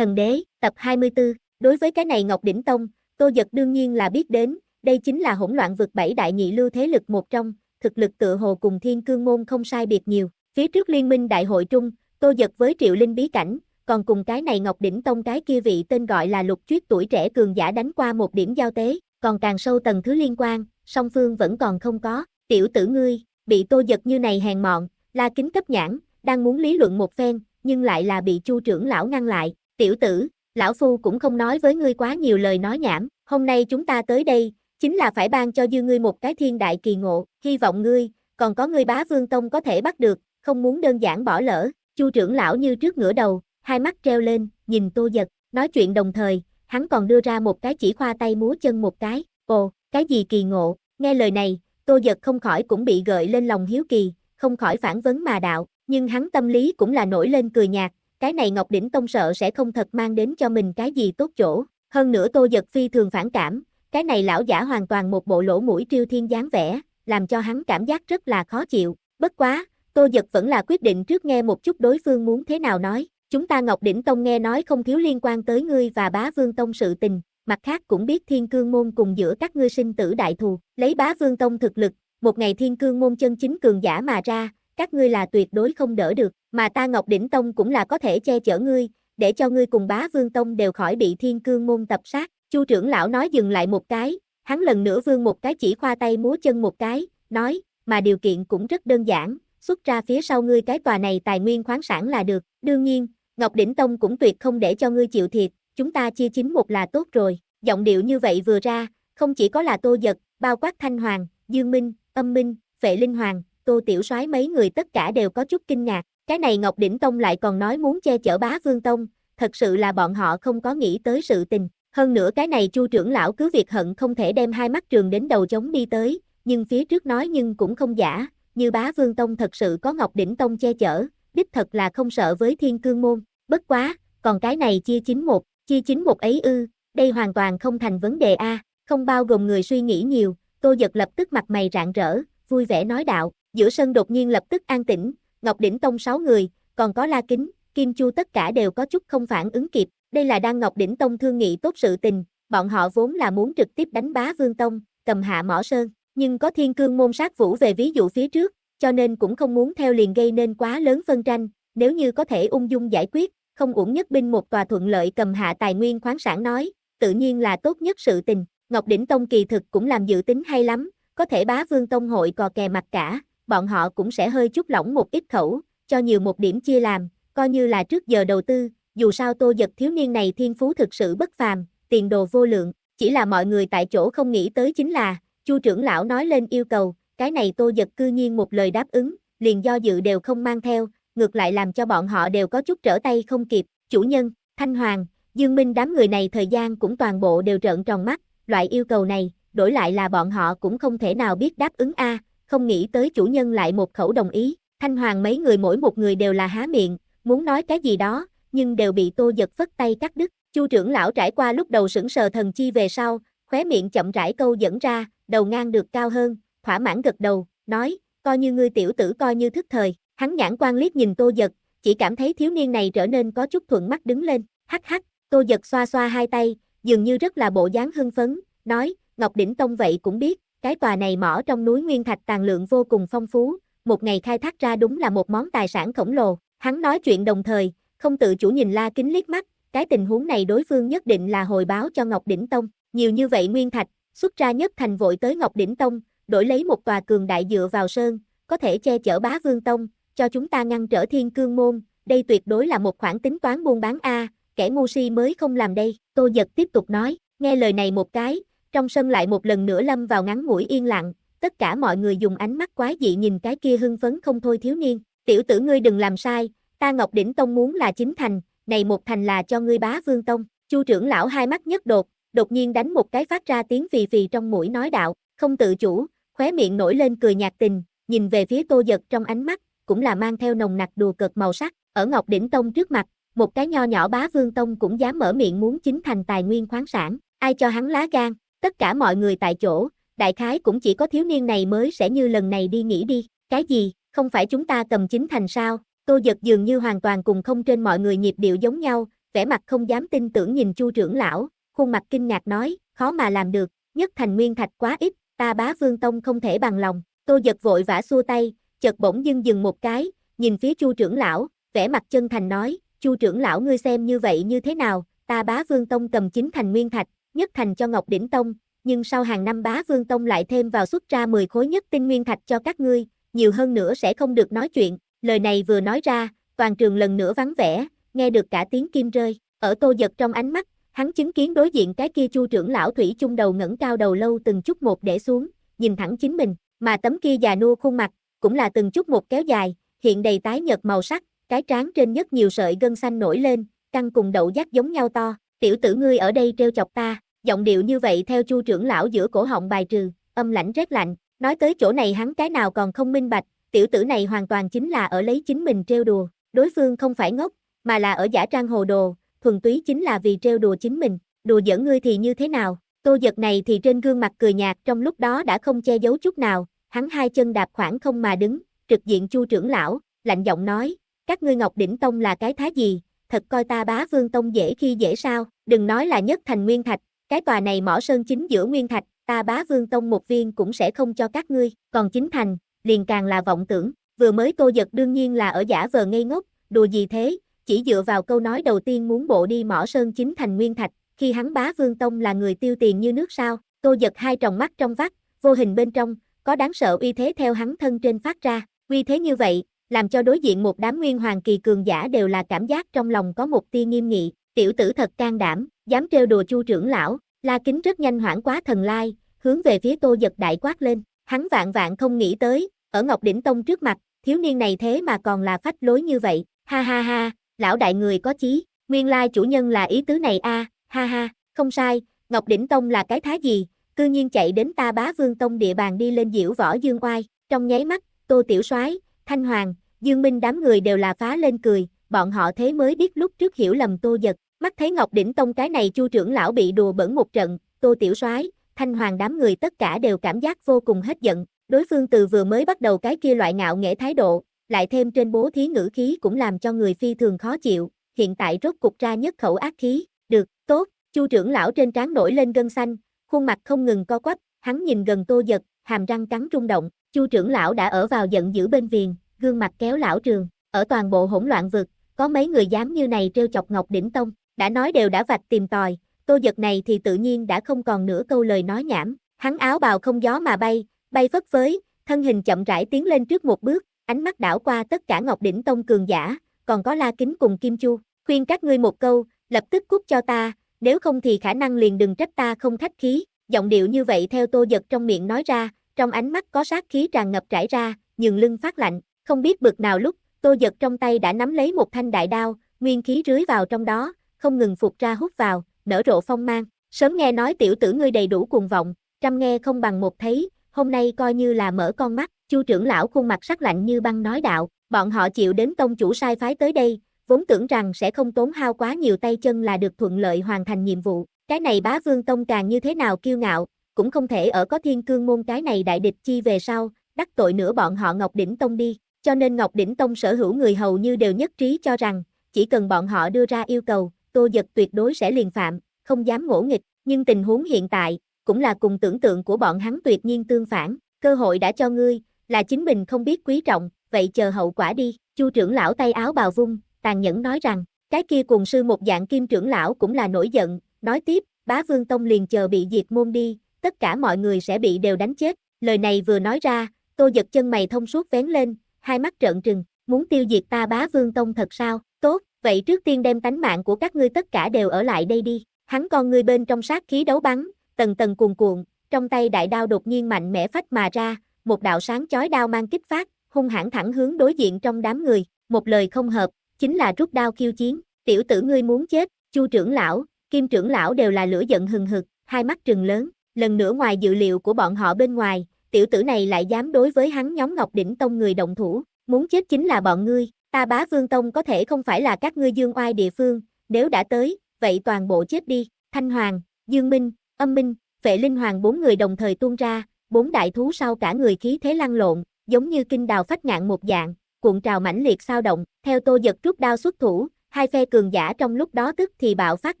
Thần Đế, tập 24. Đối với cái này Ngọc Đỉnh Tông, Tô Giật đương nhiên là biết đến, đây chính là hỗn loạn vực bảy đại nhị lưu thế lực một trong, thực lực tự hồ cùng Thiên Cương Môn không sai biệt nhiều. Phía trước Liên minh Đại hội Trung, Tô Giật với Triệu Linh bí cảnh, còn cùng cái này Ngọc Đỉnh Tông cái kia vị tên gọi là lục chuyết tuổi trẻ cường giả đánh qua một điểm giao tế, còn càng sâu tầng thứ liên quan, song phương vẫn còn không có, tiểu tử ngươi, bị Tô Giật như này hèn mọn, la kính cấp nhãn, đang muốn lý luận một phen, nhưng lại là bị chu trưởng lão ngăn lại, tiểu tử, lão phu cũng không nói với ngươi quá nhiều lời nói nhảm, hôm nay chúng ta tới đây, chính là phải ban cho dư ngươi một cái thiên đại kỳ ngộ, hy vọng ngươi, còn có ngươi bá vương tông có thể bắt được, không muốn đơn giản bỏ lỡ, chu trưởng lão như trước ngửa đầu, hai mắt treo lên, nhìn tô giật, nói chuyện đồng thời, hắn còn đưa ra một cái chỉ khoa tay múa chân một cái, ồ, cái gì kỳ ngộ, nghe lời này, tô giật không khỏi cũng bị gợi lên lòng hiếu kỳ, không khỏi phản vấn mà đạo, nhưng hắn tâm lý cũng là nổi lên cười nhạt, cái này Ngọc Đỉnh Tông sợ sẽ không thật mang đến cho mình cái gì tốt chỗ. Hơn nữa Tô Giật Phi thường phản cảm, cái này lão giả hoàn toàn một bộ lỗ mũi triêu thiên dáng vẻ, làm cho hắn cảm giác rất là khó chịu. Bất quá, Tô Giật vẫn là quyết định trước nghe một chút đối phương muốn thế nào nói. Chúng ta Ngọc Đỉnh Tông nghe nói không thiếu liên quan tới ngươi và bá vương tông sự tình, mặt khác cũng biết thiên cương môn cùng giữa các ngươi sinh tử đại thù, lấy bá vương tông thực lực, một ngày thiên cương môn chân chính cường giả mà ra, các ngươi là tuyệt đối không đỡ được, mà ta Ngọc Đỉnh Tông cũng là có thể che chở ngươi, để cho ngươi cùng bá vương tông đều khỏi bị thiên cương môn tập sát. Chu trưởng lão nói dừng lại một cái, hắn lần nữa vương một cái chỉ khoa tay múa chân một cái, nói, mà điều kiện cũng rất đơn giản, xuất ra phía sau ngươi cái tòa này tài nguyên khoáng sản là được, đương nhiên, Ngọc Đỉnh Tông cũng tuyệt không để cho ngươi chịu thiệt, chúng ta chia chính một là tốt rồi, giọng điệu như vậy vừa ra, không chỉ có là tô giật, bao quát thanh hoàng, dương minh, âm minh, vệ linh hoàng, Tô Tiểu Soái mấy người tất cả đều có chút kinh ngạc, cái này Ngọc Đỉnh Tông lại còn nói muốn che chở bá vương tông, thật sự là bọn họ không có nghĩ tới sự tình. Hơn nữa cái này chu trưởng lão cứ việc hận không thể đem hai mắt trường đến đầu chống đi tới, nhưng phía trước nói nhưng cũng không giả, như bá vương tông thật sự có Ngọc Đỉnh Tông che chở, đích thật là không sợ với thiên cương môn, bất quá, còn cái này chia chín một, chia chín một ấy ư, đây hoàn toàn không thành vấn đề A, không bao gồm người suy nghĩ nhiều, tô giật lập tức mặt mày rạng rỡ, vui vẻ nói đạo, Giữa sân đột nhiên lập tức an tĩnh, Ngọc Đỉnh Tông 6 người, còn có La Kính, Kim Chu tất cả đều có chút không phản ứng kịp, đây là đang Ngọc Đỉnh Tông thương nghị tốt sự tình, bọn họ vốn là muốn trực tiếp đánh bá Vương Tông, cầm hạ Mỏ Sơn, nhưng có Thiên Cương môn sát vũ về ví dụ phía trước, cho nên cũng không muốn theo liền gây nên quá lớn phân tranh, nếu như có thể ung dung giải quyết, không uổng nhất binh một tòa thuận lợi cầm hạ tài nguyên khoáng sản nói, tự nhiên là tốt nhất sự tình, Ngọc Đỉnh Tông kỳ thực cũng làm dự tính hay lắm, có thể bá Vương Tông hội cò kè mặt cả, bọn họ cũng sẽ hơi chút lỏng một ít khẩu, cho nhiều một điểm chia làm, coi như là trước giờ đầu tư, dù sao tô giật thiếu niên này thiên phú thực sự bất phàm, tiền đồ vô lượng, chỉ là mọi người tại chỗ không nghĩ tới chính là, chu trưởng lão nói lên yêu cầu, cái này tô giật cư nhiên một lời đáp ứng, liền do dự đều không mang theo, ngược lại làm cho bọn họ đều có chút trở tay không kịp, chủ nhân, thanh hoàng, dương minh đám người này thời gian cũng toàn bộ đều trợn tròn mắt, loại yêu cầu này, đổi lại là bọn họ cũng không thể nào biết đáp ứng A, không nghĩ tới chủ nhân lại một khẩu đồng ý, thanh hoàng mấy người mỗi một người đều là há miệng, muốn nói cái gì đó, nhưng đều bị tô giật phất tay cắt đứt, chu trưởng lão trải qua lúc đầu sững sờ thần chi về sau, khóe miệng chậm rãi câu dẫn ra, đầu ngang được cao hơn, thỏa mãn gật đầu, nói, coi như ngươi tiểu tử coi như thức thời, hắn nhãn quan liếc nhìn tô giật, chỉ cảm thấy thiếu niên này trở nên có chút thuận mắt đứng lên, hắc hắc, tô giật xoa xoa hai tay, dường như rất là bộ dáng hưng phấn, nói, Ngọc Đỉnh Tông vậy cũng biết, cái tòa này mỏ trong núi Nguyên Thạch tàn lượng vô cùng phong phú, một ngày khai thác ra đúng là một món tài sản khổng lồ. Hắn nói chuyện đồng thời, không tự chủ nhìn La Kính liếc mắt, cái tình huống này đối phương nhất định là hồi báo cho Ngọc Đỉnh Tông. Nhiều như vậy Nguyên Thạch, xuất ra nhất thành vội tới Ngọc Đỉnh Tông, đổi lấy một tòa cường đại dựa vào sơn, có thể che chở bá vương tông, cho chúng ta ngăn trở thiên cương môn, đây tuyệt đối là một khoản tính toán buôn bán A, kẻ ngu si mới không làm đây, tô giật tiếp tục nói, nghe lời này một cái, trong sân lại một lần nữa lâm vào ngắn ngủi yên lặng, tất cả mọi người dùng ánh mắt quái dị nhìn cái kia hưng phấn không thôi thiếu niên, tiểu tử ngươi đừng làm sai, ta Ngọc Đỉnh Tông muốn là chính thành, này một thành là cho ngươi bá vương tông, chu trưởng lão hai mắt nhất đột, đột nhiên đánh một cái phát ra tiếng phì phì trong mũi nói đạo, không tự chủ, khóe miệng nổi lên cười nhạt tình, nhìn về phía tô giật trong ánh mắt, cũng là mang theo nồng nặc đùa cợt màu sắc, ở Ngọc Đỉnh Tông trước mặt, một cái nho nhỏ bá vương tông cũng dám mở miệng muốn chính thành tài nguyên khoáng sản, ai cho hắn lá gan, Tất cả mọi người tại chỗ, đại khái cũng chỉ có thiếu niên này mới sẽ như lần này đi nghỉ đi. Cái gì, không phải chúng ta cầm chính thành sao? Tô giật dường như hoàn toàn cùng không trên mọi người nhịp điệu giống nhau, vẻ mặt không dám tin tưởng nhìn chu trưởng lão, khuôn mặt kinh ngạc nói, khó mà làm được, nhất thành nguyên thạch quá ít, ta bá vương tông không thể bằng lòng. Tô giật vội vã xua tay, chợt bỗng dưng dừng một cái, nhìn phía chu trưởng lão, vẻ mặt chân thành nói, chu trưởng lão ngươi xem như vậy như thế nào, ta bá vương tông cầm chính thành nguyên thạch, nhất thành cho Ngọc Đỉnh Tông, nhưng sau hàng năm bá vương tông lại thêm vào xuất ra 10 khối nhất tinh nguyên thạch cho các ngươi, nhiều hơn nữa sẽ không được nói chuyện, lời này vừa nói ra, toàn trường lần nữa vắng vẻ, nghe được cả tiếng kim rơi, ở tô giật trong ánh mắt, hắn chứng kiến đối diện cái kia chu trưởng lão thủy chung đầu ngẩng cao đầu lâu từng chút một để xuống, nhìn thẳng chính mình, mà tấm kia già nua khuôn mặt, cũng là từng chút một kéo dài, hiện đầy tái nhợt màu sắc, cái trán trên nhất nhiều sợi gân xanh nổi lên, căng cùng đậu giác giống nhau to, tiểu tử ngươi ở đây trêu chọc ta, giọng điệu như vậy theo chu trưởng lão giữa cổ họng bài trừ, âm lãnh rét lạnh, nói tới chỗ này hắn cái nào còn không minh bạch, tiểu tử này hoàn toàn chính là ở lấy chính mình trêu đùa, đối phương không phải ngốc, mà là ở giả trang hồ đồ, thuần túy chính là vì trêu đùa chính mình, đùa giỡn ngươi thì như thế nào, tô giật này thì trên gương mặt cười nhạt trong lúc đó đã không che giấu chút nào, hắn hai chân đạp khoảng không mà đứng, trực diện chu trưởng lão, lạnh giọng nói, các ngươi Ngọc Đỉnh Tông là cái thá gì, thật coi ta bá vương tông dễ khi dễ sao, đừng nói là nhất thành nguyên thạch, cái tòa này mỏ sơn chính giữa nguyên thạch, ta bá vương tông một viên cũng sẽ không cho các ngươi, còn chính thành, liền càng là vọng tưởng, vừa mới tô giật đương nhiên là ở giả vờ ngây ngốc, đùa gì thế, chỉ dựa vào câu nói đầu tiên muốn bộ đi mỏ sơn chính thành nguyên thạch, khi hắn bá vương tông là người tiêu tiền như nước sao, tô giật hai tròng mắt trong vắt, vô hình bên trong, có đáng sợ uy thế theo hắn thân trên phát ra, uy thế như vậy, làm cho đối diện một đám nguyên hoàng kỳ cường giả đều là cảm giác trong lòng có một tia nghiêm nghị, tiểu tử thật can đảm, dám trêu đùa Chu trưởng lão, La Kính rất nhanh hoảng quá thần lai, hướng về phía Tô Giật đại quát lên, hắn vạn vạn không nghĩ tới, ở Ngọc đỉnh tông trước mặt, thiếu niên này thế mà còn là phách lối như vậy, ha ha ha, lão đại người có chí, nguyên lai chủ nhân là ý tứ này a, ha ha, không sai, Ngọc đỉnh tông là cái thá gì, cư nhiên chạy đến ta bá vương tông địa bàn đi lên diễu võ dương oai, trong nháy mắt, Tô tiểu soái, Thanh Hoàng, Dương Minh đám người đều là phá lên cười, bọn họ thế mới biết lúc trước hiểu lầm Tô Giật, mắt thấy Ngọc Đỉnh Tông cái này Chu trưởng lão bị đùa bẩn một trận, Tô Tiểu Soái, Thanh Hoàng đám người tất cả đều cảm giác vô cùng hết giận, đối phương từ vừa mới bắt đầu cái kia loại ngạo nghệ thái độ, lại thêm trên bố thí ngữ khí cũng làm cho người phi thường khó chịu, hiện tại rốt cục ra nhất khẩu ác khí, được, tốt, Chu trưởng lão trên trán nổi lên gân xanh, khuôn mặt không ngừng co quắp, hắn nhìn gần Tô Giật, hàm răng cắn rung động, Chu trưởng lão đã ở vào giận dữ bên viền, gương mặt kéo lão trường, ở toàn bộ hỗn loạn vực, có mấy người dám như này trêu chọc Ngọc Đỉnh Tông, đã nói đều đã vạch tìm tòi, tô giật này thì tự nhiên đã không còn nửa câu lời nói nhảm, hắn áo bào không gió mà bay, bay phất phới, thân hình chậm rãi tiến lên trước một bước, ánh mắt đảo qua tất cả Ngọc Đỉnh Tông cường giả, còn có La Kính cùng Kim Chu, khuyên các ngươi một câu, lập tức cút cho ta, nếu không thì khả năng liền đừng trách ta không khách khí, giọng điệu như vậy theo tô giật trong miệng nói ra, trong ánh mắt có sát khí tràn ngập trải ra, nhường lưng phát lạnh, không biết bực nào lúc, Tô Giật trong tay đã nắm lấy một thanh đại đao, nguyên khí rưới vào trong đó, không ngừng phục ra hút vào, nở rộ phong mang. Sớm nghe nói tiểu tử ngươi đầy đủ cuồng vọng, trăm nghe không bằng một thấy, hôm nay coi như là mở con mắt, Chu trưởng lão khuôn mặt sắc lạnh như băng nói đạo, bọn họ chịu đến tông chủ sai phái tới đây, vốn tưởng rằng sẽ không tốn hao quá nhiều tay chân là được thuận lợi hoàn thành nhiệm vụ, cái này bá vương tông càng như thế nào kiêu ngạo, cũng không thể ở có thiên cương môn cái này đại địch chi về sau, đắc tội nữa bọn họ Ngọc Đỉnh Tông đi, cho nên Ngọc Đỉnh Tông sở hữu người hầu như đều nhất trí cho rằng, chỉ cần bọn họ đưa ra yêu cầu, Tô Dật tuyệt đối sẽ liền phạm, không dám ngỗ nghịch, nhưng tình huống hiện tại, cũng là cùng tưởng tượng của bọn hắn tuyệt nhiên tương phản, cơ hội đã cho ngươi, là chính mình không biết quý trọng, vậy chờ hậu quả đi, Chu trưởng lão tay áo bào vung, tàn nhẫn nói rằng, cái kia cùng sư một dạng kim trưởng lão cũng là nổi giận, nói tiếp, bá vương tông liền chờ bị diệt môn đi, tất cả mọi người sẽ bị đều đánh chết, lời này vừa nói ra, Tô Dật chân mày thông suốt vén lên, hai mắt trợn trừng, muốn tiêu diệt ta bá vương tông thật sao, tốt, vậy trước tiên đem tánh mạng của các ngươi tất cả đều ở lại đây đi, hắn con ngươi bên trong sát khí đấu bắn, tầng tầng cuồn cuộn, trong tay đại đao đột nhiên mạnh mẽ phách mà ra, một đạo sáng chói đao mang kích phát, hung hãn thẳng hướng đối diện trong đám người, một lời không hợp, chính là rút đao khiêu chiến, tiểu tử ngươi muốn chết, Chu trưởng lão, Kim trưởng lão đều là lửa giận hừng hực, hai mắt trừng lớn, lần nữa ngoài dự liệu của bọn họ bên ngoài, tiểu tử này lại dám đối với hắn nhóm Ngọc Đỉnh Tông người động thủ, muốn chết chính là bọn ngươi, ta bá vương tông có thể không phải là các ngươi dương oai địa phương, nếu đã tới, vậy toàn bộ chết đi, Thanh Hoàng, Dương Minh, Âm Minh, Vệ Linh Hoàng bốn người đồng thời tuôn ra, bốn đại thú sau cả người khí thế lăn lộn, giống như kinh đào phách ngạn một dạng, cuộn trào mãnh liệt sao động, theo tô giật rút đao xuất thủ, hai phe cường giả trong lúc đó tức thì bạo phát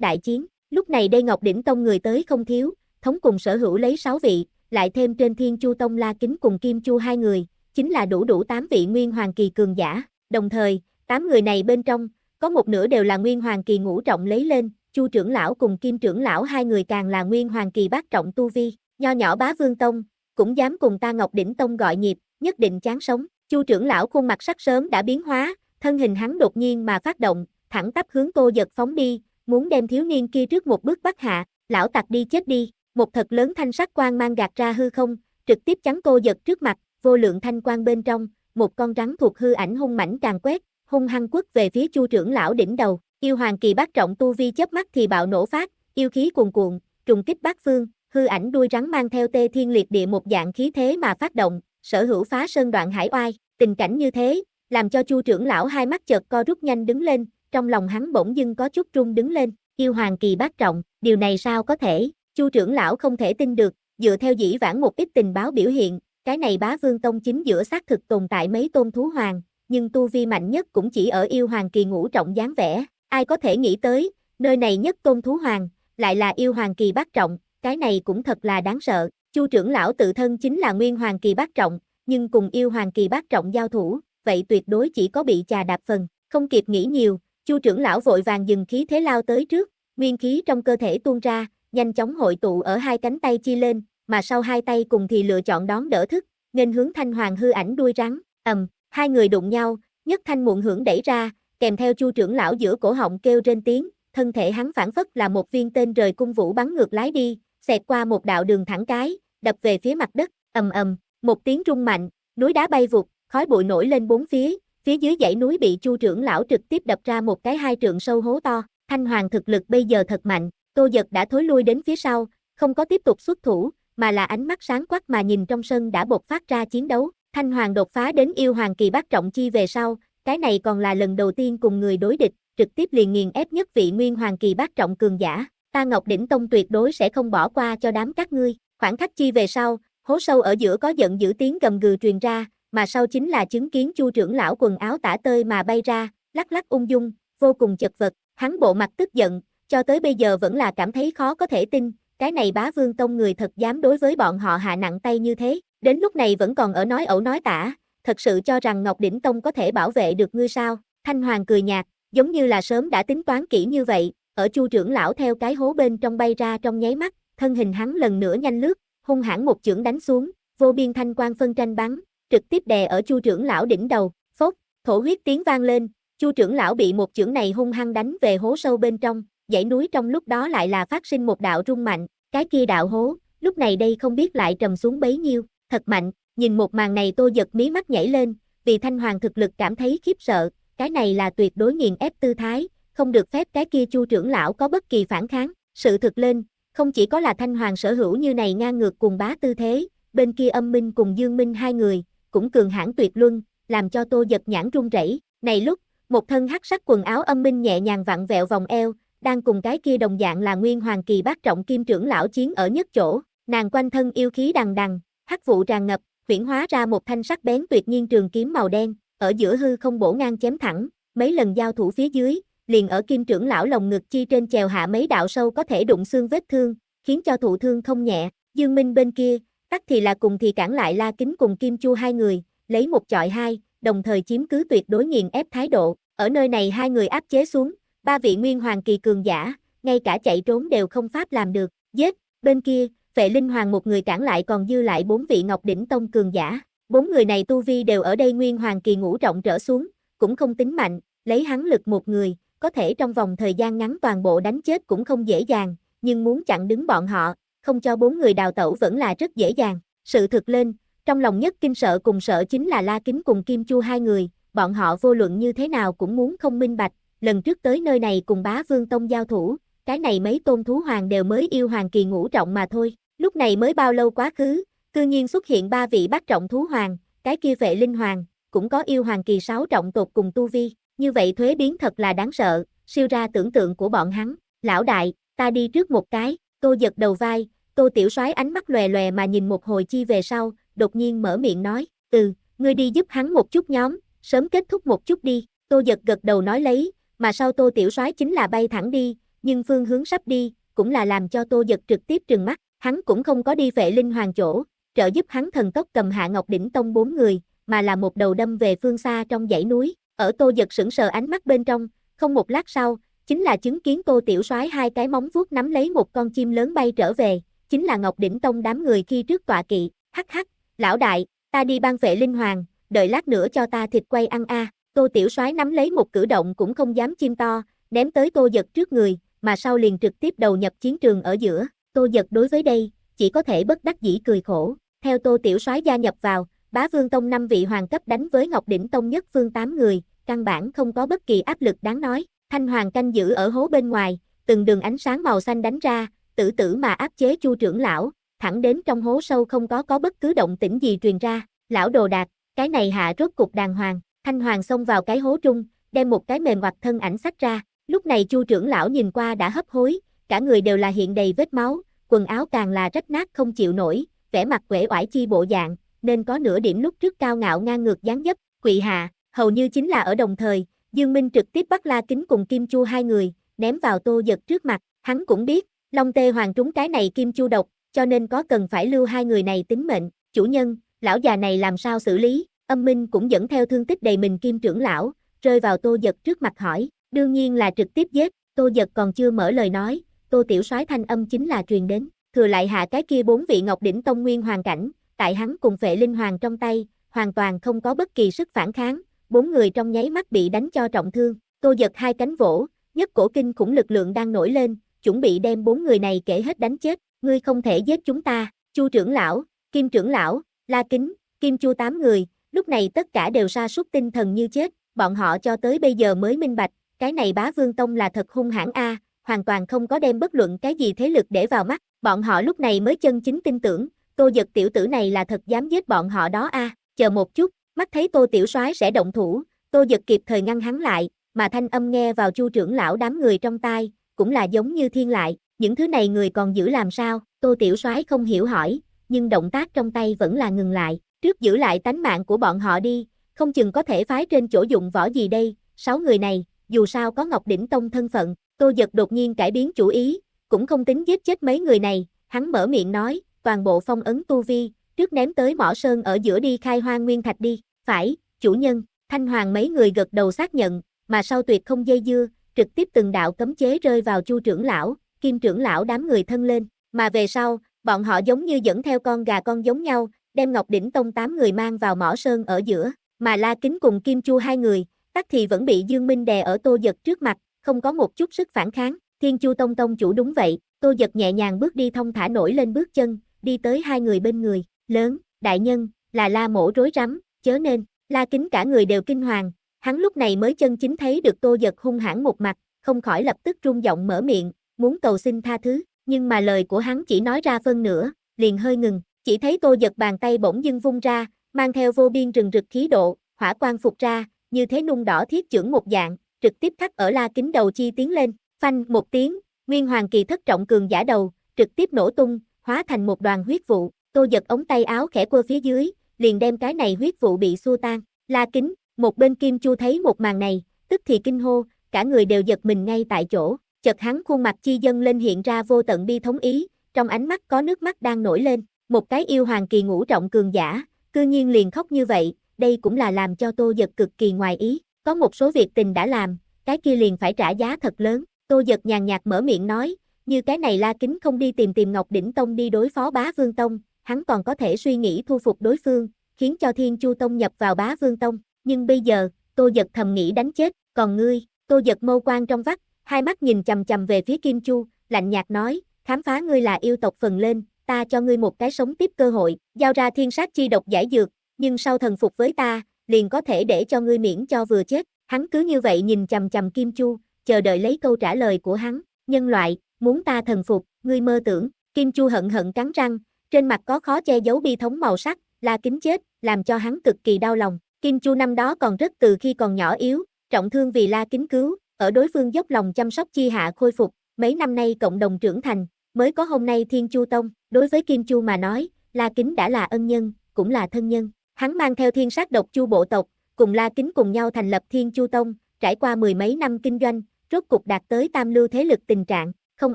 đại chiến, lúc này đây Ngọc Đỉnh Tông người tới không thiếu, thống cùng sở hữu lấy 6 vị, lại thêm trên Thiên Chu Tông La Kính cùng Kim Chu hai người, chính là đủ đủ 8 vị Nguyên Hoàng Kỳ cường giả, đồng thời, 8 người này bên trong, có một nửa đều là Nguyên Hoàng Kỳ ngũ trọng lấy lên, Chu trưởng lão cùng Kim trưởng lão hai người càng là Nguyên Hoàng Kỳ bát trọng tu vi, nho nhỏ bá vương tông, cũng dám cùng ta Ngọc Đỉnh Tông gọi nhịp, nhất định chán sống, Chu trưởng lão khuôn mặt sắc sớm đã biến hóa, thân hình hắn đột nhiên mà phát động, thẳng tắp hướng Tô Giật phóng đi, muốn đem thiếu niên kia trước một bước bắt hạ, lão tặc đi chết đi một thật lớn thanh sắc quang mang gạt ra hư không, trực tiếp chắn cô giật trước mặt, vô lượng thanh quang bên trong, một con rắn thuộc hư ảnh hung mảnh càng quét, hung hăng quất về phía Chu trưởng lão đỉnh đầu, yêu hoàng kỳ bác trọng tu vi chớp mắt thì bạo nổ phát, yêu khí cuồn cuộn, trùng kích bát phương, hư ảnh đuôi rắn mang theo tê thiên liệt địa một dạng khí thế mà phát động, sở hữu phá sơn đoạn hải oai, tình cảnh như thế, làm cho Chu trưởng lão hai mắt chợt co rút nhanh đứng lên, trong lòng hắn bỗng dưng có chút rung đứng lên, yêu hoàng kỳ bác trọng, điều này sao có thể? Chu trưởng lão không thể tin được, dựa theo dĩ vãng một ít tình báo biểu hiện, cái này bá vương tông chính giữa xác thực tồn tại mấy tôn thú hoàng, nhưng tu vi mạnh nhất cũng chỉ ở yêu hoàng kỳ ngũ trọng dáng vẻ, ai có thể nghĩ tới, nơi này nhất tôn thú hoàng, lại là yêu hoàng kỳ bát trọng, cái này cũng thật là đáng sợ. Chu trưởng lão tự thân chính là nguyên hoàng kỳ bát trọng, nhưng cùng yêu hoàng kỳ bát trọng giao thủ, vậy tuyệt đối chỉ có bị chà đạp phần, không kịp nghĩ nhiều, Chu trưởng lão vội vàng dừng khí thế lao tới trước, nguyên khí trong cơ thể tuôn ra, nhanh chóng hội tụ ở hai cánh tay chia lên, mà sau hai tay cùng thì lựa chọn đón đỡ thức, nên hướng thanh hoàng hư ảnh đuôi rắn, ầm, hai người đụng nhau, nhất thanh muộn hưởng đẩy ra, kèm theo chu trưởng lão giữa cổ họng kêu trên tiếng, thân thể hắn phản phất là một viên tên rời cung vũ bắn ngược lái đi, xẹt qua một đạo đường thẳng cái, đập về phía mặt đất, ầm ầm, một tiếng rung mạnh, núi đá bay vụt, khói bụi nổi lên bốn phía, phía dưới dãy núi bị chu trưởng lão trực tiếp đập ra một cái hai trượng sâu hố to, thanh hoàng thực lực bây giờ thật mạnh, Tô Giật đã thối lui đến phía sau, không có tiếp tục xuất thủ, mà là ánh mắt sáng quắc mà nhìn trong sân đã bộc phát ra chiến đấu. Thanh Hoàng đột phá đến yêu hoàng kỳ bát trọng chi về sau, cái này còn là lần đầu tiên cùng người đối địch, trực tiếp liền nghiền ép nhất vị nguyên hoàng kỳ bát trọng cường giả. Ta Ngọc Đỉnh Tông tuyệt đối sẽ không bỏ qua cho đám các ngươi. Khoảng khắc chi về sau, hố sâu ở giữa có giận dữ tiếng gầm gừ truyền ra, mà sau chính là chứng kiến Chu trưởng lão quần áo tả tơi mà bay ra, lắc lắc ung dung, vô cùng chật vật. Hắn bộ mặt tức giận, cho tới bây giờ vẫn là cảm thấy khó có thể tin, cái này bá vương tông người thật dám đối với bọn họ hạ nặng tay như thế, đến lúc này vẫn còn ở nói ẩu nói tả, thật sự cho rằng Ngọc Đỉnh Tông có thể bảo vệ được ngươi sao, Thanh Hoàng cười nhạt, giống như là sớm đã tính toán kỹ như vậy, ở chu trưởng lão theo cái hố bên trong bay ra trong nháy mắt, thân hình hắn lần nữa nhanh lướt, hung hãn một chưởng đánh xuống, vô biên thanh quan phân tranh bắn, trực tiếp đè ở chu trưởng lão đỉnh đầu, phốc, thổ huyết tiếng vang lên, chu trưởng lão bị một chưởng này hung hăng đánh về hố sâu bên trong, dãy núi trong lúc đó lại là phát sinh một đạo rung mạnh, cái kia đạo hố, lúc này đây không biết lại trầm xuống bấy nhiêu, thật mạnh, nhìn một màn này tô giật mí mắt nhảy lên, vì thanh hoàng thực lực cảm thấy khiếp sợ, cái này là tuyệt đối nghiền ép tư thái, không được phép cái kia chu trưởng lão có bất kỳ phản kháng, sự thực lên, không chỉ có là thanh hoàng sở hữu như này ngang ngược cùng bá tư thế, bên kia âm minh cùng dương minh hai người, cũng cường hãn tuyệt luân, làm cho tô giật nhãn run rẩy này lúc, một thân hắc sắc quần áo âm minh nhẹ nhàng vặn vẹo vòng eo, đang cùng cái kia đồng dạng là nguyên hoàng kỳ bác trọng kim trưởng lão chiến ở nhất chỗ, nàng quanh thân yêu khí đằng đằng, hắc vụ tràn ngập, huyển hóa ra một thanh sắc bén tuyệt nhiên trường kiếm màu đen, ở giữa hư không bổ ngang chém thẳng, mấy lần giao thủ phía dưới, liền ở kim trưởng lão lồng ngực chi trên chèo hạ mấy đạo sâu có thể đụng xương vết thương, khiến cho thụ thương không nhẹ, Dương Minh bên kia, tắc thì là cùng thì cản lại La Kính cùng Kim Chu hai người, lấy một chọi hai, đồng thời chiếm cứ tuyệt đối nghiền ép thái độ, ở nơi này hai người áp chế xuống, ba vị nguyên hoàng kỳ cường giả, ngay cả chạy trốn đều không pháp làm được, giết, bên kia, vệ linh hoàng một người cản lại còn dư lại bốn vị ngọc đỉnh tông cường giả, bốn người này tu vi đều ở đây nguyên hoàng kỳ ngũ trọng trở xuống, cũng không tính mạnh, lấy hắn lực một người, có thể trong vòng thời gian ngắn toàn bộ đánh chết cũng không dễ dàng, nhưng muốn chặn đứng bọn họ, không cho bốn người đào tẩu vẫn là rất dễ dàng, sự thực lên, trong lòng nhất kinh sợ cùng sợ chính là La Kính cùng Kim Chu hai người, bọn họ vô luận như thế nào cũng muốn không minh bạch, lần trước tới nơi này cùng bá vương tông giao thủ, cái này mấy tôn thú hoàng đều mới yêu hoàng kỳ ngũ trọng mà thôi, lúc này mới bao lâu quá khứ, cư nhiên xuất hiện ba vị bát trọng thú hoàng, cái kia vệ linh hoàng, cũng có yêu hoàng kỳ sáu trọng tột cùng tu vi, như vậy thuế biến thật là đáng sợ, siêu ra tưởng tượng của bọn hắn, lão đại, ta đi trước một cái, tô giật đầu vai, tô tiểu soái ánh mắt lòe lòe mà nhìn một hồi chi về sau, đột nhiên mở miệng nói, ừ, ngươi đi giúp hắn một chút nhóm, sớm kết thúc một chút đi, tô giật gật đầu nói lấy, mà sau tô tiểu soái chính là bay thẳng đi, nhưng phương hướng sắp đi, cũng là làm cho tô giật trực tiếp trừng mắt, hắn cũng không có đi vệ linh hoàng chỗ, trợ giúp hắn thần tốc cầm hạ ngọc đỉnh tông bốn người, mà là một đầu đâm về phương xa trong dãy núi, ở tô giật sững sờ ánh mắt bên trong, không một lát sau, chính là chứng kiến tô tiểu soái hai cái móng vuốt nắm lấy một con chim lớn bay trở về, chính là ngọc đỉnh tông đám người khi trước tọa kỵ, hắc hắc, lão đại, ta đi ban vệ linh hoàng, đợi lát nữa cho ta thịt quay ăn a. À. Tô Tiểu Soái nắm lấy một cử động cũng không dám chim to, ném tới Tô Giật trước người, mà sau liền trực tiếp đầu nhập chiến trường ở giữa. Tô Giật đối với đây, chỉ có thể bất đắc dĩ cười khổ. Theo Tô Tiểu Soái gia nhập vào, Bá Vương Tông năm vị hoàng cấp đánh với Ngọc Đỉnh Tông nhất phương tám người, căn bản không có bất kỳ áp lực đáng nói. Thanh Hoàng canh giữ ở hố bên ngoài, từng đường ánh sáng màu xanh đánh ra, tử tử mà áp chế Chu trưởng lão, thẳng đến trong hố sâu không có có bất cứ động tĩnh gì truyền ra. Lão đồ đạt, cái này hạ rốt cục đàng hoàng. Thanh Hoàng xông vào cái hố trung, đem một cái mềm hoặc thân ảnh sách ra, lúc này Chu trưởng lão nhìn qua đã hấp hối, cả người đều là hiện đầy vết máu, quần áo càng là rách nát không chịu nổi, vẻ mặt quể oải chi bộ dạng, nên có nửa điểm lúc trước cao ngạo ngang ngược dáng dấp, quỵ hạ, hầu như chính là ở đồng thời, Dương Minh trực tiếp bắt La Kính cùng Kim Chu hai người, ném vào Tô Giật trước mặt, hắn cũng biết, Long Tê Hoàng trúng cái này Kim Chu độc, cho nên có cần phải lưu hai người này tính mệnh, chủ nhân, lão già này làm sao xử lý, Âm Minh cũng dẫn theo thương tích đầy mình kim trưởng lão, rơi vào tô giật trước mặt hỏi, đương nhiên là trực tiếp giết, tô giật còn chưa mở lời nói, tô tiểu soái thanh âm chính là truyền đến, thừa lại hạ cái kia bốn vị ngọc đỉnh tông nguyên hoàn cảnh, tại hắn cùng phệ linh hoàng trong tay, hoàn toàn không có bất kỳ sức phản kháng, bốn người trong nháy mắt bị đánh cho trọng thương, tô giật hai cánh vỗ, nhất cổ kinh khủng lực lượng đang nổi lên, chuẩn bị đem bốn người này kể hết đánh chết, ngươi không thể giết chúng ta, chu trưởng lão, kim trưởng lão, la kính, kim chu tám người, Lúc này tất cả đều sa sút tinh thần như chết, bọn họ cho tới bây giờ mới minh bạch, cái này bá vương tông là thật hung hãn a, hoàn toàn không có đem bất luận cái gì thế lực để vào mắt, bọn họ lúc này mới chân chính tin tưởng, tô giật tiểu tử này là thật dám giết bọn họ đó a, chờ một chút, mắt thấy tô tiểu soái sẽ động thủ, tô giật kịp thời ngăn hắn lại, mà thanh âm nghe vào chu trưởng lão đám người trong tai, cũng là giống như thiên lại, những thứ này người còn giữ làm sao, tô tiểu soái không hiểu hỏi, nhưng động tác trong tay vẫn là ngừng lại, Trước giữ lại tánh mạng của bọn họ đi, không chừng có thể phái trên chỗ dụng võ gì đây, sáu người này, dù sao có Ngọc Đỉnh Tông thân phận, Tô Giật đột nhiên cải biến chủ ý, cũng không tính giết chết mấy người này, hắn mở miệng nói, toàn bộ phong ấn tu vi, trước ném tới mỏ sơn ở giữa đi khai hoang nguyên thạch đi, phải, chủ nhân, thanh hoàng mấy người gật đầu xác nhận, mà sau tuyệt không dây dưa, trực tiếp từng đạo cấm chế rơi vào chu trưởng lão, kim trưởng lão đám người thân lên, mà về sau, bọn họ giống như dẫn theo con gà con giống nhau, đem Ngọc Đỉnh Tông tám người mang vào mỏ sơn ở giữa, mà La Kính cùng Kim Chu hai người, tắc thì vẫn bị Dương Minh đè ở Tô Giật trước mặt, không có một chút sức phản kháng, Thiên Chu Tông Tông chủ đúng vậy, Tô Giật nhẹ nhàng bước đi thông thả nổi lên bước chân, đi tới hai người bên người, lớn, đại nhân, là La Mổ rối rắm, chớ nên, La Kính cả người đều kinh hoàng, hắn lúc này mới chân chính thấy được Tô Giật hung hãn một mặt, không khỏi lập tức rung giọng mở miệng, muốn cầu xin tha thứ, nhưng mà lời của hắn chỉ nói ra phân nửa, liền hơi ngừng, chỉ thấy Tô giật bàn tay bỗng dưng vung ra, mang theo vô biên rừng rực khí độ, hỏa quang phục ra, như thế nung đỏ thiết trưởng một dạng, trực tiếp thắt ở la kính đầu chi tiến lên, phanh một tiếng, nguyên hoàng kỳ thất trọng cường giả đầu, trực tiếp nổ tung, hóa thành một đoàn huyết vụ, Tô giật ống tay áo khẽ qua phía dưới, liền đem cái này huyết vụ bị xua tan, la kính, một bên kim chu thấy một màn này, tức thì kinh hô, cả người đều giật mình ngay tại chỗ, chợt hắn khuôn mặt chi dân lên hiện ra vô tận bi thống ý, trong ánh mắt có nước mắt đang nổi lên, một cái yêu hoàng kỳ ngũ trọng cường giả, cư nhiên liền khóc như vậy, đây cũng là làm cho Tô giật cực kỳ ngoài ý, có một số việc tình đã làm, cái kia liền phải trả giá thật lớn, Tô giật nhàn nhạt mở miệng nói, như cái này La Kính không đi tìm tìm Ngọc Đỉnh Tông đi đối phó Bá Vương Tông, hắn còn có thể suy nghĩ thu phục đối phương, khiến cho Thiên Chu Tông nhập vào Bá Vương Tông, nhưng bây giờ, Tô giật thầm nghĩ đánh chết, còn ngươi, Tô giật mâu quan trong vắt, hai mắt nhìn chằm chằm về phía Kim Chu, lạnh nhạt nói, khám phá ngươi là yêu tộc phần lên, ta cho ngươi một cái sống tiếp cơ hội, giao ra thiên sát chi độc giải dược, nhưng sau thần phục với ta, liền có thể để cho ngươi miễn cho vừa chết. Hắn cứ như vậy nhìn chầm chầm Kim Chu, chờ đợi lấy câu trả lời của hắn, nhân loại, muốn ta thần phục, ngươi mơ tưởng, Kim Chu hận hận cắn răng, trên mặt có khó che giấu bi thống màu sắc, la kính chết, làm cho hắn cực kỳ đau lòng, Kim Chu năm đó còn rất từ khi còn nhỏ yếu, trọng thương vì la kính cứu, ở đối phương dốc lòng chăm sóc chi hạ khôi phục, mấy năm nay cộng đồng trưởng thành, Mới có hôm nay Thiên Chu Tông, đối với Kim Chu mà nói, La Kính đã là ân nhân, cũng là thân nhân. Hắn mang theo thiên sát độc Chu bộ tộc, cùng La Kính cùng nhau thành lập Thiên Chu Tông, trải qua mười mấy năm kinh doanh, rốt cục đạt tới tam lưu thế lực tình trạng, không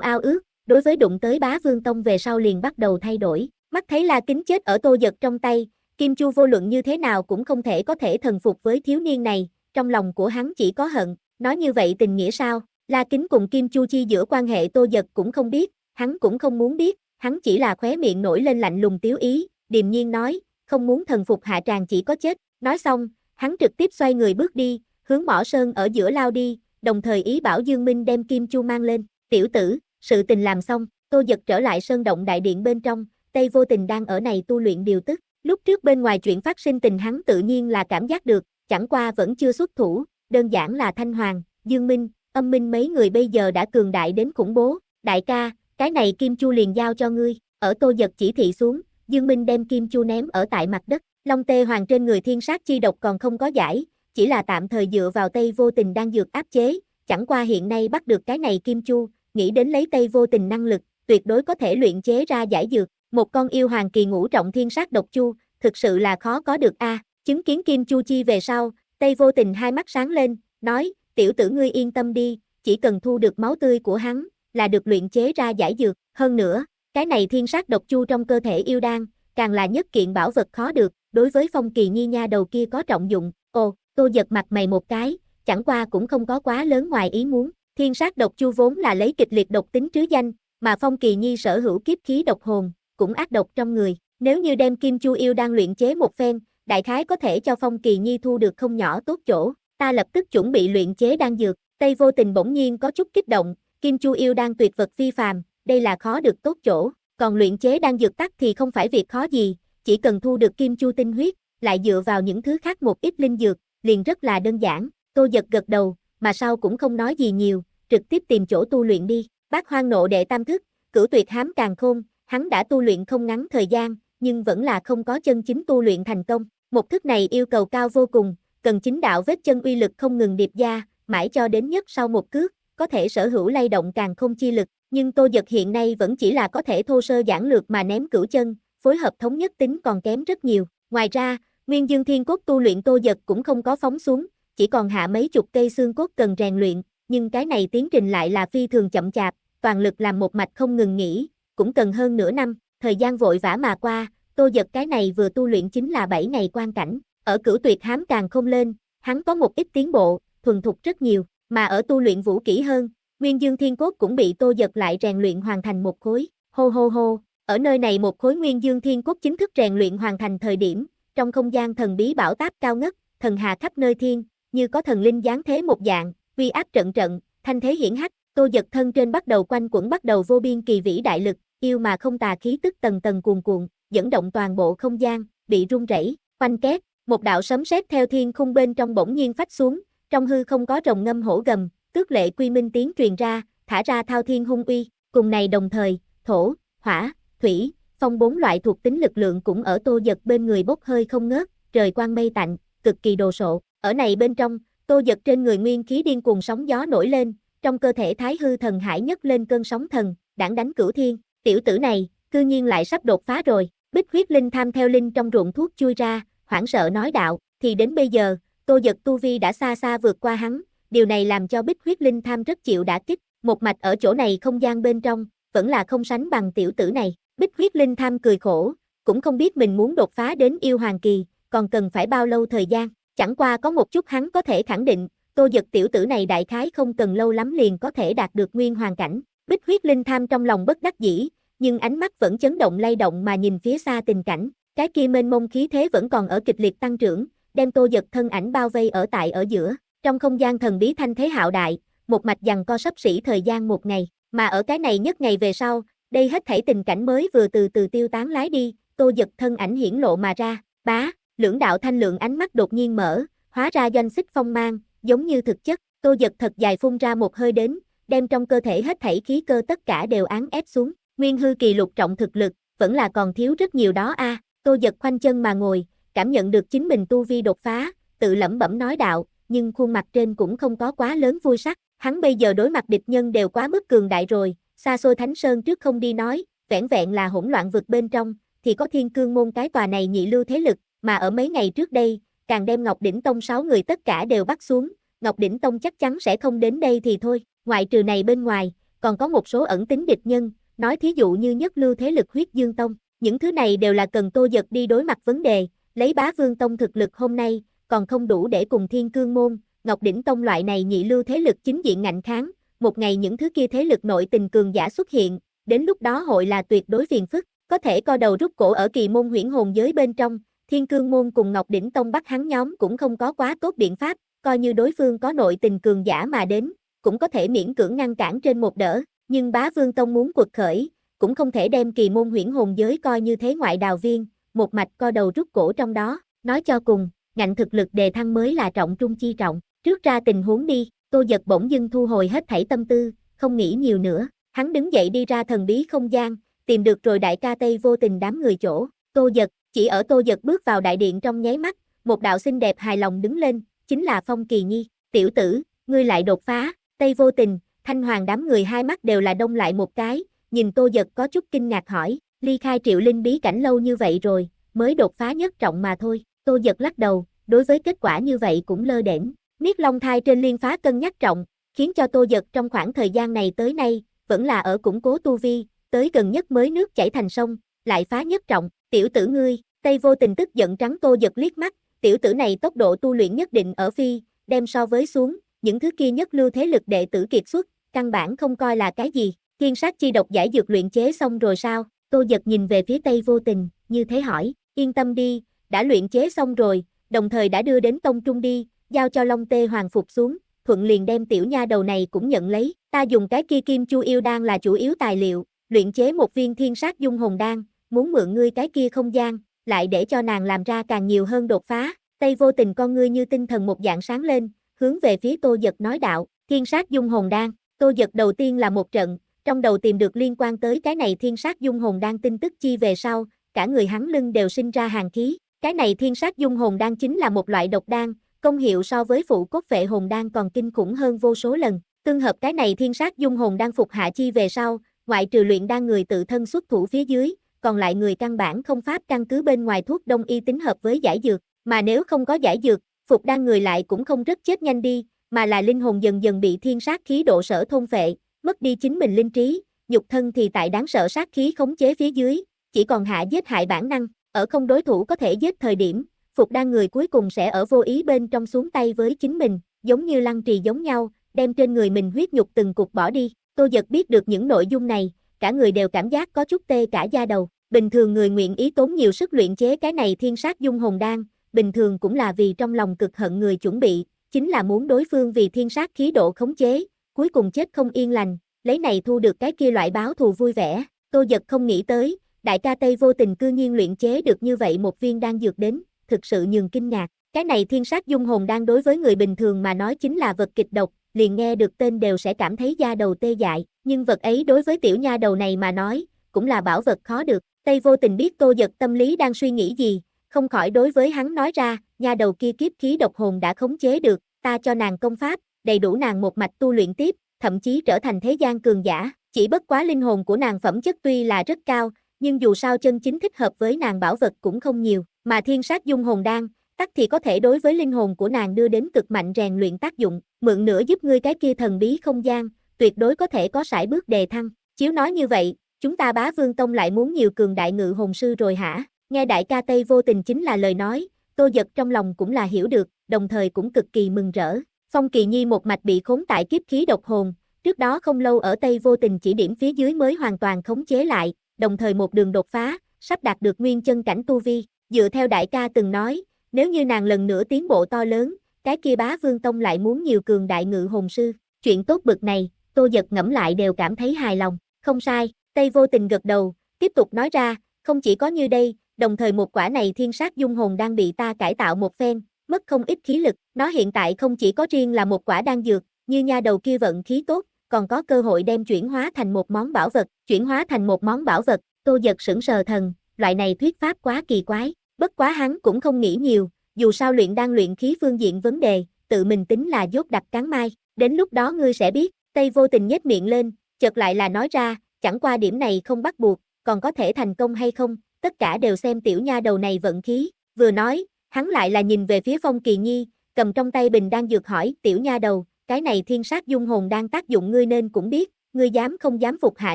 ao ước, đối với đụng tới bá vương tông về sau liền bắt đầu thay đổi, mắt thấy La Kính chết ở tô giật trong tay, Kim Chu vô luận như thế nào cũng không thể có thể thần phục với thiếu niên này, trong lòng của hắn chỉ có hận, nói như vậy tình nghĩa sao, La Kính cùng Kim Chu chi giữa quan hệ tô giật cũng không biết, hắn cũng không muốn biết, hắn chỉ là khóe miệng nổi lên lạnh lùng tiếu ý, điềm nhiên nói, không muốn thần phục hạ tràng chỉ có chết, nói xong, hắn trực tiếp xoay người bước đi, hướng mỏ sơn ở giữa lao đi, đồng thời ý bảo Dương Minh đem kim chu mang lên, tiểu tử, sự tình làm xong, tô giật trở lại sơn động đại điện bên trong, Tây vô tình đang ở này tu luyện điều tức, lúc trước bên ngoài chuyện phát sinh tình hắn tự nhiên là cảm giác được, chẳng qua vẫn chưa xuất thủ, đơn giản là Thanh Hoàng, Dương Minh, âm minh mấy người bây giờ đã cường đại đến khủng bố, đại ca, cái này kim chu liền giao cho ngươi, ở tô giật chỉ thị xuống, Dương Minh đem kim chu ném ở tại mặt đất, Long Tê Hoàng trên người thiên sát chi độc còn không có giải, chỉ là tạm thời dựa vào Tây vô tình đang dược áp chế, chẳng qua hiện nay bắt được cái này kim chu, nghĩ đến lấy Tây vô tình năng lực, tuyệt đối có thể luyện chế ra giải dược, một con yêu hoàng kỳ ngũ trọng thiên sát độc chu, thực sự là khó có được a. chứng kiến kim chu chi về sau, Tây vô tình hai mắt sáng lên, nói, tiểu tử ngươi yên tâm đi, chỉ cần thu được máu tươi của hắn, là được luyện chế ra giải dược, hơn nữa, cái này thiên sát độc chu trong cơ thể yêu đan, càng là nhất kiện bảo vật khó được, đối với phong kỳ nhi nha đầu kia có trọng dụng, ồ, tô giật mặt mày một cái, chẳng qua cũng không có quá lớn ngoài ý muốn, thiên sát độc chu vốn là lấy kịch liệt độc tính trứ danh, mà phong kỳ nhi sở hữu kiếp khí độc hồn, cũng ác độc trong người, nếu như đem kim chu yêu đang luyện chế một phen, đại khái có thể cho phong kỳ nhi thu được không nhỏ tốt chỗ, ta lập tức chuẩn bị luyện chế đan dược, tây vô tình bỗng nhiên có chút kích động, Kim Chu Yêu đang tuyệt vật phi phàm, đây là khó được tốt chỗ, còn luyện chế đang dược tắc thì không phải việc khó gì, chỉ cần thu được Kim Chu tinh huyết, lại dựa vào những thứ khác một ít linh dược, liền rất là đơn giản, Tô Giật gật đầu, mà sau cũng không nói gì nhiều, trực tiếp tìm chỗ tu luyện đi, bác hoang nộ đệ tam thức, cửu tuyệt hám càng khôn, hắn đã tu luyện không ngắn thời gian, nhưng vẫn là không có chân chính tu luyện thành công, một thức này yêu cầu cao vô cùng, cần chính đạo vết chân uy lực không ngừng điệp gia, mãi cho đến nhất sau một cước, có thể sở hữu lay động càng không chi lực, nhưng Tô Dật hiện nay vẫn chỉ là có thể thô sơ giản lược mà ném cửu chân, phối hợp thống nhất tính còn kém rất nhiều. Ngoài ra, Nguyên Dương Thiên Cốt tu luyện Tô Dật cũng không có phóng xuống, chỉ còn hạ mấy chục cây xương cốt cần rèn luyện, nhưng cái này tiến trình lại là phi thường chậm chạp, toàn lực làm một mạch không ngừng nghỉ, cũng cần hơn nửa năm, thời gian vội vã mà qua, Tô Dật cái này vừa tu luyện chính là 7 ngày quan cảnh, ở cửu tuyệt hám càng không lên, hắn có một ít tiến bộ, thuần thục rất nhiều, mà ở tu luyện vũ kỹ hơn, Nguyên Dương Thiên Cốt cũng bị Tô Giật lại rèn luyện hoàn thành một khối. Hô hô hô, ở nơi này một khối Nguyên Dương Thiên Cốt chính thức rèn luyện hoàn thành thời điểm, trong không gian thần bí bảo táp cao ngất, thần hà khắp nơi thiên, như có thần linh giáng thế một dạng, uy áp trận trận, thanh thế hiển hách, Tô Giật thân trên bắt đầu quanh quẩn bắt đầu vô biên kỳ vĩ đại lực, yêu mà không tà khí tức tầng tầng cuồn cuộn, dẫn động toàn bộ không gian, bị rung rẩy, quanh két, một đạo sấm sét theo thiên khung bên trong bỗng nhiên phách xuống, trong hư không có rồng ngâm hổ gầm, tước lệ quy minh tiếng truyền ra, thả ra thao thiên hung uy, cùng này đồng thời, thổ, hỏa, thủy, phong bốn loại thuộc tính lực lượng cũng ở tô giật bên người bốc hơi không ngớt, trời quang mây tạnh, cực kỳ đồ sộ, ở này bên trong, tô giật trên người nguyên khí điên cuồng sóng gió nổi lên, trong cơ thể thái hư thần hải nhất lên cơn sóng thần, đảng đánh cửu thiên, tiểu tử này, cư nhiên lại sắp đột phá rồi, bích huyết linh tham theo linh trong ruộng thuốc chui ra, hoảng sợ nói đạo, thì đến bây giờ, Tô Dật tu vi đã xa xa vượt qua hắn, điều này làm cho Bích Huyết Linh Tham rất chịu đả kích, một mạch ở chỗ này không gian bên trong, vẫn là không sánh bằng tiểu tử này. Bích Huyết Linh Tham cười khổ, cũng không biết mình muốn đột phá đến yêu hoàng kỳ, còn cần phải bao lâu thời gian, chẳng qua có một chút hắn có thể khẳng định, Tô Dật tiểu tử này đại khái không cần lâu lắm liền có thể đạt được nguyên hoàn cảnh. Bích Huyết Linh Tham trong lòng bất đắc dĩ, nhưng ánh mắt vẫn chấn động lay động mà nhìn phía xa tình cảnh, cái kia mênh mông khí thế vẫn còn ở kịch liệt tăng trưởng, đem Tô Giật thân ảnh bao vây ở tại ở giữa, trong không gian thần bí thanh thế hạo đại, một mạch dằn co sắp xỉ thời gian một ngày, mà ở cái này nhất ngày về sau, đây hết thảy tình cảnh mới vừa từ từ tiêu tán lái đi, Tô Giật thân ảnh hiển lộ mà ra, bá, lưỡng đạo thanh lượng ánh mắt đột nhiên mở, hóa ra doanh xích phong mang, giống như thực chất, Tô Giật thật dài phun ra một hơi đến, đem trong cơ thể hết thảy khí cơ tất cả đều án ép xuống, nguyên hư kỳ lục trọng thực lực, vẫn là còn thiếu rất nhiều đó a. Tô Giật khoanh chân mà ngồi, cảm nhận được chính mình tu vi đột phá, tự lẩm bẩm nói đạo, nhưng khuôn mặt trên cũng không có quá lớn vui sắc, hắn bây giờ đối mặt địch nhân đều quá mức cường đại rồi, xa xôi Thánh Sơn trước không đi nói, vẻn vẹn là hỗn loạn vực bên trong, thì có thiên cương môn cái tòa này nhị lưu thế lực, mà ở mấy ngày trước đây, càng đem Ngọc Đỉnh Tông 6 người tất cả đều bắt xuống, Ngọc Đỉnh Tông chắc chắn sẽ không đến đây thì thôi, ngoại trừ này bên ngoài, còn có một số ẩn tính địch nhân, nói thí dụ như nhất lưu thế lực huyết dương tông, những thứ này đều là cần tô giật đi đối mặt vấn đề, lấy bá vương tông thực lực hôm nay, còn không đủ để cùng thiên cương môn, ngọc đỉnh tông loại này nhị lưu thế lực chính diện ngạnh kháng, một ngày những thứ kia thế lực nội tình cường giả xuất hiện, đến lúc đó hội là tuyệt đối phiền phức, có thể co đầu rút cổ ở kỳ môn huyễn hồn giới bên trong, thiên cương môn cùng ngọc đỉnh tông bắt hắn nhóm cũng không có quá tốt biện pháp, coi như đối phương có nội tình cường giả mà đến, cũng có thể miễn cưỡng ngăn cản trên một đỡ, nhưng bá vương tông muốn quật khởi, cũng không thể đem kỳ môn huyễn hồn giới coi như thế ngoại đào viên, một mạch co đầu rút cổ trong đó, nói cho cùng, ngạnh thực lực đề thăng mới là trọng trung chi trọng, trước ra tình huống đi, Tô Giật bỗng dưng thu hồi hết thảy tâm tư, không nghĩ nhiều nữa, hắn đứng dậy đi ra thần bí không gian, tìm được rồi đại ca Tây vô tình đám người chỗ, Tô Giật, chỉ ở Tô Giật bước vào đại điện trong nháy mắt, một đạo xinh đẹp hài lòng đứng lên, chính là Phong Kỳ Nhi, tiểu tử, ngươi lại đột phá, Tây vô tình, thanh hoàng đám người hai mắt đều là đông lại một cái, nhìn Tô Giật có chút kinh ngạc hỏi, ly khai triệu linh bí cảnh lâu như vậy rồi, mới đột phá nhất trọng mà thôi, tô giật lắc đầu, đối với kết quả như vậy cũng lơ đễnh. Niết Long Thai trên liên phá cân nhắc trọng, khiến cho Tô giật trong khoảng thời gian này tới nay, vẫn là ở củng cố tu vi, tới gần nhất mới nước chảy thành sông, lại phá nhất trọng, tiểu tử ngươi, Tây vô tình tức giận trắng Tô giật liếc mắt, tiểu tử này tốc độ tu luyện nhất định ở phi, đem so với xuống, những thứ kia nhất lưu thế lực đệ tử kiệt xuất, căn bản không coi là cái gì, thiên sát chi độc giải dược luyện chế xong rồi sao, Tô giật nhìn về phía tây vô tình, như thế hỏi, yên tâm đi, đã luyện chế xong rồi, đồng thời đã đưa đến tông trung đi, giao cho Long Tê Hoàng phục xuống, thuận liền đem tiểu nha đầu này cũng nhận lấy, ta dùng cái kia kim chu yêu đan là chủ yếu tài liệu, luyện chế một viên thiên sát dung hồn đan, muốn mượn ngươi cái kia không gian, lại để cho nàng làm ra càng nhiều hơn đột phá, Tây vô tình con ngươi như tinh thần một dạng sáng lên, hướng về phía Tô Giật nói đạo, thiên sát dung hồn đan, Tô Giật đầu tiên là một trận, trong đầu tìm được liên quan tới cái này thiên sát dung hồn đang tin tức chi về sau, cả người hắn lưng đều sinh ra hàng khí. Cái này thiên sát dung hồn đang chính là một loại độc đan, công hiệu so với phụ cốt vệ hồn đan còn kinh khủng hơn vô số lần. Tương hợp cái này thiên sát dung hồn đang phục hạ chi về sau, ngoại trừ luyện đan người tự thân xuất thủ phía dưới, còn lại người căn bản không pháp căn cứ bên ngoài thuốc đông y tính hợp với giải dược, mà nếu không có giải dược, phục đan người lại cũng không rất chết nhanh đi, mà là linh hồn dần dần bị thiên sát khí độ sở thôn phệ, mất đi chính mình linh trí, nhục thân thì tại đáng sợ sát khí khống chế phía dưới, chỉ còn hạ giết hại bản năng, ở không đối thủ có thể giết thời điểm, phục đan người cuối cùng sẽ ở vô ý bên trong xuống tay với chính mình, giống như lăng trì giống nhau, đem trên người mình huyết nhục từng cục bỏ đi. Tô giật biết được những nội dung này, cả người đều cảm giác có chút tê cả da đầu. Bình thường người nguyện ý tốn nhiều sức luyện chế cái này thiên sát dung hồn đan, bình thường cũng là vì trong lòng cực hận người chuẩn bị, chính là muốn đối phương vì thiên sát khí độ khống chế, cuối cùng chết không yên lành, lấy này thu được cái kia loại báo thù vui vẻ, Tô Giật không nghĩ tới, đại ca Tây vô tình cư nhiên luyện chế được như vậy một viên đang dược đến, thực sự nhường kinh ngạc, cái này thiên sát dung hồn đang đối với người bình thường mà nói chính là vật kịch độc, liền nghe được tên đều sẽ cảm thấy da đầu tê dại, nhưng vật ấy đối với tiểu nha đầu này mà nói, cũng là bảo vật khó được, Tây vô tình biết Tô Giật tâm lý đang suy nghĩ gì, không khỏi đối với hắn nói ra, nha đầu kia kiếp khí độc hồn đã khống chế được, ta cho nàng công pháp, đầy đủ nàng một mạch tu luyện tiếp, thậm chí trở thành thế gian cường giả, chỉ bất quá linh hồn của nàng phẩm chất tuy là rất cao, nhưng dù sao chân chính thích hợp với nàng bảo vật cũng không nhiều, mà thiên sát dung hồn đan, tắc thì có thể đối với linh hồn của nàng đưa đến cực mạnh rèn luyện tác dụng, mượn nữa giúp ngươi cái kia thần bí không gian, tuyệt đối có thể có sải bước đề thăng. Chiếu nói như vậy, chúng ta bá vương tông lại muốn nhiều cường đại ngự hồn sư rồi hả? Nghe đại ca Tây vô tình chính là lời nói, tô giật trong lòng cũng là hiểu được, đồng thời cũng cực kỳ mừng rỡ. Phong Kỳ Nhi một mạch bị khốn tại kiếp khí độc hồn, trước đó không lâu ở Tây vô tình chỉ điểm phía dưới mới hoàn toàn khống chế lại, đồng thời một đường đột phá, sắp đạt được nguyên chân cảnh tu vi, dựa theo đại ca từng nói, nếu như nàng lần nữa tiến bộ to lớn, cái kia bá vương tông lại muốn nhiều cường đại ngự hồn sư, chuyện tốt bực này, tô giật ngẫm lại đều cảm thấy hài lòng, không sai, Tây vô tình gật đầu, tiếp tục nói ra, không chỉ có như đây, đồng thời một quả này thiên sát dung hồn đang bị ta cải tạo một phen, mất không ít khí lực, nó hiện tại không chỉ có riêng là một quả đan dược, như nha đầu kia vận khí tốt, còn có cơ hội đem chuyển hóa thành một món bảo vật, chuyển hóa thành một món bảo vật, Tô Dật sững sờ thần, loại này thuyết pháp quá kỳ quái, bất quá hắn cũng không nghĩ nhiều, dù sao luyện đan luyện khí phương diện vấn đề, tự mình tính là dốt đặt cán mai, đến lúc đó ngươi sẽ biết, Tây vô tình nhếch miệng lên, chợt lại là nói ra, chẳng qua điểm này không bắt buộc, còn có thể thành công hay không, tất cả đều xem tiểu nha đầu này vận khí, vừa nói, Hắn lại là nhìn về phía Phong Kỳ Nhi, cầm trong tay bình đang dược hỏi, tiểu nha đầu, cái này thiên sát dung hồn đang tác dụng ngươi nên cũng biết, ngươi dám không dám phục hạ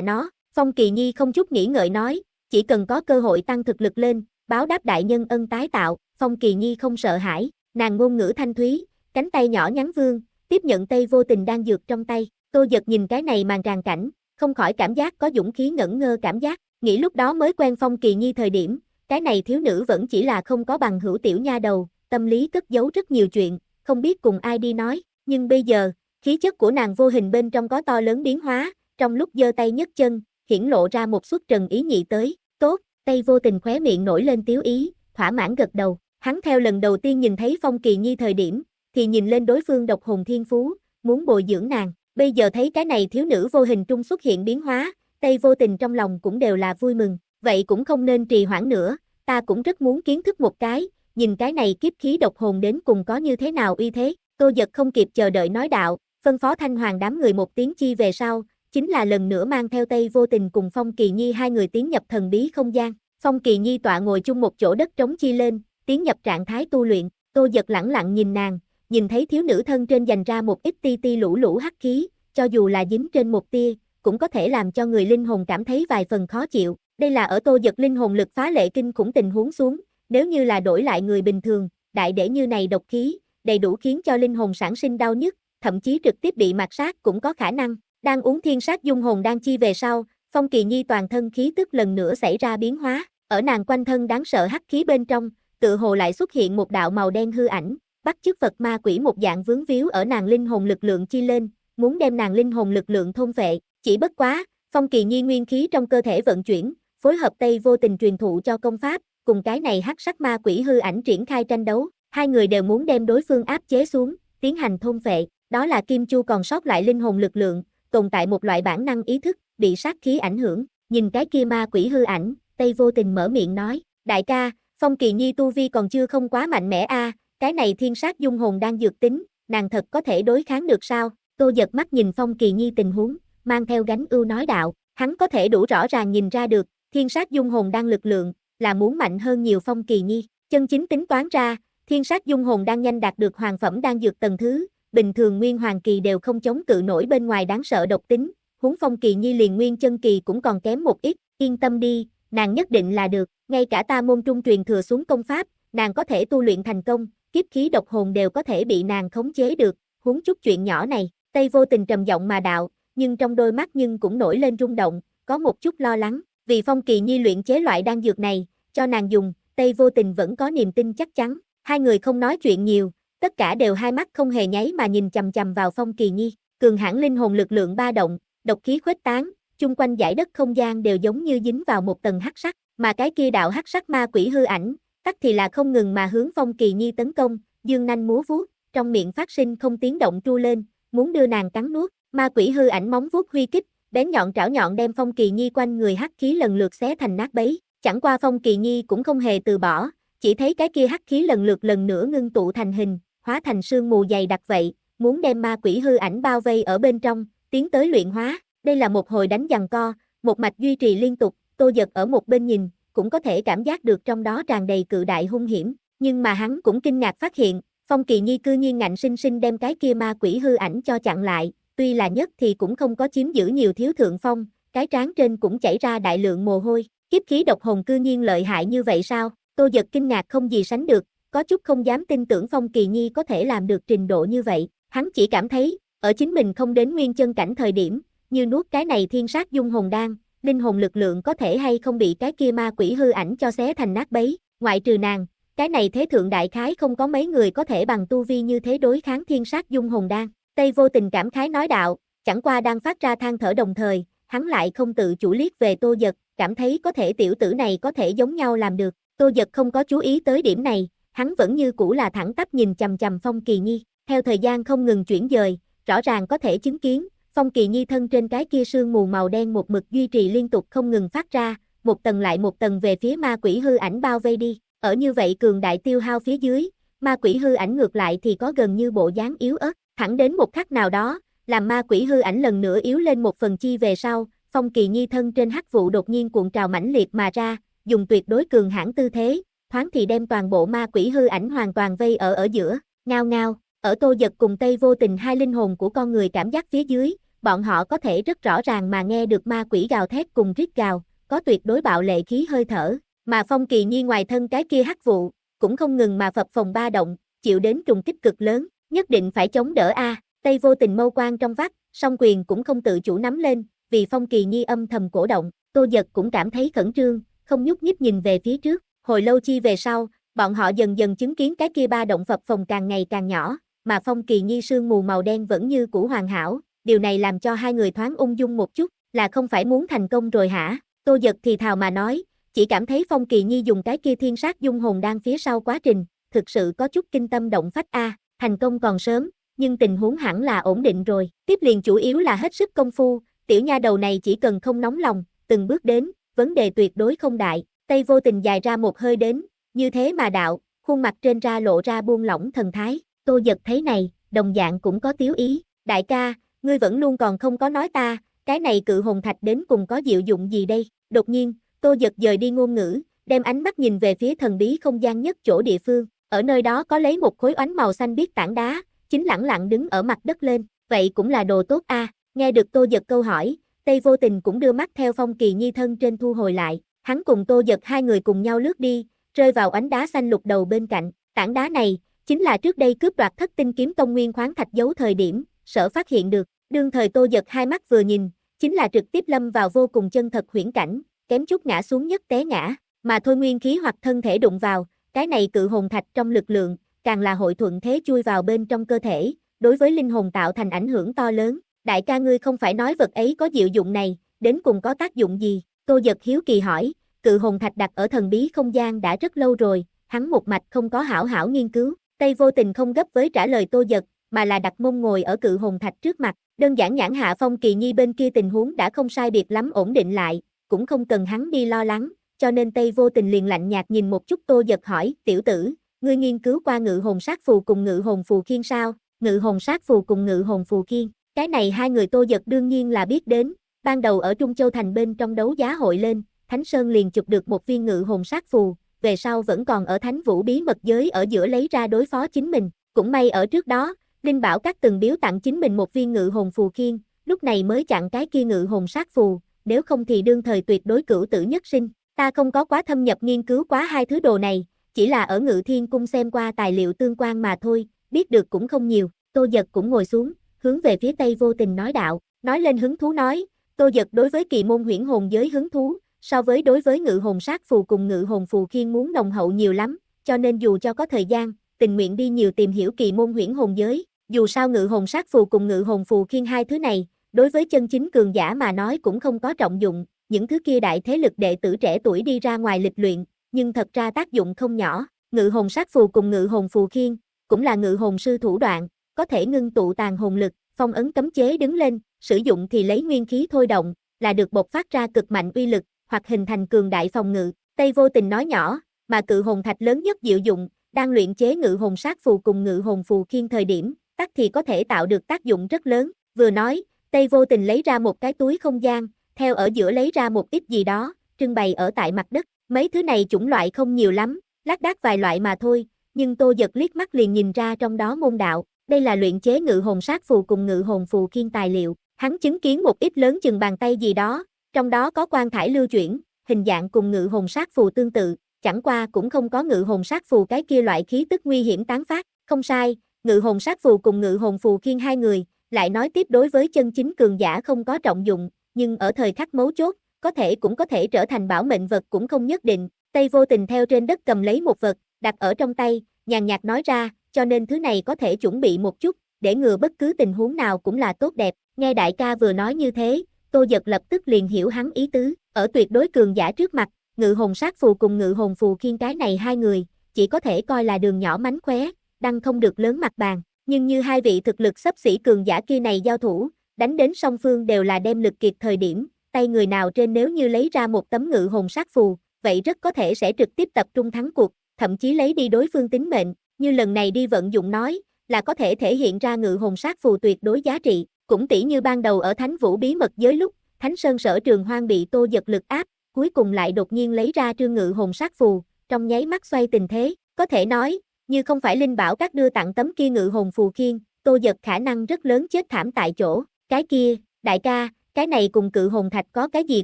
nó. Phong Kỳ Nhi không chút nghĩ ngợi nói, chỉ cần có cơ hội tăng thực lực lên, báo đáp đại nhân ân tái tạo, Phong Kỳ Nhi không sợ hãi, nàng ngôn ngữ thanh thúy, cánh tay nhỏ nhắn vương, tiếp nhận tay vô tình đang dược trong tay, Tô Giật nhìn cái này màn tràn cảnh, không khỏi cảm giác có dũng khí ngẩn ngơ cảm giác, nghĩ lúc đó mới quen Phong Kỳ Nhi thời điểm, cái này thiếu nữ vẫn chỉ là không có bằng hữu tiểu nha đầu, tâm lý cất giấu rất nhiều chuyện, không biết cùng ai đi nói, nhưng bây giờ, khí chất của nàng vô hình bên trong có to lớn biến hóa, trong lúc giơ tay nhấc chân, hiển lộ ra một suất trần ý nhị tới, tốt, tay vô tình khóe miệng nổi lên tiếu ý, thỏa mãn gật đầu, hắn theo lần đầu tiên nhìn thấy Phong Kỳ Nhi thời điểm, thì nhìn lên đối phương độc hồn thiên phú, muốn bồi dưỡng nàng, bây giờ thấy cái này thiếu nữ vô hình trung xuất hiện biến hóa, tay vô tình trong lòng cũng đều là vui mừng, vậy cũng không nên trì hoãn nữa, ta cũng rất muốn kiến thức một cái, nhìn cái này kiếp khí độc hồn đến cùng có như thế nào uy thế, tô giật không kịp chờ đợi nói đạo, phân phó thanh hoàng đám người một tiếng chi về sau, chính là lần nữa mang theo Tây vô tình cùng Phong Kỳ Nhi hai người tiến nhập thần bí không gian, Phong Kỳ Nhi tọa ngồi chung một chỗ đất trống chi lên, tiến nhập trạng thái tu luyện, tô giật lẳng lặng nhìn nàng, nhìn thấy thiếu nữ thân trên dành ra một ít ti ti lũ lũ hắc khí, cho dù là dính trên một tia, cũng có thể làm cho người linh hồn cảm thấy vài phần khó chịu, đây là ở tô giật linh hồn lực phá lệ kinh khủng tình huống xuống, nếu như là đổi lại người bình thường, đại để như này độc khí, đầy đủ khiến cho linh hồn sản sinh đau nhức, thậm chí trực tiếp bị mạt sát cũng có khả năng. Đang uống thiên sát dung hồn đang chi về sau, Phong Kỳ Nhi toàn thân khí tức lần nữa xảy ra biến hóa, ở nàng quanh thân đáng sợ hắc khí bên trong, tự hồ lại xuất hiện một đạo màu đen hư ảnh, bắt chước Phật ma quỷ một dạng vướng víu ở nàng linh hồn lực lượng chi lên, muốn đem nàng linh hồn lực lượng thôn vệ, chỉ bất quá, Phong Kỳ Nhi nguyên khí trong cơ thể vận chuyển, phối hợp Tây vô tình truyền thụ cho công pháp, cùng cái này hắc sắc ma quỷ hư ảnh triển khai tranh đấu, hai người đều muốn đem đối phương áp chế xuống, tiến hành thôn phệ, đó là Kim Chu còn sót lại linh hồn lực lượng, tồn tại một loại bản năng ý thức, bị sát khí ảnh hưởng, nhìn cái kia ma quỷ hư ảnh, Tây vô tình mở miệng nói, đại ca, Phong Kỳ Nhi tu vi còn chưa không quá mạnh mẽ a, cái này thiên sát dung hồn đang dược tính, nàng thật có thể đối kháng được sao? Tô giật mắt nhìn Phong Kỳ Nhi tình huống, mang theo gánh ưu nói đạo, hắn có thể đủ rõ ràng nhìn ra được, thiên sát dung hồn đang lực lượng, là muốn mạnh hơn nhiều phong kỳ nhi. Chân chính tính toán ra, thiên sát dung hồn đang nhanh đạt được hoàng phẩm đang dược tầng thứ, bình thường nguyên hoàng kỳ đều không chống cự nổi bên ngoài đáng sợ độc tính, huống phong kỳ nhi liền nguyên chân kỳ cũng còn kém một ít, yên tâm đi, nàng nhất định là được, ngay cả ta môn trung truyền thừa xuống công pháp, nàng có thể tu luyện thành công, kiếp khí độc hồn đều có thể bị nàng khống chế được, huống chút chuyện nhỏ này, Tây vô tình trầm giọng mà đạo, nhưng trong đôi mắt nhưng cũng nổi lên rung động, có một chút lo lắng, vì Phong Kỳ Nhi luyện chế loại đan dược này, cho nàng dùng, Tây vô tình vẫn có niềm tin chắc chắn. Hai người không nói chuyện nhiều, tất cả đều hai mắt không hề nháy mà nhìn chầm chầm vào Phong Kỳ Nhi. Cường hãn linh hồn lực lượng ba động, độc khí khuếch tán, chung quanh giải đất không gian đều giống như dính vào một tầng hắc sắc, mà cái kia đạo hắc sắc ma quỷ hư ảnh, tắc thì là không ngừng mà hướng Phong Kỳ Nhi tấn công, dương nanh múa vuốt, trong miệng phát sinh không tiếng động tru lên, muốn đưa nàng cắn nuốt, ma quỷ hư ảnh móng vuốt huy kích, bén nhọn trảo nhọn đem Phong Kỳ Nhi quanh người hắc khí lần lượt xé thành nát bấy, chẳng qua Phong Kỳ Nhi cũng không hề từ bỏ, chỉ thấy cái kia hắc khí lần lượt lần nữa ngưng tụ thành hình, hóa thành sương mù dày đặc vậy, muốn đem ma quỷ hư ảnh bao vây ở bên trong, tiến tới luyện hóa, đây là một hồi đánh giằng co, một mạch duy trì liên tục, Tô Dật ở một bên nhìn, cũng có thể cảm giác được trong đó tràn đầy cự đại hung hiểm, nhưng mà hắn cũng kinh ngạc phát hiện, Phong Kỳ Nhi cư nhiên ngạnh sinh sinh đem cái kia ma quỷ hư ảnh cho chặn lại, tuy là nhất thì cũng không có chiếm giữ nhiều thiếu thượng phong, cái trán trên cũng chảy ra đại lượng mồ hôi, kiếp khí độc hồn cư nhiên lợi hại như vậy sao, tô giật kinh ngạc không gì sánh được, có chút không dám tin tưởng Phong Kỳ Nhi có thể làm được trình độ như vậy, hắn chỉ cảm thấy, ở chính mình không đến nguyên chân cảnh thời điểm, như nuốt cái này thiên sát dung hồn đan, linh hồn lực lượng có thể hay không bị cái kia ma quỷ hư ảnh cho xé thành nát bấy, ngoại trừ nàng, cái này thế thượng đại khái không có mấy người có thể bằng tu vi như thế đối kháng thiên sát dung hồn đan, Tây vô tình cảm khái nói đạo, chẳng qua đang phát ra than thở đồng thời, hắn lại không tự chủ liếc về tô giật, cảm thấy có thể tiểu tử này có thể giống nhau làm được, tô giật không có chú ý tới điểm này, hắn vẫn như cũ là thẳng tắp nhìn chầm chầm Phong Kỳ Nhi, theo thời gian không ngừng chuyển dời, rõ ràng có thể chứng kiến, Phong Kỳ Nhi thân trên cái kia sương mù màu đen một mực duy trì liên tục không ngừng phát ra, một tầng lại một tầng về phía ma quỷ hư ảnh bao vây đi, ở như vậy cường đại tiêu hao phía dưới, ma quỷ hư ảnh ngược lại thì có gần như bộ dáng yếu ớt, Thẳng đến một khắc nào đó, làm ma quỷ hư ảnh lần nữa yếu lên một phần chi về sau, phong kỳ nhi thân trên hắc vụ đột nhiên cuộn trào mãnh liệt mà ra, dùng tuyệt đối cường hãn tư thế, thoáng thì đem toàn bộ ma quỷ hư ảnh hoàn toàn vây ở ở giữa, ngao ngao, ở tô giật cùng tây vô tình hai linh hồn của con người cảm giác phía dưới, bọn họ có thể rất rõ ràng mà nghe được ma quỷ gào thét cùng rít gào, có tuyệt đối bạo lệ khí hơi thở, mà phong kỳ nhi ngoài thân cái kia hắc vụ, cũng không ngừng mà phập phòng ba động, chịu đến trùng kích cực lớn, Nhất định phải chống đỡ a, Tây vô tình mâu quan trong vắt, song quyền cũng không tự chủ nắm lên, vì Phong Kỳ Nhi âm thầm cổ động, Tô giật cũng cảm thấy khẩn trương, không nhúc nhích nhìn về phía trước, hồi lâu chi về sau, bọn họ dần dần chứng kiến cái kia ba động phập phòng càng ngày càng nhỏ, mà Phong Kỳ Nhi sương mù màu đen vẫn như cũ hoàn hảo, điều này làm cho hai người thoáng ung dung một chút, là không phải muốn thành công rồi hả? Tô giật thì thào mà nói, chỉ cảm thấy Phong Kỳ Nhi dùng cái kia thiên sát dung hồn đang phía sau quá trình, thực sự có chút kinh tâm động phách a. À thành công còn sớm, nhưng tình huống hẳn là ổn định rồi. Tiếp liền chủ yếu là hết sức công phu, tiểu nha đầu này chỉ cần không nóng lòng, từng bước đến, vấn đề tuyệt đối không đại. Tây vô tình dài ra một hơi đến, như thế mà đạo, khuôn mặt trên ra lộ ra buông lỏng thần thái. Tô giật thấy này, đồng dạng cũng có tiếu ý. Đại ca, ngươi vẫn luôn còn không có nói ta, cái này cự hồn thạch đến cùng có diệu dụng gì đây? Đột nhiên, tô giật dời đi ngôn ngữ, đem ánh mắt nhìn về phía thần bí không gian nhất chỗ địa phương. Ở nơi đó có lấy một khối oánh màu xanh biết tảng đá, chính lẳng lặng đứng ở mặt đất lên, vậy cũng là đồ tốt a. Nghe được Tô Dật câu hỏi, Tây Vô Tình cũng đưa mắt theo Phong Kỳ Nhi thân trên thu hồi lại, hắn cùng Tô Dật hai người cùng nhau lướt đi, rơi vào ánh đá xanh lục đầu bên cạnh, tảng đá này chính là trước đây cướp đoạt Thất Tinh kiếm tông nguyên khoáng thạch dấu thời điểm, sở phát hiện được, đương thời Tô Dật hai mắt vừa nhìn, chính là trực tiếp lâm vào vô cùng chân thật huyễn cảnh, kém chút ngã xuống nhất té ngã, mà thôi nguyên khí hoặc thân thể đụng vào, cái này cự hồn thạch trong lực lượng, càng là hội thuận thế chui vào bên trong cơ thể, đối với linh hồn tạo thành ảnh hưởng to lớn. Đại ca ngươi không phải nói vật ấy có diệu dụng này, đến cùng có tác dụng gì? Tô giật hiếu kỳ hỏi, cự hồn thạch đặt ở thần bí không gian đã rất lâu rồi, hắn một mạch không có hảo hảo nghiên cứu, tay vô tình không gấp với trả lời Tô giật mà là đặt mông ngồi ở cự hồn thạch trước mặt, đơn giản nhãn hạ phong kỳ nhi bên kia tình huống đã không sai biệt lắm ổn định lại, cũng không cần hắn đi lo lắng, cho nên Tây vô tình liền lạnh nhạt nhìn một chút Tô Giật hỏi, tiểu tử, ngươi nghiên cứu qua ngự hồn sát phù cùng ngự hồn phù khiên sao, ngự hồn sát phù cùng ngự hồn phù khiên, cái này hai người Tô Giật đương nhiên là biết đến, ban đầu ở Trung Châu Thành bên trong đấu giá hội lên, Thánh Sơn liền chụp được một viên ngự hồn sát phù, về sau vẫn còn ở Thánh Vũ bí mật giới ở giữa lấy ra đối phó chính mình, cũng may ở trước đó, Linh Bảo các từng biếu tặng chính mình một viên ngự hồn phù khiên, lúc này mới chặn cái kia ngự hồn sát phù, nếu không thì đương thời tuyệt đối cửu tử nhất sinh, Ta không có quá thâm nhập nghiên cứu quá hai thứ đồ này, chỉ là ở ngự thiên cung xem qua tài liệu tương quan mà thôi, biết được cũng không nhiều, tô giật cũng ngồi xuống, hướng về phía tây vô tình nói đạo, nói lên hứng thú nói, tô giật đối với kỳ môn huyễn hồn giới hứng thú, so với đối với ngự hồn sát phù cùng ngự hồn phù khiên muốn đồng hậu nhiều lắm, cho nên dù cho có thời gian, tình nguyện đi nhiều tìm hiểu kỳ môn huyễn hồn giới, dù sao ngự hồn sát phù cùng ngự hồn phù khiên hai thứ này, đối với chân chính cường giả mà nói cũng không có trọng dụng, những thứ kia đại thế lực đệ tử trẻ tuổi đi ra ngoài lịch luyện, nhưng thật ra tác dụng không nhỏ, ngự hồn sát phù cùng ngự hồn phù khiên, cũng là ngự hồn sư thủ đoạn, có thể ngưng tụ tàn hồn lực, phong ấn cấm chế đứng lên, sử dụng thì lấy nguyên khí thôi động, là được bộc phát ra cực mạnh uy lực, hoặc hình thành cường đại phòng ngự, Tây vô tình nói nhỏ, mà cự hồn thạch lớn nhất dịu dụng, đang luyện chế ngự hồn sát phù cùng ngự hồn phù khiên thời điểm, tắc thì có thể tạo được tác dụng rất lớn, vừa nói, Tây vô tình lấy ra một cái túi không gian, theo ở giữa lấy ra một ít gì đó, trưng bày ở tại mặt đất. Mấy thứ này chủng loại không nhiều lắm, lác đác vài loại mà thôi, nhưng Tô giật liếc mắt liền nhìn ra trong đó môn đạo, đây là luyện chế ngự hồn sát phù cùng ngự hồn phù khiên tài liệu. Hắn chứng kiến một ít lớn chừng bàn tay gì đó, trong đó có quan thải lưu chuyển, hình dạng cùng ngự hồn sát phù tương tự, chẳng qua cũng không có ngự hồn sát phù cái kia loại khí tức nguy hiểm tán phát, không sai, ngự hồn sát phù cùng ngự hồn phù khiên hai người, lại nói tiếp đối với chân chính cường giả không có trọng dụng, nhưng ở thời khắc mấu chốt, có thể cũng có thể trở thành bảo mệnh vật cũng không nhất định. Tây vô tình theo trên đất cầm lấy một vật, đặt ở trong tay, nhàn nhạt nói ra, cho nên thứ này có thể chuẩn bị một chút, để ngừa bất cứ tình huống nào cũng là tốt đẹp. Nghe đại ca vừa nói như thế, Tô giật lập tức liền hiểu hắn ý tứ, ở tuyệt đối cường giả trước mặt, ngự hồn sát phù cùng ngự hồn phù khiên cái này hai người, chỉ có thể coi là đường nhỏ mánh khóe, đăng không được lớn mặt bàn, nhưng như hai vị thực lực sắp xỉ cường giả kia này giao thủ, đánh đến song phương đều là đem lực kiệt thời điểm, tay người nào trên nếu như lấy ra một tấm ngự hồn sát phù, vậy rất có thể sẽ trực tiếp tập trung thắng cuộc, thậm chí lấy đi đối phương tính mệnh, như lần này đi vận dụng nói, là có thể thể hiện ra ngự hồn sát phù tuyệt đối giá trị, cũng tỷ như ban đầu ở Thánh Vũ bí mật giới lúc, Thánh Sơn sở trường hoang bị tô giật lực áp, cuối cùng lại đột nhiên lấy ra trương ngự hồn sát phù, trong nháy mắt xoay tình thế, có thể nói, như không phải Linh Bảo các đưa tặng tấm kia ngự hồn phù khiên, tô giật khả năng rất lớn chết thảm tại chỗ. Cái kia, đại ca, cái này cùng cự hồn thạch có cái gì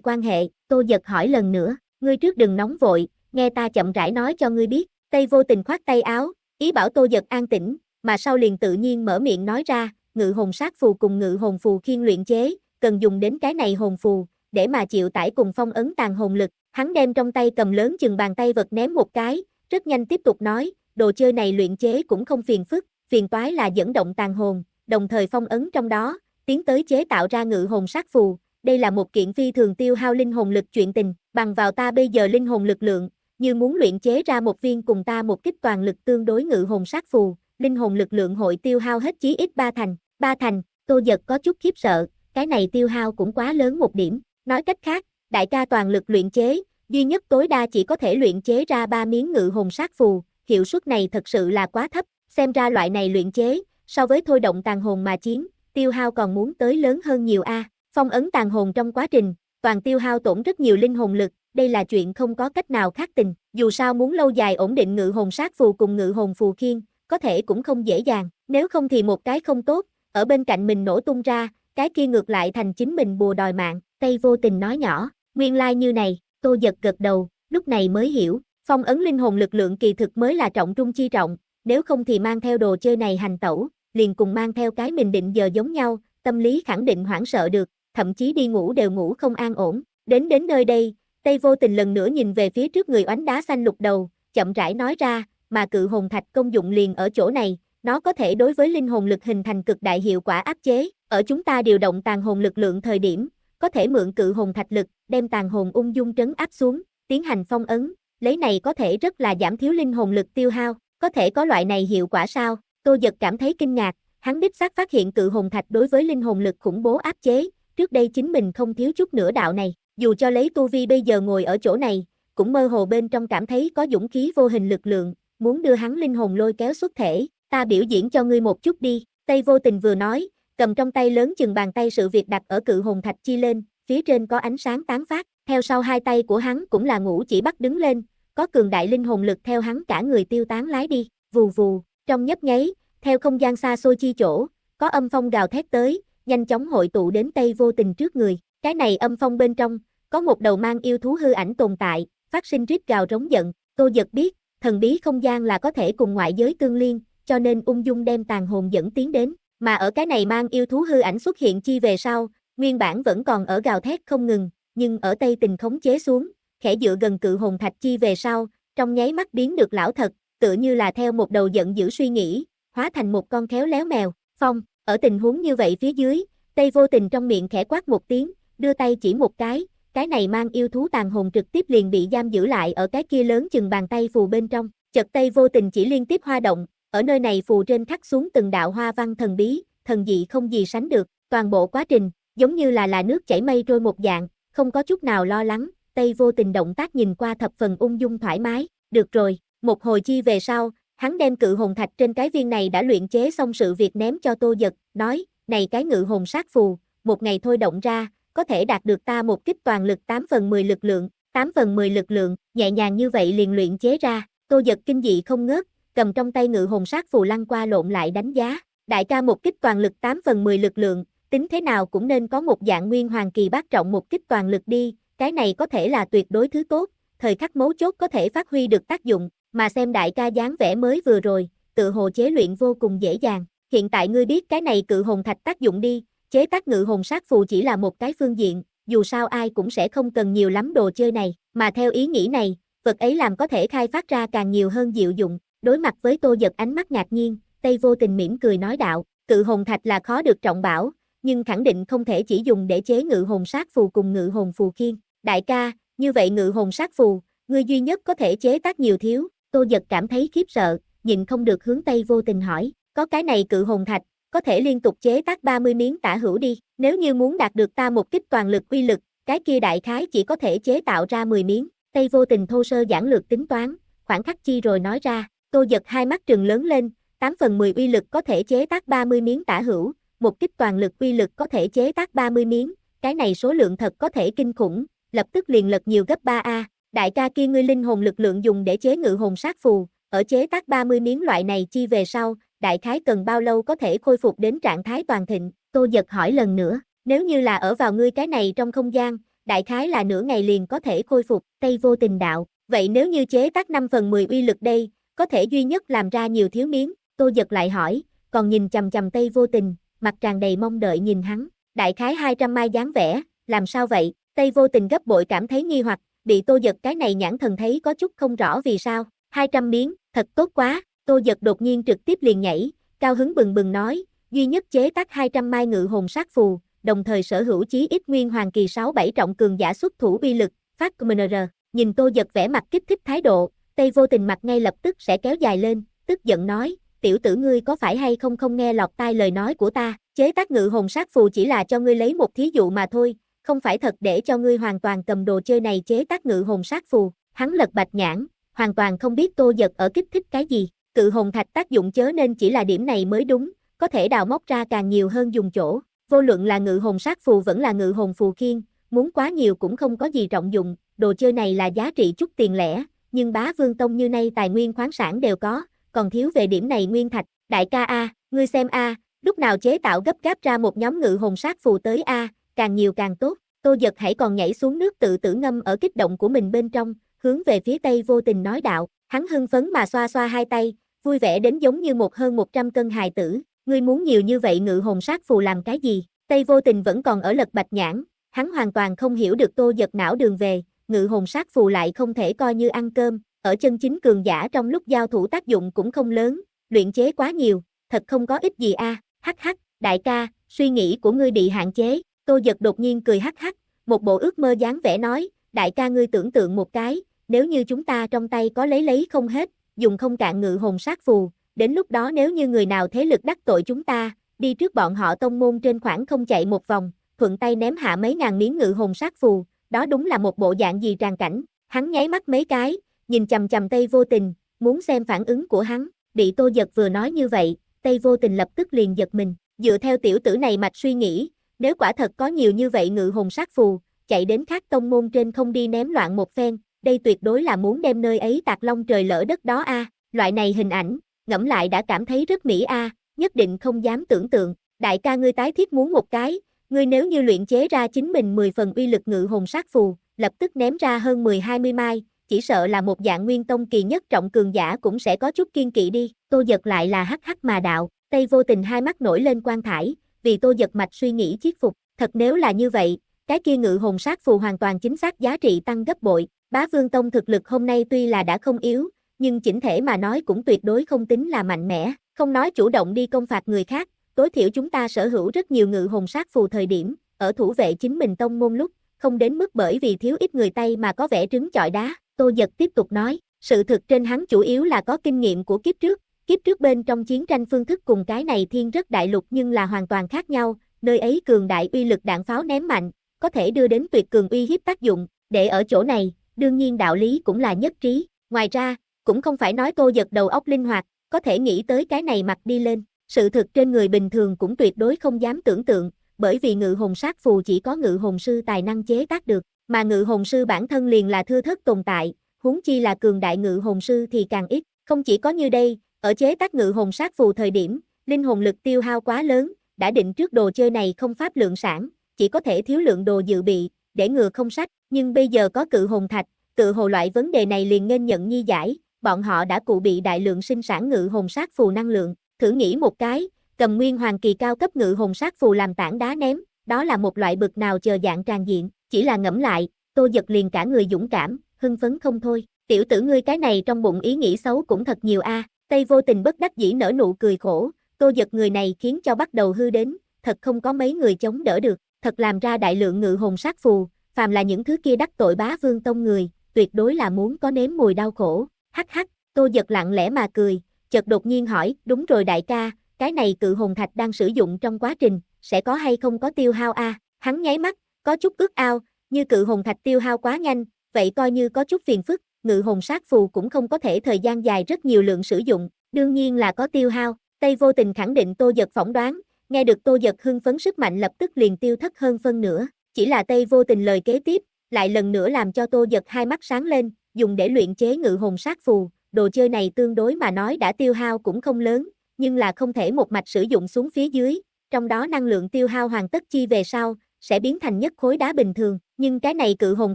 quan hệ, tô giật hỏi lần nữa, ngươi trước đừng nóng vội, nghe ta chậm rãi nói cho ngươi biết, Tây vô tình khoát tay áo, ý bảo tô giật an tĩnh, mà sau liền tự nhiên mở miệng nói ra, ngự hồn sát phù cùng ngự hồn phù khiên luyện chế, cần dùng đến cái này hồn phù, để mà chịu tải cùng phong ấn tàn hồn lực, hắn đem trong tay cầm lớn chừng bàn tay vật ném một cái, rất nhanh tiếp tục nói, đồ chơi này luyện chế cũng không phiền phức, phiền toái là dẫn động tàn hồn, đồng thời phong ấn trong đó, tiến tới chế tạo ra ngự hồn sát phù. Đây là một kiện phi thường tiêu hao linh hồn lực chuyện tình, bằng vào ta bây giờ linh hồn lực lượng, như muốn luyện chế ra một viên cùng ta một kích toàn lực tương đối ngự hồn sát phù, linh hồn lực lượng hội tiêu hao hết chí ít ba thành, ba thành, tô giật có chút khiếp sợ, cái này tiêu hao cũng quá lớn một điểm, nói cách khác, đại ca toàn lực luyện chế, duy nhất tối đa chỉ có thể luyện chế ra ba miếng ngự hồn sát phù, hiệu suất này thật sự là quá thấp, xem ra loại này luyện chế, so với thôi động tàn hồn mà chiến, tiêu hao còn muốn tới lớn hơn nhiều a. Phong ấn tàn hồn trong quá trình, toàn tiêu hao tổn rất nhiều linh hồn lực, đây là chuyện không có cách nào khác tình, dù sao muốn lâu dài ổn định ngự hồn sát phù cùng ngự hồn phù khiên, có thể cũng không dễ dàng, nếu không thì một cái không tốt, ở bên cạnh mình nổ tung ra, cái kia ngược lại thành chính mình bùa đòi mạng, Tây vô tình nói nhỏ, nguyên lai like như này, tô giật gật đầu, lúc này mới hiểu, phong ấn linh hồn lực lượng kỳ thực mới là trọng trung chi trọng, nếu không thì mang theo đồ chơi này hành tẩu, liền cùng mang theo cái mình định giờ giống nhau, tâm lý khẳng định hoảng sợ được, thậm chí đi ngủ đều ngủ không an ổn. Đến đến nơi đây, Tây vô tình lần nữa nhìn về phía trước người oánh đá xanh lục đầu, chậm rãi nói ra, mà cự hồn thạch công dụng liền ở chỗ này, nó có thể đối với linh hồn lực hình thành cực đại hiệu quả áp chế, ở chúng ta điều động tàn hồn lực lượng thời điểm, có thể mượn cự hồn thạch lực, đem tàn hồn ung dung trấn áp xuống, tiến hành phong ấn, lấy này có thể rất là giảm thiếu linh hồn lực tiêu hao, có thể có loại này hiệu quả sao? Tô Giật cảm thấy kinh ngạc, hắn đích xác phát hiện cự hồn thạch đối với linh hồn lực khủng bố áp chế, trước đây chính mình không thiếu chút nữa đạo này, dù cho lấy tu vi bây giờ ngồi ở chỗ này, cũng mơ hồ bên trong cảm thấy có dũng khí vô hình lực lượng, muốn đưa hắn linh hồn lôi kéo xuất thể, ta biểu diễn cho ngươi một chút đi, Tây vô tình vừa nói, cầm trong tay lớn chừng bàn tay sự việc đặt ở cự hồn thạch chi lên, phía trên có ánh sáng tán phát, theo sau hai tay của hắn cũng là ngủ chỉ bắt đứng lên, có cường đại linh hồn lực theo hắn cả người tiêu tán lái đi, vù vù, trong nhấp nháy, theo không gian xa xôi chi chỗ, có âm phong gào thét tới, nhanh chóng hội tụ đến Tây Vô Tình trước người. Cái này âm phong bên trong, có một đầu mang yêu thú hư ảnh tồn tại, phát sinh rít gào rống giận, Tô Giật biết, thần bí không gian là có thể cùng ngoại giới tương liên, cho nên ung dung đem tàn hồn dẫn tiến đến, mà ở cái này mang yêu thú hư ảnh xuất hiện chi về sau, nguyên bản vẫn còn ở gào thét không ngừng, nhưng ở Tây Tình khống chế xuống, khẽ dựa gần cự hồn thạch chi về sau, trong nháy mắt biến được lão thật, tựa như là theo một đầu giận dữ suy nghĩ, hóa thành một con khéo léo mèo, phong, ở tình huống như vậy phía dưới, Tây vô tình trong miệng khẽ quát một tiếng, đưa tay chỉ một cái, cái này mang yêu thú tàn hồn trực tiếp liền bị giam giữ lại ở cái kia lớn chừng bàn tay phù bên trong, chợt Tây vô tình chỉ liên tiếp hoa động, ở nơi này phù trên khắc xuống từng đạo hoa văn thần bí, thần dị không gì sánh được, toàn bộ quá trình, giống như là là nước chảy mây trôi một dạng, không có chút nào lo lắng, Tây vô tình động tác nhìn qua thập phần ung dung thoải mái, được rồi, một hồi chi về sau, hắn đem cự hồn thạch trên cái viên này đã luyện chế xong sự việc ném cho Tô giật nói, này cái ngự hồn sát phù, một ngày thôi động ra, có thể đạt được ta một kích toàn lực 8 phần 10 lực lượng, 8 phần 10 lực lượng, nhẹ nhàng như vậy liền luyện chế ra, Tô giật kinh dị không ngớt, cầm trong tay ngự hồn sát phù lăn qua lộn lại đánh giá, đại ca một kích toàn lực 8 phần 10 lực lượng, tính thế nào cũng nên có một dạng nguyên hoàng kỳ bác trọng một kích toàn lực đi, cái này có thể là tuyệt đối thứ tốt, thời khắc mấu chốt có thể phát huy được tác dụng, mà xem đại ca dáng vẻ mới vừa rồi, tự hồ chế luyện vô cùng dễ dàng. Hiện tại ngươi biết cái này cự hồn thạch tác dụng đi, chế tác ngự hồn sát phù chỉ là một cái phương diện, dù sao ai cũng sẽ không cần nhiều lắm đồ chơi này, mà theo ý nghĩ này, vật ấy làm có thể khai phát ra càng nhiều hơn diệu dụng. Đối mặt với Tô Dật ánh mắt ngạc nhiên, Tây Vô Tình mỉm cười nói đạo, cự hồn thạch là khó được trọng bảo, nhưng khẳng định không thể chỉ dùng để chế ngự hồn sát phù cùng ngự hồn phù khiên. Đại ca, như vậy ngự hồn sát phù, ngươi duy nhất có thể chế tác nhiều thiếu, Tô Giật cảm thấy khiếp sợ, nhìn không được hướng Tây vô tình hỏi, có cái này cự hồn thạch, có thể liên tục chế tác 30 miếng tả hữu đi, nếu như muốn đạt được ta một kích toàn lực quy lực, cái kia đại khái chỉ có thể chế tạo ra 10 miếng. Tây vô tình thô sơ giản lược tính toán, khoảng khắc chi rồi nói ra, Tô Giật hai mắt trừng lớn lên, 8 phần 10 uy lực có thể chế tác 30 miếng tả hữu, một kích toàn lực uy lực có thể chế tác 30 miếng, cái này số lượng thật có thể kinh khủng, lập tức liền lật nhiều gấp 3A, đại ca kia ngươi linh hồn lực lượng dùng để chế ngự hồn sát phù, ở chế tác 30 miếng loại này chi về sau, đại khái cần bao lâu có thể khôi phục đến trạng thái toàn thịnh, tô giật hỏi lần nữa, nếu như là ở vào ngươi cái này trong không gian, đại khái là nửa ngày liền có thể khôi phục, tây vô tình đạo, vậy nếu như chế tác 5 phần 10 uy lực đây, có thể duy nhất làm ra nhiều thiếu miếng, tô giật lại hỏi, còn nhìn chầm chầm tây vô tình, mặt tràn đầy mong đợi nhìn hắn, đại khái 200 mai dáng vẻ, làm sao vậy, tây vô tình gấp bội cảm thấy nghi hoặc, bị tô giật cái này nhãn thần thấy có chút không rõ vì sao, 200 miếng, thật tốt quá, tô giật đột nhiên trực tiếp liền nhảy, cao hứng bừng bừng nói, duy nhất chế tác 200 mai ngự hồn sát phù, đồng thời sở hữu chí ít nguyên hoàng kỳ 6-7 trọng cường giả xuất thủ bi lực, phát MNR, nhìn tô giật vẻ mặt kích thích thái độ, tây vô tình mặt ngay lập tức sẽ kéo dài lên, tức giận nói, tiểu tử ngươi có phải hay không không nghe lọt tai lời nói của ta, chế tác ngự hồn sát phù chỉ là cho ngươi lấy một thí dụ mà thôi, không phải thật để cho ngươi hoàn toàn cầm đồ chơi này chế tác ngự hồn sát phù, hắn lật bạch nhãn, hoàn toàn không biết tô giật ở kích thích cái gì, cự hồn thạch tác dụng chớ nên chỉ là điểm này mới đúng, có thể đào móc ra càng nhiều hơn dùng chỗ, vô luận là ngự hồn sát phù vẫn là ngự hồn phù khiên, muốn quá nhiều cũng không có gì trọng dụng, đồ chơi này là giá trị chút tiền lẻ, nhưng bá vương tông như nay tài nguyên khoáng sản đều có, còn thiếu về điểm này nguyên thạch, đại ca A, ngươi xem A, lúc nào chế tạo gấp gáp ra một nhóm ngự hồn sát phù tới A, càng nhiều càng tốt, tô giật hãy còn nhảy xuống nước tự tử ngâm ở kích động của mình bên trong, hướng về phía tây vô tình nói đạo, hắn hưng phấn mà xoa xoa hai tay, vui vẻ đến giống như một hơn 100 cân hài tử, ngươi muốn nhiều như vậy ngự hồn sát phù làm cái gì, tây vô tình vẫn còn ở lật bạch nhãn, hắn hoàn toàn không hiểu được tô giật não đường về, ngự hồn sát phù lại không thể coi như ăn cơm, ở chân chính cường giả trong lúc giao thủ tác dụng cũng không lớn, luyện chế quá nhiều, thật không có ích gì a. À. hắc hắc, đại ca, suy nghĩ của ngươi bị hạn chế, Tô Giật đột nhiên cười hắc hắc, một bộ ước mơ dáng vẻ nói, đại ca ngươi tưởng tượng một cái, nếu như chúng ta trong tay có lấy lấy không hết, dùng không cạn ngự hồn sát phù, đến lúc đó nếu như người nào thế lực đắc tội chúng ta, đi trước bọn họ tông môn trên khoảng không chạy một vòng, thuận tay ném hạ mấy ngàn miếng ngự hồn sát phù, đó đúng là một bộ dạng gì tràn cảnh, hắn nháy mắt mấy cái, nhìn chầm chầm Tây Vô Tình, muốn xem phản ứng của hắn, bị Tô Giật vừa nói như vậy, Tây Vô Tình lập tức liền giật mình, dựa theo tiểu tử này mạch suy nghĩ, nếu quả thật có nhiều như vậy ngự hồn sát phù, chạy đến khác tông môn trên không đi ném loạn một phen, đây tuyệt đối là muốn đem nơi ấy tạc long trời lỡ đất đó a. Loại này hình ảnh, ngẫm lại đã cảm thấy rất mỹ a, nhất định không dám tưởng tượng. Đại ca ngươi tái thiết muốn một cái, ngươi nếu như luyện chế ra chính mình 10 phần uy lực ngự hồn sát phù, lập tức ném ra hơn 10-20 mai, chỉ sợ là một dạng nguyên tông kỳ nhất trọng cường giả cũng sẽ có chút kiên kỵ đi. Tô giật lại là hắc hắc mà đạo, Tây vô tình hai mắt nổi lên quan thải, vì Tô Giật Mạch suy nghĩ chiết phục, thật nếu là như vậy, cái kia ngự hồn sát phù hoàn toàn chính xác giá trị tăng gấp bội, bá vương tông thực lực hôm nay tuy là đã không yếu, nhưng chỉnh thể mà nói cũng tuyệt đối không tính là mạnh mẽ, không nói chủ động đi công phạt người khác, tối thiểu chúng ta sở hữu rất nhiều ngự hồn sát phù thời điểm, ở thủ vệ chính mình tông môn lúc, không đến mức bởi vì thiếu ít người tay mà có vẻ trứng chọi đá, Tô Giật tiếp tục nói, sự thực trên hắn chủ yếu là có kinh nghiệm của kiếp trước, Kiếp trước bên trong chiến tranh phương thức cùng cái này thiên rất đại lục nhưng là hoàn toàn khác nhau, nơi ấy cường đại uy lực đạn pháo ném mạnh, có thể đưa đến tuyệt cường uy hiếp tác dụng, để ở chỗ này, đương nhiên đạo lý cũng là nhất trí. Ngoài ra, cũng không phải nói tô giật đầu óc linh hoạt, có thể nghĩ tới cái này mặc đi lên. Sự thực trên người bình thường cũng tuyệt đối không dám tưởng tượng, bởi vì ngự hồn sát phù chỉ có ngự hồn sư tài năng chế tác được, mà ngự hồn sư bản thân liền là thưa thất tồn tại, huống chi là cường đại ngự hồn sư thì càng ít, không chỉ có như đây, ở chế tác ngự hồn sát phù thời điểm, linh hồn lực tiêu hao quá lớn, đã định trước đồ chơi này không pháp lượng sản, chỉ có thể thiếu lượng đồ dự bị, để ngừa không sách, nhưng bây giờ có cự hồn thạch, tự hồ loại vấn đề này liền nên nhận nhi giải, bọn họ đã cụ bị đại lượng sinh sản ngự hồn sát phù năng lượng, thử nghĩ một cái, cầm nguyên hoàng kỳ cao cấp ngự hồn sát phù làm tảng đá ném, đó là một loại bực nào chờ dạng tràn diện, chỉ là ngẫm lại, tô giật liền cả người dũng cảm, hưng phấn không thôi, tiểu tử ngươi cái này trong bụng ý nghĩ xấu cũng thật nhiều a Tây vô tình bất đắc dĩ nở nụ cười khổ, tô giật người này khiến cho bắt đầu hư đến, thật không có mấy người chống đỡ được, thật làm ra đại lượng ngự hồn sát phù, phàm là những thứ kia đắc tội bá vương tông người, tuyệt đối là muốn có nếm mùi đau khổ, hắc hắc, tô giật lặng lẽ mà cười, chợt đột nhiên hỏi, đúng rồi đại ca, cái này cự hồn thạch đang sử dụng trong quá trình, sẽ có hay không có tiêu hao a hắn nháy mắt, có chút ước ao, như cự hồn thạch tiêu hao quá nhanh, vậy coi như có chút phiền phức, ngự hồn sát phù cũng không có thể thời gian dài rất nhiều lượng sử dụng, đương nhiên là có tiêu hao, Tây vô tình khẳng định Tô Giật phỏng đoán, nghe được Tô Giật hưng phấn sức mạnh lập tức liền tiêu thất hơn phân nữa. chỉ là Tây vô tình lời kế tiếp, lại lần nữa làm cho Tô Giật hai mắt sáng lên, dùng để luyện chế ngự hồn sát phù, đồ chơi này tương đối mà nói đã tiêu hao cũng không lớn, nhưng là không thể một mạch sử dụng xuống phía dưới, trong đó năng lượng tiêu hao hoàn tất chi về sau, sẽ biến thành nhất khối đá bình thường, nhưng cái này cự hồn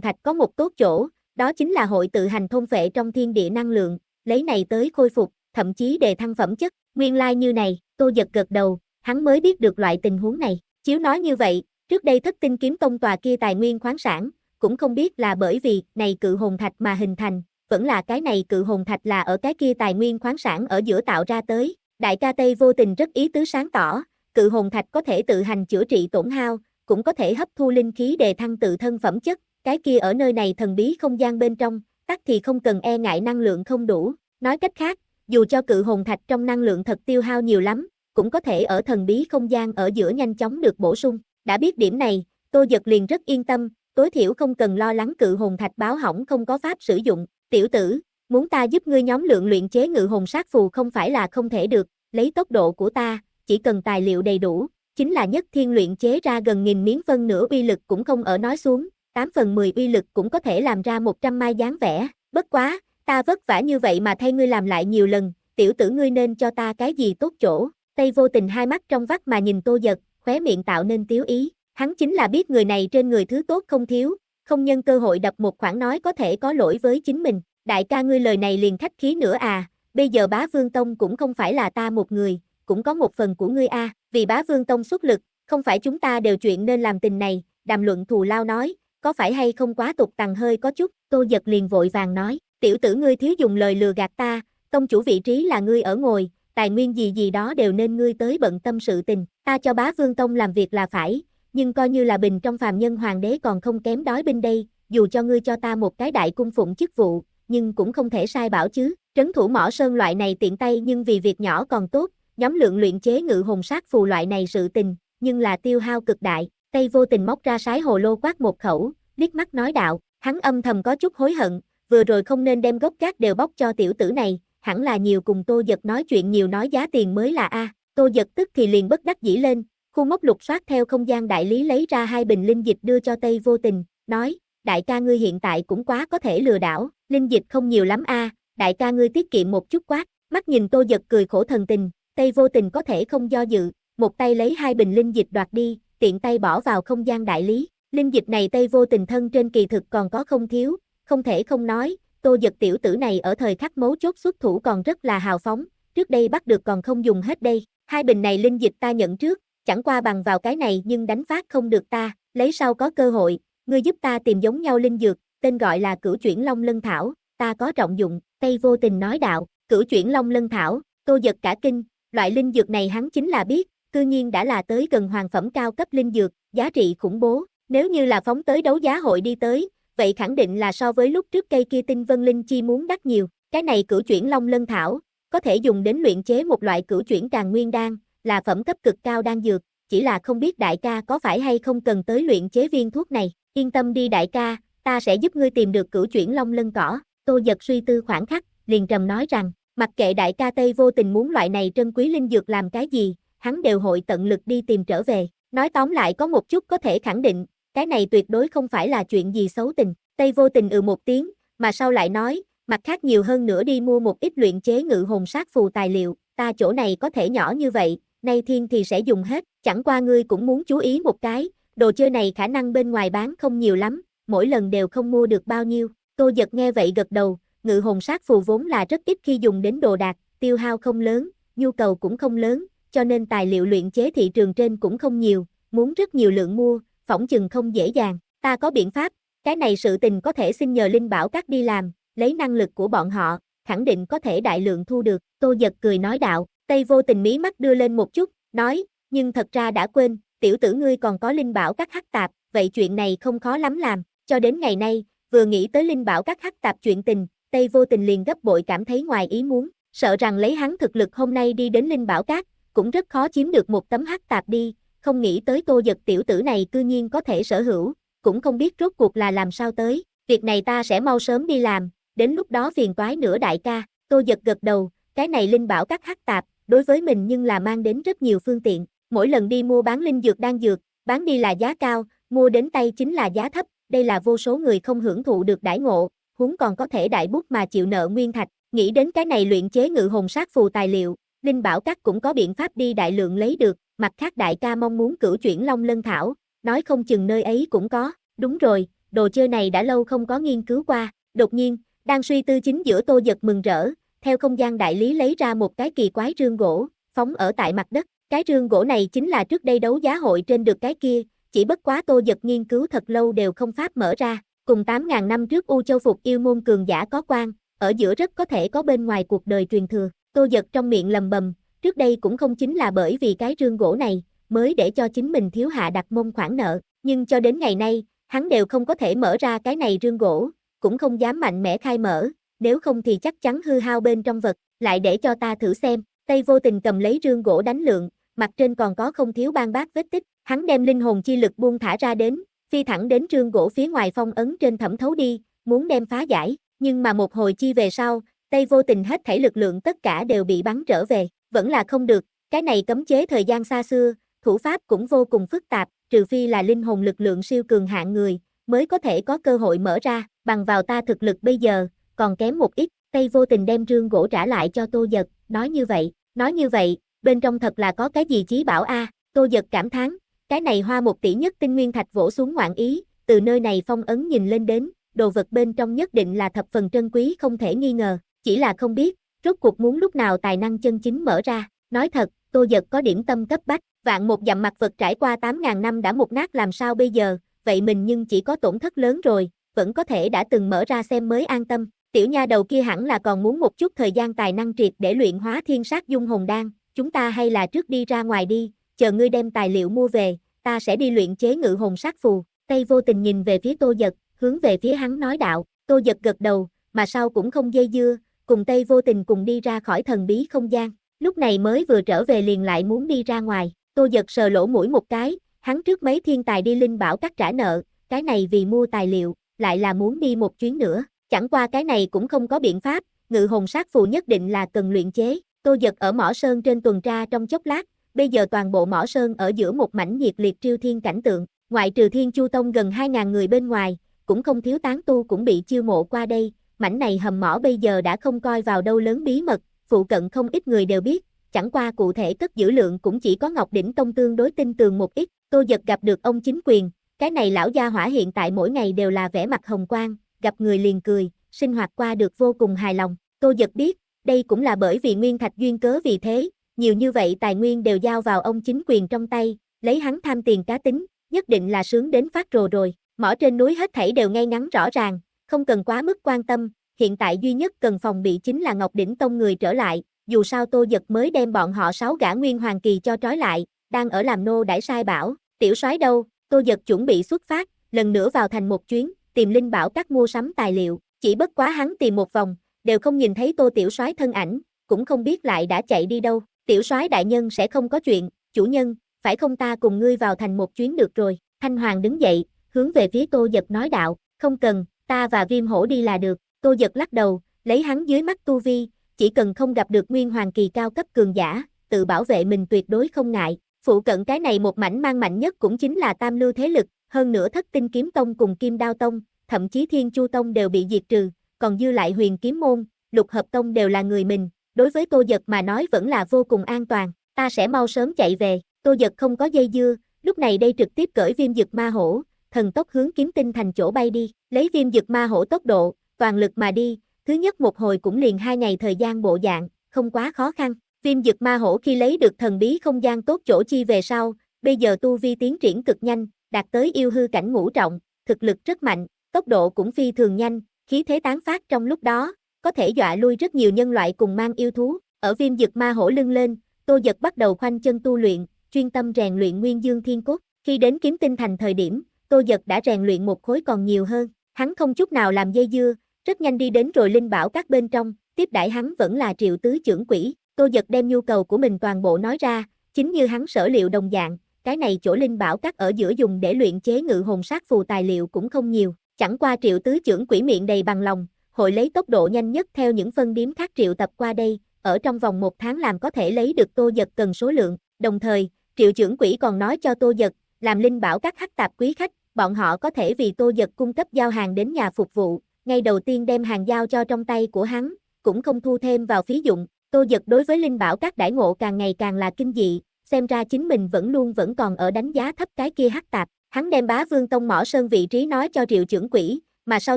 thạch có một tốt chỗ, đó chính là hội tự hành thôn phệ trong thiên địa năng lượng, lấy này tới khôi phục, thậm chí đề thăng phẩm chất. Nguyên lai like như này, Tô giật gật đầu, hắn mới biết được loại tình huống này. Chiếu nói như vậy, trước đây thất tinh kiếm tông tòa kia tài nguyên khoáng sản, cũng không biết là bởi vì này cự hồn thạch mà hình thành, vẫn là cái này cự hồn thạch là ở cái kia tài nguyên khoáng sản ở giữa tạo ra tới. Đại ca Tây vô tình rất ý tứ sáng tỏ, cự hồn thạch có thể tự hành chữa trị tổn hao, cũng có thể hấp thu linh khí đề thăng tự thân phẩm chất, cái kia ở nơi này thần bí không gian bên trong, tắc thì không cần e ngại năng lượng không đủ, nói cách khác, dù cho cự hồn thạch trong năng lượng thật tiêu hao nhiều lắm, cũng có thể ở thần bí không gian ở giữa nhanh chóng được bổ sung, đã biết điểm này, Tô Giật liền rất yên tâm, tối thiểu không cần lo lắng cự hồn thạch báo hỏng không có pháp sử dụng, tiểu tử, muốn ta giúp ngươi nhóm lượng luyện chế ngự hồn sát phù không phải là không thể được, lấy tốc độ của ta, chỉ cần tài liệu đầy đủ, chính là nhất thiên luyện chế ra gần nghìn miếng phân nửa uy lực cũng không ở nói xuống, 8 phần 10 uy lực cũng có thể làm ra 100 mai dáng vẻ, bất quá, ta vất vả như vậy mà thay ngươi làm lại nhiều lần, tiểu tử ngươi nên cho ta cái gì tốt chỗ, Tây vô tình hai mắt trong vắt mà nhìn tô giật, khóe miệng tạo nên tiếu ý, hắn chính là biết người này trên người thứ tốt không thiếu, không nhân cơ hội đập một khoảng nói có thể có lỗi với chính mình, đại ca ngươi lời này liền khách khí nữa à, bây giờ bá vương tông cũng không phải là ta một người, cũng có một phần của ngươi a vì bá vương tông xuất lực, không phải chúng ta đều chuyện nên làm tình này, đàm luận thù lao nói, có phải hay không quá tục tằng hơi có chút, tô giật liền vội vàng nói, tiểu tử ngươi thiếu dùng lời lừa gạt ta, tông chủ vị trí là ngươi ở ngồi, tài nguyên gì gì đó đều nên ngươi tới bận tâm sự tình, ta cho bá vương tông làm việc là phải, nhưng coi như là bình trong phàm nhân hoàng đế còn không kém đói bên đây, dù cho ngươi cho ta một cái đại cung phụng chức vụ, nhưng cũng không thể sai bảo chứ, trấn thủ mỏ sơn loại này tiện tay nhưng vì việc nhỏ còn tốt, nhóm lượng luyện chế ngự hồn sát phù loại này sự tình, nhưng là tiêu hao cực đại, Tây vô tình móc ra sái hồ lô quát một khẩu, liếc mắt nói đạo, hắn âm thầm có chút hối hận, vừa rồi không nên đem gốc cát đều bóc cho tiểu tử này, hẳn là nhiều cùng tô giật nói chuyện nhiều nói giá tiền mới là a tô giật tức thì liền bất đắc dĩ lên, khu móc lục soát theo không gian đại lý lấy ra hai bình linh dịch đưa cho Tây vô tình, nói, đại ca ngươi hiện tại cũng quá có thể lừa đảo, linh dịch không nhiều lắm a đại ca ngươi tiết kiệm một chút quát, mắt nhìn tô giật cười khổ thần tình, Tây vô tình có thể không do dự, một tay lấy hai bình linh dịch đoạt đi, tiện tay bỏ vào không gian đại lý. Linh dịch này Tây vô tình thân trên kỳ thực còn có không thiếu, không thể không nói, tô giật tiểu tử này ở thời khắc mấu chốt xuất thủ còn rất là hào phóng, trước đây bắt được còn không dùng hết đây. Hai bình này linh dịch ta nhận trước, chẳng qua bằng vào cái này nhưng đánh phát không được ta, lấy sau có cơ hội, ngươi giúp ta tìm giống nhau linh dược, tên gọi là cửu chuyển long lân thảo, ta có trọng dụng, Tây vô tình nói đạo, cửu chuyển long lân thảo, tô giật cả kinh, loại linh dược này hắn chính là biết, cư nhiên đã là tới gần hoàng phẩm cao cấp linh dược, giá trị khủng bố, nếu như là phóng tới đấu giá hội đi tới, vậy khẳng định là so với lúc trước cây kia tinh vân linh chi muốn đắt nhiều, cái này cửu chuyển long lân thảo, có thể dùng đến luyện chế một loại cửu chuyển càng nguyên đan, là phẩm cấp cực cao đan dược, chỉ là không biết đại ca có phải hay không cần tới luyện chế viên thuốc này, yên tâm đi đại ca, ta sẽ giúp ngươi tìm được cửu chuyển long lân cỏ, tô giật suy tư khoảng khắc, liền trầm nói rằng, mặc kệ đại ca Tây vô tình muốn loại này trân quý linh dược làm cái gì, hắn đều hội tận lực đi tìm trở về. Nói tóm lại có một chút có thể khẳng định, cái này tuyệt đối không phải là chuyện gì xấu tình. Tây vô tình ừ một tiếng, mà sau lại nói, mặt khác nhiều hơn nữa đi mua một ít luyện chế ngự hồn sát phù tài liệu, ta chỗ này có thể nhỏ như vậy, nay thiên thì sẽ dùng hết, chẳng qua ngươi cũng muốn chú ý một cái, đồ chơi này khả năng bên ngoài bán không nhiều lắm, mỗi lần đều không mua được bao nhiêu. Tô giật nghe vậy gật đầu, ngự hồn sát phù vốn là rất ít khi dùng đến đồ đạc, tiêu hao không lớn, nhu cầu cũng không lớn, cho nên tài liệu luyện chế thị trường trên cũng không nhiều, muốn rất nhiều lượng mua, phỏng chừng không dễ dàng, ta có biện pháp, cái này sự tình có thể xin nhờ Linh Bảo Các đi làm, lấy năng lực của bọn họ, khẳng định có thể đại lượng thu được, Tô Giật cười nói đạo, Tây vô tình mí mắt đưa lên một chút, nói, nhưng thật ra đã quên, tiểu tử ngươi còn có Linh Bảo Các hắc tạp, vậy chuyện này không khó lắm làm, cho đến ngày nay, vừa nghĩ tới Linh Bảo Các hắc tạp chuyện tình, Tây vô tình liền gấp bội cảm thấy ngoài ý muốn, sợ rằng lấy hắn thực lực hôm nay đi đến Linh Bảo Các, cũng rất khó chiếm được một tấm hắc tạp đi, không nghĩ tới tô giật tiểu tử này cư nhiên có thể sở hữu, cũng không biết rốt cuộc là làm sao tới, việc này ta sẽ mau sớm đi làm, đến lúc đó phiền toái nữa đại ca, tô giật gật đầu, cái này linh bảo các hắc tạp, đối với mình nhưng là mang đến rất nhiều phương tiện, mỗi lần đi mua bán linh dược đang dược, bán đi là giá cao, mua đến tay chính là giá thấp, đây là vô số người không hưởng thụ được đãi ngộ, huống còn có thể đại bút mà chịu nợ nguyên thạch, nghĩ đến cái này luyện chế ngự hồn sát phù tài liệu, Linh Bảo Các cũng có biện pháp đi đại lượng lấy được, mặt khác đại ca mong muốn cử chuyển Long Lân Thảo, nói không chừng nơi ấy cũng có, đúng rồi, đồ chơi này đã lâu không có nghiên cứu qua, đột nhiên, đang suy tư chính giữa tô giật mừng rỡ, theo không gian đại lý lấy ra một cái kỳ quái rương gỗ, phóng ở tại mặt đất, cái rương gỗ này chính là trước đây đấu giá hội trên được cái kia, chỉ bất quá tô giật nghiên cứu thật lâu đều không pháp mở ra, cùng 8.000 năm trước U Châu Phục yêu môn cường giả có quan, ở giữa rất có thể có bên ngoài cuộc đời truyền thừa, Tô giật trong miệng lầm bầm, trước đây cũng không chính là bởi vì cái rương gỗ này, mới để cho chính mình thiếu hạ đặt mông khoản nợ, nhưng cho đến ngày nay, hắn đều không có thể mở ra cái này rương gỗ, cũng không dám mạnh mẽ khai mở, nếu không thì chắc chắn hư hao bên trong vật, lại để cho ta thử xem, tay vô tình cầm lấy rương gỗ đánh lượng, mặt trên còn có không thiếu ban bác vết tích, hắn đem linh hồn chi lực buông thả ra đến, phi thẳng đến rương gỗ phía ngoài phong ấn trên thẩm thấu đi, muốn đem phá giải, nhưng mà một hồi chi về sau, Tây vô tình hết thảy lực lượng tất cả đều bị bắn trở về, vẫn là không được, cái này cấm chế thời gian xa xưa, thủ pháp cũng vô cùng phức tạp, trừ phi là linh hồn lực lượng siêu cường hạng người, mới có thể có cơ hội mở ra, bằng vào ta thực lực bây giờ, còn kém một ít, Tây vô tình đem rương gỗ trả lại cho Tô Giật, nói như vậy, nói như vậy, bên trong thật là có cái gì chí bảo a Tô Giật cảm thán, cái này hoa một tỷ nhất tinh nguyên thạch vỗ xuống ngoạn ý, từ nơi này phong ấn nhìn lên đến, đồ vật bên trong nhất định là thập phần trân quý không thể nghi ngờ, chỉ là không biết, rốt cuộc muốn lúc nào tài năng chân chính mở ra, nói thật, Tô Giật có điểm tâm cấp bách, vạn một dặm mặt vật trải qua 8.000 năm đã một nát làm sao bây giờ, vậy mình nhưng chỉ có tổn thất lớn rồi, vẫn có thể đã từng mở ra xem mới an tâm, tiểu nha đầu kia hẳn là còn muốn một chút thời gian tài năng triệt để luyện hóa thiên sát dung hồn đan, chúng ta hay là trước đi ra ngoài đi, chờ ngươi đem tài liệu mua về, ta sẽ đi luyện chế ngự hồn sát phù, Tây vô tình nhìn về phía Tô Giật, hướng về phía hắn nói đạo, Tô Giật gật đầu, mà sau cũng không dây dưa, cùng Tây vô tình cùng đi ra khỏi thần bí không gian, lúc này mới vừa trở về liền lại muốn đi ra ngoài, tô giật sờ lỗ mũi một cái, hắn trước mấy thiên tài đi linh bảo cắt trả nợ, cái này vì mua tài liệu, lại là muốn đi một chuyến nữa, chẳng qua cái này cũng không có biện pháp, ngự hồn sát phù nhất định là cần luyện chế, tô giật ở mỏ sơn trên tuần tra trong chốc lát, bây giờ toàn bộ mỏ sơn ở giữa một mảnh nhiệt liệt triêu thiên cảnh tượng, ngoại trừ thiên chu tông gần 2.000 người bên ngoài, cũng không thiếu tán tu cũng bị chiêu mộ qua đây, mảnh này hầm mỏ bây giờ đã không coi vào đâu lớn bí mật, phụ cận không ít người đều biết, chẳng qua cụ thể cất giữ lượng cũng chỉ có Ngọc Đỉnh Tông tương đối tin tường một ít, Tô Giật gặp được ông chính quyền, cái này lão gia hỏa hiện tại mỗi ngày đều là vẻ mặt hồng quang, gặp người liền cười, sinh hoạt qua được vô cùng hài lòng, Tô Giật biết, đây cũng là bởi vì Nguyên Thạch duyên cớ vì thế, nhiều như vậy tài nguyên đều giao vào ông chính quyền trong tay, lấy hắn tham tiền cá tính, nhất định là sướng đến phát rồ rồi, mỏ trên núi hết thảy đều ngay ngắn rõ ràng, không cần quá mức quan tâm, hiện tại duy nhất cần phòng bị chính là Ngọc Đỉnh Tông người trở lại, dù sao Tô Giật mới đem bọn họ sáu gã nguyên hoàng kỳ cho trói lại, đang ở làm nô đãi sai bảo, tiểu soái đâu, Tô Giật chuẩn bị xuất phát, lần nữa vào thành một chuyến, tìm Linh Bảo các mua sắm tài liệu, chỉ bất quá hắn tìm một vòng, đều không nhìn thấy Tô tiểu soái thân ảnh, cũng không biết lại đã chạy đi đâu, tiểu soái đại nhân sẽ không có chuyện, chủ nhân, phải không ta cùng ngươi vào thành một chuyến được rồi, Thanh Hoàng đứng dậy, hướng về phía Tô Giật nói đạo, không cần, ta và viêm hổ đi là được, tô giật lắc đầu, lấy hắn dưới mắt tu vi, chỉ cần không gặp được nguyên hoàng kỳ cao cấp cường giả, tự bảo vệ mình tuyệt đối không ngại, phụ cận cái này một mảnh mang mạnh nhất cũng chính là tam lưu thế lực, hơn nữa thất tinh kiếm tông cùng kim đao tông, thậm chí thiên chu tông đều bị diệt trừ, còn dư lại huyền kiếm môn, lục hợp tông đều là người mình, đối với tô giật mà nói vẫn là vô cùng an toàn, ta sẽ mau sớm chạy về, tô giật không có dây dưa, lúc này đây trực tiếp cởi viêm dực ma hổ, thần tốc hướng kiếm tinh thành chỗ bay đi, lấy viêm dực ma hổ tốc độ, toàn lực mà đi, thứ nhất một hồi cũng liền hai ngày thời gian bộ dạng, không quá khó khăn. Viêm dực ma hổ khi lấy được thần bí không gian tốt chỗ chi về sau, bây giờ tu vi tiến triển cực nhanh, đạt tới yêu hư cảnh ngũ trọng, thực lực rất mạnh, tốc độ cũng phi thường nhanh, khí thế tán phát trong lúc đó, có thể dọa lui rất nhiều nhân loại cùng mang yêu thú. Ở viêm dực ma hổ lưng lên, Tô giật bắt đầu khoanh chân tu luyện, chuyên tâm rèn luyện Nguyên Dương Thiên Cốt. Khi đến kiếm tinh thành thời điểm, Tô Giật đã rèn luyện một khối còn nhiều hơn, hắn không chút nào làm dây dưa, rất nhanh đi đến rồi linh bảo các bên trong, tiếp đại hắn vẫn là triệu tứ trưởng quỷ, Tô Giật đem nhu cầu của mình toàn bộ nói ra, chính như hắn sở liệu đồng dạng, cái này chỗ linh bảo các ở giữa dùng để luyện chế ngự hồn sát phù tài liệu cũng không nhiều, chẳng qua triệu tứ trưởng quỷ miệng đầy bằng lòng, hội lấy tốc độ nhanh nhất theo những phân điếm khác triệu tập qua đây, ở trong vòng một tháng làm có thể lấy được Tô Giật cần số lượng, đồng thời, triệu trưởng quỷ còn nói cho Tô Giật, làm linh bảo các hắc tạp quý khách, bọn họ có thể vì Tô Giật cung cấp giao hàng đến nhà phục vụ, ngay đầu tiên đem hàng giao cho trong tay của hắn, cũng không thu thêm vào phí dụng. Tô Giật đối với Linh Bảo các đại ngộ càng ngày càng là kinh dị, xem ra chính mình vẫn luôn vẫn còn ở đánh giá thấp cái kia hắc tạp. Hắn đem bá vương tông mỏ sơn vị trí nói cho triệu trưởng quỹ, mà sau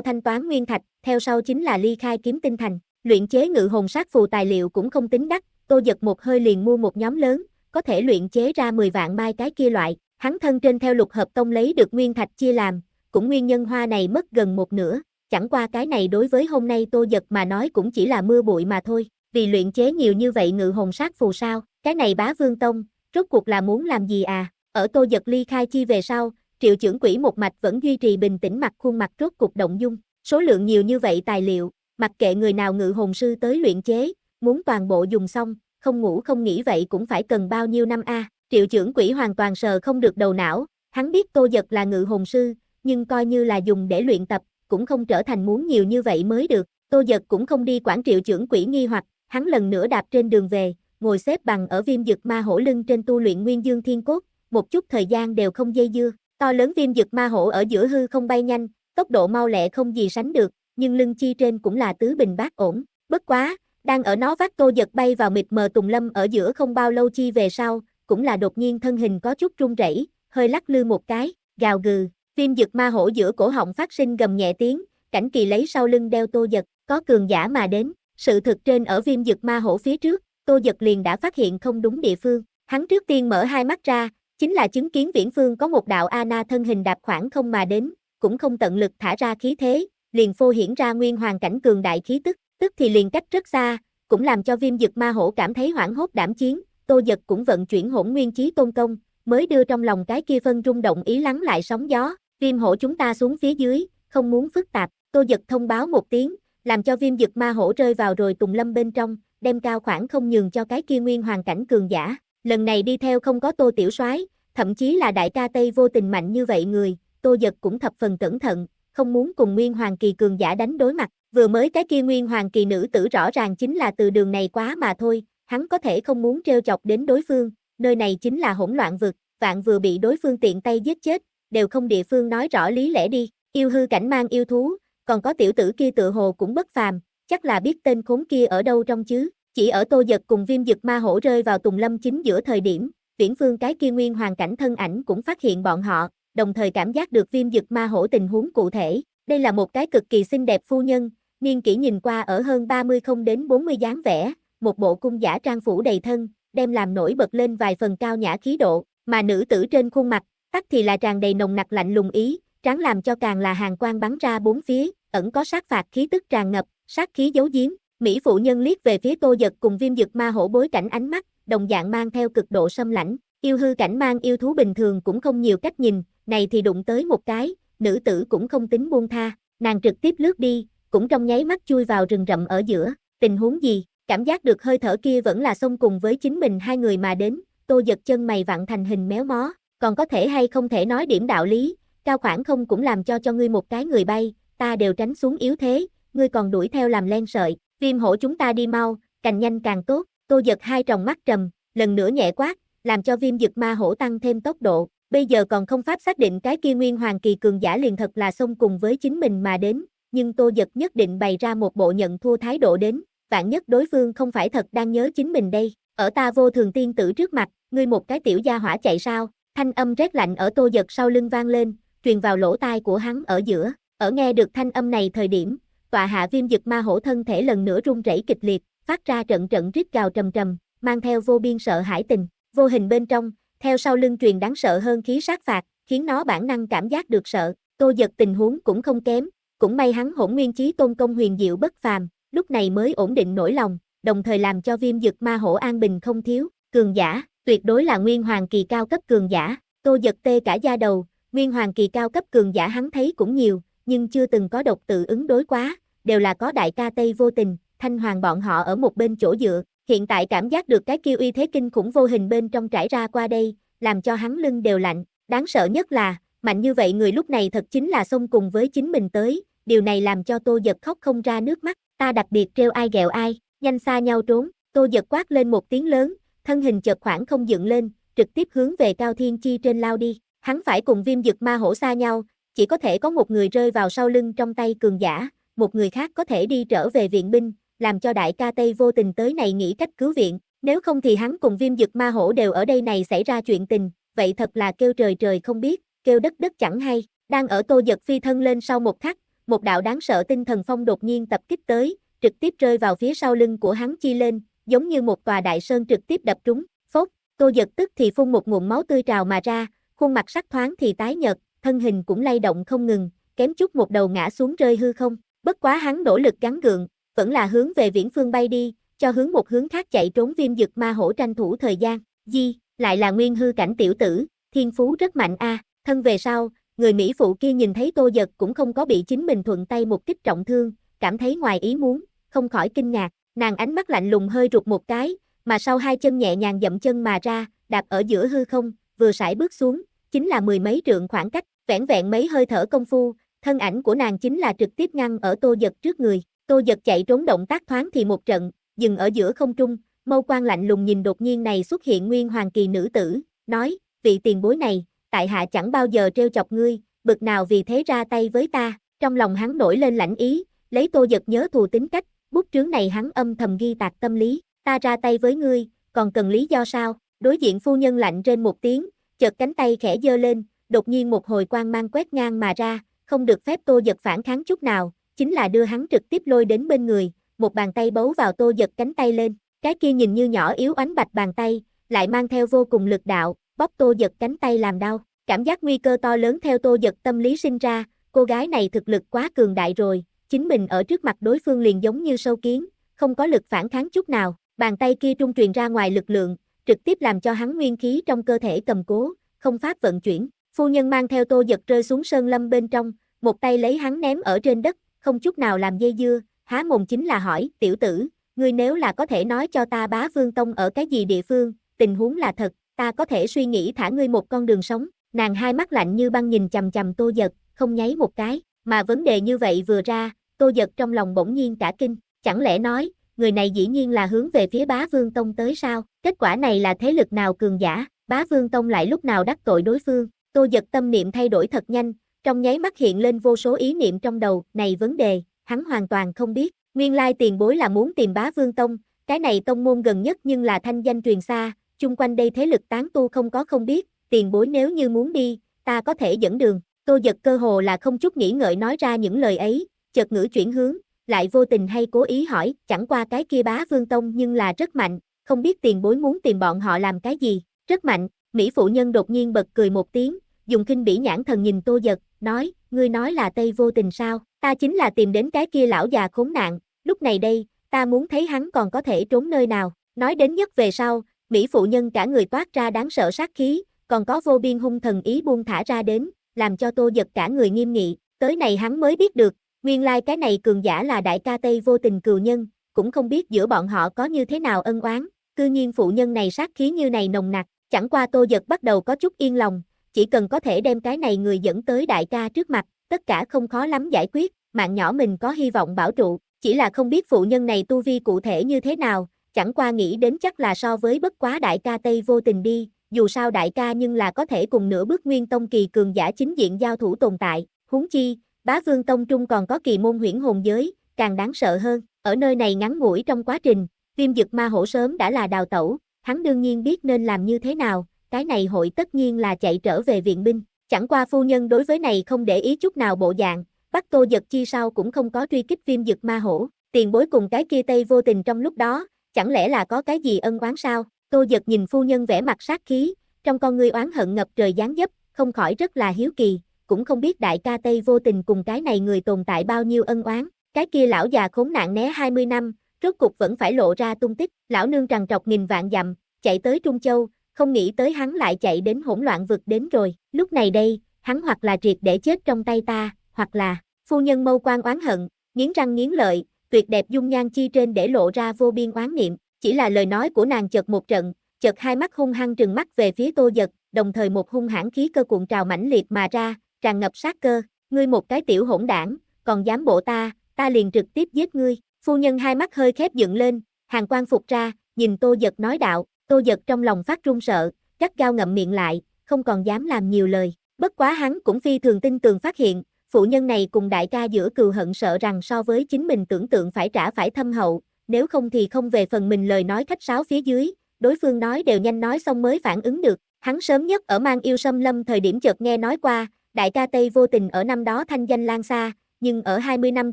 thanh toán nguyên thạch, theo sau chính là ly khai kiếm tinh thành. Luyện chế ngự hồn sát phù tài liệu cũng không tính đắt, Tô Giật một hơi liền mua một nhóm lớn, có thể luyện chế ra 10 vạn mai cái kia loại, Hắn thân trên theo lục hợp tông lấy được nguyên thạch chia làm, cũng nguyên nhân hoa này mất gần một nửa, chẳng qua cái này đối với hôm nay tô giật mà nói cũng chỉ là mưa bụi mà thôi, vì luyện chế nhiều như vậy ngự hồn sát phù sao, cái này bá vương tông, rốt cuộc là muốn làm gì à, ở tô giật ly khai chi về sau, triệu trưởng quỷ một mạch vẫn duy trì bình tĩnh mặt khuôn mặt rốt cuộc động dung, số lượng nhiều như vậy tài liệu, mặc kệ người nào ngự hồn sư tới luyện chế, muốn toàn bộ dùng xong, không ngủ không nghỉ vậy cũng phải cần bao nhiêu năm a à. Triệu trưởng quỷ hoàn toàn sờ không được đầu não, hắn biết Tô Giật là ngự hồn sư, nhưng coi như là dùng để luyện tập, cũng không trở thành muốn nhiều như vậy mới được. Tô Giật cũng không đi quản triệu trưởng quỷ nghi hoặc, hắn lần nữa đạp trên đường về, ngồi xếp bằng ở viêm dực ma hổ lưng trên tu luyện nguyên dương thiên cốt, một chút thời gian đều không dây dưa. To lớn viêm dực ma hổ ở giữa hư không bay nhanh, tốc độ mau lẹ không gì sánh được, nhưng lưng chi trên cũng là tứ bình bát ổn. Bất quá, đang ở nó vác Tô Giật bay vào mịt mờ tùng lâm ở giữa không bao lâu chi về sau, cũng là đột nhiên thân hình có chút run rẩy, hơi lắc lư một cái, gào gừ, viêm dực ma hổ giữa cổ họng phát sinh gầm nhẹ tiếng, cảnh kỳ lấy sau lưng đeo tô giật, có cường giả mà đến, sự thực trên ở viêm dực ma hổ phía trước, tô giật liền đã phát hiện không đúng địa phương, hắn trước tiên mở hai mắt ra, chính là chứng kiến viễn phương có một đạo Ana thân hình đạp khoảng không mà đến, cũng không tận lực thả ra khí thế, liền phô hiển ra nguyên hoàn cảnh cường đại khí tức, tức thì liền cách rất xa, cũng làm cho viêm dực ma hổ cảm thấy hoảng hốt đảm chiến, Tô Giật cũng vận chuyển hỗn nguyên chí tôn công, mới đưa trong lòng cái kia phân rung động ý lắng lại sóng gió, viêm hổ chúng ta xuống phía dưới, không muốn phức tạp, Tô Giật thông báo một tiếng, làm cho viêm dực ma hổ rơi vào rồi tùng lâm bên trong, đem cao khoảng không nhường cho cái kia nguyên hoàn cảnh cường giả, lần này đi theo không có Tô Tiểu soái thậm chí là đại ca Tây vô tình mạnh như vậy người, Tô Giật cũng thập phần cẩn thận, không muốn cùng Nguyên Hoàng Kỳ cường giả đánh đối mặt, vừa mới cái kia Nguyên Hoàng Kỳ nữ tử rõ ràng chính là từ đường này quá mà thôi, hắn có thể không muốn trêu chọc đến đối phương, nơi này chính là hỗn loạn vực, vạn vừa bị đối phương tiện tay giết chết, đều không địa phương nói rõ lý lẽ đi, yêu hư cảnh mang yêu thú, còn có tiểu tử kia tự hồ cũng bất phàm, chắc là biết tên khốn kia ở đâu trong chứ, chỉ ở tô giật cùng viêm giật ma hổ rơi vào tùng lâm chính giữa thời điểm, viễn phương cái kia nguyên hoàn cảnh thân ảnh cũng phát hiện bọn họ, đồng thời cảm giác được viêm giật ma hổ tình huống cụ thể, đây là một cái cực kỳ xinh đẹp phu nhân, niên kỷ nhìn qua ở hơn 30 không đến 40 dáng vẻ, một bộ cung giả trang phủ đầy thân, đem làm nổi bật lên vài phần cao nhã khí độ, mà nữ tử trên khuôn mặt, tắt thì là tràn đầy nồng nặc lạnh lùng ý, tráng làm cho càng là hàng quan bắn ra bốn phía, ẩn có sát phạt khí tức tràn ngập, sát khí giấu giếm. Mỹ phụ nhân liếc về phía Tô Dật cùng Viêm Dật Ma hổ bối cảnh ánh mắt, đồng dạng mang theo cực độ xâm lãnh, yêu hư cảnh mang yêu thú bình thường cũng không nhiều cách nhìn, này thì đụng tới một cái, nữ tử cũng không tính buông tha, nàng trực tiếp lướt đi, cũng trong nháy mắt chui vào rừng rậm ở giữa, tình huống gì? Cảm giác được hơi thở kia vẫn là xông cùng với chính mình hai người mà đến, tô giật chân mày vặn thành hình méo mó, còn có thể hay không thể nói điểm đạo lý, cao khoảng không cũng làm cho cho ngươi một cái người bay, ta đều tránh xuống yếu thế, ngươi còn đuổi theo làm len sợi, viêm hổ chúng ta đi mau, càng nhanh càng tốt, tô giật hai tròng mắt trầm, lần nữa nhẹ quát, làm cho viêm giật ma hổ tăng thêm tốc độ, bây giờ còn không pháp xác định cái kia nguyên hoàng kỳ cường giả liền thật là xông cùng với chính mình mà đến, nhưng tô giật nhất định bày ra một bộ nhận thua thái độ đến, vạn nhất đối phương không phải thật đang nhớ chính mình đây, ở ta vô thường tiên tử trước mặt, ngươi một cái tiểu gia hỏa chạy sao, thanh âm rét lạnh ở tô giật sau lưng vang lên, truyền vào lỗ tai của hắn ở giữa, ở nghe được thanh âm này thời điểm, tòa hạ viêm giật ma hổ thân thể lần nữa run rẩy kịch liệt, phát ra trận trận rít gào trầm trầm, mang theo vô biên sợ hãi tình, vô hình bên trong, theo sau lưng truyền đáng sợ hơn khí sát phạt, khiến nó bản năng cảm giác được sợ, tô giật tình huống cũng không kém, cũng may hắn hỗn nguyên trí tôn công huyền diệu bất phàm, lúc này mới ổn định nỗi lòng, đồng thời làm cho viêm dực ma hổ an bình không thiếu, cường giả, tuyệt đối là nguyên hoàng kỳ cao cấp cường giả, tô giật tê cả da đầu, nguyên hoàng kỳ cao cấp cường giả hắn thấy cũng nhiều, nhưng chưa từng có độc tự ứng đối quá, đều là có đại ca Tây vô tình, thanh hoàng bọn họ ở một bên chỗ dựa, hiện tại cảm giác được cái kia uy thế kinh khủng vô hình bên trong trải ra qua đây, làm cho hắn lưng đều lạnh, đáng sợ nhất là, mạnh như vậy người lúc này thật chính là xông cùng với chính mình tới, điều này làm cho Tô Giật khóc không ra nước mắt, ta đặc biệt treo ai ghẹo ai, nhanh xa nhau trốn, Tô Giật quát lên một tiếng lớn, thân hình chợt khoảng không dựng lên, trực tiếp hướng về Cao Thiên Chi trên lao đi, hắn phải cùng viêm giật ma hổ xa nhau, chỉ có thể có một người rơi vào sau lưng trong tay cường giả, một người khác có thể đi trở về viện binh, làm cho đại ca Tây vô tình tới này nghĩ cách cứu viện, nếu không thì hắn cùng viêm giật ma hổ đều ở đây này xảy ra chuyện tình, vậy thật là kêu trời trời không biết, kêu đất đất chẳng hay, đang ở tô giật phi thân lên sau một khắc, một đạo đáng sợ tinh thần phong đột nhiên tập kích tới, trực tiếp rơi vào phía sau lưng của hắn chi lên, giống như một tòa đại sơn trực tiếp đập trúng, phốc, tô giật tức thì phun một nguồn máu tươi trào mà ra, khuôn mặt sắc thoáng thì tái nhợt, thân hình cũng lay động không ngừng, kém chút một đầu ngã xuống rơi hư không, bất quá hắn nỗ lực gắng gượng, vẫn là hướng về viễn phương bay đi, cho hướng một hướng khác chạy trốn viêm dực ma hổ tranh thủ thời gian, di, lại là nguyên hư cảnh tiểu tử, thiên phú rất mạnh a thân về sau, Người Mỹ phụ kia nhìn thấy tô giật cũng không có bị chính mình thuận tay một kích trọng thương, cảm thấy ngoài ý muốn, không khỏi kinh ngạc, nàng ánh mắt lạnh lùng hơi rụt một cái, mà sau hai chân nhẹ nhàng dậm chân mà ra, đạp ở giữa hư không, vừa sải bước xuống, chính là mười mấy trượng khoảng cách, vẹn vẹn mấy hơi thở công phu, thân ảnh của nàng chính là trực tiếp ngăn ở tô giật trước người, tô giật chạy trốn động tác thoáng thì một trận, dừng ở giữa không trung, mâu quan lạnh lùng nhìn đột nhiên này xuất hiện nguyên hoàng kỳ nữ tử, nói, vị tiền bối này, tại hạ chẳng bao giờ trêu chọc ngươi, bực nào vì thế ra tay với ta, trong lòng hắn nổi lên lãnh ý, lấy tô giật nhớ thù tính cách, bút trướng này hắn âm thầm ghi tạc tâm lý, ta ra tay với ngươi, còn cần lý do sao, đối diện phu nhân lạnh trên một tiếng, chợt cánh tay khẽ dơ lên, đột nhiên một hồi quang mang quét ngang mà ra, không được phép tô giật phản kháng chút nào, chính là đưa hắn trực tiếp lôi đến bên người, một bàn tay bấu vào tô giật cánh tay lên, cái kia nhìn như nhỏ yếu ánh bạch bàn tay, lại mang theo vô cùng lực đạo, bóp tô giật cánh tay làm đau. Cảm giác nguy cơ to lớn theo tô giật tâm lý sinh ra, cô gái này thực lực quá cường đại rồi, chính mình ở trước mặt đối phương liền giống như sâu kiến, không có lực phản kháng chút nào, bàn tay kia trung truyền ra ngoài lực lượng, trực tiếp làm cho hắn nguyên khí trong cơ thể cầm cố, không pháp vận chuyển. Phu nhân mang theo tô giật rơi xuống sơn lâm bên trong, một tay lấy hắn ném ở trên đất, không chút nào làm dây dưa, há mồm chính là hỏi, tiểu tử, ngươi nếu là có thể nói cho ta bá vương tông ở cái gì địa phương, tình huống là thật, ta có thể suy nghĩ thả ngươi một con đường sống, nàng hai mắt lạnh như băng nhìn chầm chầm tô giật, không nháy một cái, mà vấn đề như vậy vừa ra, tô giật trong lòng bỗng nhiên cả kinh, chẳng lẽ nói, người này dĩ nhiên là hướng về phía bá vương tông tới sao, kết quả này là thế lực nào cường giả, bá vương tông lại lúc nào đắc tội đối phương, tô giật tâm niệm thay đổi thật nhanh, trong nháy mắt hiện lên vô số ý niệm trong đầu, này vấn đề, hắn hoàn toàn không biết, nguyên lai tiền bối là muốn tìm bá vương tông, cái này tông môn gần nhất nhưng là thanh danh truyền xa, chung quanh đây thế lực tán tu không có không biết, tiền bối nếu như muốn đi, ta có thể dẫn đường. Tô giật cơ hồ là không chút nghĩ ngợi nói ra những lời ấy, chợt ngữ chuyển hướng, lại vô tình hay cố ý hỏi, chẳng qua cái kia bá vương tông nhưng là rất mạnh, không biết tiền bối muốn tìm bọn họ làm cái gì, rất mạnh, Mỹ phụ nhân đột nhiên bật cười một tiếng, dùng kinh bỉ nhãn thần nhìn tô giật, nói, ngươi nói là Tây vô tình sao, ta chính là tìm đến cái kia lão già khốn nạn, lúc này đây, ta muốn thấy hắn còn có thể trốn nơi nào, nói đến nhất về sau, Mỹ phụ nhân cả người toát ra đáng sợ sát khí, còn có vô biên hung thần ý buông thả ra đến, làm cho tô giật cả người nghiêm nghị, tới này hắn mới biết được, nguyên lai cái này cường giả là đại ca Tây vô tình cừu nhân, cũng không biết giữa bọn họ có như thế nào ân oán, cư nhiên phụ nhân này sát khí như này nồng nặc, chẳng qua tô giật bắt đầu có chút yên lòng, chỉ cần có thể đem cái này người dẫn tới đại ca trước mặt, tất cả không khó lắm giải quyết, mạng nhỏ mình có hy vọng bảo trụ, chỉ là không biết phụ nhân này tu vi cụ thể như thế nào, chẳng qua nghĩ đến chắc là so với bất quá đại ca Tây vô tình đi, dù sao đại ca nhưng là có thể cùng nửa bước nguyên tông kỳ cường giả chính diện giao thủ tồn tại, huống chi, bá vương tông trung còn có kỳ môn huyễn hồn giới, càng đáng sợ hơn, ở nơi này ngắn ngủi trong quá trình, viêm dực ma hổ sớm đã là đào tẩu, hắn đương nhiên biết nên làm như thế nào, cái này hội tất nhiên là chạy trở về viện binh, chẳng qua phu nhân đối với này không để ý chút nào bộ dạng, bắt tô giật chi sau cũng không có truy kích viêm dực ma hổ, tiền bối cùng cái kia tây vô tình trong lúc đó, chẳng lẽ là có cái gì ân oán sao? Tô giật nhìn phu nhân vẻ mặt sát khí, trong con ngươi oán hận ngập trời gián dấp, không khỏi rất là hiếu kỳ, cũng không biết đại ca Tây vô tình cùng cái này người tồn tại bao nhiêu ân oán, cái kia lão già khốn nạn né 20 năm, rốt cục vẫn phải lộ ra tung tích, lão nương trằn trọc nghìn vạn dặm, chạy tới Trung Châu, không nghĩ tới hắn lại chạy đến hỗn loạn vực đến rồi, lúc này đây, hắn hoặc là triệt để chết trong tay ta, hoặc là, phu nhân mâu quan oán hận, nghiến răng nghiến lợi, tuyệt đẹp dung nhan chi trên để lộ ra vô biên oán niệm, chỉ là lời nói của nàng chợt một trận, chợt hai mắt hung hăng trừng mắt về phía Tô Dật, đồng thời một hung hãn khí cơ cuộn trào mãnh liệt mà ra, tràn ngập sát cơ, ngươi một cái tiểu hỗn đảng, còn dám bộ ta, ta liền trực tiếp giết ngươi. Phu nhân hai mắt hơi khép dựng lên, hàng quan phục ra, nhìn Tô Dật nói đạo, Tô Dật trong lòng phát run sợ, gắt gao ngậm miệng lại, không còn dám làm nhiều lời. Bất quá hắn cũng phi thường tin tường phát hiện, phụ nhân này cùng đại ca giữa cừu hận sợ rằng so với chính mình tưởng tượng phải trả phải thâm hậu, nếu không thì không về phần mình lời nói khách sáo phía dưới, đối phương nói đều nhanh nói xong mới phản ứng được, hắn sớm nhất ở mang yêu sâm lâm thời điểm chợt nghe nói qua, đại ca Tây vô tình ở năm đó thanh danh lan xa, nhưng ở 20 năm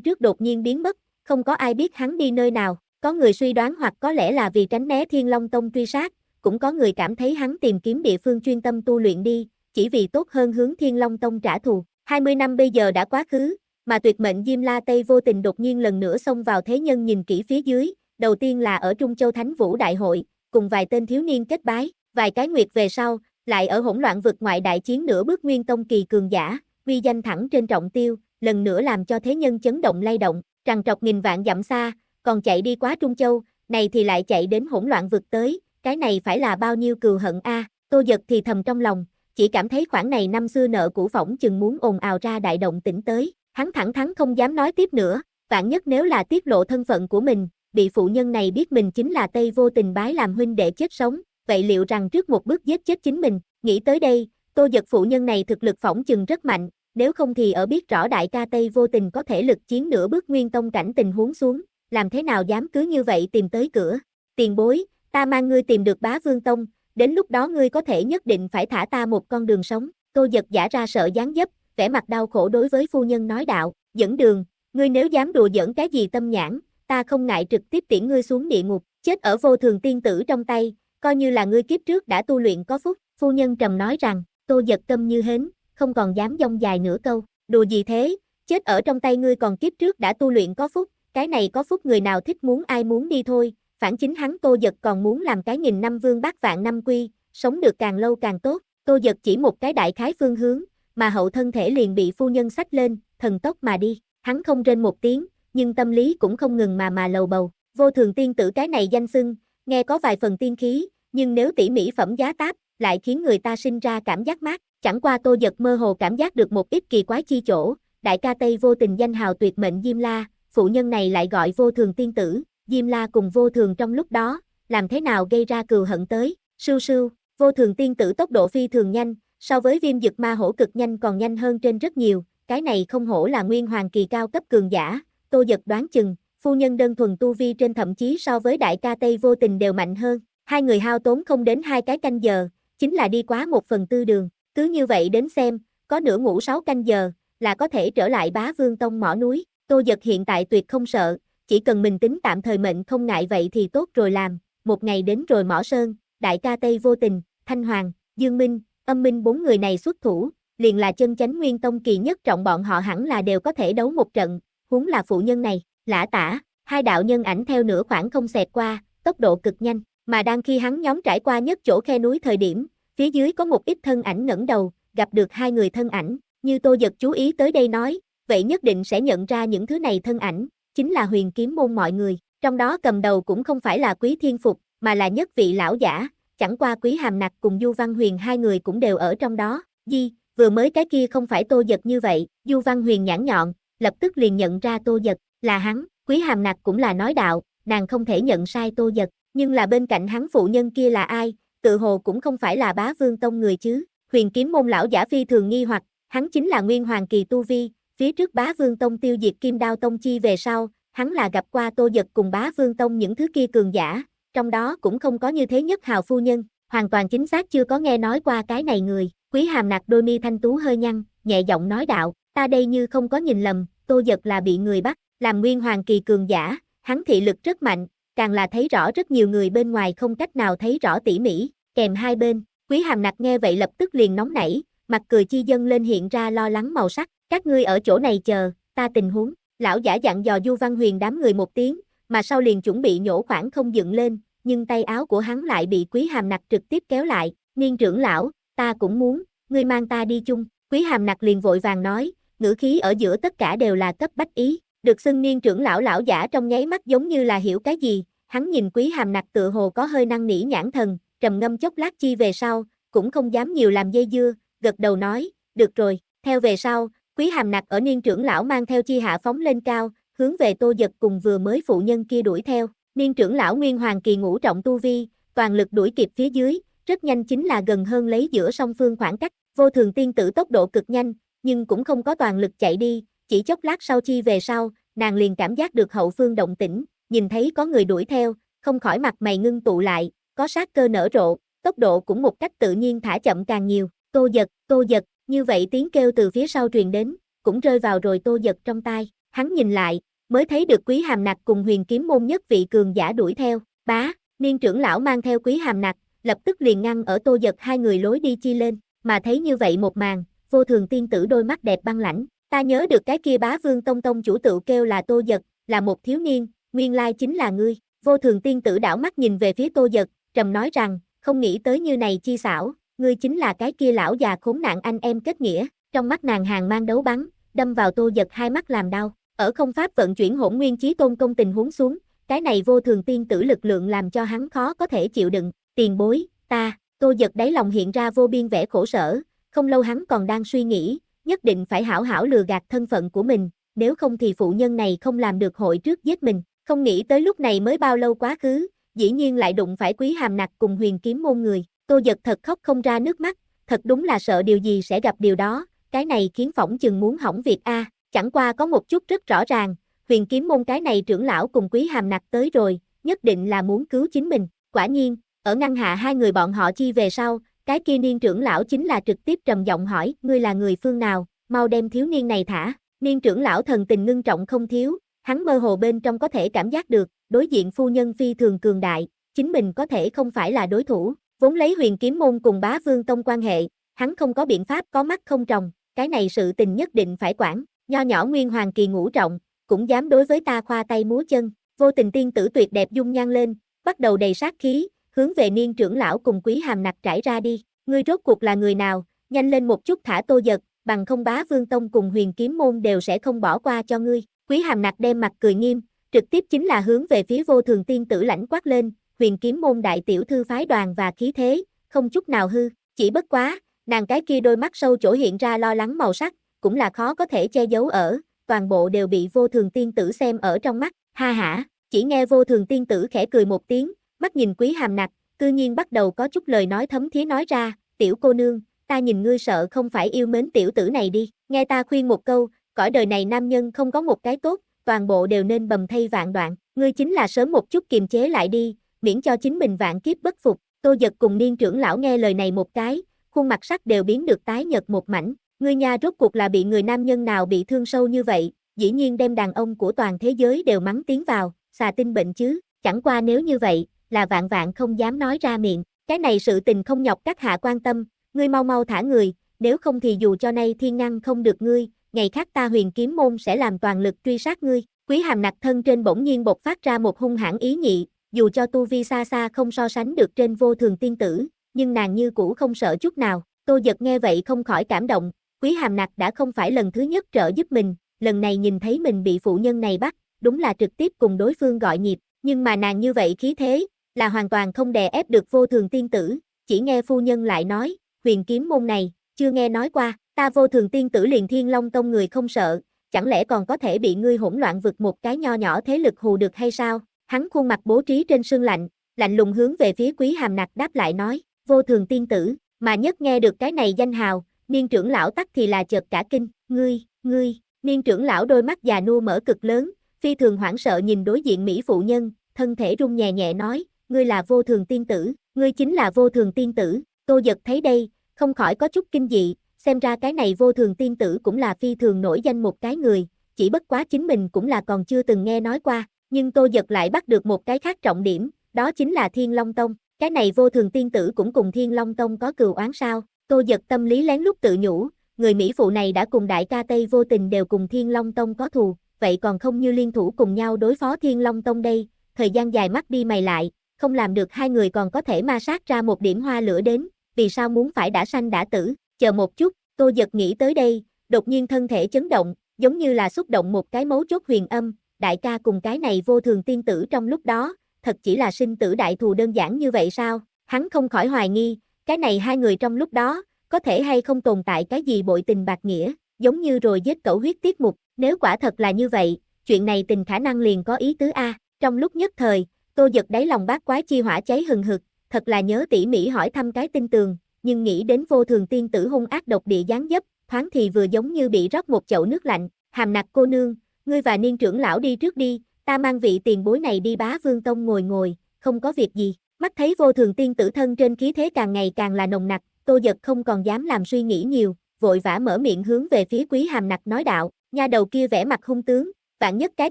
trước đột nhiên biến mất, không có ai biết hắn đi nơi nào, có người suy đoán hoặc có lẽ là vì tránh né thiên long tông truy sát, cũng có người cảm thấy hắn tìm kiếm địa phương chuyên tâm tu luyện đi, chỉ vì tốt hơn hướng thiên long tông trả thù. 20 năm bây giờ đã quá khứ, mà tuyệt mệnh Diêm La Tây vô tình đột nhiên lần nữa xông vào thế nhân nhìn kỹ phía dưới, đầu tiên là ở Trung Châu Thánh Vũ Đại hội, cùng vài tên thiếu niên kết bái, vài cái nguyệt về sau, lại ở hỗn loạn vực ngoại đại chiến nửa bước nguyên tông kỳ cường giả, uy danh thẳng trên trọng tiêu, lần nữa làm cho thế nhân chấn động lay động, trằn trọc nghìn vạn dặm xa, còn chạy đi quá Trung Châu, này thì lại chạy đến hỗn loạn vực tới, cái này phải là bao nhiêu cừu hận a, Tô Dật thì thầm trong lòng, chỉ cảm thấy khoản này năm xưa nợ cũ phỏng chừng muốn ồn ào ra đại động tỉnh tới, hắn thẳng thắn không dám nói tiếp nữa, vạn nhất nếu là tiết lộ thân phận của mình, bị phụ nhân này biết mình chính là Tây vô tình bái làm huynh đệ chết sống, vậy liệu rằng trước một bước giết chết chính mình, nghĩ tới đây, tô giật phụ nhân này thực lực phỏng chừng rất mạnh, nếu không thì ở biết rõ đại ca Tây vô tình có thể lực chiến nửa bước nguyên tông cảnh tình huống xuống, làm thế nào dám cứ như vậy tìm tới cửa, tiền bối, ta mang ngươi tìm được bá vương tông, đến lúc đó ngươi có thể nhất định phải thả ta một con đường sống, tô giật giả ra sợ gián dấp, vẻ mặt đau khổ đối với phu nhân nói đạo, dẫn đường, ngươi nếu dám đùa giỡn cái gì tâm nhãn, ta không ngại trực tiếp tiễn ngươi xuống địa ngục, chết ở vô thường tiên tử trong tay, coi như là ngươi kiếp trước đã tu luyện có phúc, phu nhân trầm nói rằng, tô giật tâm như hến, không còn dám dông dài nửa câu, đùa gì thế, chết ở trong tay ngươi còn kiếp trước đã tu luyện có phúc, cái này có phúc người nào thích muốn ai muốn đi thôi, phản chính hắn Tô Giật còn muốn làm cái nghìn năm vương bát vạn năm quy, sống được càng lâu càng tốt, Tô Giật chỉ một cái đại khái phương hướng, mà hậu thân thể liền bị phu nhân sách lên, thần tốc mà đi, hắn không rên một tiếng, nhưng tâm lý cũng không ngừng mà mà lầu bầu, vô thường tiên tử cái này danh xưng, nghe có vài phần tiên khí, nhưng nếu tỉ mỹ phẩm giá táp, lại khiến người ta sinh ra cảm giác mát, chẳng qua Tô Giật mơ hồ cảm giác được một ít kỳ quái chi chỗ, đại ca Tây vô tình danh hào tuyệt mệnh Diêm La, phụ nhân này lại gọi vô thường tiên tử, Diêm La cùng vô thường trong lúc đó, làm thế nào gây ra cừu hận tới, sưu sưu, vô thường tiên tử tốc độ phi thường nhanh, so với viêm dực ma hổ cực nhanh còn nhanh hơn trên rất nhiều, cái này không hổ là nguyên hoàng kỳ cao cấp cường giả, tô giật đoán chừng, phu nhân đơn thuần tu vi trên thậm chí so với đại ca Tây vô tình đều mạnh hơn, hai người hao tốn không đến hai cái canh giờ, chính là đi quá một phần tư đường, cứ như vậy đến xem, có nửa ngủ sáu canh giờ, là có thể trở lại bá vương tông mỏ núi, tô giật hiện tại tuyệt không sợ, chỉ cần mình tính tạm thời mệnh không ngại vậy thì tốt rồi làm, một ngày đến rồi mỏ sơn, đại ca Tây vô tình, Thanh Hoàng, Dương Minh, âm minh bốn người này xuất thủ, liền là chân chánh nguyên tông kỳ nhất trọng bọn họ hẳn là đều có thể đấu một trận, huống là phụ nhân này, lã tả, hai đạo nhân ảnh theo nửa khoảng không xẹt qua, tốc độ cực nhanh, mà đang khi hắn nhóm trải qua nhất chỗ khe núi thời điểm, phía dưới có một ít thân ảnh ngẩng đầu, gặp được hai người thân ảnh, như tô giật chú ý tới đây nói, vậy nhất định sẽ nhận ra những thứ này thân ảnh, chính là huyền kiếm môn mọi người, trong đó cầm đầu cũng không phải là quý thiên phục, mà là nhất vị lão giả, chẳng qua quý hàm nặc cùng Du Văn Huyền hai người cũng đều ở trong đó, di, vừa mới cái kia không phải tô giật như vậy, Du Văn Huyền nhãn nhọn, lập tức liền nhận ra tô giật, là hắn, quý hàm nặc cũng là nói đạo, nàng không thể nhận sai tô giật, nhưng là bên cạnh hắn phụ nhân kia là ai, tự hồ cũng không phải là bá vương tông người chứ, huyền kiếm môn lão giả phi thường nghi hoặc, hắn chính là nguyên hoàng kỳ tu vi, Phía trước bá vương tông tiêu diệt kim đao tông chi về sau, hắn là gặp qua tô giật cùng bá vương tông những thứ kia cường giả, trong đó cũng không có như thế nhất hào phu nhân, hoàn toàn chính xác chưa có nghe nói qua cái này người, quý hàm nạc đôi mi thanh tú hơi nhăn, nhẹ giọng nói đạo, ta đây như không có nhìn lầm, tô giật là bị người bắt, làm nguyên hoàng kỳ cường giả, hắn thị lực rất mạnh, càng là thấy rõ rất nhiều người bên ngoài không cách nào thấy rõ tỉ mỉ, kèm hai bên, quý hàm nạc nghe vậy lập tức liền nóng nảy, mặt cười chi dân lên hiện ra lo lắng màu sắc, các ngươi ở chỗ này chờ, ta tình huống, lão giả dặn dò Du Văn Huyền đám người một tiếng, mà sau liền chuẩn bị nhổ khoảng không dựng lên, nhưng tay áo của hắn lại bị Quý Hàm Nặc trực tiếp kéo lại, "Niên trưởng lão, ta cũng muốn, ngươi mang ta đi chung." Quý Hàm Nặc liền vội vàng nói, ngữ khí ở giữa tất cả đều là cấp bách ý, được xưng niên trưởng lão lão giả trong nháy mắt giống như là hiểu cái gì, hắn nhìn Quý Hàm Nặc tựa hồ có hơi năng nỉ nhãn thần, trầm ngâm chốc lát chi về sau, cũng không dám nhiều làm dây dưa, gật đầu nói, "Được rồi." Theo về sau, Quý hàm nặc ở niên trưởng lão mang theo chi hạ phóng lên cao, hướng về tô giật cùng vừa mới phụ nhân kia đuổi theo. Niên trưởng lão Nguyên Hoàng kỳ ngũ trọng tu vi, toàn lực đuổi kịp phía dưới, rất nhanh chính là gần hơn lấy giữa song phương khoảng cách. Vô thường tiên tử tốc độ cực nhanh, nhưng cũng không có toàn lực chạy đi, chỉ chốc lát sau chi về sau, nàng liền cảm giác được hậu phương động tĩnh, nhìn thấy có người đuổi theo, không khỏi mặt mày ngưng tụ lại, có sát cơ nở rộ, tốc độ cũng một cách tự nhiên thả chậm càng nhiều. Tô giật, tô giật, như vậy tiếng kêu từ phía sau truyền đến, cũng rơi vào rồi tô giật trong tai, hắn nhìn lại, mới thấy được quý hàm nặc cùng huyền kiếm môn nhất vị cường giả đuổi theo, bá, niên trưởng lão mang theo quý hàm nặc, lập tức liền ngăn ở tô giật hai người lối đi chi lên, mà thấy như vậy một màn, vô thường tiên tử đôi mắt đẹp băng lãnh, ta nhớ được cái kia bá vương tông tông chủ tự kêu là tô giật, là một thiếu niên, nguyên lai chính là ngươi, vô thường tiên tử đảo mắt nhìn về phía tô giật, trầm nói rằng, không nghĩ tới như này chi xảo, Ngươi chính là cái kia lão già khốn nạn anh em kết nghĩa, trong mắt nàng hàng mang đấu bắn, đâm vào tô giật hai mắt làm đau. Ở không pháp vận chuyển hỗn nguyên chí tôn công tình huống xuống, cái này vô thường tiên tử lực lượng làm cho hắn khó có thể chịu đựng. Tiền bối, ta, tô giật đáy lòng hiện ra vô biên vẻ khổ sở, không lâu hắn còn đang suy nghĩ, nhất định phải hảo hảo lừa gạt thân phận của mình, nếu không thì phụ nhân này không làm được hội trước giết mình, không nghĩ tới lúc này mới bao lâu quá khứ, dĩ nhiên lại đụng phải quý hàm nặc cùng huyền kiếm môn người, Tô giật thật khóc không ra nước mắt, thật đúng là sợ điều gì sẽ gặp điều đó, cái này khiến phỏng chừng muốn hỏng việc a chẳng qua có một chút rất rõ ràng, huyền kiếm môn cái này trưởng lão cùng quý hàm nặc tới rồi, nhất định là muốn cứu chính mình, quả nhiên, ở ngăn hạ hai người bọn họ chi về sau, cái kia niên trưởng lão chính là trực tiếp trầm giọng hỏi, ngươi là người phương nào, mau đem thiếu niên này thả, niên trưởng lão thần tình ngưng trọng không thiếu, hắn mơ hồ bên trong có thể cảm giác được, đối diện phu nhân phi thường cường đại, chính mình có thể không phải là đối thủ, Vốn lấy huyền kiếm môn cùng bá vương tông quan hệ, hắn không có biện pháp có mắt không trồng, cái này sự tình nhất định phải quản, nho nhỏ nguyên hoàng kỳ ngũ trọng, cũng dám đối với ta khoa tay múa chân, vô tình tiên tử tuyệt đẹp dung nhan lên, bắt đầu đầy sát khí, hướng về niên trưởng lão cùng quý hàm nặc trải ra đi, ngươi rốt cuộc là người nào, nhanh lên một chút thả tô giật, bằng không bá vương tông cùng huyền kiếm môn đều sẽ không bỏ qua cho ngươi, quý hàm nặc đem mặt cười nghiêm, trực tiếp chính là hướng về phía vô thường tiên tử lãnh quát lên, huyền kiếm môn đại tiểu thư phái đoàn và khí thế, không chút nào hư, chỉ bất quá, nàng cái kia đôi mắt sâu chỗ hiện ra lo lắng màu sắc, cũng là khó có thể che giấu ở, toàn bộ đều bị vô thường tiên tử xem ở trong mắt, ha ha, chỉ nghe vô thường tiên tử khẽ cười một tiếng, mắt nhìn quý hàm nặc, cư nhiên bắt đầu có chút lời nói thấm thía nói ra, tiểu cô nương, ta nhìn ngươi sợ không phải yêu mến tiểu tử này đi, nghe ta khuyên một câu, cõi đời này nam nhân không có một cái tốt, toàn bộ đều nên bầm thay vạn đoạn, ngươi chính là sớm một chút kiềm chế lại đi, miễn cho chính mình vạn kiếp bất phục, Tô Giật cùng niên trưởng lão nghe lời này một cái, khuôn mặt sắc đều biến được tái nhật một mảnh, người nhà rốt cuộc là bị người nam nhân nào bị thương sâu như vậy, dĩ nhiên đem đàn ông của toàn thế giới đều mắng tiếng vào, xà tinh bệnh chứ, chẳng qua nếu như vậy, là vạn vạn không dám nói ra miệng, cái này sự tình không nhọc các hạ quan tâm, ngươi mau mau thả người, nếu không thì dù cho nay thiên ngăn không được ngươi, ngày khác ta huyền kiếm môn sẽ làm toàn lực truy sát ngươi. Quý hàm nặc thân trên bỗng nhiên bộc phát ra một hung hãn ý nhị, dù cho tu vi xa xa không so sánh được trên vô thường tiên tử, nhưng nàng như cũ không sợ chút nào, tô giật nghe vậy không khỏi cảm động, quý hàm nặc đã không phải lần thứ nhất trợ giúp mình, lần này nhìn thấy mình bị phụ nhân này bắt, đúng là trực tiếp cùng đối phương gọi nhịp, nhưng mà nàng như vậy khí thế, là hoàn toàn không đè ép được vô thường tiên tử, chỉ nghe phu nhân lại nói, huyền kiếm môn này, chưa nghe nói qua, ta vô thường tiên tử liền thiên long tông người không sợ, chẳng lẽ còn có thể bị ngươi hỗn loạn vực một cái nho nhỏ thế lực hù được hay sao, Hắn khuôn mặt bố trí trên sương lạnh, lạnh lùng hướng về phía quý hàm nặc đáp lại nói, vô thường tiên tử, mà nhất nghe được cái này danh hào, niên trưởng lão tắc thì là chợt cả kinh, ngươi, ngươi, niên trưởng lão đôi mắt già nua mở cực lớn, phi thường hoảng sợ nhìn đối diện Mỹ phụ nhân, thân thể rung nhẹ nhẹ nói, ngươi là vô thường tiên tử, ngươi chính là vô thường tiên tử, tô giật thấy đây, không khỏi có chút kinh dị, xem ra cái này vô thường tiên tử cũng là phi thường nổi danh một cái người, chỉ bất quá chính mình cũng là còn chưa từng nghe nói qua, nhưng Tô giật lại bắt được một cái khác trọng điểm, đó chính là Thiên Long Tông. Cái này vô thường tiên tử cũng cùng Thiên Long Tông có cừu oán sao, Tô giật tâm lý lén lút tự nhủ, người Mỹ phụ này đã cùng đại ca Tây vô tình đều cùng Thiên Long Tông có thù, vậy còn không như liên thủ cùng nhau đối phó Thiên Long Tông đây, thời gian dài mắt đi mày lại, không làm được hai người còn có thể ma sát ra một điểm hoa lửa đến, vì sao muốn phải đã sanh đã tử, chờ một chút, Tô giật nghĩ tới đây, đột nhiên thân thể chấn động, giống như là xúc động một cái mấu chốt huyền âm, đại ca cùng cái này vô thường tiên tử trong lúc đó, thật chỉ là sinh tử đại thù đơn giản như vậy sao? Hắn không khỏi hoài nghi, cái này hai người trong lúc đó, có thể hay không tồn tại cái gì bội tình bạc nghĩa, giống như rồi giết cẩu huyết tiết mục, nếu quả thật là như vậy, chuyện này tình khả năng liền có ý tứ A, trong lúc nhất thời, tô giật đáy lòng bác quái chi hỏa cháy hừng hực, thật là nhớ tỉ mỉ hỏi thăm cái tin tường, nhưng nghĩ đến vô thường tiên tử hung ác độc địa gián dấp, thoáng thì vừa giống như bị rót một chậu nước lạnh, hàm nặc cô nương, Ngươi và niên trưởng lão đi trước đi, ta mang vị tiền bối này đi bá vương tông ngồi ngồi, không có việc gì. Mắt thấy vô thường tiên tử thân trên khí thế càng ngày càng là nồng nặc, tô giật không còn dám làm suy nghĩ nhiều, vội vã mở miệng hướng về phía quý hàm nặc nói đạo, nha đầu kia vẻ mặt hung tướng, vạn nhất cái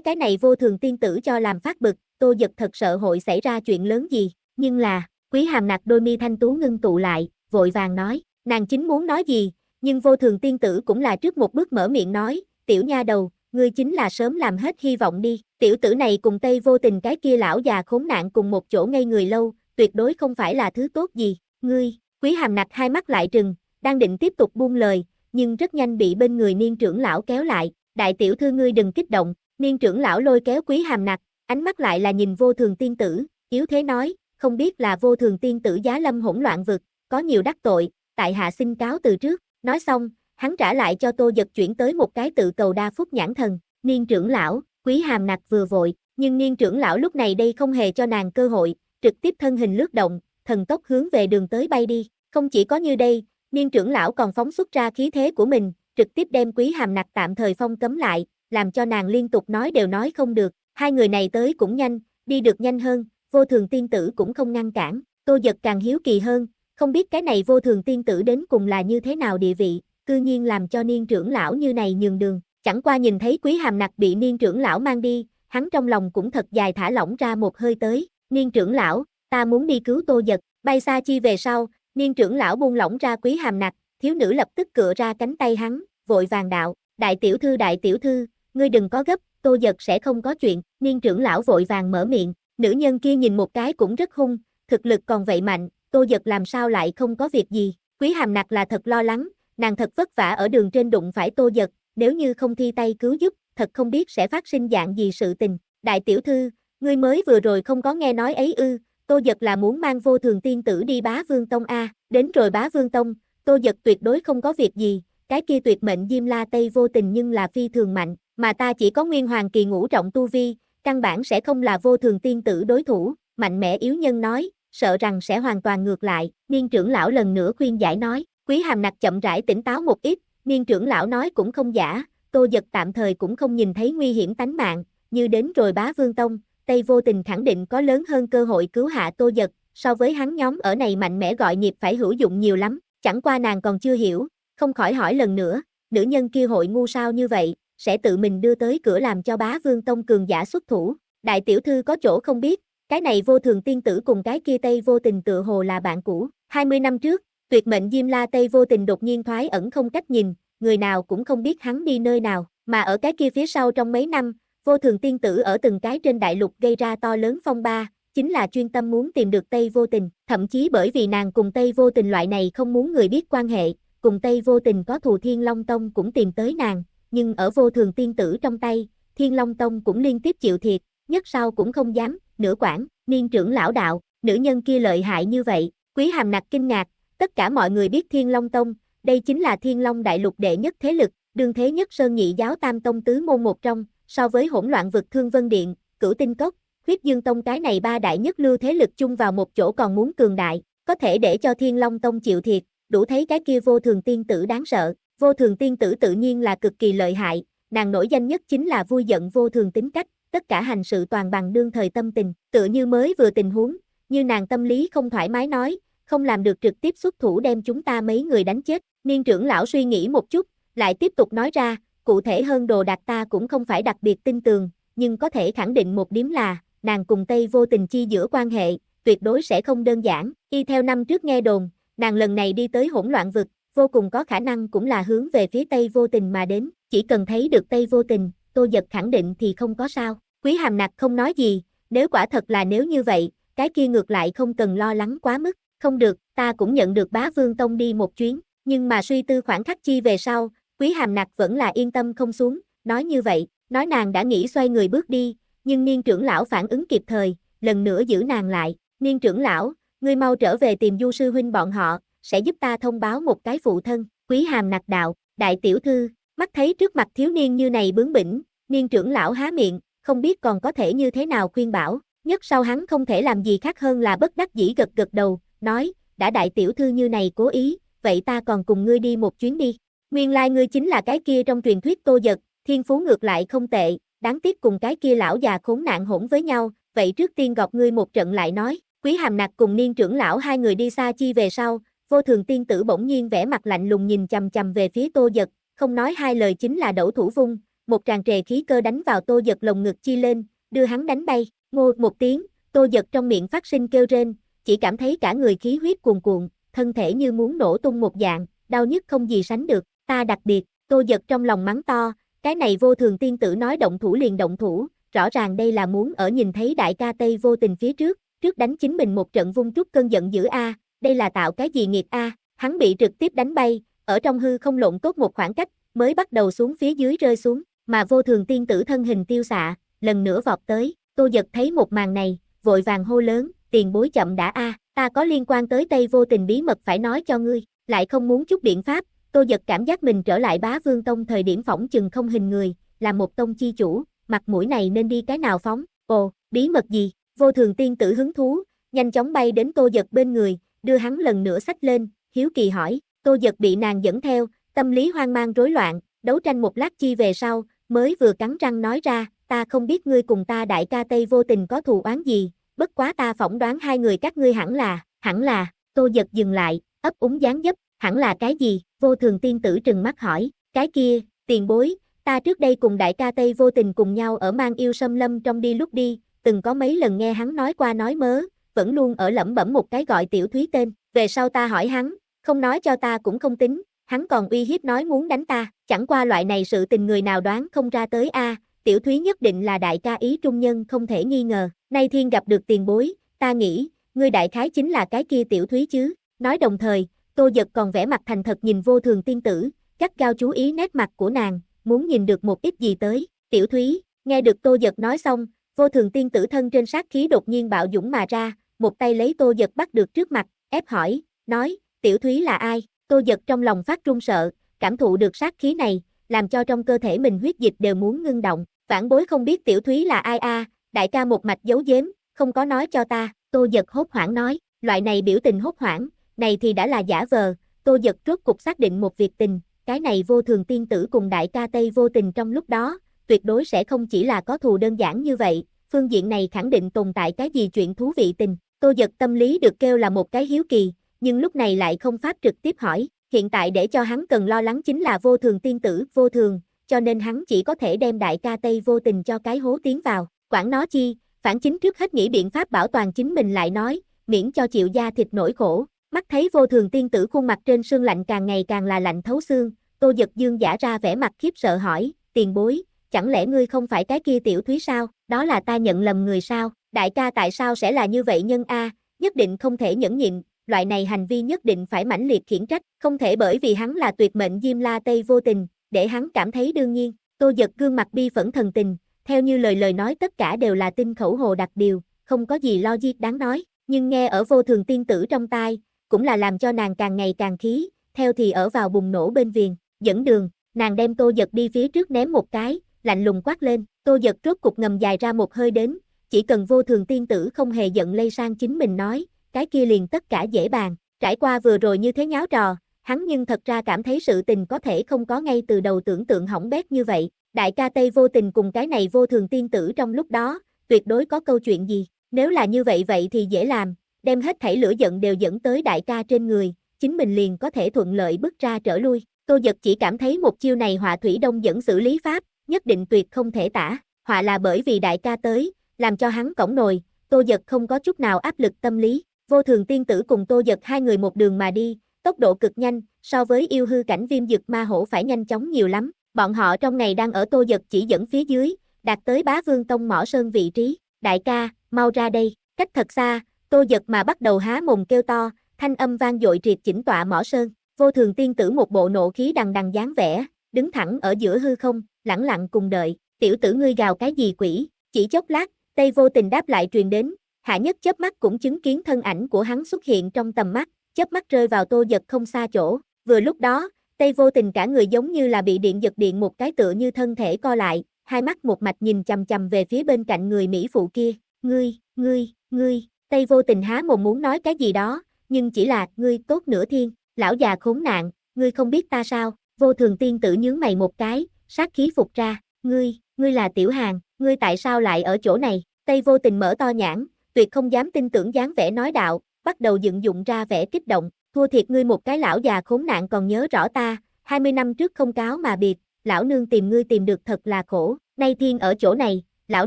cái này vô thường tiên tử cho làm phát bực, tô giật thật sợ hội xảy ra chuyện lớn gì, nhưng là, quý hàm nặc đôi mi thanh tú ngưng tụ lại, vội vàng nói, nàng chính muốn nói gì, nhưng vô thường tiên tử cũng là trước một bước mở miệng nói, tiểu nha đầu, ngươi chính là sớm làm hết hy vọng đi, tiểu tử này cùng Tây vô tình cái kia lão già khốn nạn cùng một chỗ ngây người lâu, tuyệt đối không phải là thứ tốt gì, ngươi, quý hàm nặc hai mắt lại trừng, đang định tiếp tục buông lời, nhưng rất nhanh bị bên người niên trưởng lão kéo lại, đại tiểu thư ngươi đừng kích động, niên trưởng lão lôi kéo quý hàm nặc, ánh mắt lại là nhìn vô thường tiên tử, yếu thế nói, không biết là vô thường tiên tử giá lâm hỗn loạn vực, có nhiều đắc tội, tại hạ xin cáo từ trước, nói xong, hắn trả lại cho Tô Dật chuyển tới một cái tự cầu đa phúc nhãn thần, niên trưởng lão, quý hàm nặc vừa vội, nhưng niên trưởng lão lúc này đây không hề cho nàng cơ hội, trực tiếp thân hình lướt động, thần tốc hướng về đường tới bay đi, không chỉ có như đây, niên trưởng lão còn phóng xuất ra khí thế của mình, trực tiếp đem quý hàm nặc tạm thời phong cấm lại, làm cho nàng liên tục nói đều nói không được, hai người này tới cũng nhanh, đi được nhanh hơn, vô thường tiên tử cũng không ngăn cản, tô giật càng hiếu kỳ hơn, không biết cái này vô thường tiên tử đến cùng là như thế nào địa vị, cư nhiên làm cho niên trưởng lão như này nhường đường, chẳng qua nhìn thấy quý hàm nặc bị niên trưởng lão mang đi, hắn trong lòng cũng thật dài thả lỏng ra một hơi tới, niên trưởng lão, ta muốn đi cứu tô giật, bay xa chi về sau, niên trưởng lão buông lỏng ra quý hàm nặc, thiếu nữ lập tức cựa ra cánh tay hắn, vội vàng đạo, đại tiểu thư đại tiểu thư, ngươi đừng có gấp, tô giật sẽ không có chuyện, niên trưởng lão vội vàng mở miệng, nữ nhân kia nhìn một cái cũng rất hung, thực lực còn vậy mạnh, tô giật làm sao lại không có việc gì, quý hàm nặc là thật lo lắng, nàng thật vất vả ở đường trên đụng phải tô giật, nếu như không thi tay cứu giúp, thật không biết sẽ phát sinh dạng gì sự tình. Đại tiểu thư, ngươi mới vừa rồi không có nghe nói ấy ư, tô giật là muốn mang vô thường tiên tử đi bá vương tông A, đến rồi bá vương tông, tô giật tuyệt đối không có việc gì, cái kia tuyệt mệnh diêm la tây vô tình nhưng là phi thường mạnh, mà ta chỉ có nguyên hoàng kỳ ngũ trọng tu vi, căn bản sẽ không là vô thường tiên tử đối thủ, mạnh mẽ yếu nhân nói, sợ rằng sẽ hoàn toàn ngược lại, niên trưởng lão lần nữa khuyên giải nói, Quý hàm nặc chậm rãi tỉnh táo một ít, niên trưởng lão nói cũng không giả, tô giật tạm thời cũng không nhìn thấy nguy hiểm tánh mạng, như đến rồi bá vương tông, Tây vô tình khẳng định có lớn hơn cơ hội cứu hạ tô giật, so với hắn nhóm ở này mạnh mẽ gọi nghiệp phải hữu dụng nhiều lắm, chẳng qua nàng còn chưa hiểu, không khỏi hỏi lần nữa, nữ nhân kia hội ngu sao như vậy, sẽ tự mình đưa tới cửa làm cho bá vương tông cường giả xuất thủ, đại tiểu thư có chỗ không biết, cái này vô thường tiên tử cùng cái kia Tây vô tình tự hồ là bạn cũ, 20 năm trước, Tuyệt mệnh Diêm La Tây vô tình đột nhiên thoái ẩn không cách nhìn, người nào cũng không biết hắn đi nơi nào, mà ở cái kia phía sau trong mấy năm, vô thường tiên tử ở từng cái trên đại lục gây ra to lớn phong ba, chính là chuyên tâm muốn tìm được Tây vô tình, thậm chí bởi vì nàng cùng Tây vô tình loại này không muốn người biết quan hệ, cùng Tây vô tình có thù Thiên Long Tông cũng tìm tới nàng, nhưng ở vô thường tiên tử trong tay, Thiên Long Tông cũng liên tiếp chịu thiệt, nhất sau cũng không dám, nửa quản, niên trưởng lão đạo, nữ nhân kia lợi hại như vậy, quý hàm nặc kinh ngạc, Tất cả mọi người biết Thiên Long Tông, đây chính là Thiên Long Đại Lục đệ nhất thế lực, đương thế nhất Sơn Nhị Giáo Tam Tông Tứ Môn một trong, so với hỗn loạn vực Thương Vân Điện, Cửu Tinh Cốc, Huyết Dương Tông cái này ba đại nhất lưu thế lực chung vào một chỗ còn muốn cường đại, có thể để cho Thiên Long Tông chịu thiệt, đủ thấy cái kia vô thường tiên tử đáng sợ, vô thường tiên tử tự nhiên là cực kỳ lợi hại, nàng nổi danh nhất chính là vui giận vô thường tính cách, tất cả hành sự toàn bằng đương thời tâm tình, tự như mới vừa tình huống, như nàng tâm lý không thoải mái nói, không làm được trực tiếp xuất thủ đem chúng ta mấy người đánh chết. Niên trưởng lão suy nghĩ một chút, lại tiếp tục nói ra, cụ thể hơn đồ đạc ta cũng không phải đặc biệt tin tường, nhưng có thể khẳng định một điểm là, nàng cùng Tây vô tình chi giữa quan hệ, tuyệt đối sẽ không đơn giản. Y theo năm trước nghe đồn, nàng lần này đi tới hỗn loạn vực, vô cùng có khả năng cũng là hướng về phía Tây vô tình mà đến, chỉ cần thấy được Tây vô tình, tô giật khẳng định thì không có sao. Quý hàm nặc không nói gì, nếu quả thật là nếu như vậy, cái kia ngược lại không cần lo lắng quá mức không được, ta cũng nhận được bá vương tông đi một chuyến, nhưng mà suy tư khoảng khắc chi về sau, quý hàm nặc vẫn là yên tâm không xuống, nói như vậy, nói nàng đã nghĩ xoay người bước đi, nhưng niên trưởng lão phản ứng kịp thời, lần nữa giữ nàng lại, niên trưởng lão, ngươi mau trở về tìm du sư huynh bọn họ, sẽ giúp ta thông báo một cái phụ thân, quý hàm nặc đạo, đại tiểu thư, mắt thấy trước mặt thiếu niên như này bướng bỉnh, niên trưởng lão há miệng, không biết còn có thể như thế nào khuyên bảo, nhất sau hắn không thể làm gì khác hơn là bất đắc dĩ gật gật đầu, nói, đã đại tiểu thư như này cố ý, vậy ta còn cùng ngươi đi một chuyến đi. Nguyên lai like ngươi chính là cái kia trong truyền thuyết tô giật, thiên phú ngược lại không tệ, đáng tiếc cùng cái kia lão già khốn nạn hỗn với nhau, vậy trước tiên gọt ngươi một trận lại nói, quý hàm nặc cùng niên trưởng lão hai người đi xa chi về sau, vô thường tiên tử bỗng nhiên vẻ mặt lạnh lùng nhìn chầm chầm về phía tô giật, không nói hai lời chính là đẩu thủ vung, một tràn trề khí cơ đánh vào tô giật lồng ngực chi lên, đưa hắn đánh bay, ngô một tiếng, tô giật trong miệng phát sinh kêu rên, chỉ cảm thấy cả người khí huyết cuồn cuộn, thân thể như muốn nổ tung một dạng, đau nhức không gì sánh được, ta đặc biệt, tô giật trong lòng mắng to, cái này vô thường tiên tử nói động thủ liền động thủ, rõ ràng đây là muốn ở nhìn thấy đại ca Tây vô tình phía trước, trước đánh chính mình một trận vung trút cơn giận dữ A, đây là tạo cái gì nghiệp A, hắn bị trực tiếp đánh bay, ở trong hư không lộn tốt một khoảng cách, mới bắt đầu xuống phía dưới rơi xuống, mà vô thường tiên tử thân hình tiêu xạ, lần nữa vọt tới, tô giật thấy một màn này, vội vàng hô lớn, tiền bối chậm đã a, ta có liên quan tới Tây vô tình bí mật phải nói cho ngươi, lại không muốn chút biện pháp, Tô Giật cảm giác mình trở lại bá vương tông thời điểm phỏng chừng không hình người, là một tông chi chủ, mặt mũi này nên đi cái nào phóng, ồ, bí mật gì, vô thường tiên tử hứng thú, nhanh chóng bay đến Tô Giật bên người, đưa hắn lần nữa sách lên, hiếu kỳ hỏi, Tô Giật bị nàng dẫn theo, tâm lý hoang mang rối loạn, đấu tranh một lát chi về sau, mới vừa cắn răng nói ra, ta không biết ngươi cùng ta đại ca Tây vô tình có thù oán gì, bất quá ta phỏng đoán hai người các ngươi hẳn là, hẳn là, tô giật dừng lại, ấp úng dáng dấp, hẳn là cái gì, vô thường tiên tử trừng mắt hỏi, cái kia, tiền bối, ta trước đây cùng đại ca Tây vô tình cùng nhau ở mang yêu xâm lâm trong đi lúc đi, từng có mấy lần nghe hắn nói qua nói mớ, vẫn luôn ở lẩm bẩm một cái gọi tiểu thúy tên, về sau ta hỏi hắn, không nói cho ta cũng không tính, hắn còn uy hiếp nói muốn đánh ta, chẳng qua loại này sự tình người nào đoán không ra tới a à, tiểu thúy nhất định là đại ca ý trung nhân không thể nghi ngờ, nay thiên gặp được tiền bối, ta nghĩ, ngươi đại khái chính là cái kia tiểu thúy chứ, nói đồng thời, tô giật còn vẽ mặt thành thật nhìn vô thường tiên tử, gắt cao chú ý nét mặt của nàng, muốn nhìn được một ít gì tới, tiểu thúy, nghe được tô giật nói xong, vô thường tiên tử thân trên sát khí đột nhiên bạo dũng mà ra, một tay lấy tô giật bắt được trước mặt, ép hỏi, nói, tiểu thúy là ai, tô giật trong lòng phát trung sợ, cảm thụ được sát khí này, làm cho trong cơ thể mình huyết dịch đều muốn ngưng động, Vãn bối không biết tiểu thúy là ai a, đại ca một mạch giấu giếm, không có nói cho ta, tô giật hốt hoảng nói, loại này biểu tình hốt hoảng, này thì đã là giả vờ, tô giật rốt cục xác định một việc tình, cái này vô thường tiên tử cùng đại ca Tây vô tình trong lúc đó, tuyệt đối sẽ không chỉ là có thù đơn giản như vậy, phương diện này khẳng định tồn tại cái gì chuyện thú vị tình, tô giật tâm lý được kêu là một cái hiếu kỳ, nhưng lúc này lại không pháp trực tiếp hỏi, hiện tại để cho hắn cần lo lắng chính là vô thường tiên tử, vô thường, cho nên hắn chỉ có thể đem đại ca Tây vô tình cho cái hố tiến vào, quản nó chi, phản chính trước hết nghĩ biện pháp bảo toàn chính mình lại nói, miễn cho chịu da thịt nổi khổ, mắt thấy vô thường tiên tử khuôn mặt trên sương lạnh càng ngày càng là lạnh thấu xương, tô giật dương giả ra vẻ mặt khiếp sợ hỏi, tiền bối, chẳng lẽ ngươi không phải cái kia tiểu thúy sao, đó là ta nhận lầm người sao, đại ca tại sao sẽ là như vậy nhân A, nhất định không thể nhẫn nhịn, loại này hành vi nhất định phải mãnh liệt khiển trách, không thể bởi vì hắn là tuyệt mệnh Diêm La Tây vô tình, để hắn cảm thấy đương nhiên, Tô Giật gương mặt bi phẫn thần tình, theo như lời lời nói tất cả đều là tin khẩu hồ đặc điều, không có gì lo logic đáng nói, nhưng nghe ở vô thường tiên tử trong tai, cũng là làm cho nàng càng ngày càng khí, theo thì ở vào bùng nổ bên viền, dẫn đường, nàng đem Tô Giật đi phía trước ném một cái, lạnh lùng quát lên, Tô Giật rốt cục ngầm dài ra một hơi đến, chỉ cần vô thường tiên tử không hề giận lây sang chính mình nói, cái kia liền tất cả dễ bàn, trải qua vừa rồi như thế nháo trò, hắn nhưng thật ra cảm thấy sự tình có thể không có ngay từ đầu tưởng tượng hỏng bét như vậy, đại ca Tây vô tình cùng cái này vô thường tiên tử trong lúc đó, tuyệt đối có câu chuyện gì, nếu là như vậy vậy thì dễ làm, đem hết thảy lửa giận đều dẫn tới đại ca trên người, chính mình liền có thể thuận lợi bước ra trở lui, Tô Dật chỉ cảm thấy một chiêu này họa thủy đông dẫn xử lý pháp, nhất định tuyệt không thể tả, họa là bởi vì đại ca tới, làm cho hắn cổng nồi, Tô Dật không có chút nào áp lực tâm lý, vô thường tiên tử cùng Tô Dật hai người một đường mà đi, tốc độ cực nhanh, so với yêu hư cảnh viêm dực ma hổ phải nhanh chóng nhiều lắm. Bọn họ trong ngày đang ở tô giật chỉ dẫn phía dưới, đạt tới bá vương tông mỏ sơn vị trí. Đại ca, mau ra đây, cách thật xa, tô giật mà bắt đầu há mồm kêu to, thanh âm vang dội triệt chỉnh tọa mỏ sơn. Vô thường tiên tử một bộ nộ khí đằng đằng dáng vẻ, đứng thẳng ở giữa hư không, lặng lặng cùng đợi, tiểu tử ngươi gào cái gì quỷ, chỉ chốc lát, Tây vô tình đáp lại truyền đến, hạ nhất chớp mắt cũng chứng kiến thân ảnh của hắn xuất hiện trong tầm mắt, chớp mắt rơi vào tô giật không xa chỗ, vừa lúc đó, Tây vô tình cả người giống như là bị điện giật điện một cái tựa như thân thể co lại, hai mắt một mạch nhìn chầm chầm về phía bên cạnh người Mỹ phụ kia, ngươi, ngươi, ngươi, Tây vô tình há mồm muốn nói cái gì đó, nhưng chỉ là, ngươi tốt nửa thiên, lão già khốn nạn, ngươi không biết ta sao, vô thường tiên tử nhướng mày một cái, sát khí phục ra, ngươi, ngươi là tiểu hàng, ngươi tại sao lại ở chỗ này, Tây vô tình mở to nhãn, tuyệt không dám tin tưởng dáng vẻ nói đạo, bắt đầu dựng dụng ra vẻ kích động, thua thiệt ngươi một cái lão già khốn nạn còn nhớ rõ ta, 20 năm trước không cáo mà biệt, lão nương tìm ngươi tìm được thật là khổ, nay thiên ở chỗ này, lão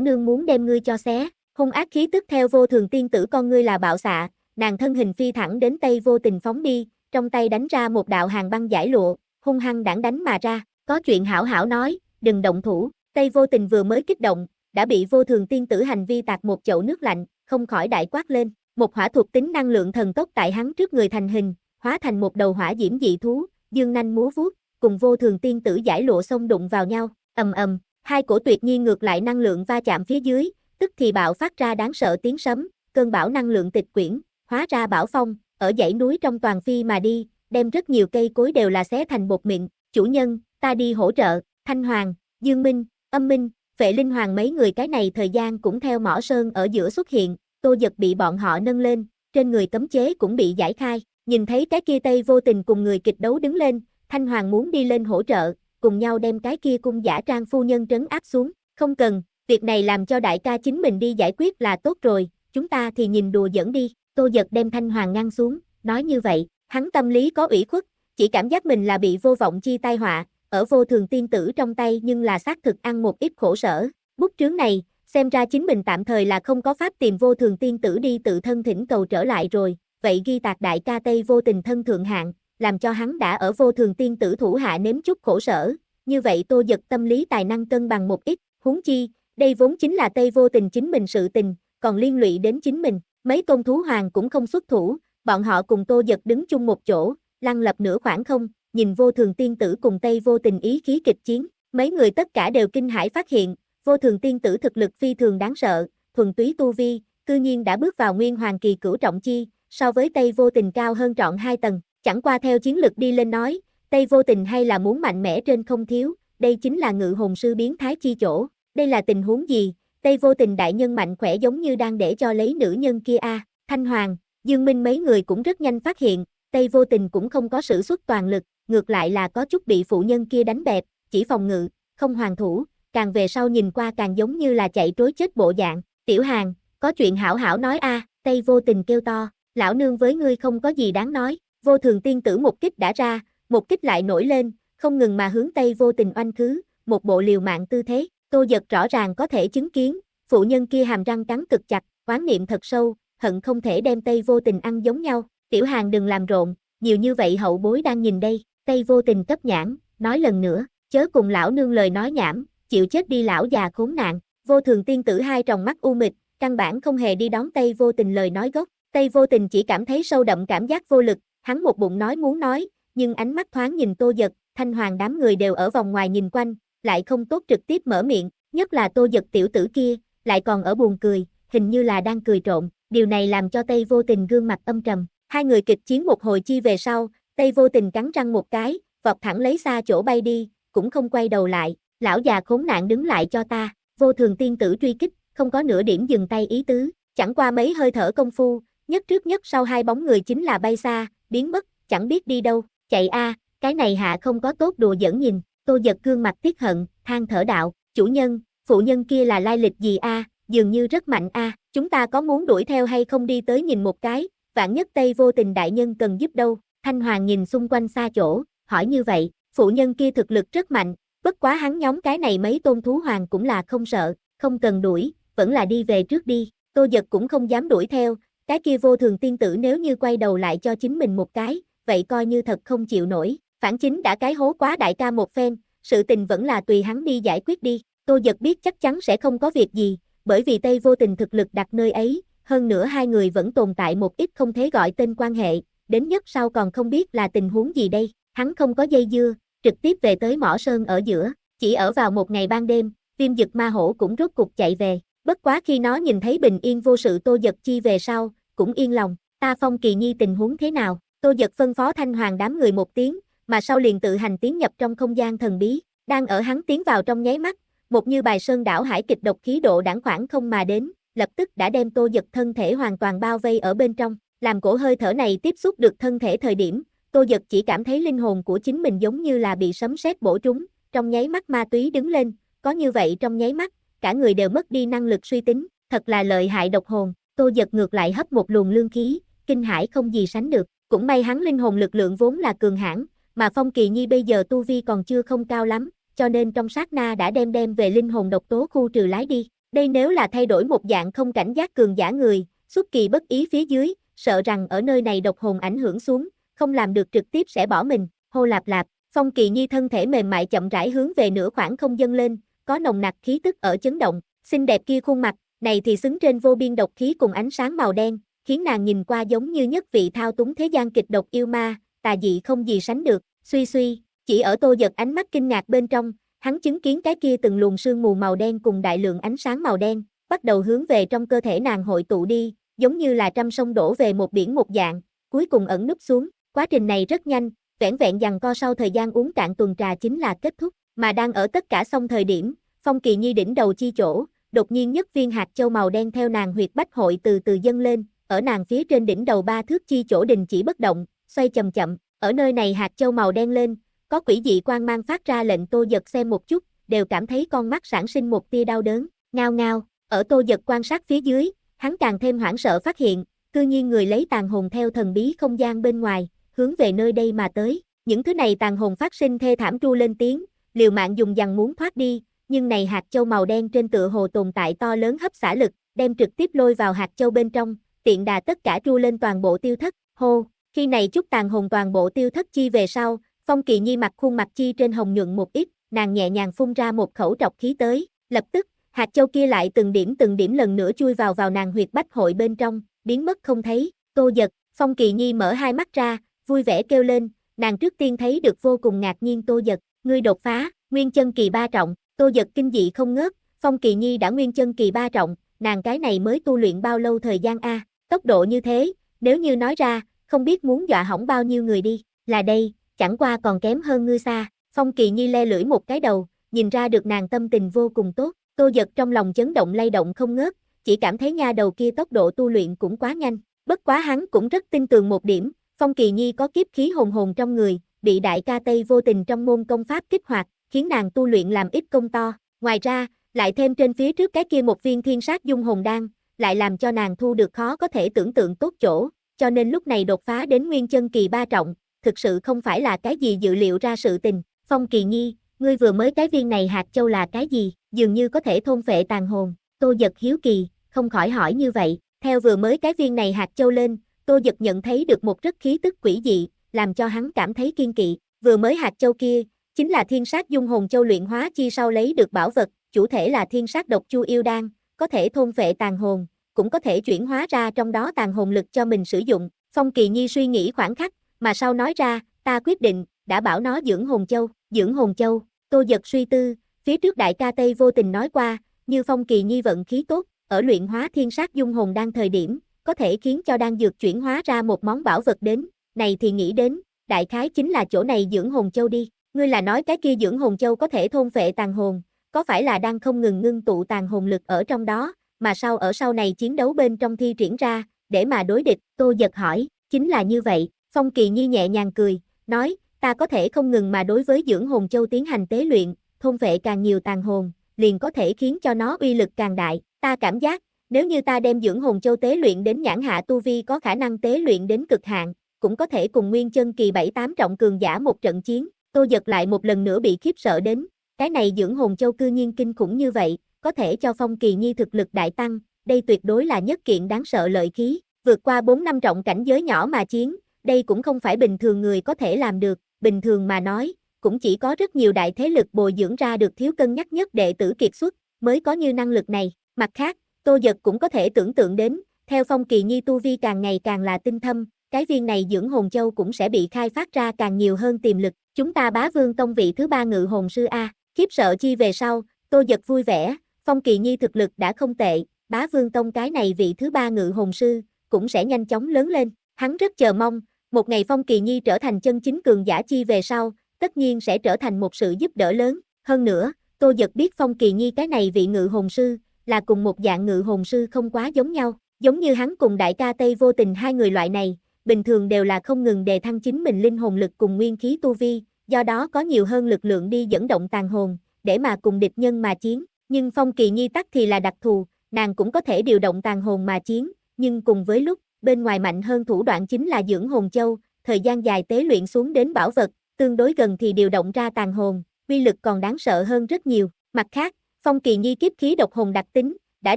nương muốn đem ngươi cho xé, hung ác khí tức theo vô thường tiên tử con ngươi là bạo xạ, nàng thân hình phi thẳng đến tay vô tình phóng đi, trong tay đánh ra một đạo hàng băng giải lụa, hung hăng đảng đánh mà ra, có chuyện hảo hảo nói, đừng động thủ, tay vô tình vừa mới kích động, đã bị vô thường tiên tử hành vi tạc một chậu nước lạnh, không khỏi đại quát lên, một hỏa thuộc tính năng lượng thần tốc tại hắn trước người thành hình, hóa thành một đầu hỏa diễm dị thú, dương nanh múa vuốt, cùng vô thường tiên tử giải lộ xông đụng vào nhau, ầm ầm, hai cổ tuyệt nhiên ngược lại năng lượng va chạm phía dưới, tức thì bạo phát ra đáng sợ tiếng sấm, cơn bão năng lượng tịch quyển, hóa ra bão phong, ở dãy núi trong toàn phi mà đi, đem rất nhiều cây cối đều là xé thành bột mịn, chủ nhân, ta đi hỗ trợ, Thanh Hoàng, Dương Minh, Âm Minh, Vệ Linh Hoàng mấy người cái này thời gian cũng theo mỏ sơn ở giữa xuất hiện, Tô Giật bị bọn họ nâng lên, trên người cấm chế cũng bị giải khai, nhìn thấy cái kia Tây vô tình cùng người kịch đấu đứng lên, Thanh Hoàng muốn đi lên hỗ trợ, cùng nhau đem cái kia cung giả trang phu nhân trấn áp xuống, không cần, việc này làm cho đại ca chính mình đi giải quyết là tốt rồi, chúng ta thì nhìn đùa dẫn đi, Tô Giật đem Thanh Hoàng ngăn xuống, nói như vậy, hắn tâm lý có ủy khuất, chỉ cảm giác mình là bị vô vọng chi tai họa, ở vô thường tiên tử trong tay nhưng là xác thực ăn một ít khổ sở, bút trướng này, xem ra chính mình tạm thời là không có pháp tìm vô thường tiên tử đi tự thân thỉnh cầu trở lại rồi, vậy ghi tạc đại ca Tây vô tình thân thượng hạng, làm cho hắn đã ở vô thường tiên tử thủ hạ nếm chút khổ sở, như vậy tô giật tâm lý tài năng cân bằng một ít, huống chi, đây vốn chính là Tây vô tình chính mình sự tình, còn liên lụy đến chính mình, mấy công thú hoàng cũng không xuất thủ, bọn họ cùng tô giật đứng chung một chỗ, lăng lập nửa khoảng không, nhìn vô thường tiên tử cùng Tây vô tình ý khí kịch chiến, mấy người tất cả đều kinh hãi phát hiện, vô thường tiên tử thực lực phi thường đáng sợ, thuần túy tu vi, cư nhiên đã bước vào nguyên hoàng kỳ cửu trọng chi, so với Tây vô tình cao hơn trọn hai tầng, chẳng qua theo chiến lực đi lên nói, Tây vô tình hay là muốn mạnh mẽ trên không thiếu, đây chính là ngự hồn sư biến thái chi chỗ, đây là tình huống gì, Tây vô tình đại nhân mạnh khỏe giống như đang để cho lấy nữ nhân kia a Thanh Hoàng, Dương Minh mấy người cũng rất nhanh phát hiện, Tây vô tình cũng không có sử xuất toàn lực, ngược lại là có chút bị phụ nhân kia đánh bẹp, chỉ phòng ngự, không hoàng thủ, càng về sau nhìn qua càng giống như là chạy trối chết bộ dạng, tiểu hàng, có chuyện hảo hảo nói a tây vô tình kêu to, lão nương với ngươi không có gì đáng nói, vô thường tiên tử một kích đã ra, một kích lại nổi lên, không ngừng mà hướng tây vô tình oanh khứ, một bộ liều mạng tư thế, tô giật rõ ràng có thể chứng kiến, phụ nhân kia hàm răng cắn cực chặt, quán niệm thật sâu, hận không thể đem tây vô tình ăn giống nhau, tiểu hàng đừng làm rộn, nhiều như vậy hậu bối đang nhìn đây, tây vô tình cấp nhãn, nói lần nữa, chớ cùng lão nương lời nói nhảm, chịu chết đi lão già khốn nạn, vô thường tiên tử hai tròng mắt u mịch, căn bản không hề đi đón Tây vô tình lời nói gốc, Tây vô tình chỉ cảm thấy sâu đậm cảm giác vô lực, hắn một bụng nói muốn nói, nhưng ánh mắt thoáng nhìn tô giật, thanh hoàng đám người đều ở vòng ngoài nhìn quanh, lại không tốt trực tiếp mở miệng, nhất là tô giật tiểu tử kia, lại còn ở buồn cười, hình như là đang cười trộm, điều này làm cho Tây vô tình gương mặt âm trầm, hai người kịch chiến một hồi chi về sau, Tây vô tình cắn răng một cái, vọt thẳng lấy xa chỗ bay đi, cũng không quay đầu lại, Lão già khốn nạn đứng lại cho ta, vô thường tiên tử truy kích, không có nửa điểm dừng tay ý tứ, chẳng qua mấy hơi thở công phu, nhất trước nhất sau hai bóng người chính là bay xa, biến mất, chẳng biết đi đâu, chạy a, cái này hạ không có tốt đùa giỡn nhìn, tô giật gương mặt tiếc hận, than thở đạo, chủ nhân, phụ nhân kia là lai lịch gì a, dường như rất mạnh a, chúng ta có muốn đuổi theo hay không đi tới nhìn một cái, vạn nhất Tây vô tình đại nhân cần giúp đâu, Thanh Hoàng nhìn xung quanh xa chỗ, hỏi như vậy, phụ nhân kia thực lực rất mạnh, Bất quá hắn nhóm cái này mấy tôn thú hoàng cũng là không sợ, không cần đuổi, vẫn là đi về trước đi, tô giật cũng không dám đuổi theo, cái kia vô thường tiên tử nếu như quay đầu lại cho chính mình một cái, vậy coi như thật không chịu nổi, phản chính đã cái hố quá đại ca một phen, sự tình vẫn là tùy hắn đi giải quyết đi, tô giật biết chắc chắn sẽ không có việc gì, bởi vì Tây vô tình thực lực đặt nơi ấy, hơn nữa hai người vẫn tồn tại một ít không thế gọi tên quan hệ, đến nhất sau còn không biết là tình huống gì đây, hắn không có dây dưa, trực tiếp về tới mỏ sơn ở giữa, chỉ ở vào một ngày ban đêm, viêm dực ma hổ cũng rốt cục chạy về, bất quá khi nó nhìn thấy bình yên vô sự tô giật chi về sau, cũng yên lòng, ta phong kỳ nhi tình huống thế nào, tô giật phân phó thanh hoàng đám người một tiếng, mà sau liền tự hành tiến nhập trong không gian thần bí, đang ở hắn tiến vào trong nháy mắt, một như bài sơn đảo hải kịch độc khí độ đẳng khoảng không mà đến, lập tức đã đem tô giật thân thể hoàn toàn bao vây ở bên trong, làm cổ hơi thở này tiếp xúc được thân thể thời điểm, Tô Dật chỉ cảm thấy linh hồn của chính mình giống như là bị sấm sét bổ trúng, trong nháy mắt ma túy đứng lên, có như vậy trong nháy mắt, cả người đều mất đi năng lực suy tính, thật là lợi hại độc hồn, Tô Dật ngược lại hấp một luồng lương khí, kinh hãi không gì sánh được, cũng may hắn linh hồn lực lượng vốn là cường hãn, mà Phong Kỳ Nhi bây giờ tu vi còn chưa không cao lắm, cho nên trong sát na đã đem đem về linh hồn độc tố khu trừ lái đi. Đây nếu là thay đổi một dạng không cảnh giác cường giả người, xuất kỳ bất ý phía dưới, sợ rằng ở nơi này độc hồn ảnh hưởng xuống, không làm được trực tiếp sẽ bỏ mình, hô lạp lạp, Phong Kỳ Nhi thân thể mềm mại chậm rãi hướng về nửa khoảng không dâng lên, có nồng nặc khí tức ở chấn động, xinh đẹp kia khuôn mặt, này thì xứng trên vô biên độc khí cùng ánh sáng màu đen, khiến nàng nhìn qua giống như nhất vị thao túng thế gian kịch độc yêu ma, tà dị không gì sánh được, suy suy, chỉ ở tô giật ánh mắt kinh ngạc bên trong, hắn chứng kiến cái kia từng luồng sương mù màu đen cùng đại lượng ánh sáng màu đen, bắt đầu hướng về trong cơ thể nàng hội tụ đi, giống như là trăm sông đổ về một biển một dạng, cuối cùng ẩn núp xuống, Quá trình này rất nhanh, vẻn vẹn dằn co sau thời gian uống cạn tuần trà chính là kết thúc, mà đang ở tất cả xong thời điểm, Phong Kỳ Nhi đỉnh đầu chi chỗ, đột nhiên nhất viên hạt châu màu đen theo nàng huyệt bách hội từ từ dâng lên, ở nàng phía trên đỉnh đầu ba thước chi chỗ đình chỉ bất động, xoay chậm chậm, ở nơi này hạt châu màu đen lên, có quỷ dị quang mang phát ra lệnh Tô Giật xem một chút, đều cảm thấy con mắt sản sinh một tia đau đớn, ngao ngao, ở Tô Giật quan sát phía dưới, hắn càng thêm hoảng sợ phát hiện, cư nhiên người lấy tàn hồn theo thần bí không gian bên ngoài, hướng về nơi đây mà tới. Những thứ này tàn hồn phát sinh thê thảm tru lên tiếng, liều mạng dùng dằn muốn thoát đi, nhưng này hạt châu màu đen trên tựa hồ tồn tại to lớn hấp xả lực, đem trực tiếp lôi vào hạt châu bên trong, tiện đà tất cả tru lên toàn bộ tiêu thất, hô, khi này chút tàn hồn toàn bộ tiêu thất chi về sau, phong kỳ nhi mặt khuôn mặt chi trên hồng nhuận một ít, nàng nhẹ nhàng phun ra một khẩu trọc khí tới, lập tức, hạt châu kia lại từng điểm từng điểm lần nữa chui vào vào nàng huyệt bách hội bên trong, biến mất không thấy, tô giật, phong kỳ nhi mở hai mắt ra, vui vẻ kêu lên, nàng trước tiên thấy được vô cùng ngạc nhiên Tô Giật, ngươi đột phá, nguyên chân kỳ ba trọng, Tô Giật kinh dị không ngớt, Phong Kỳ Nhi đã nguyên chân kỳ ba trọng, nàng cái này mới tu luyện bao lâu thời gian a, tốc độ như thế, nếu như nói ra, không biết muốn dọa hỏng bao nhiêu người đi, là đây, chẳng qua còn kém hơn ngươi xa, Phong Kỳ Nhi le lưỡi một cái đầu, nhìn ra được nàng tâm tình vô cùng tốt, Tô Giật trong lòng chấn động lay động không ngớt, chỉ cảm thấy nha đầu kia tốc độ tu luyện cũng quá nhanh, bất quá hắn cũng rất tin tưởng một điểm, Phong Kỳ Nhi có kiếp khí hồn hồn trong người, bị đại ca Tây vô tình trong môn công pháp kích hoạt, khiến nàng tu luyện làm ít công to. Ngoài ra, lại thêm trên phía trước cái kia một viên thiên sát dung hồn đan, lại làm cho nàng thu được khó có thể tưởng tượng tốt chỗ, cho nên lúc này đột phá đến nguyên chân kỳ ba trọng, thực sự không phải là cái gì dự liệu ra sự tình. Phong Kỳ Nhi, ngươi vừa mới cái viên này hạt châu là cái gì, dường như có thể thôn phệ tàn hồn. Tô giật hiếu kỳ, không khỏi hỏi như vậy, theo vừa mới cái viên này hạt châu lên, Tô Dật nhận thấy được một rất khí tức quỷ dị, làm cho hắn cảm thấy kiên kỵ, vừa mới hạt châu kia, chính là thiên sát dung hồn châu luyện hóa chi sau lấy được bảo vật, chủ thể là thiên sát độc chu yêu đan, có thể thôn vệ tàn hồn, cũng có thể chuyển hóa ra trong đó tàn hồn lực cho mình sử dụng. Phong Kỳ Nhi suy nghĩ khoảng khắc, mà sau nói ra, ta quyết định, đã bảo nó dưỡng hồn châu, dưỡng hồn châu, tô giật suy tư, phía trước đại ca Tây vô tình nói qua, như Phong Kỳ Nhi vận khí tốt, ở luyện hóa thiên sát dung hồn đang thời điểm, có thể khiến cho đan dược chuyển hóa ra một món bảo vật đến, này thì nghĩ đến, đại khái chính là chỗ này dưỡng hồn châu đi, ngươi là nói cái kia dưỡng hồn châu có thể thôn vệ tàn hồn, có phải là đang không ngừng ngưng tụ tàn hồn lực ở trong đó, mà sau ở sau này chiến đấu bên trong thi triển ra, để mà đối địch, Tô Giật hỏi, chính là như vậy, Phong Kỳ Nhi nhẹ nhàng cười, nói, ta có thể không ngừng mà đối với dưỡng hồn châu tiến hành tế luyện, thôn vệ càng nhiều tàn hồn, liền có thể khiến cho nó uy lực càng đại, ta cảm giác, nếu như ta đem dưỡng hồn châu tế luyện đến nhãn hạ tu vi có khả năng tế luyện đến cực hạn, cũng có thể cùng nguyên chân kỳ bảy tám trọng cường giả một trận chiến, tô giật lại một lần nữa bị khiếp sợ đến, cái này dưỡng hồn châu cư nhiên kinh khủng như vậy, có thể cho phong kỳ nhi thực lực đại tăng, đây tuyệt đối là nhất kiện đáng sợ lợi khí, vượt qua 4 năm trọng cảnh giới nhỏ mà chiến, đây cũng không phải bình thường người có thể làm được, bình thường mà nói, cũng chỉ có rất nhiều đại thế lực bồi dưỡng ra được thiếu cân nhắc nhất đệ tử kiệt xuất, mới có như năng lực này, mặt khác, Tô Giật cũng có thể tưởng tượng đến, theo Phong Kỳ Nhi tu vi càng ngày càng là tinh thâm, cái viên này dưỡng hồn châu cũng sẽ bị khai phát ra càng nhiều hơn tiềm lực, chúng ta bá vương tông vị thứ ba ngự hồn sư A, khiếp sợ chi về sau, Tô Giật vui vẻ, Phong Kỳ Nhi thực lực đã không tệ, bá vương tông cái này vị thứ ba ngự hồn sư, cũng sẽ nhanh chóng lớn lên, hắn rất chờ mong, một ngày Phong Kỳ Nhi trở thành chân chính cường giả chi về sau, tất nhiên sẽ trở thành một sự giúp đỡ lớn, hơn nữa, Tô Giật biết Phong Kỳ Nhi cái này vị ngự hồn sư, là cùng một dạng ngự hồn sư không quá giống nhau, giống như hắn cùng đại ca Tây vô tình hai người loại này, bình thường đều là không ngừng đề thăng chính mình linh hồn lực cùng nguyên khí tu vi, do đó có nhiều hơn lực lượng đi dẫn động tàn hồn, để mà cùng địch nhân mà chiến, nhưng Phong Kỳ Nhi tắc thì là đặc thù, nàng cũng có thể điều động tàn hồn mà chiến, nhưng cùng với lúc, bên ngoài mạnh hơn thủ đoạn chính là dưỡng hồn châu, thời gian dài tế luyện xuống đến bảo vật, tương đối gần thì điều động ra tàn hồn, uy lực còn đáng sợ hơn rất nhiều, mặt khác, Phong kỳ nhi kiếp khí độc hồn đặc tính, đã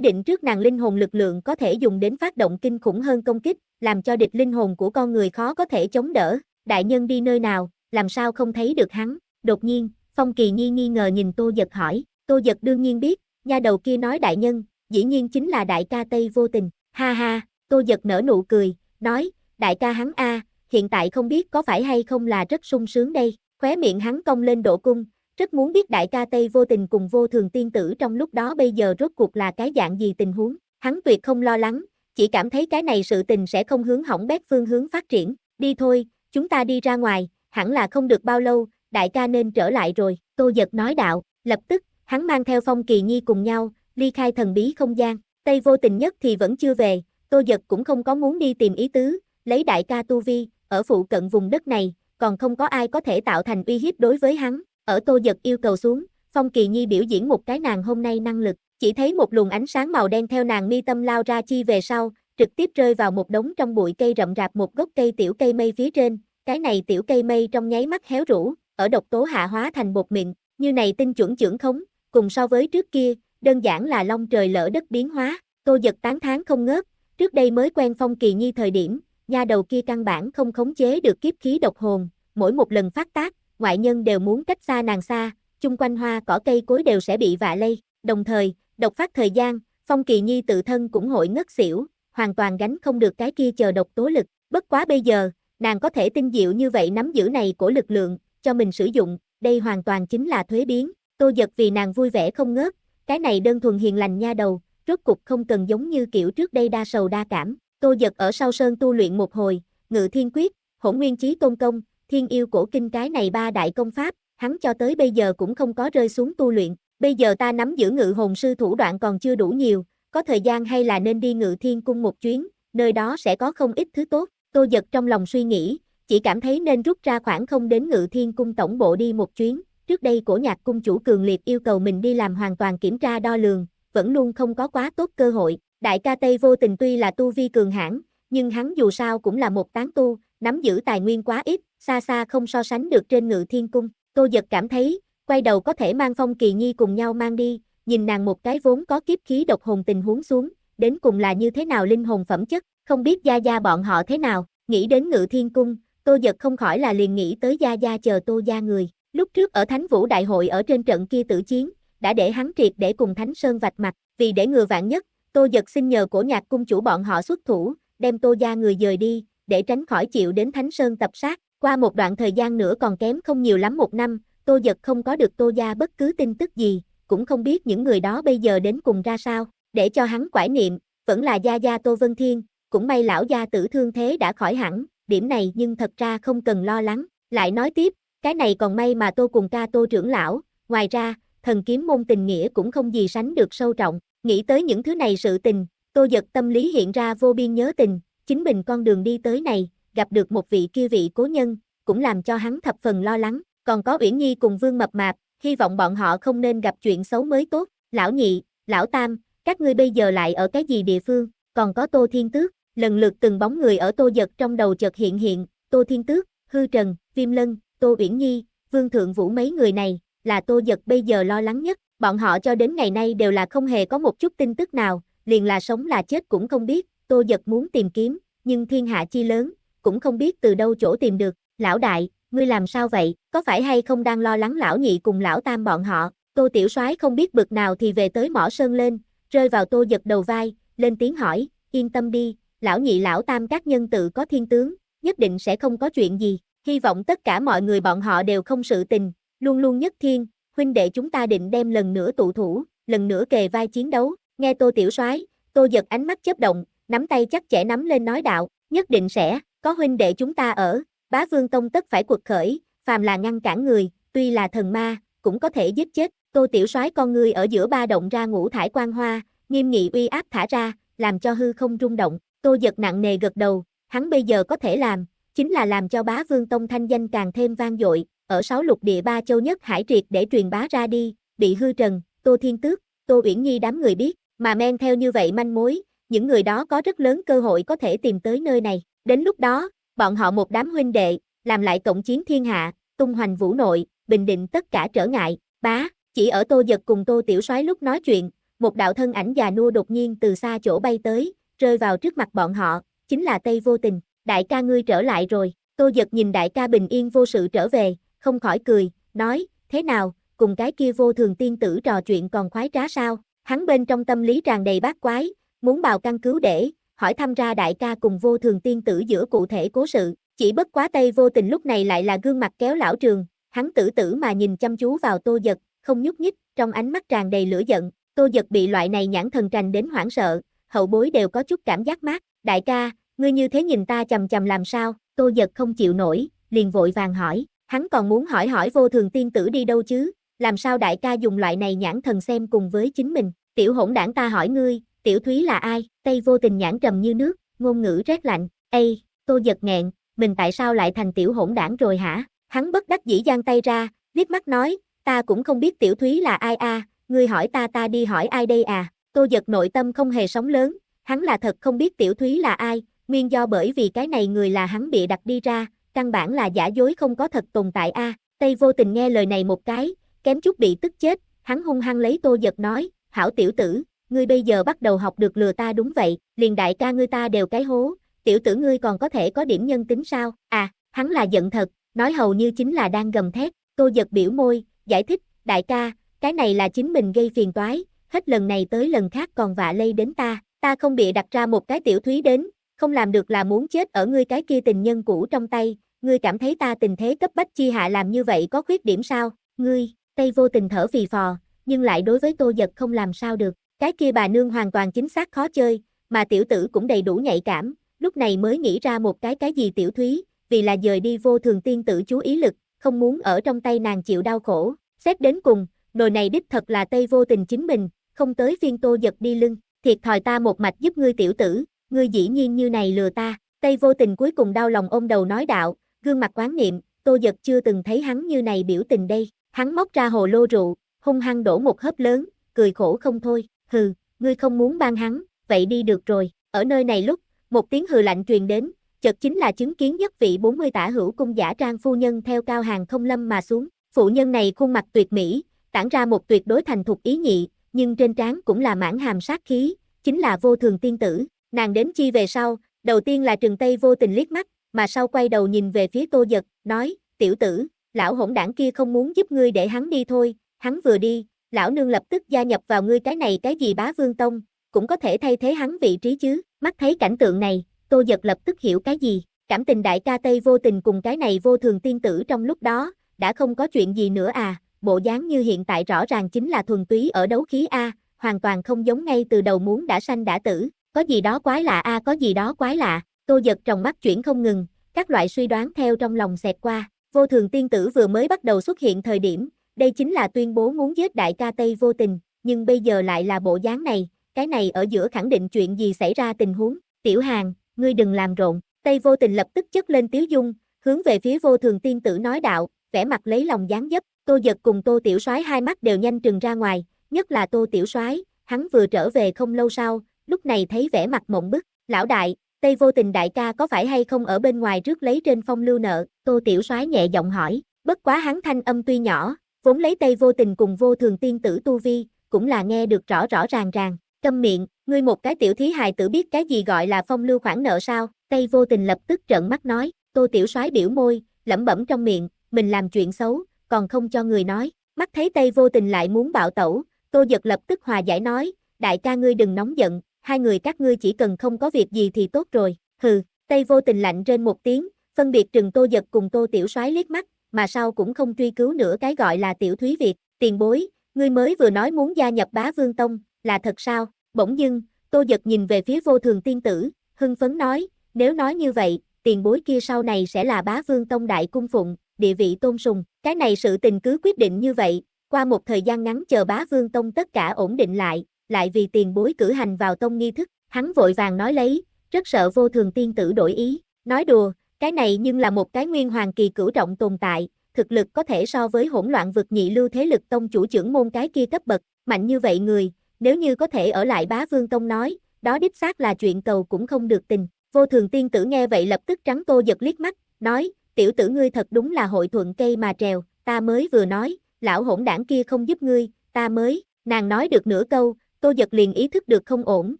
định trước nàng linh hồn lực lượng có thể dùng đến phát động kinh khủng hơn công kích, làm cho địch linh hồn của con người khó có thể chống đỡ, đại nhân đi nơi nào, làm sao không thấy được hắn, đột nhiên, Phong kỳ nhi nghi ngờ nhìn tô giật hỏi, tô giật đương nhiên biết, nha đầu kia nói đại nhân, dĩ nhiên chính là đại ca Tây vô tình, ha ha, tô giật nở nụ cười, nói, đại ca hắn a, hiện tại không biết có phải hay không là rất sung sướng đây, khóe miệng hắn cong lên độ cung, rất muốn biết đại ca Tây vô tình cùng vô thường tiên tử trong lúc đó bây giờ rốt cuộc là cái dạng gì tình huống, hắn tuyệt không lo lắng, chỉ cảm thấy cái này sự tình sẽ không hướng hỏng bét phương hướng phát triển, đi thôi, chúng ta đi ra ngoài, hẳn là không được bao lâu, đại ca nên trở lại rồi, tô giật nói đạo, lập tức, hắn mang theo phong kỳ nhi cùng nhau, ly khai thần bí không gian, Tây vô tình nhất thì vẫn chưa về, tô giật cũng không có muốn đi tìm ý tứ, lấy đại ca tu vi, ở phụ cận vùng đất này, còn không có ai có thể tạo thành uy hiếp đối với hắn, ở Tô Giật yêu cầu xuống, Phong Kỳ Nhi biểu diễn một cái nàng hôm nay năng lực, chỉ thấy một luồng ánh sáng màu đen theo nàng mi tâm lao ra chi về sau, trực tiếp rơi vào một đống trong bụi cây rậm rạp một gốc cây tiểu cây mây phía trên, cái này tiểu cây mây trong nháy mắt héo rũ, ở độc tố hạ hóa thành bột miệng, như này tinh chuẩn trưởng khống, cùng so với trước kia, đơn giản là long trời lỡ đất biến hóa, Tô Giật tán thán không ngớt, trước đây mới quen Phong Kỳ Nhi thời điểm, nha đầu kia căn bản không khống chế được kiếp khí độc hồn, mỗi một lần phát tác, ngoại nhân đều muốn cách xa nàng xa, chung quanh hoa cỏ cây cối đều sẽ bị vạ lây, đồng thời, độc phát thời gian, Phong Kỳ Nhi tự thân cũng hội ngất xỉu, hoàn toàn gánh không được cái kia chờ độc tố lực, bất quá bây giờ, nàng có thể tinh diệu như vậy nắm giữ này của lực lượng, cho mình sử dụng, đây hoàn toàn chính là thuế biến, Tô giật vì nàng vui vẻ không ngớt, cái này đơn thuần hiền lành nha đầu, rốt cục không cần giống như kiểu trước đây đa sầu đa cảm, Tô giật ở sau sơn tu luyện một hồi, Ngự Thiên Quyết, Hỗn Nguyên Chí Tôn Công, thiên yêu cổ kinh cái này ba đại công pháp, hắn cho tới bây giờ cũng không có rơi xuống tu luyện, bây giờ ta nắm giữ ngự hồn sư thủ đoạn còn chưa đủ nhiều, có thời gian hay là nên đi ngự thiên cung một chuyến, nơi đó sẽ có không ít thứ tốt, tô giật trong lòng suy nghĩ, chỉ cảm thấy nên rút ra khoảng không đến ngự thiên cung tổng bộ đi một chuyến, trước đây cổ nhạc cung chủ cường liệt yêu cầu mình đi làm hoàn toàn kiểm tra đo lường, vẫn luôn không có quá tốt cơ hội, đại ca Tây vô tình tuy là tu vi cường hãn, nhưng hắn dù sao cũng là một tán tu, nắm giữ tài nguyên quá ít, xa xa không so sánh được trên ngự thiên cung. Tô giật cảm thấy, quay đầu có thể mang Phong Kỳ Nhi cùng nhau mang đi, nhìn nàng một cái vốn có kiếp khí độc hồn tình huống xuống, đến cùng là như thế nào linh hồn phẩm chất, không biết Gia Gia bọn họ thế nào, nghĩ đến ngự thiên cung, Tô Giật không khỏi là liền nghĩ tới Gia Gia chờ Tô Gia người, lúc trước ở Thánh Vũ Đại hội ở trên trận kia tử chiến, đã để hắn triệt để cùng Thánh Sơn vạch mặt, vì để ngừa vạn nhất, Tô Giật xin nhờ Cổ nhạc cung chủ bọn họ xuất thủ, đem Tô Gia người dời đi, để tránh khỏi chịu đến Thánh Sơn tập sát. Qua một đoạn thời gian nữa còn kém không nhiều lắm một năm, Tô giật không có được Tô Gia bất cứ tin tức gì, cũng không biết những người đó bây giờ đến cùng ra sao, để cho hắn quải niệm, vẫn là Gia Gia Tô Vân Thiên, cũng may lão gia tử thương thế đã khỏi hẳn, điểm này nhưng thật ra không cần lo lắng, lại nói tiếp, cái này còn may mà Tô cùng ca Tô trưởng lão, ngoài ra, thần kiếm môn tình nghĩa cũng không gì sánh được sâu trọng, nghĩ tới những thứ này sự tình, Tô giật tâm lý hiện ra vô biên nhớ tình, chính mình con đường đi tới này, gặp được một vị kia vị cố nhân, cũng làm cho hắn thập phần lo lắng, còn có Uyển Nhi cùng Vương Mập Mạp, hy vọng bọn họ không nên gặp chuyện xấu mới tốt, lão nhị, lão tam, các ngươi bây giờ lại ở cái gì địa phương, còn có Tô Thiên Tước, lần lượt từng bóng người ở Tô Giật trong đầu chợt hiện hiện, Tô Thiên Tước, Hư Trần, Viêm Lân, Tô Uyển Nhi, Vương Thượng Vũ mấy người này, là Tô Giật bây giờ lo lắng nhất, bọn họ cho đến ngày nay đều là không hề có một chút tin tức nào, liền là sống là chết cũng không biết, Tô Giật muốn tìm kiếm, nhưng thiên hạ chi lớn, cũng không biết từ đâu chỗ tìm được, lão đại, ngươi làm sao vậy, có phải hay không đang lo lắng lão nhị cùng lão tam bọn họ, Tô Tiểu soái không biết bực nào thì về tới mỏ sơn lên, rơi vào Tô Giật đầu vai, lên tiếng hỏi, yên tâm đi, lão nhị lão tam các nhân tự có thiên tướng, nhất định sẽ không có chuyện gì, hy vọng tất cả mọi người bọn họ đều không sự tình, luôn luôn nhất thiên, huynh đệ chúng ta định đem lần nữa tụ thủ, lần nữa kề vai chiến đấu, nghe Tô Tiểu soái Tô Giật ánh mắt chớp động, nắm tay chắc chẽ nắm lên nói đạo, nhất định sẽ, có huynh đệ chúng ta ở, bá vương tông tất phải cuộc khởi, phàm là ngăn cản người, tuy là thần ma, cũng có thể giết chết, tô tiểu soái con người ở giữa ba động ra ngũ thải quan hoa, nghiêm nghị uy áp thả ra, làm cho hư không rung động, tô giật nặng nề gật đầu, hắn bây giờ có thể làm, chính là làm cho bá vương tông thanh danh càng thêm vang dội, ở sáu lục địa ba châu nhất hải triệt để truyền bá ra đi, bị hư trần, tô thiên tước, tô uyển nhi đám người biết, mà men theo như vậy manh mối, những người đó có rất lớn cơ hội có thể tìm tới nơi này. Đến lúc đó, bọn họ một đám huynh đệ, làm lại cộng chiến thiên hạ, tung hoành vũ nội, bình định tất cả trở ngại. Bá, chỉ ở Tô Giật cùng Tô Tiểu Soái lúc nói chuyện, một đạo thân ảnh già nua đột nhiên từ xa chỗ bay tới, rơi vào trước mặt bọn họ, chính là Tây Vô Tình. Đại ca ngươi trở lại rồi, Tô Giật nhìn đại ca bình yên vô sự trở về, không khỏi cười, nói, thế nào, cùng cái kia vô thường tiên tử trò chuyện còn khoái trá sao? Hắn bên trong tâm lý tràn đầy bát quái, muốn bào căn cứu để, hỏi thăm ra đại ca cùng vô thường tiên tử giữa cụ thể cố sự, chỉ bất quá tây vô tình lúc này lại là gương mặt kéo lão trường, hắn tử tử mà nhìn chăm chú vào tô giật, không nhúc nhích, trong ánh mắt tràn đầy lửa giận, tô giật bị loại này nhãn thần trành đến hoảng sợ, hậu bối đều có chút cảm giác mát, đại ca, ngươi như thế nhìn ta chầm chầm làm sao, tô giật không chịu nổi, liền vội vàng hỏi, hắn còn muốn hỏi hỏi vô thường tiên tử đi đâu chứ, làm sao đại ca dùng loại này nhãn thần xem cùng với chính mình, tiểu hỗn đảng ta hỏi ngươi, Tiểu Thúy là ai? Tây vô tình nhãn trầm như nước, ngôn ngữ rét lạnh. Ê, tô giật nghẹn, mình tại sao lại thành tiểu hỗn đảng rồi hả? Hắn bất đắc dĩ giang tay ra, liếc mắt nói, ta cũng không biết tiểu thúy là ai a, à, ngươi hỏi ta ta đi hỏi ai đây à? Tô giật nội tâm không hề sóng lớn, hắn là thật không biết tiểu thúy là ai, nguyên do bởi vì cái này người là hắn bị đặt đi ra, căn bản là giả dối không có thật tồn tại a. Tây vô tình nghe lời này một cái, kém chút bị tức chết, hắn hung hăng lấy tô giật nói, hảo tiểu tử, ngươi bây giờ bắt đầu học được lừa ta đúng vậy, liền đại ca ngươi ta đều cái hố, tiểu tử ngươi còn có thể có điểm nhân tính sao, à, hắn là giận thật, nói hầu như chính là đang gầm thét, cô giật biểu môi, giải thích, đại ca, cái này là chính mình gây phiền toái, hết lần này tới lần khác còn vạ lây đến ta, ta không bị đặt ra một cái tiểu thúy đến, không làm được là muốn chết ở ngươi cái kia tình nhân cũ trong tay, ngươi cảm thấy ta tình thế cấp bách chi hạ làm như vậy có khuyết điểm sao, ngươi, tay vô tình thở vì phò, nhưng lại đối với tô giật không làm sao được, cái kia bà nương hoàn toàn chính xác khó chơi, mà tiểu tử cũng đầy đủ nhạy cảm, lúc này mới nghĩ ra một cái cái gì tiểu thúy, vì là dời đi vô thường tiên tử chú ý lực, không muốn ở trong tay nàng chịu đau khổ. Xét đến cùng, nồi này đích thật là tây vô tình chính mình, không tới phiên tô giật đi lưng, thiệt thòi ta một mạch giúp ngươi tiểu tử, ngươi dĩ nhiên như này lừa ta. Tây vô tình cuối cùng đau lòng ôm đầu nói đạo, gương mặt quán niệm, tô giật chưa từng thấy hắn như này biểu tình đây. Hắn móc ra hồ lô rượu, hung hăng đổ một hớp lớn, cười khổ không thôi hừ, ngươi không muốn ban hắn, vậy đi được rồi, ở nơi này lúc, một tiếng hừ lạnh truyền đến, chợt chính là chứng kiến nhất vị 40 tả hữu cung giả trang phu nhân theo cao hàng không lâm mà xuống, phụ nhân này khuôn mặt tuyệt mỹ, tản ra một tuyệt đối thành thục ý nhị, nhưng trên trán cũng là mãn hàm sát khí, chính là vô thường tiên tử, nàng đến chi về sau, đầu tiên là trừng tây vô tình liếc mắt, mà sau quay đầu nhìn về phía tô giật, nói, tiểu tử, lão hỗn đảng kia không muốn giúp ngươi để hắn đi thôi, hắn vừa đi, lão nương lập tức gia nhập vào ngươi cái này cái gì bá vương tông, cũng có thể thay thế hắn vị trí chứ, mắt thấy cảnh tượng này, tô giật lập tức hiểu cái gì, cảm tình đại ca Tây vô tình cùng cái này vô thường tiên tử trong lúc đó, đã không có chuyện gì nữa à, bộ dáng như hiện tại rõ ràng chính là thuần túy ở đấu khí A, hoàn toàn không giống ngay từ đầu muốn đã sanh đã tử, có gì đó quái lạ A có gì đó quái lạ, tô giật trong mắt chuyển không ngừng, các loại suy đoán theo trong lòng xẹt qua, vô thường tiên tử vừa mới bắt đầu xuất hiện thời điểm, đây chính là tuyên bố muốn giết đại ca Tây vô tình, nhưng bây giờ lại là bộ dáng này, cái này ở giữa khẳng định chuyện gì xảy ra tình huống. Tiểu Hàng, ngươi đừng làm rộn, Tây vô tình lập tức chất lên Tiếu Dung, hướng về phía vô thường tiên tử nói đạo, vẻ mặt lấy lòng dáng dấp, Tô Giật cùng Tô Tiểu Soái hai mắt đều nhanh trừng ra ngoài, nhất là Tô Tiểu Soái, hắn vừa trở về không lâu sau, lúc này thấy vẻ mặt mộng bức, lão đại, Tây vô tình đại ca có phải hay không ở bên ngoài trước lấy trên phong lưu nợ, Tô Tiểu Soái nhẹ giọng hỏi, bất quá hắn thanh âm tuy nhỏ, vốn lấy Tây vô tình cùng vô thường tiên tử tu vi, cũng là nghe được rõ rõ ràng ràng, câm miệng, ngươi một cái tiểu thí hài tử biết cái gì gọi là phong lưu khoản nợ sao, Tây vô tình lập tức trợn mắt nói, tô tiểu soái biểu môi, lẩm bẩm trong miệng, mình làm chuyện xấu, còn không cho người nói, mắt thấy Tây vô tình lại muốn bạo tẩu, tô giật lập tức hòa giải nói, đại ca ngươi đừng nóng giận, hai người các ngươi chỉ cần không có việc gì thì tốt rồi, hừ, Tây vô tình lạnh trên một tiếng, phân biệt trừng tô giật cùng tô tiểu soái liếc mắt, mà sau cũng không truy cứu nữa cái gọi là tiểu thúy Việt, tiền bối, ngươi mới vừa nói muốn gia nhập bá vương tông, là thật sao, bỗng dưng, tô giật nhìn về phía vô thường tiên tử, hưng phấn nói, nếu nói như vậy, tiền bối kia sau này sẽ là bá vương tông đại cung phụng, địa vị tôn sùng, cái này sự tình cứ quyết định như vậy, qua một thời gian ngắn chờ bá vương tông tất cả ổn định lại, lại vì tiền bối cử hành vào tông nghi thức, hắn vội vàng nói lấy, rất sợ vô thường tiên tử đổi ý, nói đùa, cái này nhưng là một cái nguyên hoàng kỳ cửu trọng tồn tại, thực lực có thể so với hỗn loạn vực nhị lưu thế lực tông chủ trưởng môn cái kia cấp bậc, mạnh như vậy người, nếu như có thể ở lại bá vương tông nói, đó đích xác là chuyện cầu cũng không được tình. Vô thường tiên tử nghe vậy lập tức trắng tô giật liếc mắt, nói, tiểu tử ngươi thật đúng là hội thuận cây mà trèo, ta mới vừa nói, lão hỗn đảng kia không giúp ngươi, ta mới, nàng nói được nửa câu, tô giật liền ý thức được không ổn,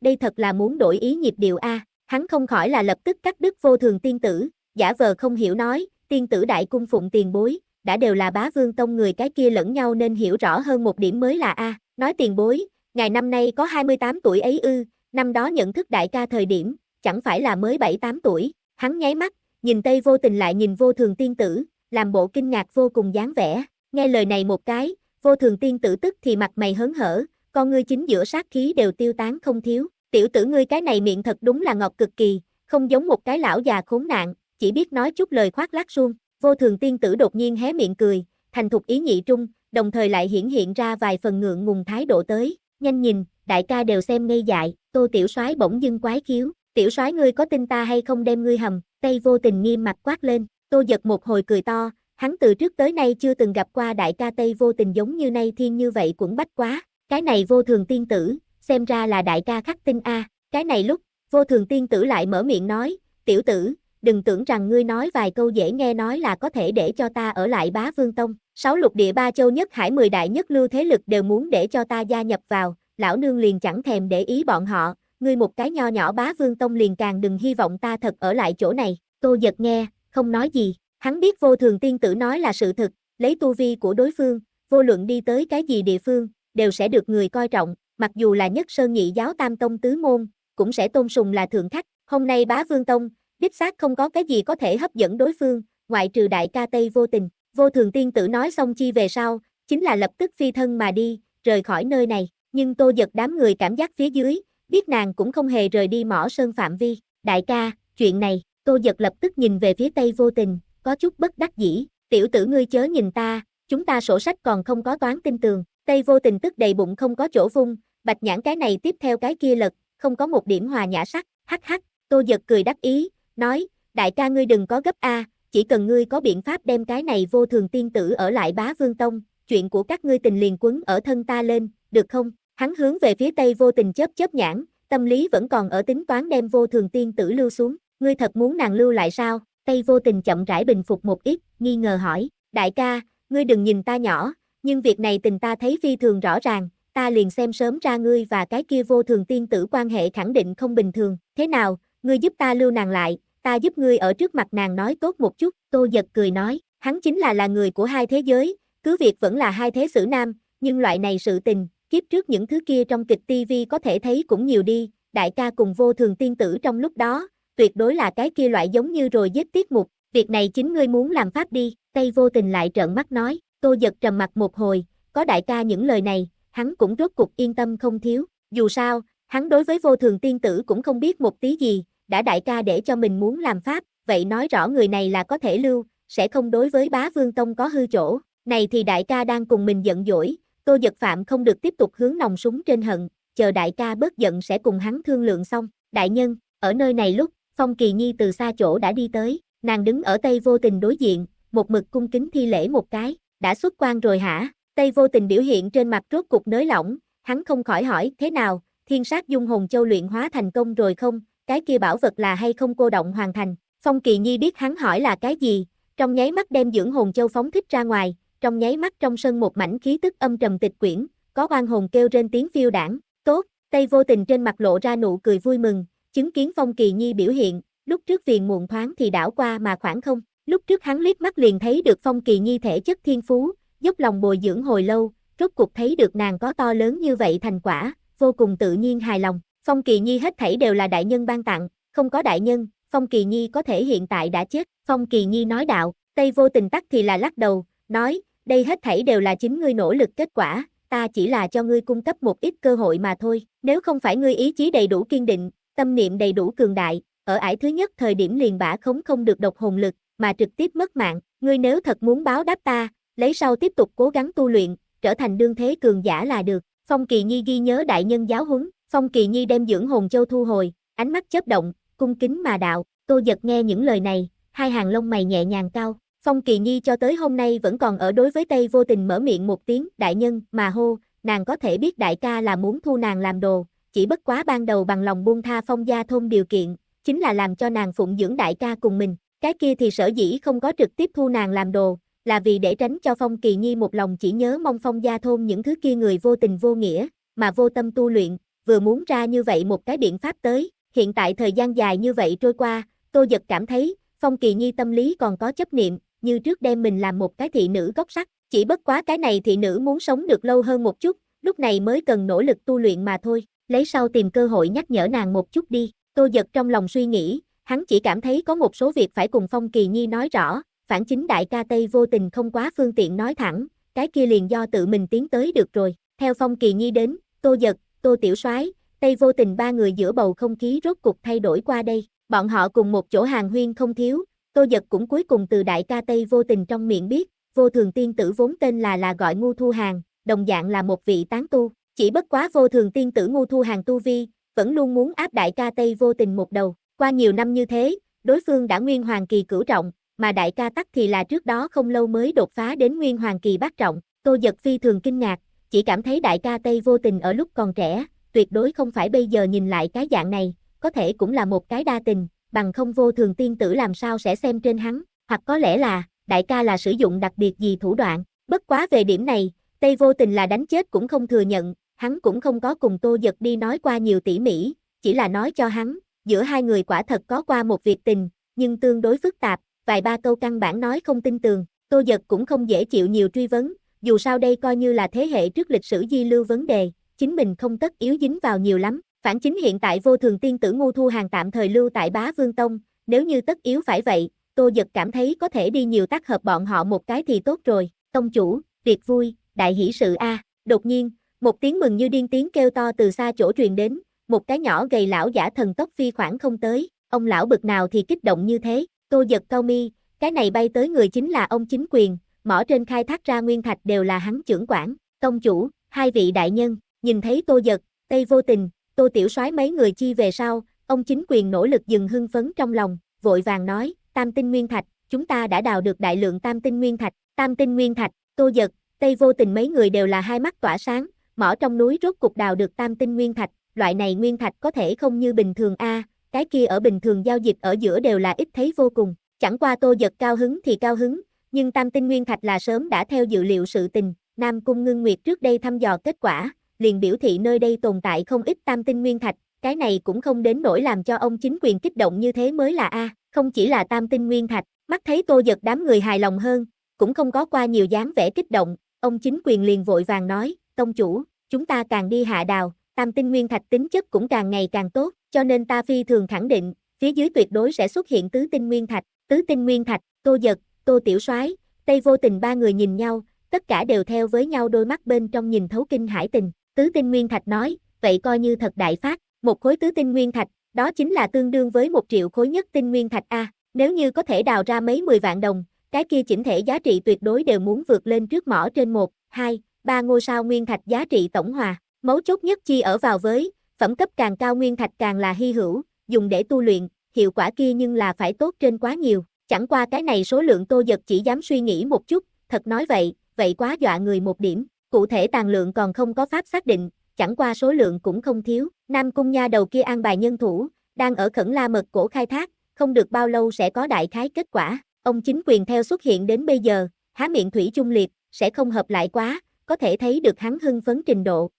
đây thật là muốn đổi ý nhịp điệu A. Hắn không khỏi là lập tức cắt đứt vô thường tiên tử, giả vờ không hiểu nói, tiên tử đại cung phụng tiền bối, đã đều là bá vương tông người cái kia lẫn nhau nên hiểu rõ hơn một điểm mới là A, nói tiền bối, ngày năm nay có 28 tuổi ấy ư, năm đó nhận thức đại ca thời điểm, chẳng phải là mới 7-8 tuổi, hắn nháy mắt, nhìn Tây vô tình lại nhìn vô thường tiên tử, làm bộ kinh ngạc vô cùng dáng vẻ, nghe lời này một cái, vô thường tiên tử tức thì mặt mày hớn hở, con ngươi chính giữa sát khí đều tiêu tán không thiếu, tiểu tử ngươi cái này miệng thật đúng là ngọt cực kỳ, không giống một cái lão già khốn nạn, chỉ biết nói chút lời khoác lác suông. Vô thường tiên tử đột nhiên hé miệng cười, thành thục ý nhị trung, đồng thời lại hiển hiện ra vài phần ngượng ngùng thái độ tới, nhanh nhìn, đại ca đều xem ngây dại, Tô tiểu soái bỗng dưng quái khiếu, tiểu soái ngươi có tin ta hay không đem ngươi hầm, tay vô tình nghiêm mặt quát lên, Tô giật một hồi cười to, hắn từ trước tới nay chưa từng gặp qua đại ca Tây vô tình giống như nay thiên như vậy cũng bách quá, cái này vô thường tiên tử, xem ra là đại ca khắc tinh a, cái này lúc, vô thường tiên tử lại mở miệng nói, tiểu tử, đừng tưởng rằng ngươi nói vài câu dễ nghe nói là có thể để cho ta ở lại bá vương tông, sáu lục địa ba châu nhất hải mười đại nhất lưu thế lực đều muốn để cho ta gia nhập vào, lão nương liền chẳng thèm để ý bọn họ, ngươi một cái nho nhỏ bá vương tông liền càng đừng hy vọng ta thật ở lại chỗ này, tô giật nghe, không nói gì, hắn biết vô thường tiên tử nói là sự thực, lấy tu vi của đối phương, vô luận đi tới cái gì địa phương, đều sẽ được người coi trọng, mặc dù là nhất sơn nhị giáo tam tông tứ môn, cũng sẽ tôn sùng là thượng khách, hôm nay bá vương tông, đích xác không có cái gì có thể hấp dẫn đối phương, ngoại trừ đại ca Tây vô tình, vô thường tiên tử nói xong chi về sau, chính là lập tức phi thân mà đi, rời khỏi nơi này, nhưng tô giật đám người cảm giác phía dưới, biết nàng cũng không hề rời đi mỏ sơn phạm vi, đại ca, chuyện này, tô giật lập tức nhìn về phía Tây vô tình, có chút bất đắc dĩ, tiểu tử ngươi chớ nhìn ta, chúng ta sổ sách còn không có toán tin tường, Tây vô tình tức đầy bụng không có chỗ vung, bạch nhãn cái này tiếp theo cái kia lật, không có một điểm hòa nhã sắc, hắc hắc, tô giật cười đắc ý, nói, đại ca ngươi đừng có gấp a, chỉ cần ngươi có biện pháp đem cái này vô thường tiên tử ở lại bá vương tông, chuyện của các ngươi tình liền quấn ở thân ta lên, được không? Hắn hướng về phía tây vô tình chớp chớp nhãn, tâm lý vẫn còn ở tính toán đem vô thường tiên tử lưu xuống, ngươi thật muốn nàng lưu lại sao? Tây vô tình chậm rãi bình phục một ít, nghi ngờ hỏi, đại ca, ngươi đừng nhìn ta nhỏ, nhưng việc này tình ta thấy phi thường rõ ràng, ta liền xem sớm ra ngươi và cái kia vô thường tiên tử quan hệ khẳng định không bình thường, thế nào, ngươi giúp ta lưu nàng lại, ta giúp ngươi ở trước mặt nàng nói tốt một chút, tô giật cười nói, hắn chính là là người của hai thế giới, cứ việc vẫn là hai thế sử nam, nhưng loại này sự tình, kiếp trước những thứ kia trong kịch TV có thể thấy cũng nhiều đi, đại ca cùng vô thường tiên tử trong lúc đó, tuyệt đối là cái kia loại giống như rồi giết tiết mục, việc này chính ngươi muốn làm pháp đi, Tây vô tình lại trợn mắt nói, Tô giật trầm mặt một hồi, có đại ca những lời này, hắn cũng rốt cuộc yên tâm không thiếu. Dù sao, hắn đối với vô thường tiên tử cũng không biết một tí gì, đã đại ca để cho mình muốn làm pháp, vậy nói rõ người này là có thể lưu, sẽ không đối với bá vương tông có hư chỗ. Này thì đại ca đang cùng mình giận dỗi, tô giật phạm không được tiếp tục hướng nòng súng trên hận, chờ đại ca bớt giận sẽ cùng hắn thương lượng xong. Đại nhân, ở nơi này lúc, Phong Kỳ Nhi từ xa chỗ đã đi tới, nàng đứng ở tây vô tình đối diện, một mực cung kính thi lễ một cái đã xuất quan rồi hả? Tây vô tình biểu hiện trên mặt rốt cục nới lỏng, hắn không khỏi hỏi, thế nào, thiên sát dung hồn châu luyện hóa thành công rồi không, cái kia bảo vật là hay không cô động hoàn thành. Phong Kỳ Nhi biết hắn hỏi là cái gì, trong nháy mắt đem dưỡng hồn châu phóng thích ra ngoài, trong nháy mắt trong sân một mảnh khí tức âm trầm tịch quyển, có oan hồn kêu trên tiếng phiêu đảng, tốt, Tây vô tình trên mặt lộ ra nụ cười vui mừng, chứng kiến Phong Kỳ Nhi biểu hiện, lúc trước viền muộn thoáng thì đảo qua mà khoảng không, Lúc trước hắn liếc mắt liền thấy được Phong Kỳ Nhi thể chất thiên phú, dốc lòng bồi dưỡng hồi lâu, rốt cuộc thấy được nàng có to lớn như vậy thành quả, vô cùng tự nhiên hài lòng. Phong Kỳ Nhi hết thảy đều là đại nhân ban tặng, không có đại nhân, Phong Kỳ Nhi có thể hiện tại đã chết. Phong Kỳ Nhi nói đạo, Tây vô tình tắc thì là lắc đầu, nói, đây hết thảy đều là chính ngươi nỗ lực kết quả, ta chỉ là cho ngươi cung cấp một ít cơ hội mà thôi. Nếu không phải ngươi ý chí đầy đủ kiên định, tâm niệm đầy đủ cường đại, ở ải thứ nhất thời điểm liền bả khống không được độc hồn lực, mà trực tiếp mất mạng, ngươi nếu thật muốn báo đáp ta, lấy sau tiếp tục cố gắng tu luyện, trở thành đương thế cường giả là được. Phong Kỳ Nhi ghi nhớ đại nhân giáo huấn, Phong Kỳ Nhi đem dưỡng hồn châu thu hồi, ánh mắt chớp động, cung kính mà đạo, Tô Giật nghe những lời này, hai hàng lông mày nhẹ nhàng cao, Phong Kỳ Nhi cho tới hôm nay vẫn còn ở đối với Tây vô tình mở miệng một tiếng, đại nhân, mà hô, nàng có thể biết đại ca là muốn thu nàng làm đồ, chỉ bất quá ban đầu bằng lòng buông tha Phong gia thôn điều kiện, chính là làm cho nàng phụng dưỡng đại ca cùng mình, cái kia thì sở dĩ không có trực tiếp thu nàng làm đồ, là vì để tránh cho Phong Kỳ Nhi một lòng chỉ nhớ mong Phong gia thôn những thứ kia người vô tình vô nghĩa, mà vô tâm tu luyện, vừa muốn ra như vậy một cái biện pháp tới, hiện tại thời gian dài như vậy trôi qua, Tô Dật cảm thấy, Phong Kỳ Nhi tâm lý còn có chấp niệm, như trước đem mình làm một cái thị nữ gốc sắc, chỉ bất quá cái này thị nữ muốn sống được lâu hơn một chút, lúc này mới cần nỗ lực tu luyện mà thôi, lấy sau tìm cơ hội nhắc nhở nàng một chút đi, Tô Dật trong lòng suy nghĩ, hắn chỉ cảm thấy có một số việc phải cùng Phong Kỳ Nhi nói rõ, phản chính đại ca Tây vô tình không quá phương tiện nói thẳng, cái kia liền do tự mình tiến tới được rồi. Theo Phong Kỳ Nhi đến, Tô Giật, Tô Tiểu Soái, Tây vô tình ba người giữa bầu không khí rốt cục thay đổi qua đây, bọn họ cùng một chỗ hàng huyên không thiếu, Tô Giật cũng cuối cùng từ đại ca Tây vô tình trong miệng biết, vô thường tiên tử vốn tên là là gọi ngu thu hàng, đồng dạng là một vị tán tu, chỉ bất quá vô thường tiên tử ngu thu hàng tu vi, vẫn luôn muốn áp đại ca Tây vô tình một đầu, qua nhiều năm như thế, đối phương đã nguyên hoàng kỳ cửu trọng, mà đại ca tắc thì là trước đó không lâu mới đột phá đến nguyên hoàng kỳ bát trọng, Tô Giật Phi thường kinh ngạc, chỉ cảm thấy đại ca Tây vô tình ở lúc còn trẻ, tuyệt đối không phải bây giờ nhìn lại cái dạng này, có thể cũng là một cái đa tình, bằng không vô thường tiên tử làm sao sẽ xem trên hắn, hoặc có lẽ là, đại ca là sử dụng đặc biệt gì thủ đoạn, bất quá về điểm này, Tây vô tình là đánh chết cũng không thừa nhận, hắn cũng không có cùng Tô Giật đi nói qua nhiều tỉ mỉ, chỉ là nói cho hắn, giữa hai người quả thật có qua một việc tình, nhưng tương đối phức tạp, vài ba câu căn bản nói không tin tường, Tô Giật cũng không dễ chịu nhiều truy vấn, dù sao đây coi như là thế hệ trước lịch sử di lưu vấn đề, chính mình không tất yếu dính vào nhiều lắm. Phản chính hiện tại vô thường tiên tử ngu Thu Hàng tạm thời lưu tại Bá Vương Tông, nếu như tất yếu phải vậy, Tô Giật cảm thấy có thể đi nhiều tác hợp bọn họ một cái thì tốt rồi. Tông chủ, việc vui, đại hỷ sự a. Đột nhiên, một tiếng mừng như điên tiếng kêu to từ xa chỗ truyền đến, một cái nhỏ gầy lão giả thần tốc phi khoảng không tới, ông lão bực nào thì kích động như thế, tô giật cao mi, cái này bay tới người chính là ông chính quyền, mỏ trên khai thác ra nguyên thạch đều là hắn trưởng quản, tông chủ, hai vị đại nhân, nhìn thấy tô giật, tây vô tình, tô tiểu soái mấy người chi về sau, ông chính quyền nỗ lực dừng hưng phấn trong lòng, vội vàng nói, tam tinh nguyên thạch, chúng ta đã đào được đại lượng tam tinh nguyên thạch, tam tinh nguyên thạch, tô giật, tây vô tình mấy người đều là hai mắt tỏa sáng, mỏ trong núi rốt cục đào được tam tinh nguyên thạch, loại này nguyên thạch có thể không như bình thường a, cái kia ở bình thường giao dịch ở giữa đều là ít thấy vô cùng, chẳng qua Tô Dật cao hứng thì cao hứng, nhưng tam tinh nguyên thạch là sớm đã theo dự liệu sự tình, Nam Cung Ngưng Nguyệt trước đây thăm dò kết quả, liền biểu thị nơi đây tồn tại không ít tam tinh nguyên thạch, cái này cũng không đến nỗi làm cho ông chính quyền kích động như thế mới là a, không chỉ là tam tinh nguyên thạch, mắt thấy Tô Dật đám người hài lòng hơn, cũng không có qua nhiều dáng vẻ kích động, ông chính quyền liền vội vàng nói, "Tông chủ, chúng ta càng đi hạ đào, tam tinh nguyên thạch tính chất cũng càng ngày càng tốt, cho nên ta phi thường khẳng định, phía dưới tuyệt đối sẽ xuất hiện tứ tinh nguyên thạch, tứ tinh nguyên thạch, Tô Dật, Tô Tiểu Soái, Tây Vô Tình ba người nhìn nhau, tất cả đều theo với nhau đôi mắt bên trong nhìn thấu kinh hải tình, tứ tinh nguyên thạch nói, vậy coi như thật đại phát, một khối tứ tinh nguyên thạch, đó chính là tương đương với một triệu khối nhất tinh nguyên thạch a, nếu như có thể đào ra mấy mười vạn đồng, cái kia chỉnh thể giá trị tuyệt đối đều muốn vượt lên trước mỏ trên một, hai, ba ngôi sao nguyên thạch giá trị tổng hòa, Mấu chốt nhất chi ở vào với, phẩm cấp càng cao nguyên thạch càng là hy hữu, dùng để tu luyện, hiệu quả kia nhưng là phải tốt trên quá nhiều. Chẳng qua cái này số lượng tô giật chỉ dám suy nghĩ một chút, thật nói vậy, vậy quá dọa người một điểm, cụ thể tàn lượng còn không có pháp xác định, chẳng qua số lượng cũng không thiếu. Nam cung nha đầu kia an bài nhân thủ, đang ở khẩn la mật cổ khai thác, không được bao lâu sẽ có đại khái kết quả. Ông chính quyền theo xuất hiện đến bây giờ, há miệng thủy chung liệt, sẽ không hợp lại quá, có thể thấy được hắn hưng phấn trình độ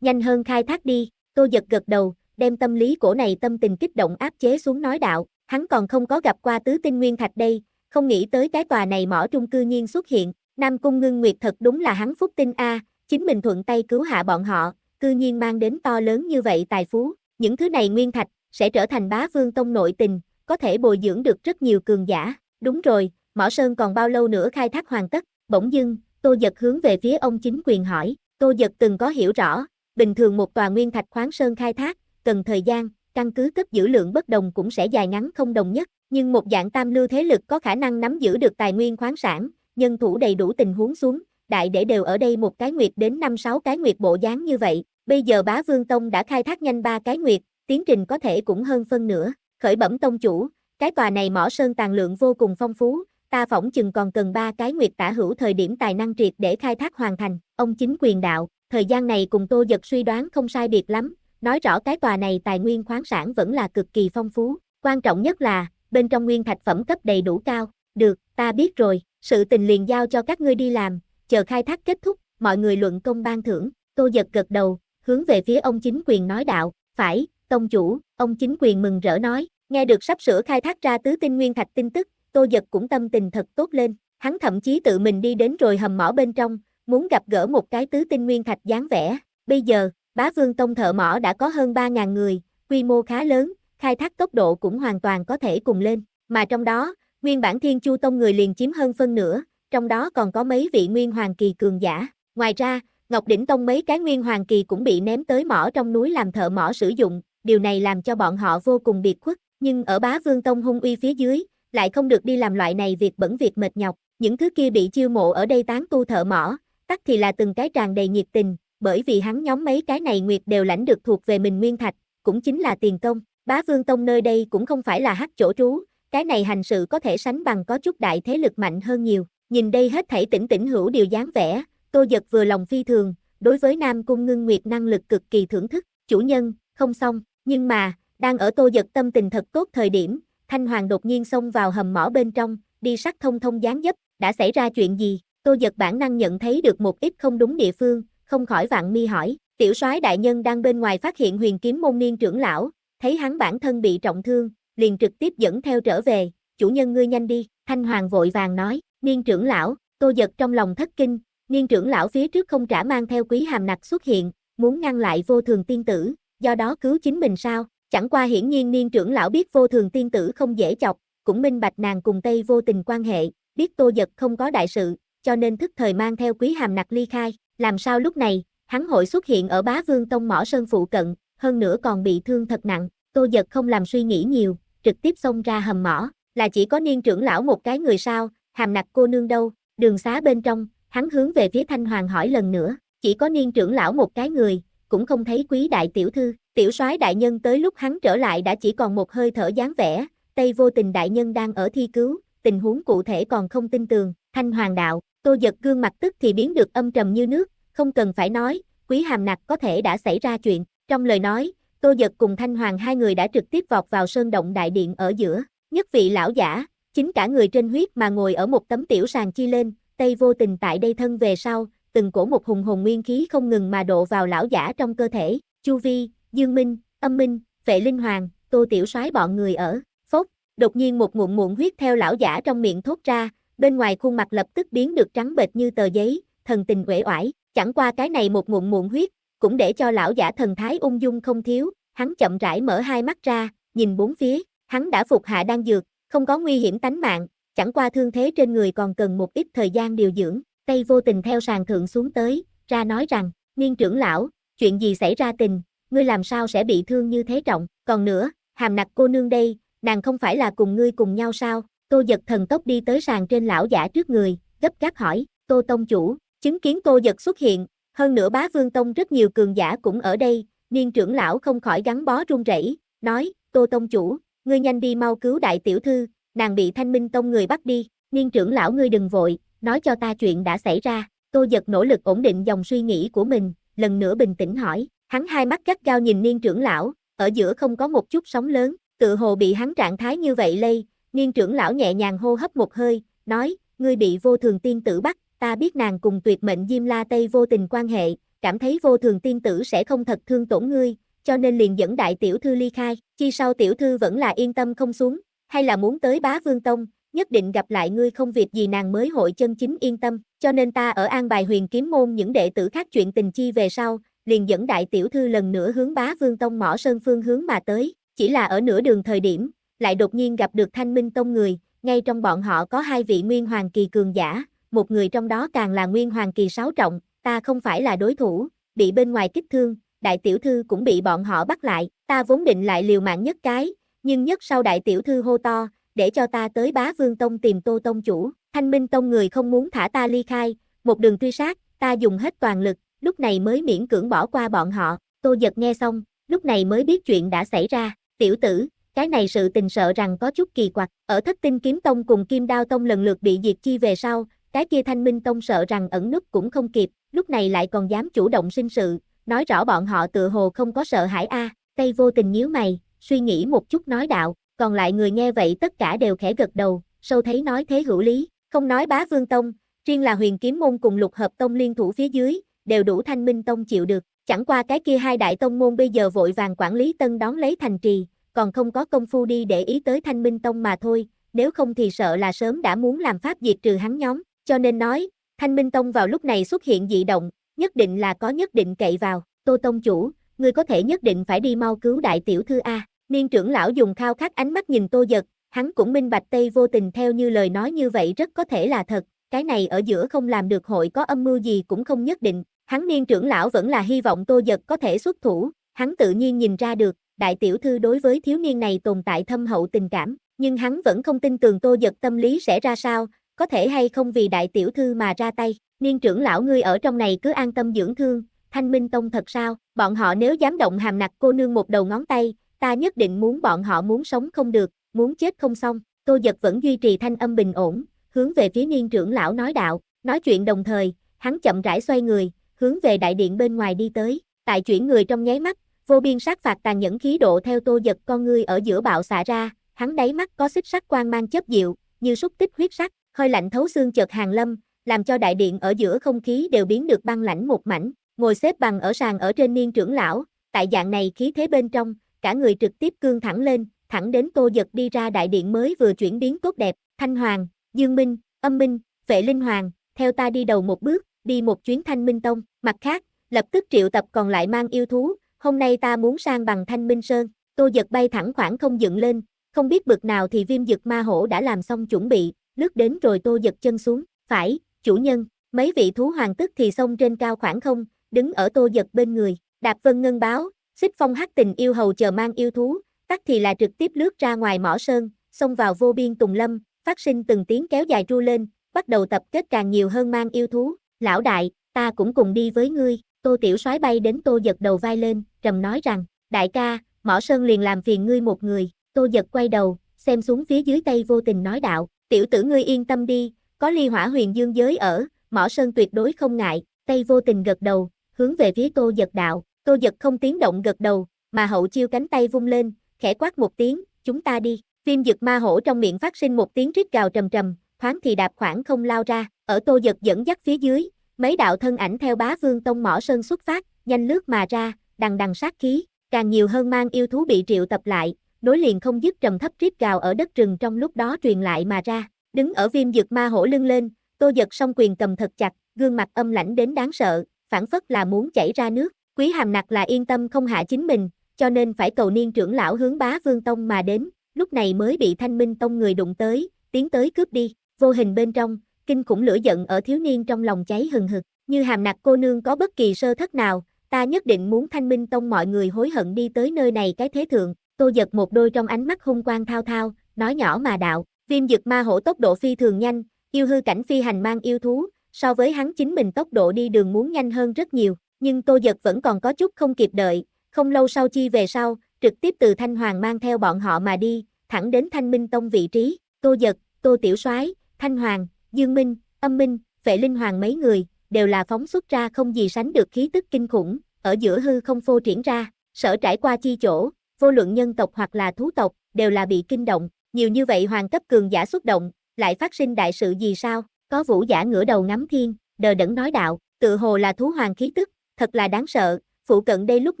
nhanh hơn khai thác đi, Tô Giật gật đầu, đem tâm lý cổ này tâm tình kích động áp chế xuống nói đạo, hắn còn không có gặp qua tứ tinh nguyên thạch đây, không nghĩ tới cái tòa này mỏ trung cư nhiên xuất hiện, Nam Cung Ngưng Nguyệt thật đúng là hắn phúc tinh A, chính mình thuận tay cứu hạ bọn họ, cư nhiên mang đến to lớn như vậy tài phú, những thứ này nguyên thạch, sẽ trở thành bá vương tông nội tình, có thể bồi dưỡng được rất nhiều cường giả, đúng rồi, mỏ sơn còn bao lâu nữa khai thác hoàn tất, bỗng dưng, Tô Giật hướng về phía ông chính quyền hỏi, Tô Giật từng có hiểu rõ, Bình thường một tòa nguyên thạch khoáng sơn khai thác, cần thời gian, căn cứ cấp giữ lượng bất đồng cũng sẽ dài ngắn không đồng nhất, nhưng một dạng tam lưu thế lực có khả năng nắm giữ được tài nguyên khoáng sản, nhân thủ đầy đủ tình huống xuống, đại để đều ở đây một cái nguyệt đến năm sáu cái nguyệt bộ dáng như vậy, bây giờ bá vương tông đã khai thác nhanh ba cái nguyệt, tiến trình có thể cũng hơn phân nửa, khởi bẩm tông chủ, cái tòa này mỏ sơn tàn lượng vô cùng phong phú, ta phỏng chừng còn cần ba cái nguyệt tả hữu thời điểm tài năng triệt để khai thác hoàn thành, ông chính quyền đạo, thời gian này cùng Tô Giật suy đoán không sai biệt lắm, nói rõ cái tòa này tài nguyên khoáng sản vẫn là cực kỳ phong phú, quan trọng nhất là, bên trong nguyên thạch phẩm cấp đầy đủ cao, được, ta biết rồi, sự tình liền giao cho các ngươi đi làm, chờ khai thác kết thúc, mọi người luận công ban thưởng, Tô Giật gật đầu, hướng về phía ông chính quyền nói đạo, phải, tông chủ, ông chính quyền mừng rỡ nói, nghe được sắp sửa khai thác ra tứ tinh nguyên thạch tin tức, Tô Giật cũng tâm tình thật tốt lên, hắn thậm chí tự mình đi đến rồi hầm mỏ bên trong, muốn gặp gỡ một cái tứ tinh nguyên thạch dáng vẻ. Bây giờ, bá vương tông thợ mỏ đã có hơn 3.000 người, quy mô khá lớn, khai thác tốc độ cũng hoàn toàn có thể cùng lên. Mà trong đó, nguyên bản thiên chu tông người liền chiếm hơn phân nửa, trong đó còn có mấy vị nguyên hoàng kỳ cường giả. Ngoài ra, Ngọc Đỉnh Tông mấy cái nguyên hoàng kỳ cũng bị ném tới mỏ trong núi làm thợ mỏ sử dụng, điều này làm cho bọn họ vô cùng biệt khuất, nhưng ở bá vương tông hung uy phía dưới, lại không được đi làm loại này việc bẩn việc mệt nhọc, những thứ kia bị chiêu mộ ở đây tán tu thợ mỏ, tắc thì là từng cái tràn đầy nhiệt tình, bởi vì hắn nhóm mấy cái này nguyệt đều lãnh được thuộc về mình nguyên thạch, cũng chính là tiền công. Bá Vương Tông nơi đây cũng không phải là hắc chỗ trú, cái này hành sự có thể sánh bằng có chút đại thế lực mạnh hơn nhiều. Nhìn đây hết thảy tỉnh tỉnh hữu điều dáng vẻ, Tô giật vừa lòng phi thường, đối với Nam Cung Ngưng Nguyệt năng lực cực kỳ thưởng thức, chủ nhân, không xong, nhưng mà, đang ở Tô giật tâm tình thật tốt thời điểm, Thanh Hoàng đột nhiên xông vào hầm mỏ bên trong, đi sắc thông thông dáng dấp, đã xảy ra chuyện gì? Tô Dật bản năng nhận thấy được một ít không đúng địa phương, không khỏi vạn mi hỏi, tiểu soái đại nhân đang bên ngoài phát hiện huyền kiếm môn niên trưởng lão, thấy hắn bản thân bị trọng thương, liền trực tiếp dẫn theo trở về, chủ nhân ngươi nhanh đi, thanh hoàng vội vàng nói, niên trưởng lão, Tô Dật trong lòng thất kinh, niên trưởng lão phía trước không trả mang theo quý hàm nặc xuất hiện, muốn ngăn lại vô thường tiên tử, do đó cứu chính mình sao, chẳng qua hiển nhiên niên trưởng lão biết vô thường tiên tử không dễ chọc, cũng minh bạch nàng cùng Tây vô tình quan hệ, biết Tô Dật không có đại sự, cho nên thức thời mang theo quý hàm nặc ly khai, làm sao lúc này, hắn hội xuất hiện ở bá vương tông mỏ sơn phụ cận, hơn nữa còn bị thương thật nặng, tô giật không làm suy nghĩ nhiều, trực tiếp xông ra hầm mỏ, là chỉ có niên trưởng lão một cái người sao, hàm nặc cô nương đâu, đường xá bên trong, hắn hướng về phía thanh hoàng hỏi lần nữa, chỉ có niên trưởng lão một cái người, cũng không thấy quý đại tiểu thư, tiểu soái đại nhân tới lúc hắn trở lại đã chỉ còn một hơi thở dáng vẻ, tây vô tình đại nhân đang ở thi cứu, tình huống cụ thể còn không tin tường, thanh hoàng đạo, Tô giật gương mặt tức thì biến được âm trầm như nước, không cần phải nói, quý hàm nặc có thể đã xảy ra chuyện. Trong lời nói, Tô giật cùng Thanh Hoàng hai người đã trực tiếp vọt vào sơn động đại điện ở giữa. Nhất vị lão giả, chính cả người trên huyết mà ngồi ở một tấm tiểu sàn chi lên, tay vô tình tại đây thân về sau, từng cổ một hùng hồn nguyên khí không ngừng mà độ vào lão giả trong cơ thể. Chu Vi, Dương Minh, Âm Minh, Vệ Linh Hoàng, Tô Tiểu soái bọn người ở. Phốc, đột nhiên một ngụm muộn huyết theo lão giả trong miệng thốt ra, bên ngoài khuôn mặt lập tức biến được trắng bệch như tờ giấy, thần tình uể oải, chẳng qua cái này một ngụm muộn huyết, cũng để cho lão giả thần thái ung dung không thiếu, hắn chậm rãi mở hai mắt ra, nhìn bốn phía, hắn đã phục hạ đang dược, không có nguy hiểm tánh mạng, chẳng qua thương thế trên người còn cần một ít thời gian điều dưỡng, tay vô tình theo sàn thượng xuống tới, ra nói rằng, niên trưởng lão, chuyện gì xảy ra tình, ngươi làm sao sẽ bị thương như thế trọng, còn nữa, hàm nặc cô nương đây, nàng không phải là cùng ngươi cùng nhau sao, Tô giật thần tốc đi tới sàn trên lão giả trước người, gấp gáp hỏi, Tô Tông Chủ, chứng kiến Tô giật xuất hiện, hơn nữa bá Vương Tông rất nhiều cường giả cũng ở đây, niên trưởng lão không khỏi gắn bó run rẩy, nói, Tô Tông Chủ, ngươi nhanh đi mau cứu đại tiểu thư, nàng bị thanh minh tông người bắt đi, niên trưởng lão ngươi đừng vội, nói cho ta chuyện đã xảy ra, Tô giật nỗ lực ổn định dòng suy nghĩ của mình, lần nữa bình tĩnh hỏi, hắn hai mắt gắt gao nhìn niên trưởng lão, ở giữa không có một chút sóng lớn, tự hồ bị hắn trạng thái như vậy lây, Niên trưởng lão nhẹ nhàng hô hấp một hơi, nói, ngươi bị vô thường tiên tử bắt, ta biết nàng cùng tuyệt mệnh Diêm La Tây vô tình quan hệ, cảm thấy vô thường tiên tử sẽ không thật thương tổn ngươi, cho nên liền dẫn đại tiểu thư ly khai, chi sau tiểu thư vẫn là yên tâm không xuống, hay là muốn tới bá vương tông, nhất định gặp lại ngươi không việc gì nàng mới hội chân chính yên tâm, cho nên ta ở an bài huyền kiếm môn những đệ tử khác chuyện tình chi về sau, liền dẫn đại tiểu thư lần nữa hướng bá vương tông mỏ sơn phương hướng mà tới, chỉ là ở nửa đường thời điểm, lại đột nhiên gặp được thanh minh tông người, ngay trong bọn họ có hai vị nguyên hoàng kỳ cường giả, một người trong đó càng là nguyên hoàng kỳ sáu trọng, ta không phải là đối thủ, bị bên ngoài kích thương, đại tiểu thư cũng bị bọn họ bắt lại, ta vốn định lại liều mạng nhất cái, nhưng nhất sau đại tiểu thư hô to, để cho ta tới bá vương tông tìm tô tông chủ, thanh minh tông người không muốn thả ta ly khai, một đường truy sát, ta dùng hết toàn lực, lúc này mới miễn cưỡng bỏ qua bọn họ, tô giật nghe xong, lúc này mới biết chuyện đã xảy ra, tiểu tử, cái này sự tình sợ rằng có chút kỳ quặc, ở thất tinh kiếm tông cùng kim đao tông lần lượt bị diệt chi về sau, cái kia thanh minh tông sợ rằng ẩn nút cũng không kịp, lúc này lại còn dám chủ động sinh sự, nói rõ bọn họ tự hồ không có sợ hãi a tây vô tình nhíu mày, suy nghĩ một chút nói đạo, còn lại người nghe vậy tất cả đều khẽ gật đầu, sâu thấy nói thế hữu lý, không nói bá vương tông, riêng là huyền kiếm môn cùng lục hợp tông liên thủ phía dưới, đều đủ thanh minh tông chịu được, chẳng qua cái kia hai đại tông môn bây giờ vội vàng quản lý tân đón lấy thành trì, còn không có công phu đi để ý tới thanh minh tông mà thôi, nếu không thì sợ là sớm đã muốn làm pháp diệt trừ hắn nhóm, cho nên nói, thanh minh tông vào lúc này xuất hiện dị động, nhất định là có nhất định cậy vào, tô tông chủ, ngươi có thể nhất định phải đi mau cứu đại tiểu thư A, niên trưởng lão dùng khao khát ánh mắt nhìn tô giật, hắn cũng minh bạch Tây vô tình theo như lời nói như vậy rất có thể là thật, cái này ở giữa không làm được hội có âm mưu gì cũng không nhất định, hắn niên trưởng lão vẫn là hy vọng tô giật có thể xuất thủ, hắn tự nhiên nhìn ra được, đại tiểu thư đối với thiếu niên này tồn tại thâm hậu tình cảm, nhưng hắn vẫn không tin tường tô giật tâm lý sẽ ra sao, có thể hay không vì đại tiểu thư mà ra tay, niên trưởng lão ngươi ở trong này cứ an tâm dưỡng thương, thanh minh tông thật sao, bọn họ nếu dám động hàm nặc cô nương một đầu ngón tay, ta nhất định muốn bọn họ muốn sống không được, muốn chết không xong, tô giật vẫn duy trì thanh âm bình ổn, hướng về phía niên trưởng lão nói đạo, nói chuyện đồng thời, hắn chậm rãi xoay người, hướng về đại điện bên ngoài đi tới, tại chuyển người trong nháy mắt, vô biên sát phạt tàn nhẫn khí độ theo tô giật con ngươi ở giữa bạo xả ra, hắn đáy mắt có xích sắc quang mang chớp dịu, như xúc tích huyết sắc, hơi lạnh thấu xương chợt hàng lâm, làm cho đại điện ở giữa không khí đều biến được băng lãnh một mảnh, ngồi xếp bằng ở sàn ở trên niên trưởng lão, tại dạng này khí thế bên trong, cả người trực tiếp cương thẳng lên, thẳng đến tô giật đi ra đại điện mới vừa chuyển biến tốt đẹp, thanh hoàng, dương minh, âm minh, vệ linh hoàng, theo ta đi đầu một bước, đi một chuyến thanh minh tông, mặt khác, lập tức triệu tập còn lại mang yêu thú, hôm nay ta muốn sang bằng thanh minh sơn, tô giật bay thẳng khoảng không dựng lên, không biết bực nào thì viêm giật ma hổ đã làm xong chuẩn bị, lướt đến rồi tô giật chân xuống, phải, chủ nhân, mấy vị thú hoàng tức thì xông trên cao khoảng không, đứng ở tô giật bên người, đạp vân ngân báo, xích phong hắc tình yêu hầu chờ mang yêu thú, tắt thì là trực tiếp lướt ra ngoài mỏ sơn, xông vào vô biên tùng lâm, phát sinh từng tiếng kéo dài tru lên, bắt đầu tập kết càng nhiều hơn mang yêu thú, lão đại, ta cũng cùng đi với ngươi, Tô Tiểu Soái bay đến Tô Giật đầu vai lên, trầm nói rằng, đại ca, Mỏ Sơn liền làm phiền ngươi một người, Tô Giật quay đầu, xem xuống phía dưới tay vô tình nói đạo, tiểu tử ngươi yên tâm đi, có ly hỏa huyền dương giới ở, Mỏ Sơn tuyệt đối không ngại, tay vô tình gật đầu, hướng về phía Tô Giật đạo, Tô Giật không tiếng động gật đầu, mà hậu chiêu cánh tay vung lên, khẽ quát một tiếng, chúng ta đi, viêm giật ma hổ trong miệng phát sinh một tiếng rít gào trầm trầm, thoáng thì đạp khoảng không lao ra, ở Tô Giật dẫn dắt phía dưới, Mấy đạo thân ảnh theo bá vương tông mỏ sơn xuất phát, nhanh lướt mà ra, đằng đằng sát khí, càng nhiều hơn mang yêu thú bị triệu tập lại, nối liền không dứt trầm thấp triếp gào ở đất rừng trong lúc đó truyền lại mà ra, đứng ở viêm dược ma hổ lưng lên, tô giật song quyền cầm thật chặt, gương mặt âm lãnh đến đáng sợ, phản phất là muốn chảy ra nước, quý hàm nặc là yên tâm không hạ chính mình, cho nên phải cầu niên trưởng lão hướng bá vương tông mà đến, lúc này mới bị thanh minh tông người đụng tới, tiến tới cướp đi, vô hình bên trong, kinh khủng lửa giận ở thiếu niên trong lòng cháy hừng hực, như hàm nặc cô nương có bất kỳ sơ thất nào, ta nhất định muốn thanh minh tông mọi người hối hận đi tới nơi này cái thế thượng, tô giật một đôi trong ánh mắt hung quang thao thao, nói nhỏ mà đạo, viêm dực ma hổ tốc độ phi thường nhanh, yêu hư cảnh phi hành mang yêu thú, so với hắn chính mình tốc độ đi đường muốn nhanh hơn rất nhiều, nhưng tô giật vẫn còn có chút không kịp đợi, không lâu sau chi về sau, trực tiếp từ Thanh Hoàng mang theo bọn họ mà đi, thẳng đến Thanh Minh Tông vị trí, Tô Giật, Tô Tiểu soái Thanh Hoàng, Dương Minh, Âm Minh, Vệ Linh Hoàng mấy người, đều là phóng xuất ra không gì sánh được khí tức kinh khủng, ở giữa hư không phô triển ra, sở trải qua chi chỗ, vô luận nhân tộc hoặc là thú tộc, đều là bị kinh động, nhiều như vậy hoàng cấp cường giả xuất động, lại phát sinh đại sự gì sao, có vũ giả ngửa đầu ngắm thiên, đờ đẫn nói đạo, tự hồ là thú hoàng khí tức, thật là đáng sợ, phụ cận đây lúc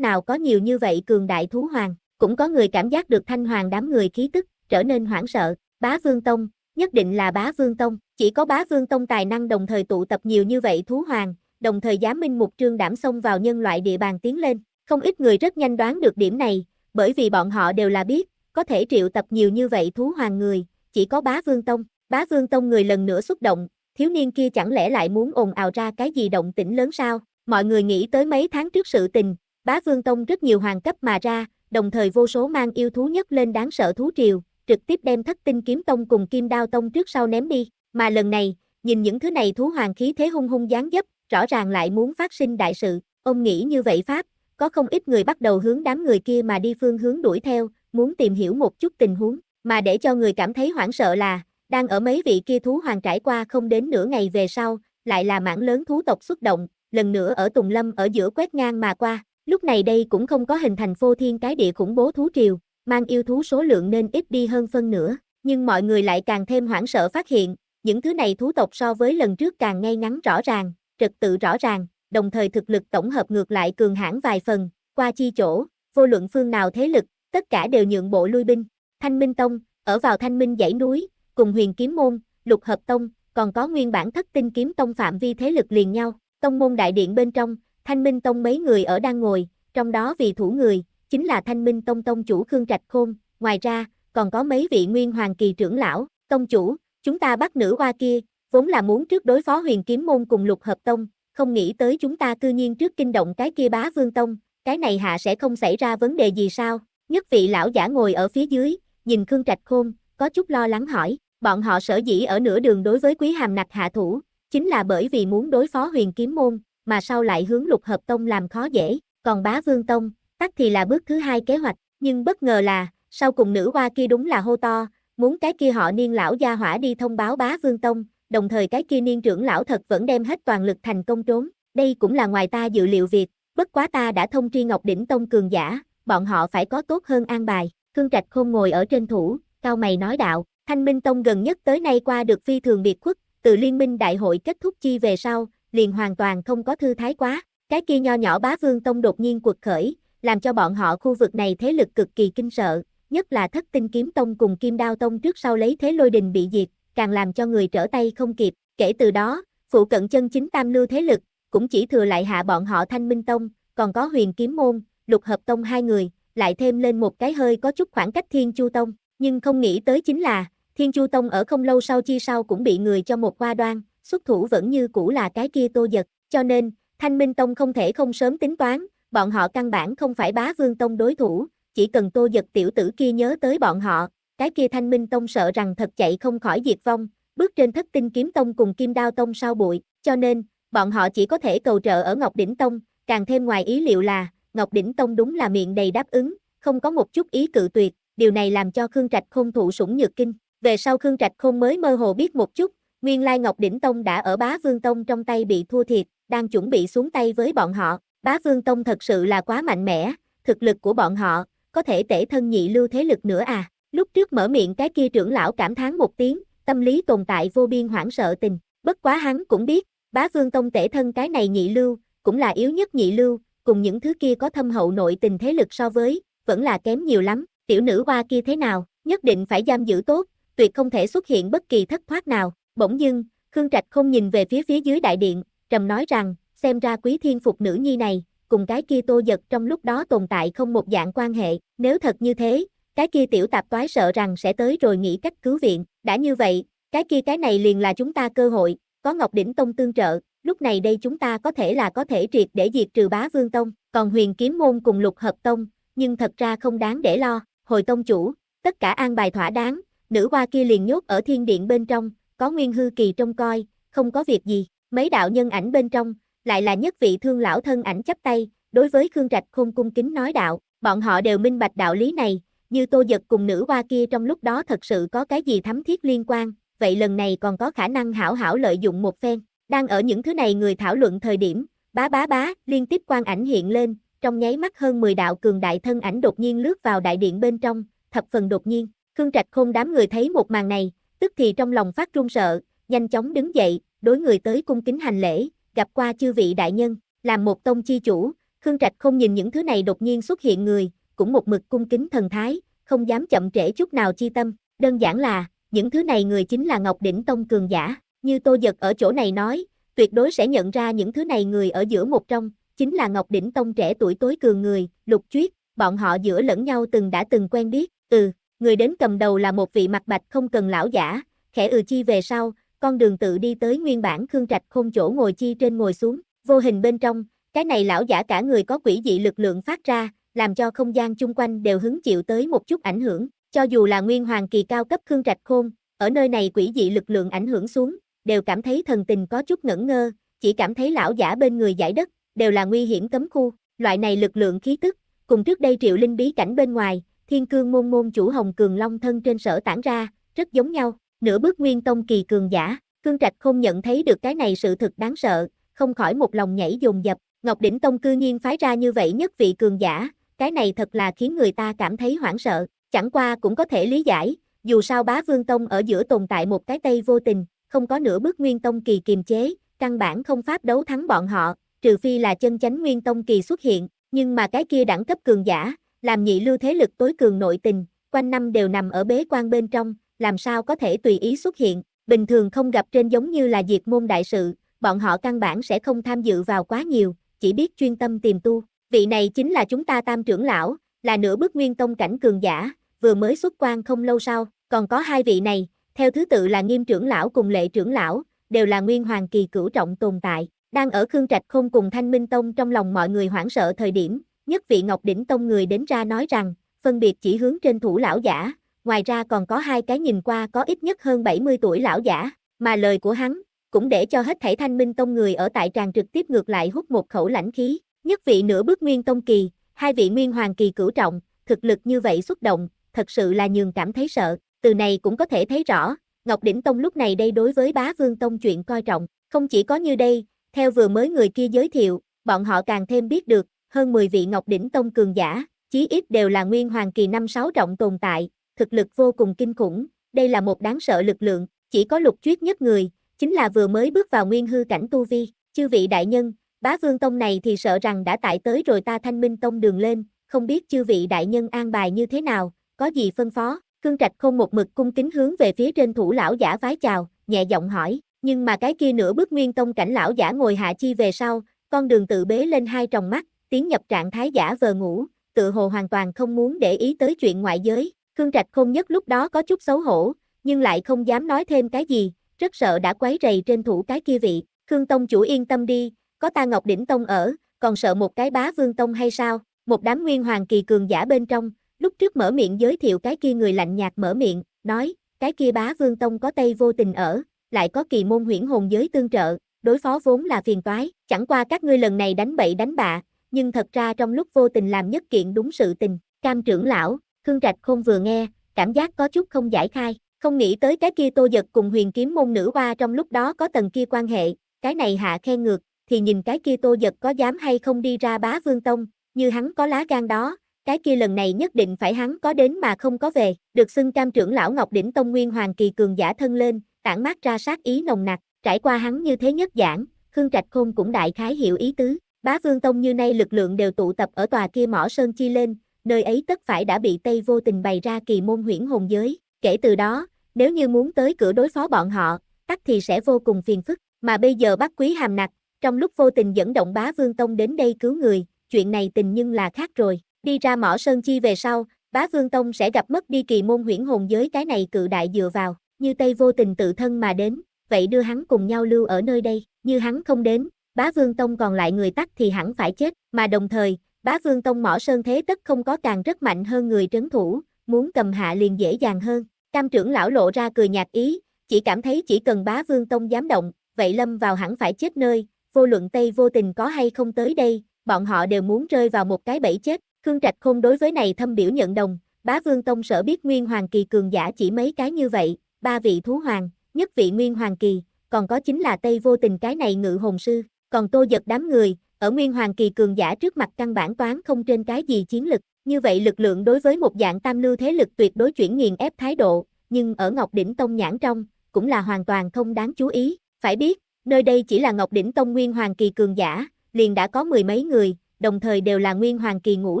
nào có nhiều như vậy cường đại thú hoàng, cũng có người cảm giác được thanh hoàng đám người khí tức, trở nên hoảng sợ, bá vương tông, nhất định là bá vương tông, chỉ có bá vương tông tài năng đồng thời tụ tập nhiều như vậy thú hoàng, đồng thời giá minh mục trương đảm xông vào nhân loại địa bàn tiến lên. Không ít người rất nhanh đoán được điểm này, bởi vì bọn họ đều là biết, có thể triệu tập nhiều như vậy thú hoàng người, chỉ có bá vương tông. Bá vương tông người lần nữa xúc động, thiếu niên kia chẳng lẽ lại muốn ồn ào ra cái gì động tĩnh lớn sao? Mọi người nghĩ tới mấy tháng trước sự tình, bá vương tông rất nhiều hoàng cấp mà ra, đồng thời vô số mang yêu thú nhất lên đáng sợ thú triều, trực tiếp đem thất tinh kiếm tông cùng kim đao tông trước sau ném đi, mà lần này, nhìn những thứ này thú hoàng khí thế hung hung gián dấp, rõ ràng lại muốn phát sinh đại sự, ông nghĩ như vậy Pháp, có không ít người bắt đầu hướng đám người kia mà đi phương hướng đuổi theo, muốn tìm hiểu một chút tình huống, mà để cho người cảm thấy hoảng sợ là, đang ở mấy vị kia thú hoàng trải qua không đến nửa ngày về sau, lại là mảng lớn thú tộc xuất động, lần nữa ở Tùng Lâm ở giữa quét ngang mà qua, lúc này đây cũng không có hình thành phô thiên cái địa khủng bố thú triều, mang yêu thú số lượng nên ít đi hơn phân nửa, nhưng mọi người lại càng thêm hoảng sợ phát hiện, những thứ này thú tộc so với lần trước càng ngay ngắn rõ ràng, trật tự rõ ràng, đồng thời thực lực tổng hợp ngược lại cường hãn vài phần, qua chi chỗ, vô luận phương nào thế lực, tất cả đều nhượng bộ lui binh. Thanh Minh Tông, ở vào Thanh Minh dãy núi, cùng Huyền Kiếm môn, Lục Hợp Tông, còn có nguyên bản Thất Tinh Kiếm Tông phạm vi thế lực liền nhau. Tông môn đại điện bên trong, Thanh Minh Tông mấy người ở đang ngồi, trong đó vì thủ người, chính là Thanh Minh Tông Tông chủ Khương Trạch Khôn, ngoài ra, còn có mấy vị nguyên hoàng kỳ trưởng lão, Tông chủ, chúng ta bắt nữ hoa kia, vốn là muốn trước đối phó huyền kiếm môn cùng lục hợp tông, không nghĩ tới chúng ta cư nhiên trước kinh động cái kia bá vương tông, cái này hạ sẽ không xảy ra vấn đề gì sao, nhất vị lão giả ngồi ở phía dưới, nhìn Khương Trạch Khôn, có chút lo lắng hỏi, bọn họ sở dĩ ở nửa đường đối với quý hàm nặc hạ thủ, chính là bởi vì muốn đối phó huyền kiếm môn, mà sau lại hướng lục hợp tông làm khó dễ, còn bá vương tông, tắt thì là bước thứ hai kế hoạch, nhưng bất ngờ là, sau cùng nữ hoa kia đúng là hô to, muốn cái kia họ niên lão gia hỏa đi thông báo bá vương tông, đồng thời cái kia niên trưởng lão thật vẫn đem hết toàn lực thành công trốn, đây cũng là ngoài ta dự liệu việc, bất quá ta đã thông tri ngọc đỉnh tông cường giả, bọn họ phải có tốt hơn an bài, cương trạch không ngồi ở trên thủ, cao mày nói đạo, thanh minh tông gần nhất tới nay qua được phi thường biệt khuất, từ liên minh đại hội kết thúc chi về sau, liền hoàn toàn không có thư thái quá, cái kia nho nhỏ bá vương tông đột nhiên quật khởi, làm cho bọn họ khu vực này thế lực cực kỳ kinh sợ, nhất là thất tinh kiếm tông cùng kim đao tông trước sau lấy thế lôi đình bị diệt, càng làm cho người trở tay không kịp, kể từ đó, phụ cận chân chính tam lưu thế lực, cũng chỉ thừa lại hạ bọn họ thanh minh tông, còn có huyền kiếm môn, lục hợp tông hai người, lại thêm lên một cái hơi có chút khoảng cách thiên chu tông, nhưng không nghĩ tới chính là, thiên chu tông ở không lâu sau chi sau cũng bị người cho một qua đoan, xuất thủ vẫn như cũ là cái kia tô giật, cho nên, thanh minh tông không thể không sớm tính toán, bọn họ căn bản không phải bá vương tông đối thủ, chỉ cần tô giật tiểu tử kia nhớ tới bọn họ, cái kia thanh minh tông sợ rằng thật chạy không khỏi diệt vong, bước trên thất tinh kiếm tông cùng kim đao tông sau bụi, cho nên, bọn họ chỉ có thể cầu trợ ở Ngọc Đỉnh Tông, càng thêm ngoài ý liệu là, Ngọc Đỉnh Tông đúng là miệng đầy đáp ứng, không có một chút ý cự tuyệt, điều này làm cho Khương Trạch Khôn thụ sủng nhược kinh. Về sau Khương Trạch Khôn mới mơ hồ biết một chút, nguyên lai Ngọc Đỉnh Tông đã ở Bá Vương Tông trong tay bị thua thiệt, đang chuẩn bị xuống tay với bọn họ, Bá Vương Tông thật sự là quá mạnh mẽ, thực lực của bọn họ, có thể tể thân nhị lưu thế lực nữa à. Lúc trước mở miệng cái kia trưởng lão cảm thán một tiếng, tâm lý tồn tại vô biên hoảng sợ tình. Bất quá hắn cũng biết, bá vương tông tể thân cái này nhị lưu, cũng là yếu nhất nhị lưu, cùng những thứ kia có thâm hậu nội tình thế lực so với, vẫn là kém nhiều lắm. Tiểu nữ hoa kia thế nào, nhất định phải giam giữ tốt, tuyệt không thể xuất hiện bất kỳ thất thoát nào. Bỗng dưng, Khương Trạch không nhìn về phía phía dưới đại điện, trầm nói rằng, xem ra quý thiên phục nữ nhi này, cùng cái kia tô giật trong lúc đó tồn tại không một dạng quan hệ, nếu thật như thế, cái kia tiểu tạp toái sợ rằng sẽ tới rồi nghĩ cách cứu viện, đã như vậy, cái kia cái này liền là chúng ta cơ hội, có Ngọc Đỉnh Tông tương trợ, lúc này đây chúng ta có thể là có thể triệt để diệt trừ bá vương tông, còn huyền kiếm môn cùng lục hợp tông, nhưng thật ra không đáng để lo, hồi tông chủ, tất cả an bài thỏa đáng, nữ hoa kia liền nhốt ở thiên điện bên trong, có nguyên hư kỳ trông coi, không có việc gì, mấy đạo nhân ảnh bên trong, lại là nhất vị thương lão thân ảnh chấp tay, đối với Khương Trạch Khôn cung kính nói đạo, bọn họ đều minh bạch đạo lý này, như Tô giật cùng nữ hoa kia trong lúc đó thật sự có cái gì thấm thiết liên quan, vậy lần này còn có khả năng hảo hảo lợi dụng một phen. Đang ở những thứ này người thảo luận thời điểm, bá bá bá, liên tiếp quan ảnh hiện lên, trong nháy mắt hơn 10 đạo cường đại thân ảnh đột nhiên lướt vào đại điện bên trong, thập phần đột nhiên, Khương Trạch Khôn đám người thấy một màn này, tức thì trong lòng phát run sợ, nhanh chóng đứng dậy, đối người tới cung kính hành lễ, gặp qua chư vị đại nhân, làm một tông chi chủ, Khương Trạch không nhìn những thứ này đột nhiên xuất hiện người, cũng một mực cung kính thần thái, không dám chậm trễ chút nào chi tâm, đơn giản là, những thứ này người chính là Ngọc Đỉnh Tông cường giả, như Tô Giật ở chỗ này nói, tuyệt đối sẽ nhận ra những thứ này người ở giữa một trong, chính là Ngọc Đỉnh Tông trẻ tuổi tối cường người, Lục Chuyết, bọn họ giữa lẫn nhau từng đã từng quen biết, ừ, người đến cầm đầu là một vị mặt bạch không cần lão giả, khẽ ừ chi về sau, con đường tự đi tới nguyên bản Khương Trạch không chỗ ngồi chi trên ngồi xuống, vô hình bên trong, cái này lão giả cả người có quỷ dị lực lượng phát ra, làm cho không gian chung quanh đều hứng chịu tới một chút ảnh hưởng, cho dù là nguyên hoàng kỳ cao cấp Khương Trạch Khôn, ở nơi này quỷ dị lực lượng ảnh hưởng xuống, đều cảm thấy thần tình có chút ngẩn ngơ, chỉ cảm thấy lão giả bên người giải đất, đều là nguy hiểm cấm khu, loại này lực lượng khí tức, cùng trước đây triệu linh bí cảnh bên ngoài, thiên cương môn môn chủ hồng cường long thân trên sở tản ra, rất giống nhau. Nửa bước nguyên tông kỳ cường giả, cương trạch không nhận thấy được cái này sự thực đáng sợ, không khỏi một lòng nhảy dồn dập, Ngọc Đỉnh Tông cư nhiên phái ra như vậy nhất vị cường giả, cái này thật là khiến người ta cảm thấy hoảng sợ, chẳng qua cũng có thể lý giải, dù sao bá vương tông ở giữa tồn tại một cái tay vô tình, không có nửa bước nguyên tông kỳ kiềm chế, căn bản không pháp đấu thắng bọn họ, trừ phi là chân chánh nguyên tông kỳ xuất hiện, nhưng mà cái kia đẳng cấp cường giả, làm nhị lưu thế lực tối cường nội tình, quanh năm đều nằm ở bế quan bên trong, làm sao có thể tùy ý xuất hiện, bình thường không gặp trên giống như là diệt môn đại sự, bọn họ căn bản sẽ không tham dự vào quá nhiều, chỉ biết chuyên tâm tìm tu. Vị này chính là chúng ta tam trưởng lão, là nửa bước nguyên tông cảnh cường giả, vừa mới xuất quan không lâu sau, còn có hai vị này, theo thứ tự là nghiêm trưởng lão cùng lệ trưởng lão, đều là nguyên hoàng kỳ cửu trọng tồn tại, đang ở Khương Trạch Không cùng Thanh Minh Tông trong lòng mọi người hoảng sợ thời điểm, nhất vị Ngọc Đỉnh Tông người đến ra nói rằng, phân biệt chỉ hướng trên thủ lão giả, ngoài ra còn có hai cái nhìn qua có ít nhất hơn 70 tuổi lão giả, mà lời của hắn cũng để cho hết thảy thanh minh tông người ở tại tràng trực tiếp ngược lại hút một khẩu lãnh khí, nhất vị nửa bước nguyên tông kỳ, hai vị nguyên hoàng kỳ cửu trọng, thực lực như vậy xúc động, thật sự là nhường cảm thấy sợ, từ này cũng có thể thấy rõ, Ngọc Đỉnh Tông lúc này đây đối với bá vương tông chuyện coi trọng, không chỉ có như đây, theo vừa mới người kia giới thiệu, bọn họ càng thêm biết được, hơn 10 vị Ngọc Đỉnh Tông cường giả, chí ít đều là nguyên hoàng kỳ năm sáu trọng tồn tại, thực lực vô cùng kinh khủng, đây là một đáng sợ lực lượng, chỉ có lục chuyết nhất người, chính là vừa mới bước vào nguyên hư cảnh tu vi, chư vị đại nhân, bá vương tông này thì sợ rằng đã tại tới rồi ta thanh minh tông đường lên, không biết chư vị đại nhân an bài như thế nào, có gì phân phó, cương trạch không một mực cung kính hướng về phía trên thủ lão giả vái chào, nhẹ giọng hỏi, nhưng mà cái kia nửa bước nguyên tông cảnh lão giả ngồi hạ chi về sau, con đường tự bế lên hai tròng mắt, tiến nhập trạng thái giả vờ ngủ, tự hồ hoàn toàn không muốn để ý tới chuyện ngoại giới, Khương Trạch Khôn nhất lúc đó có chút xấu hổ, nhưng lại không dám nói thêm cái gì, rất sợ đã quấy rầy trên thủ cái kia vị. Khương Tông chủ yên tâm đi, có ta Ngọc Đỉnh Tông ở, còn sợ một cái bá vương tông hay sao? Một đám nguyên hoàng kỳ cường giả bên trong, lúc trước mở miệng giới thiệu cái kia người lạnh nhạt mở miệng, nói, cái kia bá vương tông có tây vô tình ở, lại có kỳ môn huyễn hồn giới tương trợ, đối phó vốn là phiền toái, chẳng qua các ngươi lần này đánh bậy đánh bạ, nhưng thật ra trong lúc vô tình làm nhất kiện đúng sự tình, cam trưởng lão, Khương Trạch Khôn vừa nghe, cảm giác có chút không giải khai, không nghĩ tới cái kia tô giật cùng huyền kiếm môn nữ hoa trong lúc đó có tầng kia quan hệ, cái này hạ khen ngược, thì nhìn cái kia tô giật có dám hay không đi ra bá vương tông, như hắn có lá gan đó, cái kia lần này nhất định phải hắn có đến mà không có về, được xưng cam trưởng lão Ngọc Đỉnh Tông Nguyên Hoàng Kỳ Cường giả thân lên, tản mát ra sát ý nồng nặc, trải qua hắn như thế nhất giảng, Khương Trạch Khôn cũng đại khái hiểu ý tứ, bá vương tông như nay lực lượng đều tụ tập ở tòa kia mỏ sơn chi lên, nơi ấy tất phải đã bị Tây vô tình bày ra kỳ môn huyễn hồn giới, kể từ đó, nếu như muốn tới cửa đối phó bọn họ, tắc thì sẽ vô cùng phiền phức, mà bây giờ bắt quý hàm nặc, trong lúc vô tình dẫn động bá vương tông đến đây cứu người, chuyện này tình nhưng là khác rồi, đi ra mỏ sơn chi về sau, bá vương tông sẽ gặp mất đi kỳ môn huyễn hồn giới cái này cự đại dựa vào, như Tây vô tình tự thân mà đến, vậy đưa hắn cùng nhau lưu ở nơi đây, như hắn không đến, bá vương tông còn lại người tắc thì hẳn phải chết, mà đồng thời, bá vương tông mỏ sơn thế tất không có càng rất mạnh hơn người trấn thủ, muốn cầm hạ liền dễ dàng hơn. Cam trưởng lão lộ ra cười nhạt ý, chỉ cảm thấy chỉ cần bá vương tông dám động, vậy lâm vào hẳn phải chết nơi, vô luận Tây vô tình có hay không tới đây, bọn họ đều muốn rơi vào một cái bẫy chết. Khương Trạch Khôn đối với này thâm biểu nhận đồng, bá vương tông sở biết Nguyên Hoàng Kỳ cường giả chỉ mấy cái như vậy, ba vị thú hoàng, nhất vị Nguyên Hoàng Kỳ, còn có chính là Tây vô tình cái này ngự hồn sư, còn tô giật đám người, ở nguyên hoàng kỳ cường giả trước mặt căn bản toán không trên cái gì chiến lực, như vậy lực lượng đối với một dạng tam lưu thế lực tuyệt đối chuyển nghiền ép thái độ, nhưng ở Ngọc Đỉnh Tông nhãn trong, cũng là hoàn toàn không đáng chú ý, phải biết, nơi đây chỉ là Ngọc Đỉnh Tông nguyên hoàng kỳ cường giả, liền đã có mười mấy người, đồng thời đều là nguyên hoàng kỳ ngũ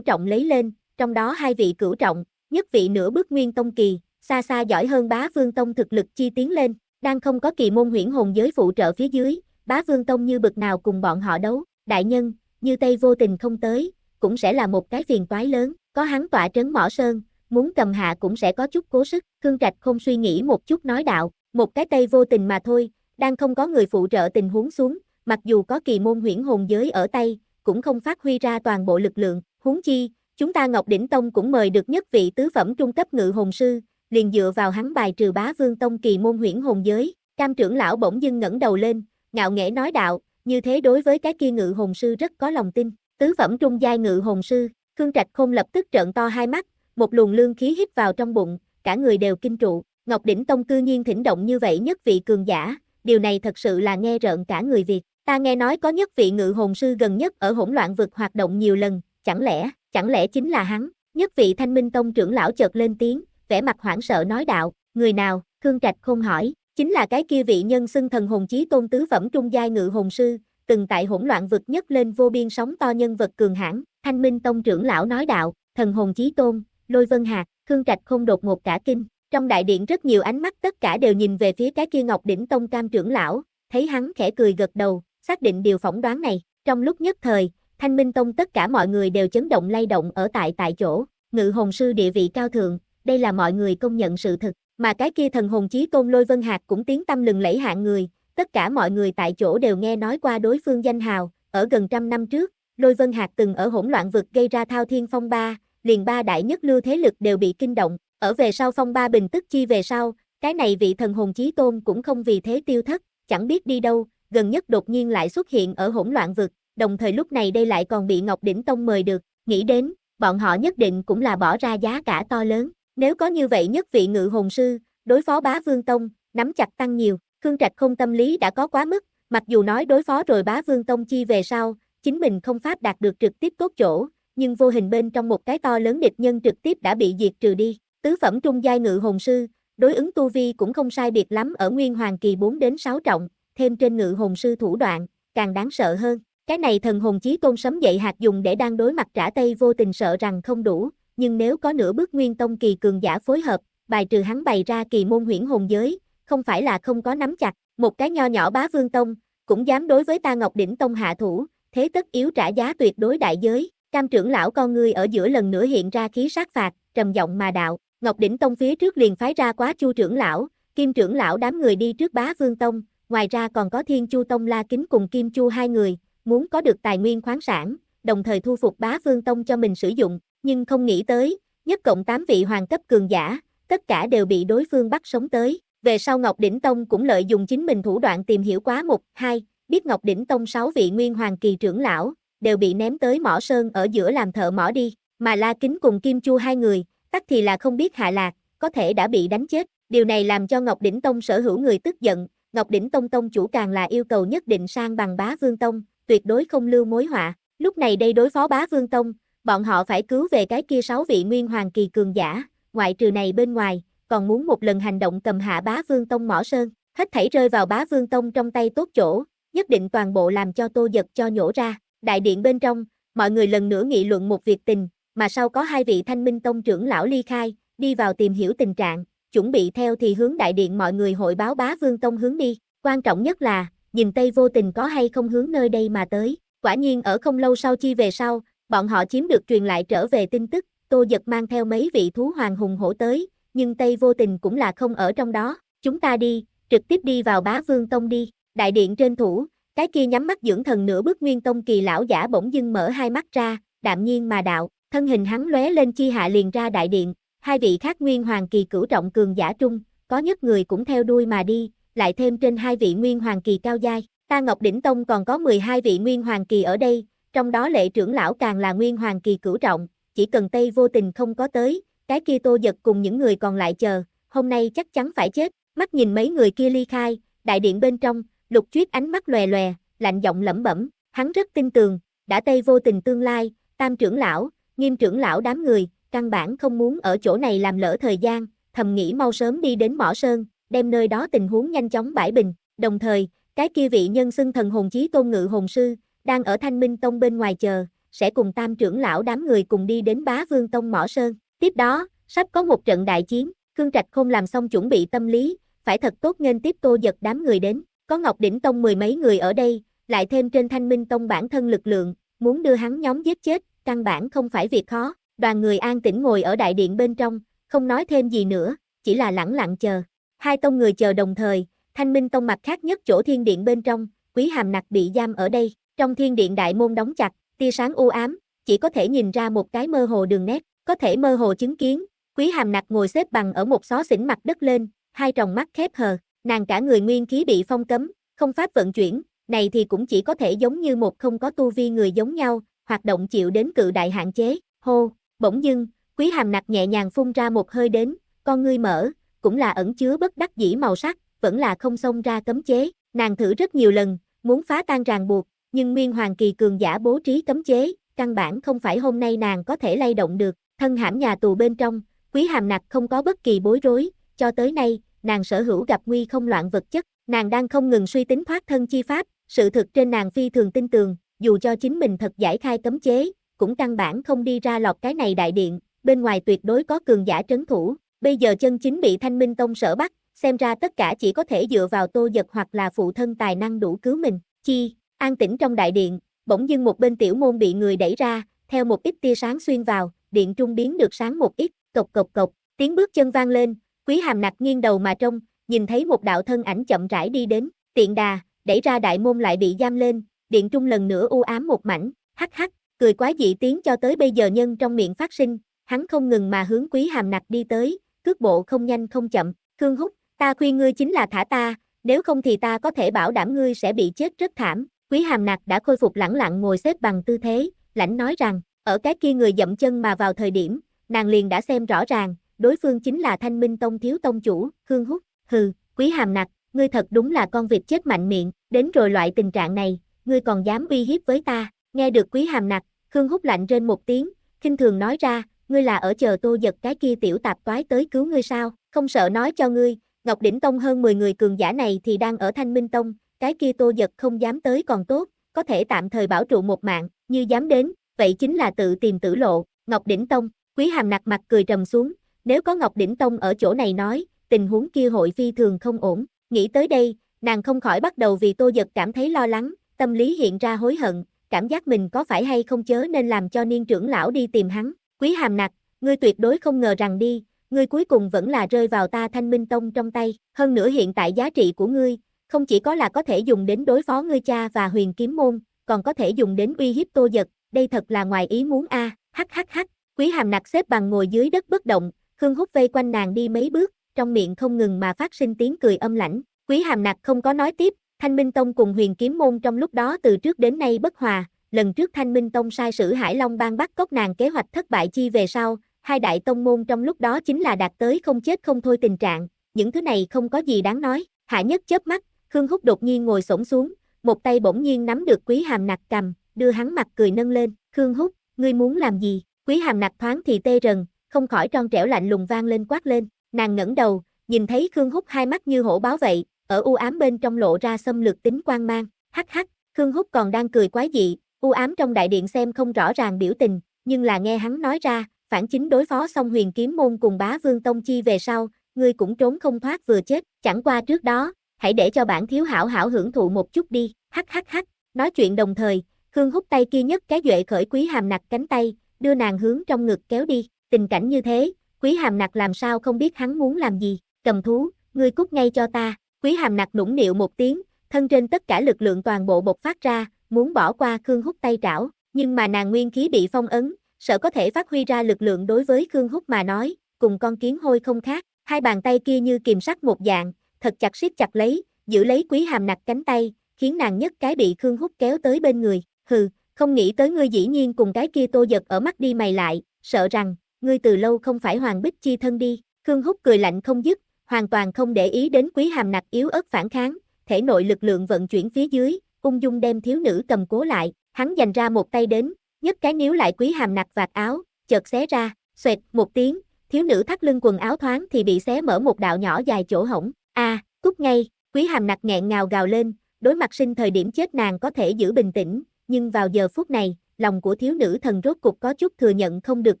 trọng lấy lên, trong đó hai vị cửu trọng, nhất vị nửa bước nguyên tông kỳ, xa xa giỏi hơn bá vương tông thực lực chi tiến lên, đang không có kỳ môn huyễn hồn giới phụ trợ phía dưới, bá vương tông như bực nào cùng bọn họ đấu, đại nhân, như Tây vô tình không tới, cũng sẽ là một cái phiền toái lớn, có hắn tỏa trấn mỏ sơn, muốn cầm hạ cũng sẽ có chút cố sức, Khương Trạch không suy nghĩ một chút nói đạo, một cái Tây vô tình mà thôi, đang không có người phụ trợ tình huống xuống, mặc dù có kỳ môn huyễn hồn giới ở tay, cũng không phát huy ra toàn bộ lực lượng, huống chi, chúng ta Ngọc Đỉnh Tông cũng mời được nhất vị tứ phẩm trung cấp ngự hồn sư, liền dựa vào hắn bài trừ bá vương tông kỳ môn huyễn hồn giới, cam trưởng lão bỗng dưng ngẩng đầu lên, ngạo nghễ nói đạo, như thế đối với cái kia ngự hồn sư rất có lòng tin. Tứ phẩm trung giai ngự hồn sư, Khương Trạch Khôn lập tức trợn to hai mắt, một luồng lương khí hít vào trong bụng, cả người đều kinh trụ, Ngọc Đỉnh Tông cư nhiên thỉnh động như vậy nhất vị cường giả, điều này thật sự là nghe rợn cả người Việt. Ta nghe nói có nhất vị ngự hồn sư gần nhất ở hỗn loạn vực hoạt động nhiều lần, chẳng lẽ, chẳng lẽ chính là hắn? Nhất vị Thanh Minh Tông trưởng lão chợt lên tiếng, vẻ mặt hoảng sợ nói đạo, người nào? Khương Trạch Khôn hỏi, chính là cái kia vị nhân xưng thần hồn chí tôn tứ phẩm trung giai ngự hồn sư, từng tại hỗn loạn vực nhất lên vô biên sóng to nhân vật cường hãn, Thanh Minh Tông trưởng lão nói đạo, thần hồn chí tôn, Lôi Vân Hạc, Khương Trạch không đột ngột cả kinh. Trong đại điện rất nhiều ánh mắt tất cả đều nhìn về phía cái kia Ngọc đỉnh tông cam trưởng lão, thấy hắn khẽ cười gật đầu, xác định điều phỏng đoán này, trong lúc nhất thời, Thanh Minh Tông tất cả mọi người đều chấn động lay động ở tại tại chỗ, ngự hồn sư địa vị cao thượng, đây là mọi người công nhận sự thực, mà cái kia thần hồn chí tôn lôi vân hạt cũng tiếng tâm lừng lẫy hạng người, tất cả mọi người tại chỗ đều nghe nói qua đối phương danh hào, ở gần trăm năm trước, lôi vân hạt từng ở hỗn loạn vực gây ra thao thiên phong ba, liền ba đại nhất lưu thế lực đều bị kinh động, ở về sau phong ba bình tức chi về sau, cái này vị thần hồn chí tôn cũng không vì thế tiêu thất, chẳng biết đi đâu, gần nhất đột nhiên lại xuất hiện ở hỗn loạn vực, đồng thời lúc này đây lại còn bị Ngọc Đỉnh Tông mời được, nghĩ đến, bọn họ nhất định cũng là bỏ ra giá cả to lớn. Nếu có như vậy nhất vị ngự hồn sư, đối phó bá vương tông, nắm chặt tăng nhiều, Khương Trạch không tâm lý đã có quá mức, mặc dù nói đối phó rồi bá vương tông chi về sau, chính mình không pháp đạt được trực tiếp tốt chỗ, nhưng vô hình bên trong một cái to lớn địch nhân trực tiếp đã bị diệt trừ đi, tứ phẩm trung giai ngự hồn sư, đối ứng tu vi cũng không sai biệt lắm ở nguyên hoàng kỳ 4 đến 6 trọng, thêm trên ngự hồn sư thủ đoạn, càng đáng sợ hơn. Cái này thần hồn chí tôn sấm dậy hạt dùng để đang đối mặt trả tay vô tình sợ rằng không đủ, nhưng nếu có nửa bước nguyên tông kỳ cường giả phối hợp, bài trừ hắn bày ra kỳ môn huyễn hồn giới, không phải là không có nắm chặt, một cái nho nhỏ bá vương tông, cũng dám đối với ta Ngọc đỉnh tông hạ thủ, thế tất yếu trả giá tuyệt đối đại giới. Cam trưởng lão con người ở giữa lần nữa hiện ra khí sát phạt, trầm giọng mà đạo, Ngọc đỉnh tông phía trước liền phái ra quá Chu trưởng lão, Kim trưởng lão đám người đi trước Bá Vương tông, ngoài ra còn có Thiên Chu tông La Kính cùng Kim Chu hai người, muốn có được tài nguyên khoáng sản, đồng thời thu phục Bá Vương tông cho mình sử dụng, nhưng không nghĩ tới, nhất cộng 8 vị hoàng cấp cường giả, tất cả đều bị đối phương bắt sống tới. Về sau Ngọc Đỉnh Tông cũng lợi dụng chính mình thủ đoạn tìm hiểu quá một, hai, biết Ngọc Đỉnh Tông 6 vị nguyên hoàng kỳ trưởng lão, đều bị ném tới mỏ sơn ở giữa làm thợ mỏ đi, mà La Kính cùng Kim Chu hai người, tắc thì là không biết hạ lạc, có thể đã bị đánh chết. Điều này làm cho Ngọc Đỉnh Tông sở hữu người tức giận, Ngọc Đỉnh Tông Tông chủ càng là yêu cầu nhất định sang bằng bá Vương Tông, tuyệt đối không lưu mối họa. Lúc này đây đối phó bá Vương Tông, bọn họ phải cứu về cái kia sáu vị nguyên hoàng kỳ cường giả, ngoại trừ này bên ngoài, còn muốn một lần hành động cầm hạ bá vương tông mỏ sơn, hết thảy rơi vào bá vương tông trong tay tốt chỗ, nhất định toàn bộ làm cho tô giật cho nhổ ra, đại điện bên trong, mọi người lần nữa nghị luận một việc tình, mà sau có hai vị thanh minh tông trưởng lão ly khai, đi vào tìm hiểu tình trạng, chuẩn bị theo thì hướng đại điện mọi người hội báo bá vương tông hướng đi, quan trọng nhất là, nhìn Tây vô tình có hay không hướng nơi đây mà tới, quả nhiên ở không lâu sau chi về sau, Bọn họ chiếm được truyền lại trở về tin tức, Tô Giật mang theo mấy vị thú hoàng hùng hổ tới, nhưng Tây vô tình cũng là không ở trong đó. Chúng ta đi, trực tiếp đi vào bá vương tông đi, đại điện trên thủ, cái kia nhắm mắt dưỡng thần nửa bước nguyên tông kỳ lão giả bỗng dưng mở hai mắt ra, đạm nhiên mà đạo, thân hình hắn lóe lên chi hạ liền ra đại điện, hai vị khác nguyên hoàng kỳ cửu trọng cường giả trung, có nhất người cũng theo đuôi mà đi, lại thêm trên hai vị nguyên hoàng kỳ cao giai, ta Ngọc Đỉnh Tông còn có 12 vị nguyên hoàng kỳ ở đây, trong đó lệ trưởng lão càng là nguyên hoàng kỳ cửu trọng, chỉ cần Tây vô tình không có tới, cái kia tô giật cùng những người còn lại chờ, hôm nay chắc chắn phải chết, mắt nhìn mấy người kia ly khai, đại điện bên trong, lục chuyết ánh mắt lòe lòe, lạnh giọng lẩm bẩm, hắn rất tin tường, đã Tây vô tình tương lai, tam trưởng lão, nghiêm trưởng lão đám người, căn bản không muốn ở chỗ này làm lỡ thời gian, thầm nghĩ mau sớm đi đến mỏ sơn, đem nơi đó tình huống nhanh chóng bãi bình, đồng thời, cái kia vị nhân xưng thần hồn chí tôn ngự hồn sư, đang ở Thanh Minh Tông bên ngoài chờ, sẽ cùng tam trưởng lão đám người cùng đi đến bá vương tông mỏ sơn. Tiếp đó, sắp có một trận đại chiến, Khương Trạch không làm xong chuẩn bị tâm lý, phải thật tốt nên tiếp tô giật đám người đến. Có Ngọc Đỉnh Tông mười mấy người ở đây, lại thêm trên Thanh Minh Tông bản thân lực lượng, muốn đưa hắn nhóm giết chết, căn bản không phải việc khó. Đoàn người an tĩnh ngồi ở đại điện bên trong, không nói thêm gì nữa, chỉ là lẳng lặng chờ. Hai tông người chờ đồng thời, Thanh Minh Tông mặt khác nhất chỗ thiên điện bên trong, Quý Hàm Nặc bị giam ở đây. Trong thiên điện đại môn đóng chặt, tia sáng u ám, chỉ có thể nhìn ra một cái mơ hồ đường nét, có thể mơ hồ chứng kiến, quý hàm nặc ngồi xếp bằng ở một xó xỉnh mặt đất lên, hai tròng mắt khép hờ, nàng cả người nguyên khí bị phong cấm, không pháp vận chuyển, này thì cũng chỉ có thể giống như một không có tu vi người giống nhau, hoạt động chịu đến cự đại hạn chế, hô, bỗng dưng, quý hàm nặc nhẹ nhàng phun ra một hơi đến, con ngươi mở, cũng là ẩn chứa bất đắc dĩ màu sắc, vẫn là không xông ra cấm chế, nàng thử rất nhiều lần, muốn phá tan ràng buộc, nhưng Nguyên Hoàng Kỳ cường giả bố trí cấm chế, căn bản không phải hôm nay nàng có thể lay động được, thân hãm nhà tù bên trong, Quý Hàm Nặc không có bất kỳ bối rối, cho tới nay, nàng sở hữu gặp nguy không loạn vật chất, nàng đang không ngừng suy tính thoát thân chi pháp, sự thực trên nàng phi thường tin tường, dù cho chính mình thật giải khai cấm chế, cũng căn bản không đi ra lọt cái này đại điện, bên ngoài tuyệt đối có cường giả trấn thủ, bây giờ chân chính bị Thanh Minh Tông sở bắt, xem ra tất cả chỉ có thể dựa vào Tô Dật hoặc là phụ thân tài năng đủ cứu mình, chi An tĩnh trong đại điện, bỗng dưng một bên tiểu môn bị người đẩy ra, theo một ít tia sáng xuyên vào, điện trung biến được sáng một ít, cộc cộc cộc, tiếng bước chân vang lên, quý hàm nặc nghiêng đầu mà trông, nhìn thấy một đạo thân ảnh chậm rãi đi đến, tiện đà, đẩy ra đại môn lại bị giam lên, điện trung lần nữa u ám một mảnh, hắc hắc, cười quá dị tiếng cho tới bây giờ nhân trong miệng phát sinh, hắn không ngừng mà hướng quý hàm nặc đi tới, cước bộ không nhanh không chậm, Khương Húc, ta khuyên ngươi chính là thả ta, nếu không thì ta có thể bảo đảm ngươi sẽ bị chết rất thảm, Quý hàm nạc đã khôi phục lẳng lặng ngồi xếp bằng tư thế, lãnh nói rằng, ở cái kia người dậm chân mà vào thời điểm, nàng liền đã xem rõ ràng, đối phương chính là thanh minh tông thiếu tông chủ, Khương Húc, hừ, quý hàm nặc, ngươi thật đúng là con vịt chết mạnh miệng, đến rồi loại tình trạng này, ngươi còn dám uy hiếp với ta, nghe được quý hàm nặc, Khương Húc lạnh trên một tiếng, kinh thường nói ra, ngươi là ở chờ tô giật cái kia tiểu tạp toái tới cứu ngươi sao, không sợ nói cho ngươi, Ngọc Đỉnh Tông hơn 10 người cường giả này thì đang ở thanh minh tông, cái kia tô giật không dám tới còn tốt, có thể tạm thời bảo trụ một mạng, như dám đến, vậy chính là tự tìm tử lộ, Ngọc Đỉnh Tông, quý hàm nặc mặt cười trầm xuống, nếu có Ngọc Đỉnh Tông ở chỗ này nói, tình huống kia hội phi thường không ổn, nghĩ tới đây, nàng không khỏi bắt đầu vì tô giật cảm thấy lo lắng, tâm lý hiện ra hối hận, cảm giác mình có phải hay không chớ nên làm cho niên trưởng lão đi tìm hắn, quý hàm nặc, ngươi tuyệt đối không ngờ rằng đi, ngươi cuối cùng vẫn là rơi vào ta thanh minh tông trong tay, hơn nữa hiện tại giá trị của ngươi, không chỉ có là có thể dùng đến đối phó ngươi cha và huyền kiếm môn, còn có thể dùng đến uy hiếp tô giật, đây thật là ngoài ý muốn a, à. hắc hắc hắc, quý hàm nặc xếp bằng ngồi dưới đất bất động, Khương hút vây quanh nàng đi mấy bước, trong miệng không ngừng mà phát sinh tiếng cười âm lãnh, quý hàm nặc không có nói tiếp, Thanh Minh Tông cùng huyền kiếm môn trong lúc đó từ trước đến nay bất hòa, lần trước Thanh Minh Tông sai sử Hải Long ban bắt cóc nàng kế hoạch thất bại chi về sau, hai đại tông môn trong lúc đó chính là đạt tới không chết không thôi tình trạng, những thứ này không có gì đáng nói, hạ nhất chớp mắt, Khương Húc đột nhiên ngồi xổm xuống, một tay bỗng nhiên nắm được Quý Hàm Nặc cầm, đưa hắn mặt cười nâng lên, "Khương Húc, ngươi muốn làm gì?" Quý Hàm Nặc thoáng thì tê rần, không khỏi tròn trẻo lạnh lùng vang lên quát lên, nàng ngẩng đầu, nhìn thấy Khương Húc hai mắt như hổ báo vậy, ở u ám bên trong lộ ra xâm lược tính quang mang, hắc hắc, Khương Húc còn đang cười quái dị, u ám trong đại điện xem không rõ ràng biểu tình, nhưng là nghe hắn nói ra, phản chính đối phó xong huyền kiếm môn cùng bá vương tông chi về sau, ngươi cũng trốn không thoát vừa chết, chẳng qua trước đó, hãy để cho bản thiếu hảo hảo hưởng thụ một chút đi, hắc hắc hắc, nói chuyện đồng thời, Khương hút tay kia nhất cái duệ khởi quý hàm nặc cánh tay, đưa nàng hướng trong ngực kéo đi, tình cảnh như thế, quý hàm nặc làm sao không biết hắn muốn làm gì, cầm thú, ngươi cút ngay cho ta, quý hàm nặc nũng nịu một tiếng, thân trên tất cả lực lượng toàn bộ bộc phát ra, muốn bỏ qua Khương hút tay trảo, nhưng mà nàng nguyên khí bị phong ấn, sợ có thể phát huy ra lực lượng đối với Khương hút mà nói, cùng con kiến hôi không khác, hai bàn tay kia như kìm sắt một dạng, thật chặt siết chặt lấy, giữ lấy quý hàm nặc cánh tay, khiến nàng nhất cái bị Khương Húc kéo tới bên người, hừ, không nghĩ tới ngươi dĩ nhiên cùng cái kia tô giật ở mắt đi mày lại, sợ rằng, ngươi từ lâu không phải hoàng bích chi thân đi, Khương Húc cười lạnh không dứt, hoàn toàn không để ý đến quý hàm nặc yếu ớt phản kháng, thể nội lực lượng vận chuyển phía dưới, ung dung đem thiếu nữ cầm cố lại, hắn dành ra một tay đến, nhấc cái níu lại quý hàm nặc vạt áo, chợt xé ra, xoẹt một tiếng, thiếu nữ thắt lưng quần áo thoáng thì bị xé mở một đạo nhỏ dài chỗ hổng, a à, cút ngay, quý hàm nặc nghẹn ngào gào lên, đối mặt sinh thời điểm chết nàng có thể giữ bình tĩnh, nhưng vào giờ phút này, lòng của thiếu nữ thần rốt cục có chút thừa nhận không được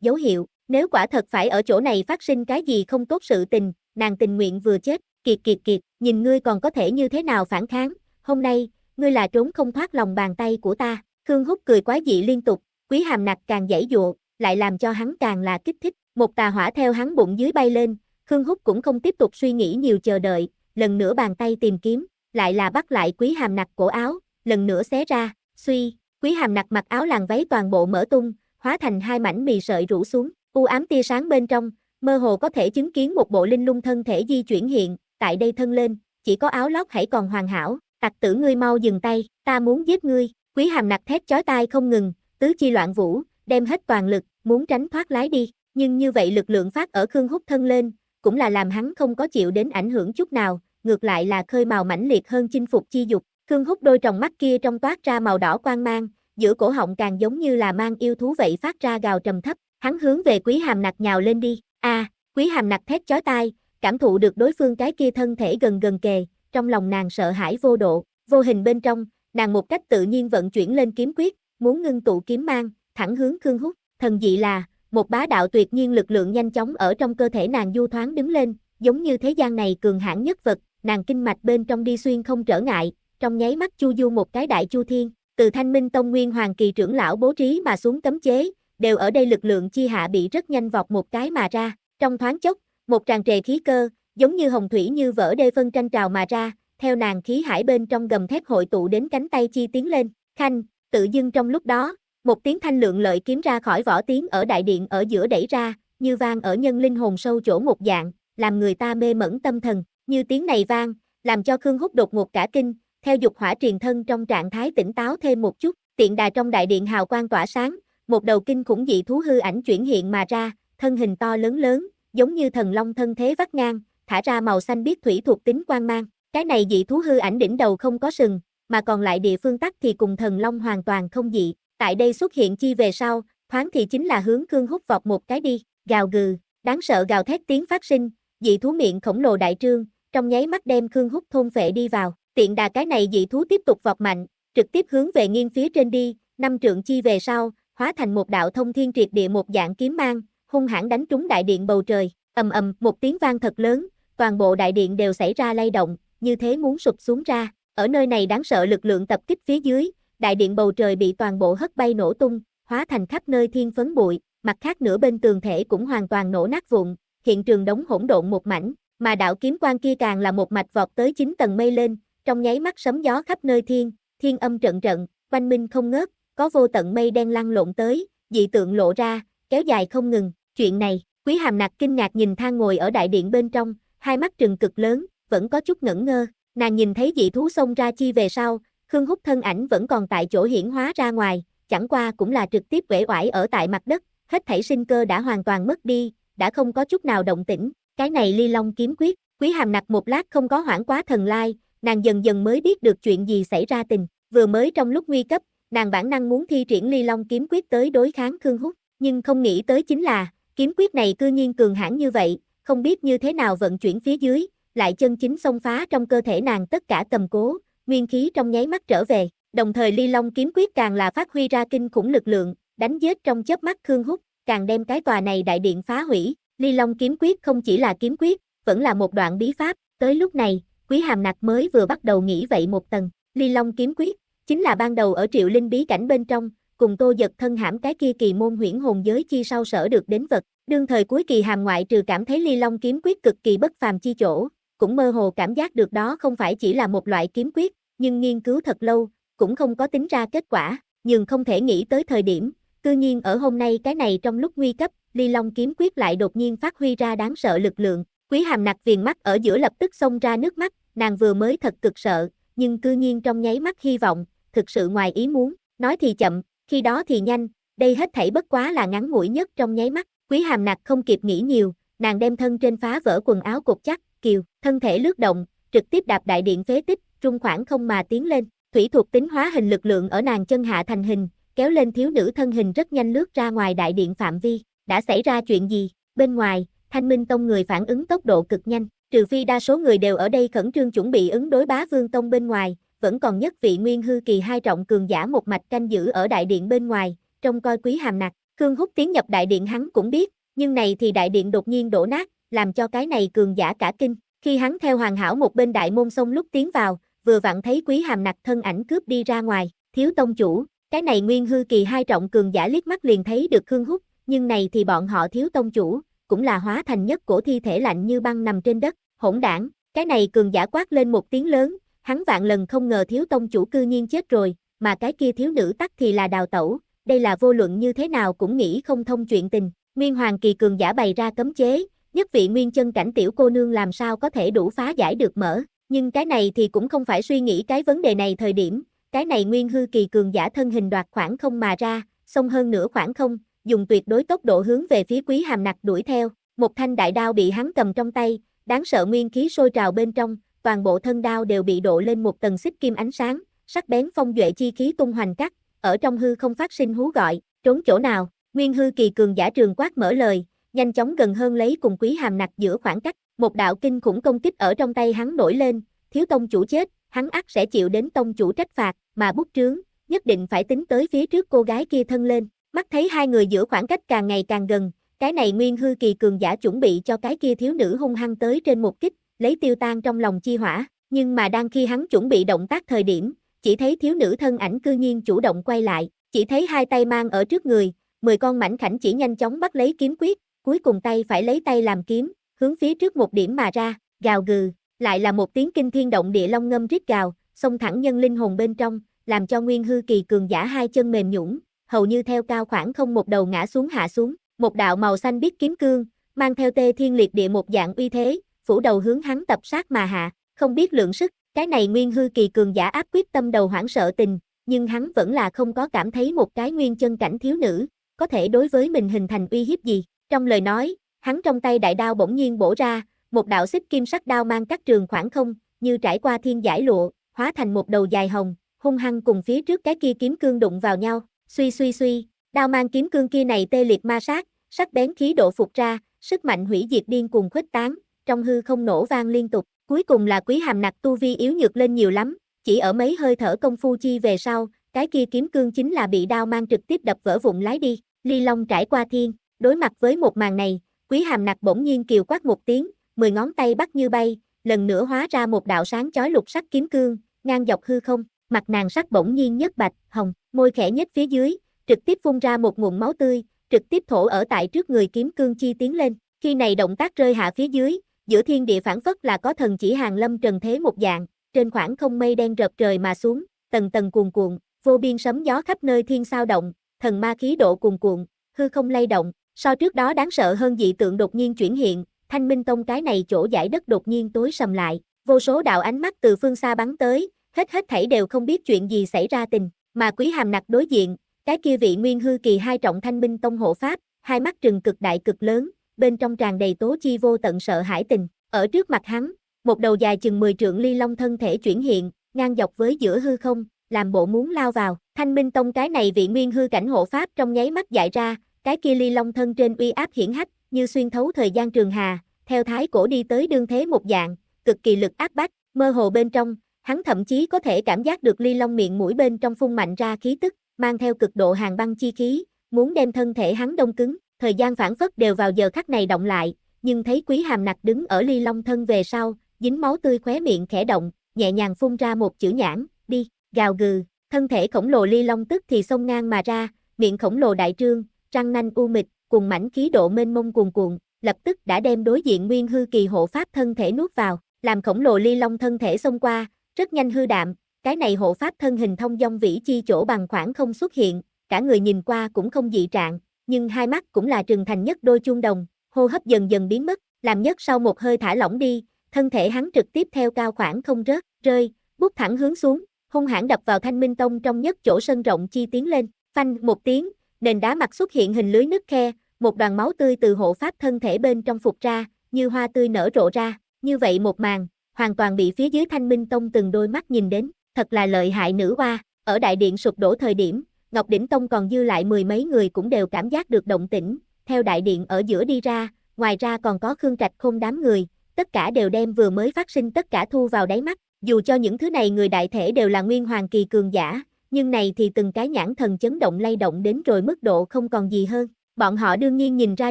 dấu hiệu, nếu quả thật phải ở chỗ này phát sinh cái gì không tốt sự tình, nàng tình nguyện vừa chết, kiệt kiệt kiệt, nhìn ngươi còn có thể như thế nào phản kháng, hôm nay, ngươi là trốn không thoát lòng bàn tay của ta, Khương Húc cười quá dị liên tục, quý hàm nặc càng dãy dụa, lại làm cho hắn càng là kích thích, một tà hỏa theo hắn bụng dưới bay lên, Khương Húc cũng không tiếp tục suy nghĩ nhiều chờ đợi, lần nữa bàn tay tìm kiếm, lại là bắt lại quý hàm nặc cổ áo, lần nữa xé ra, suy, quý hàm nặc mặc áo làng váy toàn bộ mở tung, hóa thành hai mảnh mì sợi rũ xuống, u ám tia sáng bên trong, mơ hồ có thể chứng kiến một bộ linh lung thân thể di chuyển hiện, tại đây thân lên, chỉ có áo lót hãy còn hoàn hảo, tặc tử ngươi mau dừng tay, ta muốn giết ngươi, quý hàm nặc thét chói tai không ngừng, tứ chi loạn vũ, đem hết toàn lực, muốn tránh thoát lái đi, nhưng như vậy lực lượng phát ở Khương Húc thân lên, cũng là làm hắn không có chịu đến ảnh hưởng chút nào, ngược lại là khơi màu mãnh liệt hơn chinh phục chi dục. Khương hút đôi tròng mắt kia trong toát ra màu đỏ quang mang, giữa cổ họng càng giống như là mang yêu thú vậy phát ra gào trầm thấp, hắn hướng về Quý Hàm Nặc nhào lên đi. A, à, Quý Hàm Nặc thét chói tai, cảm thụ được đối phương cái kia thân thể gần gần kề, trong lòng nàng sợ hãi vô độ, vô hình bên trong, nàng một cách tự nhiên vận chuyển lên kiếm quyết, muốn ngưng tụ kiếm mang, thẳng hướng Khương hút, thần dị là, một bá đạo tuyệt nhiên lực lượng nhanh chóng ở trong cơ thể nàng du thoáng đứng lên, giống như thế gian này cường hãn nhất vật, nàng kinh mạch bên trong đi xuyên không trở ngại, trong nháy mắt chu du một cái đại chu thiên, từ thanh minh tông nguyên hoàng kỳ trưởng lão bố trí mà xuống cấm chế, đều ở đây lực lượng chi hạ bị rất nhanh vọt một cái mà ra, trong thoáng chốc, một tràn trề khí cơ, giống như hồng thủy như vỡ đê phân tranh trào mà ra, theo nàng khí hải bên trong gầm thép hội tụ đến cánh tay chi tiến lên, khanh, tự dưng trong lúc đó, một tiếng thanh lượng lợi kiếm ra khỏi vỏ tiếng ở đại điện ở giữa đẩy ra, như vang ở nhân linh hồn sâu chỗ một dạng, làm người ta mê mẩn tâm thần, như tiếng này vang, làm cho Khương hút đột ngột cả kinh, theo dục hỏa truyền thân trong trạng thái tỉnh táo thêm một chút, tiện đà trong đại điện hào quang tỏa sáng, một đầu kinh khủng dị thú hư ảnh chuyển hiện mà ra, thân hình to lớn lớn, giống như thần long thân thế vắt ngang, thả ra màu xanh biết thủy thuộc tính quang mang, cái này dị thú hư ảnh đỉnh đầu không có sừng, mà còn lại địa phương tắc thì cùng thần long hoàn toàn không dị, tại đây xuất hiện chi về sau, thoáng thì chính là hướng cương hút vọt một cái đi, gào gừ, đáng sợ gào thét tiếng phát sinh, dị thú miệng khổng lồ đại trương, trong nháy mắt đem cương hút thôn phệ đi vào, tiện đà cái này dị thú tiếp tục vọt mạnh, trực tiếp hướng về nghiêng phía trên đi, năm trượng chi về sau, hóa thành một đạo thông thiên triệt địa một dạng kiếm mang, hung hãn đánh trúng đại điện bầu trời, ầm ầm, một tiếng vang thật lớn, toàn bộ đại điện đều xảy ra lay động, như thế muốn sụp xuống ra, ở nơi này đáng sợ lực lượng tập kích phía dưới, đại điện bầu trời bị toàn bộ hất bay nổ tung, hóa thành khắp nơi thiên phấn bụi, mặt khác nửa bên tường thể cũng hoàn toàn nổ nát vụn, hiện trường đống hỗn độn một mảnh, mà đạo kiếm quan kia càng là một mạch vọt tới chín tầng mây lên, trong nháy mắt sấm gió khắp nơi thiên, thiên âm trận trận, quanh minh không ngớt, có vô tận mây đen lăn lộn tới, dị tượng lộ ra, kéo dài không ngừng, chuyện này, quý hàm nạc kinh ngạc nhìn thang ngồi ở đại điện bên trong, hai mắt trừng cực lớn, vẫn có chút ngẩn ngơ, nàng nhìn thấy dị thú xông ra chi về sau, Khương Húc thân ảnh vẫn còn tại chỗ hiển hóa ra ngoài, chẳng qua cũng là trực tiếp quể oải ở tại mặt đất, hết thảy sinh cơ đã hoàn toàn mất đi, đã không có chút nào động tĩnh, cái này ly long kiếm quyết, quý hàm nặc một lát không có hoảng quá thần lai, nàng dần dần mới biết được chuyện gì xảy ra tình, vừa mới trong lúc nguy cấp, nàng bản năng muốn thi triển ly long kiếm quyết tới đối kháng Khương Húc, nhưng không nghĩ tới chính là, kiếm quyết này cư nhiên cường hãn như vậy, không biết như thế nào vận chuyển phía dưới, lại chân chính xông phá trong cơ thể nàng tất cả cầm cố, nguyên khí trong nháy mắt trở về, đồng thời ly long kiếm quyết càng là phát huy ra kinh khủng lực lượng, đánh giết trong chớp mắt Khương Húc, càng đem cái tòa này đại điện phá hủy, ly long kiếm quyết không chỉ là kiếm quyết, vẫn là một đoạn bí pháp, tới lúc này, quý hàm nặc mới vừa bắt đầu nghĩ vậy một tầng, ly long kiếm quyết, chính là ban đầu ở triệu linh bí cảnh bên trong, cùng tô giật thân hãm cái kia kỳ môn huyễn hồn giới chi sau sở được đến vật, đương thời cuối kỳ hàm ngoại trừ cảm thấy ly long kiếm quyết cực kỳ bất phàm chi chỗ, cũng mơ hồ cảm giác được đó không phải chỉ là một loại kiếm quyết, nhưng nghiên cứu thật lâu, cũng không có tính ra kết quả, nhưng không thể nghĩ tới thời điểm, cư nhiên ở hôm nay cái này trong lúc nguy cấp, ly long kiếm quyết lại đột nhiên phát huy ra đáng sợ lực lượng, quý hàm nặc viền mắt ở giữa lập tức xông ra nước mắt, nàng vừa mới thật cực sợ, nhưng cư nhiên trong nháy mắt hy vọng, thực sự ngoài ý muốn, nói thì chậm, khi đó thì nhanh, đây hết thảy bất quá là ngắn ngủi nhất trong nháy mắt, quý hàm nặc không kịp nghĩ nhiều, nàng đem thân trên phá vỡ quần áo cột chắc, kiều, thân thể lướt động, trực tiếp đạp đại điện phế tích, trung khoảng không mà tiến lên, thủy thuộc tính hóa hình lực lượng ở nàng chân hạ thành hình, kéo lên thiếu nữ thân hình rất nhanh lướt ra ngoài đại điện phạm vi, đã xảy ra chuyện gì, bên ngoài, thanh minh tông người phản ứng tốc độ cực nhanh, trừ phi đa số người đều ở đây khẩn trương chuẩn bị ứng đối bá vương tông bên ngoài, vẫn còn nhất vị nguyên hư kỳ hai trọng cường giả một mạch canh giữ ở đại điện bên ngoài, trông coi quý hàm nặc, Khương Húc tiến nhập đại điện hắn cũng biết, nhưng này thì đại điện đột nhiên đổ nát, làm cho cái này cường giả cả kinh, khi hắn theo hoàn hảo một bên đại môn sông lúc tiến vào, vừa vặn thấy quý hàm nặc thân ảnh cướp đi ra ngoài, thiếu tông chủ, cái này nguyên hư kỳ hai trọng cường giả liếc mắt liền thấy được Khương hút nhưng này thì bọn họ thiếu tông chủ, cũng là hóa thành nhất cổ thi thể lạnh như băng nằm trên đất, hỗn đảng, cái này cường giả quát lên một tiếng lớn, hắn vạn lần không ngờ thiếu tông chủ cư nhiên chết rồi, mà cái kia thiếu nữ tắc thì là đào tẩu, đây là vô luận như thế nào cũng nghĩ không thông chuyện tình, nguyên hoàng kỳ cường giả bày ra cấm chế, nhất vị nguyên chân cảnh tiểu cô nương làm sao có thể đủ phá giải được mở, nhưng cái này thì cũng không phải suy nghĩ cái vấn đề này thời điểm, cái này nguyên hư kỳ cường giả thân hình đoạt khoảng không mà ra, xông hơn nửa khoảng không, dùng tuyệt đối tốc độ hướng về phía quý hàm nặc đuổi theo, một thanh đại đao bị hắn cầm trong tay, đáng sợ nguyên khí sôi trào bên trong, toàn bộ thân đao đều bị độ lên một tầng xích kim ánh sáng, sắc bén phong duệ chi khí tung hoành cắt, ở trong hư không phát sinh hú gọi, trốn chỗ nào, nguyên hư kỳ cường giả trường quát mở lời, nhanh chóng gần hơn lấy cùng quý hàm nặc giữa khoảng cách, một đạo kinh khủng công kích ở trong tay hắn nổi lên, thiếu tông chủ chết, hắn ắt sẽ chịu đến tông chủ trách phạt, mà bút trướng, nhất định phải tính tới phía trước cô gái kia thân lên. Mắt thấy hai người giữa khoảng cách càng ngày càng gần, cái này nguyên hư kỳ cường giả chuẩn bị cho cái kia thiếu nữ hung hăng tới trên một kích, lấy tiêu tan trong lòng chi hỏa, nhưng mà đang khi hắn chuẩn bị động tác thời điểm, chỉ thấy thiếu nữ thân ảnh cư nhiên chủ động quay lại, chỉ thấy hai tay mang ở trước người, mười con mảnh khảnh chỉ nhanh chóng bắt lấy kiếm quyết, cuối cùng tay phải lấy tay làm kiếm, hướng phía trước một điểm mà ra, gào gừ, lại là một tiếng kinh thiên động địa long ngâm rít gào, xông thẳng nhân linh hồn bên trong, làm cho nguyên hư kỳ cường giả hai chân mềm nhũn, hầu như theo cao khoảng không một đầu ngã xuống hạ xuống, một đạo màu xanh biết kiếm cương, mang theo tê thiên liệt địa một dạng uy thế, phủ đầu hướng hắn tập sát mà hạ, không biết lượng sức, cái này nguyên hư kỳ cường giả áp quyết tâm đầu hoảng sợ tình, nhưng hắn vẫn là không có cảm thấy một cái nguyên chân cảnh thiếu nữ, có thể đối với mình hình thành uy hiếp gì, trong lời nói, Hắn trong tay đại đao bỗng nhiên bổ ra, một đạo xích kim sắc đao mang các trường khoảng không, như trải qua thiên giải lụa, hóa thành một đầu dài hồng, hung hăng cùng phía trước cái kia kiếm cương đụng vào nhau, suy suy suy, đao mang kiếm cương kia này tê liệt ma sát, sắc bén khí độ phục ra, sức mạnh hủy diệt điên cùng khuếch tán, trong hư không nổ vang liên tục, cuối cùng là quý hàm nặc tu vi yếu nhược lên nhiều lắm, chỉ ở mấy hơi thở công phu chi về sau, cái kia kiếm cương chính là bị đao mang trực tiếp đập vỡ vụn lái đi, ly long trải qua thiên, đối mặt với một màn này, Quý hàm nặc bỗng nhiên kiều quát một tiếng, mười ngón tay bắt như bay, lần nữa hóa ra một đạo sáng chói lục sắc kiếm cương, ngang dọc hư không, mặt nàng sắc bỗng nhiên nhất bạch, hồng, môi khẽ nhếch phía dưới, trực tiếp phun ra một nguồn máu tươi, trực tiếp thổ ở tại trước người kiếm cương chi tiến lên, khi này động tác rơi hạ phía dưới, giữa thiên địa phản phất là có thần chỉ hàng lâm trần thế một dạng, trên khoảng không mây đen rợp trời mà xuống, tầng tầng cuồn cuộn, vô biên sấm gió khắp nơi thiên sao động, thần ma khí độ cuồn cuộn, hư không lay động, So trước đó đáng sợ hơn dị tượng đột nhiên chuyển hiện, thanh minh tông cái này chỗ giải đất đột nhiên tối sầm lại, vô số đạo ánh mắt từ phương xa bắn tới, hết hết thảy đều không biết chuyện gì xảy ra tình, mà quý hàm nặc đối diện, cái kia vị nguyên hư kỳ hai trọng thanh minh tông hộ pháp, hai mắt trừng cực đại cực lớn, bên trong tràn đầy tố chi vô tận sợ hãi tình, ở trước mặt hắn, một đầu dài chừng 10 trượng ly long thân thể chuyển hiện, ngang dọc với giữa hư không, làm bộ muốn lao vào, thanh minh tông cái này vị nguyên hư cảnh hộ pháp trong nháy mắt giải ra, cái kia ly long thân trên uy áp hiển hách, như xuyên thấu thời gian trường hà, theo thái cổ đi tới đương thế một dạng, cực kỳ lực áp bách, mơ hồ bên trong, hắn thậm chí có thể cảm giác được ly long miệng mũi bên trong phun mạnh ra khí tức, mang theo cực độ hàng băng chi khí, muốn đem thân thể hắn đông cứng, thời gian phản phất đều vào giờ khắc này động lại, nhưng thấy quý hàm nặc đứng ở ly long thân về sau, dính máu tươi khóe miệng khẽ động, nhẹ nhàng phun ra một chữ nhãn, đi, gào gừ, thân thể khổng lồ ly long tức thì xông ngang mà ra, miệng khổng lồ đại trương, răng nanh u mịch, cùng mảnh khí độ mênh mông cuồn cuộn, lập tức đã đem đối diện nguyên hư kỳ hộ pháp thân thể nuốt vào, làm khổng lồ ly long thân thể xông qua, rất nhanh hư đạm, cái này hộ pháp thân hình thông dong vĩ chi chỗ bằng khoảng không xuất hiện, cả người nhìn qua cũng không dị trạng, nhưng hai mắt cũng là trừng thành nhất đôi chuông đồng, hô hấp dần dần biến mất, làm nhất sau một hơi thả lỏng đi, thân thể hắn trực tiếp theo cao khoảng không rớt, rơi, bút thẳng hướng xuống, hung hãn đập vào Thanh Minh Tông trong nhất chỗ sân rộng chi tiến lên, phanh một tiếng, nền đá mặt xuất hiện hình lưới nứt khe, một đoàn máu tươi từ hộ pháp thân thể bên trong phục ra, như hoa tươi nở rộ ra, như vậy một màn, hoàn toàn bị phía dưới thanh minh tông từng đôi mắt nhìn đến, thật là lợi hại nữ hoa, ở đại điện sụp đổ thời điểm, Ngọc Đỉnh Tông còn dư lại mười mấy người cũng đều cảm giác được động tĩnh, theo đại điện ở giữa đi ra, ngoài ra còn có Khương Trạch không đám người, tất cả đều đem vừa mới phát sinh tất cả thu vào đáy mắt, dù cho những thứ này người đại thể đều là nguyên hoàng kỳ cường giả, nhưng này thì từng cái nhãn thần chấn động lay động đến rồi mức độ không còn gì hơn. Bọn họ đương nhiên nhìn ra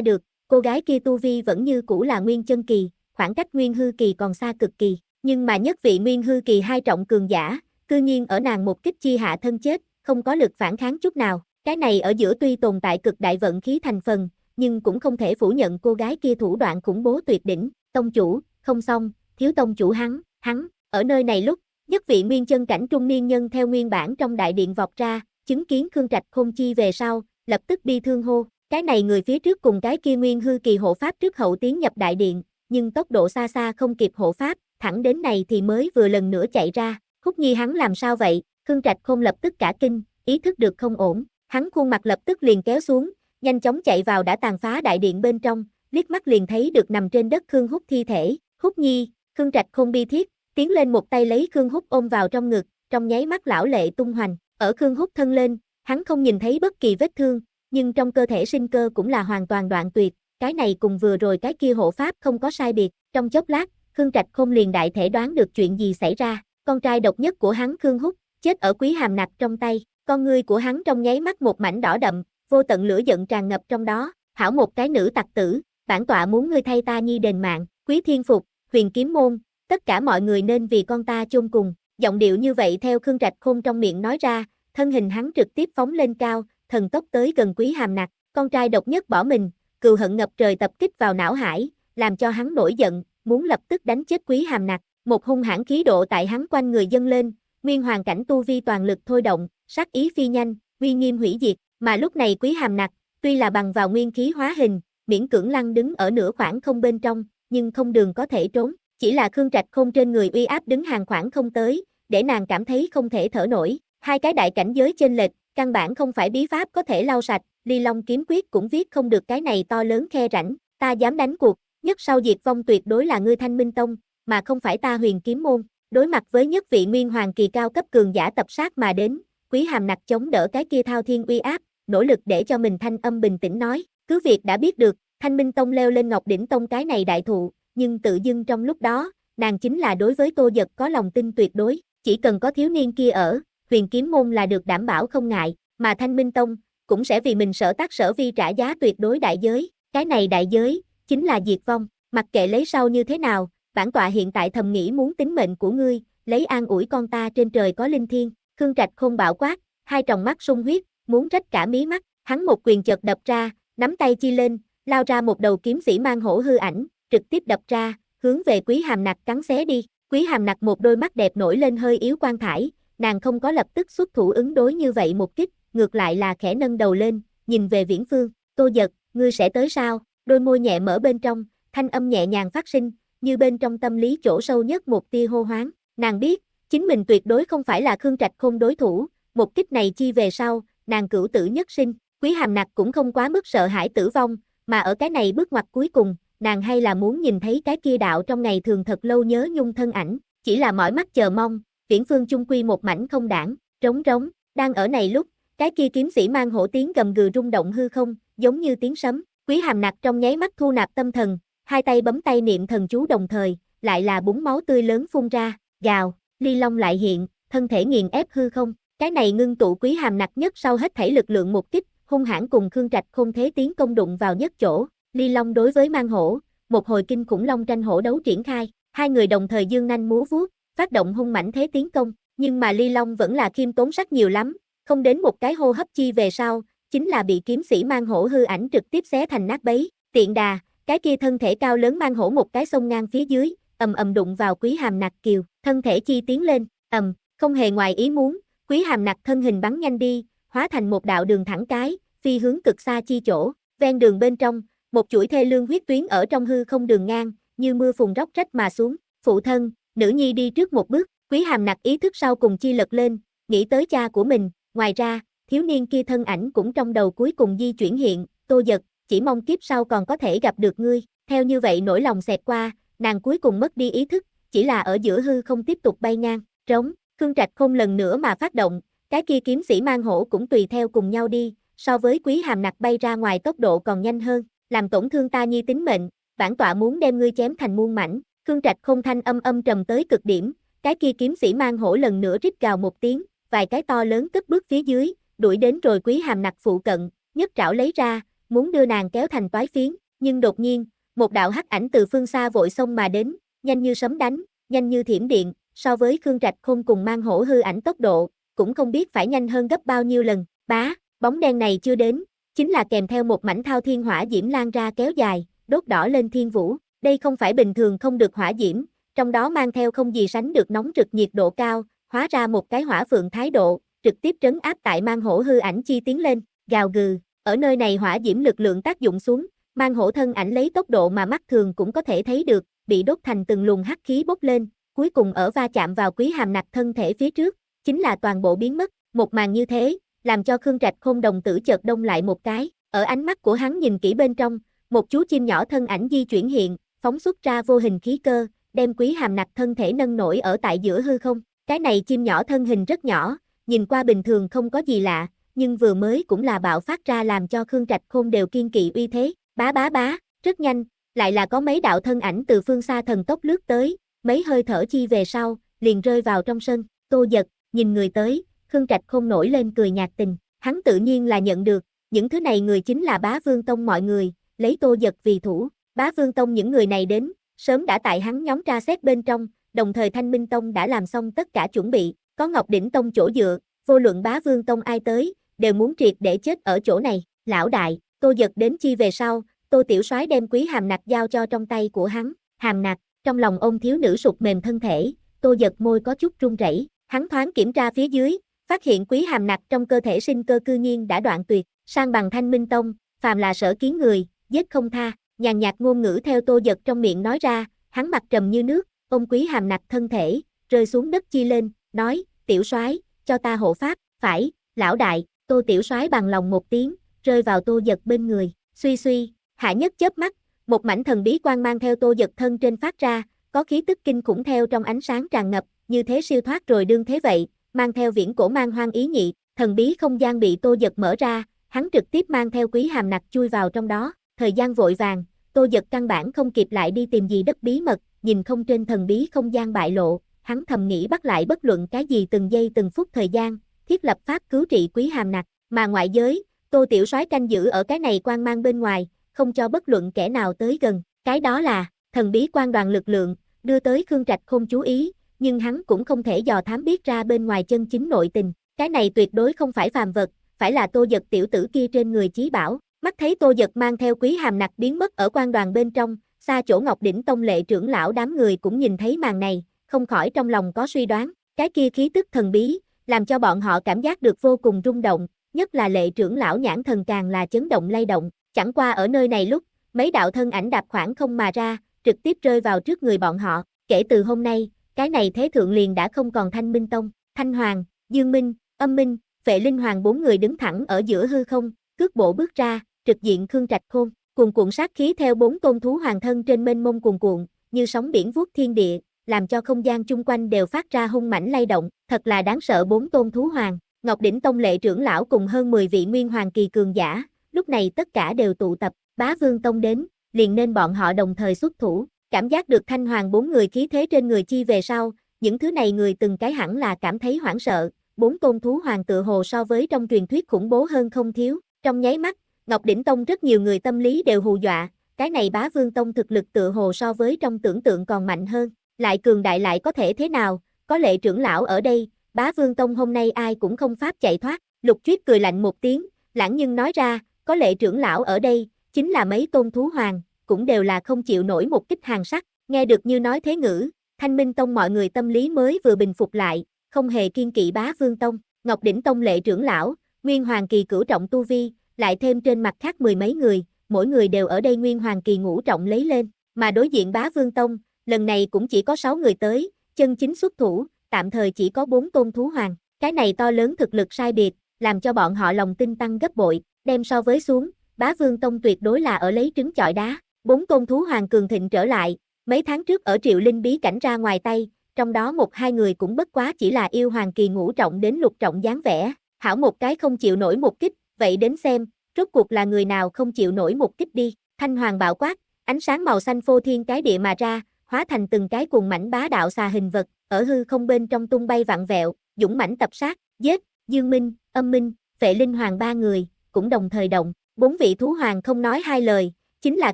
được, cô gái kia tu vi vẫn như cũ là nguyên chân kỳ, khoảng cách nguyên hư kỳ còn xa cực kỳ, nhưng mà nhất vị nguyên hư kỳ hai trọng cường giả, cư nhiên ở nàng một kích chi hạ thân chết, không có lực phản kháng chút nào. Cái này ở giữa tuy tồn tại cực đại vận khí thành phần, nhưng cũng không thể phủ nhận cô gái kia thủ đoạn khủng bố tuyệt đỉnh. Tông chủ, không xong, thiếu tông chủ hắn, hắn, ở nơi này lúc, Nhất vị nguyên chân cảnh trung niên nhân theo nguyên bản trong đại điện vọt ra, chứng kiến Khương Trạch Khôn Chi về sau, lập tức bi thương hô, cái này người phía trước cùng cái kia nguyên hư kỳ hộ pháp trước hậu tiến nhập đại điện, nhưng tốc độ xa xa không kịp hộ pháp, thẳng đến này thì mới vừa lần nữa chạy ra, Khúc Nhi hắn làm sao vậy, Khương Trạch Khôn lập tức cả kinh, ý thức được không ổn, hắn khuôn mặt lập tức liền kéo xuống, nhanh chóng chạy vào đã tàn phá đại điện bên trong, liếc mắt liền thấy được nằm trên đất Khương hút thi thể, Húc Nhi, Khương Trạch Khôn bi thiết, tiến lên một tay lấy Khương Húc ôm vào trong ngực, trong nháy mắt lão lệ tung hoành, ở Khương Húc thân lên, hắn không nhìn thấy bất kỳ vết thương, nhưng trong cơ thể sinh cơ cũng là hoàn toàn đoạn tuyệt, cái này cùng vừa rồi cái kia hộ pháp không có sai biệt, trong chốc lát, Khương Trạch không liền đại thể đoán được chuyện gì xảy ra, con trai độc nhất của hắn Khương Húc, chết ở quý hàm nặc trong tay, con ngươi của hắn trong nháy mắt một mảnh đỏ đậm, vô tận lửa giận tràn ngập trong đó, hảo một cái nữ tặc tử, bản tọa muốn ngươi thay ta nhi đền mạng, quý thiên phục, huyền kiếm môn, tất cả mọi người nên vì con ta chung cùng, giọng điệu như vậy theo Khương Trạch Khôn trong miệng nói ra, thân hình hắn trực tiếp phóng lên cao, thần tốc tới gần Quý Hàm Nặc, con trai độc nhất bỏ mình, cừu hận ngập trời tập kích vào não hải, làm cho hắn nổi giận, muốn lập tức đánh chết Quý Hàm Nặc, một hung hãn khí độ tại hắn quanh người dâng lên, nguyên hoàng cảnh tu vi toàn lực thôi động, sát ý phi nhanh, uy nghiêm hủy diệt, mà lúc này Quý Hàm Nặc, tuy là bằng vào nguyên khí hóa hình, miễn cưỡng lăng đứng ở nửa khoảng không bên trong, nhưng không đường có thể trốn, chỉ là Khương Trạch không trên người uy áp đứng hàng khoảng không tới, để nàng cảm thấy không thể thở nổi. Hai cái đại cảnh giới trên lệch, căn bản không phải bí pháp có thể lau sạch, Ly Long kiếm quyết cũng viết không được cái này to lớn khe rảnh, ta dám đánh cuộc, nhất sau diệt vong tuyệt đối là ngươi Thanh Minh Tông, mà không phải ta Huyền Kiếm môn. Đối mặt với nhất vị nguyên hoàng kỳ cao cấp cường giả tập sát mà đến, Quý Hàm nặc chống đỡ cái kia thao thiên uy áp, nỗ lực để cho mình thanh âm bình tĩnh nói, cứ việc đã biết được, Thanh Minh Tông leo lên Ngọc đỉnh tông cái này đại thụ, nhưng tự dưng trong lúc đó, nàng chính là đối với Tô Giật có lòng tin tuyệt đối, chỉ cần có thiếu niên kia ở, huyền kiếm môn là được đảm bảo không ngại, mà Thanh Minh Tông cũng sẽ vì mình sở tác sở vi trả giá tuyệt đối đại giới, cái này đại giới chính là diệt vong, mặc kệ lấy sau như thế nào, bản tọa hiện tại thầm nghĩ muốn tính mệnh của ngươi, lấy an ủi con ta trên trời có linh thiên, Khương Trạch không bảo quát, hai tròng mắt sung huyết, muốn trách cả mí mắt, hắn một quyền chợt đập ra, nắm tay chi lên, lao ra một đầu kiếm sĩ mang hổ hư ảnh, trực tiếp đập ra, hướng về quý hàm nặc cắn xé đi. Quý hàm nặc một đôi mắt đẹp nổi lên hơi yếu quan thải, nàng không có lập tức xuất thủ ứng đối như vậy một kích, ngược lại là khẽ nâng đầu lên, nhìn về viễn phương, tô giật, ngươi sẽ tới sao, đôi môi nhẹ mở bên trong, thanh âm nhẹ nhàng phát sinh, như bên trong tâm lý chỗ sâu nhất một tia hô hoáng, nàng biết, chính mình tuyệt đối không phải là Khương Trạch không đối thủ, một kích này chi về sau, nàng cửu tử nhất sinh, quý hàm nặc cũng không quá mức sợ hãi tử vong, mà ở cái này bước ngoặt cuối cùng, nàng hay là muốn nhìn thấy cái kia đạo trong ngày thường thật lâu nhớ nhung thân ảnh, chỉ là mỏi mắt chờ mong, viễn phương chung quy một mảnh không đảng, trống trống đang ở này lúc, cái kia kiếm sĩ mang hổ tiếng gầm gừ rung động hư không, giống như tiếng sấm, quý hàm nặc trong nháy mắt thu nạp tâm thần, hai tay bấm tay niệm thần chú đồng thời, lại là búng máu tươi lớn phun ra, gào, ly long lại hiện, thân thể nghiền ép hư không, cái này ngưng tụ quý hàm nặc nhất sau hết thể lực lượng một kích, hung hãn cùng Khương Trạch không thế tiến công đụng vào nhất chỗ, Ly Long đối với mang hổ, một hồi kinh khủng long tranh hổ đấu triển khai, hai người đồng thời dương nanh múa vuốt, phát động hung mãnh thế tiến công, nhưng mà Ly Long vẫn là khiêm tốn sắc nhiều lắm, không đến một cái hô hấp chi về sau, chính là bị kiếm sĩ mang hổ hư ảnh trực tiếp xé thành nát bấy, tiện đà, cái kia thân thể cao lớn mang hổ một cái sông ngang phía dưới, ầm ầm đụng vào quý hàm nặc kiều, thân thể chi tiến lên, ầm, không hề ngoài ý muốn, quý hàm nặc thân hình bắn nhanh đi, hóa thành một đạo đường thẳng cái, phi hướng cực xa chi chỗ, ven đường bên trong, một chuỗi thê lương huyết tuyến ở trong hư không đường ngang, như mưa phùn róc rách mà xuống, phụ thân, nữ nhi đi trước một bước, quý hàm nặc ý thức sau cùng chi lật lên, nghĩ tới cha của mình, ngoài ra, thiếu niên kia thân ảnh cũng trong đầu cuối cùng di chuyển hiện, tô giật, chỉ mong kiếp sau còn có thể gặp được ngươi, theo như vậy nỗi lòng xẹt qua, nàng cuối cùng mất đi ý thức, chỉ là ở giữa hư không tiếp tục bay ngang, trống, khương trạch không lần nữa mà phát động, cái kia kiếm sĩ mang hổ cũng tùy theo cùng nhau đi, so với quý hàm nặc bay ra ngoài tốc độ còn nhanh hơn, làm tổn thương ta nhi tính mệnh, bản tọa muốn đem ngươi chém thành muôn mảnh, Khương Trạch không thanh âm âm trầm tới cực điểm, cái kia kiếm sĩ mang hổ lần nữa rít gào một tiếng, vài cái to lớn cất bước phía dưới, đuổi đến rồi quý hàm nặc phụ cận, nhất trảo lấy ra, muốn đưa nàng kéo thành toái phiến, nhưng đột nhiên, một đạo hắc ảnh từ phương xa vội xông mà đến, nhanh như sấm đánh, nhanh như thiểm điện, so với Khương Trạch Khôn cùng mang hổ hư ảnh tốc độ, cũng không biết phải nhanh hơn gấp bao nhiêu lần, bá, bóng đen này chưa đến, chính là kèm theo một mảnh thao thiên hỏa diễm lan ra kéo dài, đốt đỏ lên thiên vũ. Đây không phải bình thường không được hỏa diễm, trong đó mang theo không gì sánh được nóng trực nhiệt độ cao, hóa ra một cái hỏa phượng thái độ, trực tiếp trấn áp tại mang hổ hư ảnh chi tiến lên, gào gừ, ở nơi này hỏa diễm lực lượng tác dụng xuống, mang hổ thân ảnh lấy tốc độ mà mắt thường cũng có thể thấy được, bị đốt thành từng luồng hắc khí bốc lên, cuối cùng ở va chạm vào quý hàm nặc thân thể phía trước, chính là toàn bộ biến mất, một màn như thế, làm cho Khương Trạch Khôn đồng tử chợt đông lại một cái, ở ánh mắt của hắn nhìn kỹ bên trong, một chú chim nhỏ thân ảnh di chuyển hiện, phóng xuất ra vô hình khí cơ, đem quý hàm nặc thân thể nâng nổi ở tại giữa hư không. Cái này chim nhỏ thân hình rất nhỏ, nhìn qua bình thường không có gì lạ, nhưng vừa mới cũng là bạo phát ra làm cho Khương Trạch Khôn đều kiên kỵ uy thế, bá bá bá, rất nhanh, lại là có mấy đạo thân ảnh từ phương xa thần tốc lướt tới, mấy hơi thở chi về sau, liền rơi vào trong sân, tô giật, nhìn người tới, Khương Trạch không nổi lên cười nhạt tình, hắn tự nhiên là nhận được, những thứ này người chính là bá vương tông mọi người, lấy tô giật vì thủ, bá vương tông những người này đến, sớm đã tại hắn nhóm tra xét bên trong, đồng thời thanh minh tông đã làm xong tất cả chuẩn bị, có ngọc đỉnh tông chỗ dựa, vô luận bá vương tông ai tới, đều muốn triệt để chết ở chỗ này, lão đại, tô giật đến chi về sau, tô tiểu soái đem quý hàm nặc giao cho trong tay của hắn, hàm nặc, trong lòng ông thiếu nữ sụt mềm thân thể, tô giật môi có chút run rẩy, hắn thoáng kiểm tra phía dưới, Phát hiện quý hàm nặc trong cơ thể sinh cơ cư nhiên đã đoạn tuyệt, sang bằng thanh minh tông, phàm là sở kiến người, giết không tha, nhàn nhạt ngôn ngữ theo tô giật trong miệng nói ra, hắn mặt trầm như nước, ông quý hàm nặc thân thể, rơi xuống đất chi lên, nói, tiểu soái cho ta hộ pháp, phải, lão đại, tô tiểu soái bằng lòng một tiếng, rơi vào tô giật bên người, suy suy, hạ nhất chớp mắt, một mảnh thần bí quang mang theo tô giật thân trên phát ra, có khí tức kinh khủng theo trong ánh sáng tràn ngập, như thế siêu thoát rồi đương thế vậy, mang theo viễn cổ mang hoang ý nhị, thần bí không gian bị Tô Dật mở ra, hắn trực tiếp mang theo quý hàm nặc chui vào trong đó, thời gian vội vàng, Tô Dật căn bản không kịp lại đi tìm gì đất bí mật, nhìn không trên thần bí không gian bại lộ, hắn thầm nghĩ bắt lại bất luận cái gì từng giây từng phút thời gian, thiết lập pháp cứu trị quý hàm nặc, mà ngoại giới, Tô Tiểu Soái canh giữ ở cái này quan mang bên ngoài, không cho bất luận kẻ nào tới gần, cái đó là thần bí quan đoàn lực lượng, đưa tới Khương Trạch không chú ý, nhưng hắn cũng không thể dò thám biết ra bên ngoài chân chính nội tình, cái này tuyệt đối không phải phàm vật, phải là tô giật tiểu tử kia trên người chí bảo, mắt thấy tô giật mang theo quý hàm nặc biến mất ở quan đoàn bên trong, xa chỗ ngọc đỉnh tông lệ trưởng lão đám người cũng nhìn thấy màn này, không khỏi trong lòng có suy đoán, cái kia khí tức thần bí, làm cho bọn họ cảm giác được vô cùng rung động, nhất là lệ trưởng lão nhãn thần càng là chấn động lay động, chẳng qua ở nơi này lúc, mấy đạo thân ảnh đạp khoảng không mà ra, trực tiếp rơi vào trước người bọn họ, kể từ hôm nay, cái này thế thượng liền đã không còn thanh minh tông, thanh hoàng, dương minh, âm minh, vệ linh hoàng bốn người đứng thẳng ở giữa hư không, cước bộ bước ra, trực diện Khương Trạch Khôn, cuồn cuộn sát khí theo bốn tôn thú hoàng thân trên mênh mông cuồn cuộn, như sóng biển vuốt thiên địa, làm cho không gian chung quanh đều phát ra hung mãnh lay động, thật là đáng sợ bốn tôn thú hoàng, Ngọc đỉnh tông lệ trưởng lão cùng hơn 10 vị nguyên hoàng kỳ cường giả, lúc này tất cả đều tụ tập, Bá Vương tông đến, liền nên bọn họ đồng thời xuất thủ, Cảm giác được thanh hoàng bốn người khí thế trên người chi về sau, những thứ này người từng cái hẳn là cảm thấy hoảng sợ, bốn tôn thú hoàng tự hồ so với trong truyền thuyết khủng bố hơn không thiếu, trong nháy mắt, Ngọc Đỉnh Tông rất nhiều người tâm lý đều hù dọa, cái này bá vương tông thực lực tự hồ so với trong tưởng tượng còn mạnh hơn, lại cường đại lại có thể thế nào, có lệ trưởng lão ở đây, bá vương tông hôm nay ai cũng không pháp chạy thoát, lục chuyết cười lạnh một tiếng, lãng nhưng nói ra, có lệ trưởng lão ở đây, chính là mấy tôn thú hoàng, cũng đều là không chịu nổi một kích hàng sắc, nghe được như nói thế ngữ, thanh minh tông mọi người tâm lý mới vừa bình phục lại, không hề kiên kỵ bá vương tông, ngọc đỉnh tông lệ trưởng lão, nguyên hoàng kỳ cửu trọng tu vi, lại thêm trên mặt khác mười mấy người, mỗi người đều ở đây nguyên hoàng kỳ ngũ trọng lấy lên, mà đối diện bá vương tông, lần này cũng chỉ có 6 người tới, chân chính xuất thủ, tạm thời chỉ có 4 tôn thú hoàng, cái này to lớn thực lực sai biệt, làm cho bọn họ lòng tin tăng gấp bội, đem so với xuống, bá vương tông tuyệt đối là ở lấy trứng chọi đá, Bốn công thú hoàng cường thịnh trở lại, mấy tháng trước ở triệu linh bí cảnh ra ngoài tay, trong đó một hai người cũng bất quá chỉ là yêu hoàng kỳ ngũ trọng đến lục trọng dáng vẻ, hảo một cái không chịu nổi một kích, vậy đến xem, rốt cuộc là người nào không chịu nổi một kích đi, thanh hoàng bạo quát, ánh sáng màu xanh phô thiên cái địa mà ra, hóa thành từng cái cuồng mảnh bá đạo xà hình vật, ở hư không bên trong tung bay vặn vẹo, dũng mãnh tập sát, giết, dương minh, âm minh, vệ linh hoàng ba người, cũng đồng thời động, bốn vị thú hoàng không nói hai lời, chính là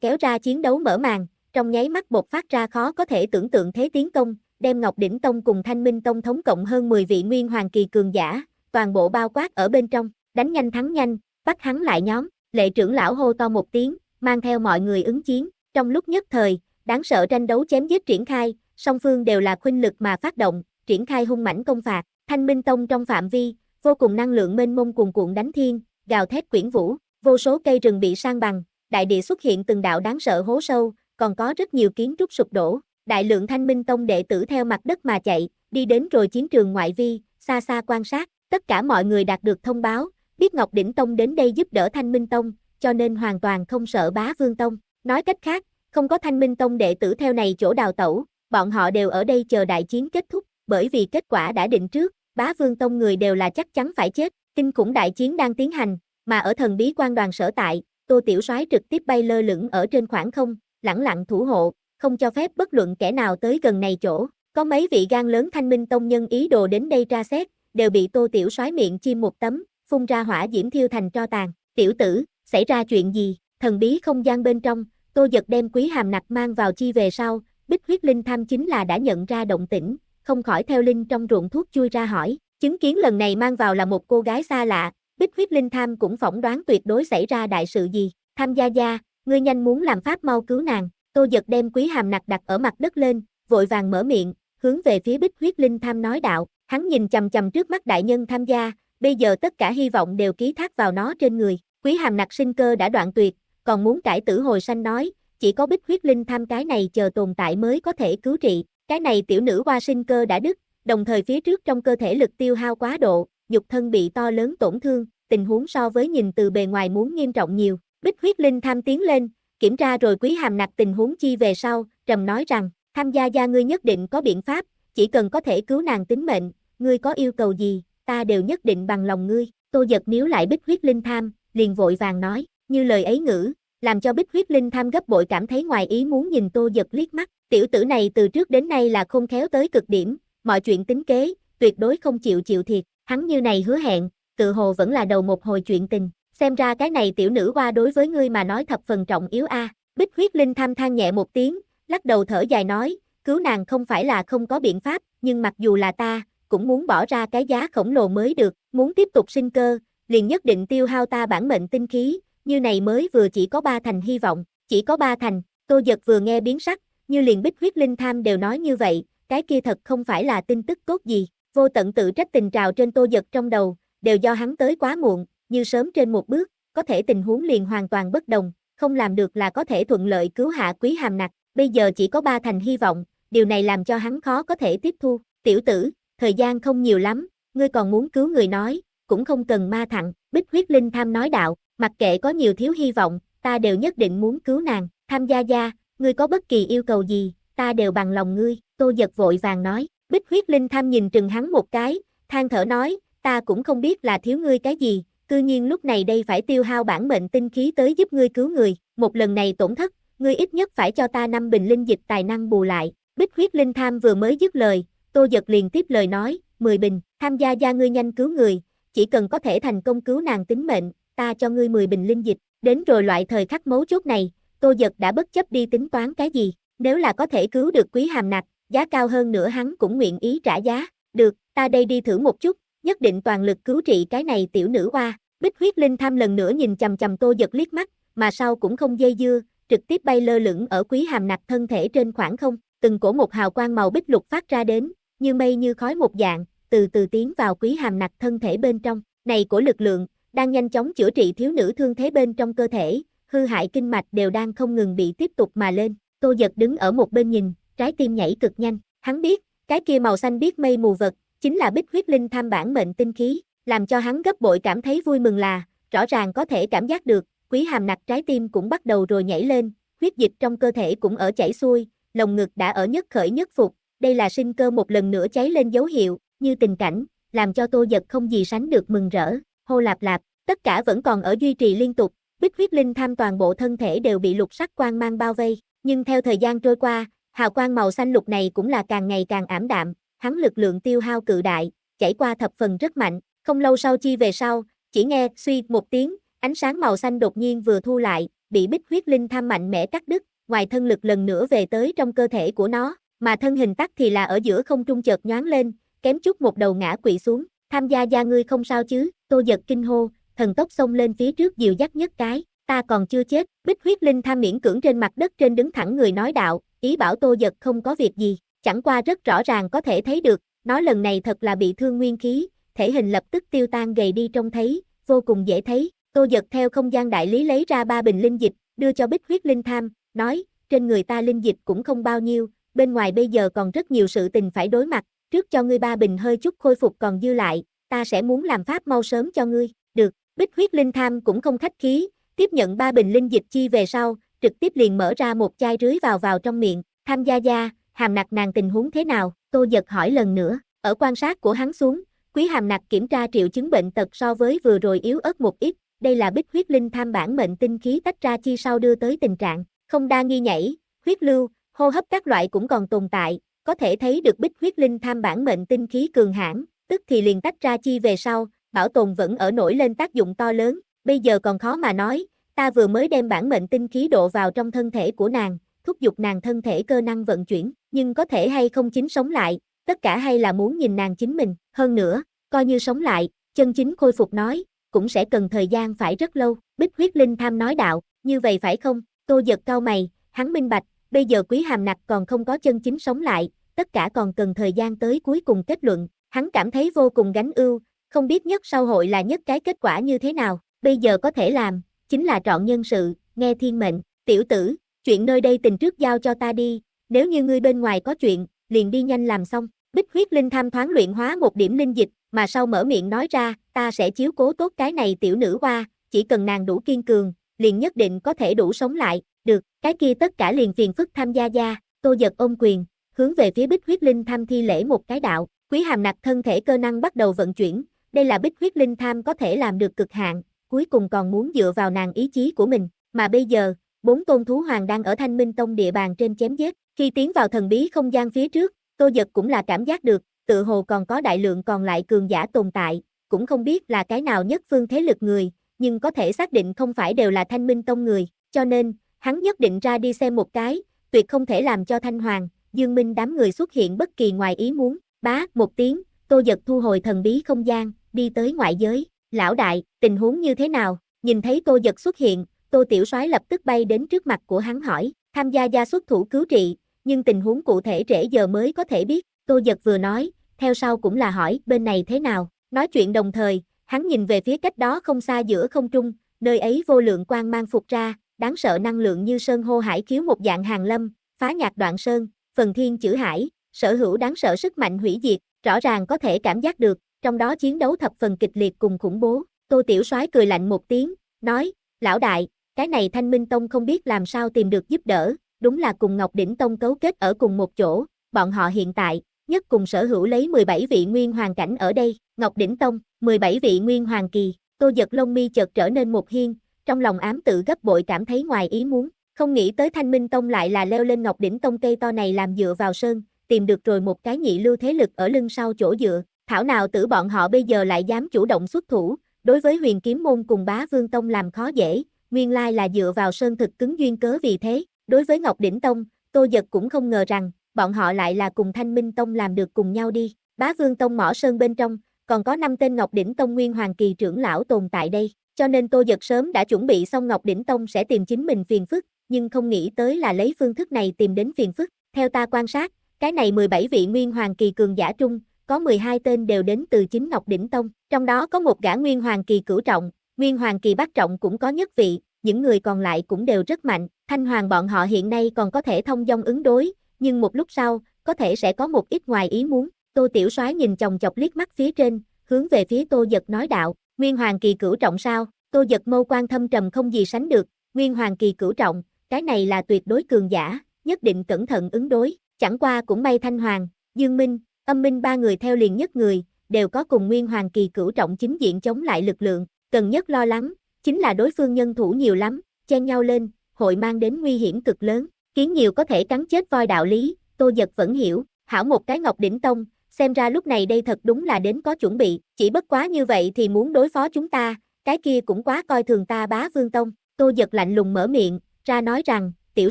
kéo ra chiến đấu mở màn, trong nháy mắt bột phát ra khó có thể tưởng tượng thế tiến công, đem Ngọc Đỉnh Tông cùng Thanh Minh Tông thống cộng hơn 10 vị nguyên hoàng kỳ cường giả, toàn bộ bao quát ở bên trong, đánh nhanh thắng nhanh, bắt hắn lại nhóm, lệ trưởng lão hô to một tiếng, mang theo mọi người ứng chiến, trong lúc nhất thời, đáng sợ tranh đấu chém giết triển khai, song phương đều là khuynh lực mà phát động, triển khai hung mãnh công phạt, Thanh Minh Tông trong phạm vi, vô cùng năng lượng mênh mông cuồn cuộn đánh thiên, gào thét quyển vũ, vô số cây rừng bị sang bằng, đại địa xuất hiện từng đạo đáng sợ hố sâu, còn có rất nhiều kiến trúc sụp đổ, đại lượng thanh minh tông đệ tử theo mặt đất mà chạy, đi đến rồi chiến trường ngoại vi, xa xa quan sát, tất cả mọi người đạt được thông báo, biết Ngọc Đỉnh Tông đến đây giúp đỡ thanh minh tông, cho nên hoàn toàn không sợ bá vương tông, nói cách khác, không có thanh minh tông đệ tử theo này chỗ đào tẩu, bọn họ đều ở đây chờ đại chiến kết thúc, bởi vì kết quả đã định trước, bá vương tông người đều là chắc chắn phải chết, kinh khủng đại chiến đang tiến hành, mà ở thần bí quan đoàn sở tại, Tô Tiểu Soái trực tiếp bay lơ lửng ở trên khoảng không, lẳng lặng thủ hộ, không cho phép bất luận kẻ nào tới gần này chỗ. Có mấy vị gan lớn thanh minh tông nhân ý đồ đến đây tra xét, đều bị Tô Tiểu Soái miệng chim một tấm, phun ra hỏa diễm thiêu thành tro tàn. Tiểu tử, xảy ra chuyện gì? Thần bí không gian bên trong, Tô Giật đem quý hàm nặc mang vào chi về sau, Bích huyết linh tham chính là đã nhận ra động tĩnh, không khỏi theo linh trong ruộng thuốc chui ra hỏi. Chứng kiến lần này mang vào là một cô gái xa lạ, Bích huyết linh tham cũng phỏng đoán tuyệt đối xảy ra đại sự gì. Tham gia gia, ngươi nhanh muốn làm pháp mau cứu nàng. Tô giật đem quý hàm nặc đặt ở mặt đất lên, vội vàng mở miệng, hướng về phía bích huyết linh tham nói đạo. Hắn nhìn chầm chầm trước mắt đại nhân tham gia, bây giờ tất cả hy vọng đều ký thác vào nó trên người. Quý hàm nặc sinh cơ đã đoạn tuyệt, còn muốn cải tử hồi sanh nói, chỉ có bích huyết linh tham cái này chờ tồn tại mới có thể cứu trị. Cái này tiểu nữ hoa sinh cơ đã đứt, đồng thời phía trước trong cơ thể lực tiêu hao quá độ, nhục thân bị to lớn tổn thương, tình huống so với nhìn từ bề ngoài muốn nghiêm trọng nhiều. Bích huyết linh tham tiến lên, kiểm tra rồi quý hàm nạp tình huống chi về sau, trầm nói rằng, tham gia gia ngươi nhất định có biện pháp, chỉ cần có thể cứu nàng tính mệnh, ngươi có yêu cầu gì, ta đều nhất định bằng lòng ngươi. Tô giật níu lại bích huyết linh tham, liền vội vàng nói, như lời ấy ngữ, làm cho bích huyết linh tham gấp bội cảm thấy ngoài ý muốn nhìn tô giật liếc mắt. Tiểu tử này từ trước đến nay là không khéo tới cực điểm, mọi chuyện tính kế, tuyệt đối không chịu chịu thiệt, hắn như này hứa hẹn, tự hồ vẫn là đầu một hồi chuyện tình, xem ra cái này tiểu nữ qua đối với ngươi mà nói thập phần trọng yếu a. Bích huyết linh tham than nhẹ một tiếng, lắc đầu thở dài nói, cứu nàng không phải là không có biện pháp, nhưng mặc dù là ta, cũng muốn bỏ ra cái giá khổng lồ mới được, muốn tiếp tục sinh cơ, liền nhất định tiêu hao ta bản mệnh tinh khí, như này mới vừa chỉ có ba thành hy vọng, chỉ có ba thành, tô giật vừa nghe biến sắc, như liền bích huyết linh tham đều nói như vậy, cái kia thật không phải là tin tức tốt gì, vô tận tự trách tình trào trên tô giật trong đầu, đều do hắn tới quá muộn, như sớm trên một bước, có thể tình huống liền hoàn toàn bất đồng, không làm được là có thể thuận lợi cứu hạ quý hàm nặc, bây giờ chỉ có ba thành hy vọng, điều này làm cho hắn khó có thể tiếp thu, tiểu tử, thời gian không nhiều lắm, ngươi còn muốn cứu người nói, cũng không cần ma thẳng, bích huyết linh tham nói đạo, mặc kệ có nhiều thiếu hy vọng, ta đều nhất định muốn cứu nàng, tham gia gia, ngươi có bất kỳ yêu cầu gì, ta đều bằng lòng ngươi, tô giật vội vàng nói, bích huyết linh tham nhìn trừng hắn một cái, than thở nói, ta cũng không biết là thiếu ngươi cái gì, cư nhiên lúc này đây phải tiêu hao bản mệnh tinh khí tới giúp ngươi cứu người, một lần này tổn thất, ngươi ít nhất phải cho ta năm bình linh dịch tài năng bù lại. Bích huyết linh tham vừa mới dứt lời, Tô giật liền tiếp lời nói, 10 bình, tham gia gia ngươi nhanh cứu người, chỉ cần có thể thành công cứu nàng tính mệnh, ta cho ngươi 10 bình linh dịch. Đến rồi loại thời khắc mấu chốt này, Tô giật đã bất chấp đi tính toán cái gì, nếu là có thể cứu được Quý Hàm Nặc, giá cao hơn nữa hắn cũng nguyện ý trả giá. Được, ta đây đi thử một chút, nhất định toàn lực cứu trị cái này tiểu nữ oa. Bích huyết linh tham lần nữa nhìn chầm chầm tô giật liếc mắt, mà sau cũng không dây dưa, trực tiếp bay lơ lửng ở quý hàm nặc thân thể trên khoảng không, từng cổ một hào quang màu bích lục phát ra đến, như mây như khói một dạng, từ từ tiến vào quý hàm nặc thân thể bên trong, này của lực lượng, đang nhanh chóng chữa trị thiếu nữ thương thế bên trong cơ thể, hư hại kinh mạch đều đang không ngừng bị tiếp tục mà lên, tô giật đứng ở một bên nhìn, trái tim nhảy cực nhanh, hắn biết, cái kia màu xanh biết mây mù vật, chính là bích huyết linh tham bản mệnh tinh khí, làm cho hắn gấp bội cảm thấy vui mừng là, rõ ràng có thể cảm giác được, quý hàm nặc trái tim cũng bắt đầu rồi nhảy lên, huyết dịch trong cơ thể cũng ở chảy xuôi, lồng ngực đã ở nhất khởi nhất phục, đây là sinh cơ một lần nữa cháy lên dấu hiệu, như tình cảnh, làm cho tô giật không gì sánh được mừng rỡ, hô lạp lạp, tất cả vẫn còn ở duy trì liên tục, bích huyết linh tham toàn bộ thân thể đều bị lục sắc quang mang bao vây, nhưng theo thời gian trôi qua, hào quang màu xanh lục này cũng là càng ngày càng ảm đạm, hắn lực lượng tiêu hao cự đại, chảy qua thập phần rất mạnh, không lâu sau chi về sau, chỉ nghe suy một tiếng, ánh sáng màu xanh đột nhiên vừa thu lại, bị bích huyết linh tham mạnh mẽ cắt đứt, ngoài thân lực lần nữa về tới trong cơ thể của nó, mà thân hình tắc thì là ở giữa không trung chợt nhoáng lên, kém chút một đầu ngã quỵ xuống, tham gia gia ngươi không sao chứ, tô giật kinh hô, thần tốc xông lên phía trước dìu dắt nhất cái, ta còn chưa chết, bích huyết linh tham miễn cưỡng trên mặt đất trên đứng thẳng người nói đạo, ý bảo tô giật không có việc gì, Chẳng qua rất rõ ràng có thể thấy được, nó lần này thật là bị thương nguyên khí, thể hình lập tức tiêu tan gầy đi trông thấy, vô cùng dễ thấy. Tô giật theo không gian đại lý lấy ra ba bình linh dịch, đưa cho bích huyết linh tham, nói, trên người ta linh dịch cũng không bao nhiêu, bên ngoài bây giờ còn rất nhiều sự tình phải đối mặt, trước cho ngươi ba bình hơi chút khôi phục còn dư lại, ta sẽ muốn làm pháp mau sớm cho ngươi, được, bích huyết linh tham cũng không khách khí, tiếp nhận ba bình linh dịch chi về sau, trực tiếp liền mở ra một chai rưới vào vào trong miệng, tham gia gia, hàm nặc nàng tình huống thế nào, tô giật hỏi lần nữa, ở quan sát của hắn xuống, quý hàm nặc kiểm tra triệu chứng bệnh tật so với vừa rồi yếu ớt một ít, đây là bích huyết linh tham bản mệnh tinh khí tách ra chi sau đưa tới tình trạng, không đa nghi nhảy, huyết lưu, hô hấp các loại cũng còn tồn tại, có thể thấy được bích huyết linh tham bản mệnh tinh khí cường hãn, tức thì liền tách ra chi về sau, bảo tồn vẫn ở nổi lên tác dụng to lớn, bây giờ còn khó mà nói, ta vừa mới đem bản mệnh tinh khí độ vào trong thân thể của nàng, thúc giục nàng thân thể cơ năng vận chuyển, nhưng có thể hay không chính sống lại, tất cả hay là muốn nhìn nàng chính mình, hơn nữa, coi như sống lại, chân chính khôi phục nói, cũng sẽ cần thời gian phải rất lâu, bích huyết linh tham nói đạo, như vậy phải không, tô giật cao mày, hắn minh bạch, bây giờ quý hàm nặc còn không có chân chính sống lại, tất cả còn cần thời gian tới cuối cùng kết luận, hắn cảm thấy vô cùng gánh ưu, không biết nhất sau hội là nhất cái kết quả như thế nào, bây giờ có thể làm, chính là trọn nhân sự, nghe thiên mệnh, tiểu tử, chuyện nơi đây tình trước giao cho ta đi, nếu như ngươi bên ngoài có chuyện, liền đi nhanh làm xong. Bích huyết linh tham thoáng luyện hóa một điểm linh dịch, mà sau mở miệng nói ra, ta sẽ chiếu cố tốt cái này tiểu nữ hoa, chỉ cần nàng đủ kiên cường, liền nhất định có thể đủ sống lại, được, cái kia tất cả liền phiền phức tham gia gia, tô giật ôm quyền, hướng về phía bích huyết linh tham thi lễ một cái đạo, quý hàm nặc thân thể cơ năng bắt đầu vận chuyển, đây là bích huyết linh tham có thể làm được cực hạn, cuối cùng còn muốn dựa vào nàng ý chí của mình, mà bây giờ, bốn tôn thú hoàng đang ở thanh minh tông địa bàn trên chém giết. Khi tiến vào thần bí không gian phía trước, Tô Giật cũng là cảm giác được, tự hồ còn có đại lượng còn lại cường giả tồn tại, cũng không biết là cái nào nhất phương thế lực người, nhưng có thể xác định không phải đều là thanh minh tông người, cho nên, hắn nhất định ra đi xem một cái, tuyệt không thể làm cho thanh hoàng, dương minh đám người xuất hiện bất kỳ ngoài ý muốn, bá, một tiếng, Tô Giật thu hồi thần bí không gian, đi tới ngoại giới, lão đại, tình huống như thế nào, nhìn thấy Tô Giật xuất hiện, Tô Tiểu Soái lập tức bay đến trước mặt của hắn hỏi, tham gia gia xuất thủ cứu trị, nhưng tình huống cụ thể trễ giờ mới có thể biết, Tô Giật vừa nói, theo sau cũng là hỏi bên này thế nào, nói chuyện đồng thời, hắn nhìn về phía cách đó không xa giữa không trung, nơi ấy vô lượng quang mang phục ra, đáng sợ năng lượng như sơn hô hải khiếu một dạng hàng lâm, phá nhạc đoạn sơn, phần thiên chữ hải, sở hữu đáng sợ sức mạnh hủy diệt, rõ ràng có thể cảm giác được, trong đó chiến đấu thập phần kịch liệt cùng khủng bố, Tô Tiểu Soái cười lạnh một tiếng, nói, lão đại, cái này Thanh Minh Tông không biết làm sao tìm được giúp đỡ, đúng là cùng Ngọc Đỉnh Tông cấu kết ở cùng một chỗ, bọn họ hiện tại, nhất cùng sở hữu lấy 17 vị nguyên hoàng cảnh ở đây, Ngọc Đỉnh Tông, 17 vị nguyên hoàng kỳ, Tô Giật Long Mi chợt trở nên một hiên, trong lòng ám tự gấp bội cảm thấy ngoài ý muốn, không nghĩ tới Thanh Minh Tông lại là leo lên Ngọc Đỉnh Tông cây to này làm dựa vào sơn, tìm được rồi một cái nhị lưu thế lực ở lưng sau chỗ dựa, thảo nào tử bọn họ bây giờ lại dám chủ động xuất thủ, đối với huyền kiếm môn cùng bá vương tông làm khó dễ, nguyên lai là dựa vào sơn thực cứng duyên cớ vì thế, đối với Ngọc Đỉnh Tông, Tô Giật cũng không ngờ rằng, bọn họ lại là cùng Thanh Minh Tông làm được cùng nhau đi, bá vương tông mỏ sơn bên trong, còn có 5 tên Ngọc Đỉnh Tông Nguyên Hoàng Kỳ trưởng lão tồn tại đây, cho nên Tô Giật sớm đã chuẩn bị xong Ngọc Đỉnh Tông sẽ tìm chính mình phiền phức, nhưng không nghĩ tới là lấy phương thức này tìm đến phiền phức, theo ta quan sát, cái này 17 vị Nguyên Hoàng Kỳ cường giả trung, có 12 tên đều đến từ chính Ngọc Đỉnh Tông, trong đó có một gã Nguyên Hoàng Kỳ cửu trọng, Nguyên Hoàng kỳ Bắc trọng cũng có nhất vị, những người còn lại cũng đều rất mạnh, Thanh Hoàng bọn họ hiện nay còn có thể thông dong ứng đối, nhưng một lúc sau, có thể sẽ có một ít ngoài ý muốn. Tô Tiểu Soái nhìn chồng chọc liếc mắt phía trên, hướng về phía Tô Giật nói đạo, Nguyên Hoàng kỳ cửu trọng sao? Tô Giật mâu quan thâm trầm không gì sánh được, Nguyên Hoàng kỳ cửu trọng, cái này là tuyệt đối cường giả, nhất định cẩn thận ứng đối, chẳng qua cũng may Thanh Hoàng, Dương Minh, Âm Minh ba người theo liền nhất người, đều có cùng Nguyên Hoàng kỳ cửu trọng chính diện chống lại lực lượng, Cần nhất lo lắng, chính là đối phương nhân thủ nhiều lắm, chen nhau lên, hội mang đến nguy hiểm cực lớn, kiến nhiều có thể cắn chết voi đạo lý, Tô Giật vẫn hiểu, hảo một cái ngọc đỉnh tông, xem ra lúc này đây thật đúng là đến có chuẩn bị, chỉ bất quá như vậy thì muốn đối phó chúng ta, cái kia cũng quá coi thường ta bá vương tông, Tô Giật lạnh lùng mở miệng, ra nói rằng, tiểu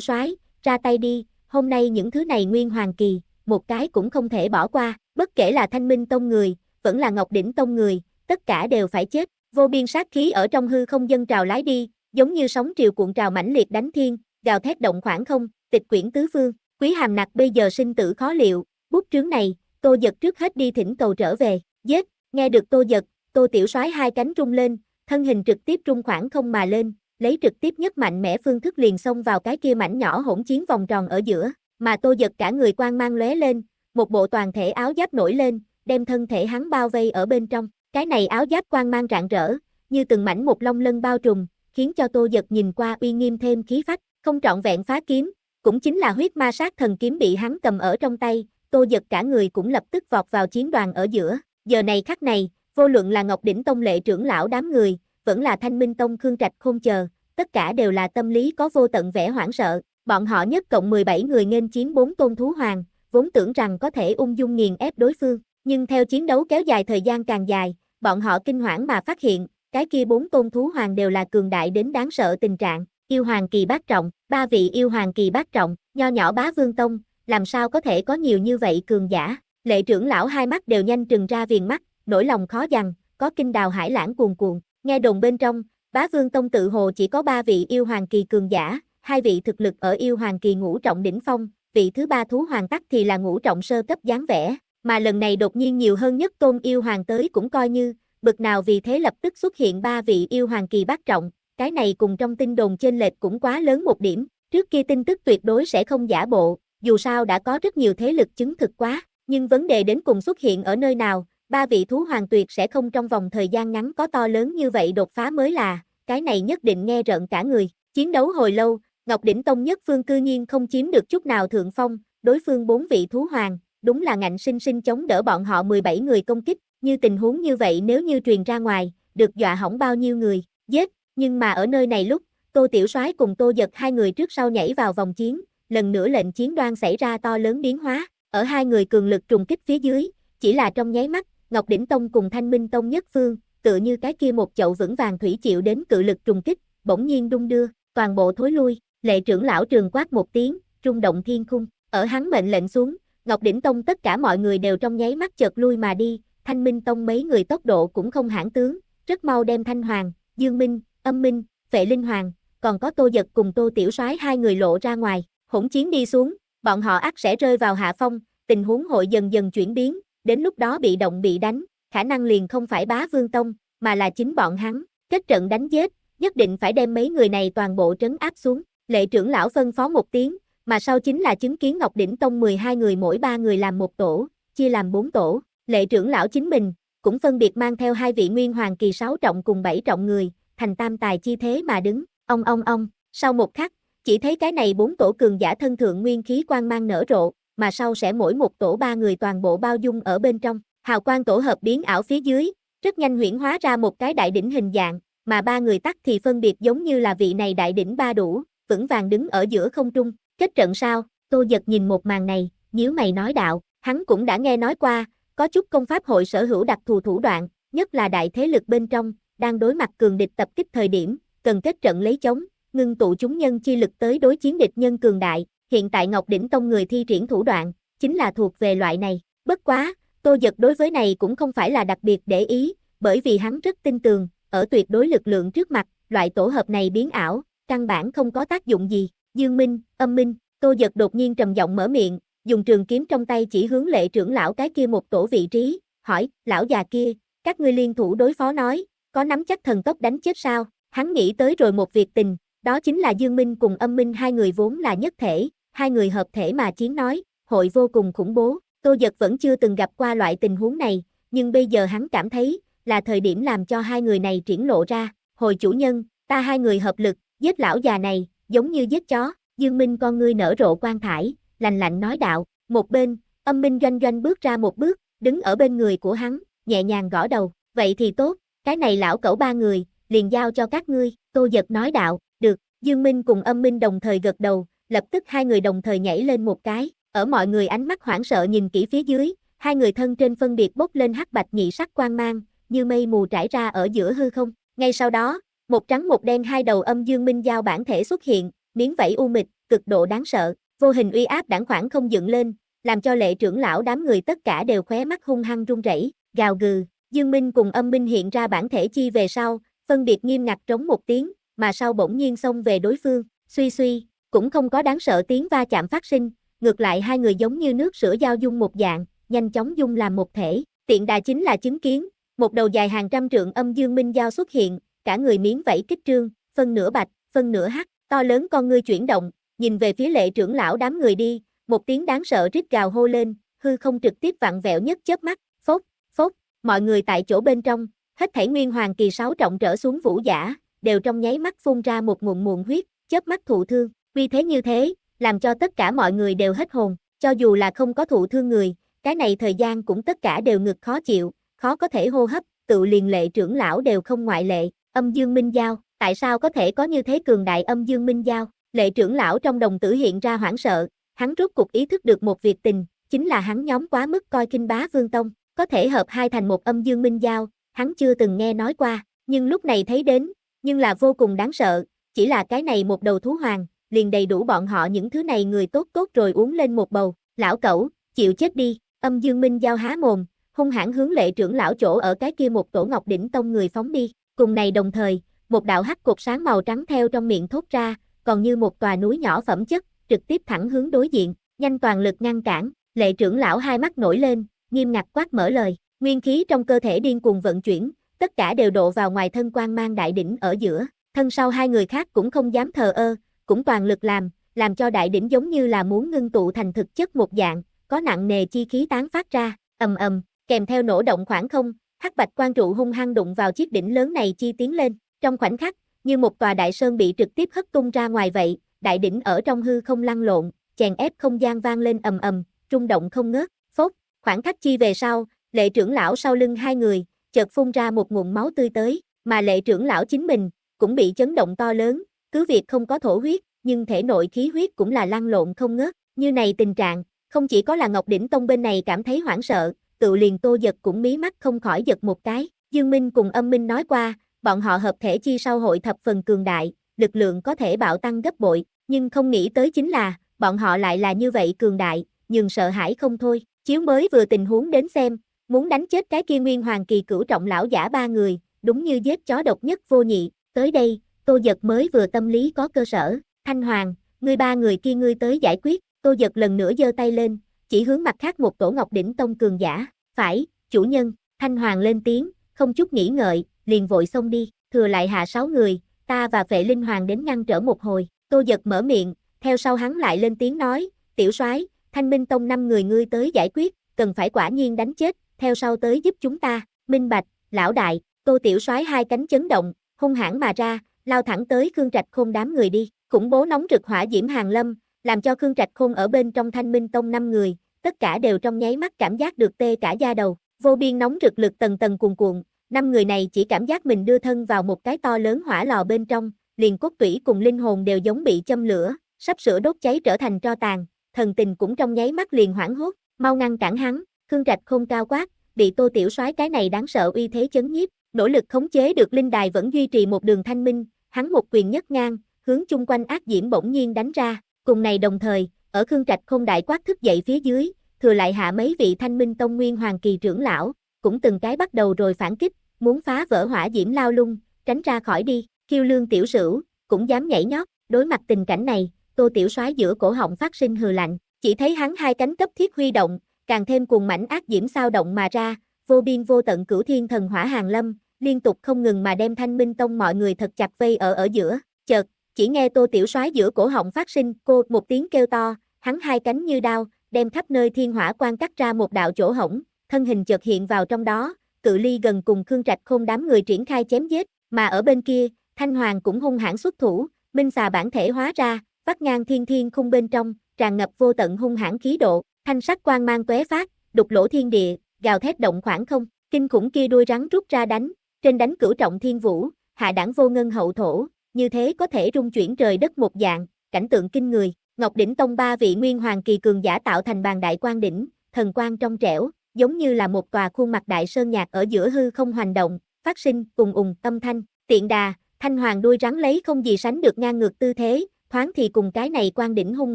soái ra tay đi, hôm nay những thứ này nguyên hoàng kỳ, một cái cũng không thể bỏ qua, bất kể là thanh minh tông người, vẫn là ngọc đỉnh tông người, tất cả đều phải chết, Vô biên sát khí ở trong hư không dân trào lái đi, giống như sóng triều cuộn trào mãnh liệt đánh thiên, gào thét động khoảng không, tịch quyển tứ phương, quý hàm nặc bây giờ sinh tử khó liệu, bút trướng này, tô giật trước hết đi thỉnh cầu trở về, giết, nghe được tô giật, tô tiểu soái hai cánh trung lên, thân hình trực tiếp trung khoảng không mà lên, lấy trực tiếp nhất mạnh mẽ phương thức liền xông vào cái kia mảnh nhỏ hỗn chiến vòng tròn ở giữa, mà tô giật cả người quang mang lóe lên, một bộ toàn thể áo giáp nổi lên, đem thân thể hắn bao vây ở bên trong, cái này áo giáp quang mang rạng rỡ, như từng mảnh một long lân bao trùm, khiến cho Tô Giật nhìn qua uy nghiêm thêm khí phách, không trọn vẹn phá kiếm, cũng chính là huyết ma sát thần kiếm bị hắn cầm ở trong tay, Tô Giật cả người cũng lập tức vọt vào chiến đoàn ở giữa, giờ này khắc này, vô luận là Ngọc Đỉnh Tông lệ trưởng lão đám người, vẫn là Thanh Minh Tông Khương Trạch không chờ, tất cả đều là tâm lý có vô tận vẻ hoảng sợ, bọn họ nhất cộng 17 người nên chiến bốn tôn thú hoàng, vốn tưởng rằng có thể ung dung nghiền ép đối phương, nhưng theo chiến đấu kéo dài thời gian càng dài, bọn họ kinh hoảng mà phát hiện, cái kia bốn tôn thú hoàng đều là cường đại đến đáng sợ tình trạng, yêu hoàng kỳ bát trọng, ba vị yêu hoàng kỳ bát trọng, nho nhỏ bá vương tông, làm sao có thể có nhiều như vậy cường giả, lệ trưởng lão hai mắt đều nhanh trừng ra viền mắt, nỗi lòng khó dằn, có kinh đào hải lãng cuồn cuộn, nghe đồn bên trong, bá vương tông tự hồ chỉ có ba vị yêu hoàng kỳ cường giả, hai vị thực lực ở yêu hoàng kỳ ngũ trọng đỉnh phong, vị thứ ba thú hoàng tắc thì là ngũ trọng sơ cấp dáng vẻ, mà lần này đột nhiên nhiều hơn nhất tôn yêu hoàng tới cũng coi như, bực nào vì thế lập tức xuất hiện ba vị yêu hoàng kỳ bát trọng, cái này cùng trong tin đồn trên lệch cũng quá lớn một điểm, trước kia tin tức tuyệt đối sẽ không giả bộ, dù sao đã có rất nhiều thế lực chứng thực quá, nhưng vấn đề đến cùng xuất hiện ở nơi nào, ba vị thú hoàng tuyệt sẽ không trong vòng thời gian ngắn có to lớn như vậy đột phá mới là, cái này nhất định nghe rợn cả người, chiến đấu hồi lâu, Ngọc Đỉnh Tông nhất phương cư nhiên không chiếm được chút nào thượng phong, đối phương bốn vị thú hoàng, đúng là ngạnh sinh sinh chống đỡ bọn họ 17 người công kích, như tình huống như vậy nếu như truyền ra ngoài, được dọa hỏng bao nhiêu người, giết, nhưng mà ở nơi này lúc, Tô Tiểu Soái cùng Tô Giật hai người trước sau nhảy vào vòng chiến, lần nữa lệnh chiến đoan xảy ra to lớn biến hóa, ở hai người cường lực trùng kích phía dưới, chỉ là trong nháy mắt, Ngọc Đỉnh Tông cùng Thanh Minh Tông nhất phương, tựa như cái kia một chậu vững vàng thủy chịu đến cự lực trùng kích, bỗng nhiên đung đưa, toàn bộ thối lui, lệ trưởng lão trường quát một tiếng, trung động thiên khung, ở hắn mệnh lệnh xuống, Ngọc Đỉnh Tông tất cả mọi người đều trong nháy mắt chợt lui mà đi, Thanh Minh Tông mấy người tốc độ cũng không hãn tướng, rất mau đem Thanh Hoàng, Dương Minh, Âm Minh, Vệ Linh Hoàng, còn có Tô Giật cùng Tô Tiểu Soái hai người lộ ra ngoài, hỗn chiến đi xuống, bọn họ ắt sẽ rơi vào hạ phong, tình huống hội dần dần chuyển biến, đến lúc đó bị động bị đánh, khả năng liền không phải bá vương tông, mà là chính bọn hắn, kết trận đánh giết, nhất định phải đem mấy người này toàn bộ trấn áp xuống, lệ trưởng lão phân phó một tiếng, mà sau chính là chứng kiến Ngọc Đỉnh Tông 12 người mỗi ba người làm một tổ, chia làm bốn tổ, lệ trưởng lão chính mình, cũng phân biệt mang theo hai vị nguyên hoàng kỳ sáu trọng cùng bảy trọng người, thành tam tài chi thế mà đứng, ông ông ông, sau một khắc, chỉ thấy cái này bốn tổ cường giả thân thượng nguyên khí quang mang nở rộ, mà sau sẽ mỗi một tổ ba người toàn bộ bao dung ở bên trong, hào quang tổ hợp biến ảo phía dưới, rất nhanh huyển hóa ra một cái đại đỉnh hình dạng, mà ba người tắt thì phân biệt giống như là vị này đại đỉnh ba đủ, vững vàng đứng ở giữa không trung, Kết trận sao? Tô giật nhìn một màn này, nếu mày nói đạo, hắn cũng đã nghe nói qua, có chút công pháp hội sở hữu đặc thù thủ đoạn, nhất là đại thế lực bên trong, đang đối mặt cường địch tập kích thời điểm, cần kết trận lấy chống, ngưng tụ chúng nhân chi lực tới đối chiến địch nhân cường đại, hiện tại Ngọc Đỉnh Tông người thi triển thủ đoạn, chính là thuộc về loại này, bất quá, Tô Giật đối với này cũng không phải là đặc biệt để ý, bởi vì hắn rất tin tưởng, ở tuyệt đối lực lượng trước mặt, loại tổ hợp này biến ảo, căn bản không có tác dụng gì, Dương Minh, âm minh, Tô Giật đột nhiên trầm giọng mở miệng, dùng trường kiếm trong tay chỉ hướng lệ trưởng lão cái kia một tổ vị trí, hỏi, lão già kia, các ngươi liên thủ đối phó nói, có nắm chắc thần tốc đánh chết sao, hắn nghĩ tới rồi một việc tình, đó chính là Dương Minh cùng âm minh hai người vốn là nhất thể, hai người hợp thể mà chiến nói, hội vô cùng khủng bố, Tô Giật vẫn chưa từng gặp qua loại tình huống này, nhưng bây giờ hắn cảm thấy, là thời điểm làm cho hai người này triển lộ ra, hồi chủ nhân, ta hai người hợp lực, giết lão già này, giống như giết chó, Dương Minh con ngươi nở rộ quan thải, lành lạnh nói đạo, một bên, âm minh doanh doanh bước ra một bước, đứng ở bên người của hắn, nhẹ nhàng gõ đầu, vậy thì tốt, cái này lão cẩu ba người, liền giao cho các ngươi, tô giật nói đạo, được, Dương Minh cùng âm minh đồng thời gật đầu, lập tức hai người đồng thời nhảy lên một cái, ở mọi người ánh mắt hoảng sợ nhìn kỹ phía dưới, hai người thân trên phân biệt bốc lên hắc bạch nhị sắc quang mang, như mây mù trải ra ở giữa hư không, ngay sau đó, một trắng một đen hai đầu âm dương minh giao bản thể xuất hiện, miếng vảy u mịch, cực độ đáng sợ, vô hình uy áp đẳng khoảng không dựng lên, làm cho lệ trưởng lão đám người tất cả đều khóe mắt hung hăng run rẩy, gào gừ, Dương Minh cùng âm minh hiện ra bản thể chi về sau, phân biệt nghiêm ngặt trống một tiếng, mà sau bỗng nhiên xông về đối phương, suy suy, cũng không có đáng sợ tiếng va chạm phát sinh, ngược lại hai người giống như nước sữa giao dung một dạng, nhanh chóng dung làm một thể, tiện đà chính là chứng kiến, một đầu dài hàng trăm trượng âm dương minh giao xuất hiện, cả người miếng vảy kích trương, phân nửa bạch, phân nửa hắc, to lớn con ngươi chuyển động, nhìn về phía lệ trưởng lão đám người đi, một tiếng đáng sợ rít gào hô lên, hư không trực tiếp vặn vẹo nhất chớp mắt, phốc, phốc, mọi người tại chỗ bên trong, hết thảy nguyên hoàng kỳ sáu trọng trở xuống vũ giả, đều trong nháy mắt phun ra một nguồn nguồn huyết, chớp mắt thụ thương, vì thế như thế, làm cho tất cả mọi người đều hết hồn, cho dù là không có thụ thương người, cái này thời gian cũng tất cả đều ngực khó chịu, khó có thể hô hấp, tự liền lệ trưởng lão đều không ngoại lệ, Âm Dương Minh Giao, tại sao có thể có như thế cường đại âm Dương Minh Giao? Lệ trưởng lão trong đồng tử hiện ra hoảng sợ, hắn rút cuộc ý thức được một việc tình, chính là hắn nhóm quá mức coi kinh bá vương tông, có thể hợp hai thành một âm dương minh giao, hắn chưa từng nghe nói qua, nhưng lúc này thấy đến, nhưng là vô cùng đáng sợ, chỉ là cái này một đầu thú hoàng, liền đầy đủ bọn họ những thứ này người tốt tốt rồi uống lên một bầu, lão cẩu, chịu chết đi, âm dương minh giao há mồm, hung hãn hướng lệ trưởng lão chỗ ở cái kia một tổ ngọc đỉnh tông người phóng đi, Cùng này đồng thời, một đạo hắc cột sáng màu trắng theo trong miệng thốt ra, còn như một tòa núi nhỏ phẩm chất, trực tiếp thẳng hướng đối diện, nhanh toàn lực ngăn cản, lệ trưởng lão hai mắt nổi lên, nghiêm ngặt quát mở lời, nguyên khí trong cơ thể điên cuồng vận chuyển, tất cả đều độ vào ngoài thân quan mang đại đỉnh ở giữa, thân sau hai người khác cũng không dám thờ ơ, cũng toàn lực làm, làm cho đại đỉnh giống như là muốn ngưng tụ thành thực chất một dạng, có nặng nề chi khí tán phát ra, ầm ầm, kèm theo nổ động khoảng không, Hắc Bạch Quan trụ hung hăng đụng vào chiếc đỉnh lớn này chi tiến lên, trong khoảnh khắc, như một tòa đại sơn bị trực tiếp hất tung ra ngoài vậy, đại đỉnh ở trong hư không lăn lộn, chèn ép không gian vang lên ầm ầm, trung động không ngớt, phốc, khoảng khắc chi về sau, lệ trưởng lão sau lưng hai người, chợt phun ra một nguồn máu tươi tới, mà lệ trưởng lão chính mình, cũng bị chấn động to lớn, cứ việc không có thổ huyết, nhưng thể nội khí huyết cũng là lăn lộn không ngớt, như này tình trạng, không chỉ có là Ngọc Đỉnh Tông bên này cảm thấy hoảng sợ, tựu liền tô giật cũng mí mắt không khỏi giật một cái. Dương Minh cùng âm Minh nói qua, bọn họ hợp thể chi sau hội thập phần cường đại, lực lượng có thể bạo tăng gấp bội, nhưng không nghĩ tới chính là, bọn họ lại là như vậy cường đại, nhưng sợ hãi không thôi. Chiếu mới vừa tình huống đến xem, muốn đánh chết cái kia nguyên hoàng kỳ cửu trọng lão giả ba người, đúng như giết chó độc nhất vô nhị, tới đây, tô giật mới vừa tâm lý có cơ sở, thanh hoàng, ngươi ba người kia ngươi tới giải quyết, tô giật lần nữa giơ tay lên, chỉ hướng mặt khác một tổ ngọc đỉnh tông cường giả, phải, chủ nhân, thanh hoàng lên tiếng, không chút nghĩ ngợi, liền vội xông đi, thừa lại hạ sáu người, ta và vệ linh hoàng đến ngăn trở một hồi, tô giật mở miệng, theo sau hắn lại lên tiếng nói, tiểu soái thanh minh tông năm người ngươi tới giải quyết, cần phải quả nhiên đánh chết, theo sau tới giúp chúng ta, minh bạch, lão đại, tô tiểu soái hai cánh chấn động, hung hãn mà ra, lao thẳng tới Khương Trạch Khôn đám người đi, khủng bố nóng rực hỏa diễm hàng lâm, làm cho Khương Trạch Khôn ở bên trong thanh minh tông năm người, tất cả đều trong nháy mắt cảm giác được tê cả da đầu, vô biên nóng rực lực tầng tầng cuồn cuộn, năm người này chỉ cảm giác mình đưa thân vào một cái to lớn hỏa lò bên trong, liền cốt tủy cùng linh hồn đều giống bị châm lửa, sắp sửa đốt cháy trở thành tro tàn, thần tình cũng trong nháy mắt liền hoảng hốt, mau ngăn cản hắn, Khương Trạch không cao quát, bị Tô Tiểu Soái cái này đáng sợ uy thế chấn nhiếp, nỗ lực khống chế được linh đài vẫn duy trì một đường thanh minh, hắn một quyền nhất ngang, hướng chung quanh ác diễm bỗng nhiên đánh ra, cùng này đồng thời, ở Khương Trạch không đại quát thức dậy phía dưới, thừa lại hạ mấy vị thanh minh tông nguyên hoàng kỳ trưởng lão, cũng từng cái bắt đầu rồi phản kích, muốn phá vỡ hỏa diễm lao lung, tránh ra khỏi đi, kiêu lương tiểu sửu, cũng dám nhảy nhót, đối mặt tình cảnh này, tô tiểu soái giữa cổ họng phát sinh hừ lạnh, chỉ thấy hắn hai cánh cấp thiết huy động, càng thêm cuồng mảnh ác diễm sao động mà ra, vô biên vô tận cửu thiên thần hỏa hàng lâm, liên tục không ngừng mà đem thanh minh tông mọi người thật chặt vây ở ở giữa, chợt, chỉ nghe tô tiểu soái giữa cổ họng phát sinh, cô, một tiếng kêu to, hắn hai cánh như đao, đem khắp nơi thiên hỏa quan cắt ra một đạo chỗ hổng, thân hình chợt hiện vào trong đó, cự ly gần cùng Khương Trạch không đám người triển khai chém giết, mà ở bên kia, Thanh Hoàng cũng hung hãn xuất thủ, minh xà bản thể hóa ra, vắt ngang thiên thiên khung bên trong, tràn ngập vô tận hung hãn khí độ, thanh sắc quan mang tóe phát, đục lỗ thiên địa, gào thét động khoảng không, kinh khủng kia đuôi rắn rút ra đánh, trên đánh cửu trọng thiên vũ, hạ đẳng vô ngân hậu thổ, như thế có thể rung chuyển trời đất một dạng, cảnh tượng kinh người. Ngọc đỉnh tông ba vị nguyên hoàng kỳ cường giả tạo thành bàn đại quan đỉnh, thần quan trong trẻo, giống như là một tòa khuôn mặt đại sơn nhạc ở giữa hư không hoành động, phát sinh cùng ùng âm thanh, tiện đà, thanh hoàng đuôi rắn lấy không gì sánh được ngang ngược tư thế, thoáng thì cùng cái này quan đỉnh hung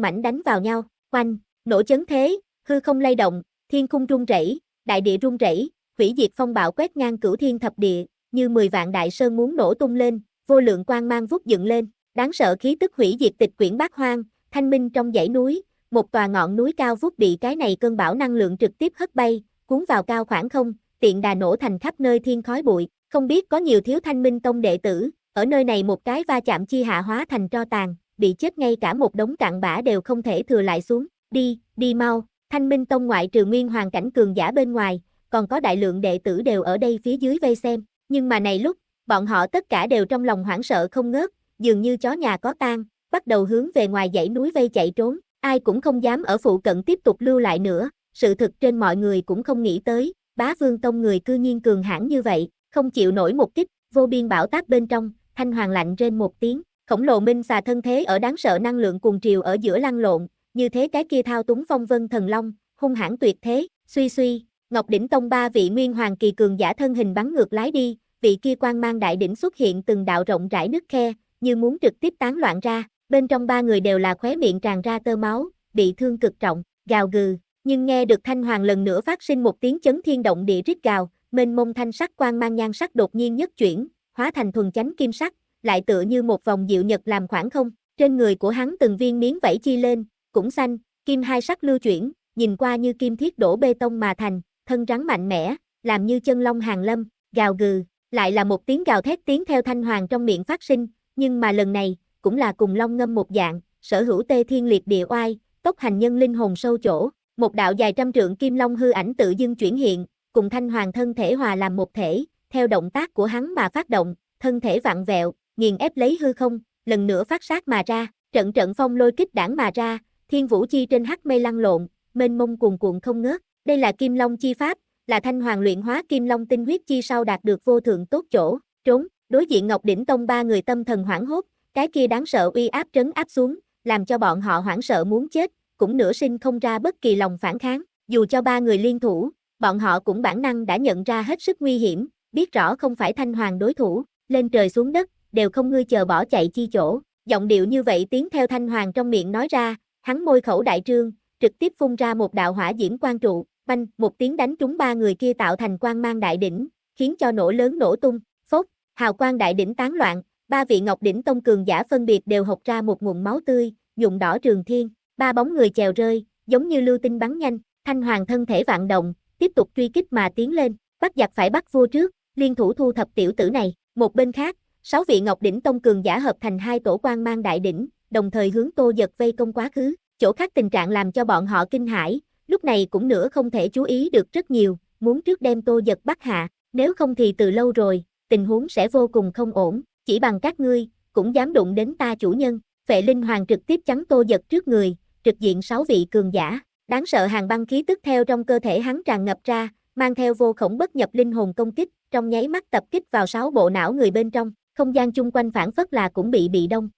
mảnh đánh vào nhau, quanh, nổ chấn thế, hư không lay động, thiên khung rung rẩy, đại địa rung rẩy, hủy diệt phong bạo quét ngang cửu thiên thập địa, như 10 vạn đại sơn muốn nổ tung lên, vô lượng quang mang vút dựng lên, đáng sợ khí tức hủy diệt tịch quyển bát hoang, thanh minh trong dãy núi, một tòa ngọn núi cao vút bị cái này cơn bão năng lượng trực tiếp hất bay, cuốn vào cao khoảng không, tiện đà nổ thành khắp nơi thiên khói bụi, không biết có nhiều thiếu thanh minh tông đệ tử, ở nơi này một cái va chạm chi hạ hóa thành tro tàn, bị chết ngay cả một đống cặn bã đều không thể thừa lại xuống, đi, đi mau, thanh minh tông ngoại trừ nguyên hoàng cảnh cường giả bên ngoài, còn có đại lượng đệ tử đều ở đây phía dưới vây xem, nhưng mà này lúc, Bọn họ tất cả đều trong lòng hoảng sợ không ngớt, dường như chó nhà có tan, bắt đầu hướng về ngoài dãy núi vây chạy trốn, ai cũng không dám ở phụ cận tiếp tục lưu lại nữa, sự thực trên mọi người cũng không nghĩ tới, bá vương tông người cư nhiên cường hãn như vậy, không chịu nổi một kích, vô biên bảo tác bên trong, thanh hoàng lạnh trên một tiếng, khổng lồ minh xà thân thế ở đáng sợ năng lượng cuồng triều ở giữa lăn lộn, như thế cái kia thao túng phong vân thần long, hung hãn tuyệt thế, suy suy, Ngọc đỉnh tông ba vị nguyên hoàng kỳ cường giả thân hình bắn ngược lái đi, vị kia quan mang đại đỉnh xuất hiện từng đạo rộng rãi nước khe, như muốn trực tiếp tán loạn ra, bên trong ba người đều là khóe miệng tràn ra tơ máu, bị thương cực trọng, gào gừ, nhưng nghe được thanh hoàng lần nữa phát sinh một tiếng chấn thiên động địa rít gào, mênh mông thanh sắc quang mang nhan sắc đột nhiên nhất chuyển, hóa thành thuần chánh kim sắc, lại tựa như một vòng diệu nhật làm khoảng không, trên người của hắn từng viên miếng vảy chi lên, cũng xanh, kim hai sắc lưu chuyển, nhìn qua như kim thiết đổ bê tông mà thành, thân rắn mạnh mẽ, làm như chân long hàng lâm, gào gừ, lại là một tiếng gào thét tiếng theo thanh hoàng trong miệng phát sinh, nhưng mà lần này, cũng là cùng long ngâm một dạng, sở hữu tê thiên liệt địa oai, tốc hành nhân linh hồn sâu chỗ, một đạo dài trăm trượng kim long hư ảnh tự dưng chuyển hiện, cùng thanh hoàng thân thể hòa làm một thể, theo động tác của hắn mà phát động, thân thể vặn vẹo, nghiền ép lấy hư không, lần nữa phát sát mà ra, trận trận phong lôi kích đảng mà ra, thiên vũ chi trên hắc mây lăn lộn, mênh mông cuồn cuộn không ngớt, đây là kim long chi pháp, là thanh hoàng luyện hóa kim long tinh huyết chi sau đạt được vô thượng tốt chỗ, trốn, đối diện Ngọc Đỉnh Tông ba người tâm thần hoảng hốt, cái kia đáng sợ uy áp trấn áp xuống, làm cho bọn họ hoảng sợ muốn chết, cũng nửa sinh không ra bất kỳ lòng phản kháng, dù cho ba người liên thủ, bọn họ cũng bản năng đã nhận ra hết sức nguy hiểm, biết rõ không phải thanh hoàng đối thủ, lên trời xuống đất, đều không ngươi chờ bỏ chạy chi chỗ, giọng điệu như vậy tiếng theo thanh hoàng trong miệng nói ra, hắn môi khẩu đại trương, trực tiếp phun ra một đạo hỏa diễm quan trụ, Banh, một tiếng đánh trúng ba người kia tạo thành quang mang đại đỉnh, khiến cho nổ lớn nổ tung, phốc, hào quang đại đỉnh tán loạn, ba vị ngọc đỉnh tông cường giả phân biệt đều hộc ra một nguồn máu tươi, nhuộm đỏ trường thiên, ba bóng người chèo rơi, giống như lưu tinh bắn nhanh, thanh hoàng thân thể vạn động, tiếp tục truy kích mà tiến lên, bắt giặc phải bắt vua trước, liên thủ thu thập tiểu tử này, một bên khác, sáu vị ngọc đỉnh tông cường giả hợp thành hai tổ quang mang đại đỉnh, đồng thời hướng Tô Giật vây công quá khứ, chỗ khác tình trạng làm cho bọn họ kinh hãi, lúc này cũng nữa không thể chú ý được rất nhiều, muốn trước đem tô giật bắt hạ, nếu không thì từ lâu rồi, tình huống sẽ vô cùng không ổn, chỉ bằng các ngươi, cũng dám đụng đến ta chủ nhân, vệ linh hoàng trực tiếp chắn tô giật trước người, trực diện sáu vị cường giả, đáng sợ hàng băng khí tức theo trong cơ thể hắn tràn ngập ra, mang theo vô khổng bất nhập linh hồn công kích, trong nháy mắt tập kích vào sáu bộ não người bên trong, không gian chung quanh phản phất là cũng bị bị đông.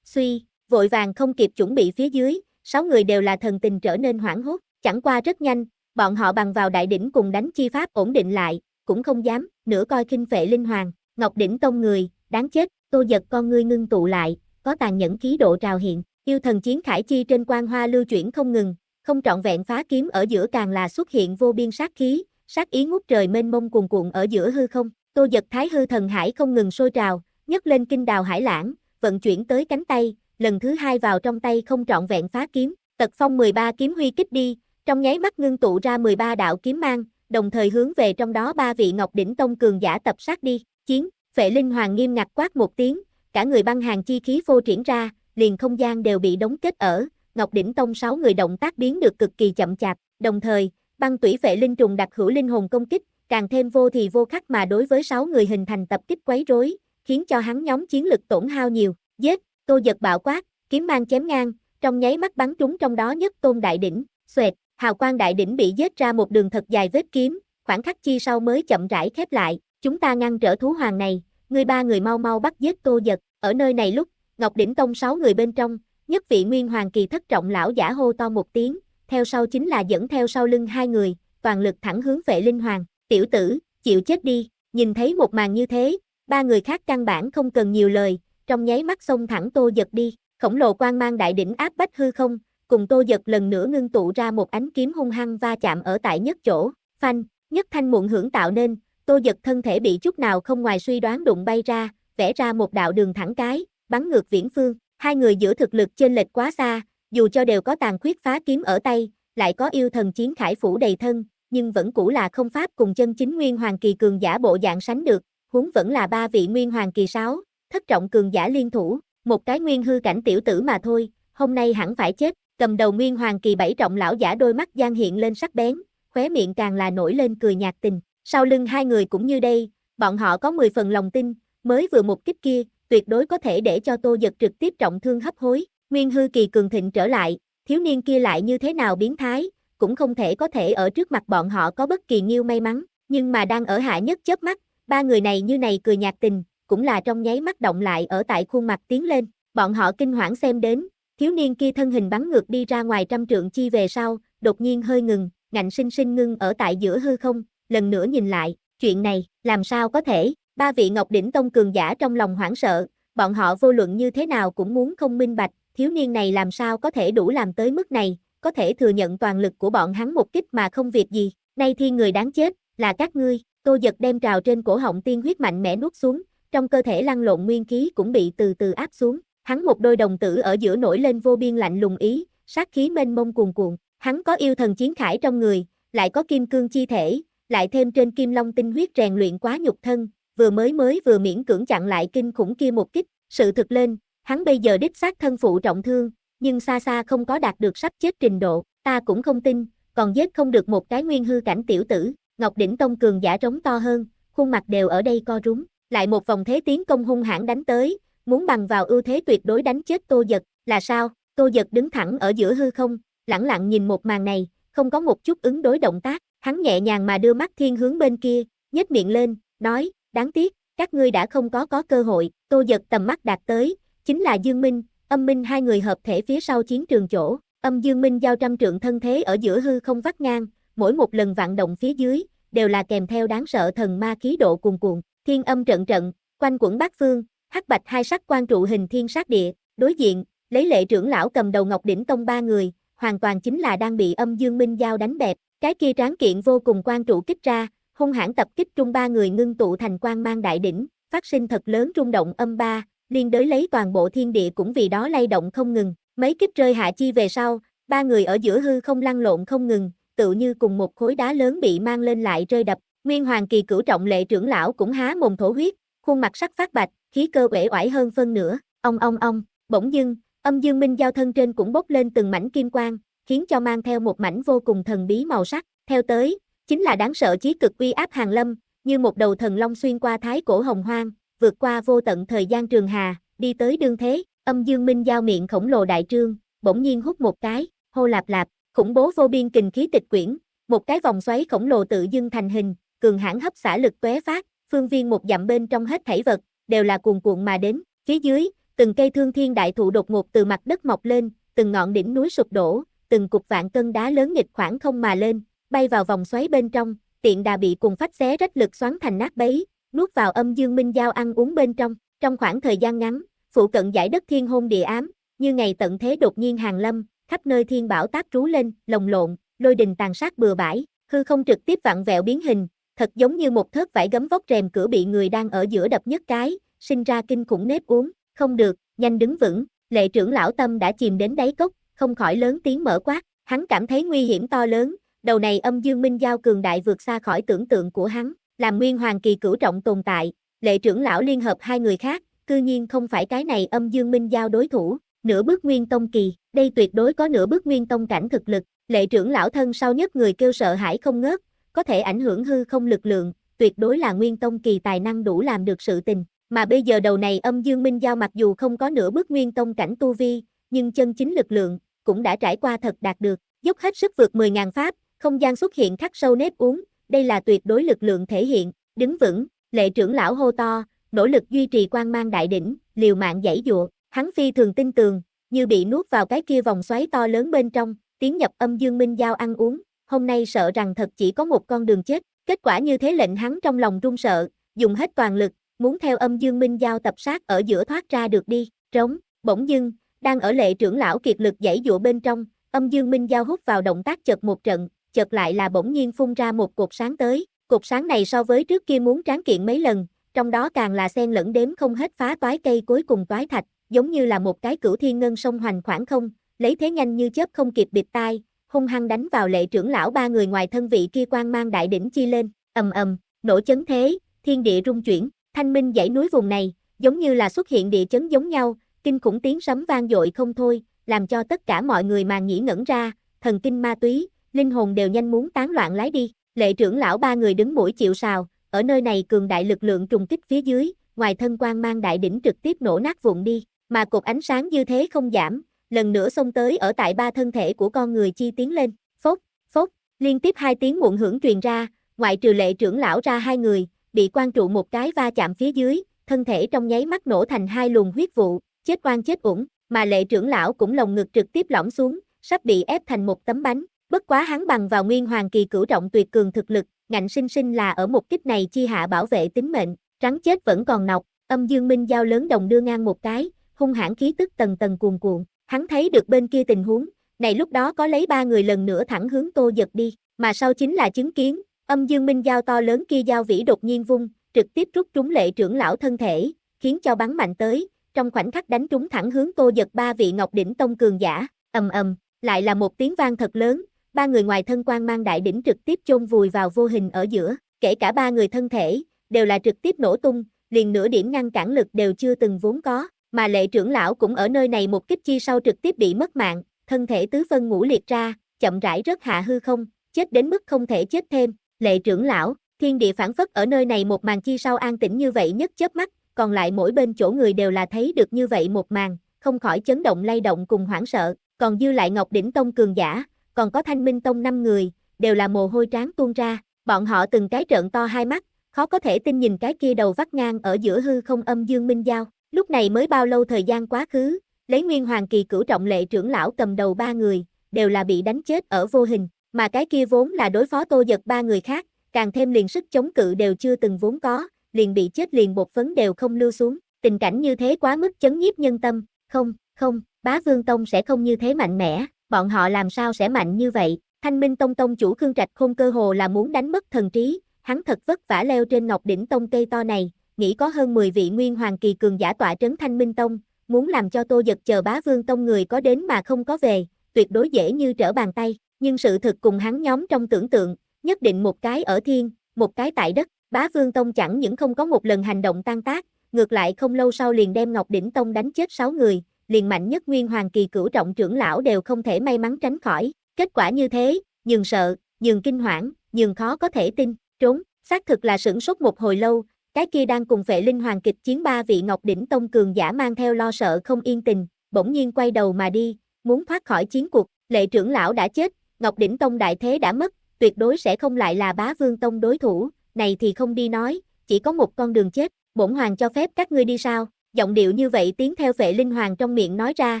Suy, vội vàng không kịp chuẩn bị phía dưới, sáu người đều là thần tình trở nên hoảng hốt, Chẳng qua rất nhanh, bọn họ bằng vào đại đỉnh cùng đánh chi pháp ổn định lại, cũng không dám, nửa coi kinh phệ linh hoàng, ngọc đỉnh tông người, đáng chết, tô giật con ngươi ngưng tụ lại, có tàn nhẫn khí độ trào hiện, yêu thần chiến khải chi trên quan hoa lưu chuyển không ngừng, không trọn vẹn phá kiếm ở giữa càng là xuất hiện vô biên sát khí, sát ý ngút trời mênh mông cuồn cuộn ở giữa hư không, tô giật thái hư thần hải không ngừng sôi trào, nhấc lên kinh đào hải lãng, vận chuyển tới cánh tay, lần thứ hai vào trong tay không trọn vẹn phá kiếm, tật phong 13 kiếm huy kích đi, trong nháy mắt ngưng tụ ra 13 đạo kiếm mang, đồng thời hướng về trong đó ba vị Ngọc đỉnh tông cường giả tập sát đi. Chiến, Phệ Linh Hoàng nghiêm ngặt quát một tiếng, cả người băng hàng chi khí phô triển ra, liền không gian đều bị đóng kết ở, Ngọc đỉnh tông sáu người động tác biến được cực kỳ chậm chạp, đồng thời, băng tủy Phệ Linh trùng đặc hữu linh hồn công kích, càng thêm vô thì vô khắc mà đối với sáu người hình thành tập kích quấy rối, khiến cho hắn nhóm chiến lực tổn hao nhiều. Giết, Tô giật bạo quát, kiếm mang chém ngang, trong nháy mắt bắn trúng trong đó nhất Tôn Đại đỉnh, xoẹt, Hào quang đại đỉnh bị giết ra một đường thật dài vết kiếm, khoảng khắc chi sau mới chậm rãi khép lại, chúng ta ngăn trở thú hoàng này, người ba người mau mau bắt giết tô giật, ở nơi này lúc, Ngọc Đỉnh Tông sáu người bên trong, nhất vị nguyên hoàng kỳ thất trọng lão giả hô to một tiếng, theo sau chính là dẫn theo sau lưng hai người, toàn lực thẳng hướng vệ linh hoàng, tiểu tử, chịu chết đi, nhìn thấy một màn như thế, ba người khác căn bản không cần nhiều lời, trong nháy mắt xông thẳng tô giật đi, khổng lồ quang mang đại đỉnh áp bách hư không, cùng Tô Giật lần nữa ngưng tụ ra một ánh kiếm hung hăng va chạm ở tại nhất chỗ, phanh, nhất thanh muộn hưởng tạo nên, Tô Giật thân thể bị chút nào không ngoài suy đoán đụng bay ra, vẽ ra một đạo đường thẳng cái, bắn ngược viễn phương, hai người giữa thực lực chênh lệch quá xa, dù cho đều có tàn khuyết phá kiếm ở tay, lại có yêu thần chiến khải phủ đầy thân, nhưng vẫn cũ là không pháp cùng chân chính nguyên hoàng kỳ cường giả bộ dạng sánh được, huống vẫn là ba vị nguyên hoàng kỳ sáu, thất trọng cường giả liên thủ, một cái nguyên hư cảnh tiểu tử mà thôi, hôm nay hẳn phải chết, Cầm đầu Nguyên Hoàng kỳ bảy trọng lão giả đôi mắt gian hiện lên sắc bén, khóe miệng càng là nổi lên cười nhạt tình. Sau lưng hai người cũng như đây, bọn họ có 10 phần lòng tin, mới vừa một kích kia, tuyệt đối có thể để cho Tô giật trực tiếp trọng thương hấp hối. Nguyên hư kỳ cường thịnh trở lại, thiếu niên kia lại như thế nào biến thái, cũng không thể có thể ở trước mặt bọn họ có bất kỳ nhiêu may mắn, nhưng mà đang ở hạ nhất chớp mắt, ba người này như này cười nhạt tình, cũng là trong nháy mắt động lại ở tại khuôn mặt tiến lên, bọn họ kinh hoảng xem đến, Thiếu niên kia thân hình bắn ngược đi ra ngoài trăm trượng chi về sau, đột nhiên hơi ngừng, ngạnh sinh sinh ngưng ở tại giữa hư không, lần nữa nhìn lại, chuyện này, làm sao có thể, ba vị Ngọc Đỉnh Tông cường giả trong lòng hoảng sợ, bọn họ vô luận như thế nào cũng muốn không minh bạch, thiếu niên này làm sao có thể đủ làm tới mức này, có thể thừa nhận toàn lực của bọn hắn một kích mà không việc gì, nay thiên người đáng chết, là các ngươi, tô giật đem trào trên cổ họng tiên huyết mạnh mẽ nuốt xuống, trong cơ thể lăn lộn nguyên khí cũng bị từ từ áp xuống, hắn một đôi đồng tử ở giữa nổi lên vô biên lạnh lùng ý, sát khí mênh mông cuồn cuộn, hắn có yêu thần chiến khải trong người, lại có kim cương chi thể, lại thêm trên kim long tinh huyết rèn luyện quá nhục thân, vừa mới mới vừa miễn cưỡng chặn lại kinh khủng kia một kích, sự thực lên, hắn bây giờ đích xác thân phụ trọng thương, nhưng xa xa không có đạt được sắp chết trình độ, ta cũng không tin, còn giết không được một cái nguyên hư cảnh tiểu tử, Ngọc Đỉnh Tông cường giả trống to hơn, khuôn mặt đều ở đây co rúm, lại một vòng thế tiến công hung hãn đánh tới, Muốn bằng vào ưu thế tuyệt đối đánh chết Tô Giật, là sao? Tô Giật đứng thẳng ở giữa hư không, lẳng lặng nhìn một màn này, không có một chút ứng đối động tác, hắn nhẹ nhàng mà đưa mắt thiên hướng bên kia, nhếch miệng lên, nói, đáng tiếc, các ngươi đã không có có cơ hội, Tô Giật tầm mắt đạt tới, chính là Dương Minh, âm minh hai người hợp thể phía sau chiến trường chỗ, âm Dương Minh giao trăm trượng thân thế ở giữa hư không vắt ngang, mỗi một lần vạn động phía dưới, đều là kèm theo đáng sợ thần ma khí độ cuồn cuộn, thiên âm trận trận, quanh quẩn bát phương, hắc bạch hai sắc quan trụ hình thiên sát địa, đối diện, lấy lệ trưởng lão cầm đầu Ngọc Đỉnh Tông ba người, hoàn toàn chính là đang bị âm dương minh giao đánh bẹp, cái kia tráng kiện vô cùng quan trụ kích ra, hung hãn tập kích trung ba người ngưng tụ thành quan mang đại đỉnh, phát sinh thật lớn rung động âm ba, liên đới lấy toàn bộ thiên địa cũng vì đó lay động không ngừng, mấy kích rơi hạ chi về sau, ba người ở giữa hư không lăn lộn không ngừng, tự như cùng một khối đá lớn bị mang lên lại rơi đập, Nguyên Hoàng kỳ cửu trọng lệ trưởng lão cũng há mồm thổ huyết, khuôn mặt sắc phát bạch, khí cơ uể oải hơn phân nửa, ông ông ông, bỗng dưng, âm dương minh giao thân trên cũng bốc lên từng mảnh kim quang, khiến cho mang theo một mảnh vô cùng thần bí màu sắc, theo tới, chính là đáng sợ chí cực uy áp hàng lâm, như một đầu thần long xuyên qua thái cổ hồng hoang, vượt qua vô tận thời gian trường hà, đi tới đương thế, âm dương minh giao miệng khổng lồ đại trương, bỗng nhiên hút một cái, hô lạp lạp, khủng bố vô biên kình khí tịch quyển, một cái vòng xoáy khổng lồ tự dưng thành hình, cường hãn hấp xả lực tóe phát, phương viên một dặm bên trong hết thảy vật, đều là cuồn cuộn mà đến, phía dưới, từng cây thương thiên đại thụ đột ngột từ mặt đất mọc lên, từng ngọn đỉnh núi sụp đổ, từng cục vạn cân đá lớn nghịch khoảng không mà lên, bay vào vòng xoáy bên trong, tiện đà bị cùng phách xé rách lực xoắn thành nát bấy, nuốt vào âm dương minh giao ăn uống bên trong, trong khoảng thời gian ngắn, phụ cận giải đất thiên hôn địa ám, như ngày tận thế đột nhiên hàng lâm, khắp nơi thiên bảo tác trú lên, lồng lộn, lôi đình tàn sát bừa bãi, hư không trực tiếp vặn vẹo biến hình, thật giống như một thớt vải gấm vóc rèm cửa bị người đang ở giữa đập nhất cái, sinh ra kinh khủng nếp uống, không được, nhanh đứng vững, lệ trưởng lão tâm đã chìm đến đáy cốc, không khỏi lớn tiếng mở quát, hắn cảm thấy nguy hiểm to lớn, đầu này âm dương minh giao cường đại vượt xa khỏi tưởng tượng của hắn, làm nguyên hoàng kỳ cửu trọng tồn tại, lệ trưởng lão liên hợp hai người khác, cư nhiên không phải cái này âm dương minh giao đối thủ, nửa bước nguyên tông kỳ, đây tuyệt đối có nửa bước nguyên tông cảnh thực lực, lệ trưởng lão thân sau nhất người kêu sợ hãi không ngớt, có thể ảnh hưởng hư không lực lượng, tuyệt đối là nguyên tông kỳ tài năng đủ làm được sự tình. Mà bây giờ đầu này âm dương minh giao mặc dù không có nửa bước nguyên tông cảnh tu vi, nhưng chân chính lực lượng, cũng đã trải qua thật đạt được, dốc hết sức vượt 10.000 pháp, không gian xuất hiện khắc sâu nếp uống, đây là tuyệt đối lực lượng thể hiện, đứng vững, lệ trưởng lão hô to, nỗ lực duy trì quan mang đại đỉnh, liều mạng giải dụa, hắn phi thường tin tường, như bị nuốt vào cái kia vòng xoáy to lớn bên trong, tiến nhập âm dương minh giao ăn uống, hôm nay sợ rằng thật chỉ có một con đường chết, kết quả như thế lệnh hắn trong lòng run sợ, dùng hết toàn lực, muốn theo âm dương minh giao tập sát ở giữa thoát ra được đi, trống, bỗng dưng, đang ở lệ trưởng lão kiệt lực dãy dụa bên trong, âm dương minh giao hút vào động tác chợt một trận, chợt lại là bỗng nhiên phun ra một cột sáng tới, cột sáng này so với trước kia muốn tráng kiện mấy lần, trong đó càng là xen lẫn đếm không hết phá toái cây cuối cùng toái thạch, giống như là một cái cửu thiên ngân sông hoành khoảng không, lấy thế nhanh như chớp không kịp bịt tai, hung hăng đánh vào lệ trưởng lão ba người ngoài thân vị kia quan mang đại đỉnh chi lên, ầm ầm, nổ chấn thế, thiên địa rung chuyển, thanh minh dãy núi vùng này, giống như là xuất hiện địa chấn giống nhau, kinh khủng tiếng sấm vang dội không thôi, làm cho tất cả mọi người mà nhĩ ngẩn ra, thần kinh ma túy, linh hồn đều nhanh muốn tán loạn lái đi, lệ trưởng lão ba người đứng mũi chịu sào, ở nơi này cường đại lực lượng trùng kích phía dưới, ngoài thân quan mang đại đỉnh trực tiếp nổ nát vụn đi, mà cục ánh sáng như thế không giảm, lần nữa xông tới ở tại ba thân thể của con người chi tiến lên, phốc, phốc, liên tiếp hai tiếng muộn hưởng truyền ra, ngoại trừ lệ trưởng lão ra hai người, bị quan trụ một cái va chạm phía dưới, thân thể trong nháy mắt nổ thành hai luồng huyết vụ, chết oan chết ủng, mà lệ trưởng lão cũng lồng ngực trực tiếp lõm xuống, sắp bị ép thành một tấm bánh, bất quá hắn bằng vào nguyên hoàng kỳ cửu trọng tuyệt cường thực lực, ngạnh sinh sinh là ở một kích này chi hạ bảo vệ tính mệnh, rắn chết vẫn còn nọc, âm dương minh giao lớn đồng đưa ngang một cái, hung hãn khí tức tầng tầng cuồn cuộn. Hắn thấy được bên kia tình huống, này lúc đó có lấy ba người lần nữa thẳng hướng Tô Giật đi, mà sau chính là chứng kiến, âm dương minh giao to lớn kia giao vĩ đột nhiên vung, trực tiếp rút trúng lệ trưởng lão thân thể, khiến cho bắn mạnh tới, trong khoảnh khắc đánh trúng thẳng hướng Tô Giật ba vị Ngọc đỉnh tông cường giả, ầm ầm, lại là một tiếng vang thật lớn, ba người ngoài thân quan mang đại đỉnh trực tiếp chôn vùi vào vô hình ở giữa, kể cả ba người thân thể, đều là trực tiếp nổ tung, liền nửa điểm ngăn cản lực đều chưa từng vốn có, mà lệ trưởng lão cũng ở nơi này một kích chi sau trực tiếp bị mất mạng, thân thể tứ phân ngũ liệt ra, chậm rãi rất hạ hư không, chết đến mức không thể chết thêm, lệ trưởng lão, thiên địa phản phất ở nơi này một màn chi sau an tĩnh như vậy nhất chớp mắt, còn lại mỗi bên chỗ người đều là thấy được như vậy một màn, không khỏi chấn động lay động cùng hoảng sợ, còn dư lại Ngọc Đỉnh Tông cường giả, còn có Thanh Minh Tông năm người, đều là mồ hôi tráng tuôn ra, bọn họ từng cái trợn to hai mắt, khó có thể tin nhìn cái kia đầu vắt ngang ở giữa hư không âm Dương Minh Giao. Lúc này mới bao lâu thời gian quá khứ, lấy nguyên hoàng kỳ cửu trọng lệ trưởng lão cầm đầu ba người, đều là bị đánh chết ở vô hình, mà cái kia vốn là đối phó tô giật ba người khác, càng thêm liền sức chống cự đều chưa từng vốn có, liền bị chết liền bột phấn đều không lưu xuống, tình cảnh như thế quá mức chấn nhiếp nhân tâm, không, không, bá vương tông sẽ không như thế mạnh mẽ, bọn họ làm sao sẽ mạnh như vậy, thanh minh tông tông chủ khương trạch khôn cơ hồ là muốn đánh mất thần trí, hắn thật vất vả leo trên ngọc đỉnh tông cây to này, nghĩ có hơn 10 vị nguyên hoàng kỳ cường giả tọa trấn thanh minh tông, muốn làm cho tô giật chờ bá vương tông người có đến mà không có về, tuyệt đối dễ như trở bàn tay, nhưng sự thực cùng hắn nhóm trong tưởng tượng, nhất định một cái ở thiên, một cái tại đất, bá vương tông chẳng những không có một lần hành động tan tác, ngược lại không lâu sau liền đem Ngọc Đỉnh Tông đánh chết 6 người, liền mạnh nhất nguyên hoàng kỳ cửu trọng trưởng lão đều không thể may mắn tránh khỏi, kết quả như thế, nhường sợ, nhường kinh hoảng, nhường khó có thể tin, trốn, xác thực là sửng sốt một hồi lâu, cái kia đang cùng vệ linh hoàng kịch chiến ba vị ngọc đỉnh tông cường giả mang theo lo sợ không yên tình, bỗng nhiên quay đầu mà đi, muốn thoát khỏi chiến cuộc, lệ trưởng lão đã chết, ngọc đỉnh tông đại thế đã mất, tuyệt đối sẽ không lại là bá vương tông đối thủ, này thì không đi nói, chỉ có một con đường chết, bổn hoàng cho phép các ngươi đi sao, giọng điệu như vậy tiến theo vệ linh hoàng trong miệng nói ra,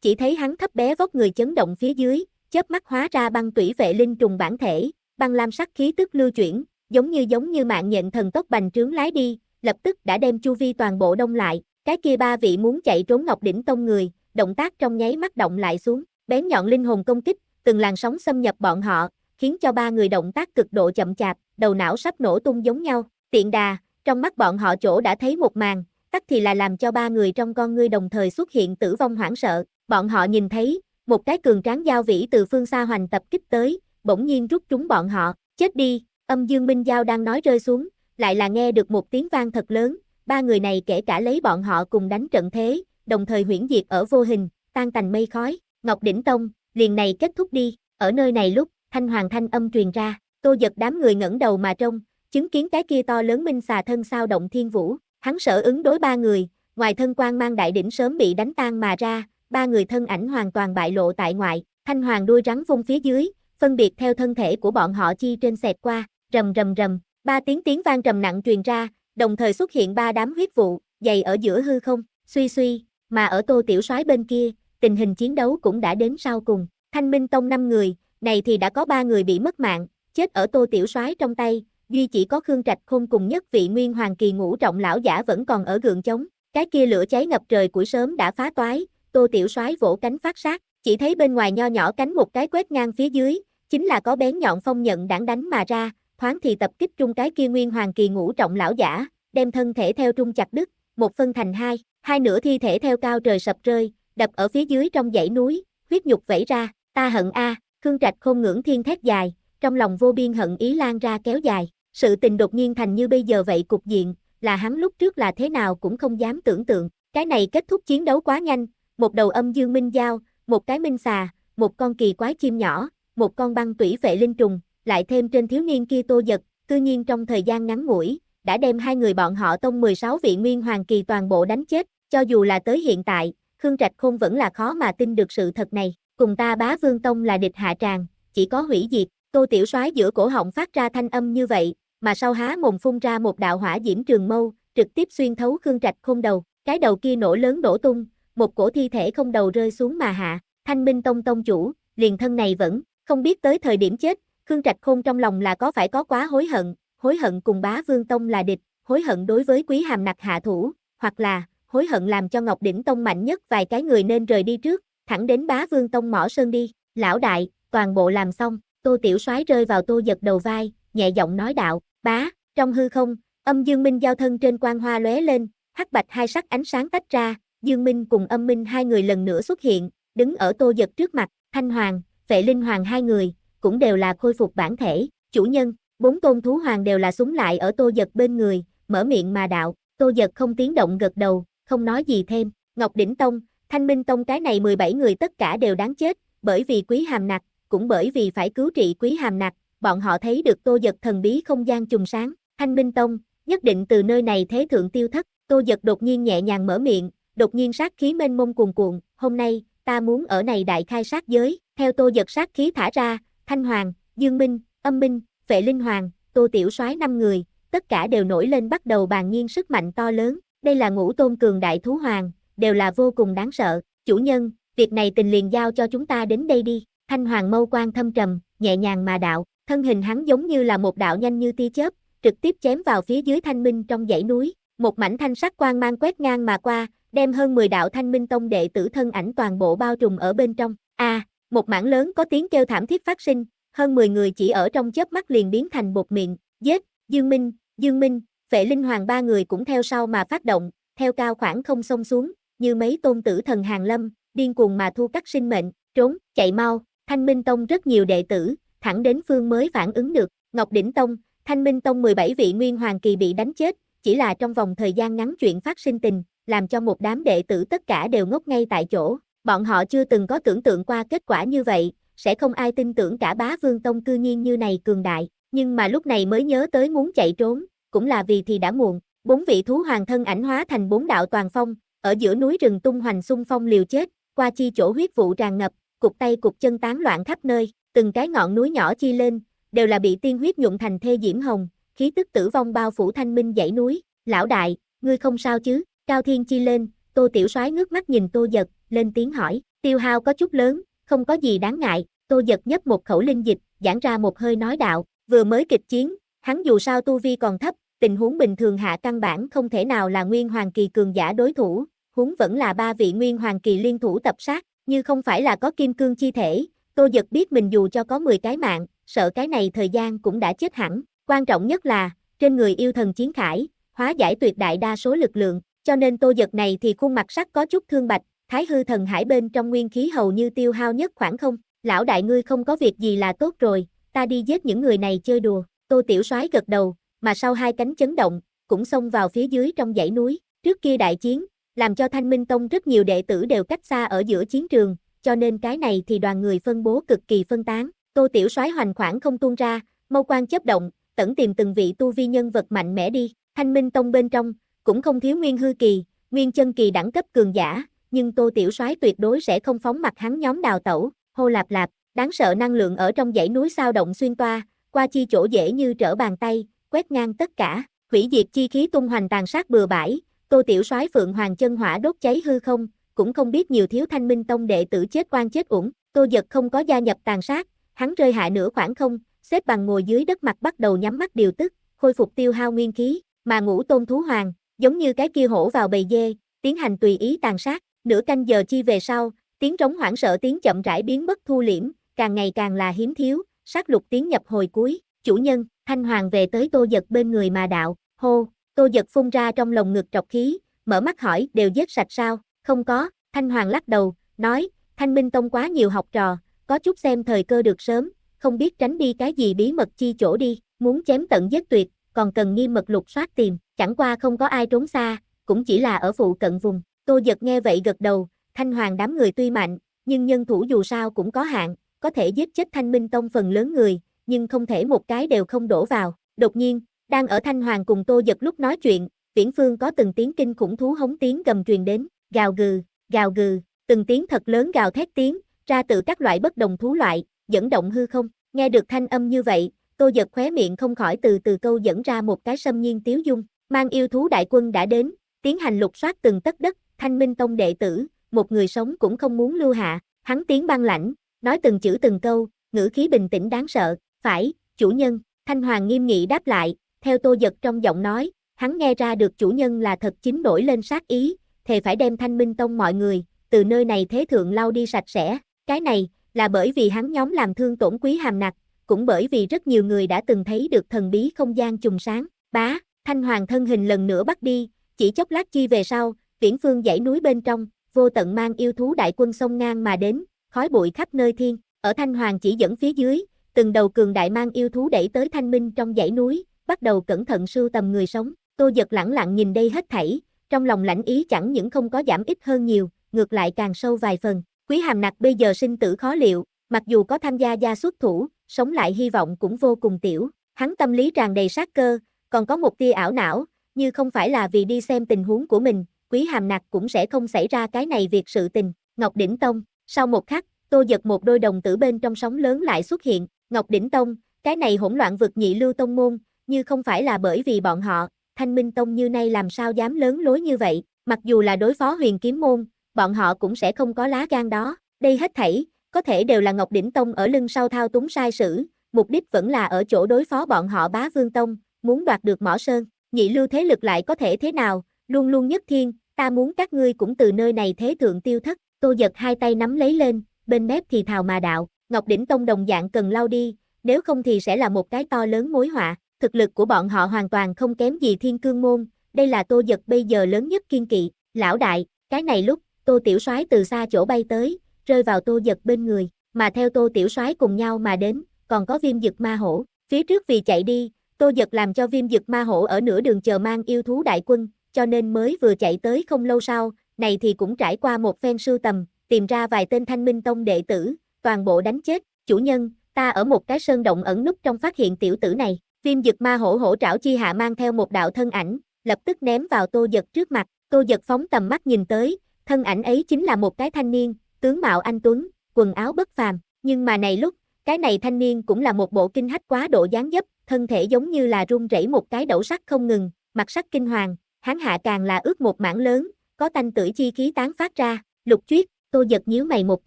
chỉ thấy hắn thấp bé vóc người chấn động phía dưới, chớp mắt hóa ra băng tủy vệ linh trùng bản thể, băng lam sắc khí tức lưu chuyển, giống như giống như mạng nhện thần tốc bành trướng lái đi, lập tức đã đem chu vi toàn bộ đông lại, cái kia ba vị muốn chạy trốn Ngọc đỉnh tông người, động tác trong nháy mắt động lại xuống, bén nhọn linh hồn công kích, từng làn sóng xâm nhập bọn họ, khiến cho ba người động tác cực độ chậm chạp, đầu não sắp nổ tung giống nhau, tiện đà, trong mắt bọn họ chỗ đã thấy một màn, tắc thì là làm cho ba người trong con ngươi đồng thời xuất hiện tử vong hoảng sợ, bọn họ nhìn thấy, một cái cường tráng giao vĩ từ phương xa hoành tập kích tới, bỗng nhiên rút trúng bọn họ, chết đi, Âm Dương Minh Giao đang nói rơi xuống, lại là nghe được một tiếng vang thật lớn, ba người này kể cả lấy bọn họ cùng đánh trận thế, đồng thời huyễn diệt ở vô hình, tan tành mây khói, Ngọc Đỉnh Tông, liền này kết thúc đi, ở nơi này lúc, thanh hoàng thanh âm truyền ra, tô giật đám người ngẩng đầu mà trông, chứng kiến cái kia to lớn minh xà thân sao động thiên vũ, hắn sợ ứng đối ba người, ngoài thân quan mang đại đỉnh sớm bị đánh tan mà ra, ba người thân ảnh hoàn toàn bại lộ tại ngoại, thanh hoàng đuôi rắn vung phía dưới, phân biệt theo thân thể của bọn họ chi trên xẹt qua, rầm rầm rầm, ba tiếng tiếng vang trầm nặng truyền ra, đồng thời xuất hiện ba đám huyết vụ, dày ở giữa hư không, suy suy, mà ở Tô Tiểu Soái bên kia, tình hình chiến đấu cũng đã đến sau cùng, Thanh Minh Tông năm người, này thì đã có ba người bị mất mạng, chết ở Tô Tiểu Soái trong tay, duy chỉ có Khương Trạch Khôn cùng nhất vị Nguyên Hoàng kỳ ngũ trọng lão giả vẫn còn ở gượng chống, cái kia lửa cháy ngập trời của sớm đã phá toái, Tô Tiểu Soái vỗ cánh phát sát, chỉ thấy bên ngoài nho nhỏ cánh một cái quét ngang phía dưới, chính là có bén nhọn phong nhận đảng đánh mà ra, thoáng thì tập kích trung cái kia nguyên hoàng kỳ ngũ trọng lão giả, đem thân thể theo trung chặt đứt, một phân thành hai, hai nửa thi thể theo cao trời sập rơi, đập ở phía dưới trong dãy núi, huyết nhục vẩy ra, ta hận a, Khương Trạch không ngưỡng thiên thét dài, trong lòng vô biên hận ý lan ra kéo dài, sự tình đột nhiên thành như bây giờ vậy cục diện, là hắn lúc trước là thế nào cũng không dám tưởng tượng, cái này kết thúc chiến đấu quá nhanh, một đầu âm dương minh giao, một cái minh xà, một con kỳ quái chim nhỏ, một con băng tủy vệ linh trùng, lại thêm trên thiếu niên kia tô giật, cư nhiên trong thời gian ngắn ngủi, đã đem hai người bọn họ tông 16 vị nguyên hoàng kỳ toàn bộ đánh chết, cho dù là tới hiện tại, Khương Trạch Khôn vẫn là khó mà tin được sự thật này, cùng ta bá vương tông là địch hạ tràng, chỉ có hủy diệt, tô tiểu soái giữa cổ họng phát ra thanh âm như vậy, mà sau há mồm phun ra một đạo hỏa diễm trường mâu, trực tiếp xuyên thấu Khương Trạch Khôn đầu, cái đầu kia nổ lớn đổ tung, một cổ thi thể không đầu rơi xuống mà hạ, thanh minh tông tông chủ, liền thân này vẫn, không biết tới thời điểm chết, Khương Trạch Khôn trong lòng là có phải có quá hối hận, hối hận cùng bá vương tông là địch, hối hận đối với quý hàm nặc hạ thủ, hoặc là hối hận làm cho Ngọc Đỉnh Tông mạnh nhất vài cái người nên rời đi trước, thẳng đến bá vương tông mỏ sơn đi, lão đại, toàn bộ làm xong, tô tiểu soái rơi vào tô giật đầu vai, nhẹ giọng nói đạo, bá, trong hư không, âm dương minh giao thân trên quang hoa lóe lên, hắc bạch hai sắc ánh sáng tách ra, dương minh cùng âm minh hai người lần nữa xuất hiện, đứng ở tô giật trước mặt, thanh hoàng, vệ linh hoàng hai người, cũng đều là khôi phục bản thể, chủ nhân, bốn tôn thú hoàng đều là súng lại ở tô giật bên người, mở miệng mà đạo, tô giật không tiếng động gật đầu, không nói gì thêm, Ngọc Đỉnh Tông, Thanh Minh Tông cái này 17 người tất cả đều đáng chết, bởi vì quý hàm nặc, cũng bởi vì phải cứu trị quý hàm nặc, bọn họ thấy được tô giật thần bí không gian trùng sáng, Thanh Minh Tông, nhất định từ nơi này thế thượng tiêu thất, tô giật đột nhiên nhẹ nhàng mở miệng, đột nhiên sát khí mênh mông cuồn cuộn, hôm nay, ta muốn ở này đại khai sát giới, theo tô giật sát khí thả ra, Thanh Hoàng, Dương Minh, Âm Minh, Vệ Linh Hoàng, Tô Tiểu Soái năm người, tất cả đều nổi lên bắt đầu bàn nhiên sức mạnh to lớn, đây là ngũ tôn cường đại thú hoàng, đều là vô cùng đáng sợ, chủ nhân, việc này tình liền giao cho chúng ta đến đây đi, Thanh Hoàng mâu quang thâm trầm, nhẹ nhàng mà đạo, thân hình hắn giống như là một đạo nhanh như tia chớp, trực tiếp chém vào phía dưới thanh minh trong dãy núi, một mảnh thanh sắc quang mang quét ngang mà qua, đem hơn 10 đạo thanh minh tông đệ tử thân ảnh toàn bộ bao trùm ở bên trong. A, à, một mảng lớn có tiếng kêu thảm thiết phát sinh, hơn 10 người chỉ ở trong chớp mắt liền biến thành bột miệng, giết, Dương Minh, Dương Minh, Phệ linh hoàng ba người cũng theo sau mà phát động, theo cao khoảng không xông xuống, như mấy tôn tử thần hàng lâm, điên cuồng mà thu cắt sinh mệnh, trốn, chạy mau, Thanh Minh Tông rất nhiều đệ tử, thẳng đến phương mới phản ứng được, Ngọc Đỉnh Tông, Thanh Minh Tông 17 vị nguyên hoàng kỳ bị đánh chết, chỉ là trong vòng thời gian ngắn chuyện phát sinh tình, làm cho một đám đệ tử tất cả đều ngốc ngay tại chỗ. Bọn họ chưa từng có tưởng tượng qua kết quả như vậy, sẽ không ai tin tưởng cả bá vương tông cư nhiên như này cường đại, nhưng mà lúc này mới nhớ tới muốn chạy trốn, cũng là vì thì đã muộn, bốn vị thú hoàng thân ảnh hóa thành bốn đạo toàn phong, ở giữa núi rừng tung hoành xung phong liều chết, qua chi chỗ huyết vụ tràn ngập, cục tay cục chân tán loạn khắp nơi, từng cái ngọn núi nhỏ chi lên, đều là bị tiên huyết nhuộm thành thê diễm hồng, khí tức tử vong bao phủ thanh minh dãy núi, lão đại, ngươi không sao chứ, cao thiên chi lên, tô tiểu soái ngước mắt nhìn tô giật, lên tiếng hỏi, tiêu hao có chút lớn, không có gì đáng ngại, Tô Giật nhấp một khẩu linh dịch, giãn ra một hơi nói đạo, vừa mới kịch chiến, hắn dù sao tu vi còn thấp, tình huống bình thường hạ căn bản không thể nào là nguyên hoàng kỳ cường giả đối thủ, huống vẫn là ba vị nguyên hoàng kỳ liên thủ tập sát, như không phải là có kim cương chi thể, Tô Giật biết mình dù cho có 10 cái mạng, sợ cái này thời gian cũng đã chết hẳn, quan trọng nhất là, trên người yêu thần chiến khải, hóa giải tuyệt đại đa số lực lượng, cho nên Tô Giật này thì khuôn mặt sắc có chút thương bạch, Thái hư thần hải bên trong nguyên khí hầu như tiêu hao nhất khoảng không, lão đại ngươi không có việc gì là tốt rồi, ta đi giết những người này chơi đùa, tô tiểu soái gật đầu, mà sau hai cánh chấn động, cũng xông vào phía dưới trong dãy núi, trước kia đại chiến, làm cho thanh minh tông rất nhiều đệ tử đều cách xa ở giữa chiến trường, cho nên cái này thì đoàn người phân bố cực kỳ phân tán, tô tiểu soái hoành khoảng không tuôn ra, mâu quan chấp động, tẩn tìm từng vị tu vi nhân vật mạnh mẽ đi, thanh minh tông bên trong, cũng không thiếu nguyên hư kỳ, nguyên chân kỳ đẳng cấp cường giả, nhưng Tô Tiểu Soái tuyệt đối sẽ không phóng mặt hắn nhóm đào tẩu, hô lạp lạp, đáng sợ năng lượng ở trong dãy núi sao động xuyên toa, qua chi chỗ dễ như trở bàn tay, quét ngang tất cả, hủy diệt chi khí tung hoành tàn sát bừa bãi, Tô Tiểu Soái Phượng Hoàng chân hỏa đốt cháy hư không, cũng không biết nhiều thiếu Thanh Minh Tông đệ tử chết oan chết uổng, Tô giật không có gia nhập tàn sát, hắn rơi hạ nửa khoảng không, xếp bằng ngồi dưới đất mặt bắt đầu nhắm mắt điều tức, khôi phục tiêu hao nguyên khí, mà ngủ Tôn thú hoàng, giống như cái kia hổ vào bầy dê, tiến hành tùy ý tàn sát, Nửa canh giờ chi về sau, tiếng trống hoảng sợ tiếng chậm rãi biến mất thu liễm, càng ngày càng là hiếm thiếu, sát lục tiếng nhập hồi cuối, chủ nhân, thanh hoàng về tới tô giật bên người mà đạo, hô, tô giật phun ra trong lồng ngực trọc khí, mở mắt hỏi đều giết sạch sao, không có, thanh hoàng lắc đầu, nói, thanh minh tông quá nhiều học trò, có chút xem thời cơ được sớm, không biết tránh đi cái gì bí mật chi chỗ đi, muốn chém tận giết tuyệt, còn cần nghi mật lục soát tìm, chẳng qua không có ai trốn xa, cũng chỉ là ở phụ cận vùng, Tô Giật nghe vậy gật đầu, Thanh Hoàng đám người tuy mạnh, nhưng nhân thủ dù sao cũng có hạn, có thể giết chết Thanh Minh Tông phần lớn người, nhưng không thể một cái đều không đổ vào. Đột nhiên, đang ở Thanh Hoàng cùng Tô Giật lúc nói chuyện, viễn phương có từng tiếng kinh khủng thú hống tiếng gầm truyền đến, gào gừ, gào gừ, từng tiếng thật lớn gào thét tiếng, ra từ các loại bất đồng thú loại, dẫn động hư không. Nghe được thanh âm như vậy, Tô Giật khóe miệng không khỏi từ từ câu dẫn ra một cái xâm nhiên tiếu dung, mang yêu thú đại quân đã đến, tiến hành lục soát từng tất đất, thanh minh tông đệ tử, một người sống cũng không muốn lưu hạ, hắn tiếng băng lãnh, nói từng chữ từng câu, ngữ khí bình tĩnh đáng sợ, phải, chủ nhân, thanh hoàng nghiêm nghị đáp lại, theo tô giật trong giọng nói, hắn nghe ra được chủ nhân là thật chính nổi lên sát ý, thề phải đem thanh minh tông mọi người, từ nơi này thế thượng lau đi sạch sẽ, cái này, là bởi vì hắn nhóm làm thương tổn quý hàm nặc, cũng bởi vì rất nhiều người đã từng thấy được thần bí không gian trùng sáng, bá, thanh hoàng thân hình lần nữa bắt đi, chỉ chốc lát chi về sau, viễn phương dãy núi bên trong, vô tận mang yêu thú đại quân sông ngang mà đến, khói bụi khắp nơi thiên, ở Thanh Hoàng chỉ dẫn phía dưới, từng đầu cường đại mang yêu thú đẩy tới Thanh Minh trong dãy núi, bắt đầu cẩn thận sưu tầm người sống, Tô giật lẳng lặng nhìn đây hết thảy, trong lòng lãnh ý chẳng những không có giảm ít hơn nhiều, ngược lại càng sâu vài phần, Quý Hàm Nặc bây giờ sinh tử khó liệu, mặc dù có tham gia gia xuất thủ, sống lại hy vọng cũng vô cùng tiểu, hắn tâm lý tràn đầy sát cơ, còn có một tia ảo não, như không phải là vì đi xem tình huống của mình, quý hàm nặc cũng sẽ không xảy ra cái này việc sự tình. Ngọc Đỉnh Tông, sau một khắc, Tô giật một đôi đồng tử bên trong sóng lớn lại xuất hiện, Ngọc Đỉnh Tông, cái này hỗn loạn vực nhị lưu tông môn, như không phải là bởi vì bọn họ, Thanh Minh Tông như nay làm sao dám lớn lối như vậy, mặc dù là đối phó huyền kiếm môn, bọn họ cũng sẽ không có lá gan đó, đây hết thảy, có thể đều là Ngọc Đỉnh Tông ở lưng sau thao túng sai sử, mục đích vẫn là ở chỗ đối phó bọn họ bá vương tông, muốn đoạt được mỏ sơn, nhị lưu thế lực lại có thể thế nào, Luôn luôn nhất thiên, ta muốn các ngươi cũng từ nơi này thế thượng tiêu thất, tô giật hai tay nắm lấy lên, bên mép thì thào mà đạo, Ngọc Đỉnh Tông đồng dạng cần lau đi, nếu không thì sẽ là một cái to lớn mối họa, thực lực của bọn họ hoàn toàn không kém gì thiên cương môn, đây là tô giật bây giờ lớn nhất kiên kỵ, lão đại, cái này lúc, tô tiểu soái từ xa chỗ bay tới, rơi vào tô giật bên người, mà theo tô tiểu soái cùng nhau mà đến, còn có viêm giật ma hổ, phía trước vì chạy đi, tô giật làm cho viêm giật ma hổ ở nửa đường chờ mang yêu thú đại quân, cho nên mới vừa chạy tới không lâu sau, này thì cũng trải qua một phen sưu tầm, tìm ra vài tên thanh minh tông đệ tử, toàn bộ đánh chết, chủ nhân, ta ở một cái sơn động ẩn nút trong phát hiện tiểu tử này, Phim giật ma hổ hổ trảo chi hạ mang theo một đạo thân ảnh, lập tức ném vào tô giật trước mặt, tô giật phóng tầm mắt nhìn tới, thân ảnh ấy chính là một cái thanh niên, tướng mạo anh Tuấn, quần áo bất phàm, nhưng mà này lúc, cái này thanh niên cũng là một bộ kinh hách quá độ dáng dấp, thân thể giống như là run rẩy một cái đậu sắc không ngừng, mặt sắc kinh hoàng, Hắn hạ càng là ướt một mảng lớn, có tanh tử chi khí tán phát ra, lục chuyết, tô giật nhíu mày một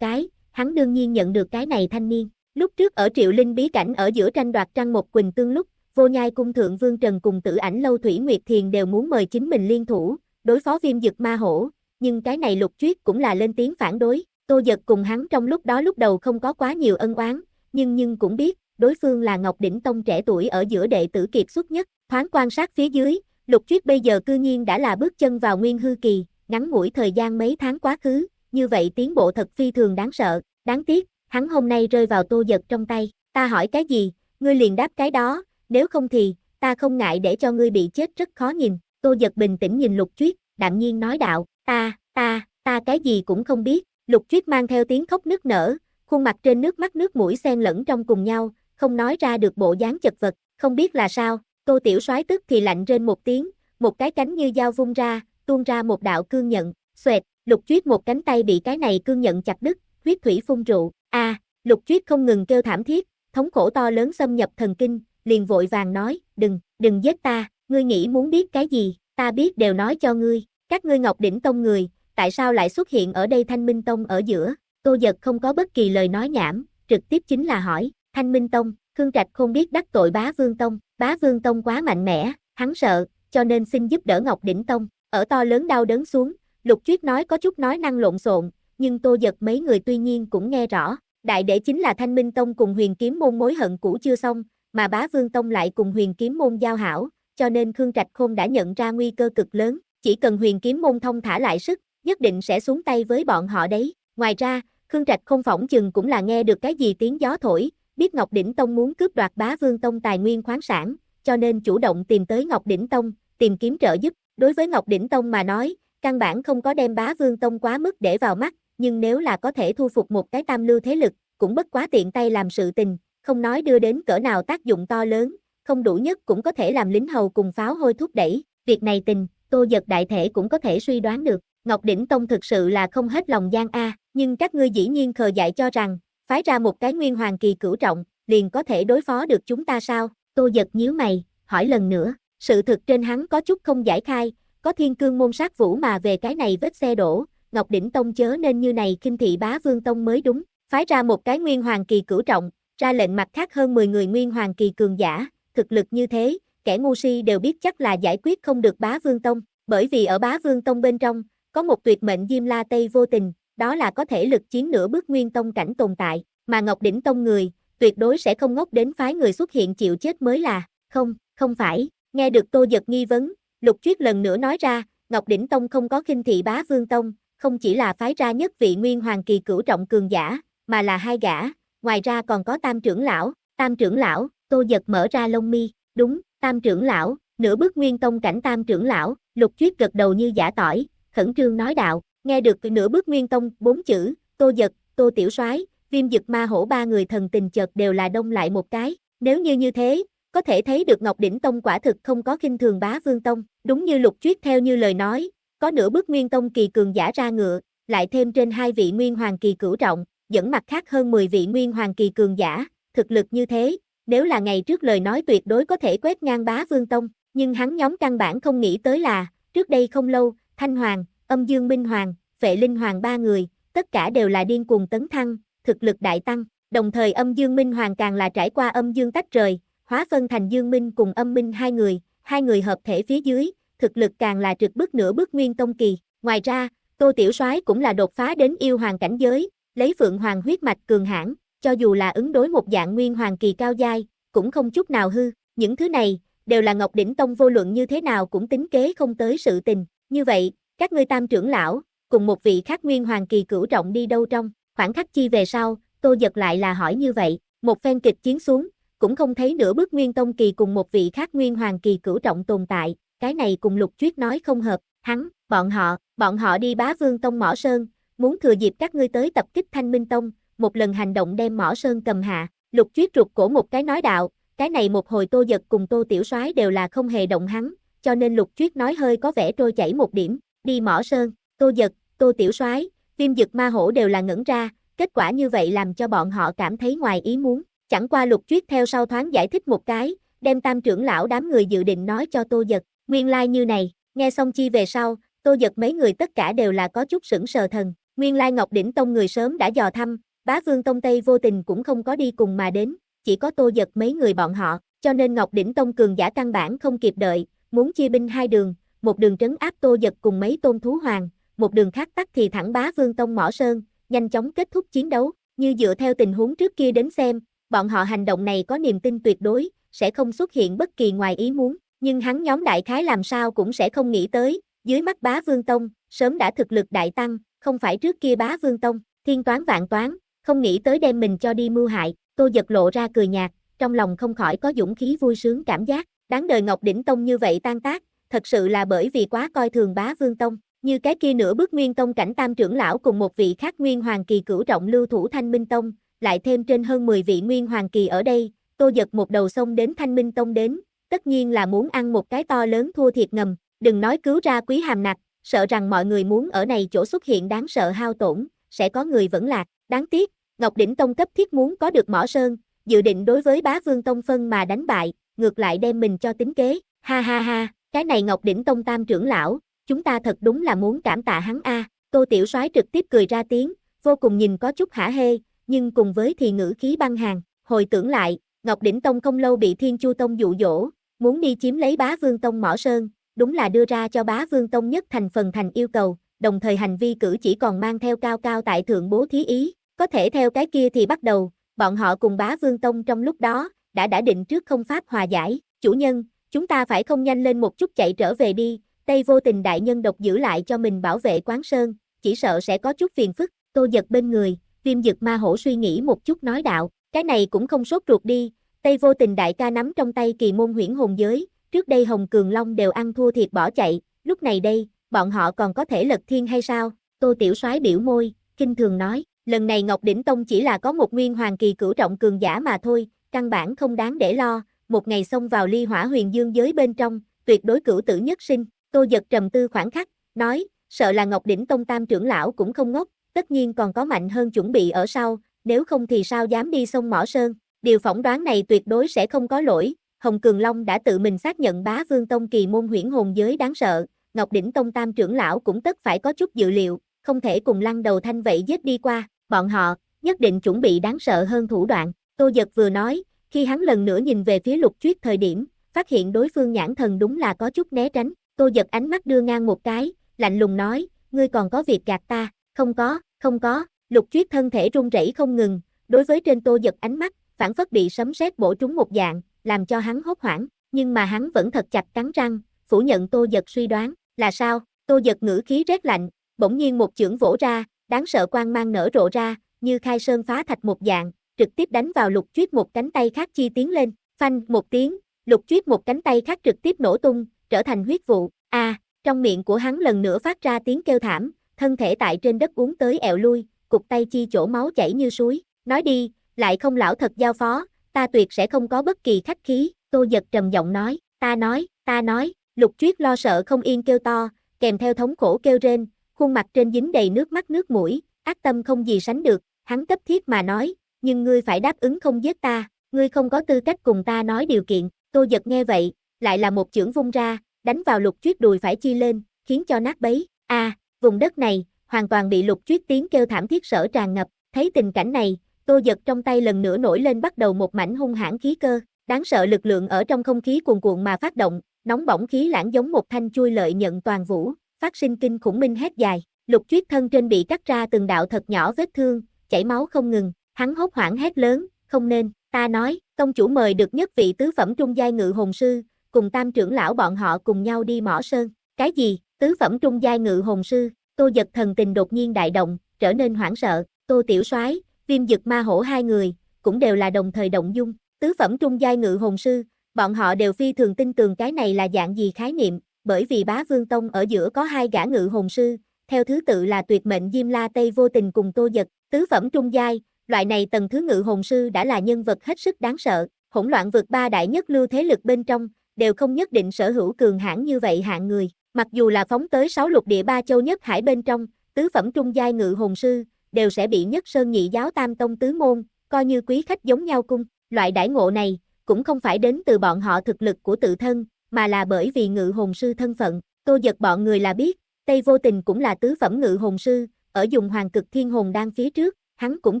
cái, hắn đương nhiên nhận được cái này thanh niên. Lúc trước ở Triệu Linh bí cảnh ở giữa tranh đoạt trăng một quỳnh tương lúc, vô nhai cung thượng vương trần cùng tử ảnh lâu thủy nguyệt thiền đều muốn mời chính mình liên thủ, đối phó viêm dực ma hổ, nhưng cái này lục chuyết cũng là lên tiếng phản đối, tô giật cùng hắn trong lúc đó lúc đầu không có quá nhiều ân oán, nhưng nhưng cũng biết, đối phương là Ngọc Đỉnh Tông trẻ tuổi ở giữa đệ tử kiệt xuất nhất, thoáng quan sát phía dưới, Lục Triết bây giờ cư nhiên đã là bước chân vào nguyên hư kỳ, ngắn ngủi thời gian mấy tháng quá khứ, như vậy tiến bộ thật phi thường đáng sợ, đáng tiếc, hắn hôm nay rơi vào tô giật trong tay, ta hỏi cái gì, ngươi liền đáp cái đó, nếu không thì, ta không ngại để cho ngươi bị chết rất khó nhìn, tô giật bình tĩnh nhìn lục Triết, đạm nhiên nói đạo, ta, ta, ta cái gì cũng không biết, lục Triết mang theo tiếng khóc nức nở, khuôn mặt trên nước mắt nước mũi xen lẫn trong cùng nhau, không nói ra được bộ dáng chật vật, không biết là sao, Tô Tiểu Soái tức thì lạnh rên một tiếng, một cái cánh như dao vung ra, tuôn ra một đạo cương nhận, xoẹt, Lục Chuyết một cánh tay bị cái này cương nhận chặt đứt, huyết thủy phun rụ. A, Lục Chuyết không ngừng kêu thảm thiết, thống khổ to lớn xâm nhập thần kinh, liền vội vàng nói, "Đừng, đừng giết ta, ngươi nghĩ muốn biết cái gì, ta biết đều nói cho ngươi, các ngươi Ngọc đỉnh tông người, tại sao lại xuất hiện ở đây Thanh Minh tông ở giữa?" Tô Dật không có bất kỳ lời nói nhảm, trực tiếp chính là hỏi, "Thanh Minh tông?" Khương Trạch không biết đắc tội bá Vương Tông, bá Vương Tông quá mạnh mẽ, hắn sợ, cho nên xin giúp đỡ Ngọc Đỉnh Tông, ở to lớn đau đớn xuống, Lục Chuyết nói có chút nói năng lộn xộn, nhưng Tô Giật mấy người tuy nhiên cũng nghe rõ, đại đệ chính là Thanh Minh Tông cùng Huyền Kiếm môn mối hận cũ chưa xong, mà Bá Vương Tông lại cùng Huyền Kiếm môn giao hảo, cho nên Khương Trạch Khôn đã nhận ra nguy cơ cực lớn, chỉ cần Huyền Kiếm môn thông thả lại sức, nhất định sẽ xuống tay với bọn họ đấy. Ngoài ra, Khương Trạch Khôn phỏng chừng cũng là nghe được cái gì tiếng gió thổi, biết Ngọc Đỉnh Tông muốn cướp đoạt bá vương tông tài nguyên khoáng sản, cho nên chủ động tìm tới Ngọc Đỉnh Tông, tìm kiếm trợ giúp. Đối với Ngọc Đỉnh Tông mà nói, căn bản không có đem bá vương tông quá mức để vào mắt, nhưng nếu là có thể thu phục một cái tam lưu thế lực, cũng bất quá tiện tay làm sự tình, không nói đưa đến cỡ nào tác dụng to lớn, không đủ nhất cũng có thể làm lính hầu cùng pháo hôi thúc đẩy. Việc này tình, tô giật đại thể cũng có thể suy đoán được. Ngọc Đỉnh Tông thực sự là không hết lòng gian a, nhưng các ngươi dĩ nhiên khờ dại cho rằng, phái ra một cái nguyên hoàng kỳ cửu trọng, liền có thể đối phó được chúng ta sao? Tô giật nhíu mày, hỏi lần nữa, sự thực trên hắn có chút không giải khai, có thiên cương môn sát vũ mà về cái này vết xe đổ, Ngọc Đỉnh Tông chớ nên như này kinh thị bá vương tông mới đúng, phái ra một cái nguyên hoàng kỳ cửu trọng, ra lệnh mặt khác hơn 10 người nguyên hoàng kỳ cường giả, thực lực như thế, kẻ ngu si đều biết chắc là giải quyết không được bá vương tông, bởi vì ở bá vương tông bên trong, có một tuyệt mệnh Diêm La Tây vô tình, đó là có thể lực chiến nửa bước nguyên tông cảnh tồn tại, mà Ngọc Đỉnh Tông người, tuyệt đối sẽ không ngốc đến phái người xuất hiện chịu chết mới là, không, không phải, nghe được Tô Giật nghi vấn, Lục Chuyết lần nữa nói ra, Ngọc Đỉnh Tông không có khinh thị bá vương tông, không chỉ là phái ra nhất vị nguyên hoàng kỳ cửu trọng cường giả, mà là hai gã, ngoài ra còn có tam trưởng lão, tam trưởng lão, Tô Giật mở ra lông mi, đúng, tam trưởng lão, nửa bước nguyên tông cảnh tam trưởng lão, Lục Chuyết gật đầu như giả tỏi, khẩn trương nói đạo, Nghe được nửa bước nguyên tông, bốn chữ, tô giật, tô tiểu soái viêm dực ma hổ ba người thần tình chợt đều là đông lại một cái. Nếu như như thế, có thể thấy được Ngọc Đỉnh Tông quả thực không có khinh thường bá vương tông, đúng như lục triết theo như lời nói, có nửa bước nguyên tông kỳ cường giả ra ngựa, lại thêm trên hai vị nguyên hoàng kỳ cửu trọng, dẫn mặt khác hơn 10 vị nguyên hoàng kỳ cường giả, thực lực như thế, nếu là ngày trước lời nói tuyệt đối có thể quét ngang bá vương tông, nhưng hắn nhóm căn bản không nghĩ tới là, trước đây không lâu, Thanh Hoàng, âm dương minh hoàng, vệ linh hoàng ba người, tất cả đều là điên cuồng tấn thăng, thực lực đại tăng, đồng thời âm dương minh hoàng càng là trải qua âm dương tách rời, hóa phân thành dương minh cùng âm minh hai người, hai người hợp thể phía dưới, thực lực càng là trực bước nửa bước nguyên tông kỳ. Ngoài ra, Tô Tiểu Soái cũng là đột phá đến yêu hoàng cảnh giới, lấy Phượng Hoàng huyết mạch cường hãn, cho dù là ứng đối một dạng nguyên hoàng kỳ cao giai, cũng không chút nào hư. Những thứ này đều là Ngọc đỉnh tông vô luận như thế nào cũng tính kế không tới sự tình. Như vậy, các ngươi tam trưởng lão, cùng một vị khác nguyên hoàng kỳ cửu trọng đi đâu trong, khoảng khắc chi về sau, tô giật lại là hỏi như vậy, một phen kịch chiến xuống, cũng không thấy nửa bước nguyên tông kỳ cùng một vị khác nguyên hoàng kỳ cửu trọng tồn tại, cái này cùng lục chuyết nói không hợp, hắn, bọn họ, bọn họ đi bá vương tông mỏ sơn, muốn thừa dịp các ngươi tới tập kích thanh minh tông, một lần hành động đem mỏ sơn cầm hạ, lục chuyết rụt cổ một cái nói đạo, cái này một hồi tô giật cùng tô tiểu soái đều là không hề động hắn, cho nên lục chuyết nói hơi có vẻ trôi chảy một điểm, đi mỏ sơn, tô giật, tô tiểu soái, viêm dực ma hổ đều là ngẩn ra, kết quả như vậy làm cho bọn họ cảm thấy ngoài ý muốn, chẳng qua lục truyết theo sau thoáng giải thích một cái, đem tam trưởng lão đám người dự định nói cho tô giật, nguyên lai like như này, nghe xong chi về sau, tô giật mấy người tất cả đều là có chút sững sờ thần, nguyên lai like ngọc đỉnh tông người sớm đã dò thăm, bá vương tông Tây vô tình cũng không có đi cùng mà đến, chỉ có tô giật mấy người bọn họ, cho nên Ngọc Đỉnh Tông cường giả căn bản không kịp đợi, muốn chia binh hai đường, một đường trấn áp Tô Giật cùng mấy tôn thú hoàng, một đường khác tắt thì thẳng bá Vương Tông Mỏ Sơn, nhanh chóng kết thúc chiến đấu, như dựa theo tình huống trước kia đến xem, bọn họ hành động này có niềm tin tuyệt đối, sẽ không xuất hiện bất kỳ ngoài ý muốn, nhưng hắn nhóm đại khái làm sao cũng sẽ không nghĩ tới, dưới mắt bá Vương Tông, sớm đã thực lực đại tăng, không phải trước kia bá Vương Tông, thiên toán vạn toán, không nghĩ tới đem mình cho đi mưu hại, Tô Giật lộ ra cười nhạt, trong lòng không khỏi có dũng khí vui sướng cảm giác, đáng đời Ngọc Đỉnh Tông như vậy tan tác, thật sự là bởi vì quá coi thường bá vương tông. Như cái kia nửa bước nguyên tông cảnh tam trưởng lão cùng một vị khác nguyên hoàng kỳ cửu trọng lưu thủ thanh minh tông, lại thêm trên hơn 10 vị nguyên hoàng kỳ ở đây, tô giật một đầu sông đến thanh minh tông đến, tất nhiên là muốn ăn một cái to lớn thua thiệt ngầm, đừng nói cứu ra quý hàm nặc, sợ rằng mọi người muốn ở này chỗ xuất hiện đáng sợ hao tổn, sẽ có người vẫn lạc, đáng tiếc, Ngọc Đỉnh Tông cấp thiết muốn có được mỏ sơn, dự định đối với bá vương tông phân mà đánh bại, ngược lại đem mình cho tính kế, ha ha ha. Cái này Ngọc Đỉnh Tông Tam trưởng lão, chúng ta thật đúng là muốn cảm tạ hắn a. Tô Tiểu Soái trực tiếp cười ra tiếng, vô cùng nhìn có chút hả hê, nhưng cùng với thì ngữ khí băng hàng, hồi tưởng lại, Ngọc Đỉnh Tông không lâu bị Thiên Chu Tông dụ dỗ, muốn đi chiếm lấy Bá Vương Tông Mỏ Sơn, đúng là đưa ra cho Bá Vương Tông nhất thành phần thành yêu cầu, đồng thời hành vi cử chỉ còn mang theo cao cao tại thượng bố thí ý, có thể theo cái kia thì bắt đầu, bọn họ cùng Bá Vương Tông trong lúc đó, đã đã định trước không pháp hòa giải, chủ nhân, Chúng ta phải không nhanh lên một chút chạy trở về đi, Tây vô tình đại nhân độc giữ lại cho mình bảo vệ quán sơn, chỉ sợ sẽ có chút phiền phức, tô giật bên người, viêm giật ma hổ suy nghĩ một chút nói đạo, cái này cũng không sốt ruột đi, Tây vô tình đại ca nắm trong tay kỳ môn huyễn hồn giới, trước đây Hồng Cường Long đều ăn thua thiệt bỏ chạy, lúc này đây, bọn họ còn có thể lật thiên hay sao, tô tiểu soái biểu môi, kinh thường nói, lần này Ngọc Đỉnh Tông chỉ là có một nguyên hoàng kỳ cửu trọng cường giả mà thôi, căn bản không đáng để lo, một ngày xông vào ly hỏa huyền dương giới bên trong, tuyệt đối cửu tử nhất sinh, tô giật trầm tư khoảng khắc, nói, sợ là Ngọc Đỉnh Tông Tam trưởng lão cũng không ngốc, tất nhiên còn có mạnh hơn chuẩn bị ở sau, nếu không thì sao dám đi sông Mỏ Sơn, điều phỏng đoán này tuyệt đối sẽ không có lỗi, Hồng Cường Long đã tự mình xác nhận bá vương tông kỳ môn huyễn hồn giới đáng sợ, Ngọc Đỉnh Tông Tam trưởng lão cũng tất phải có chút dự liệu, không thể cùng lăng đầu thanh vậy giết đi qua, bọn họ, nhất định chuẩn bị đáng sợ hơn thủ đoạn, Tô Giật vừa nói, khi hắn lần nữa nhìn về phía lục chuyết thời điểm, phát hiện đối phương nhãn thần đúng là có chút né tránh, tô giật ánh mắt đưa ngang một cái, lạnh lùng nói, ngươi còn có việc gạt ta, không có, không có, lục chuyết thân thể run rẩy không ngừng, đối với trên tô giật ánh mắt, phản phất bị sấm sét bổ trúng một dạng, làm cho hắn hốt hoảng, nhưng mà hắn vẫn thật chặt cắn răng, phủ nhận tô giật suy đoán, là sao, tô giật ngữ khí rét lạnh, bỗng nhiên một chưởng vỗ ra, đáng sợ quang mang nở rộ ra, như khai sơn phá thạch một dạng, trực tiếp đánh vào lục chuyết một cánh tay khác chi tiến lên, phanh một tiếng, lục chuyết một cánh tay khác trực tiếp nổ tung, trở thành huyết vụ, a trong miệng của hắn lần nữa phát ra tiếng kêu thảm, thân thể tại trên đất uống tới ẹo lui, cục tay chi chỗ máu chảy như suối, nói đi, lại không lão thật giao phó, ta tuyệt sẽ không có bất kỳ khách khí, tô giật trầm giọng nói, ta nói, ta nói, lục chuyết lo sợ không yên kêu to, kèm theo thống khổ kêu rên, khuôn mặt trên dính đầy nước mắt nước mũi, ác tâm không gì sánh được, hắn cấp thiết mà nói, nhưng ngươi phải đáp ứng không giết ta, ngươi không có tư cách cùng ta nói điều kiện, Tô Giật nghe vậy, lại là một chưởng vung ra, đánh vào lục chuyết đùi phải chi lên, khiến cho nát bấy, a à, vùng đất này, hoàn toàn bị lục chuyết tiếng kêu thảm thiết sở tràn ngập, thấy tình cảnh này, Tô Giật trong tay lần nữa nổi lên bắt đầu một mảnh hung hãn khí cơ, đáng sợ lực lượng ở trong không khí cuồn cuộn mà phát động, nóng bỏng khí lãng giống một thanh chui lợi nhận toàn vũ, phát sinh kinh khủng minh hét dài, lục chuyết thân trên bị cắt ra từng đạo thật nhỏ vết thương, chảy máu không ngừng, Hắn hốt hoảng hét lớn, không nên, ta nói, công chủ mời được nhất vị tứ phẩm trung giai ngự hồn sư, cùng tam trưởng lão bọn họ cùng nhau đi mỏ sơn. Cái gì, tứ phẩm trung giai ngự hồn sư, tô giật thần tình đột nhiên đại động, trở nên hoảng sợ, tô tiểu soái viêm giật ma hổ hai người, cũng đều là đồng thời động dung, tứ phẩm trung giai ngự hồn sư, bọn họ đều phi thường tin tưởng cái này là dạng gì khái niệm, bởi vì bá vương tông ở giữa có hai gã ngự hồn sư, theo thứ tự là tuyệt mệnh Diêm La Tây vô tình cùng tô giật, tứ phẩm trung giai, loại này tầng thứ ngự hồn sư đã là nhân vật hết sức đáng sợ, hỗn loạn vượt ba đại nhất lưu thế lực bên trong, đều không nhất định sở hữu cường hãn như vậy hạng người, mặc dù là phóng tới sáu lục địa ba châu nhất hải bên trong, tứ phẩm trung giai ngự hồn sư, đều sẽ bị nhất sơn nhị giáo tam tông tứ môn, coi như quý khách giống nhau cung, loại đại ngộ này, cũng không phải đến từ bọn họ thực lực của tự thân, mà là bởi vì ngự hồn sư thân phận, tô giật bọn người là biết, Tây Vô Tình cũng là tứ phẩm ngự hồn sư, ở dùng hoàng cực thiên hồn đang phía trước, hắn cũng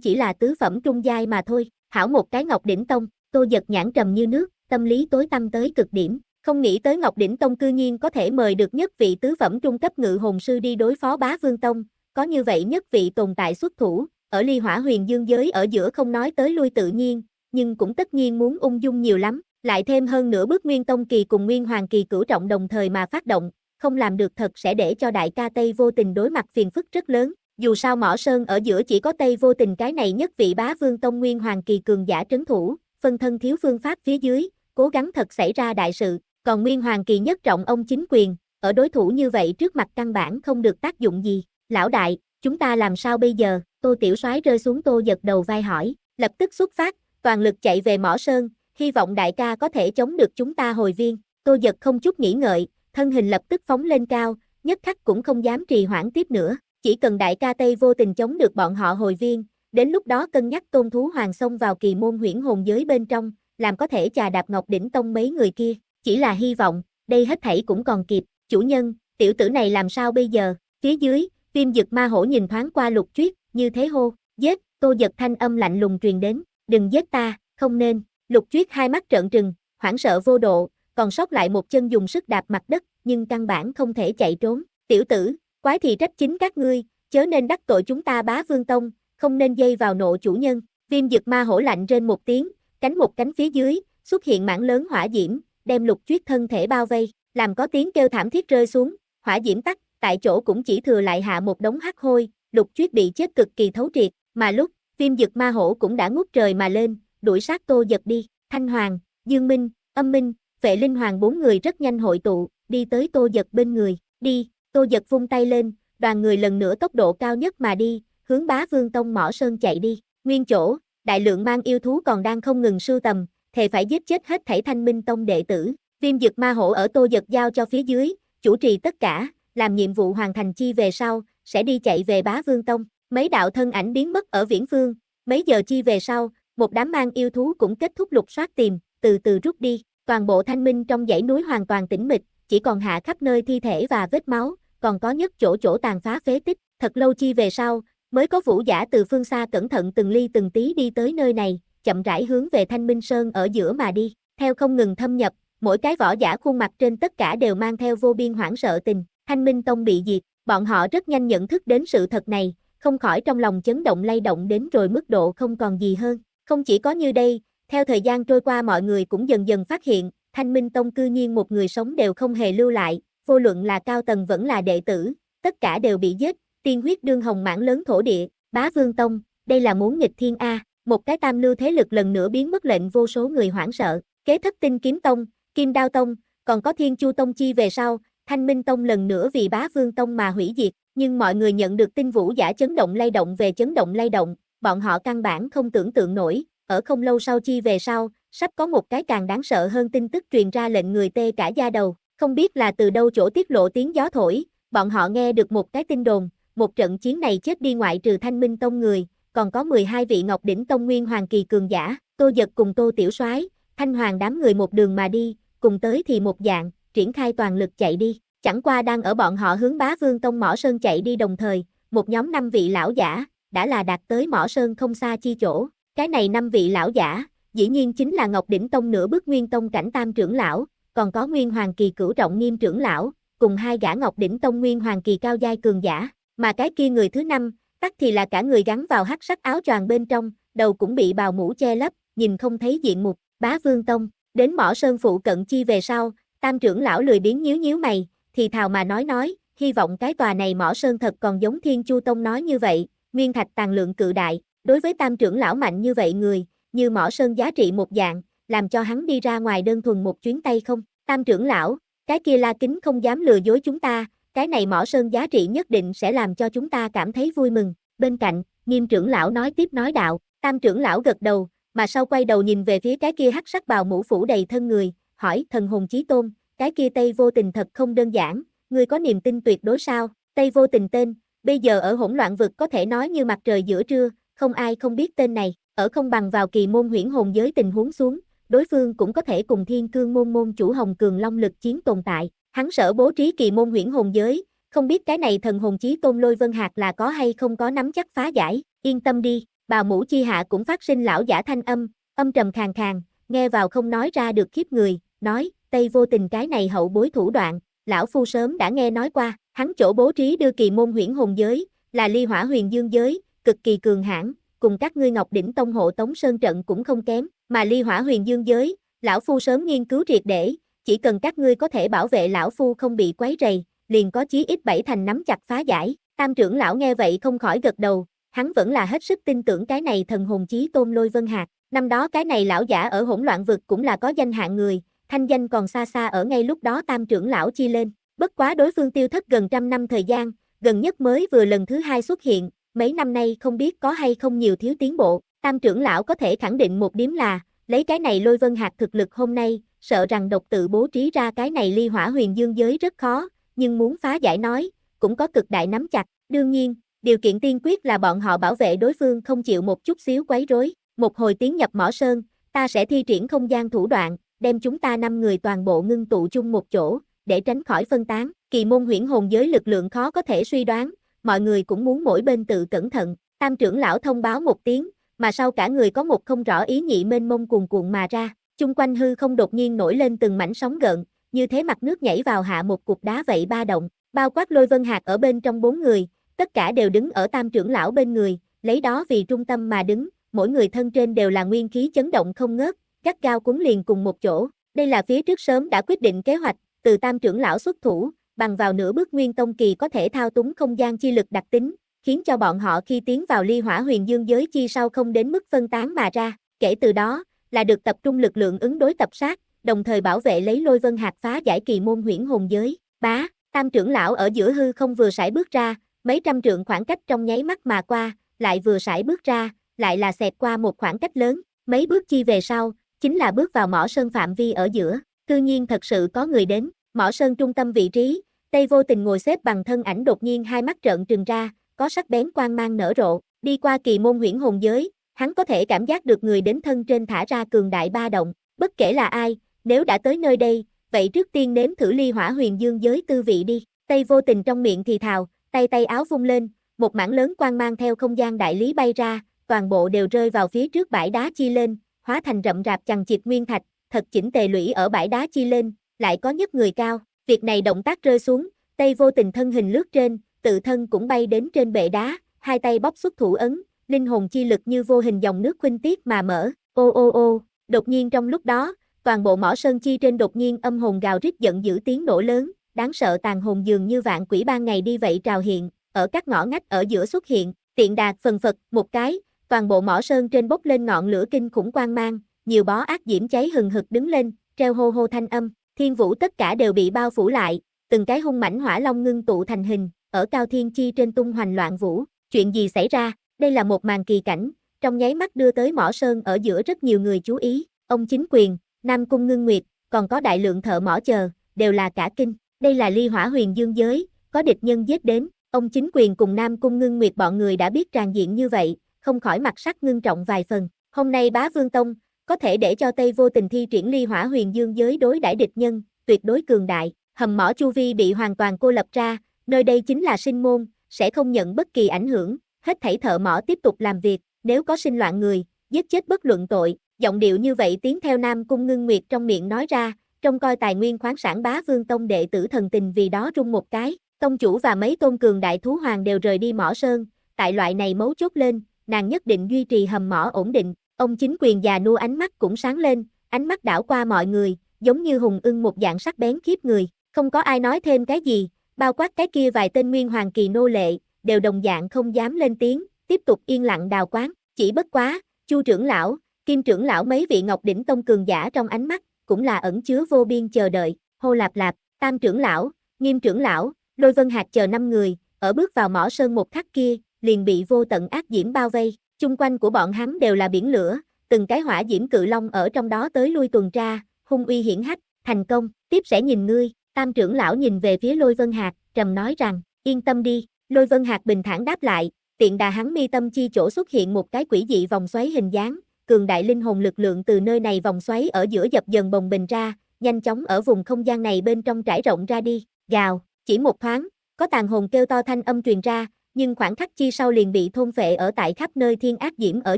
chỉ là tứ phẩm trung giai mà thôi, hảo một cái Ngọc Đỉnh Tông, Tô Giật nhãn trầm như nước, tâm lý tối tâm tới cực điểm, không nghĩ tới Ngọc Đỉnh Tông cư nhiên có thể mời được nhất vị tứ phẩm trung cấp ngự hồn sư đi đối phó bá vương tông, có như vậy nhất vị tồn tại xuất thủ, ở ly hỏa huyền dương giới ở giữa không nói tới lui tự nhiên, nhưng cũng tất nhiên muốn ung dung nhiều lắm, lại thêm hơn nữa bước nguyên tông kỳ cùng nguyên hoàng kỳ cửu trọng đồng thời mà phát động, không làm được thật sẽ để cho đại ca Tây vô tình đối mặt phiền phức rất lớn, dù sao mỏ sơn ở giữa chỉ có Tây vô tình cái này nhất vị bá vương tông nguyên hoàng kỳ cường giả trấn thủ, phân thân thiếu phương pháp phía dưới, cố gắng thật xảy ra đại sự, còn nguyên hoàng kỳ nhất trọng ông chính quyền, ở đối thủ như vậy trước mặt căn bản không được tác dụng gì, lão đại, chúng ta làm sao bây giờ, tô tiểu soái rơi xuống tô giật đầu vai hỏi, lập tức xuất phát, toàn lực chạy về mỏ sơn, hy vọng đại ca có thể chống được chúng ta hồi viên, tô giật không chút nghĩ ngợi, thân hình lập tức phóng lên cao, nhất khắc cũng không dám trì hoãn tiếp nữa, chỉ cần đại ca Tây vô tình chống được bọn họ hồi viên, đến lúc đó cân nhắc tôn thú hoàng sông vào kỳ môn huyễn hồn giới bên trong, làm có thể trà đạp ngọc đỉnh tông mấy người kia, chỉ là hy vọng, đây hết thảy cũng còn kịp, chủ nhân, tiểu tử này làm sao bây giờ, phía dưới, viêm dực ma hổ nhìn thoáng qua lục truyết, như thế hô, giết, tô giật thanh âm lạnh lùng truyền đến, đừng giết ta, không nên, lục truyết hai mắt trợn trừng, hoảng sợ vô độ, còn sót lại một chân dùng sức đạp mặt đất, nhưng căn bản không thể chạy trốn, tiểu tử, Quái thì trách chính các ngươi, chớ nên đắc tội chúng ta bá vương tông, không nên dây vào nộ chủ nhân. Viêm dực ma hổ lạnh trên một tiếng, cánh một cánh phía dưới, xuất hiện mảng lớn hỏa diễm, đem lục chuyết thân thể bao vây, làm có tiếng kêu thảm thiết rơi xuống, hỏa diễm tắt, tại chỗ cũng chỉ thừa lại hạ một đống hắc hôi, lục chuyết bị chết cực kỳ thấu triệt, mà lúc, viêm dực ma hổ cũng đã ngút trời mà lên, đuổi sát tô giật đi, thanh hoàng, dương minh, âm minh, vệ linh hoàng bốn người rất nhanh hội tụ, đi tới tô giật bên người, đi, Tô giật vung tay lên, đoàn người lần nữa tốc độ cao nhất mà đi, hướng bá vương tông mỏ sơn chạy đi. Nguyên chỗ, đại lượng mang yêu thú còn đang không ngừng sưu tầm, thề phải giết chết hết thảy thanh minh tông đệ tử. Viêm dực ma hổ ở tô giật giao cho phía dưới, chủ trì tất cả, làm nhiệm vụ hoàn thành chi về sau, sẽ đi chạy về bá vương tông. Mấy đạo thân ảnh biến mất ở viễn phương, mấy giờ chi về sau, một đám mang yêu thú cũng kết thúc lục soát tìm, từ từ rút đi. Toàn bộ thanh minh trong dãy núi hoàn toàn tĩnh mịch, chỉ còn hạ khắp nơi thi thể và vết máu, còn có nhất chỗ chỗ tàn phá phế tích, thật lâu chi về sau, mới có vũ giả từ phương xa cẩn thận từng ly từng tí đi tới nơi này, chậm rãi hướng về Thanh Minh Sơn ở giữa mà đi, theo không ngừng thâm nhập, mỗi cái võ giả khuôn mặt trên tất cả đều mang theo vô biên hoảng sợ tình, Thanh Minh Tông bị diệt, bọn họ rất nhanh nhận thức đến sự thật này, không khỏi trong lòng chấn động lay động đến rồi mức độ không còn gì hơn, không chỉ có như đây, theo thời gian trôi qua mọi người cũng dần dần phát hiện, Thanh Minh Tông cư nhiên một người sống đều không hề lưu lại, vô luận là cao tầng vẫn là đệ tử, tất cả đều bị giết, tiên huyết đương hồng mãn lớn thổ địa, bá vương tông, đây là muốn nghịch thiên A, một cái tam lưu thế lực lần nữa biến mất lệnh vô số người hoảng sợ, kế thất tinh kiếm tông, kim đao tông, còn có thiên chu tông chi về sau, thanh minh tông lần nữa vì bá vương tông mà hủy diệt, nhưng mọi người nhận được tin vũ giả chấn động lay động về chấn động lay động, bọn họ căn bản không tưởng tượng nổi, ở không lâu sau chi về sau, sắp có một cái càng đáng sợ hơn tin tức truyền ra lệnh người tê cả da đầu. Không biết là từ đâu chỗ tiết lộ tiếng gió thổi, bọn họ nghe được một cái tin đồn, một trận chiến này chết đi ngoại trừ thanh minh tông người, còn có 12 vị ngọc đỉnh tông nguyên hoàng kỳ cường giả, tô giật cùng tô tiểu soái thanh hoàng đám người một đường mà đi, cùng tới thì một dạng, triển khai toàn lực chạy đi, chẳng qua đang ở bọn họ hướng bá vương tông mỏ sơn chạy đi đồng thời, một nhóm năm vị lão giả, đã là đạt tới mỏ sơn không xa chi chỗ, cái này năm vị lão giả, dĩ nhiên chính là ngọc đỉnh tông nửa bước nguyên tông cảnh tam trưởng lão, còn có Nguyên Hoàng Kỳ cửu trọng nghiêm trưởng lão, cùng hai gã Ngọc Đỉnh Tông Nguyên Hoàng Kỳ cao giai cường giả, mà cái kia người thứ năm, tắc thì là cả người gắn vào hắc sắc áo choàng bên trong, đầu cũng bị bào mũ che lấp, nhìn không thấy diện mục, bá vương tông, đến mỏ sơn phụ cận chi về sau, tam trưởng lão lười biến nhíu nhíu mày, thì thào mà nói nói, hy vọng cái tòa này mỏ sơn thật còn giống thiên chu tông nói như vậy, nguyên thạch tàn lượng cự đại, đối với tam trưởng lão mạnh như vậy người, như mỏ sơn giá trị một dạng, làm cho hắn đi ra ngoài đơn thuần một chuyến tay không? Tam trưởng lão, cái kia la kính không dám lừa dối chúng ta, cái này mỏ sơn giá trị nhất định sẽ làm cho chúng ta cảm thấy vui mừng. Bên cạnh, nghiêm trưởng lão nói tiếp nói đạo, tam trưởng lão gật đầu, mà sau quay đầu nhìn về phía cái kia hắc sắc bào mũ phủ đầy thân người, hỏi thần hồn chí tôn, cái kia Tây vô tình thật không đơn giản, ngươi có niềm tin tuyệt đối sao? Tây vô tình tên, bây giờ ở hỗn loạn vực có thể nói như mặt trời giữa trưa, không ai không biết tên này, ở không bằng vào kỳ môn huyễn hồn giới tình huống xuống, đối phương cũng có thể cùng thiên cương môn môn chủ hồng cường long lực chiến tồn tại, hắn sở bố trí kỳ môn huyễn hồn giới, không biết cái này thần hồn chí tôn lôi vân hạt là có hay không có nắm chắc phá giải, yên tâm đi, bà mũ chi hạ cũng phát sinh lão giả thanh âm, âm trầm khàn khàn, nghe vào không nói ra được khiếp người, nói, tây vô tình cái này hậu bối thủ đoạn, lão phu sớm đã nghe nói qua, hắn chỗ bố trí đưa kỳ môn huyễn hồn giới, là ly hỏa huyền dương giới, cực kỳ cường hãn, cùng các ngươi ngọc đỉnh tông hộ tống sơn trận cũng không kém, mà ly hỏa huyền dương giới, lão phu sớm nghiên cứu triệt để, chỉ cần các ngươi có thể bảo vệ lão phu không bị quấy rầy, liền có chí ít bảy thành nắm chặt phá giải. Tam trưởng lão nghe vậy không khỏi gật đầu, hắn vẫn là hết sức tin tưởng cái này thần hồn chí tôn lôi vân hạt. Năm đó cái này lão giả ở hỗn loạn vực cũng là có danh hạng người, thanh danh còn xa xa ở ngay lúc đó tam trưởng lão chi lên. Bất quá đối phương tiêu thất gần trăm năm thời gian, gần nhất mới vừa lần thứ hai xuất hiện, mấy năm nay không biết có hay không nhiều thiếu tiến bộ. Tam trưởng lão có thể khẳng định một điểm là, lấy cái này lôi vân hạt thực lực hôm nay, sợ rằng độc tự bố trí ra cái này ly hỏa huyền dương giới rất khó, nhưng muốn phá giải nói, cũng có cực đại nắm chặt. Đương nhiên, điều kiện tiên quyết là bọn họ bảo vệ đối phương không chịu một chút xíu quấy rối. Một hồi tiến nhập mỏ sơn, ta sẽ thi triển không gian thủ đoạn, đem chúng ta năm người toàn bộ ngưng tụ chung một chỗ, để tránh khỏi phân tán. Kỳ môn huyễn hồn giới lực lượng khó có thể suy đoán, mọi người cũng muốn mỗi bên tự cẩn thận. Tam trưởng lão thông báo một tiếng, mà sau cả người có một không rõ ý nhị mênh mông cuồn cuộn mà ra, chung quanh hư không đột nhiên nổi lên từng mảnh sóng gợn, như thế mặt nước nhảy vào hạ một cục đá vậy ba động, bao quát lôi vân hạt ở bên trong bốn người, tất cả đều đứng ở tam trưởng lão bên người, lấy đó vì trung tâm mà đứng, mỗi người thân trên đều là nguyên khí chấn động không ngớt, các cao cuốn liền cùng một chỗ, đây là phía trước sớm đã quyết định kế hoạch, từ tam trưởng lão xuất thủ, bằng vào nửa bước nguyên tông kỳ có thể thao túng không gian chi lực đặc tính, khiến cho bọn họ khi tiến vào ly hỏa huyền dương giới chi sau không đến mức phân tán mà ra, kể từ đó, là được tập trung lực lượng ứng đối tập sát, đồng thời bảo vệ lấy lôi vân hạt phá giải kỳ môn huyễn hồn giới, bá, tam trưởng lão ở giữa hư không vừa sải bước ra, mấy trăm trượng khoảng cách trong nháy mắt mà qua, lại vừa sải bước ra, lại là xẹt qua một khoảng cách lớn, mấy bước chi về sau, chính là bước vào mỏ sơn phạm vi ở giữa, cư nhiên thật sự có người đến, mỏ sơn trung tâm vị trí, Tây vô tình ngồi xếp bằng thân ảnh đột nhiên hai mắt trợn trừng ra, có sắc bén quang mang nở rộ, đi qua kỳ môn Nguyễn Hồn giới, hắn có thể cảm giác được người đến thân trên thả ra cường đại ba động, bất kể là ai, nếu đã tới nơi đây, vậy trước tiên nếm thử ly hỏa huyền dương giới tư vị đi, tay vô tình trong miệng thì thào, tay tay áo vung lên, một mảng lớn quang mang theo không gian đại lý bay ra, toàn bộ đều rơi vào phía trước bãi đá chi lên, hóa thành rậm rạp chằng chịt nguyên thạch, thật chỉnh tề lũy ở bãi đá chi lên, lại có nhất người cao, việc này động tác rơi xuống, tay vô tình thân hình lướt trên, tự thân cũng bay đến trên bệ đá, hai tay bóp xuất thủ ấn, linh hồn chi lực như vô hình dòng nước khuynh tiết mà mở, ô ô ô, đột nhiên trong lúc đó, toàn bộ mỏ sơn chi trên đột nhiên âm hồn gào rít giận dữ tiếng nổ lớn, đáng sợ tàn hồn dường như vạn quỷ ban ngày đi vậy trào hiện, ở các ngõ ngách ở giữa xuất hiện, tiện đạt phần phật, một cái, toàn bộ mỏ sơn trên bốc lên ngọn lửa kinh khủng quang mang, nhiều bó ác diễm cháy hừng hực đứng lên, treo hô hô thanh âm, thiên vũ tất cả đều bị bao phủ lại, từng cái hung mảnh hỏa long ngưng tụ thành hình, ở Cao Thiên Chi trên tung hoành loạn vũ, chuyện gì xảy ra, đây là một màn kỳ cảnh, trong nháy mắt đưa tới mỏ sơn ở giữa rất nhiều người chú ý, ông chính quyền, Nam Cung Ngưng Nguyệt, còn có đại lượng thợ mỏ chờ, đều là cả kinh, đây là ly hỏa huyền dương giới, có địch nhân giết đến, ông chính quyền cùng Nam Cung Ngưng Nguyệt bọn người đã biết tràn diện như vậy, không khỏi mặt sắc ngưng trọng vài phần, hôm nay bá vương tông, có thể để cho Tây vô tình thi triển ly hỏa huyền dương giới đối đãi địch nhân, tuyệt đối cường đại, hầm mỏ chu vi bị hoàn toàn cô lập ra, nơi đây chính là sinh môn, sẽ không nhận bất kỳ ảnh hưởng, hết thảy thợ mỏ tiếp tục làm việc, nếu có sinh loạn người, giết chết bất luận tội, giọng điệu như vậy tiếng theo Nam Cung Ngưng Nguyệt trong miệng nói ra, trong coi tài nguyên khoáng sản bá vương tông đệ tử thần tình vì đó rung một cái, tông chủ và mấy tôn cường đại thú hoàng đều rời đi mỏ sơn, tại loại này mấu chốt lên, nàng nhất định duy trì hầm mỏ ổn định, ông chính quyền già nua ánh mắt cũng sáng lên, ánh mắt đảo qua mọi người, giống như hùng ưng một dạng sắc bén khiếp người, không có ai nói thêm cái gì, bao quát cái kia vài tên nguyên hoàng kỳ nô lệ, đều đồng dạng không dám lên tiếng, tiếp tục yên lặng đào quán, chỉ bất quá, Chu trưởng lão, Kim trưởng lão mấy vị Ngọc đỉnh tông cường giả trong ánh mắt, cũng là ẩn chứa vô biên chờ đợi, hô lạp lạp, Tam trưởng lão, Nghiêm trưởng lão, Lôi Vân hạt chờ năm người, ở bước vào mỏ sơn một khắc kia, liền bị vô tận ác diễm bao vây, chung quanh của bọn hắn đều là biển lửa, từng cái hỏa diễm cự long ở trong đó tới lui tuần tra, hung uy hiển hách, thành công, tiếp sẽ nhìn ngươi, Tam trưởng lão nhìn về phía Lôi Vân Hạc, trầm nói rằng, yên tâm đi, Lôi Vân Hạc bình thản đáp lại, tiện đà hắn mi tâm chi chỗ xuất hiện một cái quỷ dị vòng xoáy hình dáng, cường đại linh hồn lực lượng từ nơi này vòng xoáy ở giữa dập dần bồng bình ra, nhanh chóng ở vùng không gian này bên trong trải rộng ra đi, gào, chỉ một thoáng, có tàn hồn kêu to thanh âm truyền ra, nhưng khoảng khắc chi sau liền bị thôn phệ ở tại khắp nơi thiên ác diễm ở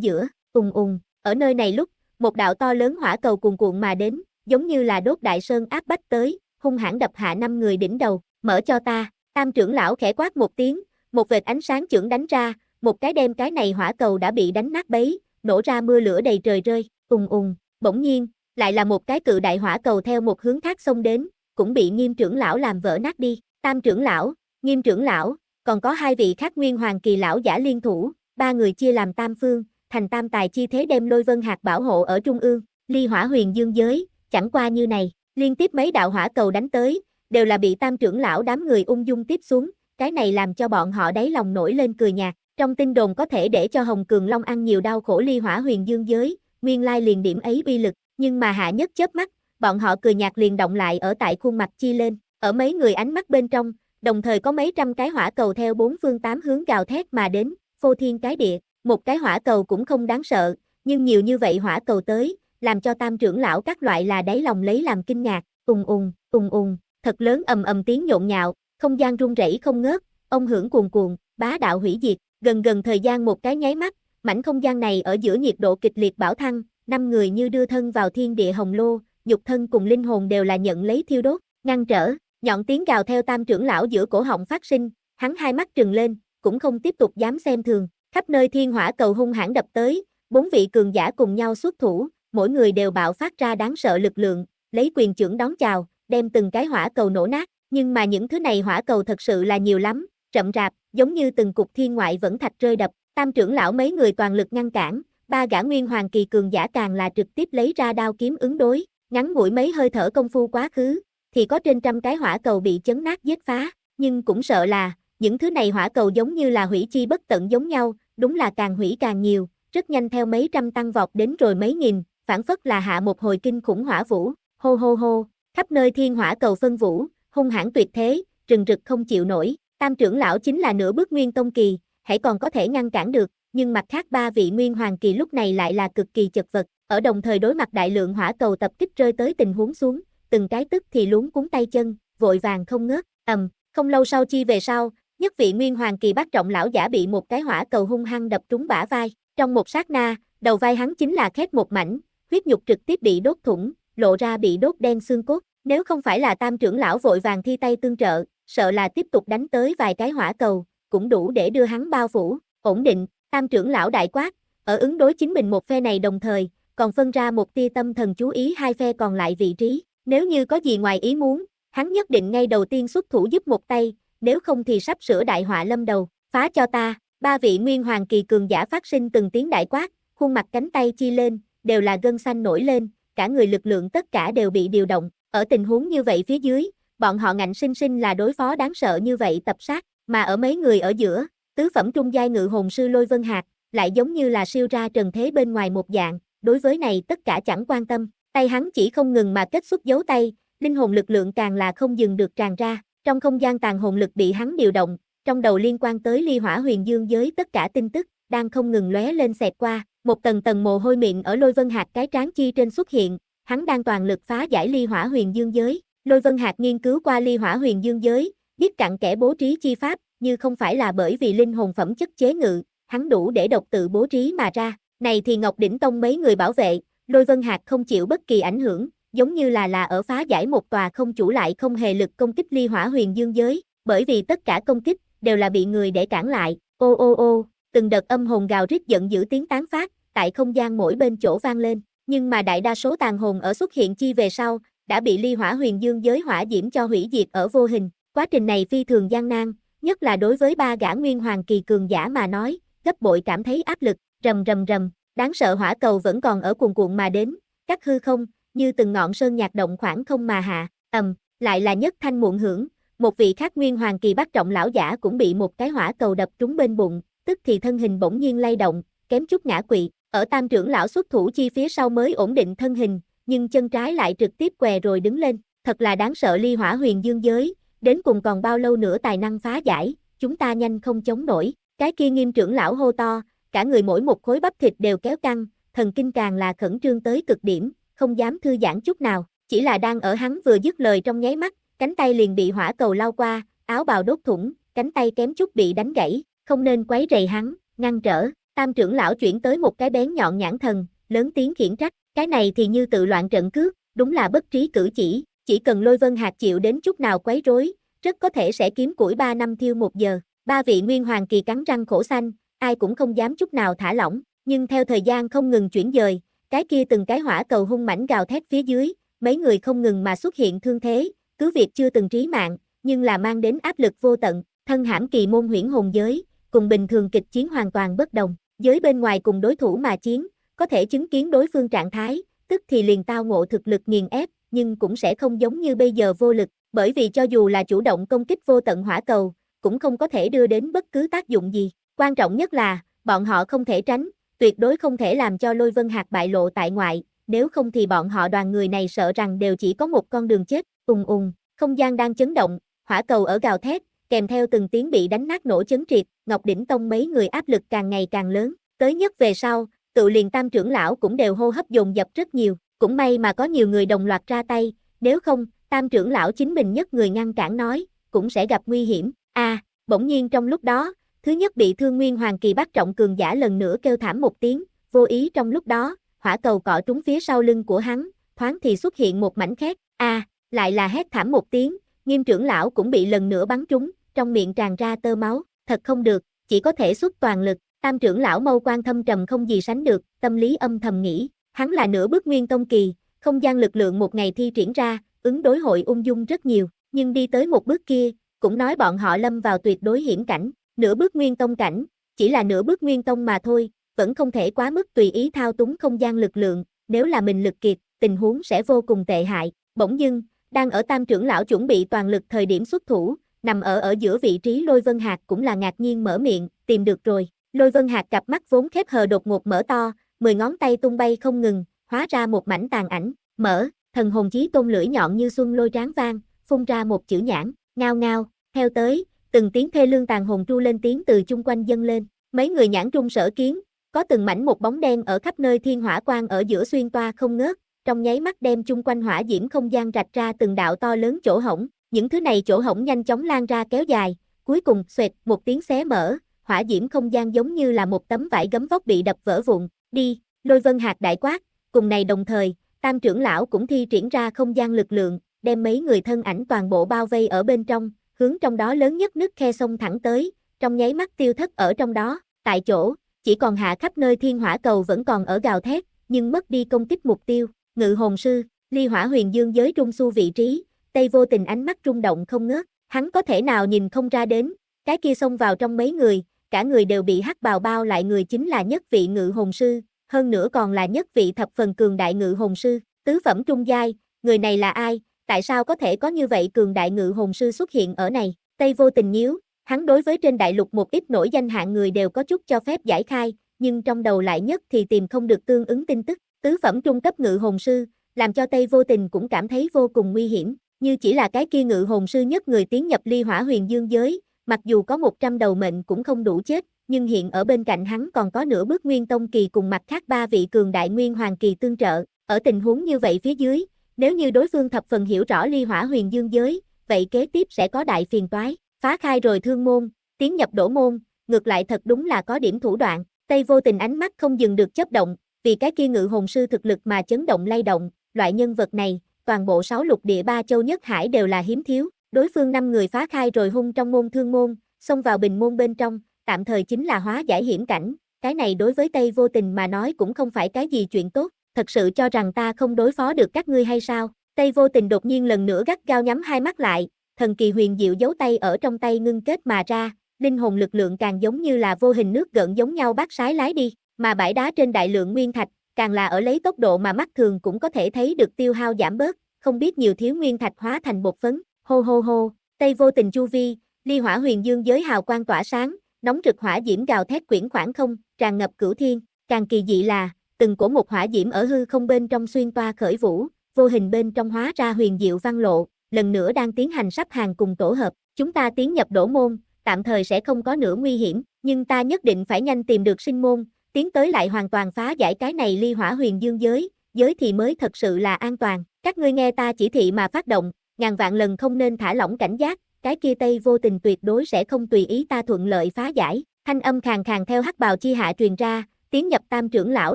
giữa, ùng ùng, ở nơi này lúc, một đạo to lớn hỏa cầu cuồn cuộn mà đến, giống như là đốt đại sơn áp bách tới, hung hãn đập hạ năm người đỉnh đầu, mở cho ta, tam trưởng lão khẽ quát một tiếng, một vệt ánh sáng trưởng đánh ra, một cái đem cái này hỏa cầu đã bị đánh nát bấy, nổ ra mưa lửa đầy trời rơi, ùng ùng, bỗng nhiên, lại là một cái cự đại hỏa cầu theo một hướng khác xông đến, cũng bị nghiêm trưởng lão làm vỡ nát đi, tam trưởng lão, nghiêm trưởng lão, còn có hai vị khác nguyên hoàng kỳ lão giả liên thủ, ba người chia làm tam phương, thành tam tài chi thế đem lôi vân hạt bảo hộ ở trung ương, ly hỏa huyền dương giới, chẳng qua như này, Liên tiếp mấy đạo hỏa cầu đánh tới, đều là bị tam trưởng lão đám người ung dung tiếp xuống, cái này làm cho bọn họ đáy lòng nổi lên cười nhạt. Trong tin đồn có thể để cho Hồng Cường Long ăn nhiều đau khổ ly hỏa huyền dương giới, nguyên lai liền điểm ấy uy lực, nhưng mà hạ nhất chớp mắt, bọn họ cười nhạt liền động lại ở tại khuôn mặt chi lên, ở mấy người ánh mắt bên trong, đồng thời có mấy trăm cái hỏa cầu theo bốn phương tám hướng gào thét mà đến, phô thiên cái địa, một cái hỏa cầu cũng không đáng sợ, nhưng nhiều như vậy hỏa cầu tới, làm cho tam trưởng lão các loại là đáy lòng lấy làm kinh ngạc, ùng ùng, ùng ùng, thật lớn ầm ầm tiếng nhộn nhạo, không gian rung rẩy không ngớt, ông hưởng cuồn cuồn, bá đạo hủy diệt, gần gần thời gian một cái nháy mắt, mảnh không gian này ở giữa nhiệt độ kịch liệt bảo thăng, năm người như đưa thân vào thiên địa hồng lô, dục thân cùng linh hồn đều là nhận lấy thiêu đốt, ngăn trở, nhọn tiếng gào theo tam trưởng lão giữa cổ họng phát sinh, hắn hai mắt trừng lên, cũng không tiếp tục dám xem thường, khắp nơi thiên hỏa cầu hung hãn đập tới, bốn vị cường giả cùng nhau xuất thủ, mỗi người đều bạo phát ra đáng sợ lực lượng, lấy quyền trưởng đón chào, đem từng cái hỏa cầu nổ nát, nhưng mà những thứ này hỏa cầu thật sự là nhiều lắm, chậm rạp, giống như từng cục thiên ngoại vẫn thạch rơi đập, tam trưởng lão mấy người toàn lực ngăn cản, ba gã nguyên hoàng kỳ cường giả càng là trực tiếp lấy ra đao kiếm ứng đối, ngắn ngủi mấy hơi thở công phu quá khứ, thì có trên trăm cái hỏa cầu bị chấn nát giết phá, nhưng cũng sợ là, những thứ này hỏa cầu giống như là hủy chi bất tận giống nhau, đúng là càng hủy càng nhiều, rất nhanh theo mấy trăm tăng vọt đến rồi mấy nghìn, phản phất là hạ một hồi kinh khủng hỏa vũ, hô hô hô, khắp nơi thiên hỏa cầu phân vũ, hung hãn tuyệt thế, rừng rực không chịu nổi, tam trưởng lão chính là nửa bước nguyên tông kỳ, hãy còn có thể ngăn cản được, nhưng mặt khác ba vị nguyên hoàng kỳ lúc này lại là cực kỳ chật vật, ở đồng thời đối mặt đại lượng hỏa cầu tập kích rơi tới tình huống xuống, từng cái tức thì luống cuốn tay chân, vội vàng không ngớt, ầm, không lâu sau chi về sau, nhất vị nguyên hoàng kỳ bắt trọng lão giả bị một cái hỏa cầu hung hăng đập trúng bả vai, trong một sát na, đầu vai hắn chính là khét một mảnh, huyết nhục trực tiếp bị đốt thủng, lộ ra bị đốt đen xương cốt, nếu không phải là tam trưởng lão vội vàng thi tay tương trợ, sợ là tiếp tục đánh tới vài cái hỏa cầu, cũng đủ để đưa hắn bao phủ, ổn định, tam trưởng lão đại quát, ở ứng đối chính mình một phe này đồng thời, còn phân ra một tia tâm thần chú ý hai phe còn lại vị trí, nếu như có gì ngoài ý muốn, hắn nhất định ngay đầu tiên xuất thủ giúp một tay, nếu không thì sắp sửa đại họa lâm đầu, phá cho ta, ba vị nguyên hoàng kỳ cường giả phát sinh từng tiếng đại quát, khuôn mặt cánh tay chi lên, đều là gân xanh nổi lên, cả người lực lượng tất cả đều bị điều động, ở tình huống như vậy phía dưới, bọn họ ngạnh sinh sinh là đối phó đáng sợ như vậy tập sát, mà ở mấy người ở giữa, tứ phẩm trung giai ngự hồn sư Lôi Vân Hạc, lại giống như là siêu ra trần thế bên ngoài một dạng, đối với này tất cả chẳng quan tâm, tay hắn chỉ không ngừng mà kết xuất dấu tay, linh hồn lực lượng càng là không dừng được tràn ra, trong không gian tàn hồn lực bị hắn điều động, trong đầu liên quan tới ly hỏa huyền dương giới tất cả tin tức, đang không ngừng lóe lên xẹt qua, một tầng tầng mồ hôi miệng ở lôi vân hạt cái tráng chi trên xuất hiện, hắn đang toàn lực phá giải ly hỏa huyền dương giới. Lôi vân hạt nghiên cứu qua ly hỏa huyền dương giới, biết cặn kẻ bố trí chi pháp, như không phải là bởi vì linh hồn phẩm chất chế ngự, hắn đủ để độc tự bố trí mà ra. Này thì Ngọc Đỉnh Tông mấy người bảo vệ, lôi vân hạt không chịu bất kỳ ảnh hưởng, giống như là là ở phá giải một tòa không chủ lại không hề lực công kích ly hỏa huyền dương giới, bởi vì tất cả công kích đều là bị người để cản lại. Ô ô ô, từng đợt âm hồn gào rít giận dữ tiếng tán phát, tại không gian mỗi bên chỗ vang lên, nhưng mà đại đa số tàn hồn ở xuất hiện chi về sau, đã bị ly hỏa huyền dương giới hỏa diễm cho hủy diệt ở vô hình, quá trình này phi thường gian nan, nhất là đối với ba gã nguyên hoàng kỳ cường giả mà nói, gấp bội cảm thấy áp lực, rầm rầm rầm, đáng sợ hỏa cầu vẫn còn ở cuồn cuộn mà đến, các hư không, như từng ngọn sơn nhạc động khoảng không mà hạ, ầm, lại là nhất thanh muộn hưởng, một vị khác nguyên hoàng kỳ bắt trọng lão giả cũng bị một cái hỏa cầu đập trúng bên bụng, tức thì thân hình bỗng nhiên lay động, kém chút ngã quỵ, ở tam trưởng lão xuất thủ chi phía sau mới ổn định thân hình, nhưng chân trái lại trực tiếp què rồi đứng lên, thật là đáng sợ ly hỏa huyền dương giới, đến cùng còn bao lâu nữa tài năng phá giải, chúng ta nhanh không chống nổi, cái kia nghiêm trưởng lão hô to, cả người mỗi một khối bắp thịt đều kéo căng, thần kinh càng là khẩn trương tới cực điểm, không dám thư giãn chút nào, chỉ là đang ở hắn vừa dứt lời trong nháy mắt, cánh tay liền bị hỏa cầu lao qua, áo bào đốt thủng, cánh tay kém chút bị đánh gãy, không nên quấy rầy hắn, ngăn trở, tam trưởng lão chuyển tới một cái bén nhọn nhãn thần, lớn tiếng khiển trách, cái này thì như tự loạn trận cước, đúng là bất trí cử chỉ, chỉ cần lôi vân hạt chịu đến chút nào quấy rối, rất có thể sẽ kiếm củi 3 năm thiêu một giờ, ba vị nguyên hoàng kỳ cắn răng khổ xanh, ai cũng không dám chút nào thả lỏng, nhưng theo thời gian không ngừng chuyển dời, cái kia từng cái hỏa cầu hung mảnh gào thét phía dưới, mấy người không ngừng mà xuất hiện thương thế, cứ việc chưa từng trí mạng, nhưng là mang đến áp lực vô tận, thân hãm kỳ môn huyễn hồn giới, cùng bình thường kịch chiến hoàn toàn bất đồng, giới bên ngoài cùng đối thủ mà chiến, có thể chứng kiến đối phương trạng thái, tức thì liền tao ngộ thực lực nghiền ép, nhưng cũng sẽ không giống như bây giờ vô lực, bởi vì cho dù là chủ động công kích vô tận hỏa cầu, cũng không có thể đưa đến bất cứ tác dụng gì. Quan trọng nhất là, bọn họ không thể tránh, tuyệt đối không thể làm cho lôi vân hạt bại lộ tại ngoại, nếu không thì bọn họ đoàn người này sợ rằng đều chỉ có một con đường chết, ùng ùng, không gian đang chấn động, hỏa cầu ở gào thét, kèm theo từng tiếng bị đánh nát nổ chấn triệt, Ngọc Đỉnh Tông mấy người áp lực càng ngày càng lớn, tới nhất về sau, cựu liền tam trưởng lão cũng đều hô hấp dồn dập rất nhiều, cũng may mà có nhiều người đồng loạt ra tay, nếu không, tam trưởng lão chính mình nhất người ngăn cản nói, cũng sẽ gặp nguy hiểm, a à, bỗng nhiên trong lúc đó, thứ nhất bị thương nguyên hoàng kỳ bắt trọng cường giả lần nữa kêu thảm một tiếng, vô ý trong lúc đó, hỏa cầu cọ trúng phía sau lưng của hắn, thoáng thì xuất hiện một mảnh khác a à, lại là hét thảm một tiếng, nghiêm trưởng lão cũng bị lần nữa bắn trúng, trong miệng tràn ra tơ máu, thật không được, chỉ có thể xuất toàn lực, tam trưởng lão mâu quan thâm trầm không gì sánh được, tâm lý âm thầm nghĩ, hắn là nửa bước nguyên tông kỳ, không gian lực lượng một ngày thi triển ra, ứng đối hội ung dung rất nhiều, nhưng đi tới một bước kia, cũng nói bọn họ lâm vào tuyệt đối hiểm cảnh, nửa bước nguyên tông cảnh, chỉ là nửa bước nguyên tông mà thôi, vẫn không thể quá mức tùy ý thao túng không gian lực lượng, nếu là mình lực kiệt, tình huống sẽ vô cùng tệ hại, bỗng dưng, đang ở tam trưởng lão chuẩn bị toàn lực thời điểm xuất thủ, nằm ở ở giữa vị trí Lôi Vân Hạc cũng là ngạc nhiên mở miệng, tìm được rồi. Lôi Vân Hạc cặp mắt vốn khép hờ đột ngột mở to, mười ngón tay tung bay không ngừng, hóa ra một mảnh tàn ảnh, mở, thần hồn chí tôn lưỡi nhọn như xuân lôi tráng vang, phun ra một chữ nhãn, ngao ngao, theo tới, từng tiếng thê lương tàn hồn tru lên tiếng từ chung quanh dâng lên, mấy người nhãn trung sở kiến, có từng mảnh một bóng đen ở khắp nơi thiên hỏa quang ở giữa xuyên toa không ngớt, trong nháy mắt đem chung quanh hỏa diễm không gian rạch ra từng đạo to lớn chỗ hổng, những thứ này chỗ hổng nhanh chóng lan ra kéo dài, cuối cùng xoẹt một tiếng xé mở, hỏa diễm không gian giống như là một tấm vải gấm vóc bị đập vỡ vụn, đi, lôi vân hạt đại quát, cùng này đồng thời, tam trưởng lão cũng thi triển ra không gian lực lượng, đem mấy người thân ảnh toàn bộ bao vây ở bên trong, hướng trong đó lớn nhất nước khe sông thẳng tới, trong nháy mắt tiêu thất ở trong đó, tại chỗ, chỉ còn hạ khắp nơi thiên hỏa cầu vẫn còn ở gào thét, nhưng mất đi công kích mục tiêu, ngự hồn sư, ly hỏa huyền dương giới trung su vị trí, Tây vô tình ánh mắt rung động không ngớt, hắn có thể nào nhìn không ra đến, cái kia xông vào trong mấy người, cả người đều bị hắc bào bao lại người chính là nhất vị ngự hồn sư, hơn nữa còn là nhất vị thập phần cường đại ngự hồn sư, tứ phẩm trung giai, người này là ai, tại sao có thể có như vậy cường đại ngự hồn sư xuất hiện ở này, Tây vô tình nhíu, hắn đối với trên đại lục một ít nổi danh hạng người đều có chút cho phép giải khai, nhưng trong đầu lại nhất thì tìm không được tương ứng tin tức, tứ phẩm trung cấp ngự hồn sư, làm cho Tây vô tình cũng cảm thấy vô cùng nguy hiểm, như chỉ là cái kia ngự hồn sư nhất người tiến nhập ly hỏa huyền dương giới, mặc dù có 100 đầu mệnh cũng không đủ chết, nhưng hiện ở bên cạnh hắn còn có nửa bước nguyên tông kỳ cùng mặt khác ba vị cường đại nguyên hoàng kỳ tương trợ, ở tình huống như vậy phía dưới, nếu như đối phương thập phần hiểu rõ ly hỏa huyền dương giới, vậy kế tiếp sẽ có đại phiền toái, phá khai rồi thương môn, tiến nhập đổ môn, ngược lại thật đúng là có điểm thủ đoạn, Tây vô tình ánh mắt không dừng được chấp động, vì cái kia ngự hồn sư thực lực mà chấn động lay động, loại nhân vật này, toàn bộ sáu lục địa ba châu nhất hải đều là hiếm thiếu, đối phương năm người phá khai rồi hung trong môn thương môn, xông vào bình môn bên trong, tạm thời chính là hóa giải hiểm cảnh, cái này đối với Tây vô tình mà nói cũng không phải cái gì chuyện tốt, thật sự cho rằng ta không đối phó được các ngươi hay sao, Tây vô tình đột nhiên lần nữa gắt gao nhắm hai mắt lại, thần kỳ huyền diệu giấu tay ở trong tay ngưng kết mà ra, linh hồn lực lượng càng giống như là vô hình nước gợn giống nhau bát sái lái đi, mà bãi đá trên đại lượng nguyên thạch, càng là ở lấy tốc độ mà mắt thường cũng có thể thấy được tiêu hao giảm bớt, không biết nhiều thiếu nguyên thạch hóa thành bột phấn, hô hô hô, Tây vô tình chu vi, ly hỏa huyền dương giới hào quang tỏa sáng, nóng rực hỏa diễm gào thét quyển khoảng không, tràn ngập cửu thiên, càng kỳ dị là, từng cổ một hỏa diễm ở hư không bên trong xuyên toa khởi vũ, vô hình bên trong hóa ra huyền diệu văn lộ, lần nữa đang tiến hành sắp hàng cùng tổ hợp, chúng ta tiến nhập đổ môn, tạm thời sẽ không có nữa nguy hiểm, nhưng ta nhất định phải nhanh tìm được sinh môn, tiến tới lại hoàn toàn phá giải cái này ly hỏa huyền dương giới, giới thì mới thật sự là an toàn, các ngươi nghe ta chỉ thị mà phát động, ngàn vạn lần không nên thả lỏng cảnh giác, cái kia Tây vô tình tuyệt đối sẽ không tùy ý ta thuận lợi phá giải, thanh âm khàn khàn theo hắc bào chi hạ truyền ra, tiến nhập tam trưởng lão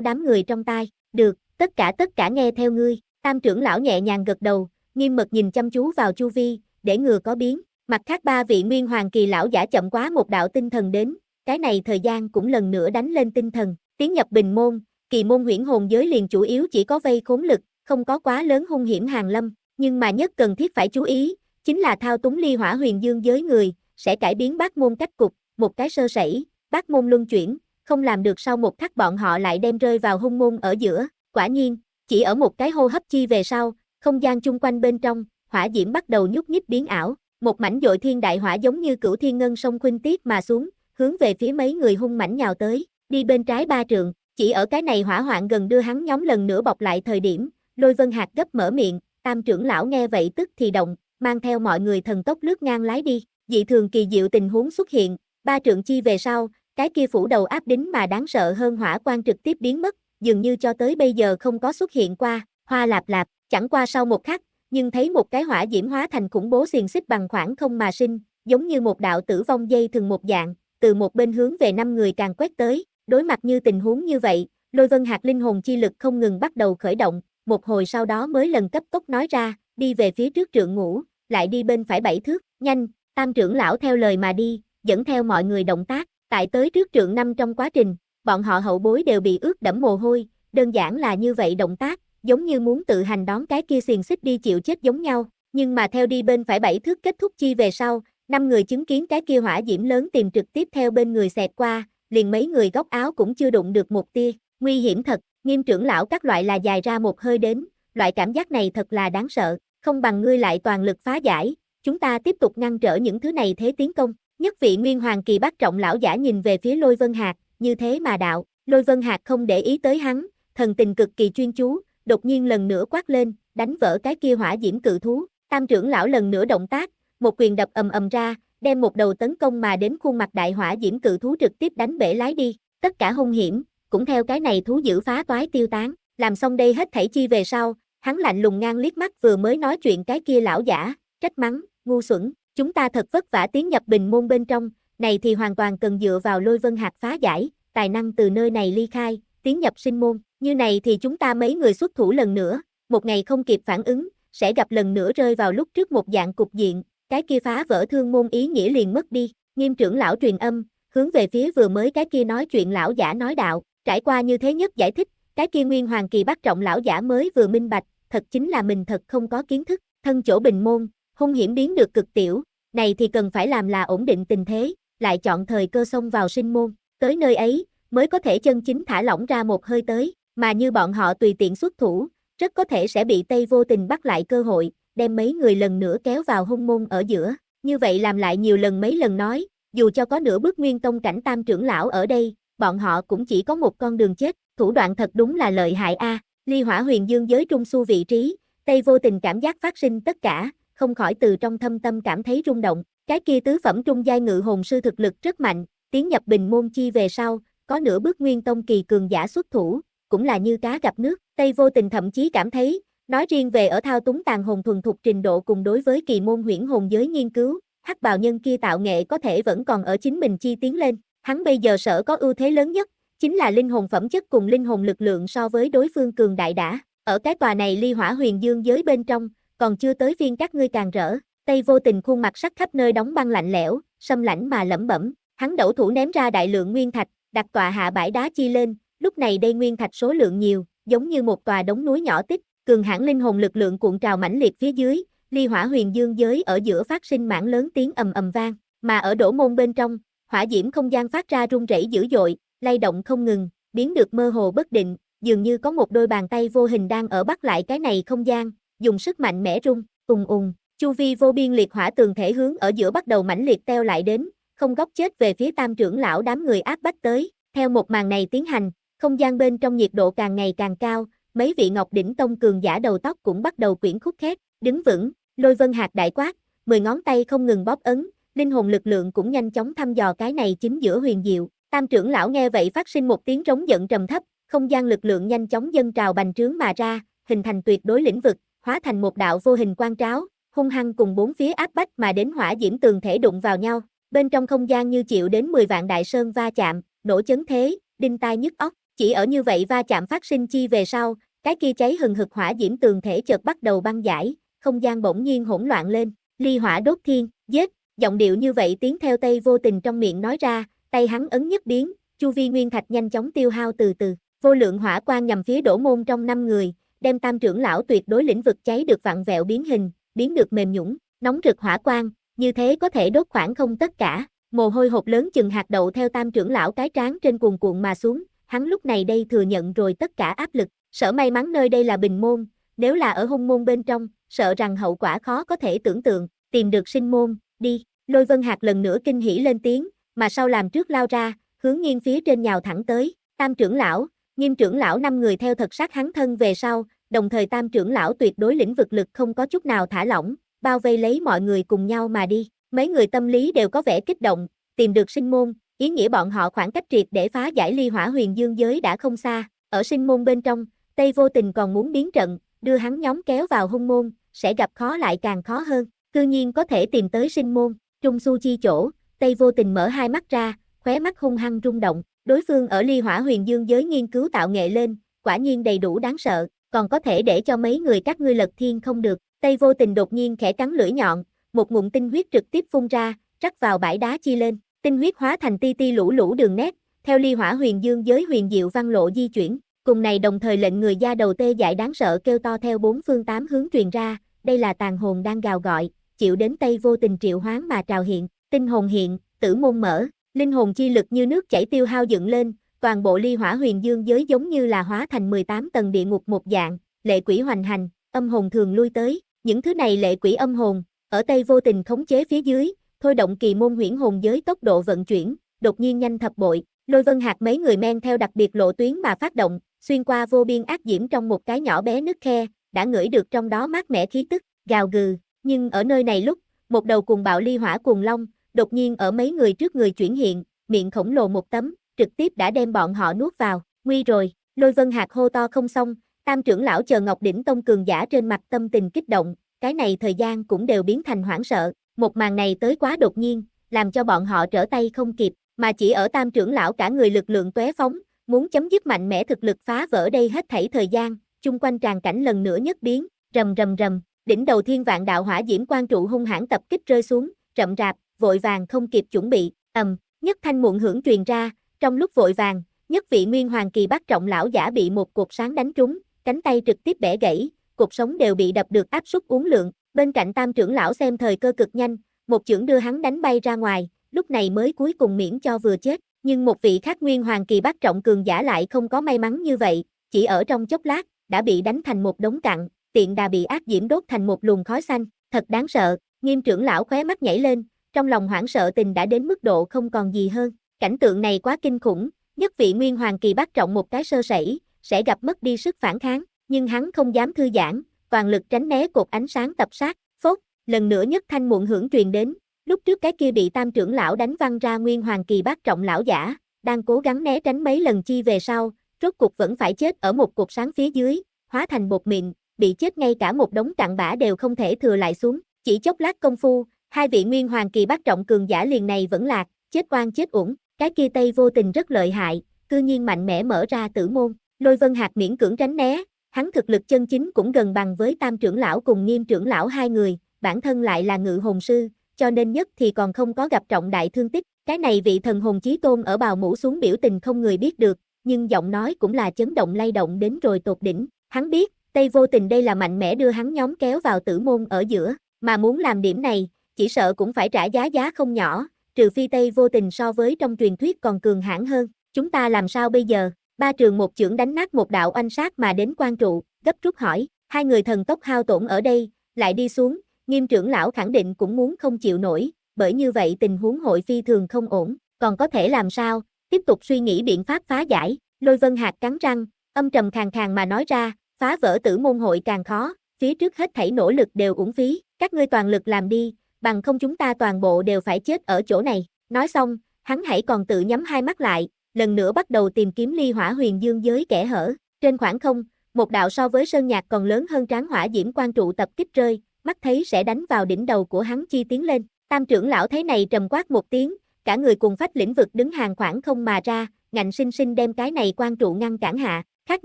đám người trong tai, được, tất cả tất cả nghe theo ngươi, tam trưởng lão nhẹ nhàng gật đầu, nghiêm mật nhìn chăm chú vào chu vi, để ngừa có biến, mặt khác ba vị nguyên hoàng kỳ lão giả chậm quá một đạo tinh thần đến, cái này thời gian cũng lần nữa đánh lên tinh thần, tiến nhập bình môn, kỳ môn huyễn hồn giới liền chủ yếu chỉ có vây khốn lực, không có quá lớn hung hiểm hàng lâm, nhưng mà nhất cần thiết phải chú ý, chính là thao túng ly hỏa huyền dương giới người, sẽ cải biến bác môn cách cục, một cái sơ sẩy, bác môn luân chuyển, không làm được sau một khắc bọn họ lại đem rơi vào hung môn ở giữa, quả nhiên, chỉ ở một cái hô hấp chi về sau, không gian chung quanh bên trong, hỏa diễm bắt đầu nhúc nhích biến ảo, một mảnh dội thiên đại hỏa giống như cửu thiên ngân sông khuynh tiết mà xuống, hướng về phía mấy người hung mảnh nhào tới, đi bên trái ba trượng, chỉ ở cái này hỏa hoạn gần đưa hắn nhóm lần nữa bọc lại thời điểm, lôi vân hạt gấp mở miệng, tam trưởng lão nghe vậy tức thì động, mang theo mọi người thần tốc lướt ngang lái đi, dị thường kỳ diệu tình huống xuất hiện, ba trượng chi về sau, cái kia phủ đầu áp đính mà đáng sợ hơn hỏa quan trực tiếp biến mất, dường như cho tới bây giờ không có xuất hiện qua, hoa lạp lạp, chẳng qua sau một khắc, nhưng thấy một cái hỏa diễm hóa thành khủng bố xiềng xích bằng khoảng không mà sinh, giống như một đạo tử vong dây thường một dạng, từ một bên hướng về năm người càng quét tới, đối mặt như tình huống như vậy, lôi vân hạt linh hồn chi lực không ngừng bắt đầu khởi động, một hồi sau đó mới lần cấp tốc nói ra, đi về phía trước trượng ngủ lại đi bên phải bảy thước, nhanh, tam trưởng lão theo lời mà đi, dẫn theo mọi người động tác, tại tới trước trượng năm trong quá trình, bọn họ hậu bối đều bị ướt đẫm mồ hôi, đơn giản là như vậy động tác, giống như muốn tự hành đón cái kia xiềng xích đi chịu chết giống nhau, nhưng mà theo đi bên phải bảy thước kết thúc chi về sau, Năm người chứng kiến cái kia hỏa diễm lớn tìm trực tiếp theo bên người xẹt qua, liền mấy người góc áo cũng chưa đụng được một tia, nguy hiểm thật, nghiêm trưởng lão các loại là dài ra một hơi đến, loại cảm giác này thật là đáng sợ, không bằng ngươi lại toàn lực phá giải, chúng ta tiếp tục ngăn trở những thứ này thế tiến công. Nhất vị Nguyên Hoàng kỳ bắt trọng lão giả nhìn về phía Lôi Vân hạt, như thế mà đạo, Lôi Vân hạt không để ý tới hắn, thần tình cực kỳ chuyên chú, đột nhiên lần nữa quát lên, đánh vỡ cái kia hỏa diễm cự thú, tam trưởng lão lần nữa động tác, một quyền đập ầm ầm ra, đem một đầu tấn công mà đến khuôn mặt đại hỏa diễm cự thú trực tiếp đánh bể lái đi, tất cả hung hiểm, cũng theo cái này thú giữ phá toái tiêu tán, làm xong đây hết thảy chi về sau, hắn lạnh lùng ngang liếc mắt vừa mới nói chuyện cái kia lão giả, trách mắng, ngu xuẩn, chúng ta thật vất vả tiến nhập bình môn bên trong, này thì hoàn toàn cần dựa vào lôi vân hạt phá giải, tài năng từ nơi này ly khai, tiến nhập sinh môn, như này thì chúng ta mấy người xuất thủ lần nữa, một ngày không kịp phản ứng, sẽ gặp lần nữa rơi vào lúc trước một dạng cục diện, cái kia phá vỡ thương môn ý nghĩa liền mất đi, nghiêm trưởng lão truyền âm, hướng về phía vừa mới cái kia nói chuyện lão giả nói đạo, trải qua như thế nhất giải thích, cái kia nguyên hoàng kỳ bắt trọng lão giả mới vừa minh bạch, thật chính là mình thật không có kiến thức, thân chỗ bình môn, hung hiểm biến được cực tiểu, này thì cần phải làm là ổn định tình thế, lại chọn thời cơ xông vào sinh môn, tới nơi ấy, mới có thể chân chính thả lỏng ra một hơi tới, mà như bọn họ tùy tiện xuất thủ, rất có thể sẽ bị Tây vô tình bắt lại cơ hội, đem mấy người lần nữa kéo vào hung môn ở giữa, như vậy làm lại nhiều lần mấy lần nói, dù cho có nửa bước nguyên tông cảnh tam trưởng lão ở đây, bọn họ cũng chỉ có một con đường chết, thủ đoạn thật đúng là lợi hại a. Ly Hỏa Huyền Dương giới trung su vị trí, Tây vô tình cảm giác phát sinh tất cả, không khỏi từ trong thâm tâm cảm thấy rung động, cái kia tứ phẩm trung giai ngự hồn sư thực lực rất mạnh, tiến nhập bình môn chi về sau, có nửa bước nguyên tông kỳ cường giả xuất thủ, cũng là như cá gặp nước, Tây vô tình thậm chí cảm thấy, Nói riêng về ở thao túng tàn hồn thuần thục trình độ cùng đối với kỳ môn huyễn hồn giới nghiên cứu, hắc bào nhân kia tạo nghệ có thể vẫn còn ở chính mình chi tiến lên, hắn bây giờ sở có ưu thế lớn nhất, chính là linh hồn phẩm chất cùng linh hồn lực lượng so với đối phương cường đại đã, ở cái tòa này ly hỏa huyền dương giới bên trong, còn chưa tới viên các ngươi càng rỡ, Tây vô tình khuôn mặt sắc khắp nơi đóng băng lạnh lẽo, xâm lãnh mà lẩm bẩm, hắn đậu thủ ném ra đại lượng nguyên thạch, đặt tòa hạ bãi đá chi lên, lúc này đây nguyên thạch số lượng nhiều, giống như một tòa đống núi nhỏ tích, cường hãn linh hồn lực lượng cuộn trào mãnh liệt phía dưới, ly hỏa huyền dương giới ở giữa phát sinh mảng lớn tiếng ầm ầm vang, mà ở đổ môn bên trong, hỏa diễm không gian phát ra rung rẩy dữ dội, lay động không ngừng, biến được mơ hồ bất định, dường như có một đôi bàn tay vô hình đang ở bắt lại cái này không gian, dùng sức mạnh mẽ rung, ùng ùng, chu vi vô biên liệt hỏa tường thể hướng ở giữa bắt đầu mãnh liệt teo lại đến, không góc chết về phía tam trưởng lão đám người áp bách tới, theo một màn này tiến hành, không gian bên trong nhiệt độ càng ngày càng cao, mấy vị ngọc đỉnh tông cường giả đầu tóc cũng bắt đầu quyển khúc khét, đứng vững, lôi vân hạt đại quát, mười ngón tay không ngừng bóp ấn, linh hồn lực lượng cũng nhanh chóng thăm dò cái này chính giữa huyền diệu, tam trưởng lão nghe vậy phát sinh một tiếng trống giận trầm thấp, không gian lực lượng nhanh chóng dâng trào bành trướng mà ra, hình thành tuyệt đối lĩnh vực, hóa thành một đạo vô hình quan tráo, hung hăng cùng bốn phía áp bách mà đến hỏa diễm tường thể đụng vào nhau, bên trong không gian như chịu đến 10 vạn đại sơn va chạm, nổ chấn thế, đinh tai nhức óc, chỉ ở như vậy va chạm phát sinh chi về sau, cái kia cháy hừng hực hỏa diễm tường thể chợt bắt đầu băng giải, không gian bỗng nhiên hỗn loạn lên, ly hỏa đốt thiên, giết, giọng điệu như vậy tiếng theo tay vô tình trong miệng nói ra, tay hắn ấn nhất biến, chu vi nguyên thạch nhanh chóng tiêu hao từ từ, vô lượng hỏa quang nhằm phía đổ môn trong năm người, đem tam trưởng lão tuyệt đối lĩnh vực cháy được vặn vẹo biến hình, biến được mềm nhũng, nóng rực hỏa quang, như thế có thể đốt khoảng không tất cả, mồ hôi hột lớn chừng hạt đậu theo tam trưởng lão cái trán trên cuồn cuộn mà xuống, hắn lúc này đây thừa nhận rồi tất cả áp lực, Sở may mắn nơi đây là bình môn, nếu là ở hung môn bên trong, sợ rằng hậu quả khó có thể tưởng tượng, tìm được sinh môn, đi, lôi vân hạt lần nữa kinh hỉ lên tiếng, mà sau làm trước lao ra, hướng nghiêng phía trên nhào thẳng tới, tam trưởng lão, nghiêm trưởng lão năm người theo thật sát hắn thân về sau, đồng thời tam trưởng lão tuyệt đối lĩnh vực lực không có chút nào thả lỏng, bao vây lấy mọi người cùng nhau mà đi, mấy người tâm lý đều có vẻ kích động, tìm được sinh môn, ý nghĩa bọn họ khoảng cách triệt để phá giải ly hỏa huyền dương giới đã không xa, ở sinh môn bên trong, Tây vô tình còn muốn biến trận, đưa hắn nhóm kéo vào hung môn, sẽ gặp khó lại càng khó hơn, cư nhiên có thể tìm tới sinh môn, Trung Su Chi chỗ, Tây vô tình mở hai mắt ra, khóe mắt hung hăng rung động, đối phương ở ly hỏa huyền dương giới nghiên cứu tạo nghệ lên, quả nhiên đầy đủ đáng sợ, còn có thể để cho mấy người các ngươi lật thiên không được, Tây vô tình đột nhiên khẽ cắn lưỡi nhọn, một ngụm tinh huyết trực tiếp phun ra, rắc vào bãi đá chi lên, tinh huyết hóa thành ti ti lũ lũ đường nét, theo ly hỏa huyền dương giới huyền diệu văn lộ di chuyển, Cùng này đồng thời lệnh người da đầu tê dại đáng sợ kêu to theo bốn phương tám hướng truyền ra, đây là tàn hồn đang gào gọi, chịu đến Tây vô tình triệu hoán mà trào hiện, tinh hồn hiện, tử môn mở, linh hồn chi lực như nước chảy tiêu hao dựng lên, toàn bộ ly hỏa huyền dương giới giống như là hóa thành 18 tầng địa ngục một dạng, lệ quỷ hoành hành, âm hồn thường lui tới, những thứ này lệ quỷ âm hồn, ở Tây vô tình khống chế phía dưới, thôi động kỳ môn huyễn hồn giới tốc độ vận chuyển, đột nhiên nhanh thập bội, lôi vân hạt mấy người men theo đặc biệt lộ tuyến mà phát động, xuyên qua vô biên ác diễm trong một cái nhỏ bé nứt khe, đã ngửi được trong đó mát mẻ khí tức, gào gừ, nhưng ở nơi này lúc, một đầu cùng bạo ly hỏa cuồng long, đột nhiên ở mấy người trước người chuyển hiện, miệng khổng lồ một tấm, trực tiếp đã đem bọn họ nuốt vào, nguy rồi, lôi vân hạt hô to không xong, tam trưởng lão chờ Ngọc Đỉnh Tông cường giả trên mặt tâm tình kích động, cái này thời gian cũng đều biến thành hoảng sợ, một màn này tới quá đột nhiên, làm cho bọn họ trở tay không kịp, mà chỉ ở tam trưởng lão cả người lực lượng tuế phóng, Muốn chấm dứt mạnh mẽ thực lực phá vỡ đây hết thảy thời gian, chung quanh tràn cảnh lần nữa nhất biến, rầm rầm rầm, đỉnh đầu thiên vạn đạo hỏa diễm quan trụ hung hãn tập kích rơi xuống, chậm rạp, vội vàng không kịp chuẩn bị, ầm, nhất thanh muộn hưởng truyền ra, trong lúc vội vàng, nhất vị nguyên hoàng kỳ bắt trọng lão giả bị một cột sáng đánh trúng, cánh tay trực tiếp bẻ gãy, cuộc sống đều bị đập được áp suất uống lượng, bên cạnh tam trưởng lão xem thời cơ cực nhanh, một chưởng đưa hắn đánh bay ra ngoài, lúc này mới cuối cùng miễn cho vừa chết nhưng một vị khác nguyên hoàng kỳ bát trọng cường giả lại không có may mắn như vậy, chỉ ở trong chốc lát, đã bị đánh thành một đống cặn, tiện đà bị ác diễm đốt thành một luồng khói xanh, thật đáng sợ, nghiêm trưởng lão khóe mắt nhảy lên, trong lòng hoảng sợ tình đã đến mức độ không còn gì hơn, cảnh tượng này quá kinh khủng, nhất vị nguyên hoàng kỳ bát trọng một cái sơ sẩy, sẽ gặp mất đi sức phản kháng, nhưng hắn không dám thư giãn, toàn lực tránh né cột ánh sáng tập sát, phốt, lần nữa nhất thanh muộn hưởng truyền đến, Lúc trước cái kia bị tam trưởng lão đánh văng ra nguyên hoàng kỳ bác trọng lão giả, đang cố gắng né tránh mấy lần chi về sau, rốt cục vẫn phải chết ở một cuộc sáng phía dưới, hóa thành một miệng, bị chết ngay cả một đống cặn bã đều không thể thừa lại xuống, chỉ chốc lát công phu, hai vị nguyên hoàng kỳ bác trọng cường giả liền này vẫn lạc, chết oan chết uổng, cái kia tây vô tình rất lợi hại, cư nhiên mạnh mẽ mở ra tử môn, lôi vân hạt miễn cưỡng tránh né, hắn thực lực chân chính cũng gần bằng với tam trưởng lão cùng nghiêm trưởng lão hai người, bản thân lại là ngự hồn sư, cho nên nhất thì còn không có gặp trọng đại thương tích. Cái này vị thần hồn chí tôn ở bào mũ xuống biểu tình không người biết được, nhưng giọng nói cũng là chấn động lay động đến rồi tột đỉnh. Hắn biết, Tây vô tình đây là mạnh mẽ đưa hắn nhóm kéo vào tử môn ở giữa, mà muốn làm điểm này, chỉ sợ cũng phải trả giá giá không nhỏ, trừ phi Tây vô tình so với trong truyền thuyết còn cường hãn hơn. Chúng ta làm sao bây giờ? Ba trường một trưởng đánh nát một đạo oanh sát mà đến quan trụ, gấp rút hỏi, hai người thần tốc hao tổn ở đây, lại đi xuống, Nghiêm trưởng lão khẳng định cũng muốn không chịu nổi, bởi như vậy tình huống hội phi thường không ổn, còn có thể làm sao, tiếp tục suy nghĩ biện pháp phá giải, lôi vân hạt cắn răng, âm trầm khàng khàng mà nói ra, phá vỡ tử môn hội càng khó, phía trước hết thảy nỗ lực đều uổng phí, các ngươi toàn lực làm đi, bằng không chúng ta toàn bộ đều phải chết ở chỗ này, nói xong, hắn hãy còn tự nhắm hai mắt lại, lần nữa bắt đầu tìm kiếm ly hỏa huyền dương giới kẻ hở, trên khoảng không, một đạo so với sơn nhạc còn lớn hơn tráng hỏa diễm quan trụ tập kích rơi, mắt thấy sẽ đánh vào đỉnh đầu của hắn chi tiến lên. Tam trưởng lão thấy này trầm quát một tiếng, cả người cùng phách lĩnh vực đứng hàng khoảng không mà ra, ngạnh sinh sinh đem cái này quan trụ ngăn cản hạ, khác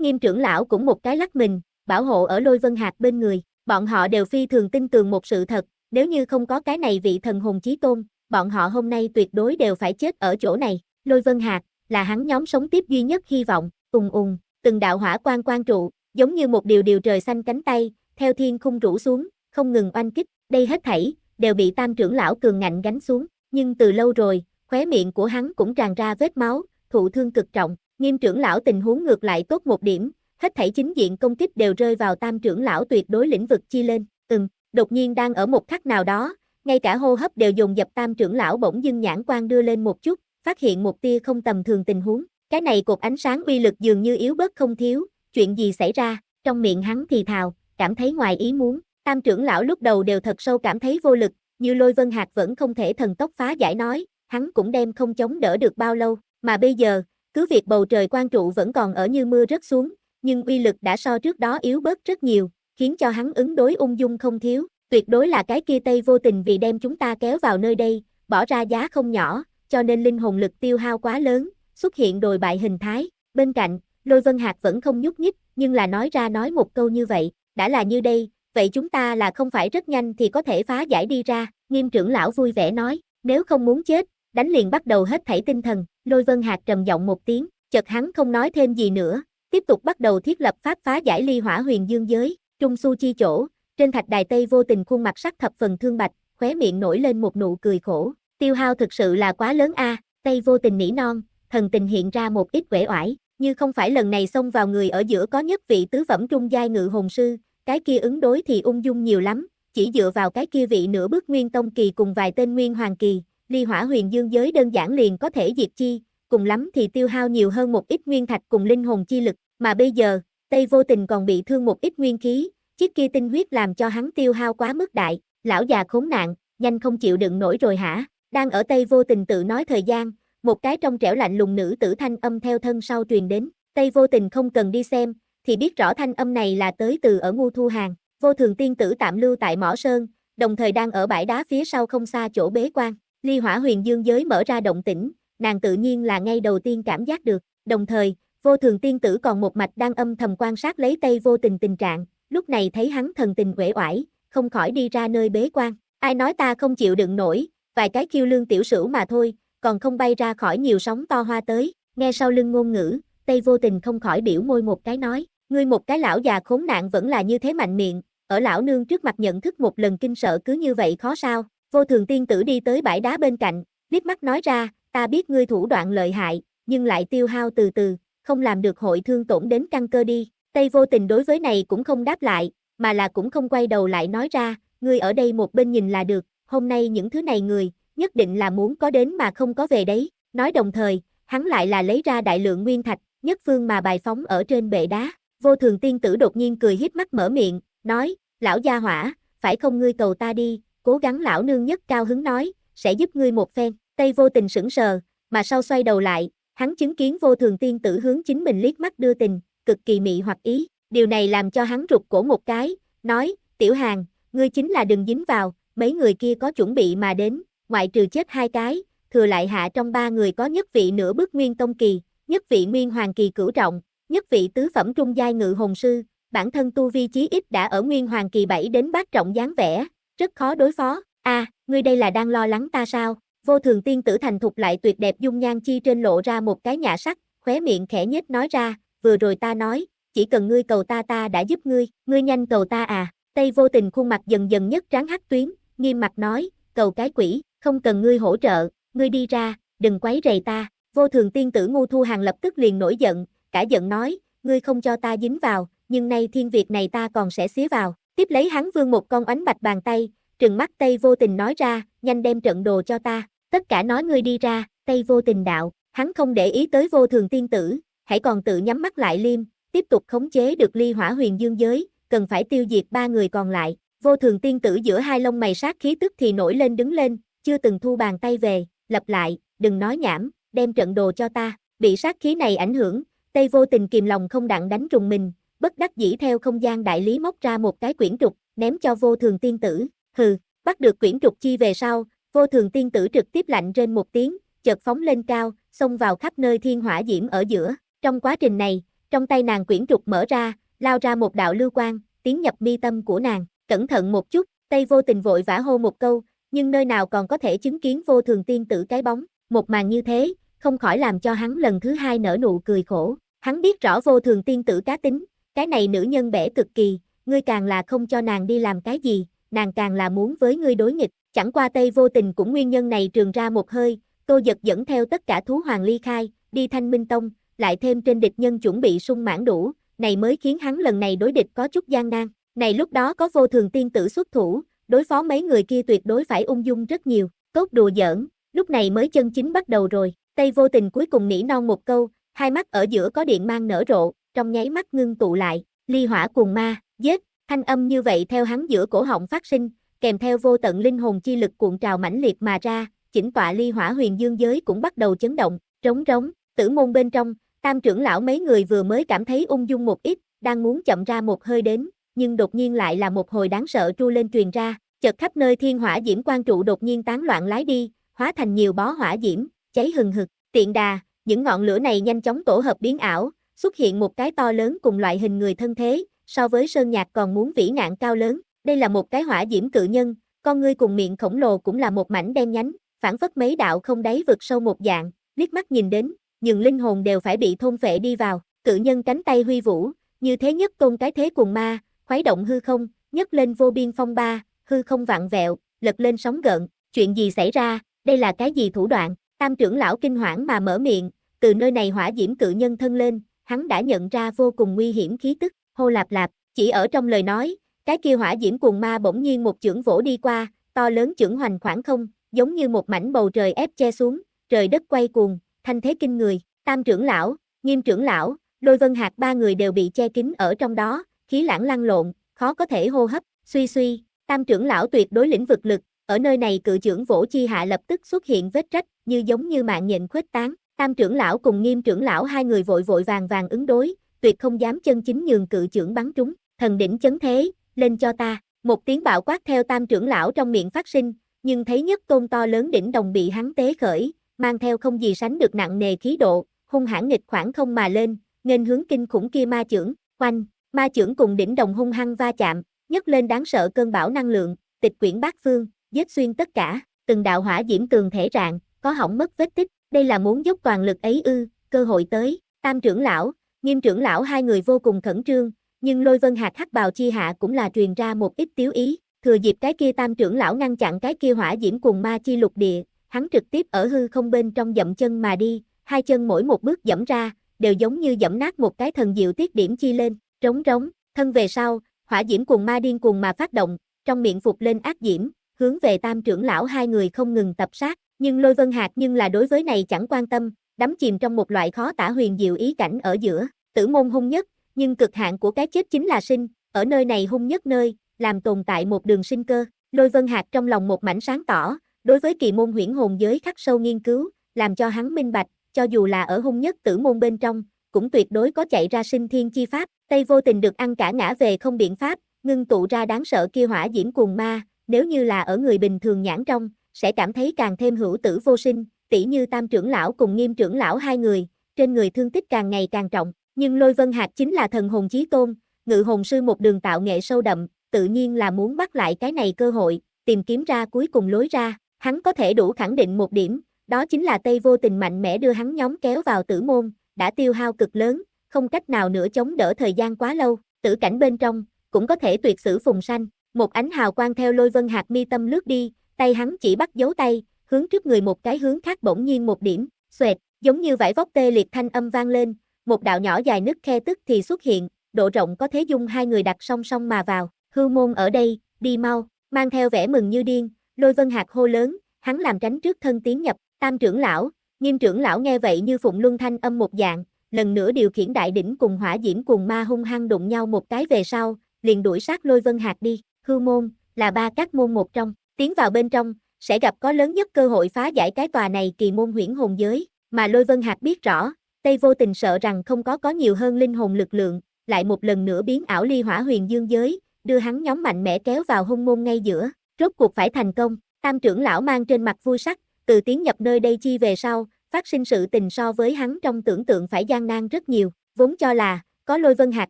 nghiêm trưởng lão cũng một cái lắc mình, bảo hộ ở lôi vân hạt bên người, bọn họ đều phi thường tin tưởng một sự thật, nếu như không có cái này vị thần hồn chí tôn, bọn họ hôm nay tuyệt đối đều phải chết ở chỗ này, lôi vân hạt, là hắn nhóm sống tiếp duy nhất hy vọng, ùng ùng, từng đạo hỏa quan quan trụ, giống như một điều điều trời xanh cánh tay, theo thiên khung rủ xuống, không ngừng oanh kích, đây hết thảy, đều bị tam trưởng lão cường ngạnh gánh xuống, nhưng từ lâu rồi, khóe miệng của hắn cũng tràn ra vết máu, thụ thương cực trọng, nghiêm trưởng lão tình huống ngược lại tốt một điểm, hết thảy chính diện công kích đều rơi vào tam trưởng lão tuyệt đối lĩnh vực chi lên, ừm, đột nhiên đang ở một khắc nào đó, ngay cả hô hấp đều dùng dập tam trưởng lão bỗng dưng nhãn quan đưa lên một chút, phát hiện một tia không tầm thường tình huống, cái này cột ánh sáng uy lực dường như yếu bớt không thiếu, chuyện gì xảy ra, trong miệng hắn thì thào, cảm thấy ngoài ý muốn, Tam trưởng lão lúc đầu đều thật sâu cảm thấy vô lực, như lôi vân hạt vẫn không thể thần tốc phá giải nói, hắn cũng đem không chống đỡ được bao lâu, mà bây giờ, cứ việc bầu trời quan trụ vẫn còn ở như mưa rớt xuống, nhưng uy lực đã so trước đó yếu bớt rất nhiều, khiến cho hắn ứng đối ung dung không thiếu, tuyệt đối là cái kia Tây vô tình vì đem chúng ta kéo vào nơi đây, bỏ ra giá không nhỏ, cho nên linh hồn lực tiêu hao quá lớn, xuất hiện đồi bại hình thái, bên cạnh, lôi vân hạt vẫn không nhúc nhích, nhưng là nói ra nói một câu như vậy, đã là như đây, vậy chúng ta là không phải rất nhanh thì có thể phá giải đi ra, nghiêm trưởng lão vui vẻ nói, nếu không muốn chết, đánh liền bắt đầu hết thảy tinh thần, lôi vân hạt trầm giọng một tiếng, chợt hắn không nói thêm gì nữa, tiếp tục bắt đầu thiết lập pháp phá giải ly hỏa huyền dương giới, trung su chi chỗ, trên thạch đài tây vô tình khuôn mặt sắc thập phần thương bạch, khóe miệng nổi lên một nụ cười khổ, tiêu hao thực sự là quá lớn a, tây vô tình nỉ non, thần tình hiện ra một ít uể oải, như không phải lần này xông vào người ở giữa có nhất vị tứ phẩm trung giai ngự hồn sư, cái kia ứng đối thì ung dung nhiều lắm, chỉ dựa vào cái kia vị nửa bước nguyên tông kỳ cùng vài tên nguyên hoàng kỳ, ly hỏa huyền dương giới đơn giản liền có thể diệt chi, cùng lắm thì tiêu hao nhiều hơn một ít nguyên thạch cùng linh hồn chi lực, mà bây giờ, Tây vô tình còn bị thương một ít nguyên khí, chiếc kia tinh huyết làm cho hắn tiêu hao quá mức đại, lão già khốn nạn, nhanh không chịu đựng nổi rồi hả, đang ở Tây vô tình tự nói thời gian, một cái trong trẻo lạnh lùng nữ tử thanh âm theo thân sau truyền đến, Tây vô tình không cần đi xem, thì biết rõ thanh âm này là tới từ ở ngu thu hàng. Vô thường tiên tử tạm lưu tại mỏ sơn, đồng thời đang ở bãi đá phía sau không xa chỗ bế quan. Ly hỏa huyền dương giới mở ra động tĩnh, nàng tự nhiên là ngay đầu tiên cảm giác được. Đồng thời, vô thường tiên tử còn một mạch đang âm thầm quan sát lấy tay vô tình tình trạng. Lúc này thấy hắn thần tình uể oải, không khỏi đi ra nơi bế quan. Ai nói ta không chịu đựng nổi, vài cái kiêu lương tiểu sửu mà thôi, còn không bay ra khỏi nhiều sóng to hoa tới. Nghe sau lưng ngôn ngữ, Tây vô tình không khỏi biểu môi một cái nói, Ngươi một cái lão già khốn nạn vẫn là như thế mạnh miệng, ở lão nương trước mặt nhận thức một lần kinh sợ cứ như vậy khó sao, vô thường tiên tử đi tới bãi đá bên cạnh, liếc mắt nói ra, ta biết ngươi thủ đoạn lợi hại, nhưng lại tiêu hao từ từ, không làm được hội thương tổn đến căn cơ đi, Tây vô tình đối với này cũng không đáp lại, mà là cũng không quay đầu lại nói ra, ngươi ở đây một bên nhìn là được, hôm nay những thứ này người, nhất định là muốn có đến mà không có về đấy, nói đồng thời, hắn lại là lấy ra đại lượng nguyên thạch, nhất phương mà bài phóng ở trên bệ đá, Vô thường tiên tử đột nhiên cười híp mắt mở miệng, nói, lão gia hỏa, phải không ngươi cầu ta đi, cố gắng lão nương nhất cao hứng nói, sẽ giúp ngươi một phen, tây vô tình sững sờ, mà sau xoay đầu lại, hắn chứng kiến vô thường tiên tử hướng chính mình liếc mắt đưa tình, cực kỳ mị hoặc ý, điều này làm cho hắn rụt cổ một cái, nói, tiểu hàng, ngươi chính là đừng dính vào, mấy người kia có chuẩn bị mà đến, ngoại trừ chết hai cái, thừa lại hạ trong ba người có nhất vị nửa bước nguyên tông kỳ, nhất vị nguyên hoàng kỳ cửu trọng, nhất vị tứ phẩm trung giai ngự hồn sư, bản thân tu vi chí ít đã ở nguyên hoàng kỳ 7 đến bát trọng dáng vẻ, rất khó đối phó. A, à, ngươi đây là đang lo lắng ta sao? Vô thường tiên tử thành thục lại tuyệt đẹp dung nhan chi trên lộ ra một cái nhã sắc, khóe miệng khẽ nhếch nói ra, vừa rồi ta nói, chỉ cần ngươi cầu ta ta đã giúp ngươi, ngươi nhanh cầu ta à? Tây vô tình khuôn mặt dần dần nhất tráng hắc tuyến, nghiêm mặt nói, cầu cái quỷ, không cần ngươi hỗ trợ, ngươi đi ra, đừng quấy rầy ta. Vô thường tiên tử ngu thu hàng lập tức liền nổi giận, cả giận nói, ngươi không cho ta dính vào, nhưng nay thiên việt này ta còn sẽ xía vào. Tiếp lấy hắn vương một con ánh bạch bàn tay, trừng mắt Tây vô tình nói ra, nhanh đem trận đồ cho ta, tất cả nói ngươi đi ra, Tây vô tình đạo, hắn không để ý tới vô thường tiên tử, hãy còn tự nhắm mắt lại liêm, tiếp tục khống chế được ly hỏa huyền dương giới, cần phải tiêu diệt ba người còn lại, vô thường tiên tử giữa hai lông mày sát khí tức thì nổi lên đứng lên, chưa từng thu bàn tay về, lặp lại, đừng nói nhảm, đem trận đồ cho ta, bị sát khí này ảnh hưởng, Tây vô tình kìm lòng không đặng đánh trùng mình, bất đắc dĩ theo không gian đại lý móc ra một cái quyển trục, ném cho vô thường tiên tử, hừ, bắt được quyển trục chi về sau, vô thường tiên tử trực tiếp lạnh trên một tiếng, chợt phóng lên cao, xông vào khắp nơi thiên hỏa diễm ở giữa, trong quá trình này, trong tay nàng quyển trục mở ra, lao ra một đạo lưu quang, tiến nhập mi tâm của nàng, cẩn thận một chút, Tây vô tình vội vã hô một câu, nhưng nơi nào còn có thể chứng kiến vô thường tiên tử cái bóng, một màn như thế, không khỏi làm cho hắn lần thứ hai nở nụ cười khổ. Hắn biết rõ vô thường tiên tử cá tính, cái này nữ nhân bể cực kỳ, ngươi càng là không cho nàng đi làm cái gì, nàng càng là muốn với ngươi đối nghịch, chẳng qua Tây vô tình cũng nguyên nhân này trường ra một hơi, Tô Giật dẫn theo tất cả thú hoàng ly khai, đi Thanh Minh Tông, lại thêm trên địch nhân chuẩn bị sung mãn đủ, này mới khiến hắn lần này đối địch có chút gian nan. Này lúc đó có vô thường tiên tử xuất thủ, đối phó mấy người kia tuyệt đối phải ung dung rất nhiều, cốt đùa giỡn, lúc này mới chân chính bắt đầu rồi. Tây vô tình cuối cùng nỉ non một câu, Hai mắt ở giữa có điện mang nở rộ, trong nháy mắt ngưng tụ lại, ly hỏa cuồng ma, giết, thanh âm như vậy theo hắn giữa cổ họng phát sinh, kèm theo vô tận linh hồn chi lực cuộn trào mãnh liệt mà ra, chỉnh tọa ly hỏa huyền dương giới cũng bắt đầu chấn động, rống rống, tử môn bên trong, tam trưởng lão mấy người vừa mới cảm thấy ung dung một ít, đang muốn chậm ra một hơi đến, nhưng đột nhiên lại là một hồi đáng sợ tru lên truyền ra, chợt khắp nơi thiên hỏa diễm quan trụ đột nhiên tán loạn lái đi, hóa thành nhiều bó hỏa diễm, cháy hừng hực, tiện đà, những ngọn lửa này nhanh chóng tổ hợp biến ảo, xuất hiện một cái to lớn cùng loại hình người thân thế, so với sơn nhạc còn muốn vĩ ngạn cao lớn. Đây là một cái hỏa diễm cự nhân, con ngươi cùng miệng khổng lồ cũng là một mảnh đen nhánh, phản phất mấy đạo không đáy vượt sâu một dạng, liếc mắt nhìn đến, những linh hồn đều phải bị thôn phệ đi vào. Cự nhân cánh tay huy vũ, như thế nhất tôn cái thế cùng ma, khuấy động hư không, nhấc lên vô biên phong ba, hư không vặn vẹo, lật lên sóng gợn, chuyện gì xảy ra, đây là cái gì thủ đoạn? Tam trưởng lão kinh hoảng mà mở miệng, từ nơi này hỏa diễm cự nhân thân lên, hắn đã nhận ra vô cùng nguy hiểm khí tức, hô lạp lạp, chỉ ở trong lời nói, cái kia hỏa diễm cuồng ma bỗng nhiên một chưởng vỗ đi qua, to lớn chưởng hoành khoảng không, giống như một mảnh bầu trời ép che xuống, trời đất quay cuồng, thanh thế kinh người, tam trưởng lão, nghiêm trưởng lão, đôi vân hạt ba người đều bị che kín ở trong đó, khí lãng lăn lộn, khó có thể hô hấp, suy suy, tam trưởng lão tuyệt đối lĩnh vực lực, ở nơi này cự trưởng vỗ chi hạ lập tức xuất hiện vết rách, như giống như mạng nhện khuếch tán, tam trưởng lão cùng nghiêm trưởng lão hai người vội vội vàng vàng ứng đối, tuyệt không dám chân chính nhường cự trưởng bắn trúng, thần đỉnh chấn thế, lên cho ta, một tiếng bạo quát theo tam trưởng lão trong miệng phát sinh, nhưng thấy nhất tôn to lớn đỉnh đồng bị hắn tế khởi, mang theo không gì sánh được nặng nề khí độ, hung hãn nghịch khoảng không mà lên, nên hướng kinh khủng kia ma trưởng, quanh, ma trưởng cùng đỉnh đồng hung hăng va chạm, nhấc lên đáng sợ cơn bão năng lượng, tịch quyển bát phương, giết xuyên tất cả, từng đạo hỏa diễm tường thể rạng, có hỏng mất vết tích, đây là muốn dốc toàn lực ấy ư, cơ hội tới, tam trưởng lão, nghiêm trưởng lão hai người vô cùng khẩn trương, nhưng lôi vân hạt hắc bào chi hạ cũng là truyền ra một ít tiếu ý, thừa dịp cái kia tam trưởng lão ngăn chặn cái kia hỏa diễm cùng ma chi lục địa, hắn trực tiếp ở hư không bên trong dậm chân mà đi, hai chân mỗi một bước dẫm ra, đều giống như dẫm nát một cái thần diệu tiết điểm chi lên, trống rống, thân về sau, hỏa diễm cùng ma điên cùng mà phát động, trong miệng phục lên ác diễm, hướng về tam trưởng lão hai người không ngừng tập sát, nhưng lôi vân hạt nhưng là đối với này chẳng quan tâm, đắm chìm trong một loại khó tả huyền diệu ý cảnh ở giữa, tử môn hung nhất, nhưng cực hạn của cái chết chính là sinh, ở nơi này hung nhất nơi, làm tồn tại một đường sinh cơ, lôi vân hạt trong lòng một mảnh sáng tỏ, đối với kỳ môn huyễn hồn giới khắc sâu nghiên cứu, làm cho hắn minh bạch, cho dù là ở hung nhất tử môn bên trong, cũng tuyệt đối có chạy ra sinh thiên chi pháp, Tây vô tình được ăn cả ngã về không biện pháp, ngưng tụ ra đáng sợ kia hỏa diễm cuồng ma, nếu như là ở người bình thường nhãn trong, sẽ cảm thấy càng thêm hữu tử vô sinh, tỷ như tam trưởng lão cùng nghiêm trưởng lão hai người, trên người thương tích càng ngày càng trọng, nhưng lôi vân hạt chính là thần hồn chí tôn, ngự hồn sư một đường tạo nghệ sâu đậm, tự nhiên là muốn bắt lại cái này cơ hội, tìm kiếm ra cuối cùng lối ra, hắn có thể đủ khẳng định một điểm, đó chính là Tây vô tình mạnh mẽ đưa hắn nhóm kéo vào tử môn, đã tiêu hao cực lớn, không cách nào nữa chống đỡ thời gian quá lâu, tử cảnh bên trong, cũng có thể tuyệt xử phùng sanh, một ánh hào quang theo lôi vân hạt mi tâm lướt đi, tay hắn chỉ bắt giấu tay, hướng trước người một cái hướng khác bỗng nhiên một điểm, xoẹt, giống như vải vóc tê liệt thanh âm vang lên, một đạo nhỏ dài nứt khe tức thì xuất hiện, độ rộng có thế dung hai người đặt song song mà vào, hư môn ở đây, đi mau, mang theo vẻ mừng như điên, lôi vân hạt hô lớn, hắn làm tránh trước thân tiến nhập, tam trưởng lão, nghiêm trưởng lão nghe vậy như phụng luân thanh âm một dạng, lần nữa điều khiển đại đỉnh cùng hỏa diễm cùng ma hung hăng đụng nhau một cái về sau, liền đuổi sát lôi vân hạt đi, hư môn, là ba các môn một trong, tiến vào bên trong, sẽ gặp có lớn nhất cơ hội phá giải cái tòa này kỳ môn huyễn hồn giới, mà Lôi Vân Hạc biết rõ, Tây Vô Tình sợ rằng không có có nhiều hơn linh hồn lực lượng, lại một lần nữa biến ảo ly hỏa huyền dương giới, đưa hắn nhóm mạnh mẽ kéo vào hung môn ngay giữa, rốt cuộc phải thành công, tam trưởng lão mang trên mặt vui sắc, từ tiến nhập nơi đây chi về sau, phát sinh sự tình so với hắn trong tưởng tượng phải gian nan rất nhiều, vốn cho là, có lôi vân hạt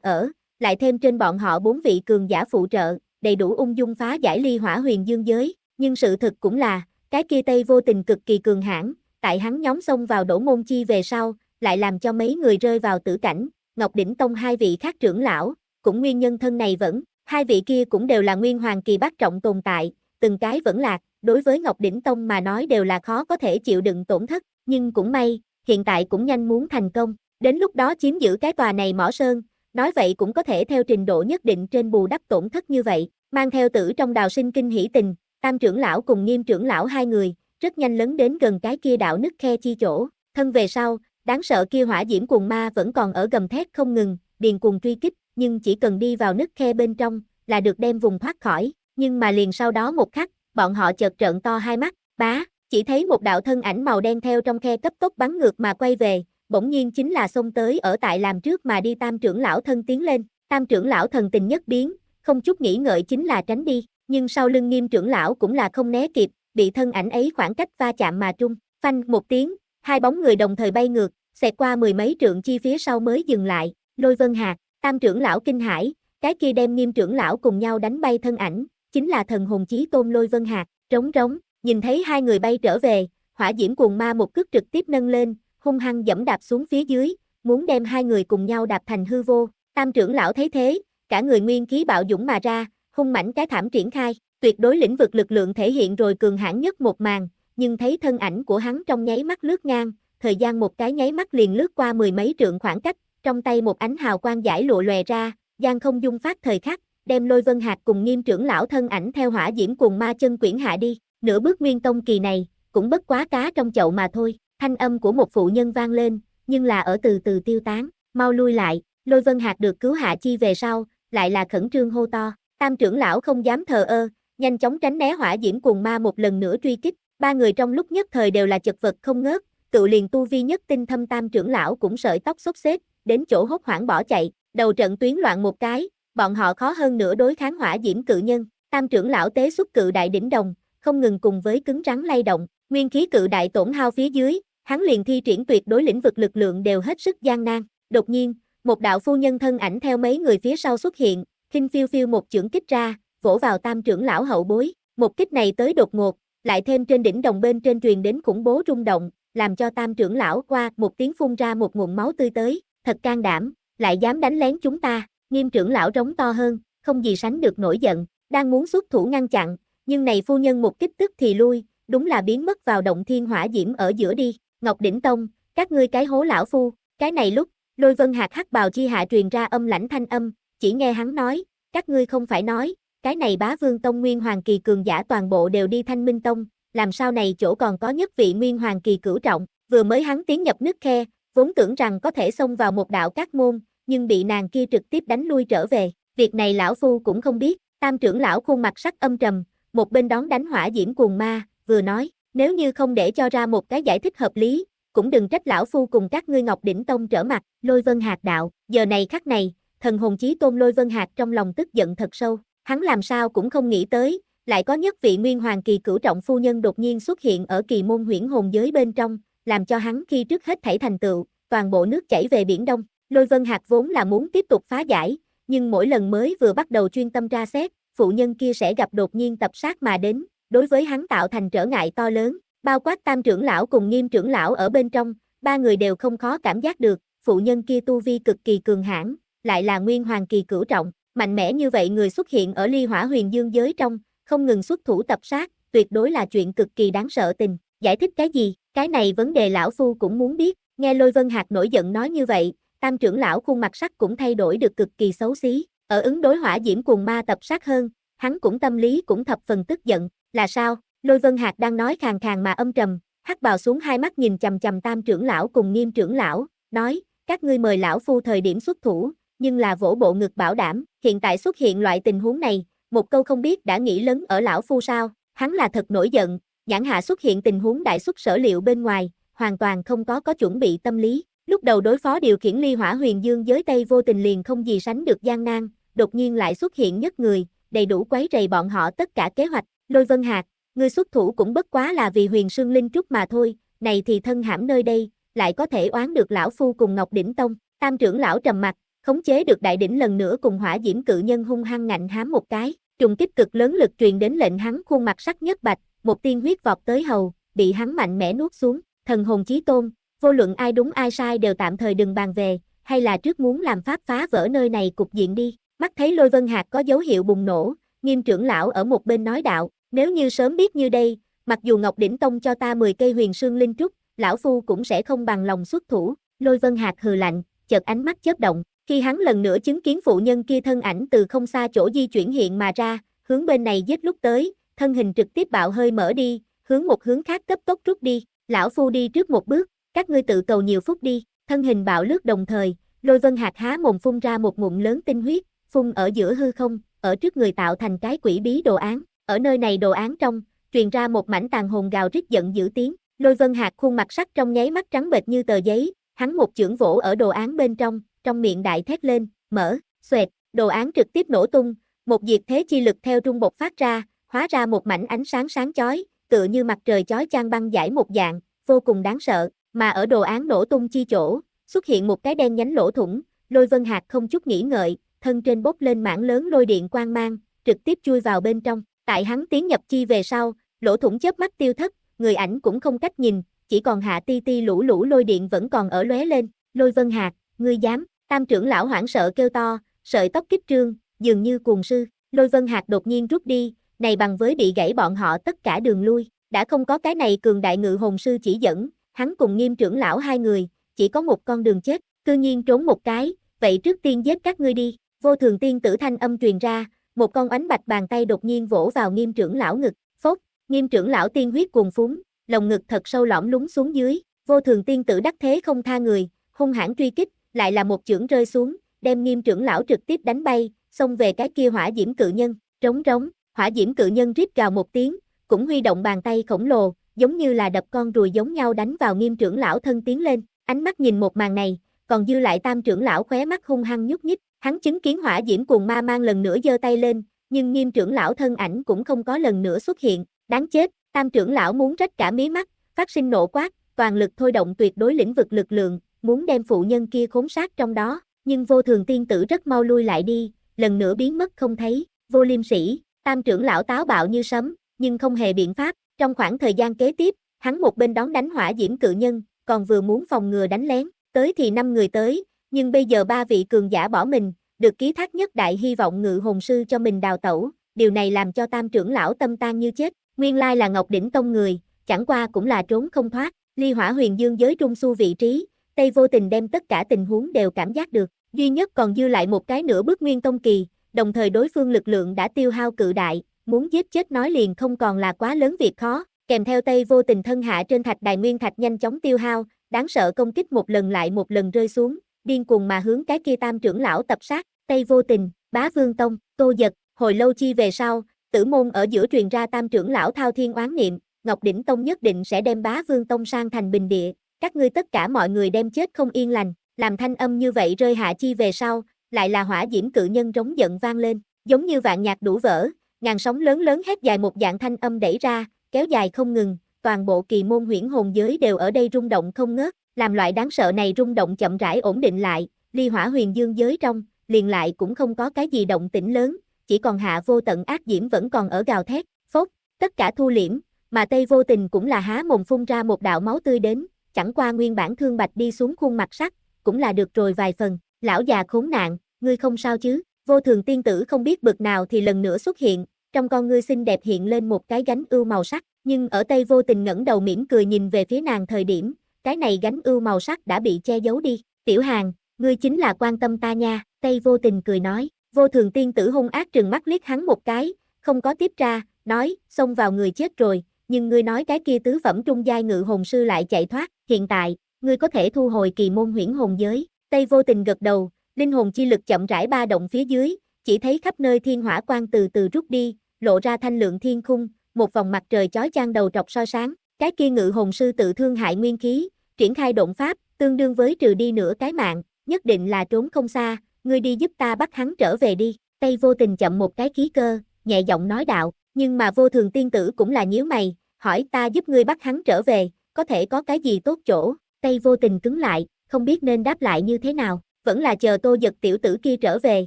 ở, lại thêm trên bọn họ bốn vị cường giả phụ trợ, đầy đủ ung dung phá giải ly hỏa huyền dương giới, nhưng sự thật cũng là, cái kia Tây vô tình cực kỳ cường hãn, tại hắn nhóm xông vào đổ môn chi về sau, lại làm cho mấy người rơi vào tử cảnh, Ngọc Đỉnh Tông hai vị khác trưởng lão, cũng nguyên nhân thân này vẫn, hai vị kia cũng đều là nguyên hoàng kỳ bác trọng tồn tại, từng cái vẫn lạc, đối với Ngọc Đỉnh Tông mà nói đều là khó có thể chịu đựng tổn thất, nhưng cũng may, hiện tại cũng nhanh muốn thành công, đến lúc đó chiếm giữ cái tòa này mỏ sơn, Nói vậy cũng có thể theo trình độ nhất định trên bù đắp tổn thất như vậy, mang theo tử trong đào sinh kinh hỷ tình, tam trưởng lão cùng nghiêm trưởng lão hai người, rất nhanh lấn đến gần cái kia đạo nứt khe chi chỗ, thân về sau, đáng sợ kia hỏa diễm cuồng ma vẫn còn ở gầm thét không ngừng, điền cuồng truy kích, nhưng chỉ cần đi vào nứt khe bên trong, là được đem vùng thoát khỏi, nhưng mà liền sau đó một khắc, bọn họ chợt trợn to hai mắt, bá, chỉ thấy một đạo thân ảnh màu đen theo trong khe cấp tốc bắn ngược mà quay về, bỗng nhiên chính là xông tới ở tại làm trước mà đi tam trưởng lão thân tiến lên, tam trưởng lão thần tình nhất biến, không chút nghĩ ngợi chính là tránh đi, nhưng sau lưng nghiêm trưởng lão cũng là không né kịp, bị thân ảnh ấy khoảng cách va chạm mà trung, phanh một tiếng, hai bóng người đồng thời bay ngược, xẹt qua mười mấy trượng chi phía sau mới dừng lại, lôi vân hạt, tam trưởng lão kinh hãi, cái kia đem nghiêm trưởng lão cùng nhau đánh bay thân ảnh, chính là thần hồn chí tôn lôi vân hạt, trống rống, nhìn thấy hai người bay trở về, hỏa diễm cuồng ma một cước trực tiếp nâng lên, hung hăng dẫm đạp xuống phía dưới, muốn đem hai người cùng nhau đạp thành hư vô. Tam trưởng lão thấy thế, cả người nguyên khí bạo dũng mà ra, hung mảnh cái thảm triển khai, tuyệt đối lĩnh vực lực lượng thể hiện rồi cường hãn nhất một màn, nhưng thấy thân ảnh của hắn trong nháy mắt lướt ngang, thời gian một cái nháy mắt liền lướt qua mười mấy trượng khoảng cách, trong tay một ánh hào quang giải lụa lòe ra, giang không dung phát thời khắc, đem lôi vân hạt cùng nghiêm trưởng lão thân ảnh theo hỏa diễm cùng ma chân quyển hạ đi, nửa bước nguyên tông kỳ này, cũng bất quá cá trong chậu mà thôi. Thanh âm của một phụ nhân vang lên, nhưng là ở từ từ tiêu tán, mau lui lại, lôi vân hạt được cứu hạ chi về sau, lại là khẩn trương hô to, tam trưởng lão không dám thờ ơ, nhanh chóng tránh né hỏa diễm cuồng ma một lần nữa truy kích, ba người trong lúc nhất thời đều là chật vật không ngớt, tự liền tu vi nhất tinh thâm tam trưởng lão cũng sợi tóc xốc xếp, đến chỗ hốt hoảng bỏ chạy, đầu trận tuyến loạn một cái, bọn họ khó hơn nữa đối kháng hỏa diễm cự nhân, tam trưởng lão tế xuất cự đại đỉnh đồng, không ngừng cùng với cứng rắn lay động, nguyên khí cự đại tổn hao phía dưới, hắn liền thi triển tuyệt đối lĩnh vực lực lượng đều hết sức gian nan. Đột nhiên, một đạo phu nhân thân ảnh theo mấy người phía sau xuất hiện, khinh phiêu phiêu một chưởng kích ra, vỗ vào tam trưởng lão hậu bối, một kích này tới đột ngột, lại thêm trên đỉnh đồng bên trên truyền đến khủng bố rung động, làm cho tam trưởng lão qua một tiếng phun ra một nguồn máu tươi tới, thật can đảm, lại dám đánh lén chúng ta, nghiêm trưởng lão rống to hơn, không gì sánh được nổi giận, đang muốn xuất thủ ngăn chặn, nhưng này phu nhân một kích tức thì lui, đúng là biến mất vào động thiên hỏa diễm ở giữa đi, Ngọc Đỉnh Tông, các ngươi cái hố lão phu, cái này lúc, lôi vân hạt hắc bào chi hạ truyền ra âm lãnh thanh âm, chỉ nghe hắn nói, các ngươi không phải nói, cái này bá vương tông nguyên hoàng kỳ cường giả toàn bộ đều đi thanh minh tông, làm sao này chỗ còn có nhất vị nguyên hoàng kỳ cửu trọng, vừa mới hắn tiến nhập nước khe, vốn tưởng rằng có thể xông vào một đạo các môn, nhưng bị nàng kia trực tiếp đánh lui trở về, việc này lão phu cũng không biết, tam trưởng lão khuôn mặt sắc âm trầm, một bên đón đánh hỏa diễm cuồng ma, vừa nói, nếu như không để cho ra một cái giải thích hợp lý, cũng đừng trách lão phu cùng các ngươi Ngọc Đỉnh Tông trở mặt, Lôi Vân Hạc đạo, giờ này khắc này, thần hồn chí tôn Lôi Vân Hạc trong lòng tức giận thật sâu, hắn làm sao cũng không nghĩ tới, lại có nhất vị nguyên hoàng kỳ cửu trọng phu nhân đột nhiên xuất hiện ở kỳ môn huyễn hồn giới bên trong, làm cho hắn khi trước hết thảy thành tựu, toàn bộ nước chảy về biển đông, Lôi Vân Hạc vốn là muốn tiếp tục phá giải, nhưng mỗi lần mới vừa bắt đầu chuyên tâm tra xét, phụ nhân kia sẽ gặp đột nhiên tập sát mà đến, đối với hắn tạo thành trở ngại to lớn, bao quát tam trưởng lão cùng nghiêm trưởng lão ở bên trong, ba người đều không khó cảm giác được, phụ nhân kia tu vi cực kỳ cường hãn, lại là nguyên hoàng kỳ cửu trọng, mạnh mẽ như vậy người xuất hiện ở ly hỏa huyền dương giới trong, không ngừng xuất thủ tập sát, tuyệt đối là chuyện cực kỳ đáng sợ tình, giải thích cái gì, cái này vấn đề lão phu cũng muốn biết, nghe lôi vân hạt nổi giận nói như vậy, tam trưởng lão khuôn mặt sắc cũng thay đổi được cực kỳ xấu xí, ở ứng đối hỏa diễm cuồng ma tập sát hơn, hắn cũng tâm lý cũng thập phần tức giận, là sao? Lôi Vân Hạc đang nói khàn khàn mà âm trầm, hắc bào xuống hai mắt nhìn chầm chầm tam trưởng lão cùng nghiêm trưởng lão, nói, các ngươi mời lão phu thời điểm xuất thủ, nhưng là vỗ bộ ngực bảo đảm, hiện tại xuất hiện loại tình huống này, một câu không biết đã nghĩ lớn ở lão phu sao, hắn là thật nổi giận, nhãn hạ xuất hiện tình huống đại xuất sở liệu bên ngoài, hoàn toàn không có có chuẩn bị tâm lý, lúc đầu đối phó điều khiển ly hỏa huyền dương giới Tây vô tình liền không gì sánh được gian nan, đột nhiên lại xuất hiện nhất người, đầy đủ quấy rầy bọn họ tất cả kế hoạch, Lôi Vân Hạc, ngươi xuất thủ cũng bất quá là vì huyền sương linh trúc mà thôi, này thì thân hãm nơi đây, lại có thể oán được lão phu cùng Ngọc Đỉnh Tông, tam trưởng lão trầm mặt, khống chế được đại đỉnh lần nữa cùng hỏa diễm cự nhân hung hăng ngạnh hám một cái, trùng kích cực lớn lực truyền đến lệnh hắn khuôn mặt sắc nhất bạch, một tiên huyết vọt tới hầu, bị hắn mạnh mẽ nuốt xuống, thần hồn chí tôn, vô luận ai đúng ai sai đều tạm thời đừng bàn về, hay là trước muốn làm pháp phá vỡ nơi này cục diện đi, mắt thấy lôi vân hạt có dấu hiệu bùng nổ, nghiêm trưởng lão ở một bên nói đạo, nếu như sớm biết như đây, mặc dù Ngọc Đỉnh Tông cho ta 10 cây huyền sương linh trúc, lão phu cũng sẽ không bằng lòng xuất thủ, lôi vân hạt hừ lạnh, chợt ánh mắt chớp động, khi hắn lần nữa chứng kiến phụ nhân kia thân ảnh từ không xa chỗ di chuyển hiện mà ra, hướng bên này giết lúc tới, thân hình trực tiếp bạo hơi mở đi, hướng một hướng khác cấp tốc rút đi, lão phu đi trước một bước, các ngươi tự cầu nhiều phút đi, thân hình bạo lướt đồng thời, lôi vân hạt há mồm phun ra một ngụm lớn tinh huyết, phun ở giữa hư không, ở trước người tạo thành cái quỷ bí đồ án, ở nơi này đồ án trong, truyền ra một mảnh tàn hồn gào rít giận dữ tiếng, lôi vân hạt khuôn mặt sắc trong nháy mắt trắng bệch như tờ giấy, hắn một chưởng vỗ ở đồ án bên trong, trong miệng đại thét lên, mở, xoẹt, đồ án trực tiếp nổ tung, một diệt thế chi lực theo trung bột phát ra, hóa ra một mảnh ánh sáng sáng chói, tựa như mặt trời chói chang băng giải một dạng, vô cùng đáng sợ, mà ở đồ án nổ tung chi chỗ, xuất hiện một cái đen nhánh lỗ thủng, lôi vân hạt không chút nghĩ ngợi, thân trên bốc lên mảng lớn lôi điện quang mang, trực tiếp chui vào bên trong, Tại hắn tiến nhập chi về sau, lỗ thủng chớp mắt tiêu thất, người ảnh cũng không cách nhìn, chỉ còn hạ ti ti lũ lũ lôi điện vẫn còn ở lóe lên, lôi vân hạt, ngươi dám, tam trưởng lão hoảng sợ kêu to, sợi tóc kích trương, dường như cuồng sư, lôi vân hạt đột nhiên rút đi, này bằng với bị gãy bọn họ tất cả đường lui, đã không có cái này cường đại ngự hồn sư chỉ dẫn, hắn cùng nghiêm trưởng lão hai người, chỉ có một con đường chết, cư nhiên trốn một cái, vậy trước tiên giết các ngươi đi, vô thường tiên tử thanh âm truyền ra, một con ánh bạch bàn tay đột nhiên vỗ vào nghiêm trưởng lão ngực, phốt, nghiêm trưởng lão tiên huyết cuồng phúng, lồng ngực thật sâu lõm lúng xuống dưới, vô thường tiên tử đắc thế không tha người, hung hãn truy kích, lại là một chưởng rơi xuống, đem nghiêm trưởng lão trực tiếp đánh bay, xông về cái kia hỏa diễm cự nhân, trống rống, hỏa diễm cự nhân rít gào một tiếng, cũng huy động bàn tay khổng lồ, giống như là đập con rùi giống nhau đánh vào nghiêm trưởng lão thân tiến lên, ánh mắt nhìn một màn này, còn dư lại tam trưởng lão khóe mắt hung hăng nhúc nhích, Hắn chứng kiến hỏa diễm cuồng ma mang lần nữa giơ tay lên, nhưng nghiêm trưởng lão thân ảnh cũng không có lần nữa xuất hiện, đáng chết, tam trưởng lão muốn trách cả mí mắt, phát sinh nộ quát, toàn lực thôi động tuyệt đối lĩnh vực lực lượng, muốn đem phụ nhân kia khốn sát trong đó, nhưng vô thường tiên tử rất mau lui lại đi, lần nữa biến mất không thấy, vô liêm sĩ, tam trưởng lão táo bạo như sấm, nhưng không hề biện pháp, trong khoảng thời gian kế tiếp, hắn một bên đón đánh hỏa diễm cự nhân, còn vừa muốn phòng ngừa đánh lén, tới thì năm người tới, nhưng bây giờ ba vị cường giả bỏ mình, được ký thác nhất đại hy vọng ngự hồn sư cho mình đào tẩu, điều này làm cho tam trưởng lão tâm tan như chết, nguyên lai là Ngọc Đỉnh Tông người, chẳng qua cũng là trốn không thoát, ly hỏa huyền dương giới trung su vị trí, Tây vô tình đem tất cả tình huống đều cảm giác được, duy nhất còn dư lại một cái nửa bước nguyên tông kỳ, đồng thời đối phương lực lượng đã tiêu hao cự đại, muốn giết chết nói liền không còn là quá lớn việc khó, kèm theo Tây vô tình thân hạ trên thạch đài nguyên thạch nhanh chóng tiêu hao, đáng sợ công kích một lần lại một lần rơi xuống, điên cuồng mà hướng cái kia tam trưởng lão tập sát, Tây Vô Tình, Bá Vương Tông, Tô Giật, hồi lâu chi về sau, tử môn ở giữa truyền ra tam trưởng lão thao thiên oán niệm, Ngọc Đỉnh Tông nhất định sẽ đem Bá Vương Tông sang thành bình địa, các ngươi tất cả mọi người đem chết không yên lành, làm thanh âm như vậy rơi hạ chi về sau, lại là hỏa diễm cự nhân rống giận vang lên, giống như vạn nhạc đủ vỡ, ngàn sóng lớn lớn hét dài một dạng thanh âm đẩy ra, kéo dài không ngừng, toàn bộ kỳ môn huyễn hồn giới đều ở đây rung động không ngớt, làm loại đáng sợ này rung động chậm rãi ổn định lại, ly hỏa huyền dương giới trong, liền lại cũng không có cái gì động tĩnh lớn, chỉ còn hạ vô tận ác diễm vẫn còn ở gào thét, phốt, tất cả thu liễm, mà Tây vô tình cũng là há mồm phun ra một đạo máu tươi đến, chẳng qua nguyên bản thương bạch đi xuống khuôn mặt sắc, cũng là được rồi vài phần, lão già khốn nạn, ngươi không sao chứ, vô thường tiên tử không biết bực nào thì lần nữa xuất hiện, trong con ngươi xinh đẹp hiện lên một cái gánh ưu màu sắc, nhưng ở Tây vô tình ngẩng đầu mỉm cười nhìn về phía nàng thời điểm, cái này gánh ưu màu sắc đã bị che giấu đi, tiểu hàng, ngươi chính là quan tâm ta nha, Tây vô tình cười nói, vô thường tiên tử hung ác trừng mắt liếc hắn một cái, không có tiếp ra, nói, xông vào người chết rồi, nhưng ngươi nói cái kia tứ phẩm trung giai ngự hồn sư lại chạy thoát, hiện tại, ngươi có thể thu hồi kỳ môn huyễn hồn giới, Tây vô tình gật đầu, linh hồn chi lực chậm rãi ba động phía dưới, chỉ thấy khắp nơi thiên hỏa quang từ từ rút đi, lộ ra thanh lượng thiên khung, một vòng mặt trời chói chang đầu trọc soi sáng, cái kia ngự hồn sư tự thương hại nguyên khí, triển khai động pháp, tương đương với trừ đi nửa cái mạng, nhất định là trốn không xa, ngươi đi giúp ta bắt hắn trở về đi. Tây vô tình chậm một cái khí cơ, nhẹ giọng nói đạo, nhưng mà vô thường tiên tử cũng là nhíu mày, hỏi ta giúp ngươi bắt hắn trở về, có thể có cái gì tốt chỗ. Tây vô tình cứng lại, không biết nên đáp lại như thế nào, vẫn là chờ tô giật tiểu tử kia trở về,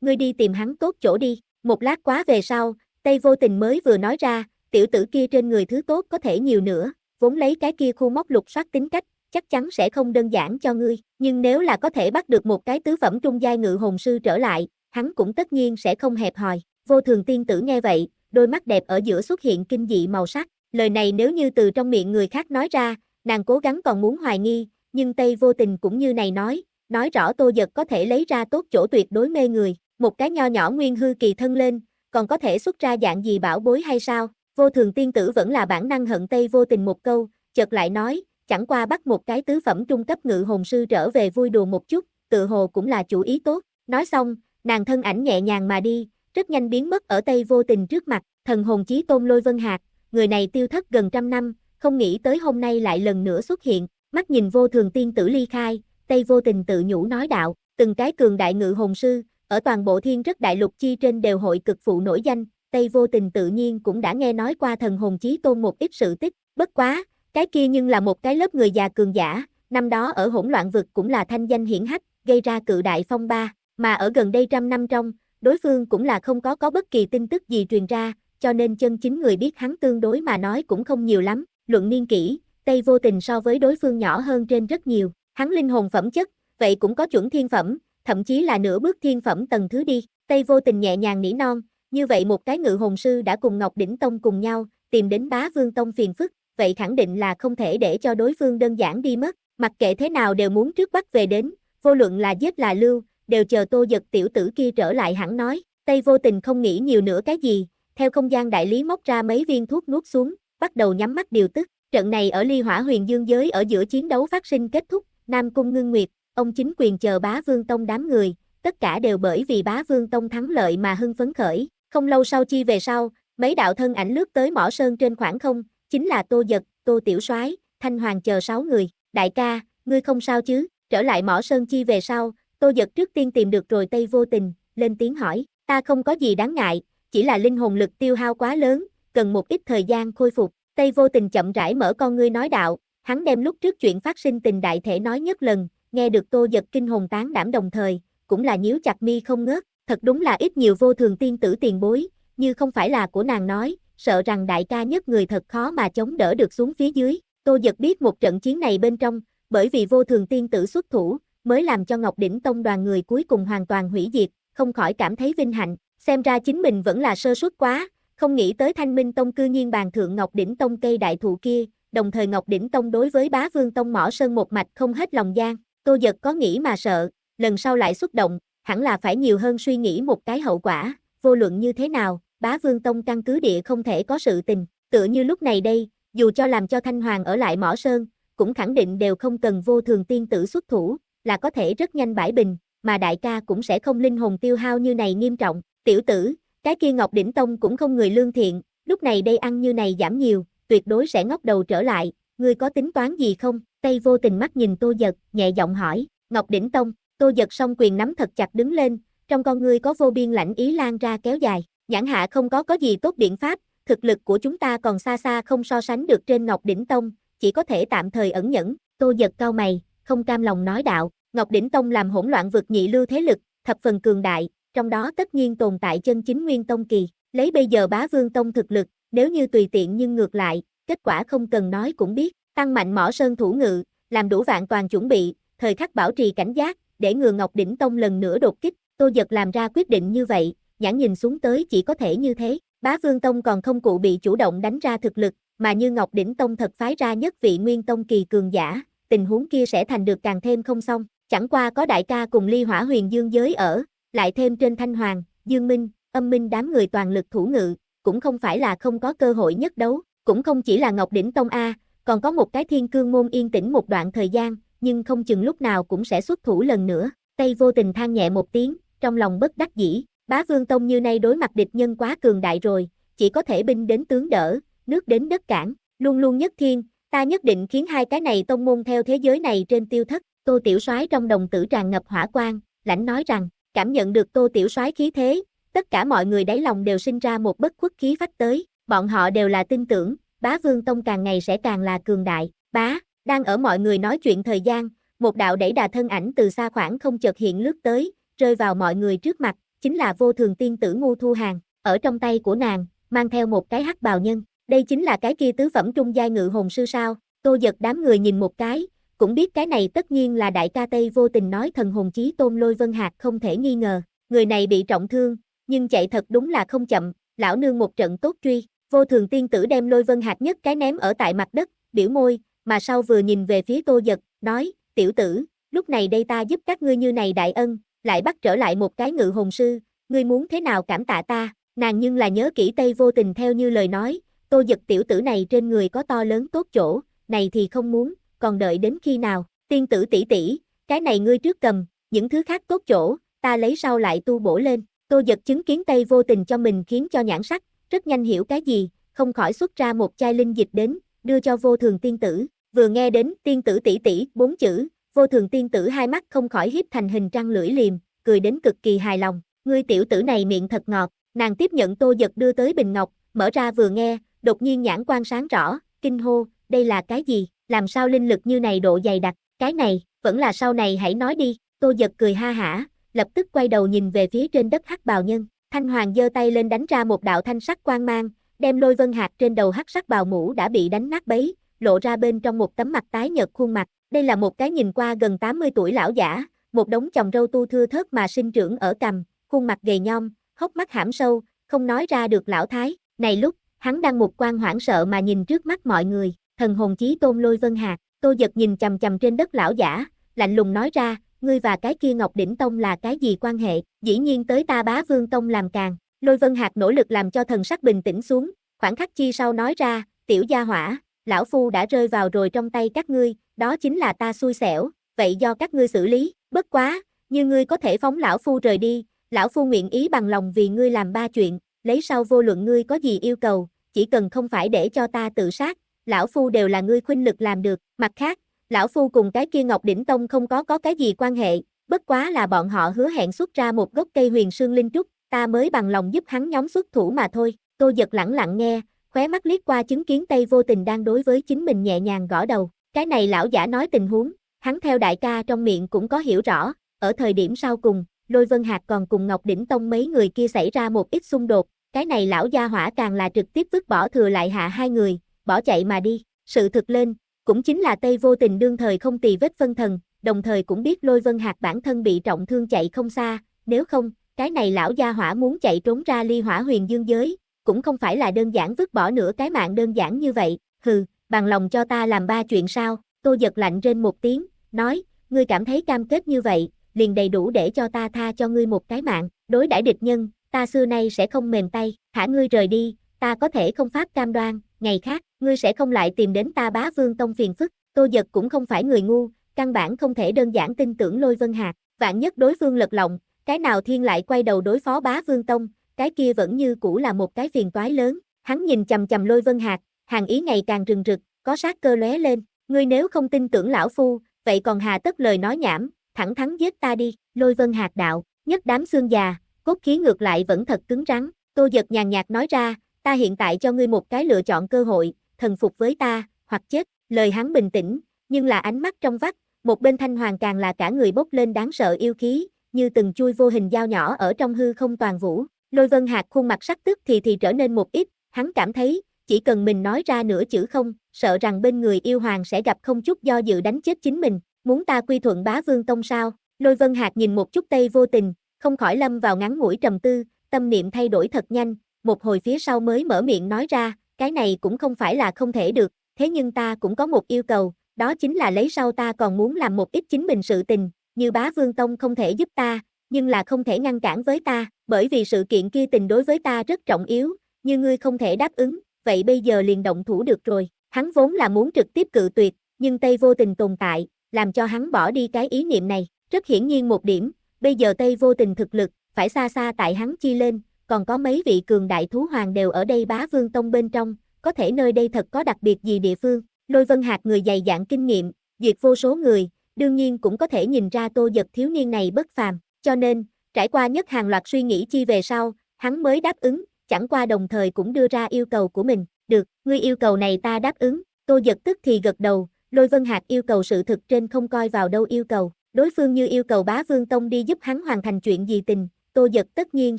ngươi đi tìm hắn tốt chỗ đi. Một lát quá về sau, Tây vô tình mới vừa nói ra, tiểu tử kia trên người thứ tốt có thể nhiều nữa, vốn lấy cái kia khu móc lục soát tính cách, chắc chắn sẽ không đơn giản cho ngươi, nhưng nếu là có thể bắt được một cái tứ phẩm trung giai ngự hồn sư trở lại, hắn cũng tất nhiên sẽ không hẹp hòi. Vô thường tiên tử nghe vậy, đôi mắt đẹp ở giữa xuất hiện kinh dị màu sắc, lời này nếu như từ trong miệng người khác nói ra, nàng cố gắng còn muốn hoài nghi, nhưng Tây vô tình cũng như này nói, nói rõ tô giật có thể lấy ra tốt chỗ tuyệt đối mê người, một cái nho nhỏ nguyên hư kỳ thân lên, còn có thể xuất ra dạng gì bảo bối hay sao, vô thường tiên tử vẫn là bản năng hận Tây vô tình một câu, chợt lại nói, chẳng qua bắt một cái tứ phẩm trung cấp ngự hồn sư trở về vui đùa một chút, tự hồ cũng là chủ ý tốt. Nói xong, nàng thân ảnh nhẹ nhàng mà đi, rất nhanh biến mất ở Tây Vô Tình trước mặt, thần hồn chí tôn lôi vân hạt, người này tiêu thất gần trăm năm, không nghĩ tới hôm nay lại lần nữa xuất hiện, mắt nhìn vô thường tiên tử ly khai, Tây Vô Tình tự nhủ nói đạo, từng cái cường đại ngự hồn sư, ở toàn bộ thiên rất đại lục chi trên đều hội cực phụ nổi danh, Tây Vô Tình tự nhiên cũng đã nghe nói qua thần hồn chí tôn một ít sự tích, bất quá, cái kia nhưng là một cái lớp người già cường giả, năm đó ở hỗn loạn vực cũng là thanh danh hiển hách, gây ra cự đại phong ba, mà ở gần đây trăm năm trong, đối phương cũng là không có có bất kỳ tin tức gì truyền ra, cho nên chân chính người biết hắn tương đối mà nói cũng không nhiều lắm, luận niên kỹ, Tây vô tình so với đối phương nhỏ hơn trên rất nhiều, hắn linh hồn phẩm chất, vậy cũng có chuẩn thiên phẩm, thậm chí là nửa bước thiên phẩm tầng thứ đi, Tây vô tình nhẹ nhàng nỉ non, như vậy một cái ngự hồn sư đã cùng Ngọc Đỉnh Tông cùng nhau, tìm đến bá vương tông phiền phức, vậy khẳng định là không thể để cho đối phương đơn giản đi mất, mặc kệ thế nào đều muốn trước bắt về đến, vô luận là giết là lưu, đều chờ tô giật tiểu tử kia trở lại hẳn nói, Tây vô tình không nghĩ nhiều nữa cái gì, theo không gian đại lý móc ra mấy viên thuốc nuốt xuống, bắt đầu nhắm mắt điều tức, trận này ở ly hỏa huyền dương giới ở giữa chiến đấu phát sinh kết thúc, Nam Cung Ngưng Nguyệt, ông chính quyền chờ bá vương tông đám người, tất cả đều bởi vì bá vương tông thắng lợi mà hưng phấn khởi, không lâu sau chi về sau, mấy đạo thân ảnh lướt tới mỏ sơn trên khoảng không, chính là Tô Giật, Tô Tiểu Soái, Thanh Hoàng chờ sáu người. Đại ca, ngươi không sao chứ? Trở lại mỏ sơn chi về sau, Tô Giật trước tiên tìm được rồi Tây Vô Tình, lên tiếng hỏi, ta không có gì đáng ngại, chỉ là linh hồn lực tiêu hao quá lớn, cần một ít thời gian khôi phục. Tây Vô Tình chậm rãi mở con ngươi nói đạo, hắn đem lúc trước chuyện phát sinh tình đại thể nói nhất lần, nghe được Tô Giật kinh hồn tán đảm đồng thời, cũng là nhíu chặt mi không ngớt, thật đúng là ít nhiều vô thường tiên tử tiền bối, như không phải là của nàng nói, sợ rằng đại ca nhất người thật khó mà chống đỡ được xuống phía dưới. Tô giật biết một trận chiến này bên trong, bởi vì vô thường tiên tử xuất thủ, mới làm cho Ngọc Đỉnh Tông đoàn người cuối cùng hoàn toàn hủy diệt, không khỏi cảm thấy vinh hạnh, xem ra chính mình vẫn là sơ suất quá, không nghĩ tới Thanh Minh Tông cư nhiên bàn thượng Ngọc Đỉnh Tông cây đại thụ kia, đồng thời Ngọc Đỉnh Tông đối với Bá Vương Tông Mỏ Sơn một mạch không hết lòng gian, Tô giật có nghĩ mà sợ, lần sau lại xúc động, hẳn là phải nhiều hơn suy nghĩ một cái hậu quả, vô luận như thế nào, bá vương tông căn cứ địa không thể có sự tình, tựa như lúc này đây, dù cho làm cho Thanh Hoàng ở lại mỏ sơn, cũng khẳng định đều không cần vô thường tiên tử xuất thủ, là có thể rất nhanh bãi bình, mà đại ca cũng sẽ không linh hồn tiêu hao như này nghiêm trọng, tiểu tử, cái kia Ngọc Đỉnh Tông cũng không người lương thiện, lúc này đây ăn như này giảm nhiều, tuyệt đối sẽ ngóc đầu trở lại, ngươi có tính toán gì không? Tây vô tình mắt nhìn Tô Giật, nhẹ giọng hỏi, Ngọc Đỉnh Tông, Tô Giật song quyền nắm thật chặt đứng lên, trong con ngươi có vô biên lãnh ý lan ra kéo dài, Nhãn hạ không có có gì tốt biện pháp, thực lực của chúng ta còn xa xa không so sánh được trên Ngọc Đỉnh Tông, chỉ có thể tạm thời ẩn nhẫn, tô giật cao mày, không cam lòng nói đạo, Ngọc Đỉnh Tông làm hỗn loạn vực nhị lưu thế lực, thập phần cường đại, trong đó tất nhiên tồn tại chân chính Nguyên Tông Kỳ, lấy bây giờ bá vương Tông thực lực, nếu như tùy tiện nhưng ngược lại, kết quả không cần nói cũng biết, tăng mạnh mỏ sơn thủ ngự, làm đủ vạn toàn chuẩn bị, thời khắc bảo trì cảnh giác, để ngừa Ngọc Đỉnh Tông lần nữa đột kích, Tô Giật làm ra quyết định như vậy, nhãn nhìn xuống tới chỉ có thể như thế. Bá Vương Tông còn không cụ bị chủ động đánh ra thực lực, mà như Ngọc Đỉnh Tông thật phái ra nhất vị Nguyên Tông kỳ cường giả, tình huống kia sẽ thành được càng thêm không xong. Chẳng qua có đại ca cùng ly hỏa huyền dương giới ở, lại thêm trên Thanh Hoàng, Dương Minh, âm minh đám người toàn lực thủ ngự, cũng không phải là không có cơ hội nhất đấu, cũng không chỉ là Ngọc Đỉnh Tông A, còn có một cái thiên cương môn yên tĩnh một đoạn thời gian, nhưng không chừng lúc nào cũng sẽ xuất thủ lần nữa. Tây vô tình than nhẹ một tiếng, trong lòng bất đắc dĩ, Bá Vương Tông như nay đối mặt địch nhân quá cường đại rồi, chỉ có thể binh đến tướng đỡ, nước đến đất cản, luôn luôn nhất thiên, ta nhất định khiến hai cái này tông môn theo thế giới này trên tiêu thất. Tô Tiểu Soái trong đồng tử tràn ngập hỏa quang, lãnh nói rằng, cảm nhận được Tô Tiểu Soái khí thế, tất cả mọi người đáy lòng đều sinh ra một bất khuất khí phách tới, bọn họ đều là tin tưởng, Bá Vương Tông càng ngày sẽ càng là cường đại. Bá, đang ở mọi người nói chuyện thời gian, một đạo đẩy đà thân ảnh từ xa khoảng không chợt hiện lướt tới, rơi vào mọi người trước mặt, chính là vô thường tiên tử ngu thu hàng, ở trong tay của nàng, mang theo một cái hắc bào nhân, đây chính là cái kia tứ phẩm trung giai ngự hồn sư sao, tô giật đám người nhìn một cái, cũng biết cái này tất nhiên là đại ca Tây vô tình nói thần hồn chí tôn lôi vân hạt không thể nghi ngờ, người này bị trọng thương, nhưng chạy thật đúng là không chậm, lão nương một trận tốt truy, vô thường tiên tử đem lôi vân hạt nhất cái ném ở tại mặt đất, biểu môi, mà sau vừa nhìn về phía tô giật, nói, tiểu tử, lúc này đây ta giúp các ngươi như này đại ân, lại bắt trở lại một cái ngự hồn sư, ngươi muốn thế nào cảm tạ ta, nàng nhưng là nhớ kỹ Tây vô tình theo như lời nói, tô giật tiểu tử này trên người có to lớn tốt chỗ, này thì không muốn, còn đợi đến khi nào, tiên tử tỷ tỷ, cái này ngươi trước cầm, những thứ khác tốt chỗ, ta lấy sau lại tu bổ lên, tô giật chứng kiến Tây vô tình cho mình khiến cho nhãn sắc, rất nhanh hiểu cái gì, không khỏi xuất ra một chai linh dịch đến, đưa cho vô thường tiên tử, vừa nghe đến tiên tử tỷ tỷ bốn chữ, Vô thường tiên tử hai mắt không khỏi hiếp thành hình trăng lưỡi liềm, cười đến cực kỳ hài lòng, ngươi tiểu tử này miệng thật ngọt, nàng tiếp nhận tô giật đưa tới bình ngọc, mở ra vừa nghe, đột nhiên nhãn quan sáng rõ, kinh hô, đây là cái gì, làm sao linh lực như này độ dày đặc, cái này, vẫn là sau này hãy nói đi, tô giật cười ha hả, lập tức quay đầu nhìn về phía trên đất hắc bào nhân, thanh hoàng giơ tay lên đánh ra một đạo thanh sắc quang mang, đem lôi vân hạt trên đầu hắc sắc bào mũ đã bị đánh nát bấy, lộ ra bên trong một tấm mặt tái nhợt khuôn mặt, đây là một cái nhìn qua gần 80 tuổi lão giả, một đống chồng râu tu thưa thớt mà sinh trưởng ở cằm, khuôn mặt gầy nhom, hốc mắt hãm sâu, không nói ra được lão thái. Này lúc, hắn đang một quan hoảng sợ mà nhìn trước mắt mọi người, thần hồn chí tôn lôi vân hạt, tô giật nhìn chầm chầm trên đất lão giả, lạnh lùng nói ra, ngươi và cái kia Ngọc Đỉnh Tông là cái gì quan hệ, dĩ nhiên tới ta bá vương tông làm càng, lôi vân hạt nỗ lực làm cho thần sắc bình tĩnh xuống, khoảng khắc chi sau nói ra, tiểu gia hỏa, lão phu đã rơi vào rồi trong tay các ngươi, đó chính là ta xui xẻo, vậy do các ngươi xử lý, bất quá, như ngươi có thể phóng lão phu rời đi, lão phu nguyện ý bằng lòng vì ngươi làm ba chuyện, lấy sau vô luận ngươi có gì yêu cầu, chỉ cần không phải để cho ta tự sát, lão phu đều là ngươi khuynh lực làm được, mặt khác, lão phu cùng cái kia Ngọc Đỉnh Tông không có có cái gì quan hệ, bất quá là bọn họ hứa hẹn xuất ra một gốc cây huyền sương linh trúc, ta mới bằng lòng giúp hắn nhóm xuất thủ mà thôi, tôi giật lẳng lặng nghe, khóe mắt liếc qua chứng kiến Tây vô tình đang đối với chính mình nhẹ nhàng gõ đầu, cái này lão giả nói tình huống, hắn theo đại ca trong miệng cũng có hiểu rõ, ở thời điểm sau cùng, Lôi Vân Hạc còn cùng Ngọc Đỉnh Tông mấy người kia xảy ra một ít xung đột, cái này lão gia hỏa càng là trực tiếp vứt bỏ thừa lại hạ hai người, bỏ chạy mà đi, sự thực lên, cũng chính là Tây vô tình đương thời không tì vết phân thần, đồng thời cũng biết Lôi Vân Hạc bản thân bị trọng thương chạy không xa, nếu không, cái này lão gia hỏa muốn chạy trốn ra ly hỏa huyền dương giới, cũng không phải là đơn giản vứt bỏ nửa cái mạng đơn giản như vậy, hừ, bằng lòng cho ta làm ba chuyện sao, tô giật lạnh trên một tiếng, nói, ngươi cảm thấy cam kết như vậy, liền đầy đủ để cho ta tha cho ngươi một cái mạng, đối đãi địch nhân, ta xưa nay sẽ không mềm tay, thả ngươi rời đi, ta có thể không phát cam đoan, ngày khác, ngươi sẽ không lại tìm đến ta bá vương tông phiền phức, tô giật cũng không phải người ngu, căn bản không thể đơn giản tin tưởng lôi vân hạt, vạn nhất đối phương lật lòng, cái nào thiên lại quay đầu đối phó bá vương tông, cái kia vẫn như cũ là một cái phiền toái lớn, hắn nhìn chầm chầm lôi vân hạt, hàng ý ngày càng rừng rực, có sát cơ lóe lên, ngươi nếu không tin tưởng lão phu, vậy còn hà tất lời nói nhảm, thẳng thắn giết ta đi, lôi vân hạt đạo, nhất đám xương già, cốt khí ngược lại vẫn thật cứng rắn, tô giật nhàn nhạt nói ra, ta hiện tại cho ngươi một cái lựa chọn cơ hội, thần phục với ta, hoặc chết, lời hắn bình tĩnh, nhưng là ánh mắt trong vắt, một bên thanh hoàng càng là cả người bốc lên đáng sợ yêu khí, như từng chui vô hình dao nhỏ ở trong hư không toàn vũ, lôi vân hạt khuôn mặt sắc tức thì thì trở nên một ít, hắn cảm thấy, chỉ cần mình nói ra nửa chữ không, sợ rằng bên người yêu hoàng sẽ gặp không chút do dự đánh chết chính mình, muốn ta quy thuận bá vương tông sao, lôi vân hạt nhìn một chút tây vô tình, không khỏi lâm vào ngắn ngủi trầm tư, tâm niệm thay đổi thật nhanh, một hồi phía sau mới mở miệng nói ra, cái này cũng không phải là không thể được, thế nhưng ta cũng có một yêu cầu, đó chính là lấy sau ta còn muốn làm một ít chính mình sự tình, như bá vương tông không thể giúp ta, nhưng là không thể ngăn cản với ta, bởi vì sự kiện kia tình đối với ta rất trọng yếu, như ngươi không thể đáp ứng, vậy bây giờ liền động thủ được rồi, hắn vốn là muốn trực tiếp cự tuyệt, nhưng Tây vô tình tồn tại, làm cho hắn bỏ đi cái ý niệm này, rất hiển nhiên một điểm, bây giờ Tây vô tình thực lực, phải xa xa tại hắn chi lên, còn có mấy vị cường đại thú hoàng đều ở đây bá vương tông bên trong, có thể nơi đây thật có đặc biệt gì địa phương, lôi vân hạt người dày dạn kinh nghiệm, duyệt vô số người, đương nhiên cũng có thể nhìn ra tô giật thiếu niên này bất phàm, cho nên, trải qua nhất hàng loạt suy nghĩ chi về sau, hắn mới đáp ứng, chẳng qua đồng thời cũng đưa ra yêu cầu của mình, được, ngươi yêu cầu này ta đáp ứng, tô giật tức thì gật đầu, lôi vân hạt yêu cầu sự thực trên không coi vào đâu yêu cầu, đối phương như yêu cầu bá vương tông đi giúp hắn hoàn thành chuyện gì tình, tô giật tất nhiên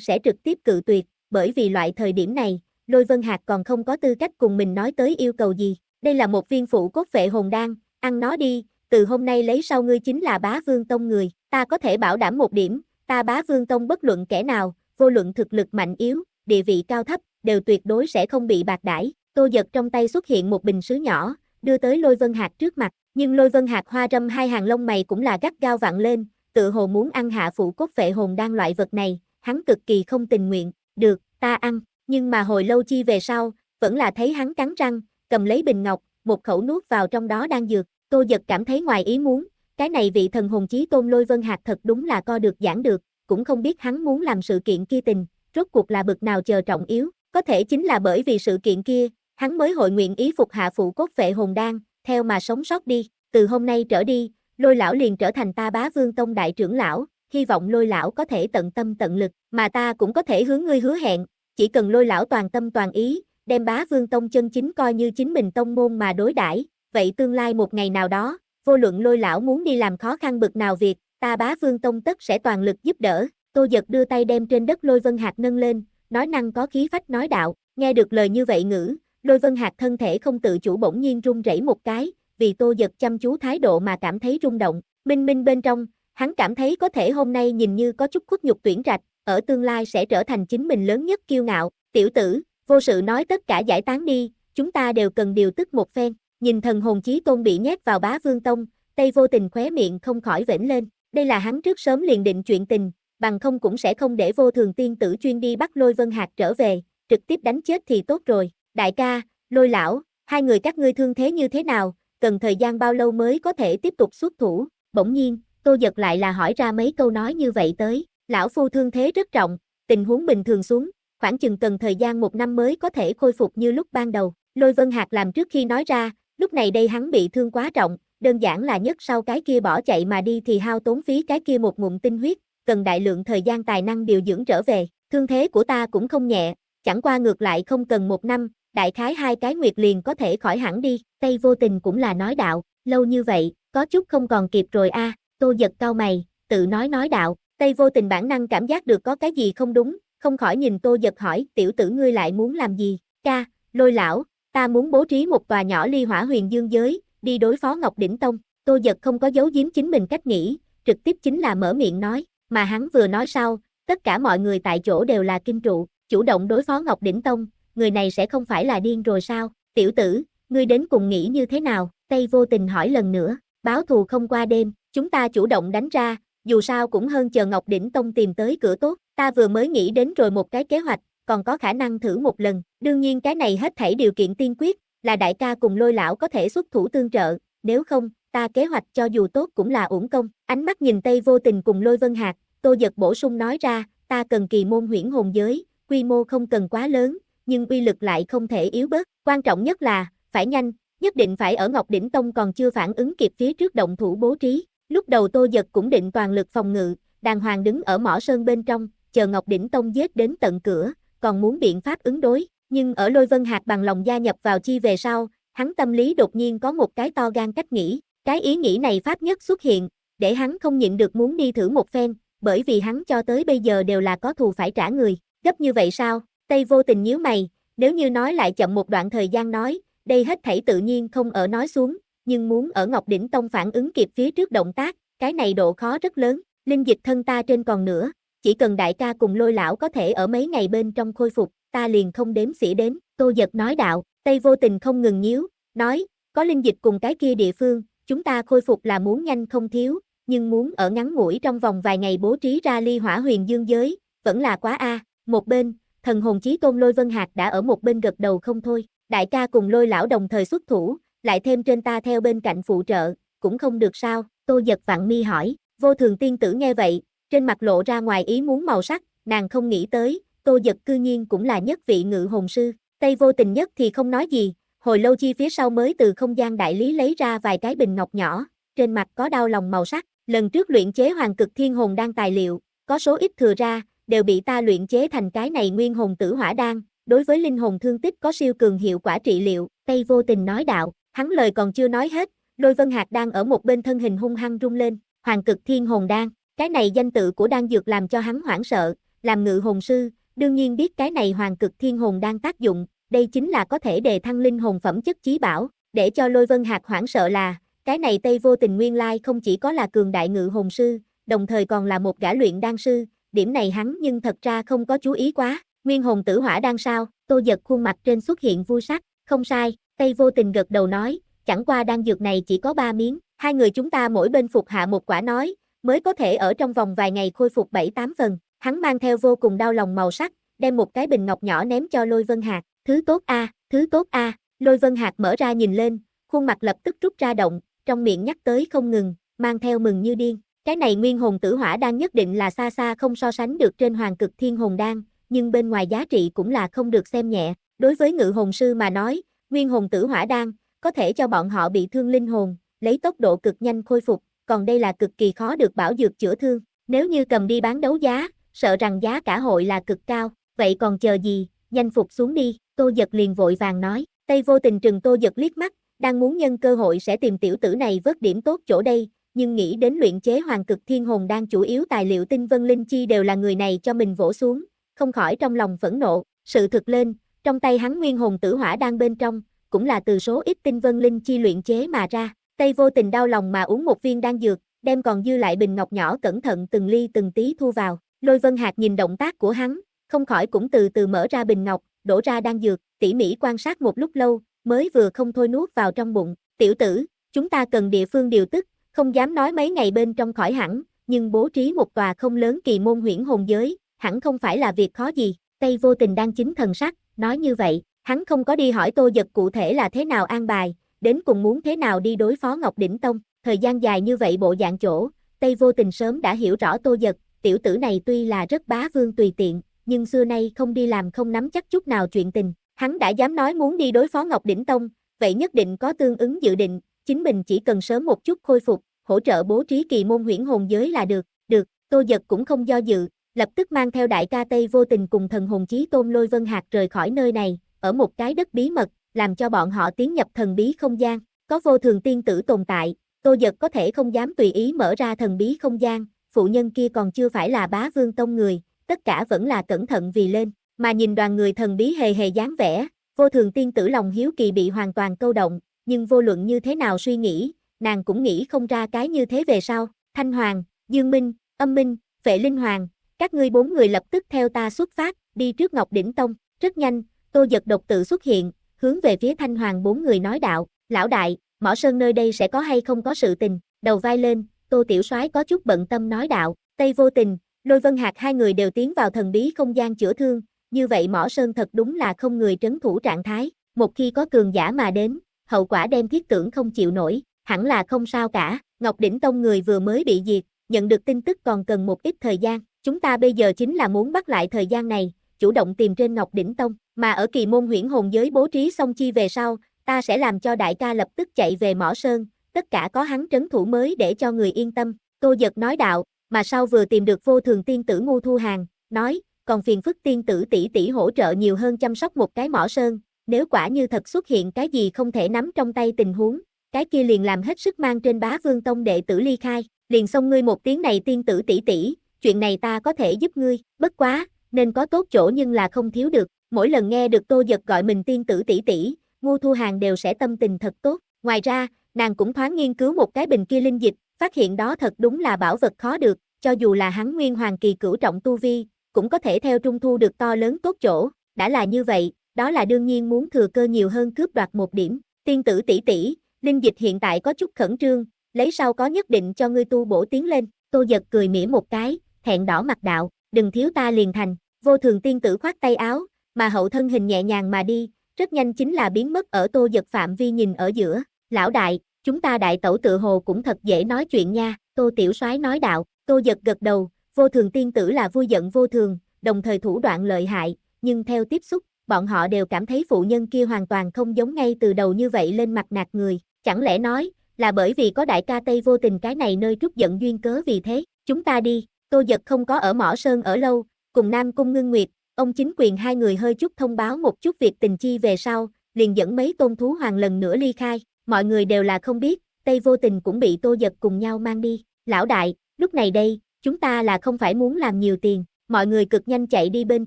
sẽ trực tiếp cự tuyệt, bởi vì loại thời điểm này, lôi vân hạt còn không có tư cách cùng mình nói tới yêu cầu gì, đây là một viên phụ cốt vệ hồn đan, ăn nó đi, từ hôm nay lấy sau ngươi chính là bá vương tông người, ta có thể bảo đảm một điểm, ta bá vương tông bất luận kẻ nào, vô luận thực lực mạnh yếu, địa vị cao thấp, đều tuyệt đối sẽ không bị bạc đãi. Tô giật trong tay xuất hiện một bình sứ nhỏ, đưa tới lôi vân hạt trước mặt, nhưng lôi vân hạt hoa râm hai hàng lông mày cũng là gắt gao vặn lên, tự hồ muốn ăn hạ phụ cốt vệ hồn đang loại vật này, hắn cực kỳ không tình nguyện, được, ta ăn, nhưng mà hồi lâu chi về sau, vẫn là thấy hắn cắn răng, cầm lấy bình ngọc, một khẩu nuốt vào trong đó đang dược, tô giật cảm thấy ngoài ý muốn, cái này vị thần hồn chí tôn lôi vân hạt thật đúng là co được giảng được, cũng không biết hắn muốn làm sự kiện kia tình, rốt cuộc là bực nào chờ trọng yếu, có thể chính là bởi vì sự kiện kia, hắn mới hội nguyện ý phục hạ phụ cốt vệ hồn đan, theo mà sống sót đi, từ hôm nay trở đi, lôi lão liền trở thành ta bá vương tông đại trưởng lão, hy vọng lôi lão có thể tận tâm tận lực, mà ta cũng có thể hướng ngươi hứa hẹn, chỉ cần lôi lão toàn tâm toàn ý, đem bá vương tông chân chính coi như chính mình tông môn mà đối đãi vậy tương lai một ngày nào đó, vô luận lôi lão muốn đi làm khó khăn bực nào việc, ta bá vương tông tất sẽ toàn lực giúp đỡ, Tô giật đưa tay đem trên đất lôi vân Hạc nâng lên, nói năng có khí phách nói đạo, nghe được lời như vậy ngữ, lôi vân Hạc thân thể không tự chủ bỗng nhiên rung rẩy một cái, vì Tô giật chăm chú thái độ mà cảm thấy rung động, minh minh bên trong, hắn cảm thấy có thể hôm nay nhìn như có chút khuất nhục tuyển rạch, ở tương lai sẽ trở thành chính mình lớn nhất kiêu ngạo, tiểu tử, vô sự nói tất cả giải tán đi, chúng ta đều cần điều tức một phen, nhìn thần hồn chí tôn bị nhét vào bá vương tông, Tây vô tình khóe miệng không khỏi vểnh lên, đây là hắn trước sớm liền định chuyện tình, bằng không cũng sẽ không để vô thường tiên tử chuyên đi bắt lôi vân hạt trở về, trực tiếp đánh chết thì tốt rồi, đại ca, lôi lão, hai người các ngươi thương thế như thế nào, cần thời gian bao lâu mới có thể tiếp tục xuất thủ, bỗng nhiên, tô giật lại là hỏi ra mấy câu nói như vậy tới, lão phu thương thế rất trọng, tình huống bình thường xuống, khoảng chừng cần thời gian một năm mới có thể khôi phục như lúc ban đầu, lôi vân hạt làm trước khi nói ra, lúc này đây hắn bị thương quá trọng, đơn giản là nhất sau cái kia bỏ chạy mà đi thì hao tốn phí cái kia một ngụm tinh huyết, cần đại lượng thời gian tài năng điều dưỡng trở về, thương thế của ta cũng không nhẹ, chẳng qua ngược lại không cần một năm, đại khái hai cái nguyệt liền có thể khỏi hẳn đi, Tây vô tình cũng là nói đạo, lâu như vậy, có chút không còn kịp rồi a. À. tô giật cao mày, tự nói nói đạo, Tây vô tình bản năng cảm giác được có cái gì không đúng, không khỏi nhìn tô giật hỏi, tiểu tử ngươi lại muốn làm gì, ca, lôi lão, ta muốn bố trí một tòa nhỏ ly hỏa huyền dương giới, đi đối phó Ngọc Đỉnh Tông, tô giật không có giấu giếm chính mình cách nghĩ, trực tiếp chính là mở miệng nói, mà hắn vừa nói sau, tất cả mọi người tại chỗ đều là kinh trụ, chủ động đối phó Ngọc Đỉnh Tông, người này sẽ không phải là điên rồi sao, tiểu tử, ngươi đến cùng nghĩ như thế nào, Tây vô tình hỏi lần nữa, báo thù không qua đêm, chúng ta chủ động đánh ra, dù sao cũng hơn chờ Ngọc Đỉnh Tông tìm tới cửa tốt, ta vừa mới nghĩ đến rồi một cái kế hoạch, còn có khả năng thử một lần, đương nhiên cái này hết thảy điều kiện tiên quyết, là đại ca cùng lôi lão có thể xuất thủ tương trợ, nếu không, ta kế hoạch cho dù tốt cũng là uổng công, ánh mắt nhìn Tây vô tình cùng lôi vân hạt, Tô Giật bổ sung nói ra, ta cần kỳ môn huyễn hồn giới, quy mô không cần quá lớn, nhưng uy lực lại không thể yếu bớt. Quan trọng nhất là, phải nhanh, nhất định phải ở Ngọc Đỉnh Tông còn chưa phản ứng kịp phía trước động thủ bố trí. Lúc đầu Tô Giật cũng định toàn lực phòng ngự, đàng hoàng đứng ở mỏ sơn bên trong, chờ Ngọc Đỉnh Tông giết đến tận cửa, còn muốn biện pháp ứng đối. Nhưng ở lôi vân hạt bằng lòng gia nhập vào chi về sau, hắn tâm lý đột nhiên có một cái to gan cách nghĩ. Cái ý nghĩ này pháp nhất xuất hiện, để hắn không nhịn được muốn đi thử một phen, bởi vì hắn cho tới bây giờ đều là có thù phải trả người, gấp như vậy sao? Tây vô tình nhíu mày, nếu như nói lại chậm một đoạn thời gian nói, đây hết thảy tự nhiên không ở nói xuống, nhưng muốn ở Ngọc Đỉnh Tông phản ứng kịp phía trước động tác, cái này độ khó rất lớn, linh dịch thân ta trên còn nữa, chỉ cần đại ca cùng lôi lão có thể ở mấy ngày bên trong khôi phục, ta liền không đếm xỉa đến, tô giật nói đạo, Tây vô tình không ngừng nhíu, nói, có linh dịch cùng cái kia địa phương, chúng ta khôi phục là muốn nhanh không thiếu, nhưng muốn ở ngắn ngủi trong vòng vài ngày bố trí ra ly hỏa huyền dương giới, vẫn là quá a. Một bên, thần hồn chí tôn lôi vân hạt đã ở một bên gật đầu không thôi, đại ca cùng lôi lão đồng thời xuất thủ, lại thêm trên ta theo bên cạnh phụ trợ, cũng không được sao, tô giật vạn mi hỏi, vô thường tiên tử nghe vậy, trên mặt lộ ra ngoài ý muốn màu sắc, nàng không nghĩ tới, tô giật cư nhiên cũng là nhất vị ngự hồn sư, tây vô tình nhất thì không nói gì, hồi lâu chi phía sau mới từ không gian đại lý lấy ra vài cái bình ngọc nhỏ, trên mặt có đau lòng màu sắc, Lần trước luyện chế hoàng cực thiên hồn đan tài liệu, có số ít thừa ra, đều bị ta luyện chế thành cái này nguyên hồn tử hỏa đan, đối với linh hồn thương tích có siêu cường hiệu quả trị liệu, Tây vô tình nói đạo, hắn lời còn chưa nói hết, lôi vân hạt đang ở một bên thân hình hung hăng rung lên, hoàng cực thiên hồn đan, cái này danh tự của đan dược làm cho hắn hoảng sợ, làm ngự hồn sư, đương nhiên biết cái này hoàng cực thiên hồn đan tác dụng, đây chính là có thể đề thăng linh hồn phẩm chất chí bảo, để cho lôi vân hạt hoảng sợ là, cái này Tây Vô Tình nguyên lai không chỉ có là cường đại ngự hồn sư, đồng thời còn là một gã luyện đan sư, điểm này hắn nhưng thật ra không có chú ý quá. Nguyên hồn tử hỏa đang sao, tô giật khuôn mặt trên xuất hiện vui sắc, không sai, Tây vô tình gật đầu nói, chẳng qua đan dược này chỉ có ba miếng, hai người chúng ta mỗi bên phục hạ một quả nói, mới có thể ở trong vòng vài ngày khôi phục bảy tám phần, hắn mang theo vô cùng đau lòng màu sắc, đem một cái bình ngọc nhỏ ném cho lôi vân hạt, thứ tốt a, thứ tốt a, lôi vân hạt mở ra nhìn lên, khuôn mặt lập tức rút ra động, trong miệng nhắc tới không ngừng, mang theo mừng như điên. Cái này nguyên hồn tử hỏa đang nhất định là xa xa không so sánh được trên hoàng cực thiên hồn đan, nhưng bên ngoài giá trị cũng là không được xem nhẹ. Đối với ngự hồn sư mà nói, nguyên hồn tử hỏa đan có thể cho bọn họ bị thương linh hồn, lấy tốc độ cực nhanh khôi phục, còn đây là cực kỳ khó được bảo dược chữa thương. Nếu như cầm đi bán đấu giá, sợ rằng giá cả hội là cực cao, vậy còn chờ gì, nhanh phục xuống đi, Tô Giật liền vội vàng nói. Tây vô tình trừng Tô Giật liếc mắt, đang muốn nhân cơ hội sẽ tìm tiểu tử này vớt điểm tốt chỗ đây, nhưng nghĩ đến luyện chế hoàng cực thiên hồn đang chủ yếu tài liệu tinh vân linh chi đều là người này cho mình vỗ xuống, không khỏi trong lòng phẫn nộ, sự thực lên, trong tay hắn nguyên hồn tử hỏa đang bên trong, cũng là từ số ít tinh vân linh chi luyện chế mà ra, tay vô tình đau lòng mà uống một viên đan dược, đem còn dư lại bình ngọc nhỏ cẩn thận từng ly từng tí thu vào, lôi vân hạt nhìn động tác của hắn, không khỏi cũng từ từ mở ra bình ngọc, đổ ra đan dược, tỉ mỉ quan sát một lúc lâu, mới vừa không thôi nuốt vào trong bụng, tiểu tử, chúng ta cần địa phương điều tức, không dám nói mấy ngày bên trong khỏi hẳn, nhưng bố trí một tòa không lớn kỳ môn huyễn hồn giới, hẳn không phải là việc khó gì, Tây vô tình đang chính thần sắc, nói như vậy, hắn không có đi hỏi tô giật cụ thể là thế nào an bài, đến cùng muốn thế nào đi đối phó Ngọc Đỉnh Tông, thời gian dài như vậy bộ dạng chỗ, Tây vô tình sớm đã hiểu rõ tô giật, tiểu tử này tuy là rất bá vương tùy tiện, nhưng xưa nay không đi làm không nắm chắc chút nào chuyện tình, Hắn đã dám nói muốn đi đối phó Ngọc Đỉnh Tông, vậy nhất định có tương ứng dự định, chính mình chỉ cần sớm một chút khôi phục, hỗ trợ bố trí kỳ môn huyễn hồn giới là được, được, Tô Giật cũng không do dự, lập tức mang theo đại ca Tây vô tình cùng thần hồn chí tôn lôi vân hạt rời khỏi nơi này, ở một cái đất bí mật, làm cho bọn họ tiến nhập thần bí không gian, có vô thường tiên tử tồn tại, Tô Giật có thể không dám tùy ý mở ra thần bí không gian, phụ nhân kia còn chưa phải là bá vương tông người, tất cả vẫn là cẩn thận vì lên. Mà nhìn đoàn người thần bí hề hề dáng vẻ, vô thường tiên tử lòng hiếu kỳ bị hoàn toàn câu động, nhưng vô luận như thế nào suy nghĩ, nàng cũng nghĩ không ra cái như thế về sau. Thanh Hoàng, Dương Minh, Âm Minh, Vệ Linh Hoàng, các ngươi bốn người lập tức theo ta xuất phát, đi trước Ngọc Đỉnh Tông, rất nhanh, Tô Giật độc tự xuất hiện, hướng về phía Thanh Hoàng bốn người nói đạo, lão đại, mỏ sơn nơi đây sẽ có hay không có sự tình, đầu vai lên, Tô Tiểu soái có chút bận tâm nói đạo, Tây Vô Tình, Lôi Vân Hạc hai người đều tiến vào thần bí không gian chữa thương, như vậy mỏ sơn thật đúng là không người trấn thủ trạng thái, một khi có cường giả mà đến, hậu quả đem thiết tưởng không chịu nổi, hẳn là không sao cả, Ngọc Đỉnh Tông người vừa mới bị diệt, nhận được tin tức còn cần một ít thời gian, chúng ta bây giờ chính là muốn bắt lại thời gian này, chủ động tìm trên Ngọc Đỉnh Tông, mà ở kỳ môn huyễn hồn giới bố trí xong chi về sau, ta sẽ làm cho đại ca lập tức chạy về mỏ sơn, tất cả có hắn trấn thủ mới để cho người yên tâm, Tô Giật nói đạo, mà sau vừa tìm được vô thường tiên tử ngu thu hàng, nói, còn phiền phức tiên tử tỷ tỷ hỗ trợ nhiều hơn chăm sóc một cái mỏ sơn, nếu quả như thật xuất hiện cái gì không thể nắm trong tay tình huống, cái kia liền làm hết sức mang trên bá vương tông đệ tử ly khai, liền xong ngươi một tiếng này tiên tử tỷ tỷ, chuyện này ta có thể giúp ngươi, bất quá, nên có tốt chỗ nhưng là không thiếu được, mỗi lần nghe được tô giật gọi mình tiên tử tỷ tỷ, ngu thu hàng đều sẽ tâm tình thật tốt, ngoài ra, nàng cũng thoáng nghiên cứu một cái bình kia linh dịch, phát hiện đó thật đúng là bảo vật khó được, cho dù là hắn nguyên hoàng kỳ cửu trọng tu vi, cũng có thể theo trung thu được to lớn tốt chỗ, đã là như vậy, đó là đương nhiên muốn thừa cơ nhiều hơn cướp đoạt một điểm. Tiên tử tỷ tỷ, linh dịch hiện tại có chút khẩn trương, lấy sau có nhất định cho ngươi tu bổ tiến lên. Tô giật cười mỉa một cái, thẹn đỏ mặt đạo, đừng thiếu ta liền thành. Vô thường tiên tử khoát tay áo, mà hậu thân hình nhẹ nhàng mà đi, rất nhanh chính là biến mất ở tô giật phạm vi nhìn ở giữa. Lão đại, chúng ta đại tẩu tự hồ cũng thật dễ nói chuyện nha, tô tiểu soái nói đạo, tô giật gật đầu, Vô thường tiên tử là vui giận vô thường, đồng thời thủ đoạn lợi hại, nhưng theo tiếp xúc, bọn họ đều cảm thấy phụ nhân kia hoàn toàn không giống ngay từ đầu như vậy lên mặt nạt người, chẳng lẽ nói, là bởi vì có đại ca Tây vô tình cái này nơi trút giận duyên cớ vì thế, chúng ta đi, tô giật không có ở mỏ sơn ở lâu, cùng Nam Cung Ngưng Nguyệt, ông chính quyền hai người hơi chút thông báo một chút việc tình chi về sau, liền dẫn mấy tôn thú hoàng lần nữa ly khai, mọi người đều là không biết, Tây vô tình cũng bị tô giật cùng nhau mang đi, lão đại, lúc này đây, chúng ta là không phải muốn làm nhiều tiền, mọi người cực nhanh chạy đi bên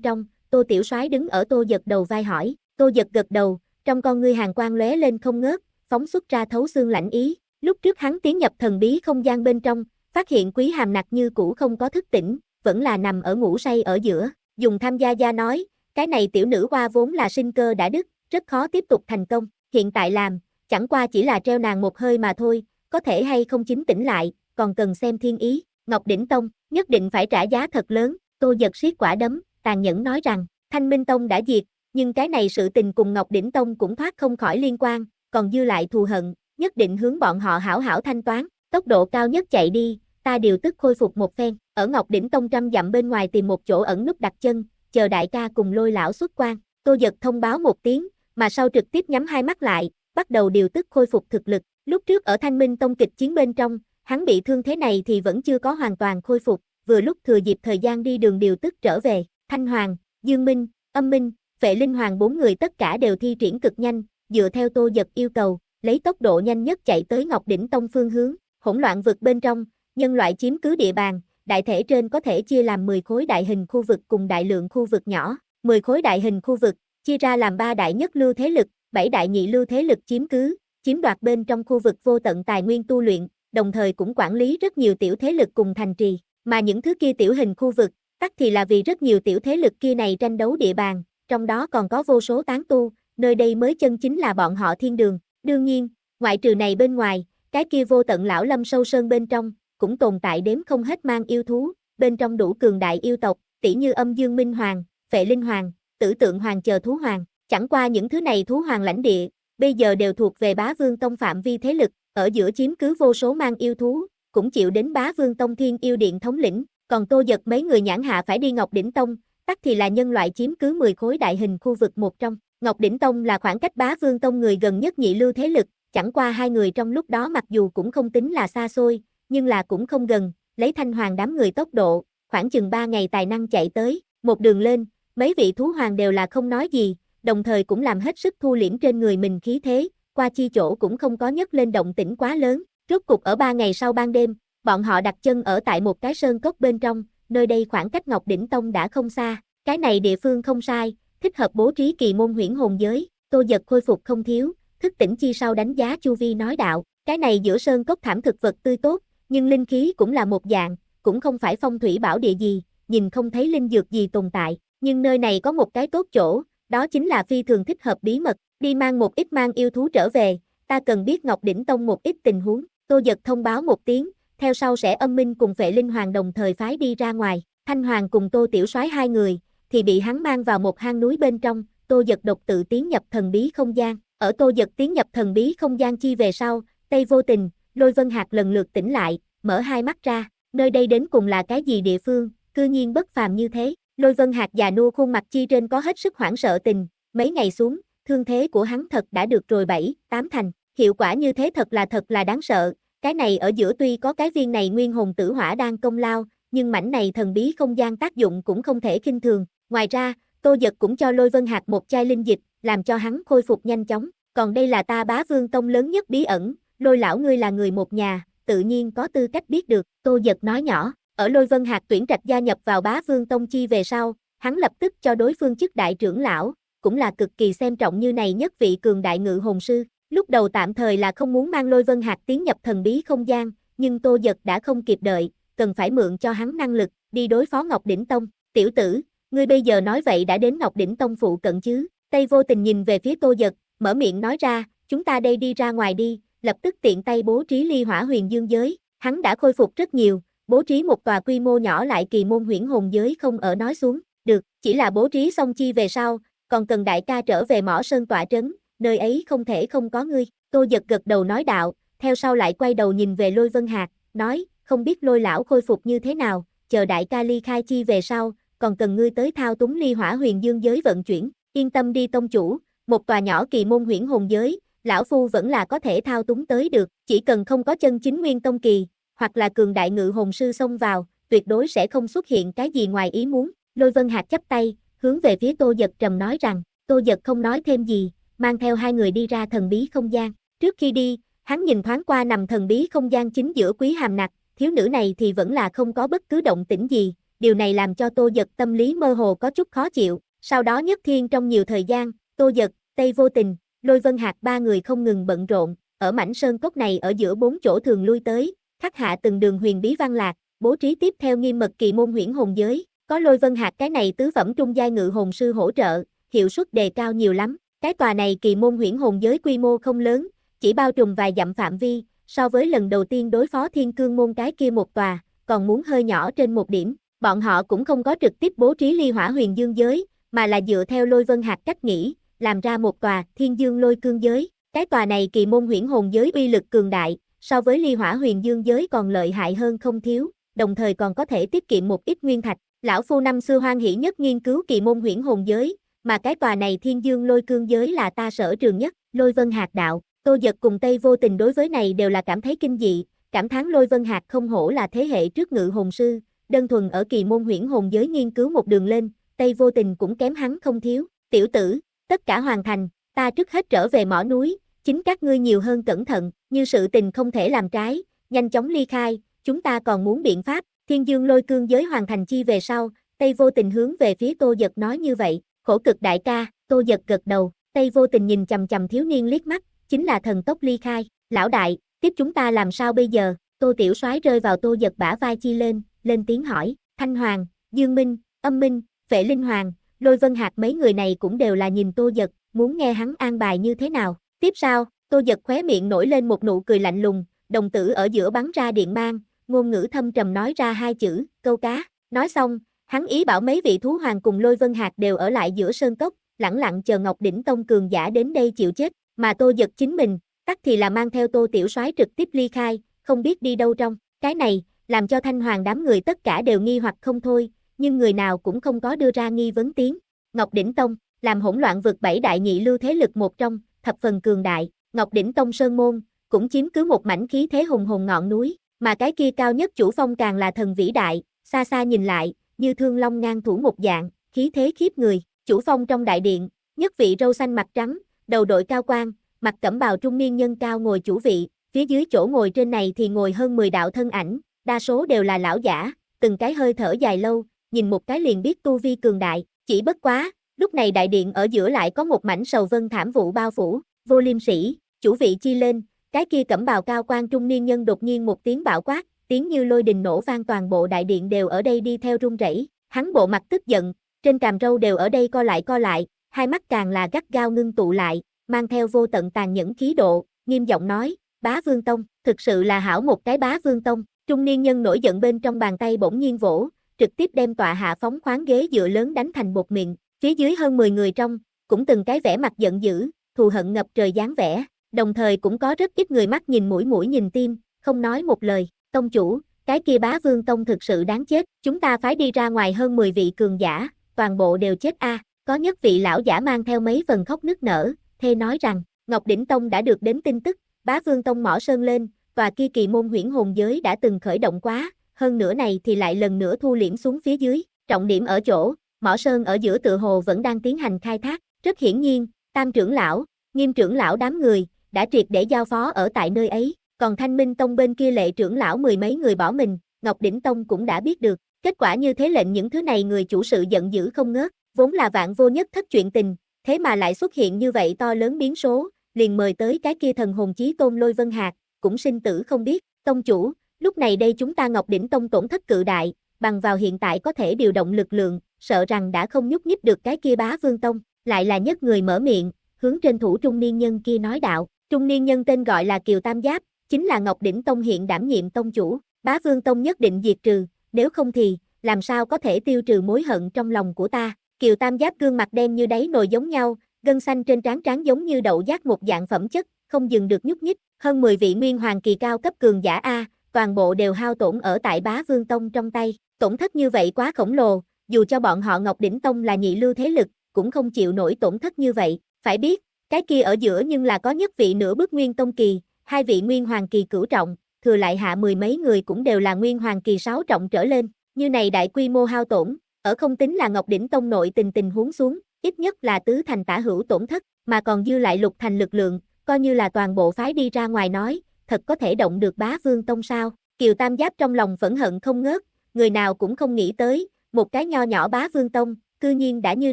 trong, tô tiểu soái đứng ở tô giật đầu vai hỏi, tô giật gật đầu, trong con ngươi hàng quang lóe lên không ngớt, phóng xuất ra thấu xương lạnh ý, lúc trước hắn tiến nhập thần bí không gian bên trong, phát hiện quý hàm nặc như cũ không có thức tỉnh, vẫn là nằm ở ngủ say ở giữa, dùng tham gia gia nói, cái này tiểu nữ qua vốn là sinh cơ đã đứt, rất khó tiếp tục thành công, hiện tại làm, chẳng qua chỉ là treo nàng một hơi mà thôi, có thể hay không chính tỉnh lại, còn cần xem thiên ý, Ngọc Đỉnh Tông, nhất định phải trả giá thật lớn, Tô Giật siết quả đấm, tàn nhẫn nói rằng, Thanh Minh Tông đã diệt, nhưng cái này sự tình cùng Ngọc Đỉnh Tông cũng thoát không khỏi liên quan, còn dư lại thù hận, nhất định hướng bọn họ hảo hảo thanh toán, tốc độ cao nhất chạy đi, ta điều tức khôi phục một phen, ở Ngọc Đỉnh Tông trăm dặm bên ngoài tìm một chỗ ẩn núp đặt chân, chờ đại ca cùng lôi lão xuất quan, Tô Giật thông báo một tiếng, mà sau trực tiếp nhắm hai mắt lại, bắt đầu điều tức khôi phục thực lực, lúc trước ở Thanh Minh Tông kịch chiến bên trong, Hắn bị thương thế này thì vẫn chưa có hoàn toàn khôi phục, vừa lúc thừa dịp thời gian đi đường điều tức trở về, Thanh Hoàng, Dương Minh, Âm Minh, Vệ Linh Hoàng bốn người tất cả đều thi triển cực nhanh, dựa theo Tô giật yêu cầu, lấy tốc độ nhanh nhất chạy tới Ngọc đỉnh tông phương hướng, hỗn loạn vực bên trong, nhân loại chiếm cứ địa bàn, đại thể trên có thể chia làm 10 khối đại hình khu vực cùng đại lượng khu vực nhỏ, 10 khối đại hình khu vực chia ra làm ba đại nhất lưu thế lực, bảy đại nhị lưu thế lực chiếm cứ, chiếm đoạt bên trong khu vực vô tận tài nguyên tu luyện, đồng thời cũng quản lý rất nhiều tiểu thế lực cùng thành trì, mà những thứ kia tiểu hình khu vực, tắc thì là vì rất nhiều tiểu thế lực kia này tranh đấu địa bàn, trong đó còn có vô số tán tu, nơi đây mới chân chính là bọn họ thiên đường, đương nhiên, ngoại trừ này bên ngoài, cái kia vô tận lão lâm sâu sơn bên trong, cũng tồn tại đếm không hết mang yêu thú, bên trong đủ cường đại yêu tộc, tỷ như âm dương minh hoàng, vệ linh hoàng, tử tượng hoàng chờ thú hoàng, chẳng qua những thứ này thú hoàng lãnh địa, bây giờ đều thuộc về bá vương tông phạm vi thế lực, ở giữa chiếm cứ vô số mang yêu thú, cũng chịu đến bá vương tông thiên yêu điện thống lĩnh, còn tô giật mấy người nhãn hạ phải đi Ngọc Đỉnh Tông, tắc thì là nhân loại chiếm cứ 10 khối đại hình khu vực một trong. Ngọc Đỉnh Tông là khoảng cách bá vương tông người gần nhất nhị lưu thế lực, chẳng qua hai người trong lúc đó mặc dù cũng không tính là xa xôi, nhưng là cũng không gần, lấy thanh hoàng đám người tốc độ, khoảng chừng 3 ngày tài năng chạy tới, một đường lên, mấy vị thú hoàng đều là không nói gì, đồng thời cũng làm hết sức thu liễm trên người mình khí thế, qua chi chỗ cũng không có nhấc lên động tĩnh quá lớn, rốt cục ở ba ngày sau ban đêm, bọn họ đặt chân ở tại một cái sơn cốc bên trong, nơi đây khoảng cách Ngọc Đỉnh Tông đã không xa, cái này địa phương không sai, thích hợp bố trí kỳ môn huyễn hồn giới, Tô Dật khôi phục không thiếu, thức tỉnh chi sau đánh giá chu vi nói đạo, cái này giữa sơn cốc thảm thực vật tươi tốt, nhưng linh khí cũng là một dạng, cũng không phải phong thủy bảo địa gì, nhìn không thấy linh dược gì tồn tại, nhưng nơi này có một cái tốt chỗ, đó chính là phi thường thích hợp bí mật, Đi mang một ít mang yêu thú trở về, ta cần biết Ngọc Đỉnh Tông một ít tình huống, Tô Giật thông báo một tiếng, theo sau sẽ âm minh cùng vệ linh hoàng đồng thời phái đi ra ngoài, Thanh Hoàng cùng Tô Tiểu soái hai người, thì bị hắn mang vào một hang núi bên trong, Tô Giật độc tự tiến nhập thần bí không gian, ở Tô Giật tiến nhập thần bí không gian chi về sau, Tây vô tình, lôi vân hạt lần lượt tỉnh lại, mở hai mắt ra, nơi đây đến cùng là cái gì địa phương, cư nhiên bất phàm như thế, lôi vân hạt già nua khuôn mặt chi trên có hết sức hoảng sợ tình, mấy ngày xuống, thương thế của hắn thật đã được rồi bảy, tám thành, hiệu quả như thế thật là thật là đáng sợ, cái này ở giữa tuy có cái viên này nguyên hồn tử hỏa đang công lao, nhưng mảnh này thần bí không gian tác dụng cũng không thể kinh thường, ngoài ra, Tô Giật cũng cho Lôi Vân Hạc một chai linh dịch, làm cho hắn khôi phục nhanh chóng, còn đây là ta bá vương tông lớn nhất bí ẩn, Lôi lão ngươi là người một nhà, tự nhiên có tư cách biết được, Tô Giật nói nhỏ, ở Lôi Vân Hạc tuyển trạch gia nhập vào bá vương tông chi về sau, hắn lập tức cho đối phương chức đại trưởng lão, cũng là cực kỳ xem trọng như này nhất vị cường đại ngự hồn sư. Lúc đầu tạm thời là không muốn mang lôi vân hạt tiến nhập thần bí không gian, nhưng Tô Giật đã không kịp đợi, cần phải mượn cho hắn năng lực, đi đối phó Ngọc Đỉnh Tông. Tiểu tử, ngươi bây giờ nói vậy đã đến Ngọc Đỉnh Tông phụ cận chứ? Tây vô tình nhìn về phía Tô Giật, mở miệng nói ra, chúng ta đây đi ra ngoài đi, lập tức tiện tay bố trí ly hỏa huyền dương giới, hắn đã khôi phục rất nhiều, bố trí một tòa quy mô nhỏ lại kỳ môn huyễn hồn giới không ở nói xuống, được, chỉ là bố trí xong chi về sau, còn cần đại ca trở về mỏ sơn tỏa trấn, nơi ấy không thể không có ngươi. Tô giật gật đầu nói đạo, theo sau lại quay đầu nhìn về lôi vân hạt, nói, không biết lôi lão khôi phục như thế nào, chờ đại ca ly khai chi về sau, còn cần ngươi tới thao túng ly hỏa huyền dương giới vận chuyển, yên tâm đi tông chủ, một tòa nhỏ kỳ môn huyển hồn giới, lão phu vẫn là có thể thao túng tới được, chỉ cần không có chân chính nguyên tông kỳ, hoặc là cường đại ngự hồn sư xông vào, tuyệt đối sẽ không xuất hiện cái gì ngoài ý muốn, lôi vân hạt chấp tay, hướng về phía Tô Giật trầm nói rằng, Tô Giật không nói thêm gì, mang theo hai người đi ra thần bí không gian. Trước khi đi, hắn nhìn thoáng qua nằm thần bí không gian chính giữa quý hàm nặc, thiếu nữ này thì vẫn là không có bất cứ động tĩnh gì, điều này làm cho Tô Giật tâm lý mơ hồ có chút khó chịu. Sau đó nhất thiên trong nhiều thời gian, Tô Giật, Tây Vô Tình, Lôi Vân Hạc ba người không ngừng bận rộn, ở mảnh sơn cốc này ở giữa bốn chỗ thường lui tới, khắc hạ từng đường huyền bí văn lạc, bố trí tiếp theo nghiêm mật kỳ môn huyễn hồn giới, có lôi vân hạt cái này tứ phẩm trung giai ngự hồn sư hỗ trợ, hiệu suất đề cao nhiều lắm. Cái tòa này kỳ môn huyễn hồn giới quy mô không lớn, chỉ bao trùm vài dặm phạm vi, so với lần đầu tiên đối phó thiên cương môn cái kia một tòa, còn muốn hơi nhỏ trên một điểm. Bọn họ cũng không có trực tiếp bố trí ly hỏa huyền dương giới, mà là dựa theo lôi vân hạt cách nghĩ, làm ra một tòa thiên dương lôi cương giới. Cái tòa này kỳ môn huyễn hồn giới uy lực cường đại, so với ly hỏa huyền dương giới còn lợi hại hơn không thiếu, đồng thời còn có thể tiết kiệm một ít nguyên thạch. Lão phu năm xưa hoan hỷ nhất nghiên cứu kỳ môn huyễn hồn giới, mà cái tòa này thiên dương lôi cương giới là ta sở trường nhất, lôi vân hạt đạo, tô giật cùng Tây vô tình đối với này đều là cảm thấy kinh dị, cảm thán lôi vân hạt không hổ là thế hệ trước ngự hồn sư, đơn thuần ở kỳ môn huyễn hồn giới nghiên cứu một đường lên, Tây vô tình cũng kém hắn không thiếu, tiểu tử, tất cả hoàn thành, ta trước hết trở về mỏ núi, chính các ngươi nhiều hơn cẩn thận, như sự tình không thể làm trái, nhanh chóng ly khai, chúng ta còn muốn biện pháp, Thiên dương lôi cương giới hoàn thành chi về sau, Tây vô tình hướng về phía tô giật nói như vậy, khổ cực đại ca, tô giật gật đầu, Tây vô tình nhìn chầm chầm thiếu niên liếc mắt, chính là thần tốc ly khai, lão đại, tiếp chúng ta làm sao bây giờ, tô tiểu soái rơi vào tô giật bả vai chi lên, lên tiếng hỏi, thanh hoàng, dương minh, âm minh, vệ linh hoàng, lôi vân Hạc mấy người này cũng đều là nhìn tô giật, muốn nghe hắn an bài như thế nào, tiếp sau, tô giật khóe miệng nổi lên một nụ cười lạnh lùng, đồng tử ở giữa bắn ra điện mang, ngôn ngữ thâm trầm nói ra hai chữ, câu cá. Nói xong, hắn ý bảo mấy vị thú hoàng cùng lôi vân hạt đều ở lại giữa sơn cốc, lẳng lặng chờ Ngọc Đỉnh Tông cường giả đến đây chịu chết, mà tô giật chính mình, tắc thì là mang theo tô tiểu soái trực tiếp ly khai, không biết đi đâu trong. Cái này, làm cho thanh hoàng đám người tất cả đều nghi hoặc không thôi, nhưng người nào cũng không có đưa ra nghi vấn tiếng. Ngọc Đỉnh Tông, làm hỗn loạn vượt bảy đại nhị lưu thế lực một trong, thập phần cường đại, Ngọc Đỉnh Tông Sơn Môn, cũng chiếm cứ một mảnh khí thế hùng hùng ngọn núi, mà cái kia cao nhất chủ phong càng là thần vĩ đại, xa xa nhìn lại, như thương long ngang thủ một dạng, khí thế khiếp người, chủ phong trong đại điện, nhất vị râu xanh mặt trắng, đầu đội cao quan, mặt cẩm bào trung niên nhân cao ngồi chủ vị, phía dưới chỗ ngồi trên này thì ngồi hơn 10 đạo thân ảnh, đa số đều là lão giả, từng cái hơi thở dài lâu, nhìn một cái liền biết tu vi cường đại, chỉ bất quá, lúc này đại điện ở giữa lại có một mảnh sầu vân thảm vụ bao phủ, vô liêm sĩ, chủ vị chi lên, cái kia cẩm bào cao quan trung niên nhân đột nhiên một tiếng bạo quát, tiếng như lôi đình nổ vang toàn bộ đại điện đều ở đây đi theo rung rẩy, hắn bộ mặt tức giận, trên càm râu đều ở đây co lại co lại, hai mắt càng là gắt gao ngưng tụ lại, mang theo vô tận tàn nhẫn khí độ, nghiêm giọng nói, bá vương tông, thực sự là hảo một cái bá vương tông, trung niên nhân nổi giận bên trong bàn tay bỗng nhiên vỗ, trực tiếp đem tọa hạ phóng khoáng ghế dựa lớn đánh thành bột miệng, phía dưới hơn 10 người trong, cũng từng cái vẻ mặt giận dữ, thù hận ngập trời dáng vẻ, đồng thời cũng có rất ít người mắt nhìn mũi mũi nhìn tim, không nói một lời, tông chủ, cái kia bá vương tông thực sự đáng chết, chúng ta phải đi ra ngoài hơn 10 vị cường giả, toàn bộ đều chết a có nhất vị lão giả mang theo mấy phần khóc nức nở, thê nói rằng, Ngọc Đỉnh Tông đã được đến tin tức, bá vương tông mỏ sơn lên, và kia kỳ môn huyễn hồn giới đã từng khởi động quá, hơn nữa này thì lại lần nữa thu liễm xuống phía dưới, trọng điểm ở chỗ, mỏ sơn ở giữa tự hồ vẫn đang tiến hành khai thác, rất hiển nhiên, tam trưởng lão, nghiêm trưởng lão đám người, đã triệt để giao phó ở tại nơi ấy, còn Thanh Minh Tông bên kia lệ trưởng lão mười mấy người bỏ mình, Ngọc Đỉnh Tông cũng đã biết được, kết quả như thế lệnh những thứ này người chủ sự giận dữ không ngớt, vốn là vạn vô nhất thất chuyện tình, thế mà lại xuất hiện như vậy to lớn biến số, liền mời tới cái kia thần hồn chí tôn lôi vân hạt, cũng sinh tử không biết, tông chủ, lúc này đây chúng ta Ngọc Đỉnh Tông tổn thất cự đại, bằng vào hiện tại có thể điều động lực lượng, sợ rằng đã không nhúc nhích được cái kia bá vương tông, lại là nhất người mở miệng, hướng trên thủ trung niên nhân kia nói đạo, Trung niên nhân tên gọi là Kiều Tam Giáp, chính là Ngọc Đỉnh Tông hiện đảm nhiệm tông chủ, bá vương tông nhất định diệt trừ, nếu không thì, làm sao có thể tiêu trừ mối hận trong lòng của ta. Kiều Tam Giáp gương mặt đen như đáy nồi giống nhau, gân xanh trên trán trán giống như đậu giác một dạng phẩm chất, không dừng được nhúc nhích, hơn 10 vị nguyên hoàng kỳ cao cấp cường giả A, toàn bộ đều hao tổn ở tại bá vương tông trong tay, tổn thất như vậy quá khổng lồ, dù cho bọn họ Ngọc Đỉnh Tông là nhị lưu thế lực, cũng không chịu nổi tổn thất như vậy, phải biết, cái kia ở giữa nhưng là có nhất vị nửa bước nguyên tông kỳ, hai vị nguyên hoàng kỳ cửu trọng, thừa lại hạ mười mấy người cũng đều là nguyên hoàng kỳ sáu trọng trở lên, như này đại quy mô hao tổn, ở không tính là Ngọc Đỉnh Tông nội tình tình huống xuống, ít nhất là tứ thành tả hữu tổn thất, mà còn dư lại lục thành lực lượng, coi như là toàn bộ phái đi ra ngoài nói, thật có thể động được bá vương tông sao, Kiều Tam Giáp trong lòng phẫn hận không ngớt, người nào cũng không nghĩ tới, một cái nho nhỏ bá vương tông, cư nhiên đã như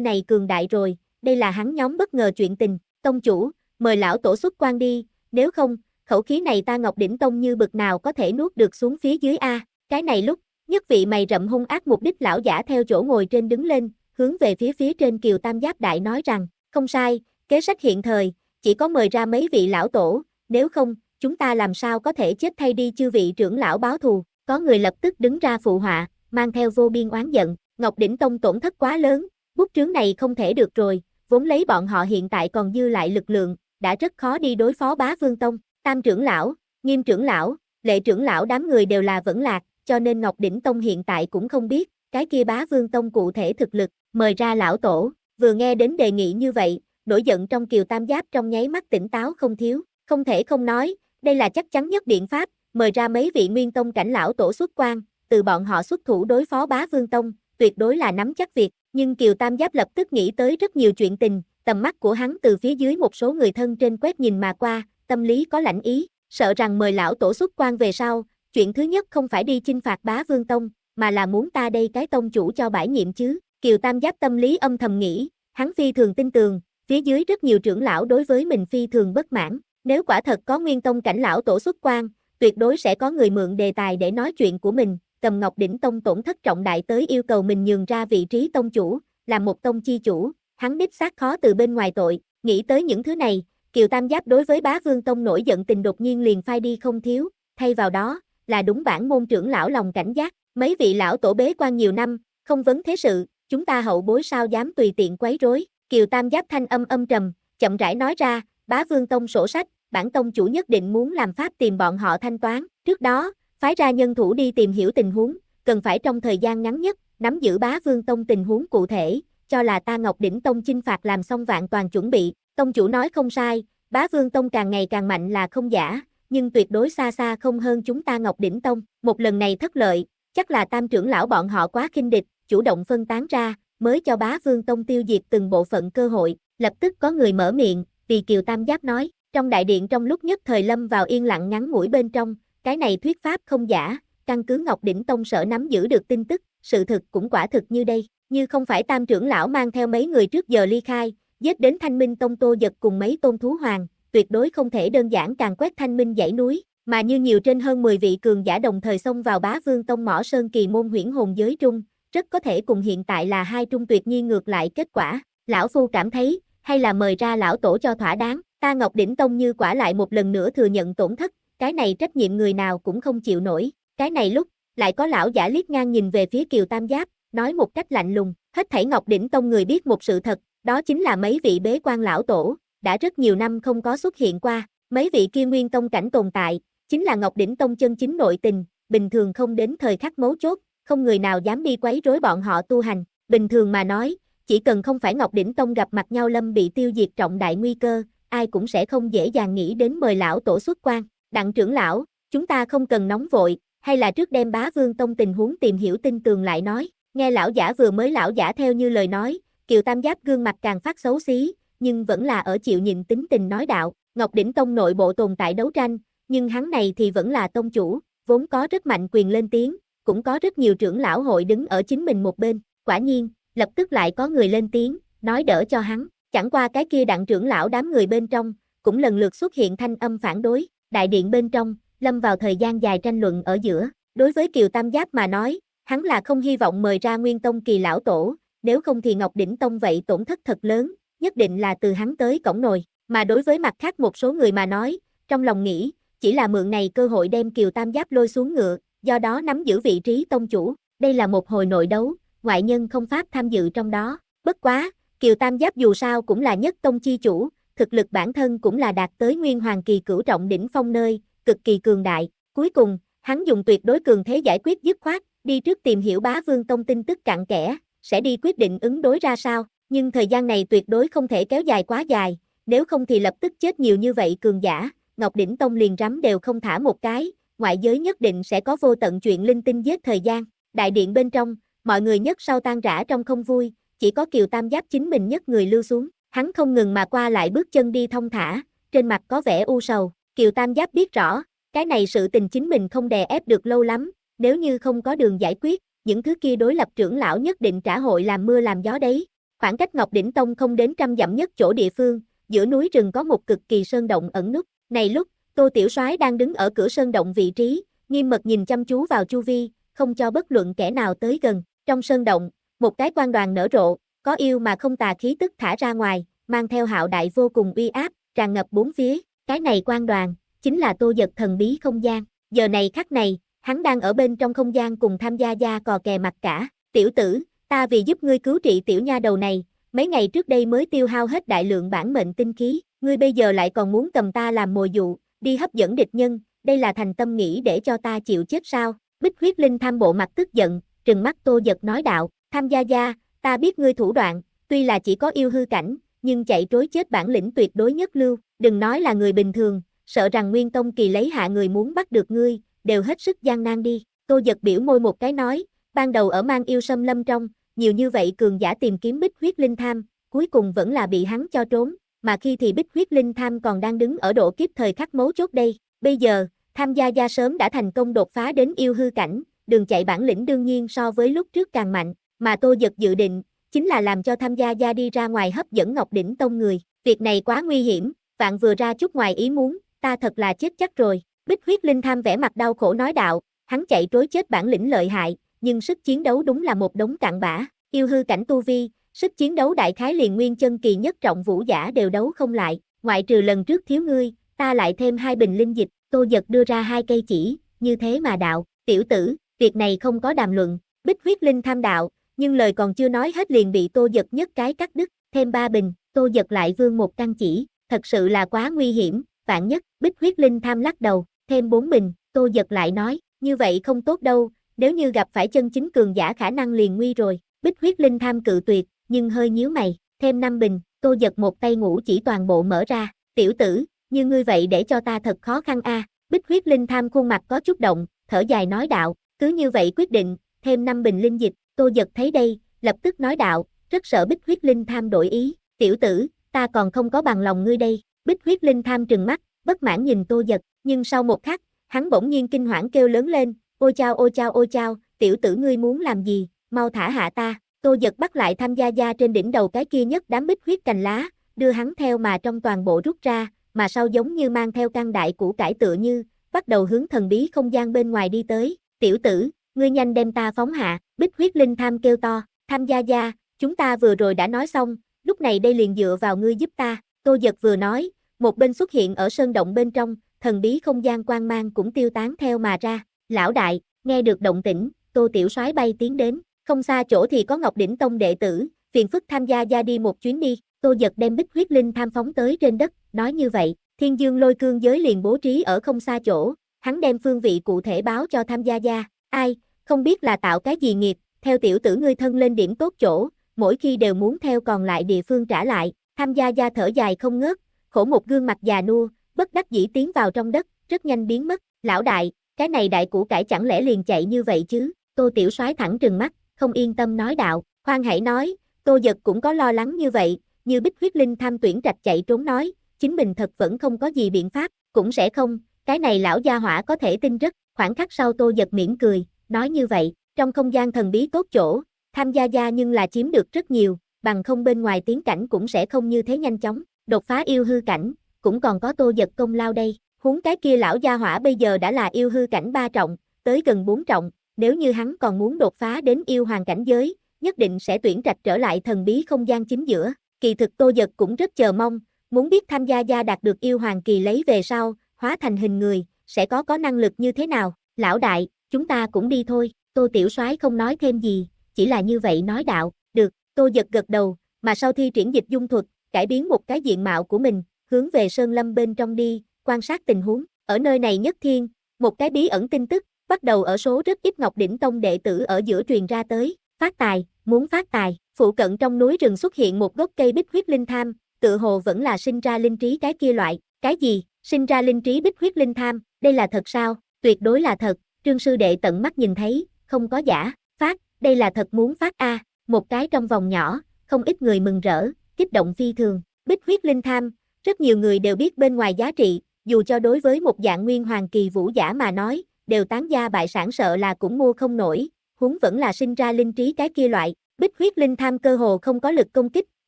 này cường đại rồi, đây là hắn nhóm bất ngờ chuyện tình, tông chủ, mời lão tổ xuất quan đi, nếu không, khẩu khí này ta Ngọc Đỉnh Tông như bực nào có thể nuốt được xuống phía dưới A, cái này lúc, nhất vị mày rậm hung ác mục đích lão giả theo chỗ ngồi trên đứng lên, hướng về phía phía trên kiều tam giáp đại nói rằng, không sai, kế sách hiện thời, chỉ có mời ra mấy vị lão tổ, nếu không, chúng ta làm sao có thể chết thay đi chư vị trưởng lão báo thù, có người lập tức đứng ra phụ họa, mang theo vô biên oán giận, Ngọc Đỉnh Tông tổn thất quá lớn, bút trướng này không thể được rồi, vốn lấy bọn họ hiện tại còn dư lại lực lượng, đã rất khó đi đối phó bá vương tông, tam trưởng lão, nghiêm trưởng lão, lệ trưởng lão đám người đều là vẫn lạc, cho nên Ngọc Đỉnh Tông hiện tại cũng không biết, cái kia bá vương tông cụ thể thực lực, mời ra lão tổ, vừa nghe đến đề nghị như vậy, nổi giận trong kiều tam giáp trong nháy mắt tỉnh táo không thiếu, không thể không nói, đây là chắc chắn nhất biện pháp, mời ra mấy vị nguyên tông cảnh lão tổ xuất quan, từ bọn họ xuất thủ đối phó bá vương tông, tuyệt đối là nắm chắc việc, nhưng Kiều Tam Giáp lập tức nghĩ tới rất nhiều chuyện tình, tầm mắt của hắn từ phía dưới một số người thân trên quét nhìn mà qua, tâm lý có lãnh ý, sợ rằng mời lão tổ xuất quan về sau, chuyện thứ nhất không phải đi chinh phạt bá vương tông, mà là muốn ta đây cái tông chủ cho bãi nhiệm chứ. Kiều Tam Giáp tâm lý âm thầm nghĩ, hắn phi thường tin tường, phía dưới rất nhiều trưởng lão đối với mình phi thường bất mãn, nếu quả thật có nguyên tông cảnh lão tổ xuất quan, tuyệt đối sẽ có người mượn đề tài để nói chuyện của mình, tầm Ngọc Đỉnh Tông tổn thất trọng đại tới yêu cầu mình nhường ra vị trí tông chủ, làm một tông chi chủ, hắn đích xác khó từ bên ngoài tội, nghĩ tới những thứ này, Kiều Tam Giáp đối với bá vương tông nổi giận tình đột nhiên liền phai đi không thiếu, thay vào đó, là đúng bản môn trưởng lão lòng cảnh giác, mấy vị lão tổ bế quan nhiều năm, không vấn thế sự, chúng ta hậu bối sao dám tùy tiện quấy rối, Kiều Tam Giáp thanh âm âm trầm, chậm rãi nói ra, bá vương tông sổ sách, bản tông chủ nhất định muốn làm pháp tìm bọn họ thanh toán, trước đó, phái ra nhân thủ đi tìm hiểu tình huống, cần phải trong thời gian ngắn nhất, nắm giữ bá vương tông tình huống cụ thể, cho là ta Ngọc Đỉnh Tông chinh phạt làm xong vạn toàn chuẩn bị, tông chủ nói không sai, bá vương tông càng ngày càng mạnh là không giả, nhưng tuyệt đối xa xa không hơn chúng ta Ngọc Đỉnh Tông, một lần này thất lợi, chắc là tam trưởng lão bọn họ quá kinh địch, chủ động phân tán ra, mới cho bá vương tông tiêu diệt từng bộ phận cơ hội, lập tức có người mở miệng, vì Kiều Tam Giáp nói, trong đại điện trong lúc nhất thời lâm vào yên lặng ngắn ngủi bên trong, cái này thuyết pháp không giả, căn cứ Ngọc Đỉnh Tông sở nắm giữ được tin tức, sự thực cũng quả thực như đây, như không phải tam trưởng lão mang theo mấy người trước giờ ly khai, giết đến thanh minh tông tô giật cùng mấy tôn thú hoàng, tuyệt đối không thể đơn giản càng quét thanh minh dãy núi, mà như nhiều trên hơn 10 vị cường giả đồng thời xông vào bá vương tông mỏ sơn kỳ môn huyễn hồn giới trung, rất có thể cùng hiện tại là hai trung tuyệt nhiên ngược lại kết quả, lão phu cảm thấy, hay là mời ra lão tổ cho thỏa đáng, ta Ngọc Đỉnh Tông như quả lại một lần nữa thừa nhận tổn thất, cái này trách nhiệm người nào cũng không chịu nổi, cái này lúc, lại có lão giả liếc ngang nhìn về phía Kiều Tam Giáp, nói một cách lạnh lùng, hết thảy Ngọc Đỉnh Tông người biết một sự thật, đó chính là mấy vị bế quan lão tổ, đã rất nhiều năm không có xuất hiện qua, mấy vị kia nguyên tông cảnh tồn tại, chính là Ngọc Đỉnh Tông chân chính nội tình, bình thường không đến thời khắc mấu chốt, không người nào dám đi quấy rối bọn họ tu hành, bình thường mà nói, chỉ cần không phải Ngọc Đỉnh Tông gặp mặt nhau lâm bị tiêu diệt trọng đại nguy cơ, ai cũng sẽ không dễ dàng nghĩ đến mời lão tổ xuất quan. Đặng trưởng lão, chúng ta không cần nóng vội, hay là trước đem bá vương tông tình huống tìm hiểu tin tường lại nói. Nghe lão giả vừa mới lão giả theo như lời nói, Kiều Tam Giáp gương mặt càng phát xấu xí, nhưng vẫn là ở chịu nhịn tính tình nói đạo, Ngọc Đỉnh Tông nội bộ tồn tại đấu tranh, nhưng hắn này thì vẫn là tông chủ, vốn có rất mạnh quyền lên tiếng, cũng có rất nhiều trưởng lão hội đứng ở chính mình một bên, quả nhiên, lập tức lại có người lên tiếng, nói đỡ cho hắn, chẳng qua cái kia đặng trưởng lão đám người bên trong, cũng lần lượt xuất hiện thanh âm phản đối, Đại điện bên trong, lâm vào thời gian dài tranh luận ở giữa. Đối với Kiều Tam Giáp mà nói, hắn là không hy vọng mời ra Nguyên Tông kỳ lão tổ, nếu không thì Ngọc Đỉnh Tông vậy tổn thất thật lớn, nhất định là từ hắn tới cổng nồi. Mà đối với mặt khác một số người mà nói, trong lòng nghĩ, chỉ là mượn này cơ hội đem Kiều Tam Giáp lôi xuống ngựa, do đó nắm giữ vị trí tông chủ. Đây là một hồi nội đấu, ngoại nhân không pháp tham dự trong đó. Bất quá, Kiều Tam Giáp dù sao cũng là nhất tông chi chủ, thực lực bản thân cũng là đạt tới nguyên hoàng kỳ cửu trọng đỉnh phong nơi, cực kỳ cường đại. Cuối cùng, hắn dùng tuyệt đối cường thế giải quyết dứt khoát, đi trước tìm hiểu bá vương tông tin tức cặn kẽ, sẽ đi quyết định ứng đối ra sao, nhưng thời gian này tuyệt đối không thể kéo dài quá dài, nếu không thì lập tức chết nhiều như vậy cường giả, Ngọc Đỉnh Tông liền rắm đều không thả một cái, ngoại giới nhất định sẽ có vô tận chuyện linh tinh giết thời gian, đại điện bên trong, mọi người nhất sau tan rã trong không vui, chỉ có Kiều Tam Giáp chính mình nhất người lưu xuống, Hắn không ngừng mà qua lại bước chân đi thông thả, trên mặt có vẻ u sầu. Kiều Tam Giáp biết rõ, cái này sự tình chính mình không đè ép được lâu lắm, nếu như không có đường giải quyết, những thứ kia đối lập trưởng lão nhất định trả hội làm mưa làm gió đấy. Khoảng cách Ngọc Đỉnh Tông không đến trăm dặm nhất chỗ địa phương, giữa núi rừng có một cực kỳ sơn động ẩn nút. Này lúc, Tô Tiểu Soái đang đứng ở cửa sơn động vị trí, nghiêm mật nhìn chăm chú vào chu vi, không cho bất luận kẻ nào tới gần. Trong sơn động, một cái quan đoàn nở rộ, có yêu mà không tà khí tức thả ra ngoài, mang theo hạo đại vô cùng uy áp, tràn ngập bốn phía, cái này quan đoàn, chính là tô giật thần bí không gian, giờ này khắc này, hắn đang ở bên trong không gian cùng tham gia gia cò kè mặt cả, tiểu tử, ta vì giúp ngươi cứu trị tiểu nha đầu này, mấy ngày trước đây mới tiêu hao hết đại lượng bản mệnh tinh khí, ngươi bây giờ lại còn muốn cầm ta làm mồi dụ, đi hấp dẫn địch nhân, đây là thành tâm nghĩ để cho ta chịu chết sao, bích huyết linh tham bộ mặt tức giận, trừng mắt tô giật nói đạo, tham gia gia, ta biết ngươi thủ đoạn, tuy là chỉ có yêu hư cảnh, nhưng chạy trối chết bản lĩnh tuyệt đối nhất lưu, đừng nói là người bình thường, sợ rằng Nguyên Tông kỳ lấy hạ người muốn bắt được ngươi, đều hết sức gian nan đi. Tô giật biểu môi một cái nói, ban đầu ở mang yêu sâm lâm trong, nhiều như vậy cường giả tìm kiếm bích huyết linh tham, cuối cùng vẫn là bị hắn cho trốn, mà khi thì bích huyết linh tham còn đang đứng ở độ kiếp thời khắc mấu chốt đây, bây giờ, tham gia gia sớm đã thành công đột phá đến yêu hư cảnh, đường chạy bản lĩnh đương nhiên so với lúc trước càng mạnh, mà Tô Dật dự định, chính là làm cho tham gia gia đi ra ngoài hấp dẫn Ngọc Đỉnh Tông người. Việc này quá nguy hiểm, vạn vừa ra chút ngoài ý muốn, ta thật là chết chắc rồi. Bích huyết linh tham vẻ mặt đau khổ nói đạo, hắn chạy trối chết bản lĩnh lợi hại, nhưng sức chiến đấu đúng là một đống cạn bã, yêu hư cảnh tu vi, sức chiến đấu đại khái liền nguyên chân kỳ nhất trọng vũ giả đều đấu không lại, ngoại trừ lần trước thiếu ngươi, ta lại thêm hai bình linh dịch, tô giật đưa ra hai cây chỉ, như thế mà đạo, tiểu tử, việc này không có đàm luận, bích huyết linh tham đạo, nhưng lời còn chưa nói hết liền bị tô giật nhất cái cắt đứt, thêm ba bình, tô giật lại vương một căn chỉ, thật sự là quá nguy hiểm, vạn nhất, bích huyết linh tham lắc đầu, thêm bốn bình, tô giật lại nói, như vậy không tốt đâu, nếu như gặp phải chân chính cường giả khả năng liền nguy rồi, bích huyết linh tham cự tuyệt, nhưng hơi nhíu mày, thêm năm bình, tô giật một tay ngủ chỉ toàn bộ mở ra, tiểu tử, như ngươi vậy để cho ta thật khó khăn a bích huyết linh tham khuôn mặt có chút động, thở dài nói đạo, cứ như vậy quyết định, thêm năm bình linh dịch, Tô Dật thấy đây, lập tức nói đạo, rất sợ Bích Huyết Linh Tham đổi ý, tiểu tử, ta còn không có bằng lòng ngươi đây. Bích Huyết Linh Tham trừng mắt, bất mãn nhìn Tô Dật, nhưng sau một khắc, hắn bỗng nhiên kinh hoảng kêu lớn lên, ôi chao ôi chao ôi chao, tiểu tử ngươi muốn làm gì, mau thả hạ ta. Tô Dật bắt lại tham gia gia trên đỉnh đầu cái kia nhất đám bích huyết cành lá, đưa hắn theo mà trong toàn bộ rút ra, mà sau giống như mang theo căn đại củ cải tựa như, bắt đầu hướng thần bí không gian bên ngoài đi tới, tiểu tử, ngươi nhanh đem ta phóng hạ, bích huyết linh tham kêu to, tham gia gia, chúng ta vừa rồi đã nói xong, lúc này đây liền dựa vào ngươi giúp ta, tô giật vừa nói, một bên xuất hiện ở sơn động bên trong, thần bí không gian quan mang cũng tiêu tán theo mà ra, lão đại, nghe được động tĩnh, tô tiểu soái bay tiến đến, không xa chỗ thì có ngọc đỉnh tông đệ tử, phiền phức tham gia gia đi một chuyến đi, tô giật đem bích huyết linh tham phóng tới trên đất, nói như vậy, thiên dương lôi cương giới liền bố trí ở không xa chỗ, hắn đem phương vị cụ thể báo cho tham gia gia, ai, không biết là tạo cái gì nghiệp, theo tiểu tử ngươi thân lên điểm tốt chỗ, mỗi khi đều muốn theo còn lại địa phương trả lại, tham gia gia thở dài không ngớt, khổ một gương mặt già nua, bất đắc dĩ tiến vào trong đất, rất nhanh biến mất, lão đại, cái này đại củ cải chẳng lẽ liền chạy như vậy chứ, tô tiểu soái thẳng trừng mắt, không yên tâm nói đạo, khoan hãy nói, tô giật cũng có lo lắng như vậy, như bích huyết linh tham tuyển trạch chạy trốn nói, chính mình thật vẫn không có gì biện pháp, cũng sẽ không, cái này lão gia hỏa có thể tin rất, khoảng khắc sau tô giật mỉm cười, Nói như vậy, trong không gian thần bí tốt chỗ, tham gia gia nhưng là chiếm được rất nhiều, bằng không bên ngoài tiến cảnh cũng sẽ không như thế nhanh chóng, đột phá yêu hư cảnh, cũng còn có tô giật công lao đây, huống cái kia lão gia hỏa bây giờ đã là yêu hư cảnh ba trọng, tới gần bốn trọng, nếu như hắn còn muốn đột phá đến yêu hoàng cảnh giới, nhất định sẽ tuyển trạch trở lại thần bí không gian chính giữa, kỳ thực tô giật cũng rất chờ mong, muốn biết tham gia gia đạt được yêu hoàng kỳ lấy về sau, hóa thành hình người, sẽ có có năng lực như thế nào, lão đại, chúng ta cũng đi thôi, Tô Tiểu soái không nói thêm gì, chỉ là như vậy nói đạo, được, Tô giật gật đầu, mà sau thi triển dịch dung thuật, cải biến một cái diện mạo của mình, hướng về Sơn Lâm bên trong đi, quan sát tình huống, ở nơi này nhất thiên, một cái bí ẩn tin tức, bắt đầu ở số rất ít Ngọc Đỉnh Tông đệ tử ở giữa truyền ra tới, phát tài, muốn phát tài, phụ cận trong núi rừng xuất hiện một gốc cây bích huyết linh tham, tự hồ vẫn là sinh ra linh trí cái kia loại, cái gì, sinh ra linh trí bích huyết linh tham, đây là thật sao, tuyệt đối là thật, Trương sư đệ tận mắt nhìn thấy, không có giả, phát, đây là thật muốn phát a, một cái trong vòng nhỏ, không ít người mừng rỡ, kích động phi thường, bích huyết linh tham, rất nhiều người đều biết bên ngoài giá trị, dù cho đối với một dạng nguyên hoàng kỳ vũ giả mà nói, đều tán gia bại sản sợ là cũng mua không nổi, huống vẫn là sinh ra linh trí cái kia loại, bích huyết linh tham cơ hồ không có lực công kích,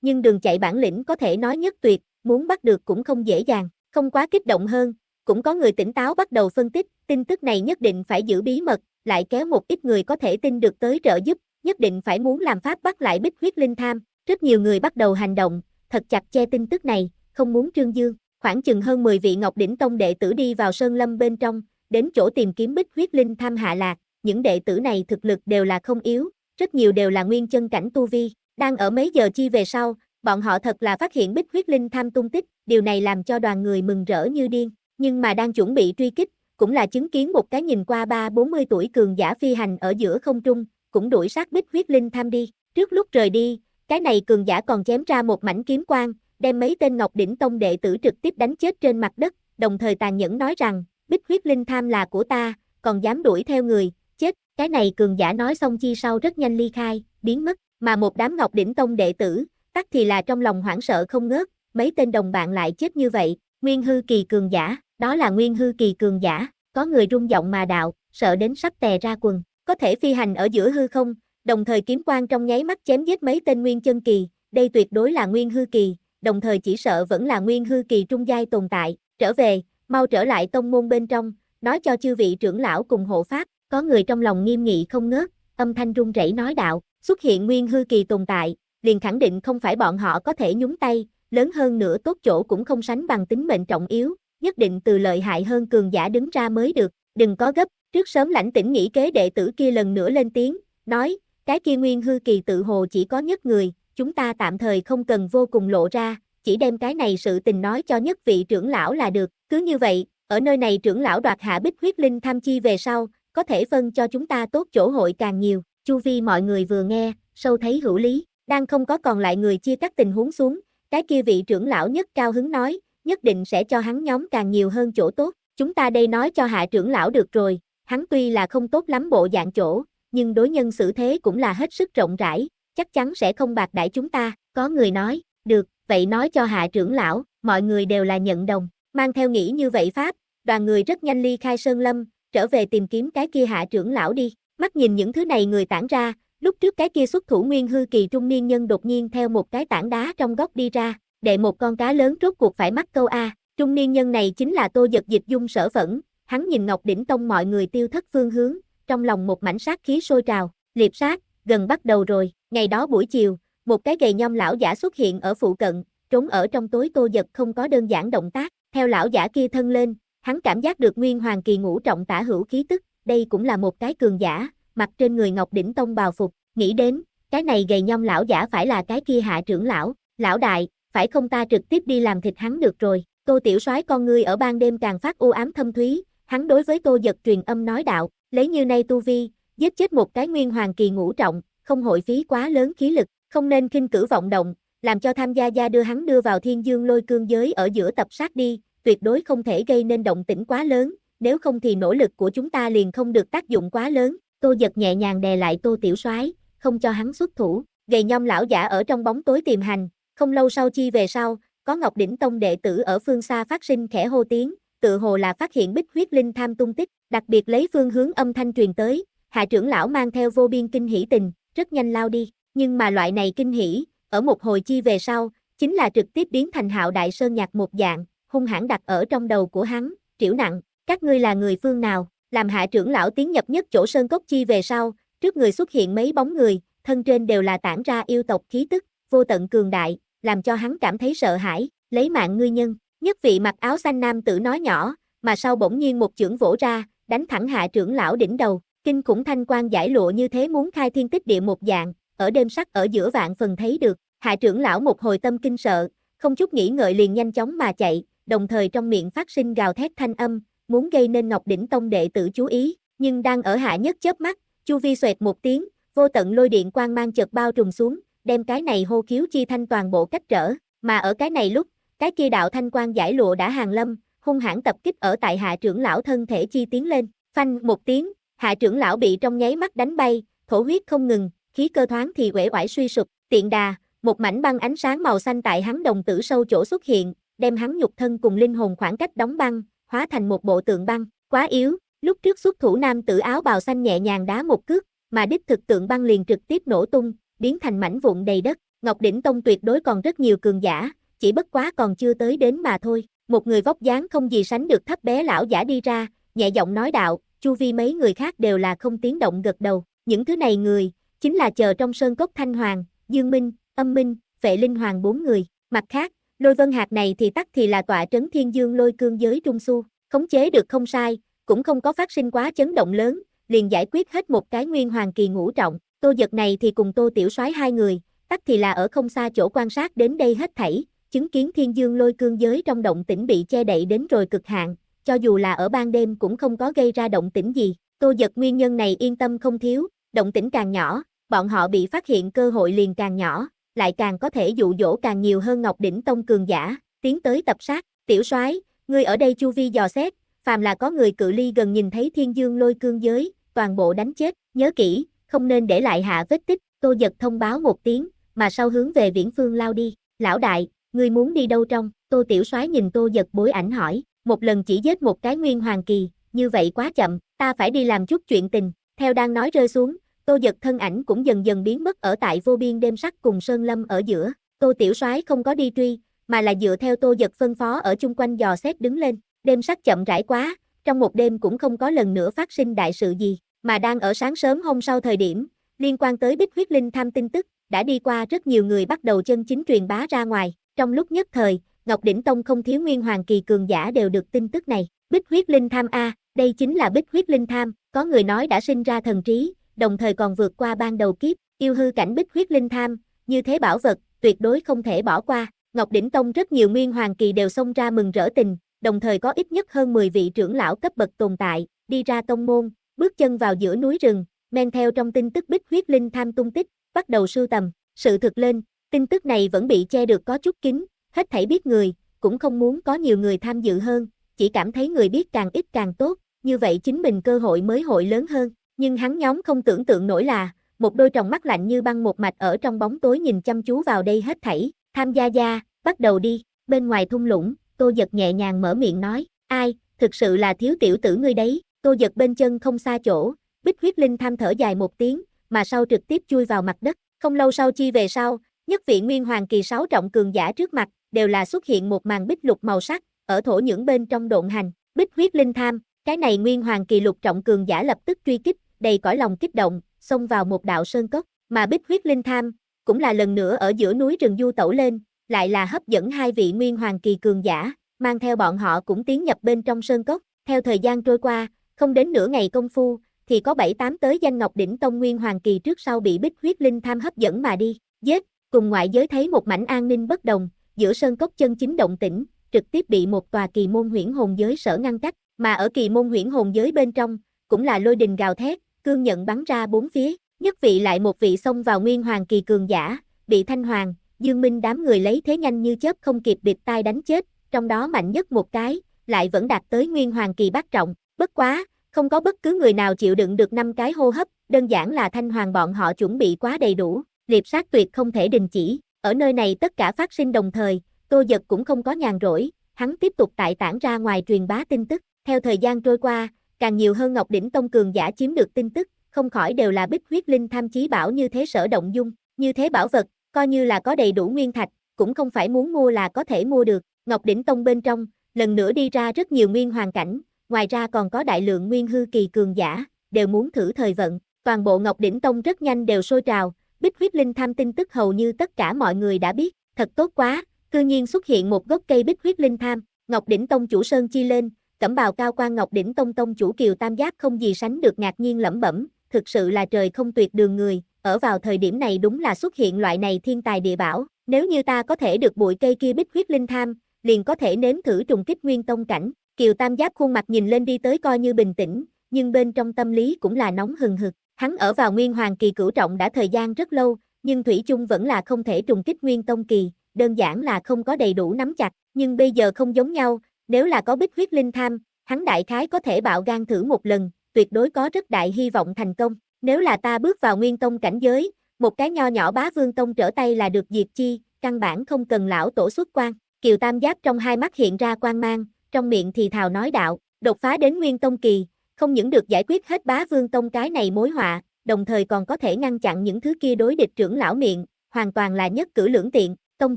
nhưng đường chạy bản lĩnh có thể nói nhất tuyệt, muốn bắt được cũng không dễ dàng, không quá kích động hơn, cũng có người tỉnh táo bắt đầu phân tích, tin tức này nhất định phải giữ bí mật, lại kéo một ít người có thể tin được tới trợ giúp, nhất định phải muốn làm pháp bắt lại bích huyết linh tham. Rất nhiều người bắt đầu hành động, thật chặt che tin tức này, không muốn trương dương. Khoảng chừng hơn 10 vị Ngọc Đỉnh Tông đệ tử đi vào sơn lâm bên trong, đến chỗ tìm kiếm bích huyết linh tham hạ lạc. Những đệ tử này thực lực đều là không yếu, rất nhiều đều là nguyên chân cảnh tu vi. Đang ở mấy giờ chi về sau, bọn họ thật là phát hiện bích huyết linh tham tung tích, điều này làm cho đoàn người mừng rỡ như điên nhưng mà đang chuẩn bị truy kích, cũng là chứng kiến một cái nhìn qua ba 40 tuổi cường giả phi hành ở giữa không trung, cũng đuổi sát bích huyết linh tham đi. Trước lúc rời đi, cái này cường giả còn chém ra một mảnh kiếm quang, đem mấy tên Ngọc Đỉnh Tông đệ tử trực tiếp đánh chết trên mặt đất, đồng thời tàn nhẫn nói rằng, bích huyết linh tham là của ta, còn dám đuổi theo người, chết. Cái này cường giả nói xong chi sau rất nhanh ly khai, biến mất, mà một đám Ngọc Đỉnh Tông đệ tử, tắc thì là trong lòng hoảng sợ không ngớt, mấy tên đồng bạn lại chết như vậy, nguyên hư kỳ cường giả, đó là nguyên hư kỳ cường giả, có người rung giọng mà đạo, sợ đến sắp tè ra quần, có thể phi hành ở giữa hư không, đồng thời kiếm quang trong nháy mắt chém giết mấy tên nguyên chân kỳ, đây tuyệt đối là nguyên hư kỳ, đồng thời chỉ sợ vẫn là nguyên hư kỳ trung giai tồn tại, trở về, mau trở lại tông môn bên trong, nói cho chư vị trưởng lão cùng hộ pháp, có người trong lòng nghiêm nghị không ngớt, âm thanh rung rẩy nói đạo, xuất hiện nguyên hư kỳ tồn tại, liền khẳng định không phải bọn họ có thể nhúng tay, lớn hơn nữa tốt chỗ cũng không sánh bằng tính mệnh trọng yếu, nhất định từ lợi hại hơn cường giả đứng ra mới được, đừng có gấp, trước sớm lãnh tỉnh nghĩ kế đệ tử kia lần nữa lên tiếng, nói, cái kia nguyên hư kỳ tự hồ chỉ có nhất người, chúng ta tạm thời không cần vô cùng lộ ra, chỉ đem cái này sự tình nói cho nhất vị trưởng lão là được, cứ như vậy, ở nơi này trưởng lão đoạt hạ bích huyết linh tham chi về sau, có thể phân cho chúng ta tốt chỗ hội càng nhiều, chu vi mọi người vừa nghe, sâu thấy hữu lý, đang không có còn lại người chia cắt tình huống xuống, cái kia vị trưởng lão nhất cao hứng nói, nhất định sẽ cho hắn nhóm càng nhiều hơn chỗ tốt, chúng ta đây nói cho hạ trưởng lão được rồi, hắn tuy là không tốt lắm bộ dạng chỗ, nhưng đối nhân xử thế cũng là hết sức rộng rãi, chắc chắn sẽ không bạc đãi chúng ta, có người nói, được, vậy nói cho hạ trưởng lão, mọi người đều là nhận đồng, mang theo nghĩ như vậy Pháp, đoàn người rất nhanh ly khai Sơn Lâm, trở về tìm kiếm cái kia hạ trưởng lão đi, mắt nhìn những thứ này người tản ra, lúc trước cái kia xuất thủ nguyên hư kỳ trung niên nhân đột nhiên theo một cái tảng đá trong góc đi ra, đệ một con cá lớn rốt cuộc phải mắc câu A, trung niên nhân này chính là tô giật dịch dung sở phẫn, hắn nhìn Ngọc Đỉnh Tông mọi người tiêu thất phương hướng, trong lòng một mảnh sát khí sôi trào, liệp sát, gần bắt đầu rồi, ngày đó buổi chiều, một cái gầy nhom lão giả xuất hiện ở phụ cận, trốn ở trong tối tô giật không có đơn giản động tác, theo lão giả kia thân lên, hắn cảm giác được nguyên hoàng kỳ ngũ trọng tả hữu khí tức, đây cũng là một cái cường giả, mặc trên người Ngọc Đỉnh Tông bào phục, nghĩ đến, cái này gầy nhom lão giả phải là cái kia hạ trưởng lão, lão đại, phải không ta trực tiếp đi làm thịt hắn được rồi. Tô Tiểu Soái con ngươi ở ban đêm càng phát u ám thâm thúy, hắn đối với Tô giật truyền âm nói đạo, lấy như nay tu vi, giết chết một cái nguyên hoàng kỳ ngũ trọng, không hội phí quá lớn khí lực, không nên khinh cử vọng động, làm cho tham gia gia đưa hắn đưa vào thiên dương lôi cương giới ở giữa tập sát đi, tuyệt đối không thể gây nên động tĩnh quá lớn, nếu không thì nỗ lực của chúng ta liền không được tác dụng quá lớn. Tô giật nhẹ nhàng đè lại Tô Tiểu Soái, không cho hắn xuất thủ, gầy nhom lão giả ở trong bóng tối tìm hành, không lâu sau chi về sau, có Ngọc Đỉnh Tông đệ tử ở phương xa phát sinh khẽ hô tiếng, tự hồ là phát hiện bích huyết linh tham tung tích, đặc biệt lấy phương hướng âm thanh truyền tới, hạ trưởng lão mang theo vô biên kinh hỷ tình, rất nhanh lao đi, nhưng mà loại này kinh hỷ, ở một hồi chi về sau, chính là trực tiếp biến thành hạo đại sơn nhạc một dạng, hung hãn đặt ở trong đầu của hắn, triểu nặng, các ngươi là người phương nào, làm hạ trưởng lão tiến nhập nhất chỗ sơn cốc chi về sau, trước người xuất hiện mấy bóng người, thân trên đều là tản ra yêu tộc khí tức, vô tận cường đại, làm cho hắn cảm thấy sợ hãi, lấy mạng ngươi nhân, nhất vị mặc áo xanh nam tử nói nhỏ, mà sau bỗng nhiên một chưởng vỗ ra, đánh thẳng hạ trưởng lão đỉnh đầu, kinh khủng thanh quan giải lộ như thế muốn khai thiên tích địa một dạng, ở đêm sắc ở giữa vạn phần thấy được, hạ trưởng lão một hồi tâm kinh sợ, không chút nghĩ ngợi liền nhanh chóng mà chạy, đồng thời trong miệng phát sinh gào thét thanh âm, muốn gây nên Ngọc đỉnh tông đệ tử chú ý, nhưng đang ở hạ nhất chớp mắt, chu vi xoẹt một tiếng, vô tận lôi điện quang mang chợt bao trùm xuống, đem cái này hô khiếu chi thanh toàn bộ cách trở, mà ở cái này lúc, cái kia đạo thanh quan giải lụa đã hàng lâm, hung hãn tập kích ở tại hạ trưởng lão thân thể chi tiến lên, phanh một tiếng, hạ trưởng lão bị trong nháy mắt đánh bay, thổ huyết không ngừng, khí cơ thoáng thì quể quải suy sụp, tiện đà, một mảnh băng ánh sáng màu xanh tại hắn đồng tử sâu chỗ xuất hiện, đem hắn nhục thân cùng linh hồn khoảng cách đóng băng, hóa thành một bộ tượng băng, quá yếu, lúc trước xuất thủ nam tử áo bào xanh nhẹ nhàng đá một cước, mà đích thực tượng băng liền trực tiếp nổ tung, biến thành mảnh vụn đầy đất, Ngọc Đỉnh Tông tuyệt đối còn rất nhiều cường giả, chỉ bất quá còn chưa tới đến mà thôi. Một người vóc dáng không gì sánh được thấp bé lão giả đi ra, nhẹ giọng nói đạo, chu vi mấy người khác đều là không tiếng động gật đầu, những thứ này người, chính là chờ trong sơn cốc Thanh Hoàng, Dương Minh, Âm Minh, Vệ Linh Hoàng bốn người, mặt khác, lôi vân hạt này thì tắt thì là tọa trấn thiên dương lôi cương giới trung su, khống chế được không sai, cũng không có phát sinh quá chấn động lớn, liền giải quyết hết một cái nguyên hoàng kỳ ngũ trọng, Tô giật này thì cùng tô tiểu soái hai người, tắc thì là ở không xa chỗ quan sát đến đây hết thảy, chứng kiến thiên dương lôi cương giới trong động tĩnh bị che đậy đến rồi cực hạn, cho dù là ở ban đêm cũng không có gây ra động tĩnh gì. Tô giật nguyên nhân này yên tâm không thiếu, động tĩnh càng nhỏ, bọn họ bị phát hiện cơ hội liền càng nhỏ, lại càng có thể dụ dỗ càng nhiều hơn Ngọc Đỉnh Tông cường giả, tiến tới tập sát, tiểu soái, người ở đây chu vi dò xét, phàm là có người cự ly gần nhìn thấy thiên dương lôi cương giới, toàn bộ đánh chết, nhớ kỹ, không nên để lại hạ vết tích, Tô Giật thông báo một tiếng, mà sau hướng về viễn phương lao đi, lão đại, ngươi muốn đi đâu trong, Tô Tiểu soái nhìn Tô Giật bối ảnh hỏi, một lần chỉ giết một cái nguyên hoàng kỳ, như vậy quá chậm, ta phải đi làm chút chuyện tình, theo đang nói rơi xuống, Tô Giật thân ảnh cũng dần dần biến mất ở tại vô biên đêm sắc cùng Sơn Lâm ở giữa, Tô Tiểu soái không có đi truy, mà là dựa theo Tô Giật phân phó ở chung quanh dò xét đứng lên, đêm sắc chậm rãi quá, trong một đêm cũng không có lần nữa phát sinh đại sự gì mà đang ở sáng sớm hôm sau thời điểm, liên quan tới Bích Huyết Linh tham tin tức, đã đi qua rất nhiều người bắt đầu chân chính truyền bá ra ngoài, trong lúc nhất thời, Ngọc Đỉnh Tông không thiếu nguyên hoàng kỳ cường giả đều được tin tức này, Bích Huyết Linh tham A, đây chính là Bích Huyết Linh tham, có người nói đã sinh ra thần trí, đồng thời còn vượt qua ban đầu kiếp, yêu hư cảnh Bích Huyết Linh tham, như thế bảo vật, tuyệt đối không thể bỏ qua, Ngọc Đỉnh Tông rất nhiều nguyên hoàng kỳ đều xông ra mừng rỡ tình, đồng thời có ít nhất hơn 10 vị trưởng lão cấp bậc tồn tại, đi ra tông môn, Bước chân vào giữa núi rừng, men theo trong tin tức bích huyết linh tham tung tích, bắt đầu sưu tầm, sự thực lên, tin tức này vẫn bị che được có chút kín, hết thảy biết người, cũng không muốn có nhiều người tham dự hơn, chỉ cảm thấy người biết càng ít càng tốt, như vậy chính mình cơ hội mới hội lớn hơn, nhưng hắn nhóm không tưởng tượng nổi là, một đôi tròng mắt lạnh như băng một mạch ở trong bóng tối nhìn chăm chú vào đây hết thảy, tham gia gia, bắt đầu đi, bên ngoài thung lũng, tô giật nhẹ nhàng mở miệng nói, ai, thực sự là thiếu tiểu tử ngươi đấy, Tô giật bên chân không xa chỗ, bích huyết linh tham thở dài một tiếng, mà sau trực tiếp chui vào mặt đất. Không lâu sau chi về sau, nhất vị nguyên hoàng kỳ sáu trọng cường giả trước mặt, đều là xuất hiện một màn bích lục màu sắc, ở thổ những bên trong độn hành, bích huyết linh tham, cái này nguyên hoàng kỳ lục trọng cường giả lập tức truy kích, đầy cõi lòng kích động, xông vào một đạo sơn cốc, mà bích huyết linh tham, cũng là lần nữa ở giữa núi rừng du tẩu lên, lại là hấp dẫn hai vị nguyên hoàng kỳ cường giả, mang theo bọn họ cũng tiến nhập bên trong sơn cốc, theo thời gian trôi qua, không đến nửa ngày công phu, thì có 7-8 tới danh Ngọc Đỉnh Tông Nguyên Hoàng Kỳ trước sau bị bích huyết linh tham hấp dẫn mà đi, giết, cùng ngoại giới thấy một mảnh an ninh bất đồng, giữa sơn cốc chân chính động tĩnh, trực tiếp bị một tòa kỳ môn huyễn hồn giới sở ngăn cách, mà ở kỳ môn huyễn hồn giới bên trong, cũng là lôi đình gào thét, cương nhận bắn ra bốn phía, nhất vị lại một vị xông vào Nguyên Hoàng Kỳ cường giả, bị Thanh Hoàng, Dương Minh đám người lấy thế nhanh như chớp không kịp bịt tai đánh chết, trong đó mạnh nhất một cái, lại vẫn đạt tới Nguyên Hoàng Kỳ bát trọng, Bất quá, không có bất cứ người nào chịu đựng được năm cái hô hấp, đơn giản là thanh hoàng bọn họ chuẩn bị quá đầy đủ, liệp sát tuyệt không thể đình chỉ. Ở nơi này tất cả phát sinh đồng thời, Tô Giật cũng không có nhàn rỗi, hắn tiếp tục tại tản ra ngoài truyền bá tin tức. Theo thời gian trôi qua, càng nhiều hơn Ngọc Đỉnh Tông cường giả chiếm được tin tức, không khỏi đều là bích huyết linh tham chí bảo như thế sở động dung, như thế bảo vật, coi như là có đầy đủ nguyên thạch, cũng không phải muốn mua là có thể mua được. Ngọc Đỉnh Tông bên trong, lần nữa đi ra rất nhiều nguyên hoàn cảnh, ngoài ra còn có đại lượng nguyên hư kỳ cường giả, đều muốn thử thời vận, toàn bộ Ngọc Đỉnh Tông rất nhanh đều sôi trào, Bích huyết linh tham tin tức hầu như tất cả mọi người đã biết, thật tốt quá, cư nhiên xuất hiện một gốc cây bích huyết linh tham, Ngọc Đỉnh Tông chủ Sơn Chi lên, cẩm bào cao quan Ngọc Đỉnh Tông Tông chủ Kiều Tam Giác không gì sánh được ngạc nhiên lẩm bẩm, thực sự là trời không tuyệt đường người, ở vào thời điểm này đúng là xuất hiện loại này thiên tài địa bảo, nếu như ta có thể được bụi cây kia bích huyết linh tham, liền có thể nếm thử trùng kích nguyên tông cảnh, Kiều Tam Giáp khuôn mặt nhìn lên đi tới coi như bình tĩnh, nhưng bên trong tâm lý cũng là nóng hừng hực. Hắn ở vào Nguyên Hoàng kỳ cửu trọng đã thời gian rất lâu, nhưng Thủy chung vẫn là không thể trùng kích Nguyên Tông kỳ, đơn giản là không có đầy đủ nắm chặt, nhưng bây giờ không giống nhau, nếu là có bích huyết linh tham, hắn đại khái có thể bạo gan thử một lần, tuyệt đối có rất đại hy vọng thành công. Nếu là ta bước vào Nguyên Tông cảnh giới, một cái nho nhỏ bá vương tông trở tay là được diệt chi, căn bản không cần lão tổ xuất quan. Kiều Tam Giáp trong hai mắt hiện ra quan mang, trong miệng thì thào nói đạo, đột phá đến nguyên tông kỳ, không những được giải quyết hết bá vương tông cái này mối họa, đồng thời còn có thể ngăn chặn những thứ kia đối địch trưởng lão miệng, hoàn toàn là nhất cử lưỡng tiện, tông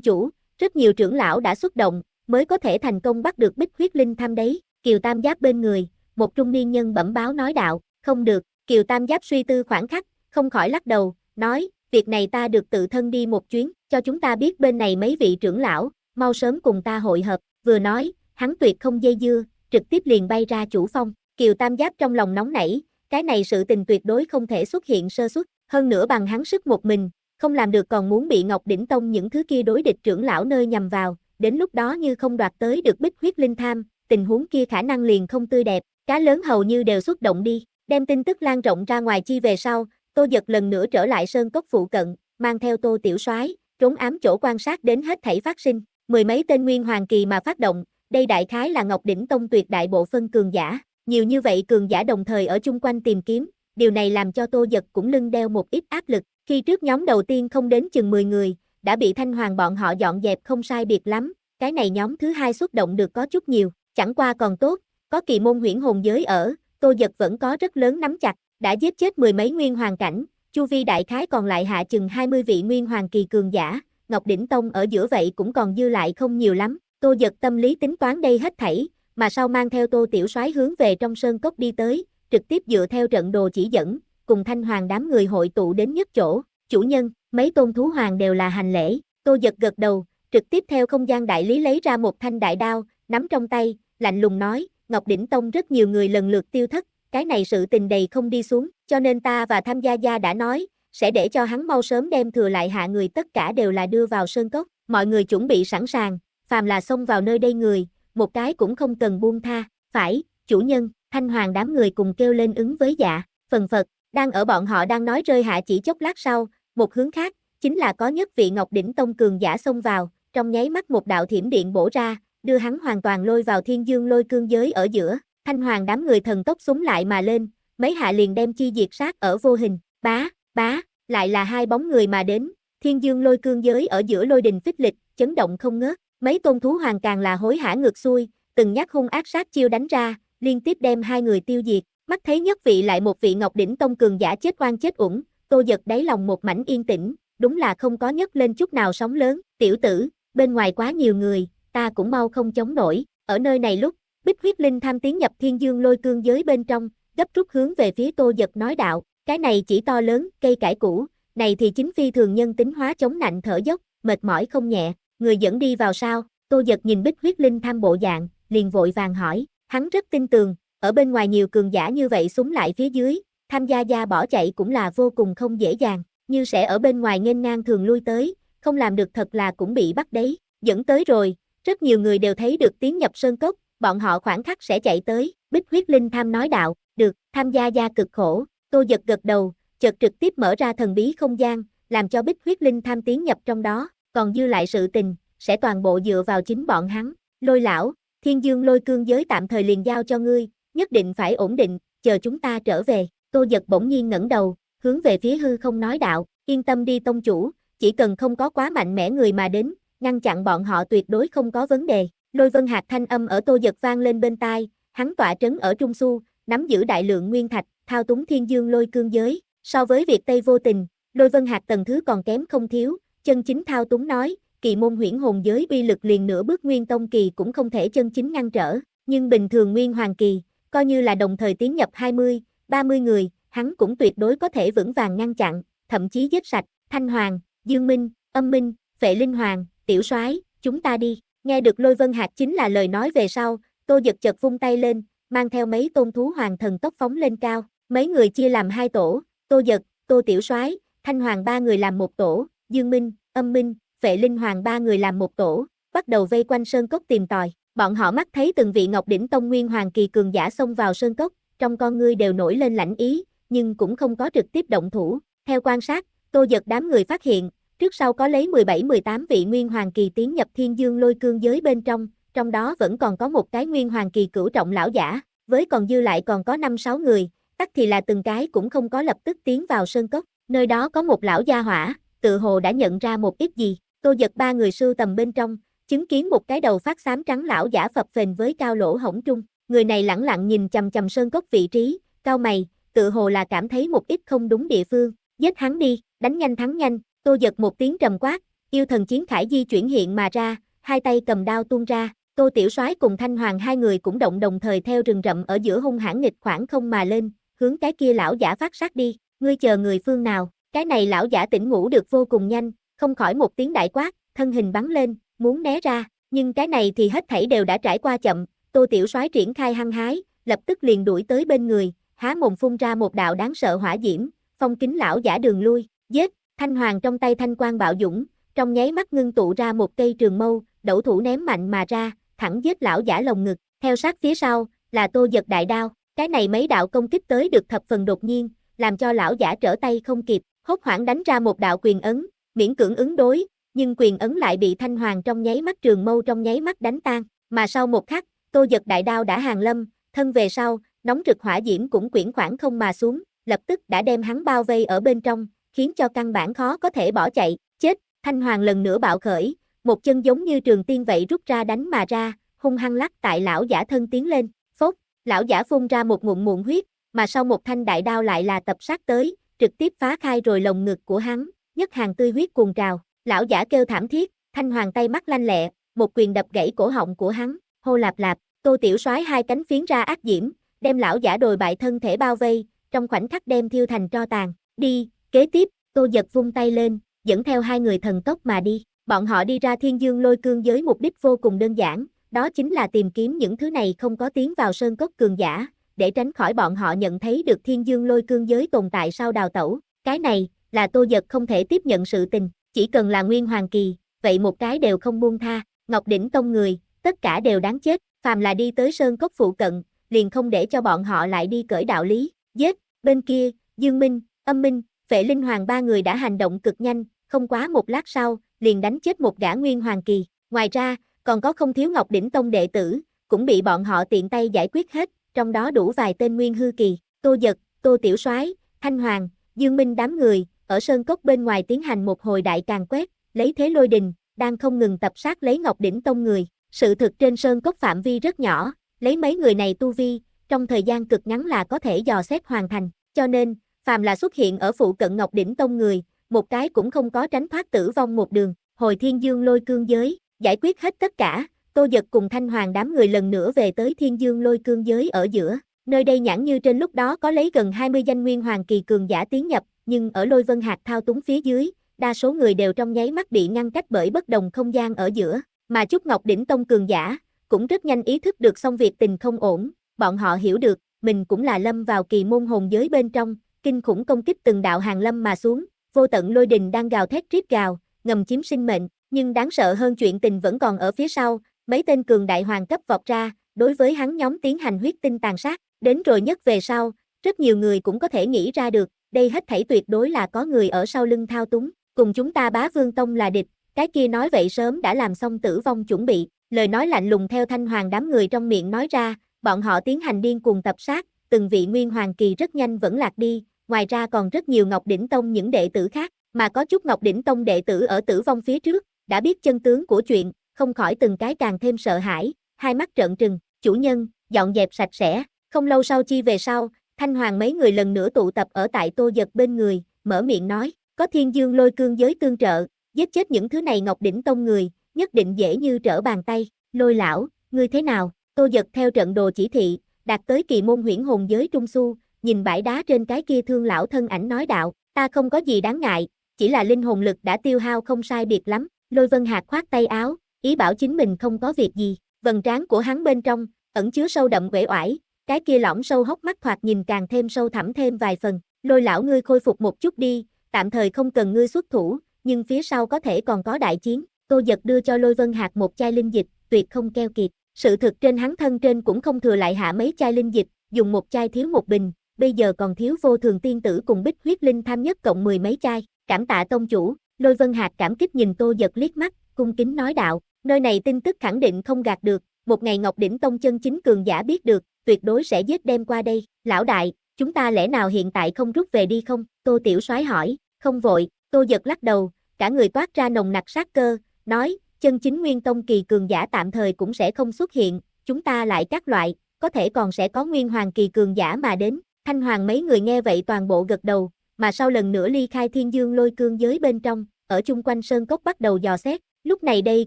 chủ, rất nhiều trưởng lão đã xuất động, mới có thể thành công bắt được bích huyết linh tham đấy, kiều tam giáp bên người, một trung niên nhân bẩm báo nói đạo, không được, kiều tam giáp suy tư khoảng khắc, không khỏi lắc đầu, nói, việc này ta được tự thân đi một chuyến, cho chúng ta biết bên này mấy vị trưởng lão, mau sớm cùng ta hội hợp, vừa nói, hắn tuyệt không dây dưa, trực tiếp liền bay ra chủ phong, Kiều Tam Giáp trong lòng nóng nảy, cái này sự tình tuyệt đối không thể xuất hiện sơ suất, hơn nữa bằng hắn sức một mình, không làm được còn muốn bị Ngọc Đỉnh Tông những thứ kia đối địch trưởng lão nơi nhằm vào, đến lúc đó như không đoạt tới được bích huyết linh tham, tình huống kia khả năng liền không tươi đẹp, cá lớn hầu như đều xuất động đi, đem tin tức lan rộng ra ngoài chi về sau, Tô Dật lần nữa trở lại sơn cốc phụ cận, mang theo Tô Tiểu Soái, trốn ám chỗ quan sát đến hết thảy phát sinh, mười mấy tên nguyên hoàng kỳ mà phát động, đây đại khái là Ngọc Đỉnh Tông tuyệt đại bộ phân cường giả, nhiều như vậy cường giả đồng thời ở chung quanh tìm kiếm, điều này làm cho Tô Giật cũng lưng đeo một ít áp lực, khi trước nhóm đầu tiên không đến chừng 10 người, đã bị Thanh Hoàng bọn họ dọn dẹp không sai biệt lắm, cái này nhóm thứ hai xuất động được có chút nhiều, chẳng qua còn tốt, có kỳ môn huyễn hồn giới ở, Tô Giật vẫn có rất lớn nắm chặt, đã giết chết mười mấy nguyên hoàng cảnh, chu vi đại khái còn lại hạ chừng 20 vị nguyên hoàng kỳ cường giả, Ngọc Đỉnh Tông ở giữa vậy cũng còn dư lại không nhiều lắm, Tô giật tâm lý tính toán đây hết thảy, mà sau mang theo tô tiểu soái hướng về trong sơn cốc đi tới, trực tiếp dựa theo trận đồ chỉ dẫn, cùng thanh hoàng đám người hội tụ đến nhất chỗ, chủ nhân, mấy tôn thú hoàng đều là hành lễ, tô giật gật đầu, trực tiếp theo không gian đại lý lấy ra một thanh đại đao, nắm trong tay, lạnh lùng nói, Ngọc Đỉnh Tông rất nhiều người lần lượt tiêu thất, cái này sự tình đầy không đi xuống, cho nên ta và tham gia gia đã nói, sẽ để cho hắn mau sớm đem thừa lại hạ người tất cả đều là đưa vào sơn cốc, mọi người chuẩn bị sẵn sàng, phàm là xông vào nơi đây người, một cái cũng không cần buông tha, phải, chủ nhân, thanh hoàng đám người cùng kêu lên ứng với dạ, phần phật, đang ở bọn họ đang nói rơi hạ chỉ chốc lát sau, một hướng khác, chính là có nhất vị ngọc đỉnh tông cường giả xông vào, trong nháy mắt một đạo thiểm điện bổ ra, đưa hắn hoàn toàn lôi vào thiên dương lôi cương giới ở giữa, thanh hoàng đám người thần tốc súng lại mà lên, mấy hạ liền đem chi diệt sát ở vô hình, bá, bá, lại là hai bóng người mà đến, thiên dương lôi cương giới ở giữa lôi đình phích lịch, chấn động không ngớt, Mấy tôn thú hoàng càng là hối hả ngược xuôi, từng nhát hung ác sát chiêu đánh ra, liên tiếp đem hai người tiêu diệt, mắt thấy nhất vị lại một vị ngọc đỉnh tông cường giả chết oan chết uổng, Tô Giật đáy lòng một mảnh yên tĩnh, đúng là không có nhấc lên chút nào sóng lớn, tiểu tử, bên ngoài quá nhiều người, ta cũng mau không chống nổi, ở nơi này lúc, Bích huyết linh tham tiến nhập thiên dương lôi cương giới bên trong, gấp rút hướng về phía Tô Giật nói đạo, cái này chỉ to lớn, cây cải cũ, này thì chính phi thường nhân tính hóa chống nạnh thở dốc, mệt mỏi không nhẹ, người dẫn đi vào sao, tô giật nhìn bích huyết linh tham bộ dạng, liền vội vàng hỏi, hắn rất tin tưởng, ở bên ngoài nhiều cường giả như vậy súng lại phía dưới, tham gia gia bỏ chạy cũng là vô cùng không dễ dàng, như sẽ ở bên ngoài nghênh ngang thường lui tới, không làm được thật là cũng bị bắt đấy, dẫn tới rồi, rất nhiều người đều thấy được tiếng nhập sơn cốc, bọn họ khoảng khắc sẽ chạy tới, bích huyết linh tham nói đạo, được, tham gia gia cực khổ, tô giật gật đầu, chợt trực tiếp mở ra thần bí không gian, làm cho bích huyết linh tham tiến nhập trong đó, còn dư lại sự tình, sẽ toàn bộ dựa vào chính bọn hắn. Lôi lão, thiên dương lôi cương giới tạm thời liền giao cho ngươi, nhất định phải ổn định, chờ chúng ta trở về. Tô giật bỗng nhiên ngẩng đầu, hướng về phía hư không nói đạo, yên tâm đi tông chủ, chỉ cần không có quá mạnh mẽ người mà đến, ngăn chặn bọn họ tuyệt đối không có vấn đề. Lôi vân hạt thanh âm ở tô giật vang lên bên tai, hắn tỏa trấn ở Trung Su, nắm giữ đại lượng nguyên thạch, thao túng thiên dương lôi cương giới. So với việc Tây vô tình, lôi vân hạt tầng thứ còn kém không thiếu, chân chính thao túng nói, kỳ môn huyễn hồn giới uy lực liền nửa bước nguyên tông kỳ cũng không thể chân chính ngăn trở, nhưng bình thường nguyên hoàng kỳ, coi như là đồng thời tiến nhập 20, 30 người, hắn cũng tuyệt đối có thể vững vàng ngăn chặn, thậm chí giết sạch, thanh hoàng, dương minh, âm minh, vệ linh hoàng, tiểu soái chúng ta đi, nghe được lôi vân hạt chính là lời nói về sau, tô giật chật vung tay lên, mang theo mấy tôn thú hoàng thần tốc phóng lên cao, mấy người chia làm hai tổ, tô giật, tô tiểu soái thanh hoàng ba người làm một tổ, Dương Minh, Âm Minh, Vệ Linh Hoàng ba người làm một tổ, bắt đầu vây quanh sơn cốc tìm tòi. Bọn họ mắt thấy từng vị Ngọc đỉnh tông nguyên hoàng kỳ cường giả xông vào sơn cốc, trong con ngươi đều nổi lên lãnh ý, nhưng cũng không có trực tiếp động thủ. Theo quan sát, Tô Dật đám người phát hiện, trước sau có lấy 17-18 vị nguyên hoàng kỳ tiến nhập Thiên Dương Lôi Cương giới bên trong, trong đó vẫn còn có một cái nguyên hoàng kỳ cửu trọng lão giả, với còn dư lại còn có 5-6 người, tất thì là từng cái cũng không có lập tức tiến vào sơn cốc, nơi đó có một lão gia hỏa, tự hồ đã nhận ra một ít gì, tô giật ba người sưu tầm bên trong, chứng kiến một cái đầu phát xám trắng lão giả phập phền với cao lỗ hổng trung, người này lẳng lặng nhìn chầm chầm sơn cốc vị trí, cao mày, tự hồ là cảm thấy một ít không đúng địa phương, giết hắn đi, đánh nhanh thắng nhanh, tô giật một tiếng trầm quát, yêu thần chiến khải di chuyển hiện mà ra, hai tay cầm đao tuôn ra, Tô Tiểu Soái cùng Thanh Hoàng hai người cũng động đồng thời theo rừng rậm ở giữa hung hãn nghịch khoảng không mà lên, hướng cái kia lão giả phát sát đi, ngươi chờ người phương nào, cái này lão giả tỉnh ngủ được vô cùng nhanh, không khỏi một tiếng đại quát, thân hình bắn lên, muốn né ra, nhưng cái này thì hết thảy đều đã trải qua chậm, Tô Tiểu Soái triển khai hăng hái, lập tức liền đuổi tới bên người, há mồm phun ra một đạo đáng sợ hỏa diễm, phong kính lão giả đường lui, giết, thanh hoàng trong tay thanh quan bạo dũng, trong nháy mắt ngưng tụ ra một cây trường mâu, đậu thủ ném mạnh mà ra, thẳng giết lão giả lồng ngực, theo sát phía sau, là Tô giật đại đao, cái này mấy đạo công kích tới được thập phần đột nhiên, làm cho lão giả trở tay không kịp, hốt hoảng đánh ra một đạo quyền ấn, miễn cưỡng ứng đối, nhưng quyền ấn lại bị Thanh Hoàng trong nháy mắt trường mâu trong nháy mắt đánh tan, mà sau một khắc, Tô giật đại đao đã hàng lâm, thân về sau, nóng rực hỏa diễm cũng quyển khoảng không mà xuống, lập tức đã đem hắn bao vây ở bên trong, khiến cho căn bản khó có thể bỏ chạy, chết, Thanh Hoàng lần nữa bạo khởi, một chân giống như trường tiên vậy rút ra đánh mà ra, hung hăng lắc tại lão giả thân tiến lên, phốc, lão giả phun ra một ngụm muộn huyết, mà sau một thanh đại đao lại là tập sát tới, trực tiếp phá khai rồi lồng ngực của hắn, nhất hàng tươi huyết cuồng trào, lão giả kêu thảm thiết, thanh hoàng tay mắt lanh lẹ, một quyền đập gãy cổ họng của hắn, hô lạp lạp, Tô Tiểu Soái hai cánh phiến ra ác diễm, đem lão giả đồi bại thân thể bao vây, trong khoảnh khắc đem thiêu thành tro tàn, đi, kế tiếp, Tô Giật vung tay lên, dẫn theo hai người thần tốc mà đi, bọn họ đi ra thiên dương lôi cương giới mục đích vô cùng đơn giản, đó chính là tìm kiếm những thứ này không có tiếng vào sơn cốc cường giả, để tránh khỏi bọn họ nhận thấy được thiên dương lôi cương giới tồn tại sau đào tẩu. Cái này, là tô giật không thể tiếp nhận sự tình, chỉ cần là nguyên hoàng kỳ, vậy một cái đều không buông tha, ngọc đỉnh tông người, tất cả đều đáng chết, phàm là đi tới sơn cốc phụ cận, liền không để cho bọn họ lại đi cởi đạo lý, giết, bên kia, dương minh, âm minh, vệ linh hoàng ba người đã hành động cực nhanh, không quá một lát sau, liền đánh chết một gã nguyên hoàng kỳ, ngoài ra, còn có không thiếu ngọc đỉnh tông đệ tử, cũng bị bọn họ tiện tay giải quyết hết, trong đó đủ vài tên nguyên hư kỳ, Tô Dật, Tô Tiểu Soái, Thanh Hoàng, Dương Minh đám người, ở sơn cốc bên ngoài tiến hành một hồi đại càng quét, lấy thế lôi đình, đang không ngừng tập sát lấy Ngọc đỉnh tông người. Sự thực trên sơn cốc phạm vi rất nhỏ, lấy mấy người này tu vi, trong thời gian cực ngắn là có thể dò xét hoàn thành, cho nên, phàm là xuất hiện ở phụ cận Ngọc đỉnh tông người, một cái cũng không có tránh thoát tử vong một đường. Hồi Thiên Dương lôi cương giới, giải quyết hết tất cả, Tô Giật cùng Thanh Hoàng đám người lần nữa về tới Thiên Dương lôi cương giới ở giữa, nơi đây nhãn như trên lúc đó có lấy gần 20 danh nguyên hoàng kỳ cường giả tiến nhập, nhưng ở lôi vân hạt thao túng phía dưới, đa số người đều trong nháy mắt bị ngăn cách bởi bất đồng không gian ở giữa, mà Trúc Ngọc Đỉnh Tông cường giả, cũng rất nhanh ý thức được xong việc tình không ổn, bọn họ hiểu được, mình cũng là lâm vào kỳ môn hồn giới bên trong, kinh khủng công kích từng đạo hàng lâm mà xuống, vô tận lôi đình đang gào thét triết gào, ngầm chiếm sinh mệnh, nhưng đáng sợ hơn chuyện tình vẫn còn ở phía sau, mấy tên cường đại hoàng cấp vọt ra, đối với hắn nhóm tiến hành huyết tinh tàn sát, đến rồi nhất về sau, rất nhiều người cũng có thể nghĩ ra được, đây hết thảy tuyệt đối là có người ở sau lưng thao túng, cùng chúng ta bá vương tông là địch, cái kia nói vậy sớm đã làm xong tử vong chuẩn bị, lời nói lạnh lùng theo thanh hoàng đám người trong miệng nói ra, bọn họ tiến hành điên cuồng tập sát, từng vị nguyên hoàng kỳ rất nhanh vẫn lạc đi, ngoài ra còn rất nhiều ngọc đỉnh tông những đệ tử khác, mà có chút ngọc đỉnh tông đệ tử ở tử vong phía trước, đã biết chân tướng của chuyện, không khỏi từng cái càng thêm sợ hãi, hai mắt trợn trừng, chủ nhân, dọn dẹp sạch sẽ, không lâu sau chi về sau, Thanh Hoàng mấy người lần nữa tụ tập ở tại tô giật bên người, mở miệng nói, có thiên dương lôi cương giới tương trợ, giết chết những thứ này ngọc đỉnh tông người, nhất định dễ như trở bàn tay, lôi lão, ngươi thế nào, tô giật theo trận đồ chỉ thị, đạt tới kỳ môn huyển hồn giới trung su, nhìn bãi đá trên cái kia thương lão thân ảnh nói đạo, ta không có gì đáng ngại, chỉ là linh hồn lực đã tiêu hao không sai biệt lắm, lôi vân hạt khoát tay áo, ý bảo chính mình không có việc gì, vầng trán của hắn bên trong, ẩn chứa sâu đậm uể oải, cái kia lõm sâu hốc mắt thoạt nhìn càng thêm sâu thẳm thêm vài phần, lôi lão ngươi khôi phục một chút đi, tạm thời không cần ngươi xuất thủ, nhưng phía sau có thể còn có đại chiến, tô giật đưa cho lôi vân hạt một chai linh dịch, tuyệt không keo kiệt, sự thực trên hắn thân trên cũng không thừa lại hạ mấy chai linh dịch, dùng một chai thiếu một bình, bây giờ còn thiếu vô thường tiên tử cùng bích huyết linh tham nhất cộng mười mấy chai, cảm tạ tông chủ, lôi vân Hạc cảm kích nhìn tô giật liếc mắt, cung kính nói đạo, Nơi này tin tức khẳng định không gạt được, một ngày Ngọc Đỉnh Tông chân chính cường giả biết được, tuyệt đối sẽ giết đem qua đây, lão đại, chúng ta lẽ nào hiện tại không rút về đi không? Tô Tiểu Soái hỏi, không vội, Tô Giật lắc đầu, cả người toát ra nồng nặc sát cơ, nói, chân chính Nguyên Tông kỳ cường giả tạm thời cũng sẽ không xuất hiện, chúng ta lại các loại, có thể còn sẽ có Nguyên Hoàng kỳ cường giả mà đến, Thanh Hoàng mấy người nghe vậy toàn bộ gật đầu, mà sau lần nữa ly khai thiên dương lôi cương giới bên trong, ở chung quanh sơn cốc bắt đầu dò xét, Lúc này đây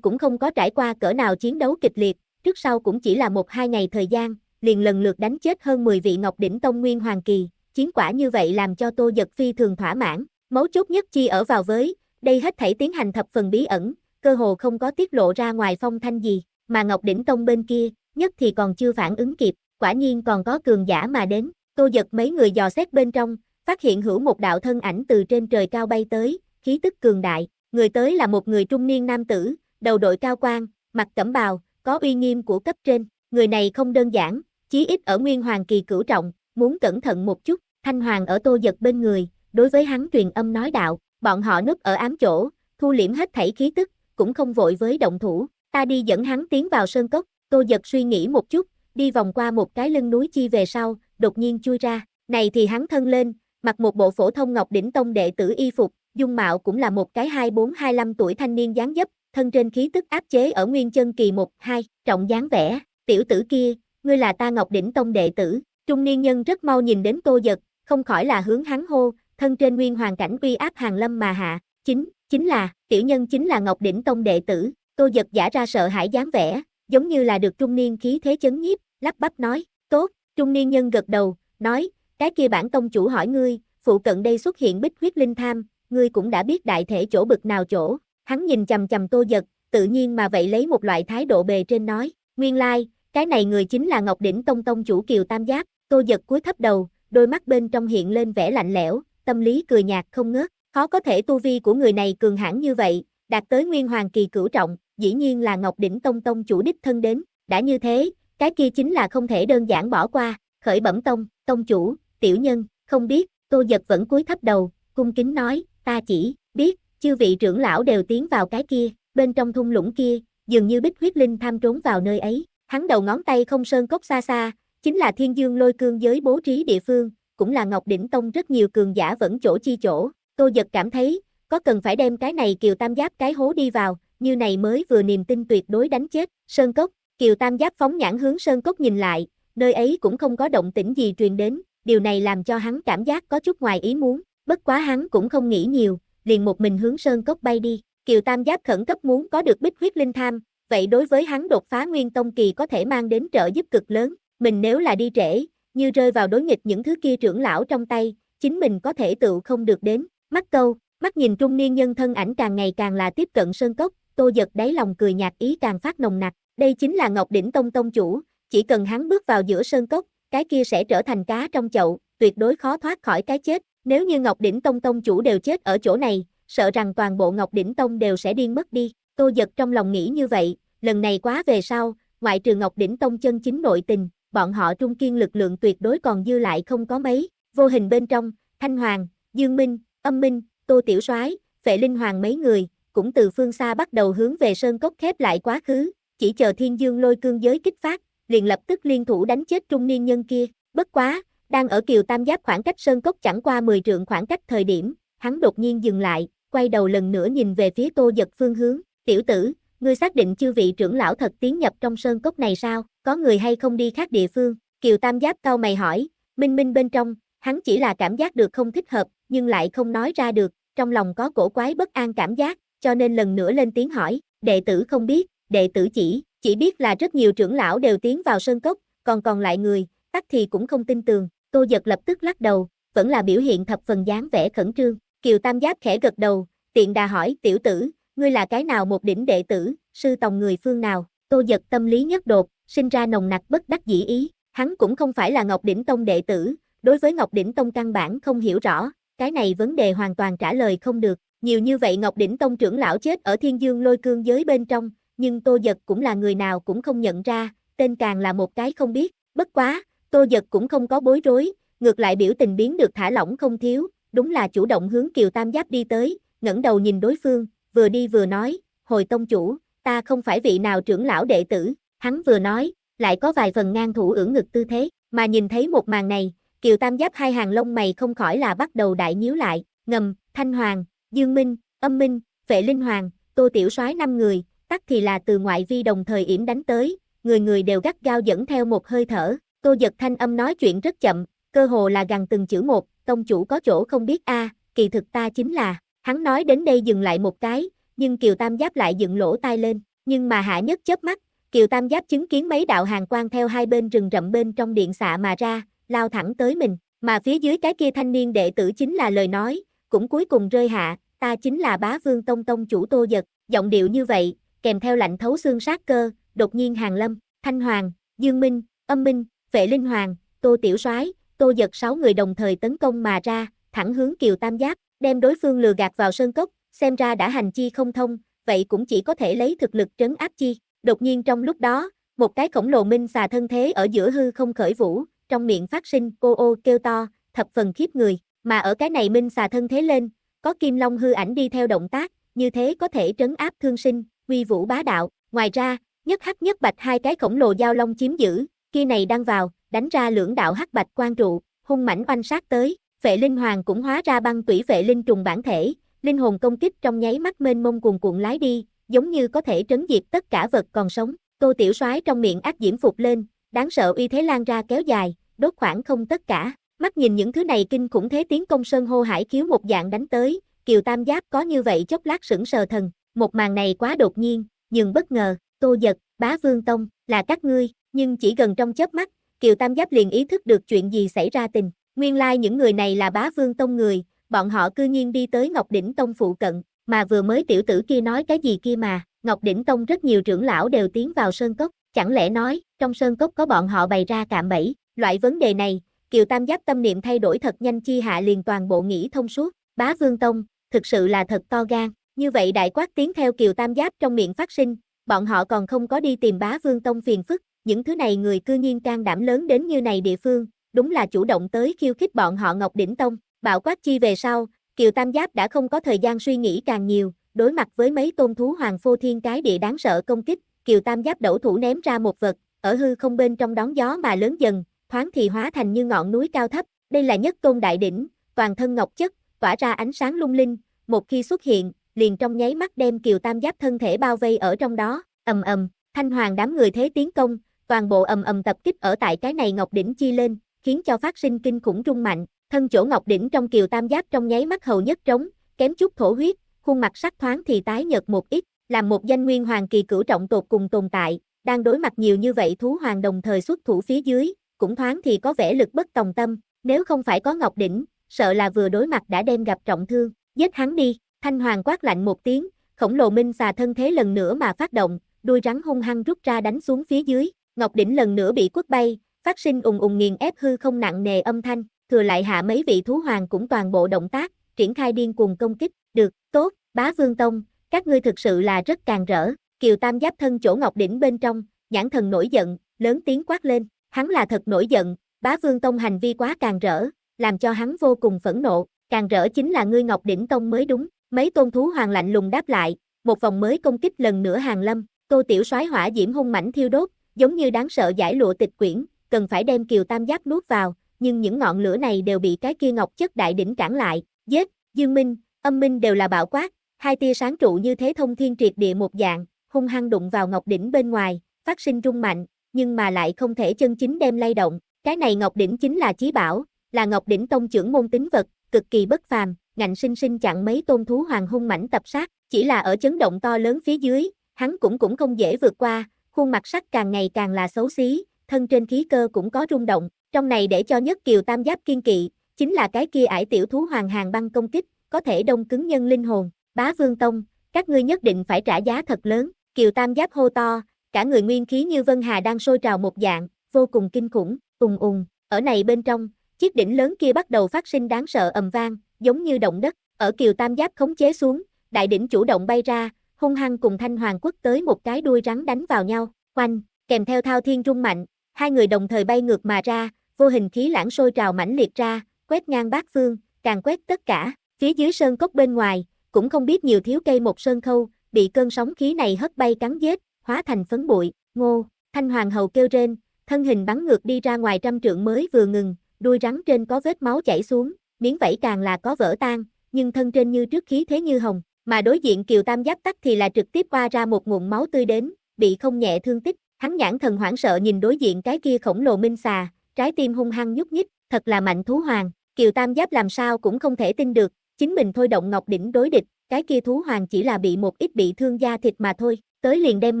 cũng không có trải qua cỡ nào chiến đấu kịch liệt, trước sau cũng chỉ là một hai ngày thời gian, liền lần lượt đánh chết hơn 10 vị Ngọc Đỉnh Tông Nguyên Hoàng Kỳ, chiến quả như vậy làm cho Tô Giật Phi thường thỏa mãn, mấu chốt nhất chi ở vào với, đây hết thảy tiến hành thập phần bí ẩn, cơ hồ không có tiết lộ ra ngoài phong thanh gì, mà Ngọc Đỉnh Tông bên kia, nhất thì còn chưa phản ứng kịp, quả nhiên còn có cường giả mà đến, Tô Giật mấy người dò xét bên trong, phát hiện hữu một đạo thân ảnh từ trên trời cao bay tới, khí tức cường đại, người tới là một người trung niên nam tử, đầu đội cao quan, mặt cẩm bào, có uy nghiêm của cấp trên, người này không đơn giản, chí ít ở nguyên hoàng kỳ cửu trọng, muốn cẩn thận một chút, thanh hoàng ở tô giật bên người, đối với hắn truyền âm nói đạo, bọn họ núp ở ám chỗ, thu liễm hết thảy khí tức, cũng không vội với động thủ, ta đi dẫn hắn tiến vào sơn cốc, tô giật suy nghĩ một chút, đi vòng qua một cái lưng núi chi về sau, đột nhiên chui ra, này thì hắn thân lên, mặc một bộ phổ thông ngọc đỉnh tông đệ tử y phục, dung mạo cũng là một cái 24-25 tuổi thanh niên dáng dấp, thân trên khí tức áp chế ở nguyên chân kỳ 1-2, trọng dáng vẻ, tiểu tử kia, ngươi là ta Ngọc Đỉnh Tông đệ tử, trung niên nhân rất mau nhìn đến tô giật, không khỏi là hướng hắn hô, thân trên nguyên hoàn cảnh uy áp hàng lâm mà hạ, chính, chính là, tiểu nhân chính là Ngọc Đỉnh Tông đệ tử, tô giật giả ra sợ hãi dáng vẻ, giống như là được trung niên khí thế chấn nhiếp, lắp bắp nói, tốt, trung niên nhân gật đầu, nói, cái kia bản tông chủ hỏi ngươi, phụ cận đây xuất hiện bích huyết linh tham, ngươi cũng đã biết đại thể chỗ bực nào chỗ, hắn nhìn chầm chầm tô giật, tự nhiên mà vậy lấy một loại thái độ bề trên nói, nguyên lai, like, cái này người chính là Ngọc Đỉnh Tông Tông chủ Kiều Tam Giáp, tô giật cúi thấp đầu, đôi mắt bên trong hiện lên vẻ lạnh lẽo, tâm lý cười nhạt không ngớt, khó có thể tu vi của người này cường hãn như vậy, đạt tới nguyên hoàng kỳ cửu trọng, dĩ nhiên là Ngọc Đỉnh Tông Tông chủ đích thân đến, đã như thế, cái kia chính là không thể đơn giản bỏ qua, khởi bẩm tông, tông chủ, tiểu nhân, không biết, tô giật vẫn cúi thấp đầu, cung kính nói, ta chỉ biết, chư vị trưởng lão đều tiến vào cái kia, bên trong thung lũng kia, dường như bích huyết linh tham trốn vào nơi ấy, hắn đầu ngón tay không sơn cốc xa xa, chính là thiên dương lôi cương giới bố trí địa phương, cũng là Ngọc Đỉnh Tông rất nhiều cường giả vẫn chỗ chi chỗ, tô giật cảm thấy, có cần phải đem cái này kiều tam giáp cái hố đi vào, như này mới vừa niềm tin tuyệt đối đánh chết, sơn cốc, kiều tam giáp phóng nhãn hướng sơn cốc nhìn lại, nơi ấy cũng không có động tĩnh gì truyền đến, điều này làm cho hắn cảm giác có chút ngoài ý muốn, Bất quá hắn cũng không nghĩ nhiều, liền một mình hướng sơn cốc bay đi. Kiều Tam Giáp khẩn cấp muốn có được bích huyết linh tham, vậy đối với hắn đột phá nguyên tông kỳ có thể mang đến trợ giúp cực lớn. Mình nếu là đi trễ, như rơi vào đối nghịch những thứ kia trưởng lão trong tay, chính mình có thể tự không được đến. Mắt câu, mắt nhìn trung niên nhân thân ảnh càng ngày càng là tiếp cận sơn cốc, tô giật đáy lòng cười nhạt ý càng phát nồng nặc. Đây chính là Ngọc Đỉnh Tông Tông chủ, chỉ cần hắn bước vào giữa sơn cốc, cái kia sẽ trở thành cá trong chậu, tuyệt đối khó thoát khỏi cái chết. Nếu như Ngọc Đỉnh Tông Tông chủ đều chết ở chỗ này, sợ rằng toàn bộ Ngọc Đỉnh Tông đều sẽ điên mất đi. Tô giật trong lòng nghĩ như vậy, lần này quá về sau, ngoại trừ Ngọc Đỉnh Tông chân chính nội tình, bọn họ trung kiên lực lượng tuyệt đối còn dư lại không có mấy. Vô hình bên trong, Thanh Hoàng, Dương Minh, Âm Minh, Tô Tiểu Soái, Vệ Linh Hoàng mấy người, cũng từ phương xa bắt đầu hướng về sơn cốc khép lại quá khứ, chỉ chờ Thiên Dương lôi cương giới kích phát, liền lập tức liên thủ đánh chết trung niên nhân kia. Bất quá, đang ở kiều tam giáp khoảng cách sơn cốc chẳng qua 10 trượng khoảng cách thời điểm, hắn đột nhiên dừng lại, quay đầu lần nữa nhìn về phía tô giật phương hướng, tiểu tử, ngươi xác định chư vị trưởng lão thật tiến nhập trong sơn cốc này sao, có người hay không đi khác địa phương, kiều tam giáp cau mày hỏi, minh minh bên trong, hắn chỉ là cảm giác được không thích hợp, nhưng lại không nói ra được, trong lòng có cổ quái bất an cảm giác, cho nên lần nữa lên tiếng hỏi, đệ tử không biết, đệ tử chỉ, chỉ biết là rất nhiều trưởng lão đều tiến vào sơn cốc, còn còn lại người, tắc thì cũng không tin tường, Tô Giật lập tức lắc đầu, vẫn là biểu hiện thập phần dáng vẻ khẩn trương, Kiều Tam Giáp khẽ gật đầu, tiện đà hỏi tiểu tử, ngươi là cái nào một đỉnh đệ tử, sư tòng người phương nào, Tô Giật tâm lý nhất đột, sinh ra nồng nặc bất đắc dĩ ý, hắn cũng không phải là Ngọc Đỉnh Tông đệ tử, đối với Ngọc Đỉnh Tông căn bản không hiểu rõ, cái này vấn đề hoàn toàn trả lời không được, nhiều như vậy Ngọc Đỉnh Tông trưởng lão chết ở thiên dương lôi cương giới bên trong, nhưng Tô Giật cũng là người nào cũng không nhận ra, tên càng là một cái không biết, bất quá, Tô Dật cũng không có bối rối, ngược lại biểu tình biến được thả lỏng không thiếu, đúng là chủ động hướng Kiều Tam Giáp đi tới, ngẩng đầu nhìn đối phương, vừa đi vừa nói, "Hồi tông chủ, ta không phải vị nào trưởng lão đệ tử." Hắn vừa nói, lại có vài phần ngang thủ ưỡn ngực tư thế, mà nhìn thấy một màn này, Kiều Tam Giáp hai hàng lông mày không khỏi là bắt đầu đại nhíu lại, ngầm, Thanh Hoàng, Dương Minh, Âm Minh, Vệ Linh Hoàng, Tô Tiểu Soái năm người, tắc thì là từ ngoại vi đồng thời yểm đánh tới, người người đều gắt gao dẫn theo một hơi thở, Tô giật thanh âm nói chuyện rất chậm, cơ hồ là gần từng chữ một, tông chủ có chỗ không biết a, kỳ thực ta chính là, hắn nói đến đây dừng lại một cái, nhưng Kiều Tam Giáp lại dựng lỗ tai lên, nhưng mà hạ nhất chớp mắt, Kiều Tam Giáp chứng kiến mấy đạo hàng quang theo hai bên rừng rậm bên trong điện xạ mà ra, lao thẳng tới mình, mà phía dưới cái kia thanh niên đệ tử chính là lời nói, cũng cuối cùng rơi hạ, ta chính là bá vương tông tông chủ tô giật, giọng điệu như vậy, kèm theo lạnh thấu xương sát cơ, đột nhiên hàng lâm, thanh hoàng, dương minh, âm minh, vệ linh hoàng, tô tiểu soái, tô giật sáu người đồng thời tấn công mà ra, thẳng hướng kiều tam giáp, đem đối phương lừa gạt vào sơn cốc, xem ra đã hành chi không thông, vậy cũng chỉ có thể lấy thực lực trấn áp chi. Đột nhiên trong lúc đó, một cái khổng lồ minh xà thân thế ở giữa hư không khởi vũ, trong miệng phát sinh cô ô kêu to, thập phần khiếp người, mà ở cái này minh xà thân thế lên, có kim long hư ảnh đi theo động tác, như thế có thể trấn áp thương sinh, uy vũ bá đạo, ngoài ra, nhất hắc nhất bạch hai cái khổng lồ giao long chiếm giữ, kia này đang vào, đánh ra lưỡng đạo hắc bạch quan trụ, hung mãnh oanh sát tới, vệ linh hoàng cũng hóa ra băng tủy vệ linh trùng bản thể, linh hồn công kích trong nháy mắt mênh mông cuồn cuộn lái đi, giống như có thể trấn diệt tất cả vật còn sống, tô tiểu soái trong miệng ác diễm phục lên, đáng sợ uy thế lan ra kéo dài, đốt khoảng không tất cả, mắt nhìn những thứ này kinh khủng thế tiến công sơn hô hải khiếu một dạng đánh tới, kiều tam giáp có như vậy chốc lát sững sờ thần, một màn này quá đột nhiên, nhưng bất ngờ, tô giật, bá vương tông, là các ngươi, nhưng chỉ gần trong chớp mắt, Kiều Tam Giáp liền ý thức được chuyện gì xảy ra tình. Nguyên lai like những người này là bá vương tông người, bọn họ cư nhiên đi tới Ngọc Đỉnh Tông phụ cận, mà vừa mới tiểu tử kia nói cái gì kia mà, Ngọc Đỉnh Tông rất nhiều trưởng lão đều tiến vào sơn cốc, chẳng lẽ nói, trong sơn cốc có bọn họ bày ra cạm bẫy, loại vấn đề này, Kiều Tam Giáp tâm niệm thay đổi thật nhanh chi hạ liền toàn bộ nghĩ thông suốt, bá vương tông, thực sự là thật to gan, như vậy đại quát tiến theo Kiều Tam Giáp trong miệng phát sinh, bọn họ còn không có đi tìm bá vương tông phiền phức, những thứ này người cư nhiên can đảm lớn đến như này địa phương, đúng là chủ động tới khiêu khích bọn họ Ngọc Đỉnh Tông, bạo quát chi về sau, Kiều Tam Giáp đã không có thời gian suy nghĩ càng nhiều, đối mặt với mấy tôn thú hoàng phô thiên cái địa đáng sợ công kích, Kiều Tam Giáp đổ thủ ném ra một vật, ở hư không bên trong đón gió mà lớn dần, thoáng thì hóa thành như ngọn núi cao thấp, đây là nhất tôn đại đỉnh, toàn thân ngọc chất, tỏa ra ánh sáng lung linh, một khi xuất hiện, liền trong nháy mắt đem Kiều Tam Giáp thân thể bao vây ở trong đó, ầm ầm, thanh hoàng đám người thế tiến công, toàn bộ ầm ầm tập kích ở tại cái này ngọc đỉnh chi lên, khiến cho phát sinh kinh khủng rung mạnh, thân chỗ ngọc đỉnh trong kiều tam giáp trong nháy mắt hầu nhất trống, kém chút thổ huyết, khuôn mặt sắc thoáng thì tái nhợt một ít, làm một danh nguyên hoàng kỳ cửu trọng tột cùng tồn tại, đang đối mặt nhiều như vậy thú hoàng đồng thời xuất thủ phía dưới, cũng thoáng thì có vẻ lực bất tòng tâm, nếu không phải có ngọc đỉnh, sợ là vừa đối mặt đã đem gặp trọng thương, giết hắn đi, thanh hoàng quát lạnh một tiếng, khổng lồ minh xà thân thế lần nữa mà phát động, đuôi rắn hung hăng rút ra đánh xuống phía dưới, Ngọc đỉnh lần nữa bị quất bay, phát sinh ùng ùng nghiền ép hư không nặng nề âm thanh, thừa lại hạ mấy vị thú hoàng cũng toàn bộ động tác, triển khai điên cuồng công kích, được, tốt, bá vương tông, các ngươi thực sự là rất càng rỡ, kiều tam giáp thân chỗ ngọc đỉnh bên trong, nhãn thần nổi giận, lớn tiếng quát lên, hắn là thật nổi giận, bá vương tông hành vi quá càng rỡ, làm cho hắn vô cùng phẫn nộ, càng rỡ chính là ngươi ngọc đỉnh tông mới đúng, mấy tôn thú hoàng lạnh lùng đáp lại, một vòng mới công kích lần nữa hàng lâm, tô tiểu soái hỏa diễm hung mãnh thiêu đốt, giống như đáng sợ giải lụa tịch quyển, cần phải đem kiều tam giác nuốt vào, nhưng những ngọn lửa này đều bị cái kia ngọc chất đại đỉnh cản lại, giết, dương minh, âm minh đều là bạo quát, hai tia sáng trụ như thế thông thiên triệt địa một dạng, hung hăng đụng vào ngọc đỉnh bên ngoài, phát sinh rung mạnh, nhưng mà lại không thể chân chính đem lay động, cái này ngọc đỉnh chính là chí bảo, là ngọc đỉnh tông trưởng môn tính vật, cực kỳ bất phàm, ngạnh sinh sinh chặn mấy tôn thú hoàng hung mãnh tập sát, chỉ là ở chấn động to lớn phía dưới, hắn cũng cũng không dễ vượt qua, khuôn mặt sắc càng ngày càng là xấu xí, thân trên khí cơ cũng có rung động, trong này để cho nhất kiều tam giáp kiên kỵ, chính là cái kia ải tiểu thú hoàng hàng băng công kích, có thể đông cứng nhân linh hồn, bá vương tông, các ngươi nhất định phải trả giá thật lớn, kiều tam giáp hô to, cả người nguyên khí như vân hà đang sôi trào một dạng, vô cùng kinh khủng, ùng ùng, ở này bên trong, chiếc đỉnh lớn kia bắt đầu phát sinh đáng sợ ầm vang, giống như động đất, ở kiều tam giáp khống chế xuống, đại đỉnh chủ động bay ra, hung hăng cùng Thanh Hoàng Quốc tới một cái đuôi rắn đánh vào nhau, quanh, kèm theo thao thiên rung mạnh, hai người đồng thời bay ngược mà ra, vô hình khí lãng sôi trào mãnh liệt ra, quét ngang bát phương, càng quét tất cả, phía dưới sơn cốc bên ngoài, cũng không biết nhiều thiếu cây một sơn khâu, bị cơn sóng khí này hất bay cắn giết, hóa thành phấn bụi, ngô, Thanh Hoàng Hầu kêu rên, thân hình bắn ngược đi ra ngoài trăm trượng mới vừa ngừng, đuôi rắn trên có vết máu chảy xuống, miếng vảy càng là có vỡ tan, nhưng thân trên như trước khí thế như hồng, mà đối diện Kiều Tam Giáp tắc thì là trực tiếp qua ra một nguồn máu tươi đến, bị không nhẹ thương tích, hắn nhãn thần hoảng sợ nhìn đối diện cái kia khổng lồ minh xà, trái tim hung hăng nhúc nhích, thật là mạnh thú hoàng, Kiều Tam Giáp làm sao cũng không thể tin được, chính mình thôi động ngọc đỉnh đối địch, cái kia thú hoàng chỉ là bị một ít bị thương da thịt mà thôi, tới liền đem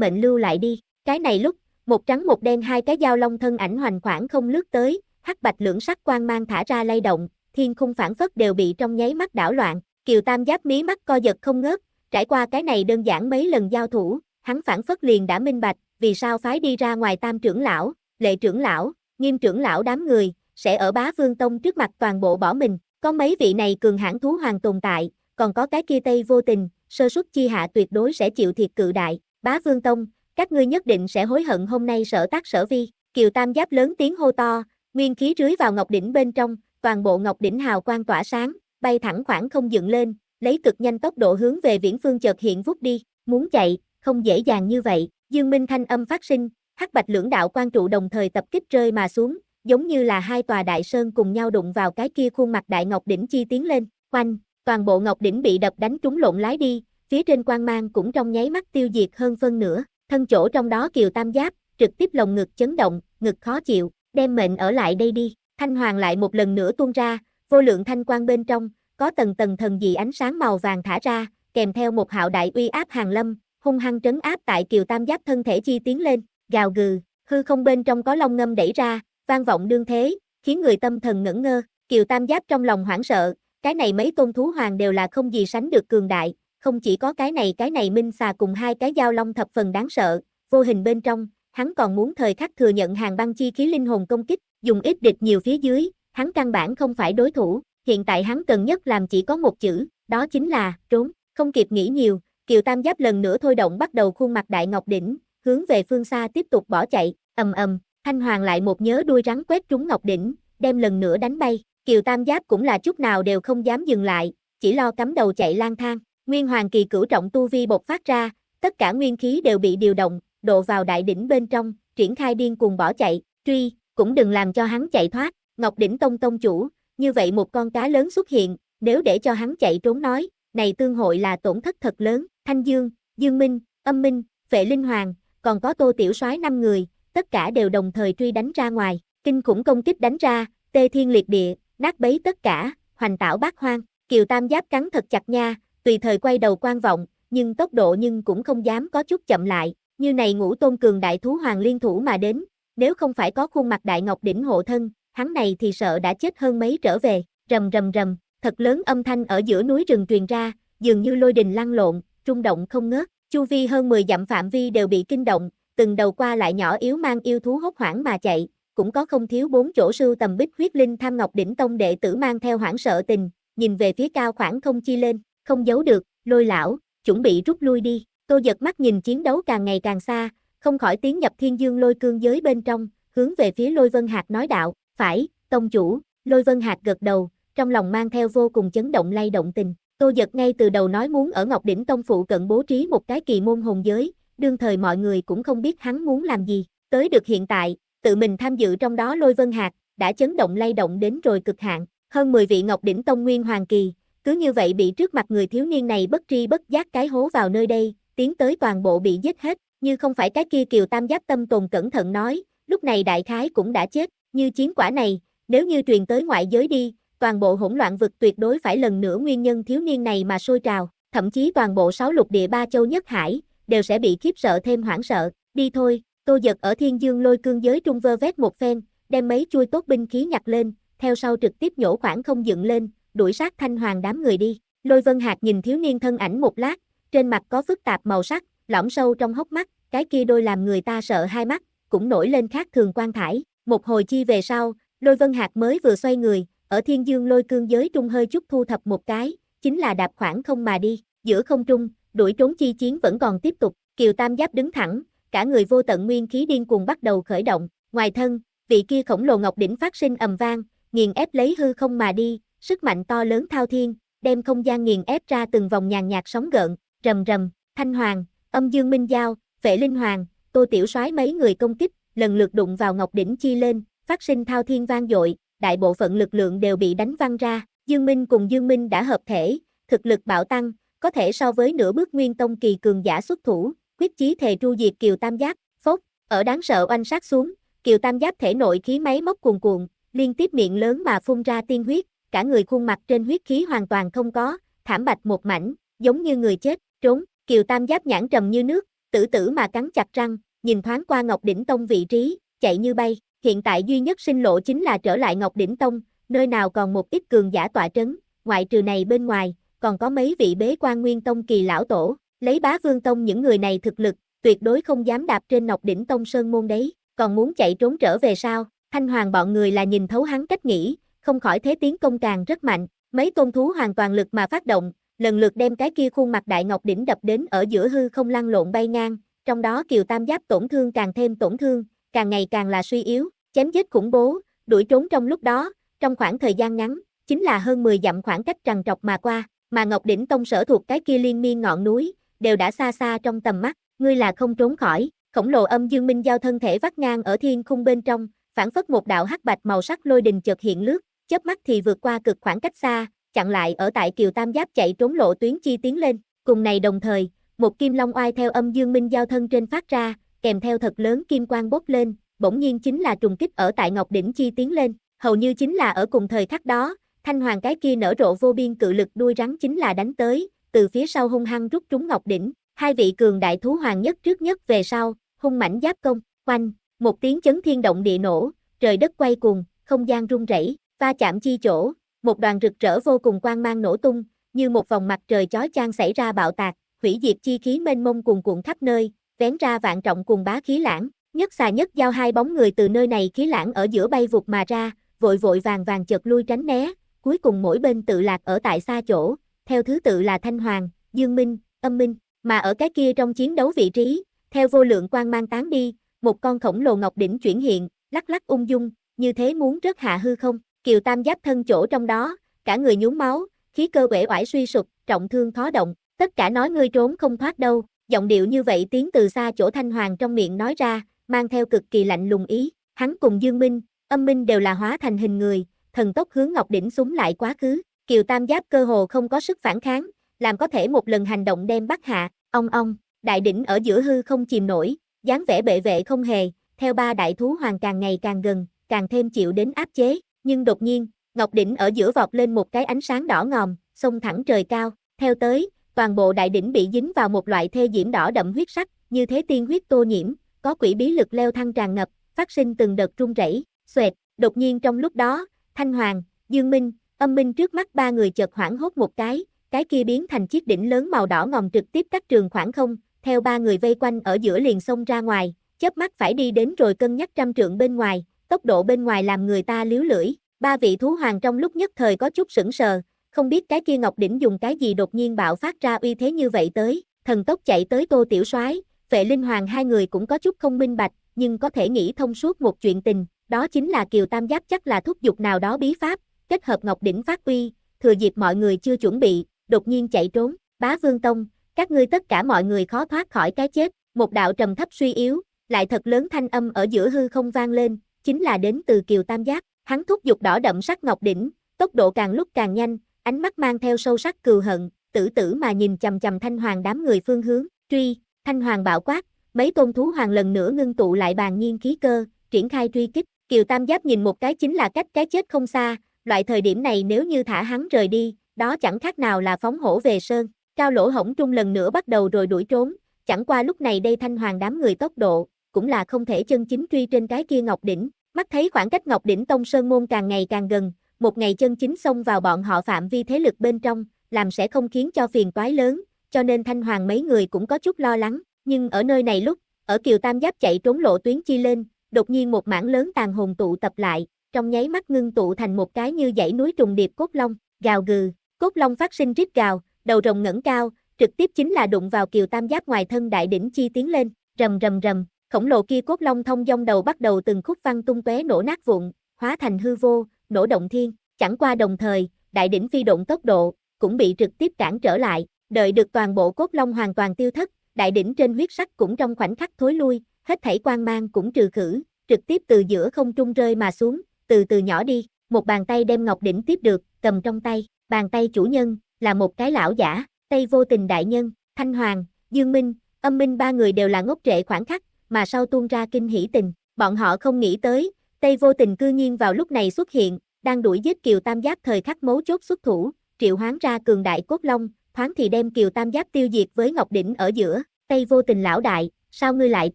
mệnh lưu lại đi, cái này lúc, một trắng một đen hai cái dao long thân ảnh hoành khoảng không lướt tới, hắc bạch lưỡng sắc quang mang thả ra lay động, thiên khung phản phất đều bị trong nháy mắt đảo loạn, Kiều Tam Giáp mí mắt co giật không ngớt, trải qua cái này đơn giản mấy lần giao thủ, hắn phản phất liền đã minh bạch, vì sao phái đi ra ngoài Tam trưởng lão, Lệ trưởng lão, Nghiêm trưởng lão đám người, sẽ ở Bá Vương Tông trước mặt toàn bộ bỏ mình, có mấy vị này cường hãn thú hoàng tồn tại, còn có cái kia Tây vô tình, sơ suất chi hạ tuyệt đối sẽ chịu thiệt cự đại, Bá Vương Tông, các ngươi nhất định sẽ hối hận hôm nay sở tác sở vi, Kiều Tam Giáp lớn tiếng hô to, nguyên khí rưới vào ngọc đỉnh bên trong, toàn bộ ngọc đỉnh hào quang tỏa sáng, bay thẳng khoảng không dựng lên, lấy cực nhanh tốc độ hướng về viễn phương chợt hiện vút đi, muốn chạy, không dễ dàng như vậy, Dương Minh thanh âm phát sinh, hắc bạch lưỡng đạo quan trụ đồng thời tập kích rơi mà xuống, giống như là hai tòa đại sơn cùng nhau đụng vào cái kia khuôn mặt đại ngọc đỉnh chi tiến lên, quanh, toàn bộ ngọc đỉnh bị đập đánh trúng lộn lái đi, phía trên quang mang cũng trong nháy mắt tiêu diệt hơn phân nữa, thân chỗ trong đó kiều tam giáp, trực tiếp lồng ngực chấn động, ngực khó chịu, đem mệnh ở lại đây đi, thanh hoàng lại một lần nữa tuôn ra, Vô lượng thanh quang bên trong, có tầng tầng thần dị ánh sáng màu vàng thả ra, kèm theo một hạo đại uy áp hàng lâm, hung hăng trấn áp tại kiều tam giáp thân thể chi tiến lên, gào gừ, hư không bên trong có long ngâm đẩy ra, vang vọng đương thế, khiến người tâm thần ngẩn ngơ, kiều tam giáp trong lòng hoảng sợ, cái này mấy tôn thú hoàng đều là không gì sánh được cường đại, không chỉ có cái này cái này minh xà cùng hai cái dao long thập phần đáng sợ, vô hình bên trong, hắn còn muốn thời khắc thừa nhận hàng băng chi khí linh hồn công kích, dùng ít địch nhiều phía dưới, hắn căn bản không phải đối thủ, hiện tại hắn cần nhất làm chỉ có một chữ, đó chính là trốn, không kịp nghĩ nhiều, Kiều Tam Giáp lần nữa thôi động bắt đầu khuôn mặt đại ngọc đỉnh, hướng về phương xa tiếp tục bỏ chạy, ầm ầm, Thanh Hoàng lại một nhớ đuôi rắn quét trúng ngọc đỉnh, đem lần nữa đánh bay, Kiều Tam Giáp cũng là chút nào đều không dám dừng lại, chỉ lo cắm đầu chạy lang thang, Nguyên Hoàng kỳ cửu trọng tu vi bộc phát ra, tất cả nguyên khí đều bị điều động, độ vào đại đỉnh bên trong, triển khai điên cuồng bỏ chạy, truy, cũng đừng làm cho hắn chạy thoát, Ngọc Đỉnh Tông Tông chủ, như vậy một con cá lớn xuất hiện, nếu để cho hắn chạy trốn nói, này tương hội là tổn thất thật lớn, Thanh Dương, Dương Minh, Âm Minh, Vệ Linh Hoàng, còn có Tô Tiểu soái năm người, tất cả đều đồng thời truy đánh ra ngoài, kinh khủng công kích đánh ra, tê thiên liệt địa, nát bấy tất cả, hoành tảo bát hoang, Kiều Tam Giáp cắn thật chặt nha, tùy thời quay đầu quan vọng, nhưng tốc độ nhưng cũng không dám có chút chậm lại, như này ngũ tôn cường đại thú hoàng liên thủ mà đến, nếu không phải có khuôn mặt đại ngọc đỉnh hộ thân, hắn này thì sợ đã chết hơn mấy trở về, rầm rầm rầm, thật lớn âm thanh ở giữa núi rừng truyền ra, dường như lôi đình lăn lộn, rung động không ngớt, chu vi hơn 10 dặm phạm vi đều bị kinh động, từng đầu qua lại nhỏ yếu mang yêu thú hốt hoảng mà chạy, cũng có không thiếu bốn chỗ sưu tầm bích huyết linh tham ngọc đỉnh tông đệ tử mang theo hoảng sợ tình, nhìn về phía cao khoảng không chi lên, không giấu được, lôi lão, chuẩn bị rút lui đi, tô giật mắt nhìn chiến đấu càng ngày càng xa, không khỏi tiến nhập thiên dương lôi cương giới bên trong, hướng về phía lôi vân hạt nói đạo, phải, tông chủ, lôi vân hạt gật đầu, trong lòng mang theo vô cùng chấn động lay động tình. Tô Giật ngay từ đầu nói muốn ở Ngọc Đỉnh Tông phụ cận bố trí một cái kỳ môn hồn giới, đương thời mọi người cũng không biết hắn muốn làm gì. Tới được hiện tại, tự mình tham dự trong đó lôi vân hạt, đã chấn động lay động đến rồi cực hạn. Hơn 10 vị Ngọc Đỉnh Tông Nguyên Hoàng Kỳ, cứ như vậy bị trước mặt người thiếu niên này bất tri bất giác cái hố vào nơi đây, tiến tới toàn bộ bị giết hết, như không phải cái kia kiều tam giáp tâm tồn cẩn thận nói, lúc này đại khái cũng đã chết, như chiến quả này, nếu như truyền tới ngoại giới đi, toàn bộ hỗn loạn vực tuyệt đối phải lần nữa nguyên nhân thiếu niên này mà sôi trào, thậm chí toàn bộ sáu lục địa ba châu nhất hải, đều sẽ bị khiếp sợ thêm hoảng sợ. Đi thôi, Tô Giật ở thiên dương lôi cương giới trung vơ vét một phen, đem mấy chui tốt binh khí nhặt lên, theo sau trực tiếp nhổ khoảng không dựng lên, đuổi sát thanh hoàng đám người đi. Lôi Vân hạt nhìn thiếu niên thân ảnh một lát, trên mặt có phức tạp màu sắc, lõm sâu trong hốc mắt, cái kia đôi làm người ta sợ hai mắt, cũng nổi lên khác thường quan thải. Một hồi chi về sau, lôi vân hạt mới vừa xoay người, ở thiên dương lôi cương giới trung hơi chút thu thập một cái, chính là đạp khoảng không mà đi, giữa không trung, đuổi trốn chi chiến vẫn còn tiếp tục, kiều tam giáp đứng thẳng, cả người vô tận nguyên khí điên cuồng bắt đầu khởi động, ngoài thân, vị kia khổng lồ ngọc đỉnh phát sinh ầm vang, nghiền ép lấy hư không mà đi, sức mạnh to lớn thao thiên, đem không gian nghiền ép ra từng vòng nhàn nhạt sóng gợn, rầm rầm, thanh hoàng, âm dương minh giao, vệ linh hoàng, tô tiểu soái mấy người công kích, lần lượt đụng vào ngọc đỉnh chi lên, phát sinh thao thiên vang dội, đại bộ phận lực lượng đều bị đánh văng ra, Dương Minh cùng Dương Minh đã hợp thể, thực lực bạo tăng, có thể so với nửa bước nguyên tông kỳ cường giả xuất thủ, quyết chí thề tru diệt Kiều Tam Giáp, phốt, ở đáng sợ oanh sát xuống, Kiều Tam Giáp thể nội khí máy móc cuồn cuộn, liên tiếp miệng lớn mà phun ra tiên huyết, cả người khuôn mặt trên huyết khí hoàn toàn không có, thảm bạch một mảnh, giống như người chết, trốn, Kiều Tam Giáp nhãn trầm như nước, tử tử mà cắn chặt răng, nhìn thoáng qua Ngọc Đỉnh Tông vị trí, chạy như bay, hiện tại duy nhất sinh lộ chính là trở lại Ngọc Đỉnh Tông, nơi nào còn một ít cường giả tọa trấn, ngoại trừ này bên ngoài, còn có mấy vị bế quan nguyên tông kỳ lão tổ, lấy bá vương tông những người này thực lực, tuyệt đối không dám đạp trên Ngọc Đỉnh Tông Sơn Môn đấy, còn muốn chạy trốn trở về sao, thanh hoàng bọn người là nhìn thấu hắn cách nghĩ, không khỏi thế tiến công càng rất mạnh, mấy tôn thú hoàn toàn lực mà phát động, lần lượt đem cái kia khuôn mặt đại ngọc đỉnh đập đến ở giữa hư không lăn lộn bay ngang, trong đó Kiều Tam Giáp tổn thương càng thêm tổn thương, càng ngày càng là suy yếu, chém giết khủng bố, đuổi trốn trong lúc đó, trong khoảng thời gian ngắn, chính là hơn 10 dặm khoảng cách trằn trọc mà qua, mà Ngọc Đỉnh Tông sở thuộc cái kia liên miên ngọn núi, đều đã xa xa trong tầm mắt, ngươi là không trốn khỏi, khổng lồ âm dương minh giao thân thể vắt ngang ở thiên khung bên trong, phản phất một đạo hắc bạch màu sắc lôi đình chợt hiện lướt, chớp mắt thì vượt qua cực khoảng cách xa, chặn lại ở tại Kiều Tam Giáp chạy trốn lộ tuyến chi tiến lên, cùng này đồng thời, một kim long oai theo âm dương minh giao thân trên phát ra, kèm theo thật lớn kim quang bốc lên, bỗng nhiên chính là trùng kích ở tại Ngọc Đỉnh Chi tiến lên, hầu như chính là ở cùng thời khắc đó, thanh hoàng cái kia nở rộ vô biên cự lực đuôi rắn chính là đánh tới, từ phía sau hung hăng rút trúng Ngọc Đỉnh, hai vị cường đại thú hoàng nhất trước nhất về sau, hung mãnh giáp công, quanh, một tiếng chấn thiên động địa nổ, trời đất quay cuồng, không gian rung rẩy, va chạm chi chỗ, một đoàn rực rỡ vô cùng quang mang nổ tung, như một vòng mặt trời chói chang xảy ra bạo tạc, hủy diệt chi khí mênh mông cuồn cuộn khắp nơi, vén ra vạn trọng cuồng bá khí lãng, nhất xà nhất giao hai bóng người từ nơi này khí lãng ở giữa bay vụt mà ra, vội vội vàng vàng chợt lui tránh né, cuối cùng mỗi bên tự lạc ở tại xa chỗ, theo thứ tự là Thanh Hoàng, Dương Minh, Âm Minh, mà ở cái kia trong chiến đấu vị trí, theo vô lượng quang mang tán đi, một con khổng lồ ngọc đỉnh chuyển hiện, lắc lắc ung dung, như thế muốn rớt hạ hư không, Kiều Tam giáp thân chỗ trong đó, cả người nhún máu, khí cơ bể oải suy sụp, trọng thương khó động, Tất cả nói ngươi trốn không thoát đâu, giọng điệu như vậy tiến từ xa chỗ Thanh Hoàng trong miệng nói ra, mang theo cực kỳ lạnh lùng ý, hắn cùng Dương Minh, âm minh đều là hóa thành hình người, thần tốc hướng Ngọc Đỉnh súng lại quá khứ, Kiều Tam Giáp cơ hồ không có sức phản kháng, làm có thể một lần hành động đem bắt hạ, ong ong, đại đỉnh ở giữa hư không chìm nổi, dáng vẻ bệ vệ không hề, theo ba đại thú hoàng càng ngày càng gần, càng thêm chịu đến áp chế, nhưng đột nhiên, Ngọc Đỉnh ở giữa vọt lên một cái ánh sáng đỏ ngòm, xông thẳng trời cao, theo tới, toàn bộ đại đỉnh bị dính vào một loại thê diễm đỏ đậm huyết sắc, như thế tiên huyết tô nhiễm, có quỷ bí lực leo thăng tràn ngập, phát sinh từng đợt rung rẩy, xoẹt, đột nhiên trong lúc đó, Thanh Hoàng, Dương Minh, Âm Minh trước mắt ba người chợt hoảng hốt một cái, cái kia biến thành chiếc đỉnh lớn màu đỏ ngòm trực tiếp cắt trường khoảng không, theo ba người vây quanh ở giữa liền xông ra ngoài, chớp mắt phải đi đến rồi cân nhắc trăm trượng bên ngoài, tốc độ bên ngoài làm người ta liếu lưỡi, ba vị thú hoàng trong lúc nhất thời có chút sững sờ, không biết cái kia Ngọc Đỉnh dùng cái gì đột nhiên bạo phát ra uy thế như vậy tới, thần tốc chạy tới Tô Tiểu Soái, Vệ Linh Hoàng hai người cũng có chút không minh bạch, nhưng có thể nghĩ thông suốt một chuyện tình, đó chính là Kiều Tam Giáp chắc là thúc dục nào đó bí pháp, kết hợp Ngọc Đỉnh phát uy, thừa dịp mọi người chưa chuẩn bị, đột nhiên chạy trốn, Bá Vương Tông, các ngươi tất cả mọi người khó thoát khỏi cái chết, một đạo trầm thấp suy yếu, lại thật lớn thanh âm ở giữa hư không vang lên, chính là đến từ Kiều Tam Giáp, hắn thúc dục đỏ đậm sắc Ngọc Đỉnh, tốc độ càng lúc càng nhanh, ánh mắt mang theo sâu sắc cừu hận, tử tử mà nhìn chầm chầm thanh hoàng đám người phương hướng, truy, thanh hoàng bảo quát, mấy tôn thú hoàng lần nữa ngưng tụ lại bàn nhiên khí cơ, triển khai truy kích, Kiều Tam Giáp nhìn một cái chính là cách cái chết không xa, loại thời điểm này nếu như thả hắn rời đi, đó chẳng khác nào là phóng hổ về sơn, cao lỗ hổng trung lần nữa bắt đầu rồi đuổi trốn, chẳng qua lúc này đây thanh hoàng đám người tốc độ, cũng là không thể chân chính truy trên cái kia ngọc đỉnh, mắt thấy khoảng cách ngọc đỉnh tông sơn môn càng ngày càng gần, một ngày chân chính xông vào bọn họ phạm vi thế lực bên trong, làm sẽ không khiến cho phiền toái lớn, cho nên Thanh Hoàng mấy người cũng có chút lo lắng, nhưng ở nơi này lúc, ở Kiều Tam Giáp chạy trốn lộ tuyến chi lên, đột nhiên một mảng lớn tàn hồn tụ tập lại, trong nháy mắt ngưng tụ thành một cái như dãy núi trùng điệp cốt long, gào gừ, cốt long phát sinh rít gào, đầu rồng ngẩng cao, trực tiếp chính là đụng vào Kiều Tam Giáp ngoài thân đại đỉnh chi tiến lên, rầm rầm rầm, khổng lồ kia cốt long thông dong đầu bắt đầu từng khúc văng tung tóe nổ nát vụn, hóa thành hư vô, nổ động thiên, chẳng qua đồng thời, đại đỉnh phi động tốc độ, cũng bị trực tiếp cản trở lại, đợi được toàn bộ cốt long hoàn toàn tiêu thất, đại đỉnh trên huyết sắc cũng trong khoảnh khắc thối lui, hết thảy quan mang cũng trừ khử, trực tiếp từ giữa không trung rơi mà xuống, từ từ nhỏ đi, một bàn tay đem ngọc đỉnh tiếp được, cầm trong tay, bàn tay chủ nhân, là một cái lão giả, tay vô tình đại nhân, thanh hoàng, dương minh, âm minh ba người đều là ngốc trệ khoảng khắc, mà sau tuôn ra kinh hỉ tình, bọn họ không nghĩ tới, Tây vô tình cư nhiên vào lúc này xuất hiện, đang đuổi giết Kiều Tam Giáp thời khắc mấu chốt xuất thủ, triệu hoán ra cường đại cốt long, thoáng thì đem Kiều Tam Giáp tiêu diệt với Ngọc Đỉnh ở giữa, Tây vô tình lão đại, sao ngươi lại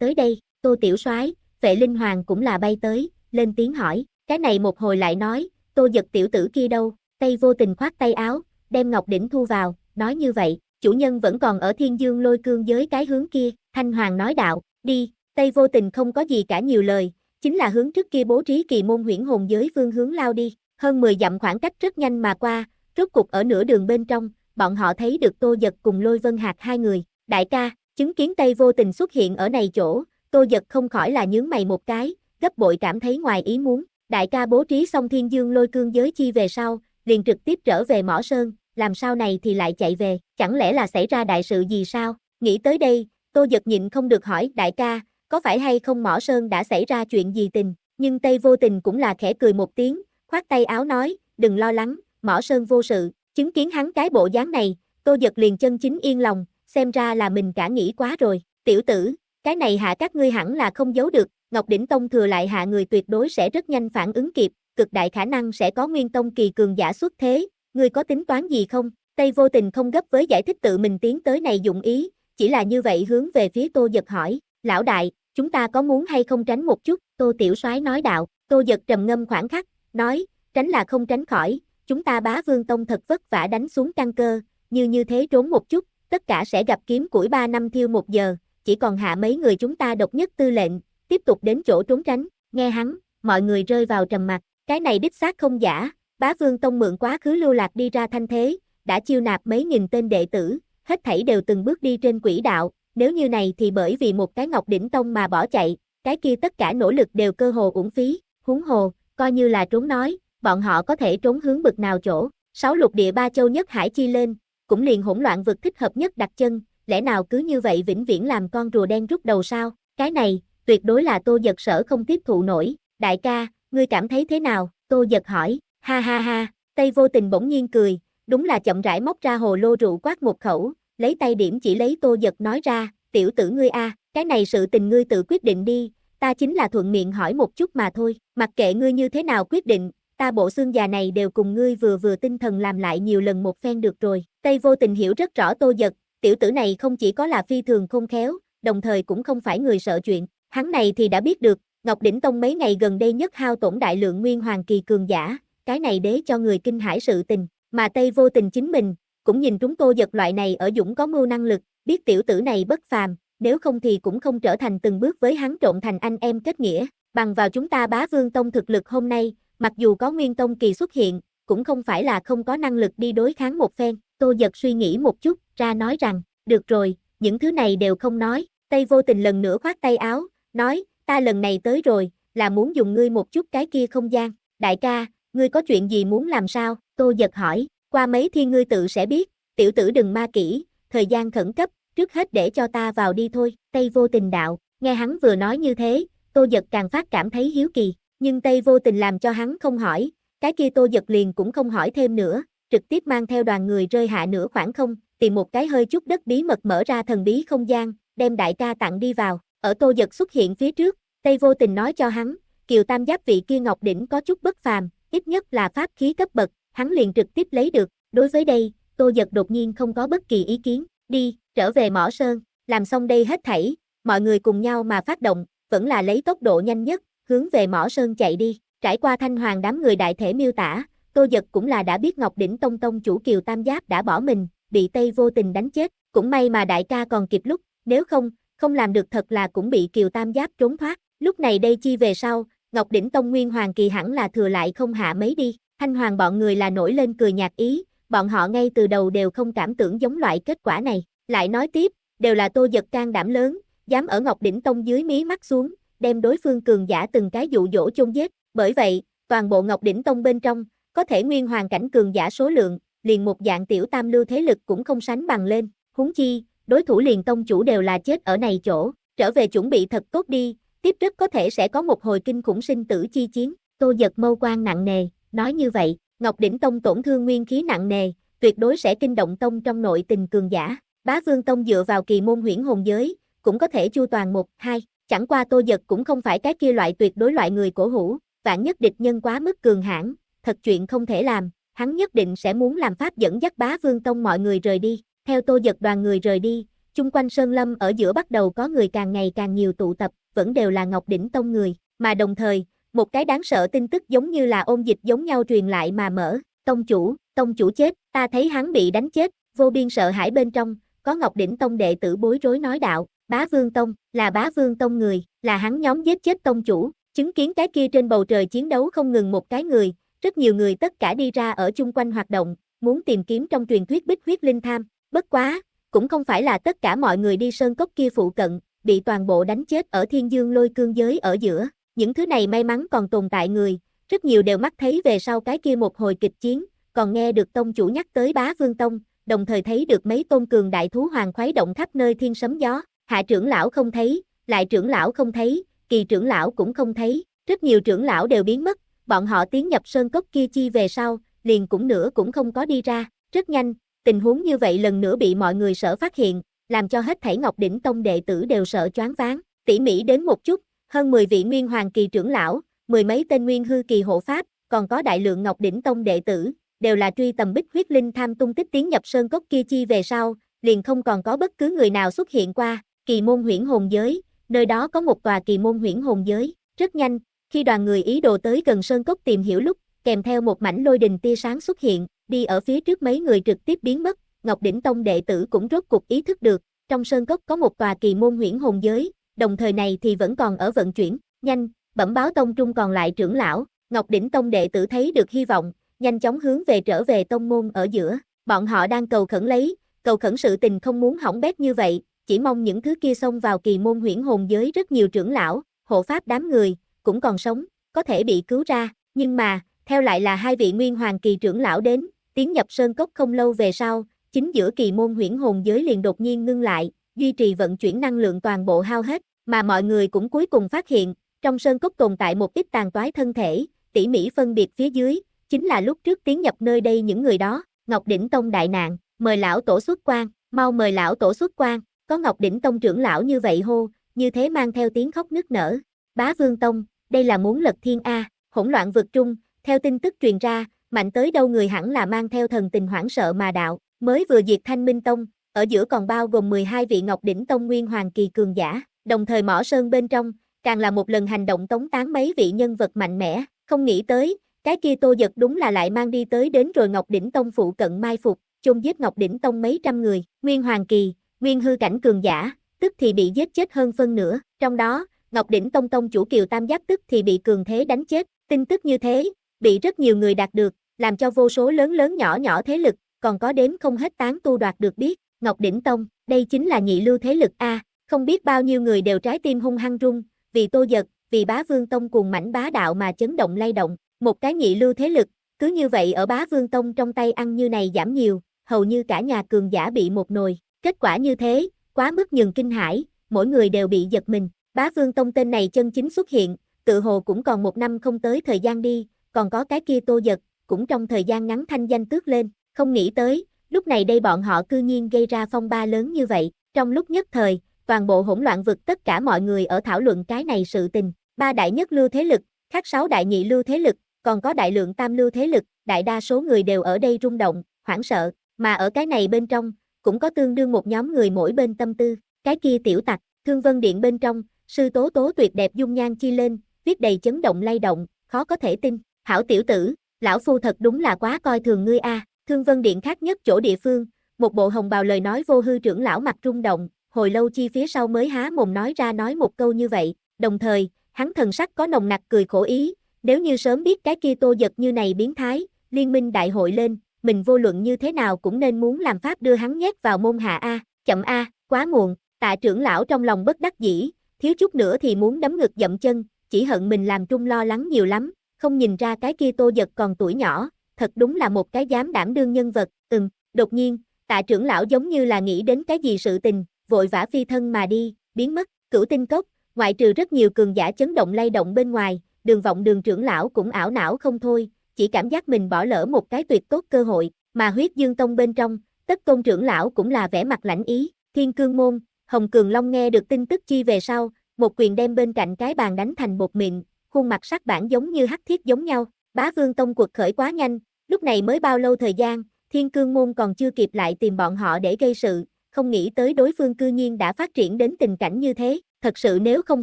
tới đây, tô tiểu soái vệ linh hoàng cũng là bay tới, lên tiếng hỏi, cái này một hồi lại nói, tô giật tiểu tử kia đâu, Tây vô tình khoát tay áo, đem Ngọc Đỉnh thu vào, nói như vậy, chủ nhân vẫn còn ở thiên dương lôi cương giới cái hướng kia, Thanh Hoàng nói đạo, đi, Tây vô tình không có gì cả nhiều lời, chính là hướng trước kia bố trí kỳ môn huyễn hồn giới phương hướng lao đi, hơn 10 dặm khoảng cách rất nhanh mà qua, rốt cục ở nửa đường bên trong, bọn họ thấy được Tô Dật cùng Lôi Vân Hạc hai người, đại ca, chứng kiến Tây vô tình xuất hiện ở này chỗ, Tô Dật không khỏi là nhướng mày một cái, gấp bội cảm thấy ngoài ý muốn, đại ca bố trí xong thiên dương lôi cương giới chi về sau, liền trực tiếp trở về mỏ sơn, làm sao này thì lại chạy về, chẳng lẽ là xảy ra đại sự gì sao, nghĩ tới đây, Tô Dật nhịn không được hỏi đại ca, có phải hay không mỏ sơn đã xảy ra chuyện gì tình, nhưng Tây vô tình cũng là khẽ cười một tiếng, khoát tay áo nói, đừng lo lắng, mỏ sơn vô sự, chứng kiến hắn cái bộ dáng này, tô giật liền chân chính yên lòng, xem ra là mình cả nghĩ quá rồi, tiểu tử, cái này hạ các ngươi hẳn là không giấu được, Ngọc Đỉnh Tông thừa lại hạ người tuyệt đối sẽ rất nhanh phản ứng kịp, cực đại khả năng sẽ có nguyên tông kỳ cường giả xuất thế, ngươi có tính toán gì không? Tây vô tình không gấp với giải thích tự mình tiến tới này dụng ý, chỉ là như vậy hướng về phía tô giật hỏi, lão đại, chúng ta có muốn hay không tránh một chút, tô tiểu soái nói đạo, tô giật trầm ngâm khoảng khắc, nói, tránh là không tránh khỏi, chúng ta bá vương tông thật vất vả đánh xuống căn cơ, như như thế trốn một chút, tất cả sẽ gặp kiếm củi 3 năm thiêu một giờ, chỉ còn hạ mấy người chúng ta độc nhất tư lệnh, tiếp tục đến chỗ trốn tránh, nghe hắn, mọi người rơi vào trầm mặt, cái này đích xác không giả, bá vương tông mượn quá khứ lưu lạc đi ra thanh thế, đã chiêu nạp mấy nghìn tên đệ tử, hết thảy đều từng bước đi trên quỹ đạo, nếu như này thì bởi vì một cái ngọc đỉnh tông mà bỏ chạy, cái kia tất cả nỗ lực đều cơ hồ uổng phí, huống hồ, coi như là trốn nói, bọn họ có thể trốn hướng bực nào chỗ, sáu lục địa ba châu nhất hải chi lên, cũng liền hỗn loạn vực thích hợp nhất đặt chân, lẽ nào cứ như vậy vĩnh viễn làm con rùa đen rút đầu sao, cái này, tuyệt đối là tô giật sở không tiếp thụ nổi, đại ca, ngươi cảm thấy thế nào, tô giật hỏi, ha ha ha, Tây vô tình bỗng nhiên cười, đúng là chậm rãi móc ra hồ lô rượu quát một khẩu, lấy tay điểm chỉ lấy tô giật nói ra, tiểu tử ngươi a, cái này sự tình ngươi tự quyết định đi, ta chính là thuận miệng hỏi một chút mà thôi, mặc kệ ngươi như thế nào quyết định, ta bộ xương già này đều cùng ngươi vừa vừa tinh thần làm lại nhiều lần một phen được rồi. Tây vô tình hiểu rất rõ tô giật, tiểu tử này không chỉ có là phi thường không khéo, đồng thời cũng không phải người sợ chuyện, hắn này thì đã biết được, Ngọc Đỉnh Tông mấy ngày gần đây nhất hao tổn đại lượng nguyên hoàng kỳ cường giả, cái này đế cho người kinh hải sự tình, mà Tây vô tình chính mình, cũng nhìn chúng cô giật loại này ở Dũng có mưu năng lực, biết tiểu tử này bất phàm, nếu không thì cũng không trở thành từng bước với hắn trộn thành anh em kết nghĩa, bằng vào chúng ta bá vương tông thực lực hôm nay, mặc dù có nguyên tông kỳ xuất hiện, cũng không phải là không có năng lực đi đối kháng một phen, tô giật suy nghĩ một chút, ra nói rằng, được rồi, những thứ này đều không nói, Tây vô tình lần nữa khoát tay áo, nói, ta lần này tới rồi, là muốn dùng ngươi một chút cái kia không gian, đại ca, ngươi có chuyện gì muốn làm sao, tô giật hỏi, qua mấy thi ngươi tự sẽ biết, tiểu tử đừng ma kỹ, thời gian khẩn cấp, trước hết để cho ta vào đi thôi, Tây vô tình đạo, nghe hắn vừa nói như thế, tô giật càng phát cảm thấy hiếu kỳ, nhưng Tây vô tình làm cho hắn không hỏi, cái kia tô giật liền cũng không hỏi thêm nữa, trực tiếp mang theo đoàn người rơi hạ nửa khoảng không, tìm một cái hơi chút đất bí mật mở ra thần bí không gian, đem đại ca tặng đi vào, ở tô giật xuất hiện phía trước, Tây vô tình nói cho hắn, kiều tam giáp vị kia ngọc đỉnh có chút bất phàm, ít nhất là pháp khí cấp bậc, hắn liền trực tiếp lấy được. Đối với đây, Tô Giật đột nhiên không có bất kỳ ý kiến, đi, trở về mỏ sơn, làm xong đây hết thảy, mọi người cùng nhau mà phát động, vẫn là lấy tốc độ nhanh nhất, hướng về mỏ sơn chạy đi. Trải qua thanh hoàng đám người đại thể miêu tả, Tô Giật cũng là đã biết Ngọc Đỉnh Tông Tông chủ Kiều Tam Giáp đã bỏ mình, bị Tây vô tình đánh chết, cũng may mà đại ca còn kịp lúc, nếu không, không làm được thật là cũng bị Kiều Tam Giáp trốn thoát. Lúc này đây chi về sau, Ngọc Đỉnh Tông Nguyên Hoàng Kỳ hẳn là thừa lại không hạ mấy đi, Thanh Hoàng bọn người là nổi lên cười nhạt ý, bọn họ ngay từ đầu đều không cảm tưởng giống loại kết quả này. Lại nói tiếp, đều là tô giật can đảm lớn, dám ở Ngọc Đỉnh Tông dưới mí mắt xuống, đem đối phương cường giả từng cái dụ dỗ chôn giết. Bởi vậy, toàn bộ Ngọc Đỉnh Tông bên trong, có thể nguyên hoàng cảnh cường giả số lượng, liền một dạng tiểu tam lưu thế lực cũng không sánh bằng lên. Huống chi, đối thủ liền tông chủ đều là chết ở này chỗ, trở về chuẩn bị thật tốt đi, tiếp rất có thể sẽ có một hồi kinh khủng sinh tử chi chiến. Tô giật mâu quan nặng nề, Nói như vậy, Ngọc Đỉnh Tông tổn thương nguyên khí nặng nề, tuyệt đối sẽ kinh động tông trong nội tình cường giả. Bá Vương Tông dựa vào kỳ môn huyễn hồn giới, cũng có thể chu toàn một, hai. Chẳng qua Tô Giật cũng không phải cái kia loại tuyệt đối loại người cổ hủ, vạn nhất địch nhân quá mức cường hãn, thật chuyện không thể làm, hắn nhất định sẽ muốn làm pháp dẫn dắt Bá Vương Tông mọi người rời đi. Theo Tô Giật đoàn người rời đi, chung quanh Sơn Lâm ở giữa bắt đầu có người càng ngày càng nhiều tụ tập, vẫn đều là Ngọc Đỉnh Tông người, mà đồng thời, một cái đáng sợ tin tức giống như là ôn dịch giống nhau truyền lại mà mở, tông chủ, tông chủ chết, ta thấy hắn bị đánh chết, vô biên sợ hãi bên trong, có Ngọc Đỉnh Tông đệ tử bối rối nói đạo, bá vương tông, là bá vương tông người, là hắn nhóm giết chết tông chủ, chứng kiến cái kia trên bầu trời chiến đấu không ngừng một cái người, rất nhiều người tất cả đi ra ở chung quanh hoạt động, muốn tìm kiếm trong truyền thuyết bích huyết linh tham, bất quá, cũng không phải là tất cả mọi người đi sơn cốc kia phụ cận, bị toàn bộ đánh chết ở thiên dương lôi cương giới ở giữa, những thứ này may mắn còn tồn tại người, rất nhiều đều mắt thấy về sau cái kia một hồi kịch chiến, còn nghe được tông chủ nhắc tới bá vương tông, đồng thời thấy được mấy tôn cường đại thú hoàng khoái động khắp nơi thiên sấm gió, hạ trưởng lão không thấy, lại trưởng lão không thấy, kỳ trưởng lão cũng không thấy, rất nhiều trưởng lão đều biến mất, bọn họ tiến nhập sơn cốc kia chi về sau, liền cũng nữa cũng không có đi ra, rất nhanh, tình huống như vậy lần nữa bị mọi người sợ phát hiện, làm cho hết thảy Ngọc Đỉnh Tông đệ tử đều sợ choáng váng, tỉ mỉ đến một chút, hơn 10 vị nguyên hoàng kỳ trưởng lão, mười mấy tên nguyên hư kỳ hộ pháp, còn có đại lượng Ngọc đỉnh tông đệ tử, đều là truy tầm Bích huyết linh tham tung tích tiến nhập sơn cốc kia chi về sau, liền không còn có bất cứ người nào xuất hiện qua, kỳ môn huyễn hồn giới, nơi đó có một tòa kỳ môn huyễn hồn giới, rất nhanh, khi đoàn người ý đồ tới gần sơn cốc tìm hiểu lúc, kèm theo một mảnh lôi đình tia sáng xuất hiện, đi ở phía trước mấy người trực tiếp biến mất, Ngọc Đỉnh Tông đệ tử cũng rốt cục ý thức được, trong sơn cốc có một tòa kỳ môn huyễn hồn giới, đồng thời này thì vẫn còn ở vận chuyển, nhanh, bẩm báo tông trung còn lại trưởng lão, Ngọc Đỉnh Tông đệ tử thấy được hy vọng, nhanh chóng hướng về trở về tông môn ở giữa, bọn họ đang cầu khẩn lấy, cầu khẩn sự tình không muốn hỏng bét như vậy, chỉ mong những thứ kia xông vào kỳ môn huyễn hồn giới rất nhiều trưởng lão, hộ pháp đám người, cũng còn sống, có thể bị cứu ra, nhưng mà, theo lại là hai vị nguyên hoàng kỳ trưởng lão đến, tiến nhập sơn cốc không lâu về sau, chính giữa kỳ môn huyễn hồn giới liền đột nhiên ngưng lại, duy trì vận chuyển năng lượng toàn bộ hao hết, mà mọi người cũng cuối cùng phát hiện, trong sơn cốc tồn tại một ít tàn toái thân thể, tỉ mỉ phân biệt phía dưới, chính là lúc trước tiến nhập nơi đây những người đó, Ngọc Đỉnh Tông đại nạn, mời lão tổ xuất quan, mau mời lão tổ xuất quan, có Ngọc Đỉnh Tông trưởng lão như vậy hô, như thế mang theo tiếng khóc nức nở. Bá Vương Tông, đây là muốn lật thiên A, hỗn loạn vực trung, theo tin tức truyền ra, mạnh tới đâu người hẳn là mang theo thần tình hoảng sợ mà đạo, mới vừa diệt Thanh Minh Tông, ở giữa còn bao gồm 12 vị Ngọc Đỉnh Tông Nguyên Hoàng Kỳ cường giả, đồng thời mỏ sơn bên trong, càng là một lần hành động tống tán mấy vị nhân vật mạnh mẽ, không nghĩ tới, cái kia tô giật đúng là lại mang đi tới đến rồi Ngọc Đỉnh Tông phụ cận mai phục, chung giết Ngọc Đỉnh Tông mấy trăm người, Nguyên Hoàng Kỳ, Nguyên Hư Cảnh cường giả, tức thì bị giết chết hơn phân nửa, trong đó, Ngọc Đỉnh Tông Tông chủ Kiều Tam giác tức thì bị cường thế đánh chết, tin tức như thế, bị rất nhiều người đạt được, làm cho vô số lớn lớn nhỏ nhỏ thế lực, còn có đếm không hết tán tu đoạt được biết, Ngọc Đỉnh Tông, đây chính là nhị lưu thế lực A, không biết bao nhiêu người đều trái tim hung hăng rung, vì tô giật, vì bá vương tông cùng mảnh bá đạo mà chấn động lay động, một cái nhị lưu thế lực, cứ như vậy ở bá vương tông trong tay ăn như này giảm nhiều, hầu như cả nhà cường giả bị một nồi, kết quả như thế, quá mức nhường kinh hãi, mỗi người đều bị giật mình, bá vương tông tên này chân chính xuất hiện, tự hồ cũng còn một năm không tới thời gian đi, còn có cái kia tô giật, cũng trong thời gian ngắn thanh danh tước lên, không nghĩ tới, lúc này đây bọn họ cư nhiên gây ra phong ba lớn như vậy, trong lúc nhất thời, toàn bộ hỗn loạn vực tất cả mọi người ở thảo luận cái này sự tình, ba đại nhất lưu thế lực, khác sáu đại nhị lưu thế lực, còn có đại lượng tam lưu thế lực, đại đa số người đều ở đây rung động, hoảng sợ, mà ở cái này bên trong, cũng có tương đương một nhóm người mỗi bên tâm tư, cái kia tiểu tặc, thương vân điện bên trong, sư tố tố tuyệt đẹp dung nhan chi lên, viết đầy chấn động lay động, khó có thể tin, hảo tiểu tử, lão phu thật đúng là quá coi thường ngươi a, à, Thương Vân Điện khác nhất chỗ địa phương, một bộ hồng bào lời nói vô hư trưởng lão mặt rung động, hồi lâu chi phía sau mới há mồm nói ra nói một câu như vậy, đồng thời, hắn thần sắc có nồng nặc cười khổ ý, nếu như sớm biết cái kia tô giật như này biến thái, liên minh đại hội lên, mình vô luận như thế nào cũng nên muốn làm pháp đưa hắn nhét vào môn hạ A, chậm A, quá muộn, tạ trưởng lão trong lòng bất đắc dĩ, thiếu chút nữa thì muốn đấm ngực dậm chân, chỉ hận mình làm trung lo lắng nhiều lắm, không nhìn ra cái kia tô giật còn tuổi nhỏ, thật đúng là một cái dám đảm đương nhân vật, ừm, đột nhiên, tạ trưởng lão giống như là nghĩ đến cái gì sự tình, vội vã phi thân mà đi, biến mất, cửu tinh cốc, ngoại trừ rất nhiều cường giả chấn động lay động bên ngoài, đường vọng đường trưởng lão cũng ảo não không thôi, chỉ cảm giác mình bỏ lỡ một cái tuyệt tốt cơ hội, mà huyết dương tông bên trong, tất tôn trưởng lão cũng là vẻ mặt lãnh ý, thiên cương môn, Hồng Cường Long nghe được tin tức chi về sau, một quyền đem bên cạnh cái bàn đánh thành bột mịn, khuôn mặt sắc bản giống như hắc thiết giống nhau, bá vương tông cuộc khởi quá nhanh, Lúc này mới bao lâu thời gian, thiên cương môn còn chưa kịp lại tìm bọn họ để gây sự, không nghĩ tới đối phương cư nhiên đã phát triển đến tình cảnh như thế, thật sự nếu không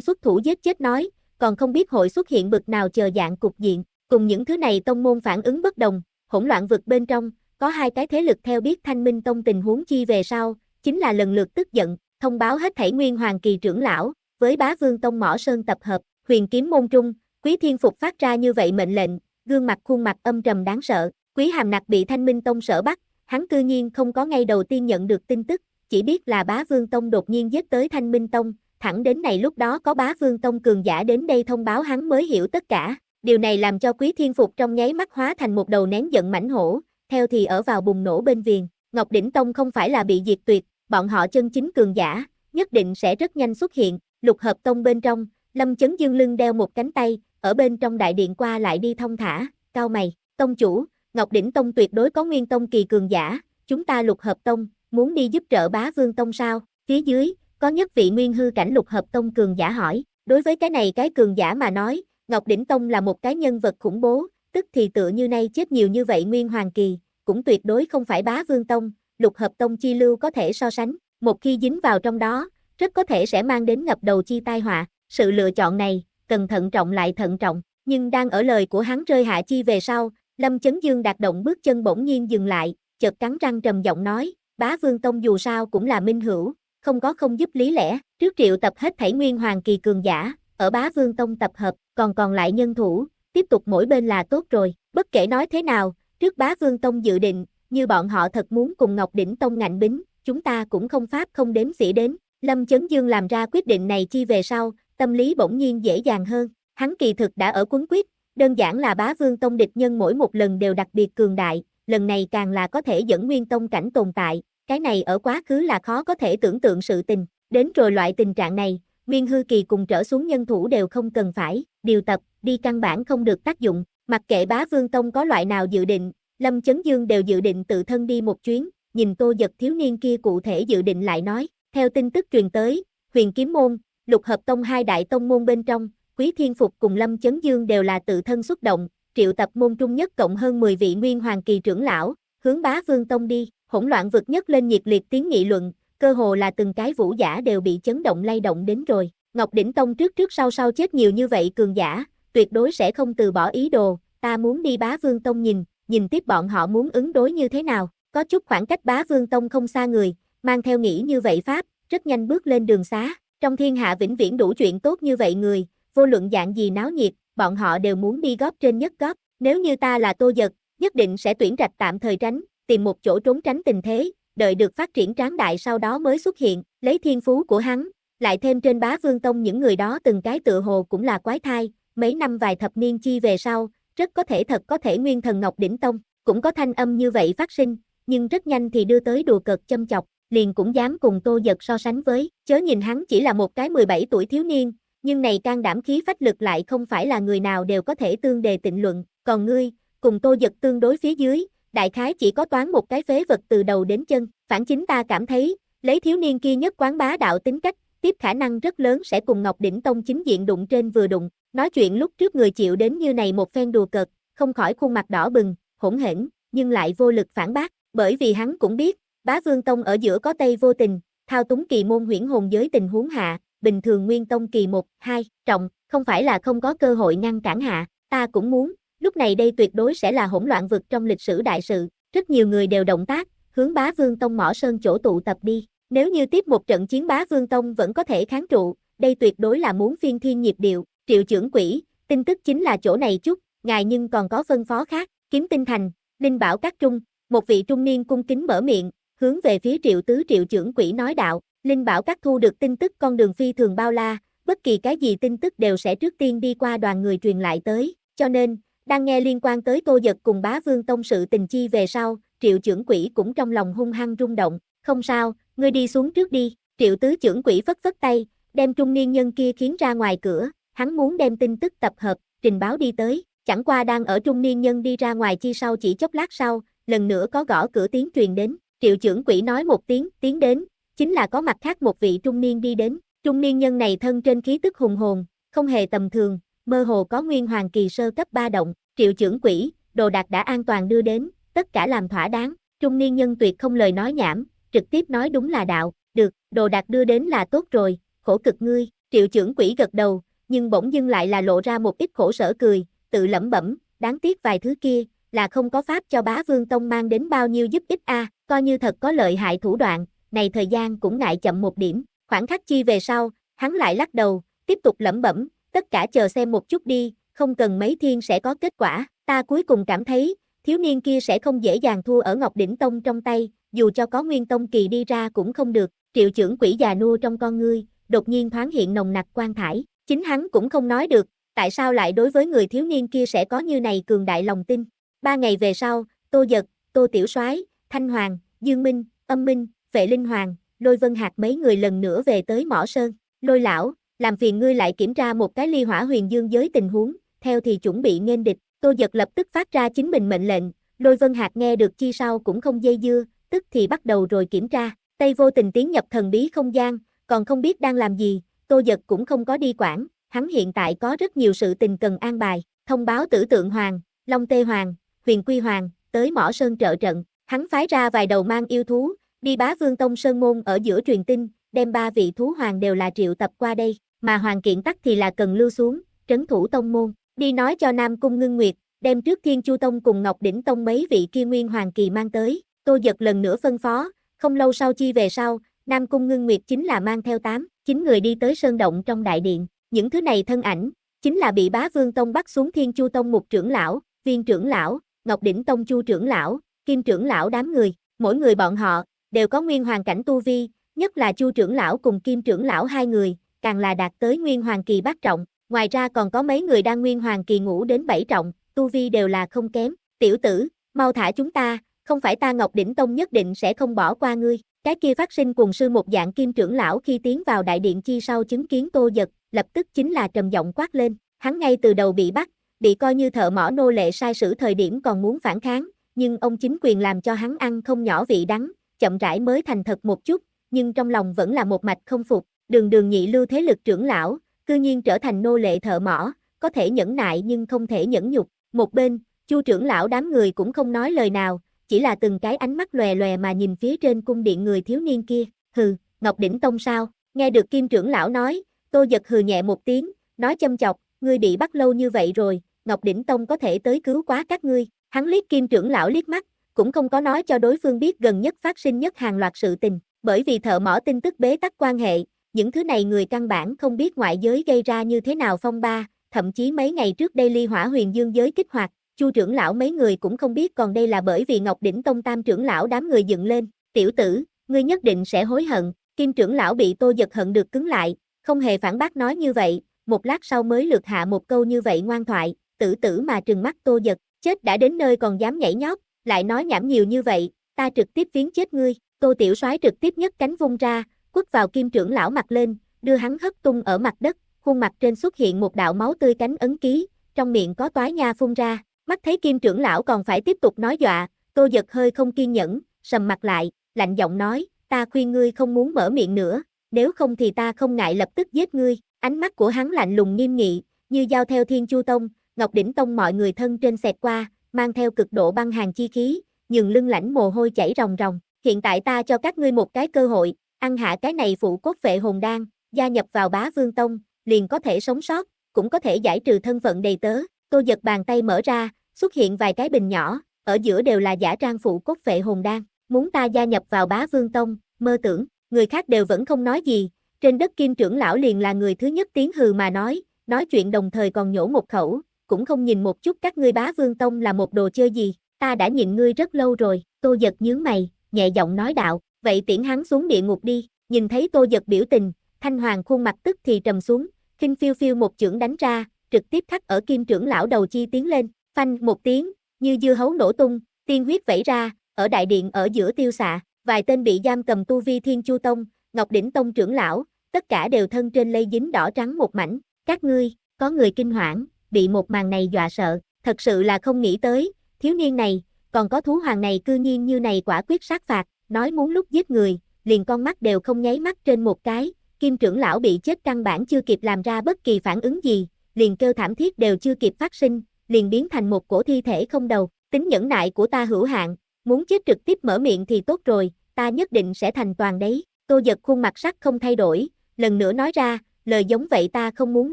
xuất thủ giết chết nói, còn không biết hội xuất hiện bực nào chờ dạng cục diện, cùng những thứ này tông môn phản ứng bất đồng, hỗn loạn vực bên trong, có hai cái thế lực theo biết thanh minh tông tình huống chi về sau, chính là lần lượt tức giận, thông báo hết thảy nguyên hoàng kỳ trưởng lão, với bá vương tông mỏ sơn tập hợp, huyền kiếm môn trung, quý thiên phục phát ra như vậy mệnh lệnh, gương mặt khuôn mặt âm trầm đáng sợ, quý hàm nặc bị thanh minh tông sở bắt, hắn cư nhiên không có ngay đầu tiên nhận được tin tức, chỉ biết là bá vương tông đột nhiên giết tới thanh minh tông, thẳng đến này lúc đó có bá vương tông cường giả đến đây thông báo hắn mới hiểu tất cả, điều này làm cho quý thiên phục trong nháy mắt hóa thành một đầu nén giận mãnh hổ, theo thì ở vào bùng nổ bên viền, Ngọc Đỉnh Tông không phải là bị diệt tuyệt, bọn họ chân chính cường giả, nhất định sẽ rất nhanh xuất hiện, lục hợp tông bên trong, Lâm Chấn Dương lưng đeo một cánh tay, ở bên trong đại điện qua lại đi thông thả, cao mày, tông chủ, Ngọc Đỉnh Tông tuyệt đối có nguyên tông kỳ cường giả, chúng ta lục hợp tông, muốn đi giúp trợ bá vương tông sao, phía dưới, có nhất vị nguyên hư cảnh lục hợp tông cường giả hỏi, đối với cái này cái cường giả mà nói, Ngọc Đỉnh Tông là một cái nhân vật khủng bố, tức thì tựa như nay chết nhiều như vậy nguyên hoàng kỳ, cũng tuyệt đối không phải bá vương tông, lục hợp tông chi lưu có thể so sánh, một khi dính vào trong đó, rất có thể sẽ mang đến ngập đầu chi tai họa, sự lựa chọn này, cần thận trọng lại thận trọng, nhưng đang ở lời của hắn rơi hạ chi về sau, Lâm Chấn Dương đạt động bước chân bỗng nhiên dừng lại, chợt cắn răng trầm giọng nói, bá vương tông dù sao cũng là minh hữu, không có không giúp lý lẽ, trước triệu tập hết thảy nguyên hoàng kỳ cường giả, ở bá vương tông tập hợp, còn còn lại nhân thủ, tiếp tục mỗi bên là tốt rồi, bất kể nói thế nào, trước bá vương tông dự định, như bọn họ thật muốn cùng Ngọc Đỉnh Tông ngạnh bính, chúng ta cũng không pháp không đếm xỉa đến, Lâm Chấn Dương làm ra quyết định này chi về sau, tâm lý bỗng nhiên dễ dàng hơn. Hắn kỳ thực đã ở quấn quyết, đơn giản là bá vương tông địch nhân mỗi một lần đều đặc biệt cường đại, lần này càng là có thể dẫn nguyên tông cảnh tồn tại, cái này ở quá khứ là khó có thể tưởng tượng sự tình, đến rồi loại tình trạng này, nguyên hư kỳ cùng trở xuống nhân thủ đều không cần phải, điều tập, đi căn bản không được tác dụng, mặc kệ bá vương tông có loại nào dự định, Lâm Chấn Dương đều dự định tự thân đi một chuyến, nhìn tô giật thiếu niên kia cụ thể dự định lại nói, theo tin tức truyền tới, huyền kiếm môn, lục hợp tông hai đại tông môn bên trong, Quý Thiên Phục cùng Lâm Chấn Dương đều là tự thân xuất động, triệu tập môn trung nhất cộng hơn 10 vị nguyên hoàng kỳ trưởng lão, hướng bá vương tông đi, hỗn loạn vực nhất lên nhiệt liệt tiếng nghị luận, cơ hồ là từng cái vũ giả đều bị chấn động lay động đến rồi. Ngọc Đỉnh Tông trước trước sau sau chết nhiều như vậy cường giả, tuyệt đối sẽ không từ bỏ ý đồ, ta muốn đi bá vương tông nhìn, nhìn tiếp bọn họ muốn ứng đối như thế nào, có chút khoảng cách bá vương tông không xa người, mang theo nghĩ như vậy Pháp, rất nhanh bước lên đường xá, trong thiên hạ vĩnh viễn đủ chuyện tốt như vậy người, vô luận dạng gì náo nhiệt, bọn họ đều muốn đi góp trên nhất góp. Nếu như ta là tô giật, nhất định sẽ tuyển rạch tạm thời tránh, tìm một chỗ trốn tránh tình thế, đợi được phát triển tráng đại sau đó mới xuất hiện, lấy thiên phú của hắn, lại thêm trên bá vương tông những người đó từng cái tựa hồ cũng là quái thai, mấy năm vài thập niên chi về sau, rất có thể thật có thể nguyên thần ngọc đỉnh tông, cũng có thanh âm như vậy phát sinh, nhưng rất nhanh thì đưa tới đùa cợt châm chọc, liền cũng dám cùng Tô Giật so sánh với, chớ nhìn hắn chỉ là một cái 17 tuổi thiếu niên, nhưng này can đảm khí phách lực lại không phải là người nào đều có thể tương đề tịnh luận, còn ngươi, cùng Tô Giật tương đối phía dưới, đại khái chỉ có toán một cái phế vật từ đầu đến chân, phản chính ta cảm thấy, lấy thiếu niên kia nhất quán bá đạo tính cách, tiếp khả năng rất lớn sẽ cùng Ngọc Đỉnh Tông chính diện đụng trên vừa đụng, nói chuyện lúc trước người chịu đến như này một phen đùa cợt, không khỏi khuôn mặt đỏ bừng, hỗn hển, nhưng lại vô lực phản bác, bởi vì hắn cũng biết, Bá Vương Tông ở giữa có Tây Vô Tình, thao túng kỳ môn huyễn hồn giới tình huống hạ, bình thường Nguyên Tông kỳ 1, 2, trọng, không phải là không có cơ hội ngăn cản hạ, ta cũng muốn, lúc này đây tuyệt đối sẽ là hỗn loạn vực trong lịch sử đại sự, rất nhiều người đều động tác, hướng Bá Vương Tông mỏ sơn chỗ tụ tập đi, nếu như tiếp một trận chiến Bá Vương Tông vẫn có thể kháng trụ, đây tuyệt đối là muốn phiên thiên nhịp điệu, Triệu trưởng quỷ, tin tức chính là chỗ này chút, ngài nhưng còn có phân phó khác, Kiếm Tinh Thành, Linh Bảo Các Trung, một vị trung niên cung kính mở miệng, hướng về phía triệu tứ triệu trưởng quỹ nói đạo, Linh bảo các thu được tin tức con đường phi thường bao la, bất kỳ cái gì tin tức đều sẽ trước tiên đi qua đoàn người truyền lại tới, cho nên, đang nghe liên quan tới tô giật cùng bá vương tông sự tình chi về sau, triệu trưởng quỹ cũng trong lòng hung hăng rung động, không sao, ngươi đi xuống trước đi, triệu tứ trưởng quỹ phất phất tay, đem trung niên nhân kia khiến ra ngoài cửa, hắn muốn đem tin tức tập hợp, trình báo đi tới, chẳng qua đang ở trung niên nhân đi ra ngoài chi sau chỉ chốc lát sau, lần nữa có gõ cửa tiếng truyền đến, Triệu trưởng quỷ nói một tiếng, tiến đến, chính là có mặt khác một vị trung niên đi đến, trung niên nhân này thân trên khí tức hùng hồn, không hề tầm thường, mơ hồ có nguyên hoàng kỳ sơ cấp ba động, triệu trưởng quỷ, đồ đạc đã an toàn đưa đến, tất cả làm thỏa đáng, trung niên nhân tuyệt không lời nói nhảm, trực tiếp nói đúng là đạo, được, đồ đạc đưa đến là tốt rồi, khổ cực ngươi, triệu trưởng quỷ gật đầu, nhưng bỗng dưng lại là lộ ra một ít khổ sở cười, tự lẩm bẩm, đáng tiếc vài thứ kia, là không có pháp cho bá vương tông mang đến bao nhiêu giúp ích a à coi như thật có lợi hại thủ đoạn, này thời gian cũng ngại chậm một điểm, khoảng khắc chi về sau, hắn lại lắc đầu, tiếp tục lẩm bẩm, tất cả chờ xem một chút đi, không cần mấy thiên sẽ có kết quả, ta cuối cùng cảm thấy, thiếu niên kia sẽ không dễ dàng thua ở Ngọc Đỉnh Tông trong tay, dù cho có Nguyên Tông kỳ đi ra cũng không được, triệu trưởng quỷ già nua trong con ngươi, đột nhiên thoáng hiện nồng nặc quan thải, chính hắn cũng không nói được, tại sao lại đối với người thiếu niên kia sẽ có như này cường đại lòng tin. Ba ngày về sau, Tô Giật, Tô Tiểu Soái Thanh Hoàng, Dương Minh, Âm Minh, Vệ Linh Hoàng, Lôi Vân Hạc mấy người lần nữa về tới Mỏ Sơn. Lôi lão, làm phiền ngươi lại kiểm tra một cái ly hỏa huyền dương giới tình huống, theo thì chuẩn bị nghênh địch. Tô giật lập tức phát ra chính mình mệnh lệnh, Lôi Vân Hạc nghe được chi sau cũng không dây dưa, tức thì bắt đầu rồi kiểm tra. Tây vô tình tiến nhập thần bí không gian, còn không biết đang làm gì, Tô giật cũng không có đi quản, hắn hiện tại có rất nhiều sự tình cần an bài, thông báo tử tượng hoàng, Long Tê hoàng, Huyền Quy hoàng tới Mỏ Sơn trợ trận. Hắn phái ra vài đầu mang yêu thú, đi bá vương tông sơn môn ở giữa truyền tin, đem ba vị thú hoàng đều là triệu tập qua đây, mà hoàng kiện tắc thì là cần lưu xuống, trấn thủ tông môn, đi nói cho Nam Cung Ngưng Nguyệt, đem trước Thiên Chu Tông cùng Ngọc Đỉnh Tông mấy vị kia nguyên hoàng kỳ mang tới, Tô Giật lần nữa phân phó, không lâu sau chi về sau, Nam Cung Ngưng Nguyệt chính là mang theo tám, chín người đi tới sơn động trong đại điện, những thứ này thân ảnh, chính là bị bá vương tông bắt xuống Thiên Chu Tông một trưởng lão, viên trưởng lão, Ngọc Đỉnh Tông Chu trưởng lão, kim trưởng lão đám người, mỗi người bọn họ, đều có nguyên hoàng cảnh tu vi, nhất là chu trưởng lão cùng kim trưởng lão hai người, càng là đạt tới nguyên hoàng kỳ bát trọng, ngoài ra còn có mấy người đang nguyên hoàng kỳ ngủ đến bảy trọng, tu vi đều là không kém, tiểu tử, mau thả chúng ta, không phải ta Ngọc Đỉnh Tông nhất định sẽ không bỏ qua ngươi, cái kia phát sinh cùng sư một dạng kim trưởng lão khi tiến vào đại điện chi sau chứng kiến tô giật, lập tức chính là trầm giọng quát lên, hắn ngay từ đầu bị bắt, bị coi như thợ mỏ nô lệ sai sử thời điểm còn muốn phản kháng, nhưng ông chính quyền làm cho hắn ăn không nhỏ vị đắng, chậm rãi mới thành thật một chút, nhưng trong lòng vẫn là một mạch không phục, đường đường nhị lưu thế lực trưởng lão, cư nhiên trở thành nô lệ thợ mỏ, có thể nhẫn nại nhưng không thể nhẫn nhục, một bên, chu trưởng lão đám người cũng không nói lời nào, chỉ là từng cái ánh mắt lòe lòe mà nhìn phía trên cung điện người thiếu niên kia, hừ, Ngọc Đỉnh Tông sao, nghe được kim trưởng lão nói, tô giật hừ nhẹ một tiếng, nói châm chọc, ngươi bị bắt lâu như vậy rồi, Ngọc Đỉnh Tông có thể tới cứu quá các ngươi, Hắn liếc kim trưởng lão liếc mắt, cũng không có nói cho đối phương biết gần nhất phát sinh nhất hàng loạt sự tình, bởi vì thợ mỏ tin tức bế tắc quan hệ, những thứ này người căn bản không biết ngoại giới gây ra như thế nào phong ba, thậm chí mấy ngày trước đây ly hỏa huyền dương giới kích hoạt, chu trưởng lão mấy người cũng không biết còn đây là bởi vì Ngọc Đỉnh Tông Tam trưởng lão đám người dựng lên, tiểu tử, ngươi nhất định sẽ hối hận, kim trưởng lão bị tô giật hận được cứng lại, không hề phản bác nói như vậy, một lát sau mới lượt hạ một câu như vậy ngoan thoại, tử tử mà trừng mắt tô giật, chết đã đến nơi còn dám nhảy nhót, lại nói nhảm nhiều như vậy, ta trực tiếp viếng chết ngươi, tô tiểu soái trực tiếp nhấc cánh vung ra, quất vào kim trưởng lão mặt lên, đưa hắn hất tung ở mặt đất, khuôn mặt trên xuất hiện một đạo máu tươi cánh ấn ký, trong miệng có toái nha phun ra, mắt thấy kim trưởng lão còn phải tiếp tục nói dọa, tô giật hơi không kiên nhẫn, sầm mặt lại, lạnh giọng nói, ta khuyên ngươi không muốn mở miệng nữa, nếu không thì ta không ngại lập tức giết ngươi, ánh mắt của hắn lạnh lùng nghiêm nghị, như giao theo thiên chu tông, Ngọc Đỉnh Tông mọi người thân trên xẹt qua, mang theo cực độ băng hàng chi khí, nhường lưng lãnh mồ hôi chảy ròng ròng. Hiện tại ta cho các ngươi một cái cơ hội, ăn hạ cái này phụ cốt vệ hồn đan, gia nhập vào bá vương tông, liền có thể sống sót, cũng có thể giải trừ thân phận đầy tớ. Tô giật bàn tay mở ra, xuất hiện vài cái bình nhỏ, ở giữa đều là giả trang phụ cốt vệ hồn đan. Muốn ta gia nhập vào bá vương tông, mơ tưởng, người khác đều vẫn không nói gì. Trên đất kim trưởng lão liền là người thứ nhất tiếng hừ mà nói, nói chuyện đồng thời còn nhổ một khẩu, cũng không nhìn một chút các ngươi bá vương tông là một đồ chơi gì, ta đã nhìn ngươi rất lâu rồi, tô giật nhướng mày, nhẹ giọng nói đạo, vậy tiễn hắn xuống địa ngục đi, nhìn thấy tô giật biểu tình, thanh hoàng khuôn mặt tức thì trầm xuống, khinh phiêu phiêu một chưởng đánh ra, trực tiếp thắt ở kim trưởng lão đầu chi tiến lên, phanh một tiếng, như dưa hấu nổ tung, tiên huyết vẩy ra, ở đại điện ở giữa tiêu xạ, vài tên bị giam cầm tu vi thiên chu tông, ngọc đỉnh tông trưởng lão, tất cả đều thân trên lây dính đỏ trắng một mảnh, các ngươi, có người kinh hoảng, bị một màn này dọa sợ, thật sự là không nghĩ tới, thiếu niên này, còn có thú hoàng này cư nhiên như này quả quyết sát phạt, nói muốn lúc giết người, liền con mắt đều không nháy mắt trên một cái, kim trưởng lão bị chết căn bản chưa kịp làm ra bất kỳ phản ứng gì, liền kêu thảm thiết đều chưa kịp phát sinh, liền biến thành một cổ thi thể không đầu, tính nhẫn nại của ta hữu hạn, muốn chết trực tiếp mở miệng thì tốt rồi, ta nhất định sẽ thành toàn đấy, tô giật khuôn mặt sắc không thay đổi, lần nữa nói ra, lời giống vậy ta không muốn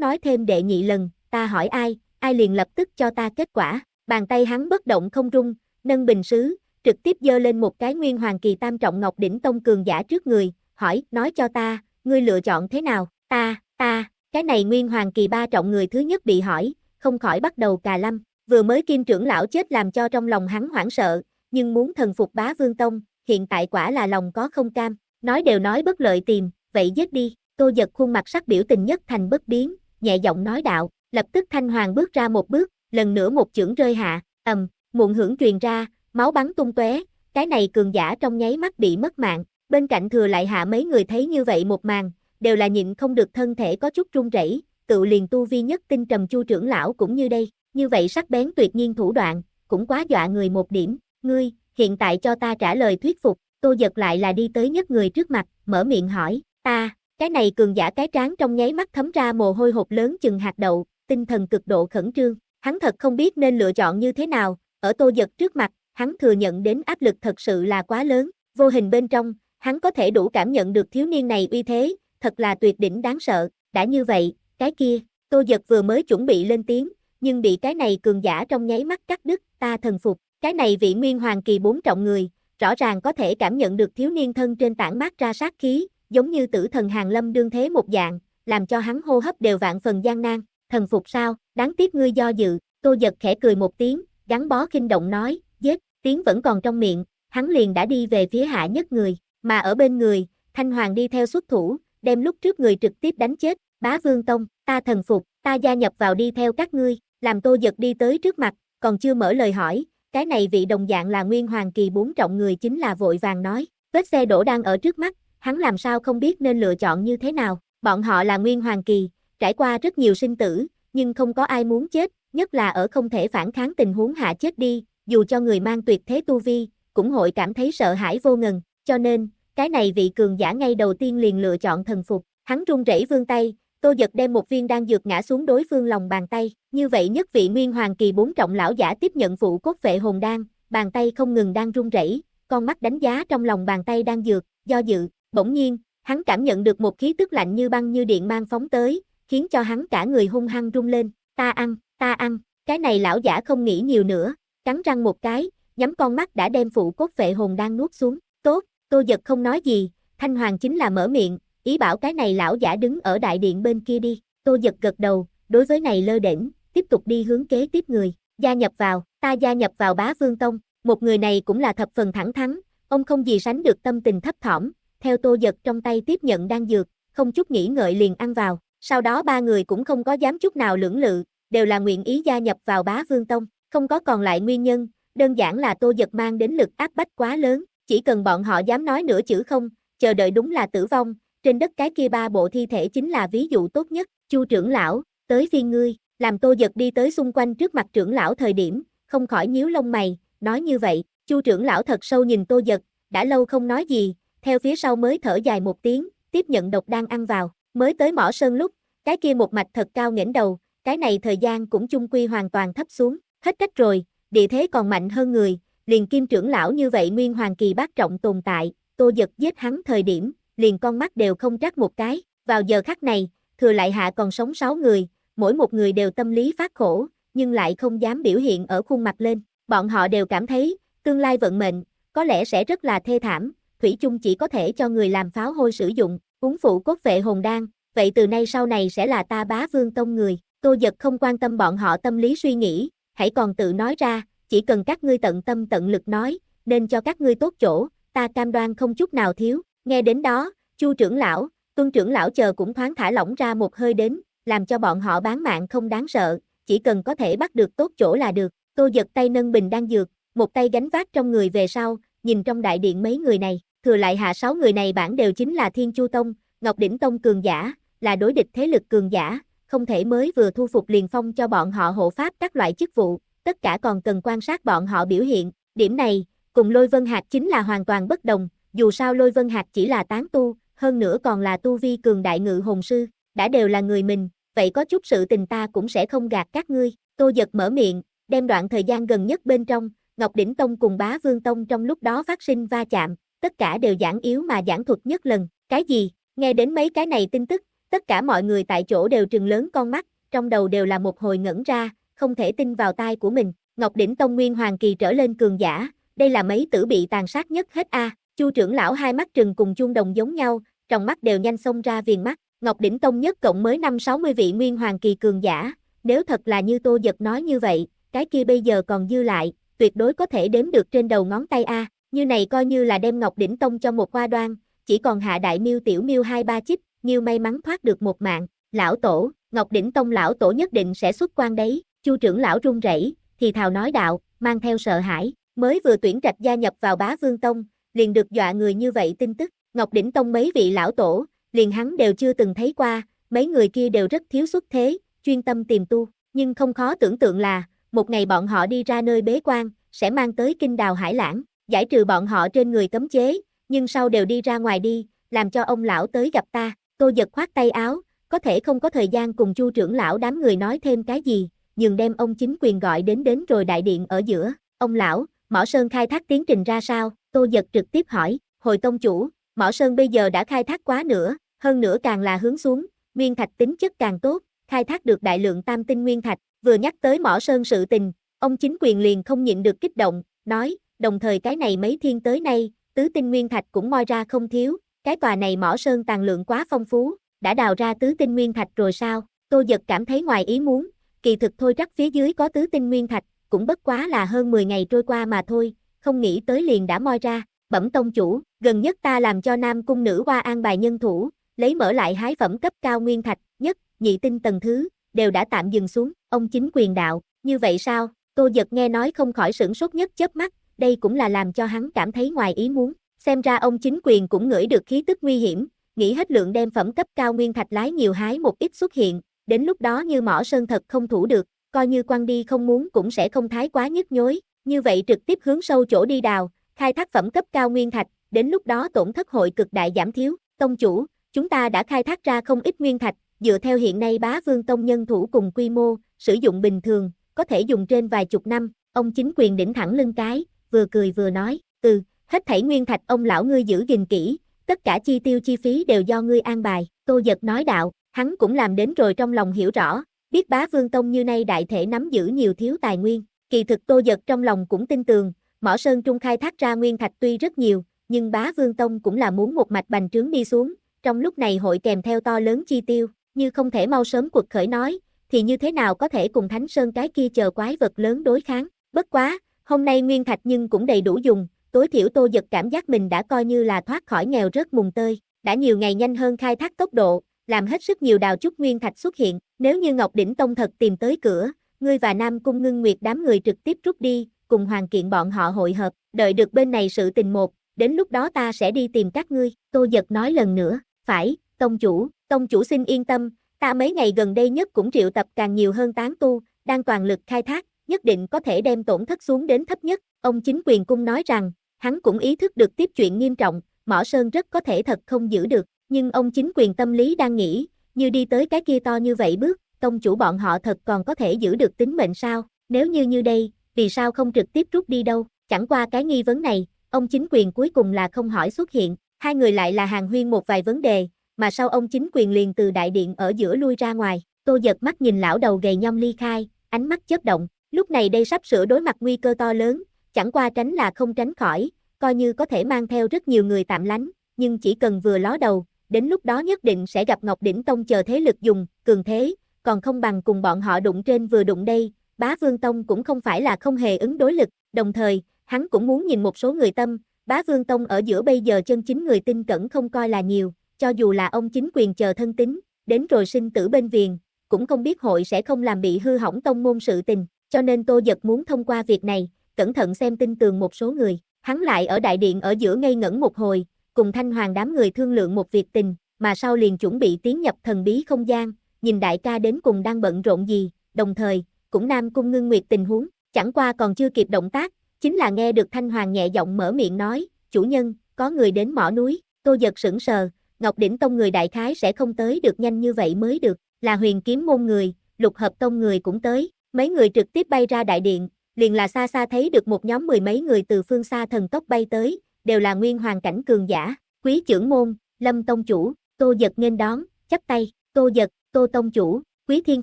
nói thêm đệ nhị lần, ta hỏi ai, ai liền lập tức cho ta kết quả. Bàn tay hắn bất động không rung, nâng bình sứ, trực tiếp dơ lên một cái nguyên hoàng kỳ tam trọng ngọc đỉnh tông cường giả trước người, hỏi, nói cho ta, ngươi lựa chọn thế nào, ta, ta, cái này nguyên hoàng kỳ ba trọng người thứ nhất bị hỏi, không khỏi bắt đầu cà lâm, vừa mới kim trưởng lão chết làm cho trong lòng hắn hoảng sợ, nhưng muốn thần phục bá vương tông, hiện tại quả là lòng có không cam, nói đều nói bất lợi tìm, vậy giết đi, tô giật khuôn mặt sắc biểu tình nhất thành bất biến, nhẹ giọng nói đạo, lập tức Thanh Hoàng bước ra một bước, lần nữa một chưởng rơi hạ, ầm, muộn hưởng truyền ra, máu bắn tung tóe, cái này cường giả trong nháy mắt bị mất mạng, bên cạnh thừa lại hạ mấy người thấy như vậy một màn, đều là nhịn không được thân thể có chút run rẩy, tự liền tu vi nhất tinh trầm chu trưởng lão cũng như đây, như vậy sắc bén tuyệt nhiên thủ đoạn, cũng quá dọa người một điểm, ngươi, hiện tại cho ta trả lời thuyết phục, tô giật lại là đi tới nhất người trước mặt, mở miệng hỏi, ta, cái này cường giả cái trán trong nháy mắt thấm ra mồ hôi hột lớn chừng hạt đậu, tinh thần cực độ khẩn trương. Hắn thật không biết nên lựa chọn như thế nào, ở tô giật trước mặt, hắn thừa nhận đến áp lực thật sự là quá lớn, vô hình bên trong, hắn có thể đủ cảm nhận được thiếu niên này uy thế, thật là tuyệt đỉnh đáng sợ, đã như vậy, cái kia, tô giật vừa mới chuẩn bị lên tiếng, nhưng bị cái này cường giả trong nháy mắt cắt đứt, ta thần phục, cái này vị nguyên hoàng kỳ bốn trọng người, rõ ràng có thể cảm nhận được thiếu niên thân trên tảng mát ra sát khí, giống như tử thần hàng lâm đương thế một dạng, làm cho hắn hô hấp đều vạn phần gian nan thần phục sao, đáng tiếc ngươi do dự, tô giật khẽ cười một tiếng, gắn bó kinh động nói, giết, tiếng vẫn còn trong miệng, hắn liền đã đi về phía hạ nhất người, mà ở bên người, thanh hoàng đi theo xuất thủ, đem lúc trước người trực tiếp đánh chết, bá vương tông, ta thần phục, ta gia nhập vào đi theo các ngươi, làm tô giật đi tới trước mặt, còn chưa mở lời hỏi, cái này vị đồng dạng là nguyên hoàng kỳ bốn trọng người chính là vội vàng nói, vết xe đổ đang ở trước mắt, hắn làm sao không biết nên lựa chọn như thế nào, bọn họ là nguyên hoàng kỳ, trải qua rất nhiều sinh tử, nhưng không có ai muốn chết, nhất là ở không thể phản kháng tình huống hạ chết đi, dù cho người mang tuyệt thế tu vi, cũng hội cảm thấy sợ hãi vô ngần, cho nên, cái này vị cường giả ngay đầu tiên liền lựa chọn thần phục, hắn run rẩy vươn tay, Tô Giật đem một viên đan dược ngã xuống đối phương lòng bàn tay, như vậy nhất vị Nguyên Hoàng kỳ bốn trọng lão giả tiếp nhận phụ cốt vệ hồn đan, bàn tay không ngừng đang run rẩy, con mắt đánh giá trong lòng bàn tay đang dược, do dự, bỗng nhiên, hắn cảm nhận được một khí tức lạnh như băng như điện mang phóng tới, khiến cho hắn cả người hung hăng rung lên, ta ăn, ta ăn, cái này lão giả không nghĩ nhiều nữa, cắn răng một cái, nhắm con mắt đã đem phụ cốt vệ hồn đang nuốt xuống, tốt, tô giật không nói gì, thanh hoàng chính là mở miệng, ý bảo cái này lão giả đứng ở đại điện bên kia đi, tô giật gật đầu, đối với này lơ đỉnh, tiếp tục đi hướng kế tiếp người, gia nhập vào, ta gia nhập vào bá vương tông, một người này cũng là thập phần thẳng thắn, ông không gì sánh được tâm tình thấp thỏm, theo tô giật trong tay tiếp nhận đang dược, không chút nghĩ ngợi liền ăn vào, sau đó ba người cũng không có dám chút nào lưỡng lự, đều là nguyện ý gia nhập vào bá vương tông, không có còn lại nguyên nhân, đơn giản là tô giật mang đến lực áp bách quá lớn, chỉ cần bọn họ dám nói nửa chữ không, chờ đợi đúng là tử vong, trên đất cái kia ba bộ thi thể chính là ví dụ tốt nhất, chu trưởng lão, tới phiên ngươi, làm tô giật đi tới xung quanh trước mặt trưởng lão thời điểm, không khỏi nhíu lông mày, nói như vậy, chu trưởng lão thật sâu nhìn tô giật, đã lâu không nói gì, theo phía sau mới thở dài một tiếng, tiếp nhận độc đang ăn vào, Mới tới mỏ sơn lúc, cái kia một mạch thật cao nghển đầu, cái này thời gian cũng chung quy hoàn toàn thấp xuống, hết cách rồi, địa thế còn mạnh hơn người, liền kim trưởng lão như vậy nguyên hoàng kỳ bác trọng tồn tại, tô giật giết hắn thời điểm, liền con mắt đều không trắc một cái, vào giờ khắc này, thừa lại hạ còn sống sáu người, mỗi một người đều tâm lý phát khổ, nhưng lại không dám biểu hiện ở khuôn mặt lên, bọn họ đều cảm thấy, tương lai vận mệnh, có lẽ sẽ rất là thê thảm, Thủy chung chỉ có thể cho người làm pháo hôi sử dụng, uống phụ quốc vệ hồn đan, vậy từ nay sau này sẽ là ta bá vương tông người, tô giật không quan tâm bọn họ tâm lý suy nghĩ, hãy còn tự nói ra, chỉ cần các ngươi tận tâm tận lực nói, nên cho các ngươi tốt chỗ, ta cam đoan không chút nào thiếu, nghe đến đó, chu trưởng lão, tuân trưởng lão chờ cũng thoáng thả lỏng ra một hơi đến, làm cho bọn họ bán mạng không đáng sợ, chỉ cần có thể bắt được tốt chỗ là được, tô giật tay nâng bình đang dược, một tay gánh vác trong người về sau, nhìn trong đại điện mấy người này, thừa lại hạ sáu người này bản đều chính là Thiên Chu Tông, Ngọc Đỉnh Tông cường giả, là đối địch thế lực cường giả, không thể mới vừa thu phục liền phong cho bọn họ hộ pháp các loại chức vụ, tất cả còn cần quan sát bọn họ biểu hiện, điểm này, cùng Lôi Vân Hạc chính là hoàn toàn bất đồng, dù sao Lôi Vân Hạc chỉ là tán tu, hơn nữa còn là tu vi cường đại ngự hồn sư, đã đều là người mình, vậy có chút sự tình ta cũng sẽ không gạt các ngươi, Tô Giật mở miệng, đem đoạn thời gian gần nhất bên trong, Ngọc Đỉnh Tông cùng Bá Vương Tông trong lúc đó phát sinh va chạm, tất cả đều giảng yếu mà giảng thuật nhất lần. Cái gì? Nghe đến mấy cái này tin tức, tất cả mọi người tại chỗ đều trừng lớn con mắt, trong đầu đều là một hồi ngẩn ra, không thể tin vào tai của mình. Ngọc đỉnh tông nguyên hoàng kỳ trở lên cường giả, đây là mấy tử bị tàn sát nhất hết a. Chu trưởng lão hai mắt trừng cùng chuông đồng giống nhau, trong mắt đều nhanh xông ra viền mắt. Ngọc đỉnh tông nhất cộng mới năm 60 vị nguyên hoàng kỳ cường giả, nếu thật là như Tô Dật nói như vậy, cái kia bây giờ còn dư lại, tuyệt đối có thể đếm được trên đầu ngón tay a như này coi như là đem Ngọc Đỉnh Tông cho một hoa đoan, chỉ còn hạ đại miêu tiểu miêu hai ba chích, Nghiêu may mắn thoát được một mạng, lão tổ, Ngọc Đỉnh Tông lão tổ nhất định sẽ xuất quan đấy, Chu trưởng lão run rẩy, thì thào nói đạo, mang theo sợ hãi, mới vừa tuyển trạch gia nhập vào Bá Vương Tông, liền được dọa người như vậy tin tức, Ngọc Đỉnh Tông mấy vị lão tổ, liền hắn đều chưa từng thấy qua, mấy người kia đều rất thiếu xuất thế, chuyên tâm tìm tu, nhưng không khó tưởng tượng là, một ngày bọn họ đi ra nơi bế quan, sẽ mang tới kinh đào hải lãng, giải trừ bọn họ trên người cấm chế, nhưng sau đều đi ra ngoài đi, làm cho ông lão tới gặp ta. Tô giật khoát tay áo, có thể không có thời gian cùng chu trưởng lão đám người nói thêm cái gì, nhưng đem ông chính quyền gọi đến đến rồi đại điện ở giữa. Ông lão, Mỏ Sơn khai thác tiến trình ra sao? Tô giật trực tiếp hỏi, hồi tông chủ, Mỏ Sơn bây giờ đã khai thác quá nữa, hơn nữa càng là hướng xuống, nguyên thạch tính chất càng tốt, khai thác được đại lượng tam tinh nguyên thạch, vừa nhắc tới Mỏ Sơn sự tình, ông chính quyền liền không nhịn được kích động, nói, đồng thời cái này mấy thiên tới nay, tứ tinh nguyên thạch cũng moi ra không thiếu, cái tòa này mỏ sơn tàn lượng quá phong phú, đã đào ra tứ tinh nguyên thạch rồi sao, tô giật cảm thấy ngoài ý muốn, kỳ thực thôi rắc phía dưới có tứ tinh nguyên thạch, cũng bất quá là hơn 10 ngày trôi qua mà thôi, không nghĩ tới liền đã moi ra, bẩm tông chủ, gần nhất ta làm cho nam cung nữ qua an bài nhân thủ, lấy mở lại hái phẩm cấp cao nguyên thạch, nhất, nhị tinh tầng thứ, đều đã tạm dừng xuống, ông chính quyền đạo, như vậy sao, tô giật nghe nói không khỏi sửng sốt nhất chớp mắt, đây cũng là làm cho hắn cảm thấy ngoài ý muốn. Xem ra ông chính quyền cũng ngửi được khí tức nguy hiểm, nghĩ hết lượng đem phẩm cấp cao nguyên thạch lái nhiều hái một ít xuất hiện, đến lúc đó như mỏ sơn thật không thủ được, coi như quan đi không muốn cũng sẽ không thái quá nhức nhối, như vậy trực tiếp hướng sâu chỗ đi đào, khai thác phẩm cấp cao nguyên thạch, đến lúc đó tổn thất hội cực đại giảm thiếu, tông chủ, chúng ta đã khai thác ra không ít nguyên thạch, dựa theo hiện nay bá vương tông nhân thủ cùng quy mô, sử dụng bình thường, có thể dùng trên vài chục năm, ông chính quyền đỉnh thẳng lưng cái, vừa cười vừa nói, ừ, hết thảy nguyên thạch ông lão ngươi giữ gìn kỹ, tất cả chi tiêu chi phí đều do ngươi an bài, Tô Giật nói đạo, hắn cũng làm đến rồi trong lòng hiểu rõ, biết bá vương tông như nay đại thể nắm giữ nhiều thiếu tài nguyên, kỳ thực Tô Giật trong lòng cũng tin tường, mỏ sơn trung khai thác ra nguyên thạch tuy rất nhiều, nhưng bá vương tông cũng là muốn một mạch bành trướng đi xuống, trong lúc này hội kèm theo to lớn chi tiêu, như không thể mau sớm cuộc khởi nói, thì như thế nào có thể cùng Thánh Sơn cái kia chờ quái vật lớn đối kháng, bất quá, Hôm nay nguyên thạch nhưng cũng đầy đủ dùng, tối thiểu tô giật cảm giác mình đã coi như là thoát khỏi nghèo rất mùng tơi, đã nhiều ngày nhanh hơn khai thác tốc độ, làm hết sức nhiều đào chút nguyên thạch xuất hiện, nếu như Ngọc Đỉnh Tông thật tìm tới cửa, ngươi và Nam Cung Ngưng Nguyệt đám người trực tiếp rút đi, cùng hoàn kiện bọn họ hội hợp, đợi được bên này sự tình một, đến lúc đó ta sẽ đi tìm các ngươi, tô giật nói lần nữa, phải, tông chủ, tông chủ xin yên tâm, ta mấy ngày gần đây nhất cũng triệu tập càng nhiều hơn tán tu, đang toàn lực khai thác, nhất định có thể đem tổn thất xuống đến thấp nhất. Ông chính quyền cung nói rằng, hắn cũng ý thức được tiếp chuyện nghiêm trọng, mỏ sơn rất có thể thật không giữ được, nhưng ông chính quyền tâm lý đang nghĩ, như đi tới cái kia to như vậy bước, tông chủ bọn họ thật còn có thể giữ được tính mệnh sao, nếu như như đây, vì sao không trực tiếp rút đi đâu, chẳng qua cái nghi vấn này, ông chính quyền cuối cùng là không hỏi xuất hiện, hai người lại là hàng huyên một vài vấn đề, mà sau ông chính quyền liền từ đại điện ở giữa lui ra ngoài, tô giật mắt nhìn lão đầu gầy nhom ly khai, ánh mắt chớp động, Lúc này đây sắp sửa đối mặt nguy cơ to lớn, chẳng qua tránh là không tránh khỏi, coi như có thể mang theo rất nhiều người tạm lánh, nhưng chỉ cần vừa ló đầu, đến lúc đó nhất định sẽ gặp Ngọc Đỉnh Tông chờ thế lực dùng, cường thế, còn không bằng cùng bọn họ đụng trên vừa đụng đây, bá Vương Tông cũng không phải là không hề ứng đối lực, đồng thời, hắn cũng muốn nhìn một số người tâm, bá Vương Tông ở giữa bây giờ chân chính người tin cẩn không coi là nhiều, cho dù là ông chính quyền chờ thân tính, đến rồi sinh tử bên viền, cũng không biết hội sẽ không làm bị hư hỏng tông môn sự tình. Cho nên Tô Giật muốn thông qua việc này, cẩn thận xem tin tường một số người. Hắn lại ở đại điện ở giữa ngây ngẩn một hồi, cùng thanh hoàng đám người thương lượng một việc tình, mà sau liền chuẩn bị tiến nhập thần bí không gian, nhìn đại ca đến cùng đang bận rộn gì, đồng thời, cũng nam cung ngưng nguyệt tình huống, chẳng qua còn chưa kịp động tác, chính là nghe được thanh hoàng nhẹ giọng mở miệng nói, chủ nhân, có người đến mỏ núi, tô giật sững sờ, Ngọc Đỉnh Tông người đại khái sẽ không tới được nhanh như vậy mới được, là huyền kiếm môn người, lục hợp tông người cũng tới, Mấy người trực tiếp bay ra đại điện, liền là xa xa thấy được một nhóm mười mấy người từ phương xa thần tốc bay tới, đều là nguyên hoàng cảnh cường giả, quý trưởng môn, lâm tông chủ, tô giật nên đón, chắp tay, tô giật, tô tông chủ, quý thiên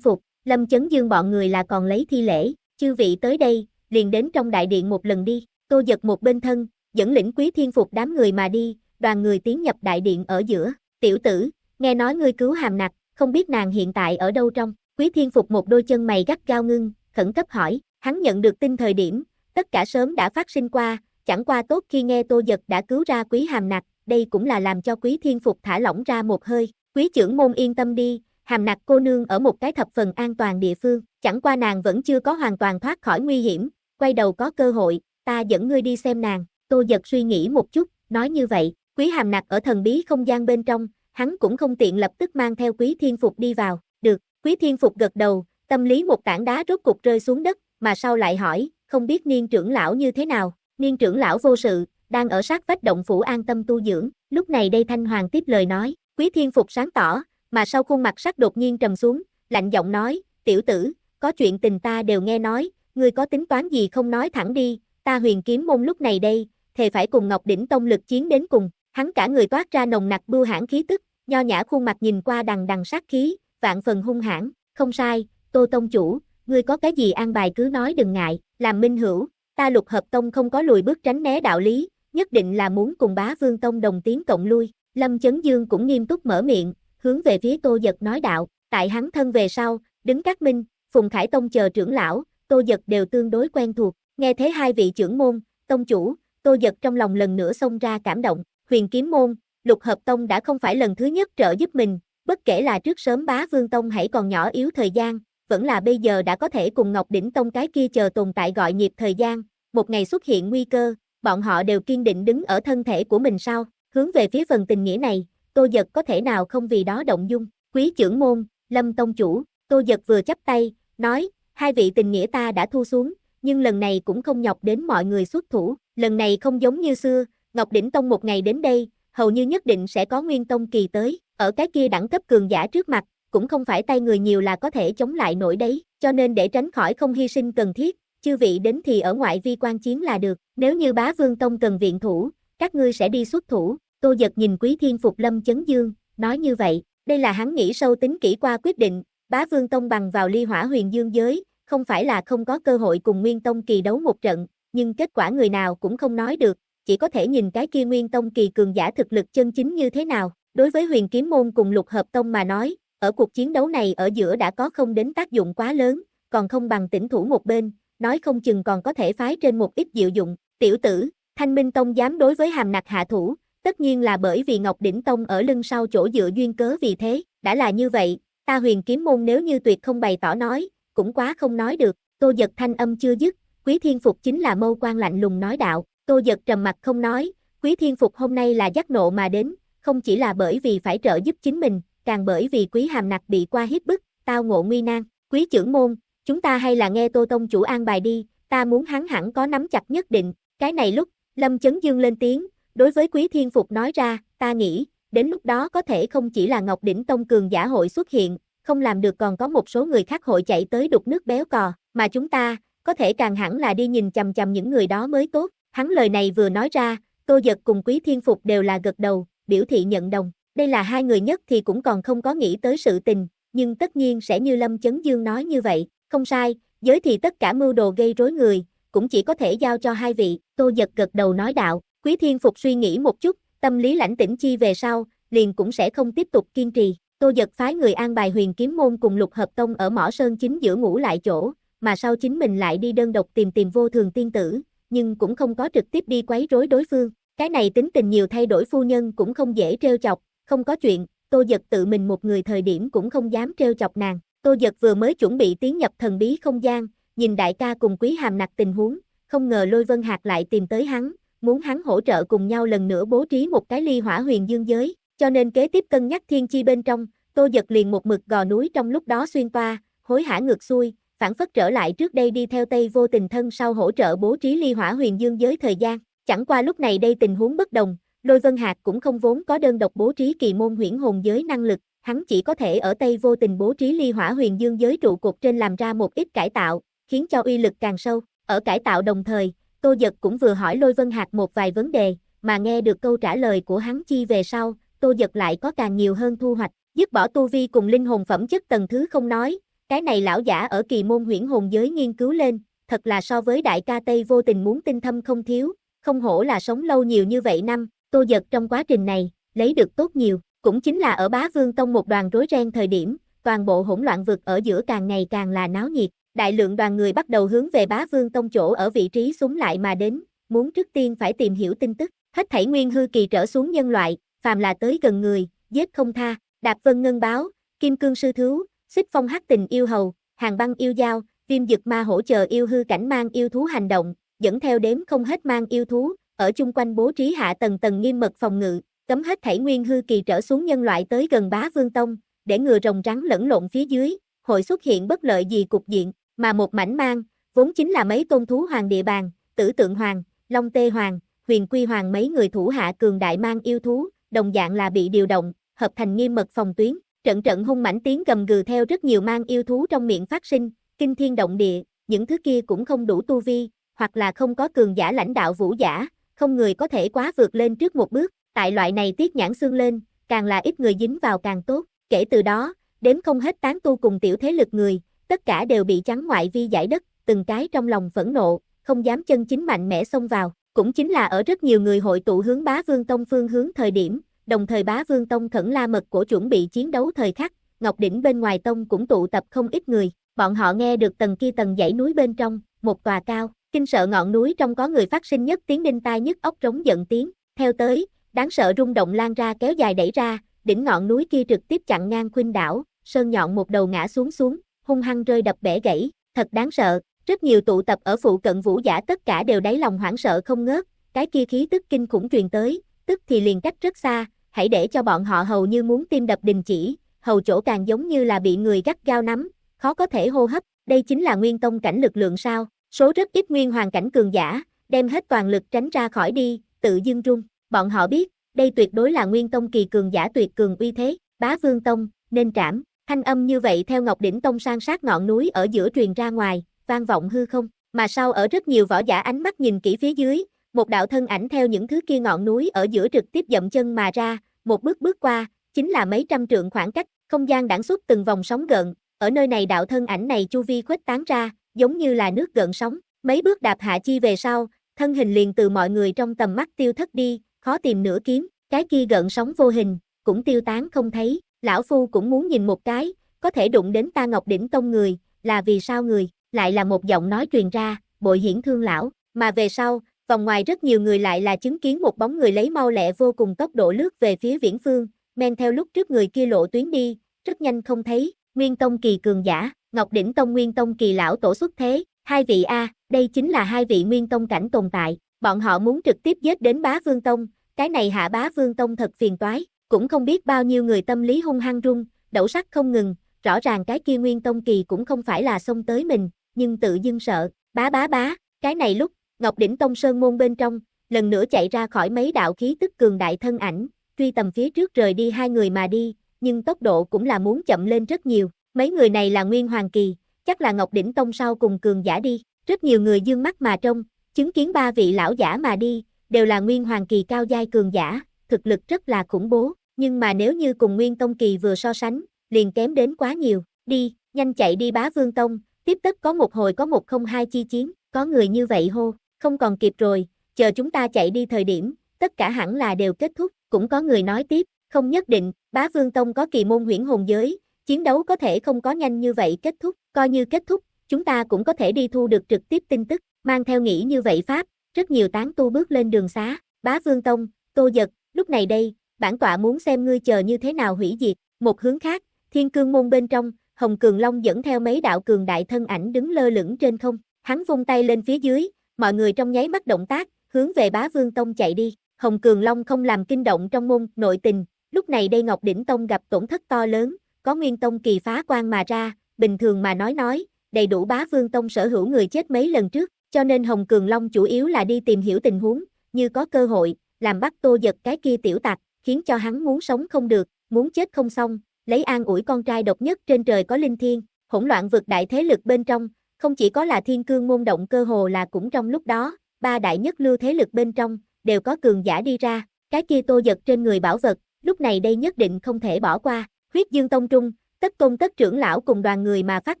phục, lâm chấn dương bọn người là còn lấy thi lễ, chư vị tới đây, liền đến trong đại điện một lần đi, tô giật một bên thân, dẫn lĩnh quý thiên phục đám người mà đi, đoàn người tiến nhập đại điện ở giữa, tiểu tử, nghe nói ngươi cứu hàm nặc, không biết nàng hiện tại ở đâu trong, Quý Thiên Phục một đôi chân mày gắt gao ngưng, khẩn cấp hỏi, hắn nhận được tin thời điểm, tất cả sớm đã phát sinh qua, chẳng qua tốt khi nghe Tô Giật đã cứu ra Quý Hàm Nặc, đây cũng là làm cho Quý Thiên Phục thả lỏng ra một hơi, Quý trưởng môn yên tâm đi, Hàm Nặc cô nương ở một cái thập phần an toàn địa phương, chẳng qua nàng vẫn chưa có hoàn toàn thoát khỏi nguy hiểm, quay đầu có cơ hội, ta dẫn ngươi đi xem nàng, Tô Giật suy nghĩ một chút, nói như vậy, Quý Hàm Nặc ở thần bí không gian bên trong, hắn cũng không tiện lập tức mang theo Quý Thiên Phục đi vào, được, Quý thiên phục gật đầu, tâm lý một tảng đá rốt cục rơi xuống đất, mà sau lại hỏi, không biết niên trưởng lão như thế nào, niên trưởng lão vô sự, đang ở sát vách động phủ an tâm tu dưỡng, lúc này đây Thanh Hoàng tiếp lời nói, quý thiên phục sáng tỏ, mà sau khuôn mặt sắc đột nhiên trầm xuống, lạnh giọng nói, tiểu tử, có chuyện tình ta đều nghe nói, ngươi có tính toán gì không nói thẳng đi, ta huyền kiếm môn lúc này đây, thề phải cùng Ngọc Đỉnh Tông lực chiến đến cùng, hắn cả người toát ra nồng nặc bưu hãn khí tức, nho nhã khuôn mặt nhìn qua đằng đằng sát khí, vạn phần hung hãn, không sai, Tô Tông Chủ, ngươi có cái gì an bài cứ nói đừng ngại, làm minh hữu, ta lục hợp tông không có lùi bước tránh né đạo lý, nhất định là muốn cùng bá vương tông đồng tiến cộng lui, Lâm Chấn Dương cũng nghiêm túc mở miệng, hướng về phía Tô Giật nói đạo, tại hắn thân về sau, đứng các minh, Phùng Khải Tông chờ trưởng lão, Tô Giật đều tương đối quen thuộc, nghe thế hai vị trưởng môn, tông chủ, Tô Giật trong lòng lần nữa xông ra cảm động, huyền kiếm môn, lục hợp tông đã không phải lần thứ nhất trợ giúp mình, Bất kể là trước sớm bá Vương Tông hãy còn nhỏ yếu thời gian, vẫn là bây giờ đã có thể cùng Ngọc Đỉnh Tông cái kia chờ tồn tại gọi nhịp thời gian, một ngày xuất hiện nguy cơ, bọn họ đều kiên định đứng ở thân thể của mình sau, hướng về phía phần tình nghĩa này, Tô giật có thể nào không vì đó động dung, quý trưởng môn, lâm tông chủ, Tô giật vừa chắp tay, nói, hai vị tình nghĩa ta đã thu xuống, nhưng lần này cũng không nhọc đến mọi người xuất thủ, lần này không giống như xưa, Ngọc Đỉnh Tông một ngày đến đây, hầu như nhất định sẽ có Nguyên Tông kỳ tới, ở cái kia đẳng cấp cường giả trước mặt, cũng không phải tay người nhiều là có thể chống lại nổi đấy, cho nên để tránh khỏi không hy sinh cần thiết, chư vị đến thì ở ngoại vi quan chiến là được, nếu như bá vương tông cần viện thủ, các ngươi sẽ đi xuất thủ, tô giật nhìn quý thiên phục lâm chấn dương, nói như vậy, đây là hắn nghĩ sâu tính kỹ qua quyết định, bá vương tông bằng vào ly hỏa huyền dương giới, không phải là không có cơ hội cùng nguyên tông kỳ đấu một trận, nhưng kết quả người nào cũng không nói được, chỉ có thể nhìn cái kia nguyên tông kỳ cường giả thực lực chân chính như thế nào. Đối với huyền kiếm môn cùng lục hợp tông mà nói, ở cuộc chiến đấu này ở giữa đã có không đến tác dụng quá lớn, còn không bằng tỉnh thủ một bên, nói không chừng còn có thể phái trên một ít diệu dụng, tiểu tử, thanh minh tông dám đối với hàm nặc hạ thủ, tất nhiên là bởi vì Ngọc Đỉnh Tông ở lưng sau chỗ dựa duyên cớ vì thế, đã là như vậy, ta huyền kiếm môn nếu như tuyệt không bày tỏ nói, cũng quá không nói được, tô giật thanh âm chưa dứt, quý thiên phục chính là mâu quan lạnh lùng nói đạo, tô giật trầm mặt không nói, quý thiên phục hôm nay là giác nộ mà đến, không chỉ là bởi vì phải trợ giúp chính mình, càng bởi vì quý hàm nặc bị qua hiếp bức, tao ngộ nguy nan, quý trưởng môn, chúng ta hay là nghe tô tông chủ an bài đi, ta muốn hắn hẳn có nắm chặt nhất định, cái này lúc, lâm chấn dương lên tiếng, đối với quý thiên phục nói ra, ta nghĩ, đến lúc đó có thể không chỉ là ngọc đỉnh tông cường giả hội xuất hiện, không làm được còn có một số người khác hội chạy tới đục nước béo cò, mà chúng ta, có thể càng hẳn là đi nhìn chầm chầm những người đó mới tốt, hắn lời này vừa nói ra, tô giật cùng quý thiên phục đều là gật đầu, biểu thị nhận đồng. Đây là hai người nhất thì cũng còn không có nghĩ tới sự tình, nhưng tất nhiên sẽ như Lâm Chấn Dương nói như vậy, không sai, giới thì tất cả mưu đồ gây rối người, cũng chỉ có thể giao cho hai vị, Tô Giật gật đầu nói đạo, Quý Thiên Phục suy nghĩ một chút, tâm lý lãnh tĩnh chi về sau, liền cũng sẽ không tiếp tục kiên trì, Tô Giật phái người an bài huyền kiếm môn cùng lục hợp tông ở mỏ sơn chính giữa ngủ lại chỗ, mà sau chính mình lại đi đơn độc tìm tìm vô thường tiên tử, nhưng cũng không có trực tiếp đi quấy rối đối phương, cái này tính tình nhiều thay đổi phu nhân cũng không dễ trêu chọc, không có chuyện, Tô Dật tự mình một người thời điểm cũng không dám trêu chọc nàng. Tô Dật vừa mới chuẩn bị tiến nhập thần bí không gian, nhìn đại ca cùng Quý Hàm nặc tình huống, không ngờ Lôi Vân Hạc lại tìm tới hắn, muốn hắn hỗ trợ cùng nhau lần nữa bố trí một cái ly hỏa huyền dương giới, cho nên kế tiếp cân nhắc thiên chi bên trong, Tô Dật liền một mực gò núi trong lúc đó xuyên qua, hối hả ngược xuôi, phản phất trở lại trước đây đi theo Tây Vô Tình thân sau hỗ trợ bố trí ly hỏa huyền dương giới thời gian. Chẳng qua lúc này đây tình huống bất đồng, Lôi Vân Hạc cũng không vốn có đơn độc bố trí kỳ môn huyễn hồn giới năng lực, hắn chỉ có thể ở Tây Vô Tình bố trí ly hỏa huyền dương giới trụ cột trên làm ra một ít cải tạo, khiến cho uy lực càng sâu. Ở cải tạo đồng thời, Tô Dật cũng vừa hỏi Lôi Vân Hạc một vài vấn đề, mà nghe được câu trả lời của hắn chi về sau, Tô Dật lại có càng nhiều hơn thu hoạch, dứt bỏ tu vi cùng linh hồn phẩm chất tầng thứ không nói, cái này lão giả ở kỳ môn huyễn hồn giới nghiên cứu lên, thật là so với đại ca Tây Vô Tình muốn tinh thâm không thiếu, không hổ là sống lâu nhiều như vậy năm, Tô Giật trong quá trình này, lấy được tốt nhiều, cũng chính là ở bá vương tông một đoàn rối ren thời điểm, toàn bộ hỗn loạn vực ở giữa càng ngày càng là náo nhiệt, đại lượng đoàn người bắt đầu hướng về bá vương tông chỗ ở vị trí súng lại mà đến, muốn trước tiên phải tìm hiểu tin tức, hết thảy nguyên hư kỳ trở xuống nhân loại, phàm là tới gần người, giết không tha, đạp vân ngân báo, kim cương sư thú, xích phong hắc tình yêu hầu, hàng băng yêu giao, viêm dực ma hỗ trợ yêu hư cảnh mang yêu thú hành động, dẫn theo đếm không hết mang yêu thú, ở chung quanh bố trí hạ tầng tầng nghiêm mật phòng ngự, cấm hết thảy nguyên hư kỳ trở xuống nhân loại tới gần bá vương tông, để ngừa rồng rắn lẫn lộn phía dưới, hội xuất hiện bất lợi gì cục diện, mà một mảnh mang, vốn chính là mấy tôn thú hoàng địa bàn, tử tượng hoàng, long tê hoàng, huyền quy hoàng mấy người thủ hạ cường đại mang yêu thú, đồng dạng là bị điều động, hợp thành nghiêm mật phòng tuyến, trận trận hung mãnh tiếng gầm gừ theo rất nhiều mang yêu thú trong miệng phát sinh, kinh thiên động địa, những thứ kia cũng không đủ tu vi, hoặc là không có cường giả lãnh đạo vũ giả, không người có thể quá vượt lên trước một bước, tại loại này tiết nhãn xương lên, càng là ít người dính vào càng tốt, kể từ đó, đếm không hết tán tu cùng tiểu thế lực người, tất cả đều bị trắng ngoại vi giải đất, từng cái trong lòng phẫn nộ, không dám chân chính mạnh mẽ xông vào, cũng chính là ở rất nhiều người hội tụ hướng bá vương tông phương hướng thời điểm, đồng thời bá vương tông khẩn la mật của chuẩn bị chiến đấu thời khắc, Ngọc Đỉnh bên ngoài tông cũng tụ tập không ít người, bọn họ nghe được tầng kia tầng dãy núi bên trong, một tòa cao, Kinh sợ ngọn núi trong có người phát sinh nhất tiếng đinh tai nhất ốc trống giận tiếng, theo tới, đáng sợ rung động lan ra kéo dài đẩy ra, đỉnh ngọn núi kia trực tiếp chặn ngang khuynh đảo, sơn nhọn một đầu ngã xuống xuống, hung hăng rơi đập bể gãy, thật đáng sợ, rất nhiều tụ tập ở phụ cận vũ giả tất cả đều đáy lòng hoảng sợ không ngớt, cái kia khí tức kinh khủng truyền tới, tức thì liền cách rất xa, hãy để cho bọn họ hầu như muốn tim đập đình chỉ, hầu chỗ càng giống như là bị người gắt gao nắm, khó có thể hô hấp, đây chính là nguyên tông cảnh lực lượng sao, Số rất ít nguyên hoàn cảnh cường giả, đem hết toàn lực tránh ra khỏi đi, tự dưng rung. Bọn họ biết, đây tuyệt đối là nguyên tông kỳ cường giả tuyệt cường uy thế, bá vương tông, nên trảm. Thanh âm như vậy theo Ngọc Đỉnh Tông sang sát ngọn núi ở giữa truyền ra ngoài, vang vọng hư không, mà sau ở rất nhiều võ giả ánh mắt nhìn kỹ phía dưới, một đạo thân ảnh theo những thứ kia ngọn núi ở giữa trực tiếp dậm chân mà ra, một bước bước qua, chính là mấy trăm trượng khoảng cách, không gian đẳng xuất từng vòng sóng gần. ở nơi này đạo thân ảnh này chu vi khuếch tán ra, giống như là nước gợn sóng, mấy bước đạp hạ chi về sau, thân hình liền từ mọi người trong tầm mắt tiêu thất đi, khó tìm nửa kiếm, cái kia gợn sóng vô hình, cũng tiêu tán không thấy, lão phu cũng muốn nhìn một cái, có thể đụng đến ta ngọc đỉnh tông người, là vì sao người, lại là một giọng nói truyền ra, bội hiển thương lão, mà về sau, vòng ngoài rất nhiều người lại là chứng kiến một bóng người lấy mau lẹ vô cùng tốc độ lướt về phía viễn phương, men theo lúc trước người kia lộ tuyến đi, rất nhanh không thấy, nguyên tông kỳ cường giả, Ngọc Đỉnh Tông Nguyên Tông kỳ lão tổ xuất thế, hai vị A, đây chính là hai vị Nguyên Tông cảnh tồn tại, bọn họ muốn trực tiếp giết đến bá Vương Tông, cái này hạ bá Vương Tông thật phiền toái, cũng không biết bao nhiêu người tâm lý hung hăng rung, đậu sắc không ngừng, rõ ràng cái kia Nguyên Tông kỳ cũng không phải là xông tới mình, nhưng tự dưng sợ, bá bá bá, cái này lúc, Ngọc Đỉnh Tông Sơn môn bên trong, lần nữa chạy ra khỏi mấy đạo khí tức cường đại thân ảnh, truy tầm phía trước rời đi hai người mà đi, nhưng tốc độ cũng là muốn chậm lên rất nhiều, Mấy người này là Nguyên Hoàng Kỳ, chắc là Ngọc Đỉnh Tông sau cùng cường giả đi, rất nhiều người dương mắt mà trông, chứng kiến ba vị lão giả mà đi, đều là Nguyên Hoàng Kỳ cao giai cường giả, thực lực rất là khủng bố, nhưng mà nếu như cùng Nguyên Tông Kỳ vừa so sánh, liền kém đến quá nhiều, đi, nhanh chạy đi bá Vương Tông, tiếp tất có một hồi có một không hai chi chiến, có người như vậy hô, không còn kịp rồi, chờ chúng ta chạy đi thời điểm, tất cả hẳn là đều kết thúc, cũng có người nói tiếp, không nhất định, bá Vương Tông có kỳ môn huyển hồn giới, chiến đấu có thể không có nhanh như vậy kết thúc, coi như kết thúc, chúng ta cũng có thể đi thu được trực tiếp tin tức, mang theo nghĩ như vậy Pháp, rất nhiều tán tu bước lên đường xá, bá vương tông, tô giật, lúc này đây, bản tọa muốn xem ngươi chờ như thế nào hủy diệt, một hướng khác, thiên cương môn bên trong, Hồng Cường Long dẫn theo mấy đạo cường đại thân ảnh đứng lơ lửng trên không, hắn vung tay lên phía dưới, mọi người trong nháy mắt động tác, hướng về bá vương tông chạy đi, Hồng Cường Long không làm kinh động trong môn nội tình, lúc này đây Ngọc Đỉnh Tông gặp tổn thất to lớn, có nguyên tông kỳ phá quan mà ra, bình thường mà nói nói, đầy đủ bá vương tông sở hữu người chết mấy lần trước, cho nên Hồng Cường Long chủ yếu là đi tìm hiểu tình huống, như có cơ hội, làm bắt tô giật cái kia tiểu tặc, khiến cho hắn muốn sống không được, muốn chết không xong, lấy an ủi con trai độc nhất trên trời có linh thiên, hỗn loạn vượt đại thế lực bên trong, không chỉ có là thiên cương môn động cơ hồ là cũng trong lúc đó, ba đại nhất lưu thế lực bên trong, đều có cường giả đi ra, cái kia tô giật trên người bảo vật, lúc này đây nhất định không thể bỏ qua, Huyết Dương Tông Trung, tất công tất trưởng lão cùng đoàn người mà phát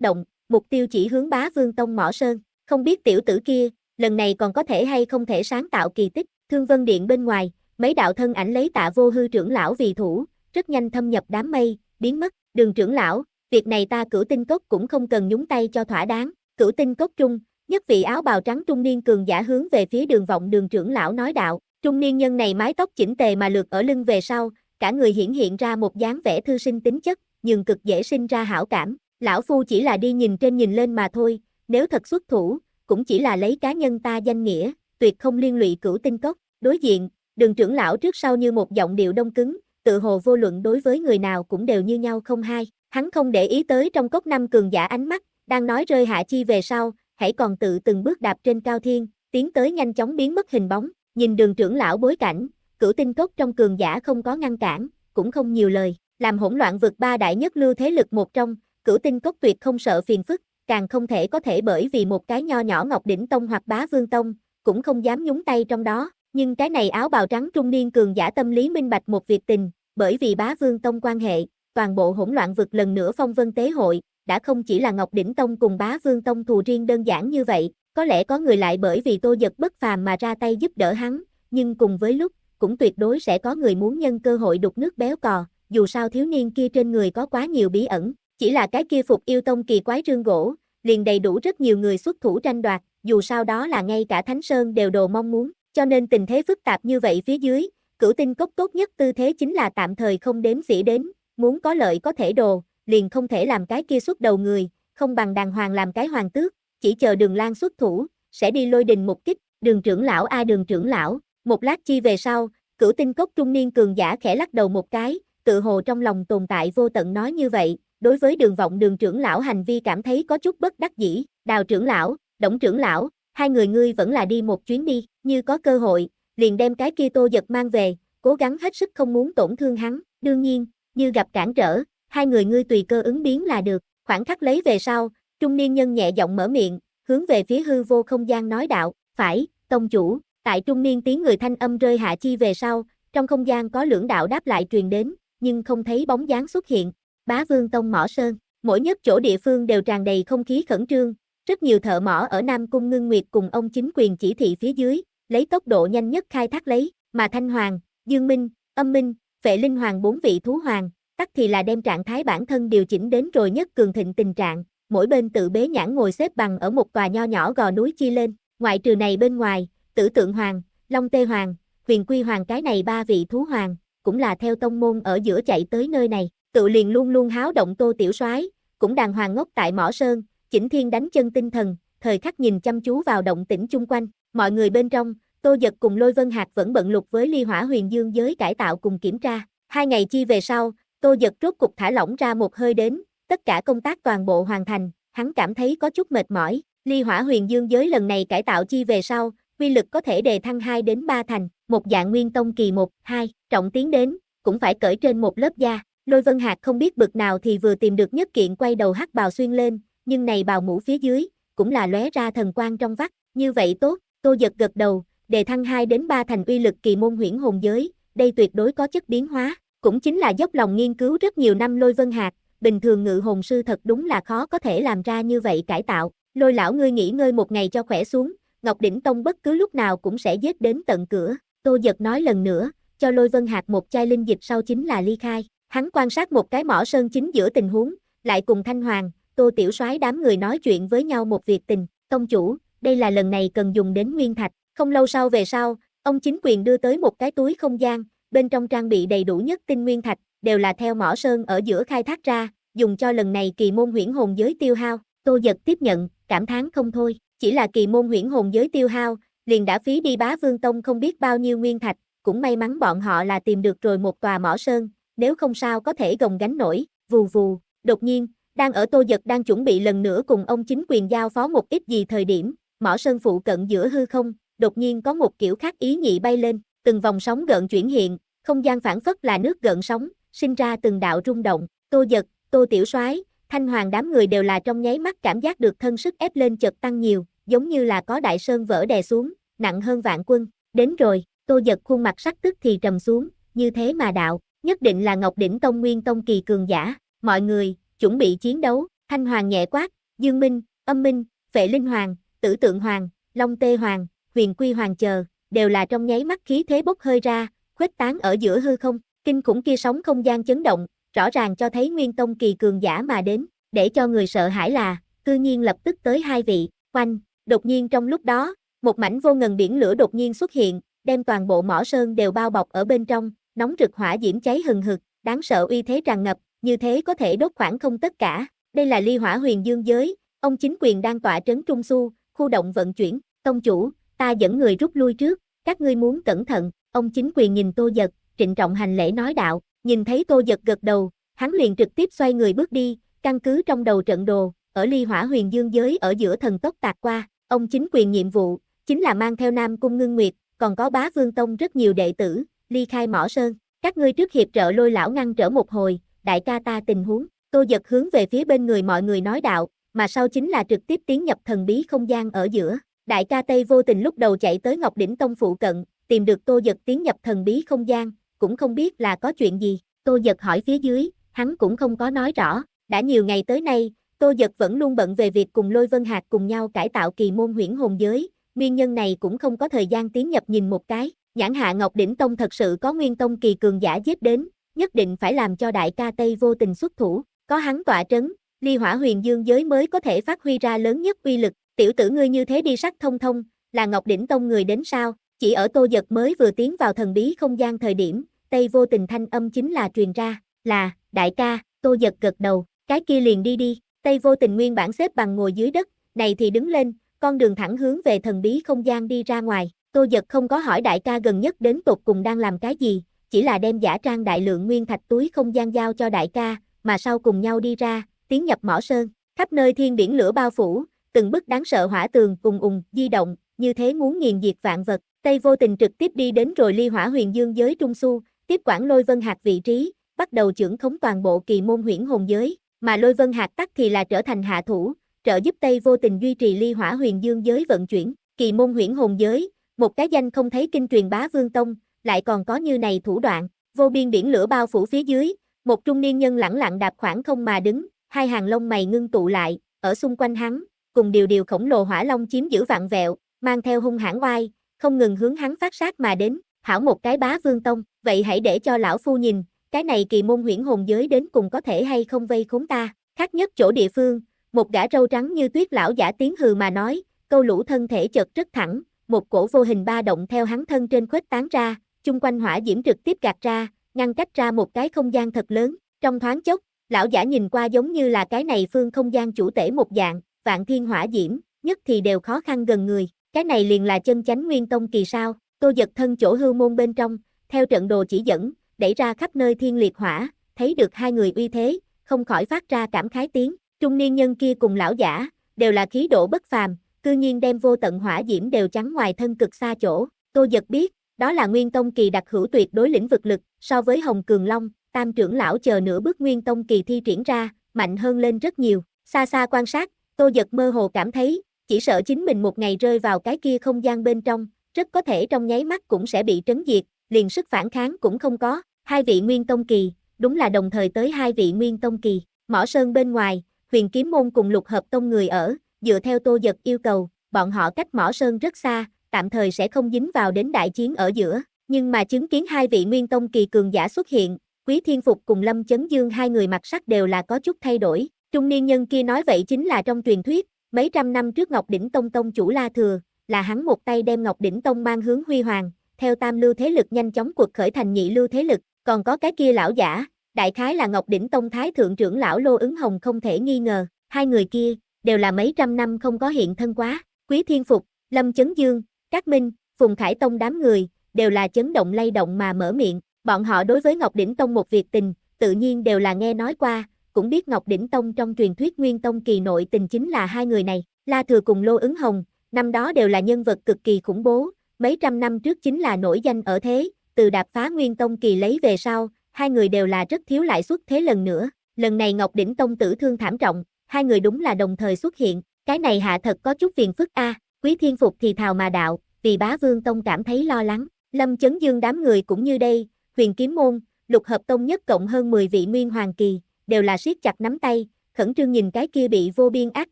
động, mục tiêu chỉ hướng bá vương tông mỏ sơn, không biết tiểu tử kia, lần này còn có thể hay không thể sáng tạo kỳ tích, thương vân điện bên ngoài, mấy đạo thân ảnh lấy tạ vô hư trưởng lão vì thủ, rất nhanh thâm nhập đám mây, biến mất, đường trưởng lão, việc này ta cửu tinh cốc cũng không cần nhúng tay cho thỏa đáng, cửu tinh cốc trung, nhất vị áo bào trắng trung niên cường giả hướng về phía đường vọng đường trưởng lão nói đạo, trung niên nhân này mái tóc chỉnh tề mà lượt ở lưng về sau, cả người hiển hiện ra một dáng vẻ thư sinh tính chất, nhưng cực dễ sinh ra hảo cảm. Lão Phu chỉ là đi nhìn trên nhìn lên mà thôi, nếu thật xuất thủ, cũng chỉ là lấy cá nhân ta danh nghĩa, tuyệt không liên lụy cửu tinh cốc. Đối diện, đường trưởng lão trước sau như một giọng điệu đông cứng, tự hồ vô luận đối với người nào cũng đều như nhau không hai. Hắn không để ý tới trong cốc năm cường giả ánh mắt, đang nói rơi hạ chi về sau, hãy còn tự từng bước đạp trên cao thiên, tiến tới nhanh chóng biến mất hình bóng, nhìn đường trưởng lão bối cảnh, cửu tinh cốc trong cường giả không có ngăn cản, cũng không nhiều lời, làm hỗn loạn vượt ba đại nhất lưu thế lực một trong, cửu tinh cốc tuyệt không sợ phiền phức, càng không thể có thể bởi vì một cái nho nhỏ ngọc đỉnh tông hoặc bá vương tông, cũng không dám nhúng tay trong đó, nhưng cái này áo bào trắng trung niên cường giả tâm lý minh bạch một việc tình, bởi vì bá vương tông quan hệ, toàn bộ hỗn loạn vượt lần nữa phong vân tế hội, đã không chỉ là Ngọc Đỉnh Tông cùng bá vương tông thù riêng đơn giản như vậy, có lẽ có người lại bởi vì tô giật bất phàm mà ra tay giúp đỡ hắn, nhưng cùng với lúc, cũng tuyệt đối sẽ có người muốn nhân cơ hội đục nước béo cò, dù sao thiếu niên kia trên người có quá nhiều bí ẩn, chỉ là cái kia phục yêu tông kỳ quái rương gỗ, liền đầy đủ rất nhiều người xuất thủ tranh đoạt, dù sao đó là ngay cả Thánh Sơn đều đồ mong muốn, cho nên tình thế phức tạp như vậy phía dưới, cửu tinh cốc tốt nhất tư thế chính là tạm thời không đếm xỉa đến, muốn có lợi có thể đồ, liền không thể làm cái kia xuất đầu người, không bằng đàng hoàng làm cái hoàng tước, chỉ chờ đường lan xuất thủ, sẽ đi lôi đình một kích, đường trưởng lão a đường trưởng lão, một lát chi về sau, cửu tinh cốc trung niên cường giả khẽ lắc đầu một cái, tự hồ trong lòng tồn tại vô tận nói như vậy, đối với đường vọng đường trưởng lão hành vi cảm thấy có chút bất đắc dĩ, đào trưởng lão, động trưởng lão, hai người ngươi vẫn là đi một chuyến đi, như có cơ hội, liền đem cái kia tô giật mang về, cố gắng hết sức không muốn tổn thương hắn, đương nhiên, như gặp cản trở, hai người ngươi tùy cơ ứng biến là được, khoảng khắc lấy về sau, trung niên nhân nhẹ giọng mở miệng, hướng về phía hư vô không gian nói đạo, phải, tông chủ, Tại trung niên tiếng người thanh âm rơi hạ chi về sau, trong không gian có lưỡng đạo đáp lại truyền đến, nhưng không thấy bóng dáng xuất hiện. Bá Vương Tông Mỏ Sơn, mỗi nhất chỗ địa phương đều tràn đầy không khí khẩn trương, rất nhiều thợ mỏ ở Nam Cung Ngưng Nguyệt cùng ông chính quyền chỉ thị phía dưới, lấy tốc độ nhanh nhất khai thác lấy, mà Thanh Hoàng, Dương Minh, Âm Minh, Vệ Linh Hoàng bốn vị thú hoàng, tắc thì là đem trạng thái bản thân điều chỉnh đến rồi nhất cường thịnh tình trạng, mỗi bên tự bế nhãn ngồi xếp bằng ở một tòa nho nhỏ gò núi chi lên, ngoại trừ này bên ngoài, tử tượng hoàng, long tê hoàng, huyền quy hoàng cái này ba vị thú hoàng, cũng là theo tông môn ở giữa chạy tới nơi này, tự liền luôn luôn háo động tô tiểu soái cũng đàng hoàng ngốc tại mỏ sơn, chỉnh thiên đánh chân tinh thần, thời khắc nhìn chăm chú vào động tĩnh chung quanh, mọi người bên trong, tô giật cùng lôi vân hạt vẫn bận lục với ly hỏa huyền dương giới cải tạo cùng kiểm tra, hai ngày chi về sau, tô giật rốt cục thả lỏng ra một hơi đến, tất cả công tác toàn bộ hoàn thành, hắn cảm thấy có chút mệt mỏi, ly hỏa huyền dương giới lần này cải tạo chi về sau, uy lực có thể đề thăng 2 đến 3 thành, một dạng nguyên tông kỳ 1, 2, trọng tiến đến, cũng phải cởi trên một lớp da. Lôi Vân Hạc không biết bực nào thì vừa tìm được nhất kiện quay đầu hắc bào xuyên lên, nhưng này bào mũ phía dưới, cũng là lóe ra thần quang trong vắt, như vậy tốt, Tô Giật gật đầu, đề thăng 2 đến 3 thành uy lực kỳ môn huyễn hồn giới, đây tuyệt đối có chất biến hóa, cũng chính là dốc lòng nghiên cứu rất nhiều năm Lôi Vân Hạc, bình thường ngự hồn sư thật đúng là khó có thể làm ra như vậy cải tạo. Lôi lão ngươi nghỉ ngơi một ngày cho khỏe xuống, Ngọc Đỉnh Tông bất cứ lúc nào cũng sẽ giết đến tận cửa. Tô Giật nói lần nữa, cho Lôi Vân Hạc một chai linh dịch sau chính là ly khai. Hắn quan sát một cái mỏ sơn chính giữa tình huống, lại cùng Thanh Hoàng, Tô Tiểu Soái đám người nói chuyện với nhau một việc tình. Tông chủ, đây là lần này cần dùng đến nguyên thạch. Không lâu sau về sau, ông chính quyền đưa tới một cái túi không gian, bên trong trang bị đầy đủ nhất tinh nguyên thạch, đều là theo mỏ sơn ở giữa khai thác ra, dùng cho lần này kỳ môn huyễn hồn giới tiêu hao. Tô Giật tiếp nhận, cảm thán không thôi chỉ là kỳ môn huyễn hồn giới tiêu hao, liền đã phí đi bá vương tông không biết bao nhiêu nguyên thạch, cũng may mắn bọn họ là tìm được rồi một tòa mỏ sơn, nếu không sao có thể gồng gánh nổi, vù vù, đột nhiên, đang ở tô giật đang chuẩn bị lần nữa cùng ông chính quyền giao phó một ít gì thời điểm, mỏ sơn phụ cận giữa hư không, đột nhiên có một kiểu khác ý nhị bay lên, từng vòng sóng gợn chuyển hiện, không gian phản phất là nước gợn sóng, sinh ra từng đạo rung động, tô giật, tô tiểu soái thanh hoàng đám người đều là trong nháy mắt cảm giác được thân sức ép lên chợt tăng nhiều, giống như là có đại sơn vỡ đè xuống, nặng hơn vạn quân, đến rồi, tô giật khuôn mặt sắc tức thì trầm xuống, như thế mà đạo, nhất định là Ngọc Đỉnh Tông Nguyên Tông kỳ cường giả, mọi người, chuẩn bị chiến đấu, thanh hoàng nhẹ quát, dương minh, âm minh, vệ linh hoàng, tử tượng hoàng, long tê hoàng, huyền quy hoàng chờ, đều là trong nháy mắt khí thế bốc hơi ra, khuếch tán ở giữa hư không, kinh khủng kia sóng không gian chấn động, rõ ràng cho thấy Nguyên Tông kỳ cường giả mà đến, để cho người sợ hãi là, cư nhiên lập tức tới hai vị, quanh, Đột nhiên trong lúc đó, một mảnh vô ngần biển lửa đột nhiên xuất hiện, đem toàn bộ mỏ sơn đều bao bọc ở bên trong, nóng rực hỏa diễm cháy hừng hực, đáng sợ uy thế tràn ngập, như thế có thể đốt khoảng không tất cả. Đây là ly hỏa huyền dương giới, ông chính quyền đang tỏa trấn Trung Su, khu động vận chuyển, tông chủ, ta dẫn người rút lui trước, các ngươi muốn cẩn thận, ông chính quyền nhìn tô giật, trịnh trọng hành lễ nói đạo, nhìn thấy tô giật gật đầu, hắn liền trực tiếp xoay người bước đi, căn cứ trong đầu trận đồ, ở ly hỏa huyền dương giới ở giữa thần tốc tạc qua, ông chính quyền nhiệm vụ, chính là mang theo Nam Cung Ngưng Nguyệt, còn có bá vương tông rất nhiều đệ tử, ly khai mỏ sơn, các ngươi trước hiệp trợ lôi lão ngăn trở một hồi, đại ca ta tình huống, tô giật hướng về phía bên người mọi người nói đạo, mà sau chính là trực tiếp tiến nhập thần bí không gian ở giữa, đại ca Tây vô tình lúc đầu chạy tới Ngọc Đỉnh Tông phụ cận, tìm được tô giật tiến nhập thần bí không gian, cũng không biết là có chuyện gì, tô giật hỏi phía dưới, hắn cũng không có nói rõ, đã nhiều ngày tới nay, Tô Dật vẫn luôn bận về việc cùng Lôi Vân Hạc cùng nhau cải tạo kỳ môn huyễn hồn giới, nguyên nhân này cũng không có thời gian tiến nhập nhìn một cái, nhãn hạ Ngọc Đỉnh Tông thật sự có nguyên tông kỳ cường giả giết đến, nhất định phải làm cho đại ca Tây vô tình xuất thủ, có hắn tỏa trấn, ly hỏa huyền dương giới mới có thể phát huy ra lớn nhất uy lực, tiểu tử ngươi như thế đi sắc thông thông, là Ngọc Đỉnh Tông người đến sao, chỉ ở Tô Dật mới vừa tiến vào thần bí không gian thời điểm, Tây vô tình thanh âm chính là truyền ra, là, đại ca, Tô Dật gật đầu, cái kia liền đi đi, Tây vô tình nguyên bản xếp bằng ngồi dưới đất, này thì đứng lên, con đường thẳng hướng về thần bí không gian đi ra ngoài. Tô giật không có hỏi đại ca gần nhất đến tột cùng đang làm cái gì, chỉ là đem giả trang đại lượng nguyên thạch túi không gian giao cho đại ca, mà sau cùng nhau đi ra, tiến nhập mỏ sơn, khắp nơi thiên biển lửa bao phủ, từng bức đáng sợ hỏa tường cùng ùng di động, như thế muốn nghiền diệt vạn vật. Tây vô tình trực tiếp đi đến rồi ly hỏa huyền dương giới trung su, tiếp quản lôi vân hạt vị trí, bắt đầu trưởng khống toàn bộ kỳ môn huyễn hồn giới, mà lôi vân hạt tắc thì là trở thành hạ thủ, trợ giúp Tây vô tình duy trì ly hỏa huyền dương giới vận chuyển, kỳ môn huyển hồn giới, một cái danh không thấy kinh truyền bá vương tông, lại còn có như này thủ đoạn, vô biên biển lửa bao phủ phía dưới, một trung niên nhân lẳng lặng đạp khoảng không mà đứng, hai hàng lông mày ngưng tụ lại, ở xung quanh hắn, cùng điều điều khổng lồ hỏa long chiếm giữ vạn vẹo, mang theo hung hãn oai, không ngừng hướng hắn phát sát mà đến, hảo một cái bá vương tông, vậy hãy để cho lão phu nhìn, cái này kỳ môn huyễn hồn giới đến cùng có thể hay không vây khốn ta, khác nhất chỗ địa phương, một gã râu trắng như tuyết lão giả tiếng hừ mà nói, câu lũ thân thể chợt rất thẳng, một cổ vô hình ba động theo hắn thân trên khuếch tán ra, chung quanh hỏa diễm trực tiếp gạt ra, ngăn cách ra một cái không gian thật lớn, trong thoáng chốc, lão giả nhìn qua giống như là cái này phương không gian chủ tể một dạng, vạn thiên hỏa diễm, nhất thì đều khó khăn gần người, cái này liền là chân chánh nguyên tông kỳ sao, tô giật thân chỗ hư môn bên trong, theo trận đồ chỉ dẫn, đẩy ra khắp nơi thiên liệt hỏa, thấy được hai người uy thế, không khỏi phát ra cảm khái tiếng, trung niên nhân kia cùng lão giả, đều là khí độ bất phàm, cư nhiên đem vô tận hỏa diễm đều trắng ngoài thân cực xa chỗ, tôi giật biết, đó là Nguyên Tông kỳ đặc hữu tuyệt đối lĩnh vực lực, so với Hồng Cường Long, Tam trưởng lão chờ nửa bước Nguyên Tông kỳ thi triển ra, mạnh hơn lên rất nhiều, xa xa quan sát, tôi giật mơ hồ cảm thấy, chỉ sợ chính mình một ngày rơi vào cái kia không gian bên trong, rất có thể trong nháy mắt cũng sẽ bị trấn diệt, liền sức phản kháng cũng không có. Hai vị nguyên tông kỳ, đúng là đồng thời tới hai vị nguyên tông kỳ, mỏ sơn bên ngoài, huyền kiếm môn cùng lục hợp tông người ở, dựa theo tô giật yêu cầu, bọn họ cách mỏ sơn rất xa, tạm thời sẽ không dính vào đến đại chiến ở giữa, nhưng mà chứng kiến hai vị nguyên tông kỳ cường giả xuất hiện, quý thiên phục cùng lâm chấn dương hai người mặt sắc đều là có chút thay đổi, trung niên nhân kia nói vậy chính là trong truyền thuyết, mấy trăm năm trước Ngọc Đỉnh Tông Tông chủ La Thừa, là hắn một tay đem Ngọc Đỉnh Tông mang hướng huy hoàng, theo tam lưu thế lực nhanh chóng cuộc khởi thành nhị lưu thế lực, còn có cái kia lão giả, đại khái là Ngọc Đỉnh Tông Thái Thượng trưởng lão Lô ứng hồng không thể nghi ngờ, hai người kia, đều là mấy trăm năm không có hiện thân quá, Quý Thiên Phục, Lâm Chấn Dương, Các Minh, Phùng Khải Tông đám người, đều là chấn động lay động mà mở miệng, bọn họ đối với Ngọc Đỉnh Tông một việc tình, tự nhiên đều là nghe nói qua, cũng biết Ngọc Đỉnh Tông trong truyền thuyết Nguyên Tông kỳ nội tình chính là hai người này, La Thừa cùng Lô ứng hồng, năm đó đều là nhân vật cực kỳ khủng bố, mấy trăm năm trước chính là nổi danh ở thế, từ đạp phá nguyên tông kỳ lấy về sau, hai người đều là rất thiếu lại xuất thế lần nữa, lần này Ngọc Đỉnh Tông tử thương thảm trọng, hai người đúng là đồng thời xuất hiện, cái này hạ thật có chút phiền phức a quý thiên phục thì thào mà đạo, vì bá vương tông cảm thấy lo lắng, lâm chấn dương đám người cũng như đây, huyền kiếm môn, lục hợp tông nhất cộng hơn 10 vị nguyên hoàng kỳ, đều là siết chặt nắm tay, khẩn trương nhìn cái kia bị vô biên ác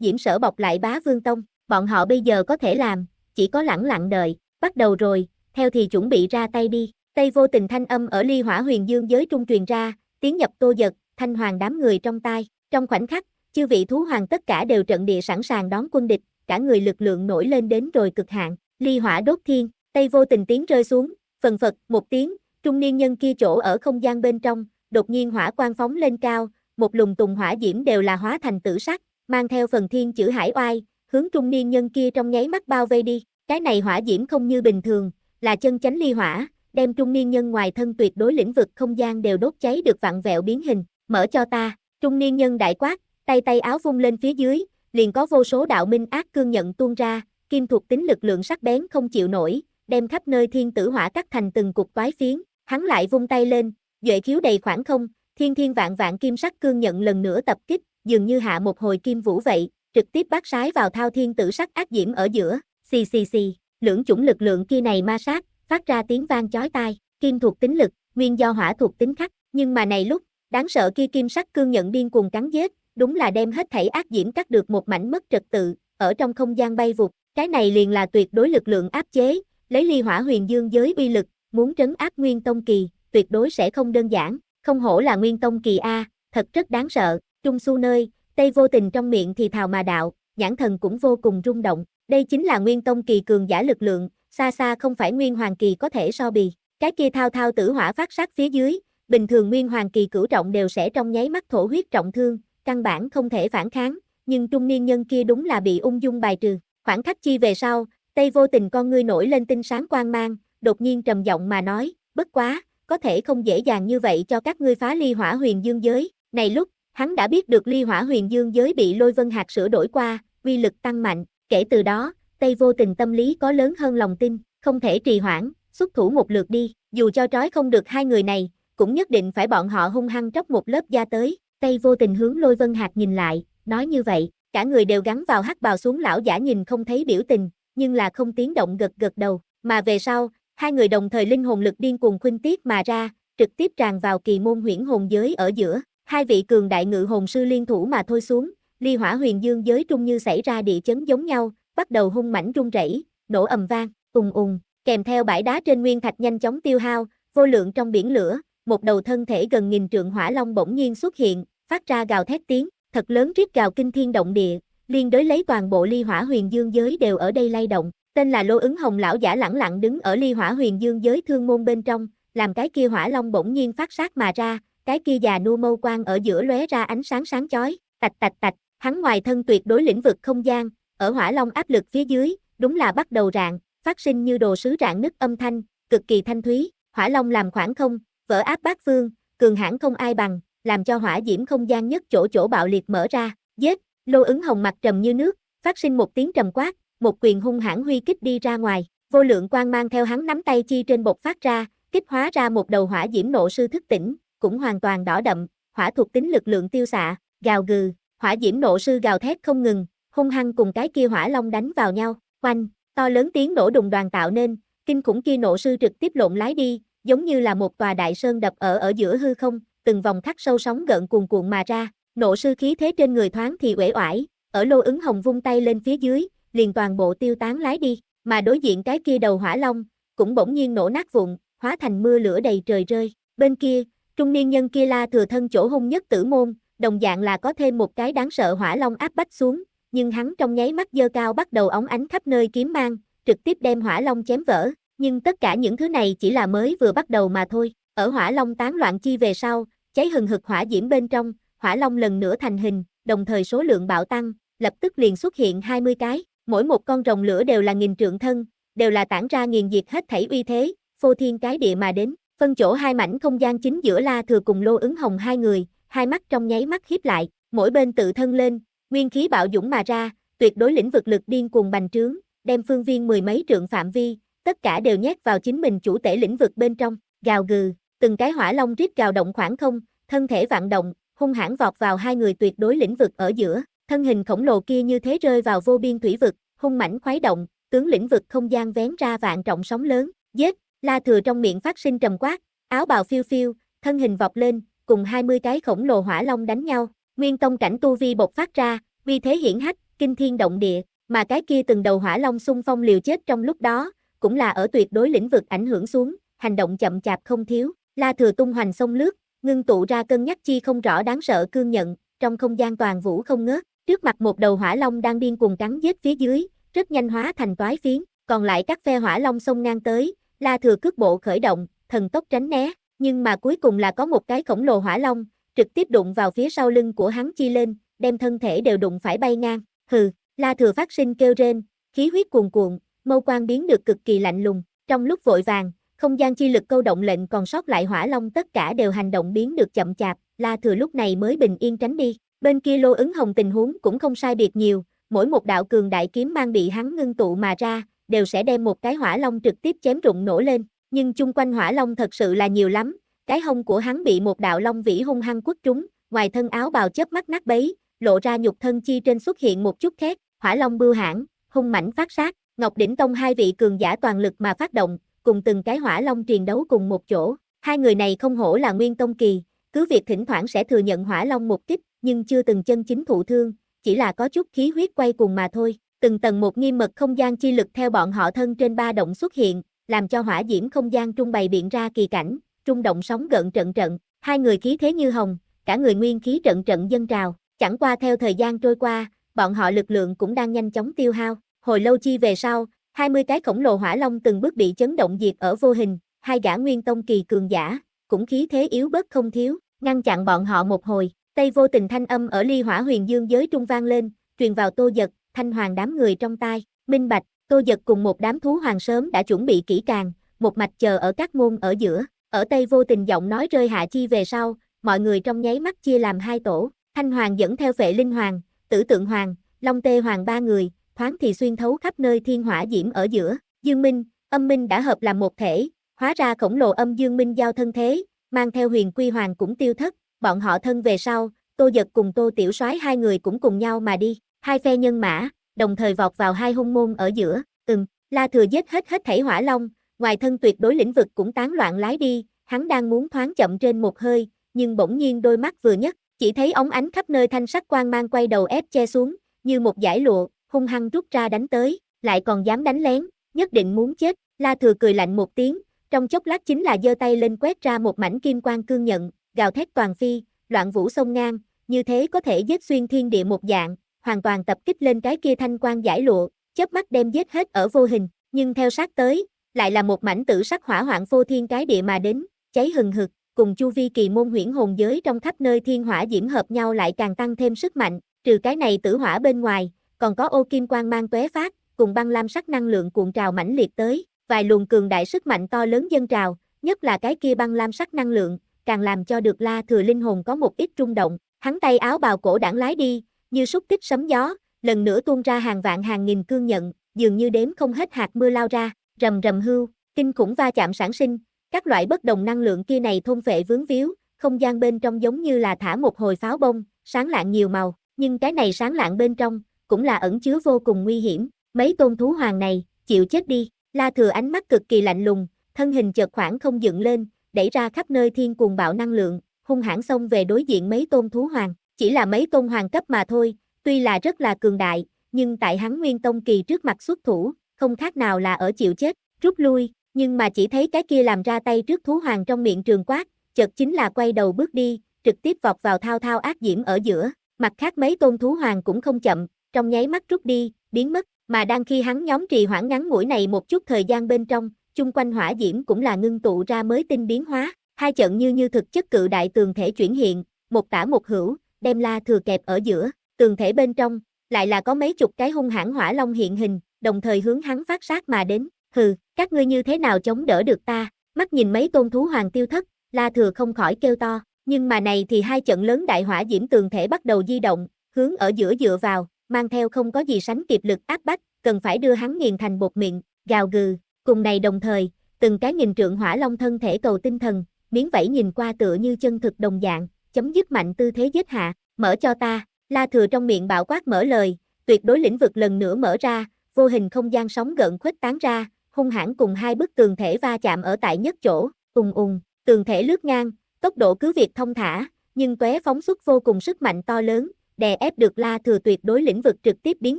diễm sở bọc lại bá vương tông, bọn họ bây giờ có thể làm, chỉ có lẳng lặng đợi, bắt đầu rồi, theo thì chuẩn bị ra tay đi. Tây vô tình thanh âm ở ly hỏa huyền dương giới trung truyền ra, tiếng nhập tô giật, thanh hoàng đám người trong tai. Trong khoảnh khắc, chư vị thú hoàng tất cả đều trận địa sẵn sàng đón quân địch, cả người lực lượng nổi lên đến rồi cực hạn. Ly hỏa đốt thiên, Tây vô tình tiếng rơi xuống, phần phật, một tiếng, trung niên nhân kia chỗ ở không gian bên trong, đột nhiên hỏa quang phóng lên cao, một lùng tùng hỏa diễm đều là hóa thành tử sắc, mang theo phần thiên chữ hải oai, hướng trung niên nhân kia trong nháy mắt bao vây đi. Cái này hỏa diễm không như bình thường, là chân chánh ly hỏa, đem trung niên nhân ngoài thân tuyệt đối lĩnh vực không gian đều đốt cháy được vặn vẹo biến hình, mở cho ta, trung niên nhân đại quát, tay tay áo vung lên phía dưới, liền có vô số đạo minh ác cương nhận tuôn ra, kim thuộc tính lực lượng sắc bén không chịu nổi, đem khắp nơi thiên tử hỏa cắt thành từng cục toái phiến, hắn lại vung tay lên, duệ khiếu đầy khoảng không, thiên thiên vạn vạn kim sắc cương nhận lần nữa tập kích, dường như hạ một hồi kim vũ vậy, trực tiếp bắt sái vào thao thiên tử sắc ác diễm ở giữa, xì xì xì, lưỡng chủng lực lượng kia này ma sát, phát ra tiếng vang chói tai, kim thuộc tính lực, nguyên do hỏa thuộc tính khắc, nhưng mà này lúc, đáng sợ kia kim sắc cương nhận điên cuồng cắn giết, đúng là đem hết thảy ác diễm cắt được một mảnh mất trật tự, ở trong không gian bay vụt, cái này liền là tuyệt đối lực lượng áp chế, lấy ly hỏa huyền dương giới uy lực, muốn trấn áp nguyên tông kỳ, tuyệt đối sẽ không đơn giản, không hổ là nguyên tông kỳ A, thật rất đáng sợ, trung su nơi, tây vô tình trong miệng thì thào mà đạo, nhãn thần cũng vô cùng rung động, đây chính là nguyên tông kỳ cường giả lực lượng, xa xa không phải Nguyên Hoàng Kỳ có thể so bì. Cái kia thao thao tử hỏa phát sát phía dưới, bình thường Nguyên Hoàng Kỳ cửu trọng đều sẽ trong nháy mắt thổ huyết trọng thương, căn bản không thể phản kháng, nhưng trung niên nhân kia đúng là bị ung dung bài trừ. Khoảng khắc chi về sau, Tây vô tình con ngươi nổi lên tinh sáng quang mang, đột nhiên trầm giọng mà nói, bất quá, có thể không dễ dàng như vậy cho các ngươi phá ly hỏa huyền dương giới. Này lúc, hắn đã biết được ly hỏa huyền dương giới bị lôi vân hạt sửa đổi qua, uy lực tăng mạnh, kể từ đó, Tây vô tình tâm lý có lớn hơn lòng tin, không thể trì hoãn, xuất thủ một lượt đi, dù cho trói không được hai người này, cũng nhất định phải bọn họ hung hăng tróc một lớp da tới. Tây vô tình hướng lôi vân hạt nhìn lại, nói như vậy, cả người đều gắn vào hắc bào xuống lão giả nhìn không thấy biểu tình, nhưng là không tiếng động gật gật đầu, mà về sau, hai người đồng thời linh hồn lực điên cuồng khuynh tiết mà ra, trực tiếp tràn vào kỳ môn huyễn hồn giới ở giữa, hai vị cường đại ngự hồn sư liên thủ mà thôi xuống, ly hỏa huyền dương giới trung như xảy ra địa chấn giống nhau, bắt đầu hung mãnh rung rẩy, nổ ầm vang, ùng ùng, kèm theo bãi đá trên nguyên thạch nhanh chóng tiêu hao, vô lượng trong biển lửa, một đầu thân thể gần nghìn trượng hỏa long bỗng nhiên xuất hiện, phát ra gào thét tiếng, thật lớn rít gào kinh thiên động địa, liên đối lấy toàn bộ ly hỏa huyền dương giới đều ở đây lay động. Tên là Lô ứng hồng lão giả lẳng lặng đứng ở ly hỏa huyền dương giới thương môn bên trong, làm cái kia hỏa long bỗng nhiên phát sát mà ra, cái kia già nu mâu quang ở giữa lóe ra ánh sáng sáng chói, tạch tạch tạch, hắn ngoài thân tuyệt đối lĩnh vực không gian, ở hỏa long áp lực phía dưới, đúng là bắt đầu rạn, phát sinh như đồ sứ rạn nứt âm thanh, cực kỳ thanh thúy, hỏa long làm khoảng không, vỡ áp bát phương, cường hãn không ai bằng, làm cho hỏa diễm không gian nhất chỗ chỗ bạo liệt mở ra, giết, lô ứng hồng mặt trầm như nước, phát sinh một tiếng trầm quát, một quyền hung hãn huy kích đi ra ngoài, vô lượng quang mang theo hắn nắm tay chi trên bột phát ra, kích hóa ra một đầu hỏa diễm nộ sư thức tỉnh, cũng hoàn toàn đỏ đậm, hỏa thuộc tính lực lượng tiêu xạ, gào gừ, hỏa diễm nộ sư gào thét không ngừng, hung hăng cùng cái kia hỏa long đánh vào nhau, oanh, to lớn tiếng nổ đùng đoàn tạo nên, kinh khủng kia nổ sư trực tiếp lộn lái đi, giống như là một tòa đại sơn đập ở ở giữa hư không, từng vòng thắt sâu sóng gợn cuồn cuộn mà ra, nổ sư khí thế trên người thoáng thì uể oải, ở lô ứng hồng vung tay lên phía dưới, liền toàn bộ tiêu tán lái đi, mà đối diện cái kia đầu hỏa long, cũng bỗng nhiên nổ nát vụn, hóa thành mưa lửa đầy trời rơi, bên kia, trung niên nhân kia la thừa thân chỗ hung nhất tử môn, đồng dạng là có thêm một cái đáng sợ hỏa long áp bách xuống, nhưng hắn trong nháy mắt dơ cao bắt đầu ống ánh khắp nơi kiếm mang, trực tiếp đem hỏa long chém vỡ, nhưng tất cả những thứ này chỉ là mới vừa bắt đầu mà thôi, ở hỏa long tán loạn chi về sau, cháy hừng hực hỏa diễm bên trong, hỏa long lần nữa thành hình, đồng thời số lượng bạo tăng, lập tức liền xuất hiện 20 cái, mỗi một con rồng lửa đều là nghìn trượng thân, đều là tản ra nghiền diệt hết thảy uy thế, phô thiên cái địa mà đến, phân chỗ hai mảnh không gian chính giữa La Thừa cùng Lô ứng hồng hai người, hai mắt trong nháy mắt hiếp lại, mỗi bên tự thân lên, Nguyên khí bạo dũng mà ra, tuyệt đối lĩnh vực lực điên cuồng bành trướng, đem phương viên mười mấy trượng phạm vi, tất cả đều nhét vào chính mình chủ thể lĩnh vực bên trong, gào gừ, từng cái hỏa long rít gào động khoảng không, thân thể vạn động, hung hãn vọt vào hai người tuyệt đối lĩnh vực ở giữa, thân hình khổng lồ kia như thế rơi vào vô biên thủy vực, hung mãnh khoái động, tướng lĩnh vực không gian vén ra vạn trọng sóng lớn, giết, la thừa trong miệng phát sinh trầm quát, áo bào phiêu phiêu, thân hình vọt lên, cùng 20 cái khổng lồ hỏa long đánh nhau, Nguyên tông cảnh tu vi bộc phát ra, vì thế hiển hách, kinh thiên động địa, mà cái kia từng đầu hỏa long xung phong liều chết trong lúc đó, cũng là ở tuyệt đối lĩnh vực ảnh hưởng xuống, hành động chậm chạp không thiếu, la thừa tung hoành sông lướt, ngưng tụ ra cân nhắc chi không rõ đáng sợ cương nhận, trong không gian toàn vũ không ngớt, trước mặt một đầu hỏa long đang điên cuồng cắn giết phía dưới, rất nhanh hóa thành toái phiến, còn lại các phe hỏa long sông ngang tới, la thừa cước bộ khởi động, thần tốc tránh né, nhưng mà cuối cùng là có một cái khổng lồ hỏa long, trực tiếp đụng vào phía sau lưng của hắn chi lên, đem thân thể đều đụng phải bay ngang, hừ, la thừa phát sinh kêu rên, khí huyết cuồn cuộn, mâu quang biến được cực kỳ lạnh lùng, trong lúc vội vàng, không gian chi lực câu động lệnh còn sót lại hỏa long tất cả đều hành động biến được chậm chạp, la thừa lúc này mới bình yên tránh đi, bên kia lô ứng hồng tình huống cũng không sai biệt nhiều, mỗi một đạo cường đại kiếm mang bị hắn ngưng tụ mà ra, đều sẽ đem một cái hỏa long trực tiếp chém rụng nổ lên, nhưng chung quanh hỏa long thật sự là nhiều lắm, cái hông của hắn bị một đạo long vĩ hung hăng quất trúng, ngoài thân áo bào chớp mắt nát bấy, lộ ra nhục thân chi trên xuất hiện một chút khét, hỏa long bưu hãn, hung mảnh phát sát, Ngọc Đỉnh Tông hai vị cường giả toàn lực mà phát động, cùng từng cái hỏa long truyền đấu cùng một chỗ, hai người này không hổ là nguyên tông kỳ, cứ việc thỉnh thoảng sẽ thừa nhận hỏa long một kích, nhưng chưa từng chân chính thụ thương, chỉ là có chút khí huyết quay cùng mà thôi. Từng tầng một nghiêm mật không gian chi lực theo bọn họ thân trên ba động xuất hiện, làm cho hỏa diễm không gian trung bày biện ra kỳ cảnh, rung động sóng gợn trận trận, hai người khí thế như hồng, cả người nguyên khí trận trận dân trào, chẳng qua theo thời gian trôi qua, bọn họ lực lượng cũng đang nhanh chóng tiêu hao. Hồi lâu chi về sau, 20 cái khổng lồ hỏa long từng bước bị chấn động diệt ở vô hình, hai gã nguyên tông kỳ cường giả, cũng khí thế yếu bớt không thiếu, ngăn chặn bọn họ một hồi. Tây vô tình thanh âm ở ly hỏa huyền dương giới trung vang lên, truyền vào tô giật, thanh hoàng đám người trong tai, minh bạch, tô giật cùng một đám thú hoàng sớm đã chuẩn bị kỹ càng, một mạch chờ ở các môn ở giữa, ở Tây vô tình giọng nói rơi hạ chi về sau, mọi người trong nháy mắt chia làm hai tổ, Thanh Hoàng dẫn theo vệ Linh Hoàng, Tử Tượng Hoàng, Long Tê Hoàng ba người, thoáng thì xuyên thấu khắp nơi thiên hỏa diễm ở giữa, Dương Minh, Âm Minh đã hợp làm một thể, hóa ra khổng lồ âm Dương Minh giao thân thế, mang theo Huyền Quy Hoàng cũng tiêu thất, bọn họ thân về sau, Tô Dật cùng Tô Tiểu Soái hai người cũng cùng nhau mà đi, hai phe nhân mã, đồng thời vọt vào hai hung môn ở giữa, ừm, La Thừa giết hết hết thảy hỏa long, ngoài thân tuyệt đối lĩnh vực cũng tán loạn lái đi, hắn đang muốn thoáng chậm trên một hơi, nhưng bỗng nhiên đôi mắt vừa nhất, chỉ thấy ống ánh khắp nơi thanh sắc quang mang quay đầu ép che xuống, như một giải lụa, hung hăng rút ra đánh tới, lại còn dám đánh lén, nhất định muốn chết, La Thừa cười lạnh một tiếng, trong chốc lát chính là giơ tay lên quét ra một mảnh kim quang cương nhận, gào thét toàn phi, loạn vũ sông ngang, như thế có thể giết xuyên thiên địa một dạng, hoàn toàn tập kích lên cái kia thanh quang giải lụa, chớp mắt đem giết hết ở vô hình, nhưng theo sát tới, lại là một mảnh tử sắc hỏa hoạn phô thiên cái địa mà đến, cháy hừng hực, cùng chu vi kỳ môn huyễn hồn giới trong khắp nơi thiên hỏa diễm hợp nhau lại càng tăng thêm sức mạnh, trừ cái này tử hỏa bên ngoài, còn có ô kim quang mang tóe phát, cùng băng lam sắc năng lượng cuộn trào mãnh liệt tới, vài luồng cường đại sức mạnh to lớn dân trào, nhất là cái kia băng lam sắc năng lượng, càng làm cho được La Thừa linh hồn có một ít rung động, hắn tay áo bào cổ đảng lái đi, như xúc kích sấm gió, lần nữa tuôn ra hàng vạn hàng nghìn cương nhận, dường như đếm không hết hạt mưa lao ra rầm rầm hưu, kinh khủng va chạm sản sinh, các loại bất đồng năng lượng kia này thôn phệ vướng víu, không gian bên trong giống như là thả một hồi pháo bông, sáng lạng nhiều màu, nhưng cái này sáng lạng bên trong, cũng là ẩn chứa vô cùng nguy hiểm, mấy tôn thú hoàng này, chịu chết đi, la thừa ánh mắt cực kỳ lạnh lùng, thân hình chợt khoảng không dựng lên, đẩy ra khắp nơi thiên cuồng bạo năng lượng, hung hãn xông về đối diện mấy tôn thú hoàng, chỉ là mấy tôn hoàng cấp mà thôi, tuy là rất là cường đại, nhưng tại hắn nguyên tông kỳ trước mặt xuất thủ, không khác nào là ở chịu chết, rút lui, nhưng mà chỉ thấy cái kia làm ra tay trước thú hoàng trong miệng trường quát, chợt chính là quay đầu bước đi, trực tiếp vọt vào thao thao ác diễm ở giữa, mặt khác mấy tôn thú hoàng cũng không chậm, trong nháy mắt rút đi, biến mất, mà đang khi hắn nhóm trì hoãn ngắn ngủi này một chút thời gian bên trong, chung quanh hỏa diễm cũng là ngưng tụ ra mới tinh biến hóa, hai trận như như thực chất cự đại tường thể chuyển hiện, một tả một hữu, đem la thừa kẹp ở giữa, tường thể bên trong, lại là có mấy chục cái hung hãn hỏa long hiện hình, đồng thời hướng hắn phát sát mà đến, hừ, các ngươi như thế nào chống đỡ được ta, mắt nhìn mấy tôn thú hoàng tiêu thất, la thừa không khỏi kêu to, nhưng mà này thì hai trận lớn đại hỏa diễm tường thể bắt đầu di động, hướng ở giữa dựa vào, mang theo không có gì sánh kịp lực áp bách, cần phải đưa hắn nghiền thành bột miệng, gào gừ, cùng này đồng thời, từng cái nghìn trượng hỏa long thân thể cầu tinh thần, miếng vảy nhìn qua tựa như chân thực đồng dạng, chấm dứt mạnh tư thế giết hạ, mở cho ta, la thừa trong miệng bạo quát mở lời, tuyệt đối lĩnh vực lần nữa mở ra, vô hình không gian sóng gợn khuếch tán ra, hung hãn cùng hai bức tường thể va chạm ở tại nhất chỗ, ùng ùng, tường thể lướt ngang, tốc độ cứ việc thông thả, nhưng tóe phóng xuất vô cùng sức mạnh to lớn, đè ép được La Thừa tuyệt đối lĩnh vực trực tiếp biến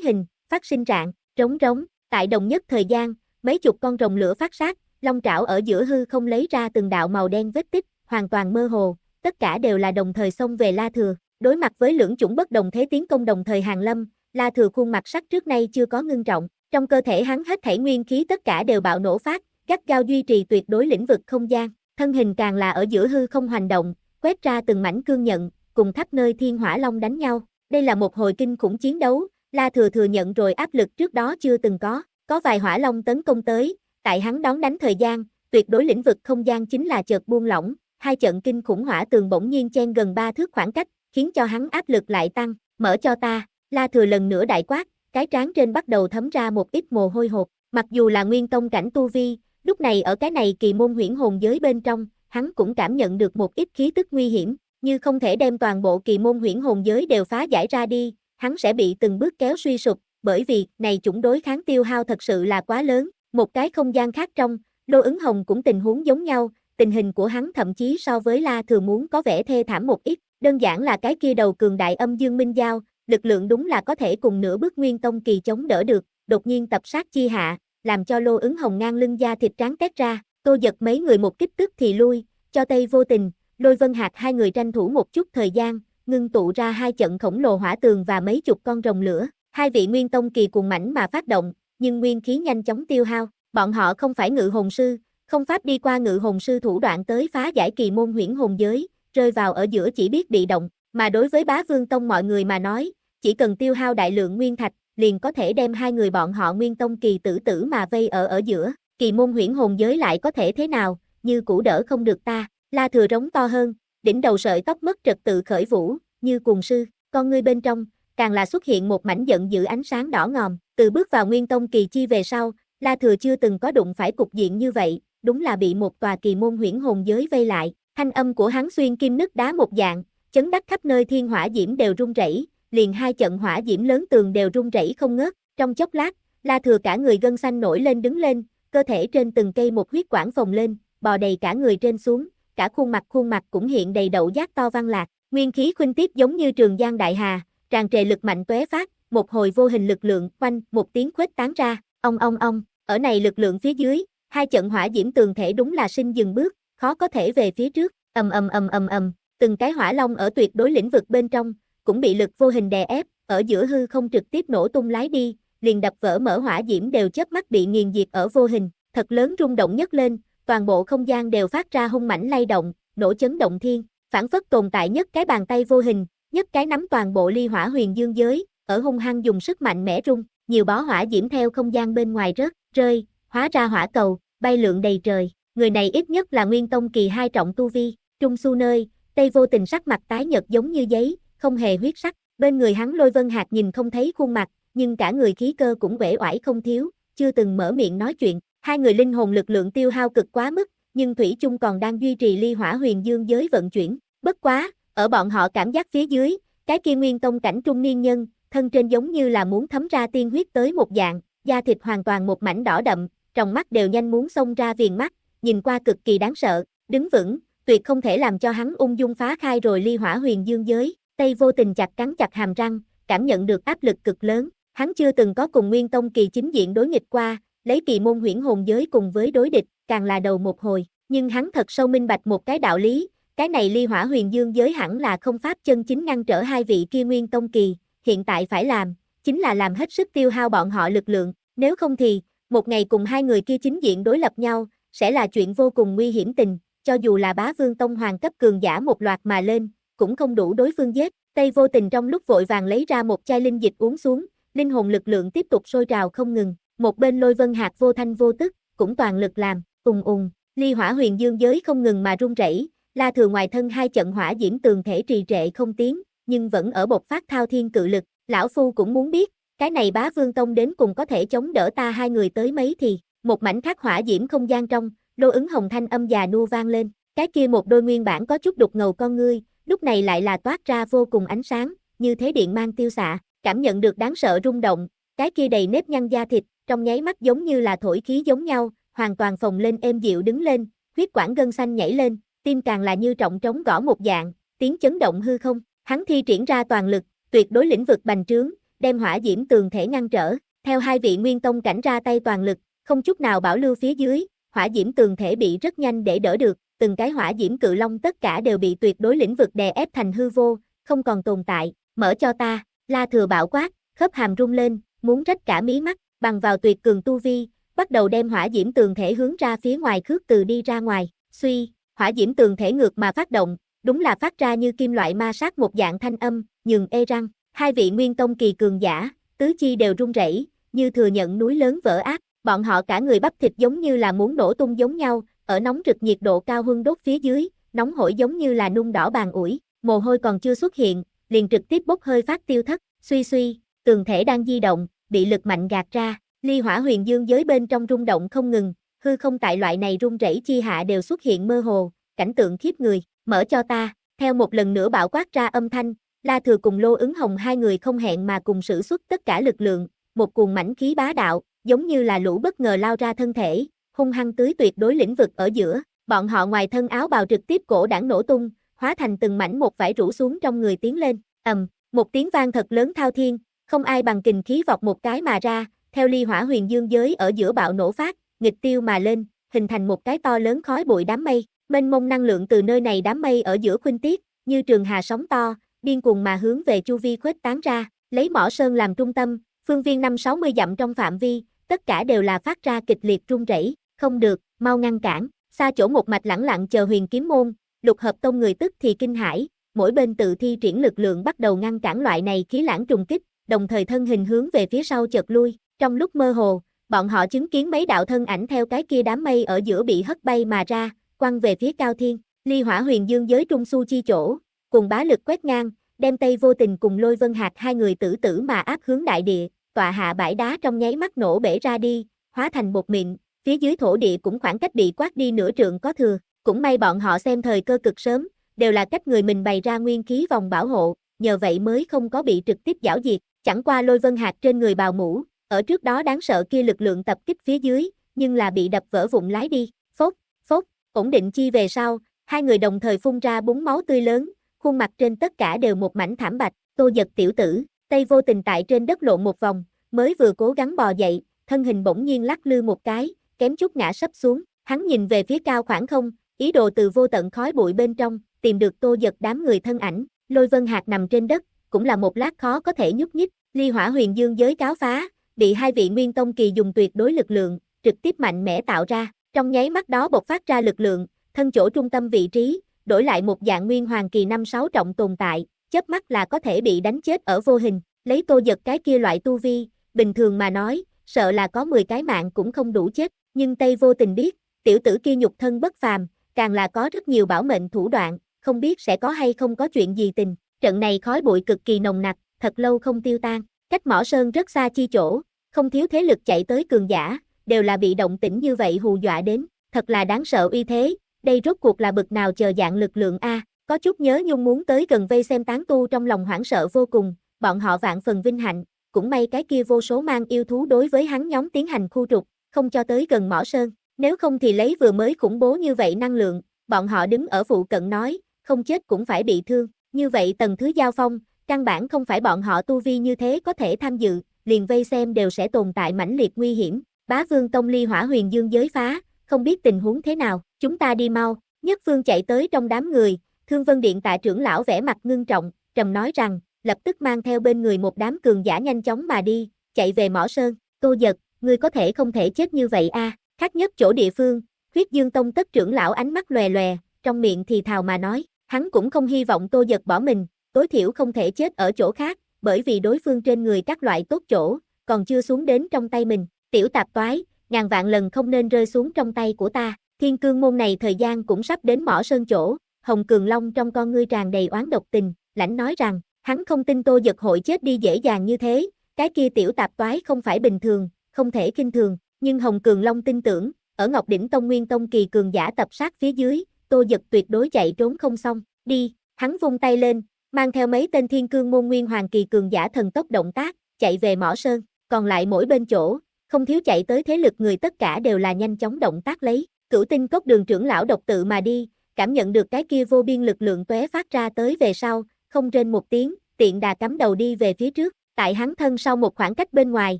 hình, phát sinh trạng, trống rống, tại đồng nhất thời gian, mấy chục con rồng lửa phát sát, long trảo ở giữa hư không lấy ra từng đạo màu đen vết tích, hoàn toàn mơ hồ, tất cả đều là đồng thời xông về La Thừa, đối mặt với lưỡng chủng bất đồng thế tiến công đồng thời hàng lâm, La Thừa khuôn mặt sắc trước nay chưa có ngưng trọng, trong cơ thể hắn hết thể nguyên khí tất cả đều bạo nổ phát, gắt gao duy trì tuyệt đối lĩnh vực không gian, thân hình càng là ở giữa hư không hoành động, quét ra từng mảnh cương nhận, cùng khắp nơi thiên hỏa long đánh nhau. Đây là một hồi kinh khủng chiến đấu, La Thừa thừa nhận rồi áp lực trước đó chưa từng có, có vài hỏa long tấn công tới, tại hắn đón đánh thời gian, tuyệt đối lĩnh vực không gian chính là chợt buông lỏng, hai trận kinh khủng hỏa tường bỗng nhiên chen gần ba thước khoảng cách, khiến cho hắn áp lực lại tăng, mở cho ta, La Thừa lần nữa đại quát, cái trán trên bắt đầu thấm ra một ít mồ hôi hột, mặc dù là nguyên tông cảnh tu vi, lúc này ở cái này kỳ môn huyễn hồn giới bên trong, hắn cũng cảm nhận được một ít khí tức nguy hiểm, như không thể đem toàn bộ kỳ môn huyễn hồn giới đều phá giải ra đi, hắn sẽ bị từng bước kéo suy sụp, bởi vì này chủng đối kháng tiêu hao thật sự là quá lớn, một cái không gian khác trong, Lô ứng hồng cũng tình huống giống nhau, tình hình của hắn thậm chí so với La Thừa muốn có vẻ thê thảm một ít, đơn giản là cái kia đầu cường đại âm dương minh giao, lực lượng đúng là có thể cùng nửa bước nguyên tông kỳ chống đỡ được, đột nhiên tập sát chi hạ, làm cho lô ứng hồng ngang lưng da thịt tráng tét ra, tô giật mấy người một kích tức thì lui, cho tay vô tình, lôi vân hạt hai người tranh thủ một chút thời gian, ngưng tụ ra hai trận khổng lồ hỏa tường và mấy chục con rồng lửa, hai vị nguyên tông kỳ cùng mảnh mà phát động, nhưng nguyên khí nhanh chóng tiêu hao, bọn họ không phải ngự hồn sư, không pháp đi qua ngự hồn sư thủ đoạn tới phá giải kỳ môn huyễn hồn giới, rơi vào ở giữa chỉ biết bị động, mà đối với bá vương tông mọi người mà nói, chỉ cần tiêu hao đại lượng nguyên thạch, liền có thể đem hai người bọn họ nguyên tông kỳ tử tử mà vây ở ở giữa, kỳ môn huyễn hồn giới lại có thể thế nào, như cũ đỡ không được ta, la thừa rống to hơn, đỉnh đầu sợi tóc mất trật tự khởi vũ, như cuồng sư, con ngươi bên trong, càng là xuất hiện một mảnh giận dữ ánh sáng đỏ ngòm, từ bước vào nguyên tông kỳ chi về sau, la thừa chưa từng có đụng phải cục diện như vậy, đúng là bị một tòa kỳ môn huyễn hồn giới vây lại, thanh âm của hắn xuyên kim nứt đá một dạng, chấn đắc khắp nơi thiên hỏa diễm đều rung rẩy, liền hai trận hỏa diễm lớn tường đều rung rẩy không ngớt, trong chốc lát, La Thừa cả người gân xanh nổi lên đứng lên, cơ thể trên từng cây một huyết quản phồng lên, bò đầy cả người trên xuống, cả khuôn mặt khuôn mặt cũng hiện đầy đậu giác to văn lạc, nguyên khí khuynh tiếp giống như trường giang đại hà, tràn trề lực mạnh tuế phát, một hồi vô hình lực lượng quanh, một tiếng khuếch tán ra, ông ông ông, ở này lực lượng phía dưới, hai trận hỏa diễm tường thể đúng là sinh dừng bước, khó có thể về phía trước, ầm ầm ầm ầm ầm, từng cái hỏa long ở tuyệt đối lĩnh vực bên trong, cũng bị lực vô hình đè ép, ở giữa hư không trực tiếp nổ tung lái đi, liền đập vỡ mở hỏa diễm đều chớp mắt bị nghiền diệt ở vô hình, thật lớn rung động nhất lên, toàn bộ không gian đều phát ra hung mãnh lay động, nổ chấn động thiên, phản phất tồn tại nhất cái bàn tay vô hình, nhất cái nắm toàn bộ ly hỏa huyền dương giới, ở hung hăng dùng sức mạnh mẽ rung, nhiều bó hỏa diễm theo không gian bên ngoài rớt, rơi, hóa ra hỏa cầu, bay lượn đầy trời, người này ít nhất là nguyên tông kỳ hai trọng tu vi, trung su nơi, tây vô tình sắc mặt tái nhợt giống như giấy, không hề huyết sắc, bên người hắn lôi vân hạt nhìn không thấy khuôn mặt, nhưng cả người khí cơ cũng vẻ oải không thiếu, chưa từng mở miệng nói chuyện, hai người linh hồn lực lượng tiêu hao cực quá mức, nhưng Thủy chung còn đang duy trì ly hỏa huyền dương giới vận chuyển, bất quá, ở bọn họ cảm giác phía dưới, cái kia nguyên tông cảnh trung niên nhân, thân trên giống như là muốn thấm ra tiên huyết tới một dạng, da thịt hoàn toàn một mảnh đỏ đậm, trong mắt đều nhanh muốn xông ra viền mắt, nhìn qua cực kỳ đáng sợ, đứng vững, tuyệt không thể làm cho hắn ung dung phá khai rồi ly hỏa huyền dương giới tay vô tình chặt cắn chặt hàm răng, cảm nhận được áp lực cực lớn, hắn chưa từng có cùng Nguyên Tông kỳ chính diện đối nghịch qua, lấy kỳ môn huyễn hồn giới cùng với đối địch, càng là đầu một hồi, nhưng hắn thật sâu minh bạch một cái đạo lý, cái này ly hỏa huyền dương giới hẳn là không pháp chân chính ngăn trở hai vị kia Nguyên Tông kỳ, hiện tại phải làm, chính là làm hết sức tiêu hao bọn họ lực lượng, nếu không thì, một ngày cùng hai người kia chính diện đối lập nhau, sẽ là chuyện vô cùng nguy hiểm tình, cho dù là bá vương tông hoàng cấp cường giả một loạt mà lên, cũng không đủ đối phương giết, Tây vô tình trong lúc vội vàng lấy ra một chai linh dịch uống xuống, linh hồn lực lượng tiếp tục sôi trào không ngừng, một bên lôi vân hạt vô thanh vô tức, cũng toàn lực làm, ùng ùng, ly hỏa huyền dương giới không ngừng mà run rẩy, la thừa ngoài thân hai trận hỏa diễm tường thể trì trệ không tiếng, nhưng vẫn ở bộc phát thao thiên cự lực, lão phu cũng muốn biết, cái này bá vương tông đến cùng có thể chống đỡ ta hai người tới mấy thì, một mảnh khắc hỏa diễm không gian trong, lô ứng hồng thanh âm già nua vang lên, cái kia một đôi nguyên bản có chút đục ngầu con ngươi, lúc này lại là toát ra vô cùng ánh sáng, như thế điện mang tiêu xạ, cảm nhận được đáng sợ rung động, cái kia đầy nếp nhăn da thịt, trong nháy mắt giống như là thổi khí giống nhau, hoàn toàn phồng lên êm dịu đứng lên, huyết quản gân xanh nhảy lên, tim càng là như trọng trống gõ một dạng, tiếng chấn động hư không, hắn thi triển ra toàn lực, tuyệt đối lĩnh vực bành trướng, đem hỏa diễm tường thể ngăn trở, theo hai vị nguyên tông cảnh ra tay toàn lực, không chút nào bảo lưu phía dưới, hỏa diễm tường thể bị rất nhanh để đỡ được, từng cái hỏa diễm cự long tất cả đều bị tuyệt đối lĩnh vực đè ép thành hư vô, không còn tồn tại, mở cho ta, la thừa bảo quát, khớp hàm rung lên, muốn rách cả mí mắt, bằng vào tuyệt cường tu vi, bắt đầu đem hỏa diễm tường thể hướng ra phía ngoài khước từ đi ra ngoài, suy, hỏa diễm tường thể ngược mà phát động, đúng là phát ra như kim loại ma sát một dạng thanh âm, nhường ê răng, hai vị nguyên tông kỳ cường giả, tứ chi đều rung rẩy, như thừa nhận núi lớn vỡ ác. bọn họ cả người bắp thịt giống như là muốn nổ tung giống nhau, ở nóng rực nhiệt độ cao hưng đốt phía dưới, nóng hổi giống như là nung đỏ bàn ủi, mồ hôi còn chưa xuất hiện, liền trực tiếp bốc hơi phát tiêu thất, suy suy, tường thể đang di động, bị lực mạnh gạt ra, ly hỏa huyền dương giới bên trong rung động không ngừng, hư không tại loại này rung rẩy chi hạ đều xuất hiện mơ hồ, cảnh tượng khiếp người, mở cho ta, theo một lần nữa bạo quát ra âm thanh, La Thừa cùng Lô ứng hồng hai người không hẹn mà cùng sử xuất tất cả lực lượng, một cuồng mảnh khí bá đạo, giống như là lũ bất ngờ lao ra thân thể, hung hăng tưới tuyệt đối lĩnh vực ở giữa, bọn họ ngoài thân áo bào trực tiếp cổ đảng nổ tung, hóa thành từng mảnh một vải rủ xuống trong người tiến lên, ầm, một tiếng vang thật lớn thao thiên, không ai bằng kình khí vọt một cái mà ra, theo ly hỏa huyền dương giới ở giữa bạo nổ phát, nghịch tiêu mà lên, hình thành một cái to lớn khói bụi đám mây, mênh mông năng lượng từ nơi này đám mây ở giữa khuynh tiết, như trường hà sóng to, điên cuồng mà hướng về chu vi khuếch tán ra, lấy mỏ sơn làm trung tâm, phương viên năm 60 dặm trong phạm vi, tất cả đều là phát ra kịch liệt rung rẩy, không được, mau ngăn cản, xa chỗ một mạch lẳng lặng chờ huyền kiếm môn, lục hợp tông người tức thì kinh hãi, mỗi bên tự thi triển lực lượng bắt đầu ngăn cản loại này khí lãng trùng kích, đồng thời thân hình hướng về phía sau chợt lui, trong lúc mơ hồ, bọn họ chứng kiến mấy đạo thân ảnh theo cái kia đám mây ở giữa bị hất bay mà ra, quăng về phía cao thiên, ly hỏa huyền dương giới trung su chi chỗ, cùng bá lực quét ngang, đem tây vô tình cùng lôi vân hạt hai người tử tử mà áp hướng đại địa, tọa hạ bãi đá trong nháy mắt nổ bể ra đi, hóa thành một mịn, phía dưới thổ địa cũng khoảng cách bị quát đi nửa trượng có thừa, cũng may bọn họ xem thời cơ cực sớm, đều là cách người mình bày ra nguyên khí vòng bảo hộ, nhờ vậy mới không có bị trực tiếp giảo diệt, chẳng qua lôi vân hạt trên người bào mũ, ở trước đó đáng sợ kia lực lượng tập kích phía dưới, nhưng là bị đập vỡ vụn lái đi, phốt, phốt, ổn định chi về sau, hai người đồng thời phun ra búng máu tươi lớn, khuôn mặt trên tất cả đều một mảnh thảm bạch, tô giật tiểu tử, tay vô tình tại trên đất lộn một vòng, mới vừa cố gắng bò dậy, thân hình bỗng nhiên lắc lư một cái, kém chút ngã sấp xuống, hắn nhìn về phía cao khoảng không, ý đồ từ vô tận khói bụi bên trong, tìm được tô giật đám người thân ảnh, lôi vân hạt nằm trên đất, cũng là một lát khó có thể nhúc nhích, ly hỏa huyền dương giới cáo phá, bị hai vị nguyên tông kỳ dùng tuyệt đối lực lượng, trực tiếp mạnh mẽ tạo ra, trong nháy mắt đó bộc phát ra lực lượng, thân chỗ trung tâm vị trí, đổi lại một dạng nguyên hoàng kỳ năm sáu trọng tồn tại, chớp mắt là có thể bị đánh chết ở vô hình, lấy tô giật cái kia loại tu vi, bình thường mà nói, sợ là có 10 cái mạng cũng không đủ chết, nhưng Tây vô tình biết, tiểu tử kia nhục thân bất phàm, càng là có rất nhiều bảo mệnh thủ đoạn, không biết sẽ có hay không có chuyện gì tình. Trận này khói bụi cực kỳ nồng nặc, thật lâu không tiêu tan, cách mỏ sơn rất xa chi chỗ, không thiếu thế lực chạy tới cường giả, đều là bị động tĩnh như vậy hù dọa đến, thật là đáng sợ uy thế, đây rốt cuộc là bực nào chờ dạng lực lượng A, có chút nhớ nhung muốn tới gần vây xem tán tu trong lòng hoảng sợ vô cùng, bọn họ vạn phần vinh hạnh, cũng may cái kia vô số mang yêu thú đối với hắn nhóm tiến hành khu trục, không cho tới gần mỏ sơn, nếu không thì lấy vừa mới khủng bố như vậy năng lượng, bọn họ đứng ở phụ cận nói, không chết cũng phải bị thương, như vậy tầng thứ giao phong, căn bản không phải bọn họ tu vi như thế có thể tham dự, liền vây xem đều sẽ tồn tại mãnh liệt nguy hiểm, bá vương tông ly hỏa huyền dương giới phá, không biết tình huống thế nào, chúng ta đi mau, nhất vương chạy tới trong đám người, thương vân điện tại trưởng lão vẻ mặt ngưng trọng, trầm nói rằng, lập tức mang theo bên người một đám cường giả nhanh chóng mà đi, chạy về mỏ sơn, tô giật, ngươi có thể không thể chết như vậy a khác nhất chỗ địa phương, Khuyết dương tông tất trưởng lão ánh mắt lòe lòe, trong miệng thì thào mà nói, hắn cũng không hy vọng tô giật bỏ mình, tối thiểu không thể chết ở chỗ khác, bởi vì đối phương trên người các loại tốt chỗ, còn chưa xuống đến trong tay mình, tiểu tạp toái, ngàn vạn lần không nên rơi xuống trong tay của ta, thiên cương môn này thời gian cũng sắp đến mỏ sơn chỗ, Hồng Cường Long trong con ngươi tràn đầy oán độc tình, lãnh nói rằng, hắn không tin tô giật hội chết đi dễ dàng như thế, cái kia tiểu tạp toái không phải bình thường, không thể kinh thường, nhưng Hồng Cường Long tin tưởng, ở Ngọc Đỉnh Tông Nguyên Tông kỳ cường giả tập sát phía dưới, Tô Dật tuyệt đối chạy trốn không xong, đi, hắn vung tay lên, mang theo mấy tên thiên cương môn nguyên hoàng kỳ cường giả thần tốc động tác, chạy về mỏ sơn, còn lại mỗi bên chỗ, không thiếu chạy tới thế lực người tất cả đều là nhanh chóng động tác lấy, cửu tinh cốc đường trưởng lão độc tự mà đi, cảm nhận được cái kia vô biên lực lượng tuế phát ra tới về sau, không trên một tiếng, tiện đà cắm đầu đi về phía trước, tại hắn thân sau một khoảng cách bên ngoài,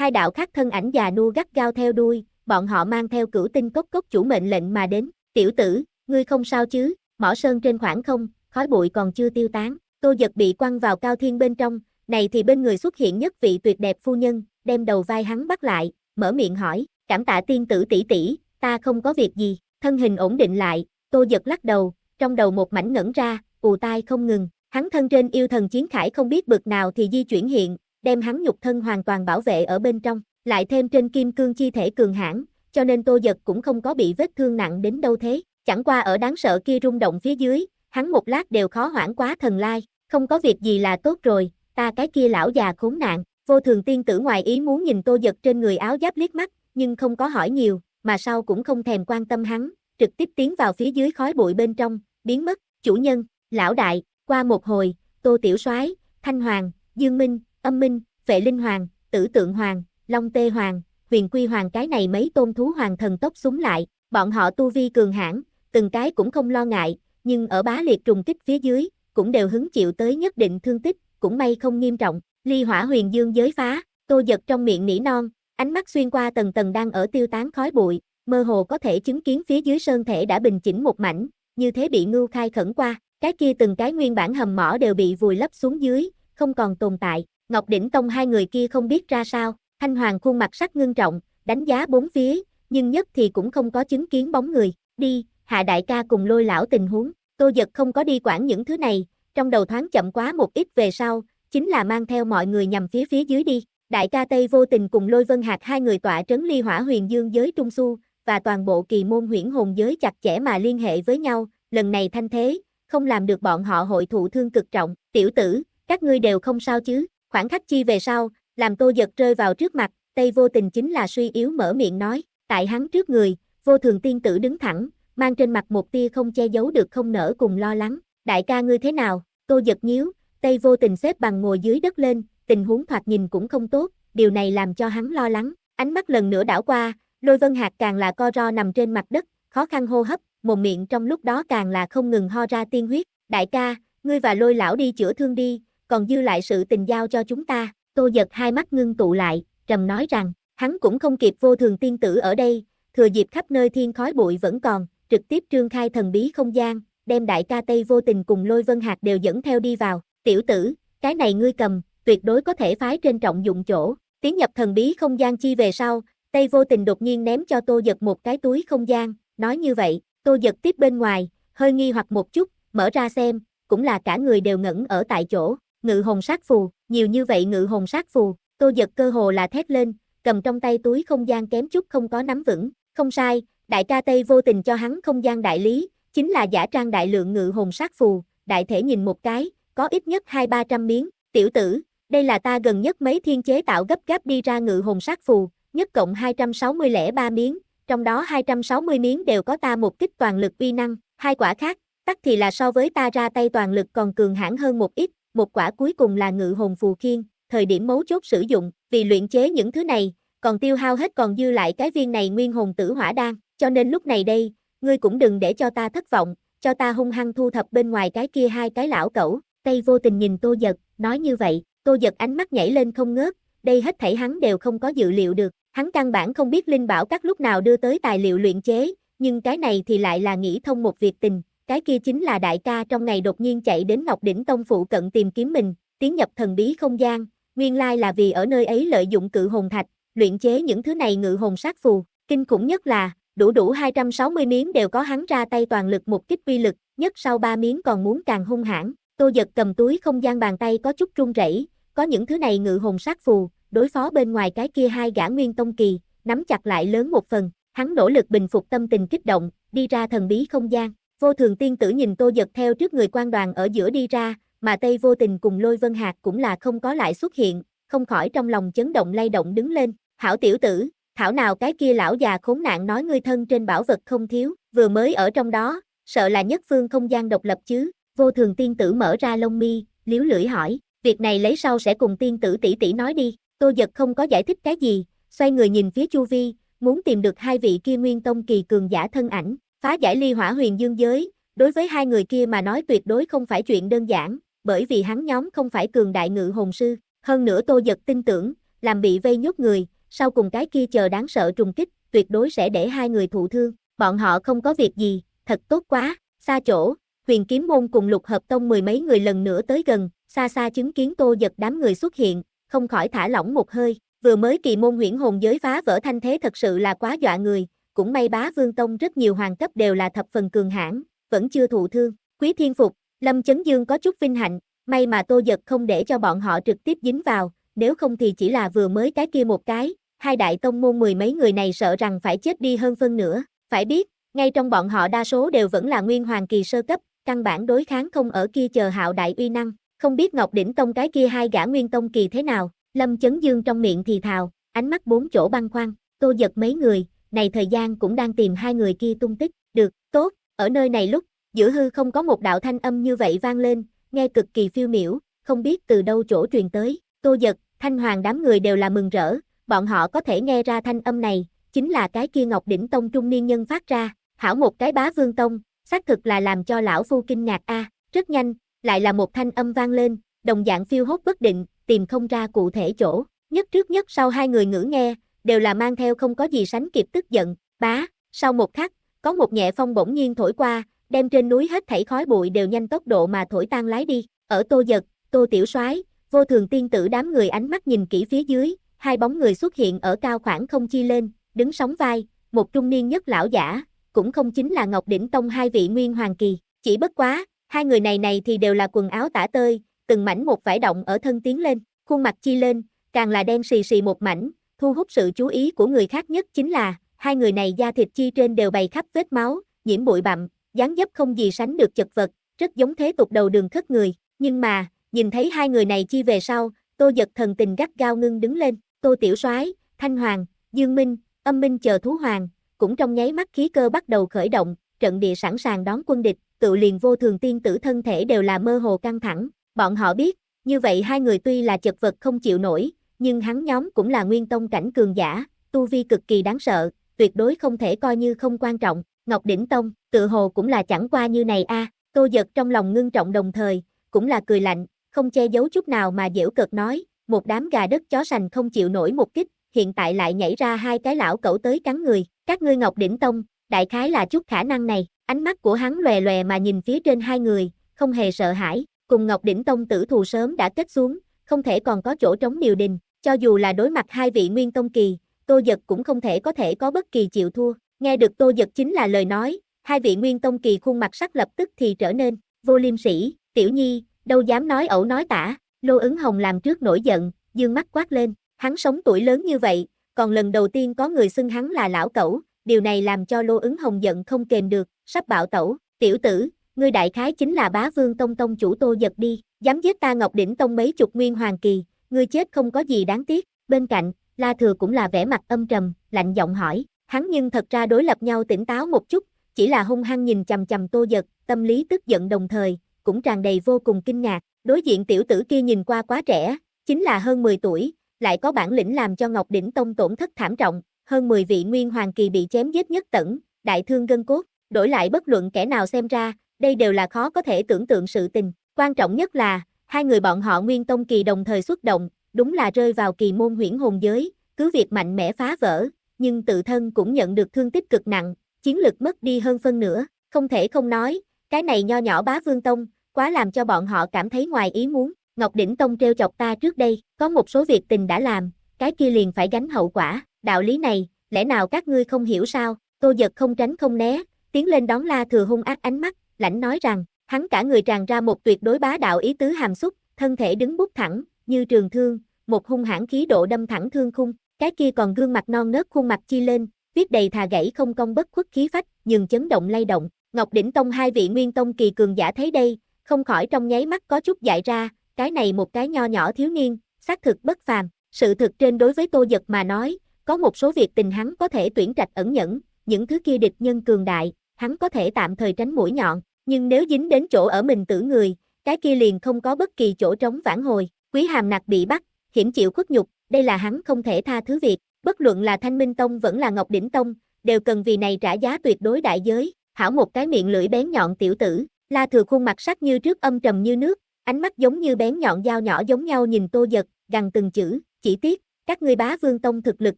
hai đạo khác thân ảnh già nua gắt gao theo đuôi, bọn họ mang theo cửu tinh cốc cốc chủ mệnh lệnh mà đến, tiểu tử, ngươi không sao chứ, mỏ sơn trên khoảng không, khói bụi còn chưa tiêu tán, tô giật bị quăng vào cao thiên bên trong, này thì bên người xuất hiện nhất vị tuyệt đẹp phu nhân, đem đầu vai hắn bắt lại, mở miệng hỏi, cảm tạ tiên tử tỷ tỷ, ta không có việc gì, thân hình ổn định lại, tô giật lắc đầu, trong đầu một mảnh ngẩn ra, ù tai không ngừng, hắn thân trên yêu thần chiến khải không biết bực nào thì di chuyển hiện, đem hắn nhục thân hoàn toàn bảo vệ ở bên trong, lại thêm trên kim cương chi thể cường hãn, cho nên Tô Dật cũng không có bị vết thương nặng đến đâu thế, chẳng qua ở đáng sợ kia rung động phía dưới, hắn một lát đều khó hoãn quá thần lai, không có việc gì là tốt rồi, ta cái kia lão già khốn nạn, vô thường tiên tử ngoài ý muốn nhìn Tô Dật trên người áo giáp liếc mắt, nhưng không có hỏi nhiều, mà sau cũng không thèm quan tâm hắn, trực tiếp tiến vào phía dưới khói bụi bên trong, biến mất, chủ nhân, lão đại, qua một hồi, Tô Tiểu Soái, Thanh Hoàng, Dương Minh, âm minh, vệ linh hoàng, tử tượng hoàng, long tê hoàng, huyền quy hoàng cái này mấy tôn thú hoàng thần tốc súng lại, bọn họ tu vi cường hãn, từng cái cũng không lo ngại, nhưng ở bá liệt trùng kích phía dưới, cũng đều hứng chịu tới nhất định thương tích, cũng may không nghiêm trọng, ly hỏa huyền dương giới phá, tô giật trong miệng nỉ non, ánh mắt xuyên qua tầng tầng đang ở tiêu tán khói bụi, mơ hồ có thể chứng kiến phía dưới sơn thể đã bình chỉnh một mảnh, như thế bị ngưu khai khẩn qua, cái kia từng cái nguyên bản hầm mỏ đều bị vùi lấp xuống dưới, không còn tồn tại, Ngọc Đỉnh Tông hai người kia không biết ra sao, Thanh Hoàng khuôn mặt sắc ngưng trọng, đánh giá bốn phía, nhưng nhất thì cũng không có chứng kiến bóng người, đi, hạ đại ca cùng lôi lão tình huống, tô giật không có đi quản những thứ này, trong đầu thoáng chậm quá một ít về sau, chính là mang theo mọi người nhằm phía phía dưới đi, đại ca Tây vô tình cùng lôi vân hạt hai người tọa trấn ly hỏa huyền dương giới Trung Su, và toàn bộ kỳ môn huyễn hồn giới chặt chẽ mà liên hệ với nhau, lần này thanh thế, không làm được bọn họ hội thụ thương cực trọng, tiểu tử, các ngươi đều không sao chứ, Khoảng khắc chi về sau, làm tô giật rơi vào trước mặt, Tây vô tình chính là suy yếu mở miệng nói, tại hắn trước người, vô thường tiên tử đứng thẳng, mang trên mặt một tia không che giấu được không nở cùng lo lắng, đại ca ngươi thế nào, tô giật nhíu, Tây vô tình xếp bằng ngồi dưới đất lên, tình huống thoạt nhìn cũng không tốt, điều này làm cho hắn lo lắng, ánh mắt lần nữa đảo qua, lôi vân hạt càng là co ro nằm trên mặt đất, khó khăn hô hấp, mồm miệng trong lúc đó càng là không ngừng ho ra tiên huyết, đại ca, ngươi và lôi lão đi chữa thương đi, còn dư lại sự tình giao cho chúng ta, tô giật hai mắt ngưng tụ lại, trầm nói rằng, hắn cũng không kịp vô thường tiên tử ở đây, thừa dịp khắp nơi thiên khói bụi vẫn còn, trực tiếp trương khai thần bí không gian, đem đại ca Tây vô tình cùng lôi vân hạt đều dẫn theo đi vào, tiểu tử, cái này ngươi cầm, tuyệt đối có thể phái trên trọng dụng chỗ, tiến nhập thần bí không gian chi về sau, Tây vô tình đột nhiên ném cho tô giật một cái túi không gian, nói như vậy, tô giật tiếp bên ngoài, hơi nghi hoặc một chút, mở ra xem, cũng là cả người đều ngẩn ở tại chỗ, ngự hồn sát phù, nhiều như vậy ngự hồn sát phù, tô giật cơ hồ là thét lên, cầm trong tay túi không gian kém chút không có nắm vững, không sai, đại ca Tây vô tình cho hắn không gian đại lý, chính là giả trang đại lượng ngự hồn sát phù, đại thể nhìn một cái, có ít nhất hai ba trăm miếng, tiểu tử, đây là ta gần nhất mấy thiên chế tạo gấp gáp đi ra ngự hồn sát phù, nhất cộng 263 miếng, trong đó 260 miếng đều có ta một kích toàn lực uy năng, hai quả khác, tắc thì là so với ta ra tay toàn lực còn cường hãn hơn một ít, một quả cuối cùng là ngự hồn phù kiên thời điểm mấu chốt sử dụng, vì luyện chế những thứ này, còn tiêu hao hết còn dư lại cái viên này nguyên hồn tử hỏa đan, cho nên lúc này đây, ngươi cũng đừng để cho ta thất vọng, cho ta hung hăng thu thập bên ngoài cái kia hai cái lão cẩu, tay vô tình nhìn tô giật, nói như vậy, tô giật ánh mắt nhảy lên không ngớt, đây hết thảy hắn đều không có dự liệu được, hắn căn bản không biết linh bảo các lúc nào đưa tới tài liệu luyện chế, nhưng cái này thì lại là nghĩ thông một việc tình, cái kia chính là đại ca trong ngày đột nhiên chạy đến Ngọc Đỉnh Tông phụ cận tìm kiếm mình, tiến nhập thần bí không gian, nguyên lai là vì ở nơi ấy lợi dụng cự hồn thạch, luyện chế những thứ này ngự hồn sát phù, kinh khủng nhất là, đủ đủ 260 miếng đều có hắn ra tay toàn lực một kích uy lực, nhất sau 3 miếng còn muốn càng hung hãn, Tô Giật cầm túi không gian bàn tay có chút run rẩy, có những thứ này ngự hồn sát phù, đối phó bên ngoài cái kia hai gã nguyên tông kỳ, nắm chặt lại lớn một phần, hắn nỗ lực bình phục tâm tình kích động, đi ra thần bí không gian. Vô thường tiên tử nhìn tô giật theo trước người quan đoàn ở giữa đi ra, mà Tây vô tình cùng lôi vân hạt cũng là không có lại xuất hiện, không khỏi trong lòng chấn động lay động đứng lên, hảo tiểu tử, thảo nào cái kia lão già khốn nạn nói ngươi thân trên bảo vật không thiếu, vừa mới ở trong đó, sợ là nhất phương không gian độc lập chứ, vô thường tiên tử mở ra lông mi, liếu lưỡi hỏi, việc này lấy sau sẽ cùng tiên tử tỷ tỷ nói đi, tô giật không có giải thích cái gì, xoay người nhìn phía chu vi, muốn tìm được hai vị kia nguyên tông kỳ cường giả thân ảnh, Phá giải ly hỏa huyền dương giới, đối với hai người kia mà nói tuyệt đối không phải chuyện đơn giản, bởi vì hắn nhóm không phải cường đại ngự hồn sư, hơn nữa Tô giật tin tưởng, làm bị vây nhốt người, sau cùng cái kia chờ đáng sợ trùng kích, tuyệt đối sẽ để hai người thụ thương, bọn họ không có việc gì, thật tốt quá, xa chỗ, huyền kiếm môn cùng lục hợp tông mười mấy người lần nữa tới gần, xa xa chứng kiến Tô giật đám người xuất hiện, không khỏi thả lỏng một hơi, vừa mới kỳ môn huyễn hồn giới phá vỡ thanh thế thật sự là quá dọa người, cũng may bá vương tông rất nhiều hoàng cấp đều là thập phần cường hãn, vẫn chưa thụ thương. Quý Thiên Phục, Lâm Chấn Dương có chút vinh hạnh, may mà Tô Giật không để cho bọn họ trực tiếp dính vào, nếu không thì chỉ là vừa mới cái kia một cái, hai đại tông môn mười mấy người này sợ rằng phải chết đi hơn phân nữa, phải biết, ngay trong bọn họ đa số đều vẫn là nguyên hoàng kỳ sơ cấp, căn bản đối kháng không ở kia chờ hạo đại uy năng, không biết Ngọc Đỉnh Tông cái kia hai gã nguyên tông kỳ thế nào, Lâm Chấn Dương trong miệng thì thào, ánh mắt bốn chỗ băng khoăn, Tô Giật mấy người, này thời gian cũng đang tìm hai người kia tung tích, được, tốt, ở nơi này lúc, giữa hư không có một đạo thanh âm như vậy vang lên, nghe cực kỳ phiêu miểu, không biết từ đâu chỗ truyền tới, tô giật, thanh hoàng đám người đều là mừng rỡ, bọn họ có thể nghe ra thanh âm này, chính là cái kia ngọc đỉnh tông trung niên nhân phát ra, hảo một cái bá vương tông, xác thực là làm cho lão phu kinh ngạc a rất nhanh, lại là một thanh âm vang lên, đồng dạng phiêu hốt bất định, tìm không ra cụ thể chỗ, nhất trước nhất sau hai người ngữ nghe, đều là mang theo không có gì sánh kịp tức giận, bá, sau một khắc, có một nhẹ phong bỗng nhiên thổi qua, đem trên núi hết thảy khói bụi đều nhanh tốc độ mà thổi tan lái đi, ở tô giật, tô tiểu soái vô thường tiên tử đám người ánh mắt nhìn kỹ phía dưới, hai bóng người xuất hiện ở cao khoảng không chi lên, đứng sóng vai, một trung niên nhất lão giả, cũng không chính là Ngọc Đỉnh Tông hai vị nguyên hoàng kỳ, chỉ bất quá, hai người này này thì đều là quần áo tả tơi, từng mảnh một vải động ở thân tiến lên, khuôn mặt chi lên, càng là đen xì xì một mảnh, Thu hút sự chú ý của người khác nhất chính là, hai người này da thịt chi trên đều bày khắp vết máu, nhiễm bụi bặm, dáng dấp không gì sánh được chật vật, rất giống thế tục đầu đường khất người. Nhưng mà, nhìn thấy hai người này chi về sau, Tô Giật thần tình gắt gao ngưng đứng lên, Tô Tiểu Soái, Thanh Hoàng, Dương Minh, Âm Minh chờ Thú Hoàng, cũng trong nháy mắt khí cơ bắt đầu khởi động, trận địa sẵn sàng đón quân địch, tự liền vô thường tiên tử thân thể đều là mơ hồ căng thẳng, bọn họ biết, như vậy hai người tuy là chật vật không chịu nổi, nhưng hắn nhóm cũng là nguyên tông cảnh cường giả, tu vi cực kỳ đáng sợ, tuyệt đối không thể coi như không quan trọng, Ngọc Đỉnh Tông, tự hồ cũng là chẳng qua như này a à. tô giật trong lòng ngưng trọng đồng thời, cũng là cười lạnh, không che giấu chút nào mà dễu cực nói, một đám gà đất chó sành không chịu nổi một kích, hiện tại lại nhảy ra hai cái lão cẩu tới cắn người, các ngươi Ngọc Đỉnh Tông, đại khái là chút khả năng này, ánh mắt của hắn lòe lòe mà nhìn phía trên hai người, không hề sợ hãi, cùng Ngọc Đỉnh Tông tử thù sớm đã kết xuống, không thể còn có chỗ trống điều đình, cho dù là đối mặt hai vị nguyên tông kỳ, Tô Dật cũng không thể có thể có bất kỳ chịu thua. Nghe được Tô Dật chính là lời nói, hai vị nguyên tông kỳ khuôn mặt sắc lập tức thì trở nên, vô liêm sỉ. tiểu nhi, đâu dám nói ẩu nói tả, Lô ứng hồng làm trước nổi giận, dương mắt quát lên, hắn sống tuổi lớn như vậy, còn lần đầu tiên có người xưng hắn là lão cẩu, điều này làm cho Lô ứng hồng giận không kềm được, sắp bạo tẩu, tiểu tử, ngươi đại khái chính là bá vương tông tông chủ Tô Dật đi, dám giết ta Ngọc Đỉnh Tông mấy chục nguyên hoàng kỳ, ngươi chết không có gì đáng tiếc, bên cạnh, La Thừa cũng là vẻ mặt âm trầm, lạnh giọng hỏi, hắn nhưng thật ra đối lập nhau tỉnh táo một chút, chỉ là hung hăng nhìn chầm chầm Tô Dật, tâm lý tức giận đồng thời, cũng tràn đầy vô cùng kinh ngạc, đối diện tiểu tử kia nhìn qua quá trẻ, chính là hơn 10 tuổi, lại có bản lĩnh làm cho Ngọc Đỉnh Tông tổn thất thảm trọng, hơn 10 vị nguyên hoàng kỳ bị chém giết nhất tẩn, đại thương gân cốt, đổi lại bất luận kẻ nào xem ra, đây đều là khó có thể tưởng tượng sự tình, quan trọng nhất là, hai người bọn họ nguyên tông kỳ đồng thời xuất động, đúng là rơi vào kỳ môn huyễn hồn giới, cứ việc mạnh mẽ phá vỡ, nhưng tự thân cũng nhận được thương tích cực nặng, chiến lực mất đi hơn phân nữa không thể không nói, cái này nho nhỏ bá vương tông, quá làm cho bọn họ cảm thấy ngoài ý muốn, Ngọc Đỉnh Tông treo chọc ta trước đây, có một số việc tình đã làm, cái kia liền phải gánh hậu quả, đạo lý này, lẽ nào các ngươi không hiểu sao, tô giật không tránh không né, tiến lên đón la thừa hung ác ánh mắt, lãnh nói rằng, Hắn cả người tràn ra một tuyệt đối bá đạo ý tứ hàm xúc, thân thể đứng bút thẳng, như trường thương, một hung hãn khí độ đâm thẳng thương khung, cái kia còn gương mặt non nớt khuôn mặt chi lên, viết đầy thà gãy không công bất khuất khí phách, nhường chấn động lay động, Ngọc đỉnh tông hai vị nguyên tông kỳ cường giả thấy đây, không khỏi trong nháy mắt có chút dại ra, cái này một cái nho nhỏ thiếu niên, xác thực bất phàm, sự thực trên đối với Tô Dật mà nói, có một số việc tình hắn có thể tuyển trạch ẩn nhẫn, những thứ kia địch nhân cường đại, hắn có thể tạm thời tránh mũi nhọn, nhưng nếu dính đến chỗ ở mình tử người, cái kia liền không có bất kỳ chỗ trống vãn hồi, quý hàm nặc bị bắt, hiểm chịu khuất nhục, đây là hắn không thể tha thứ việc, bất luận là Thanh Minh Tông vẫn là Ngọc Đỉnh Tông, đều cần vì này trả giá tuyệt đối đại giới, hảo một cái miệng lưỡi bén nhọn tiểu tử, la thừa khuôn mặt sắc như trước âm trầm như nước, ánh mắt giống như bén nhọn dao nhỏ giống nhau nhìn tô giật, gần từng chữ, chỉ tiếc, các ngươi bá vương tông thực lực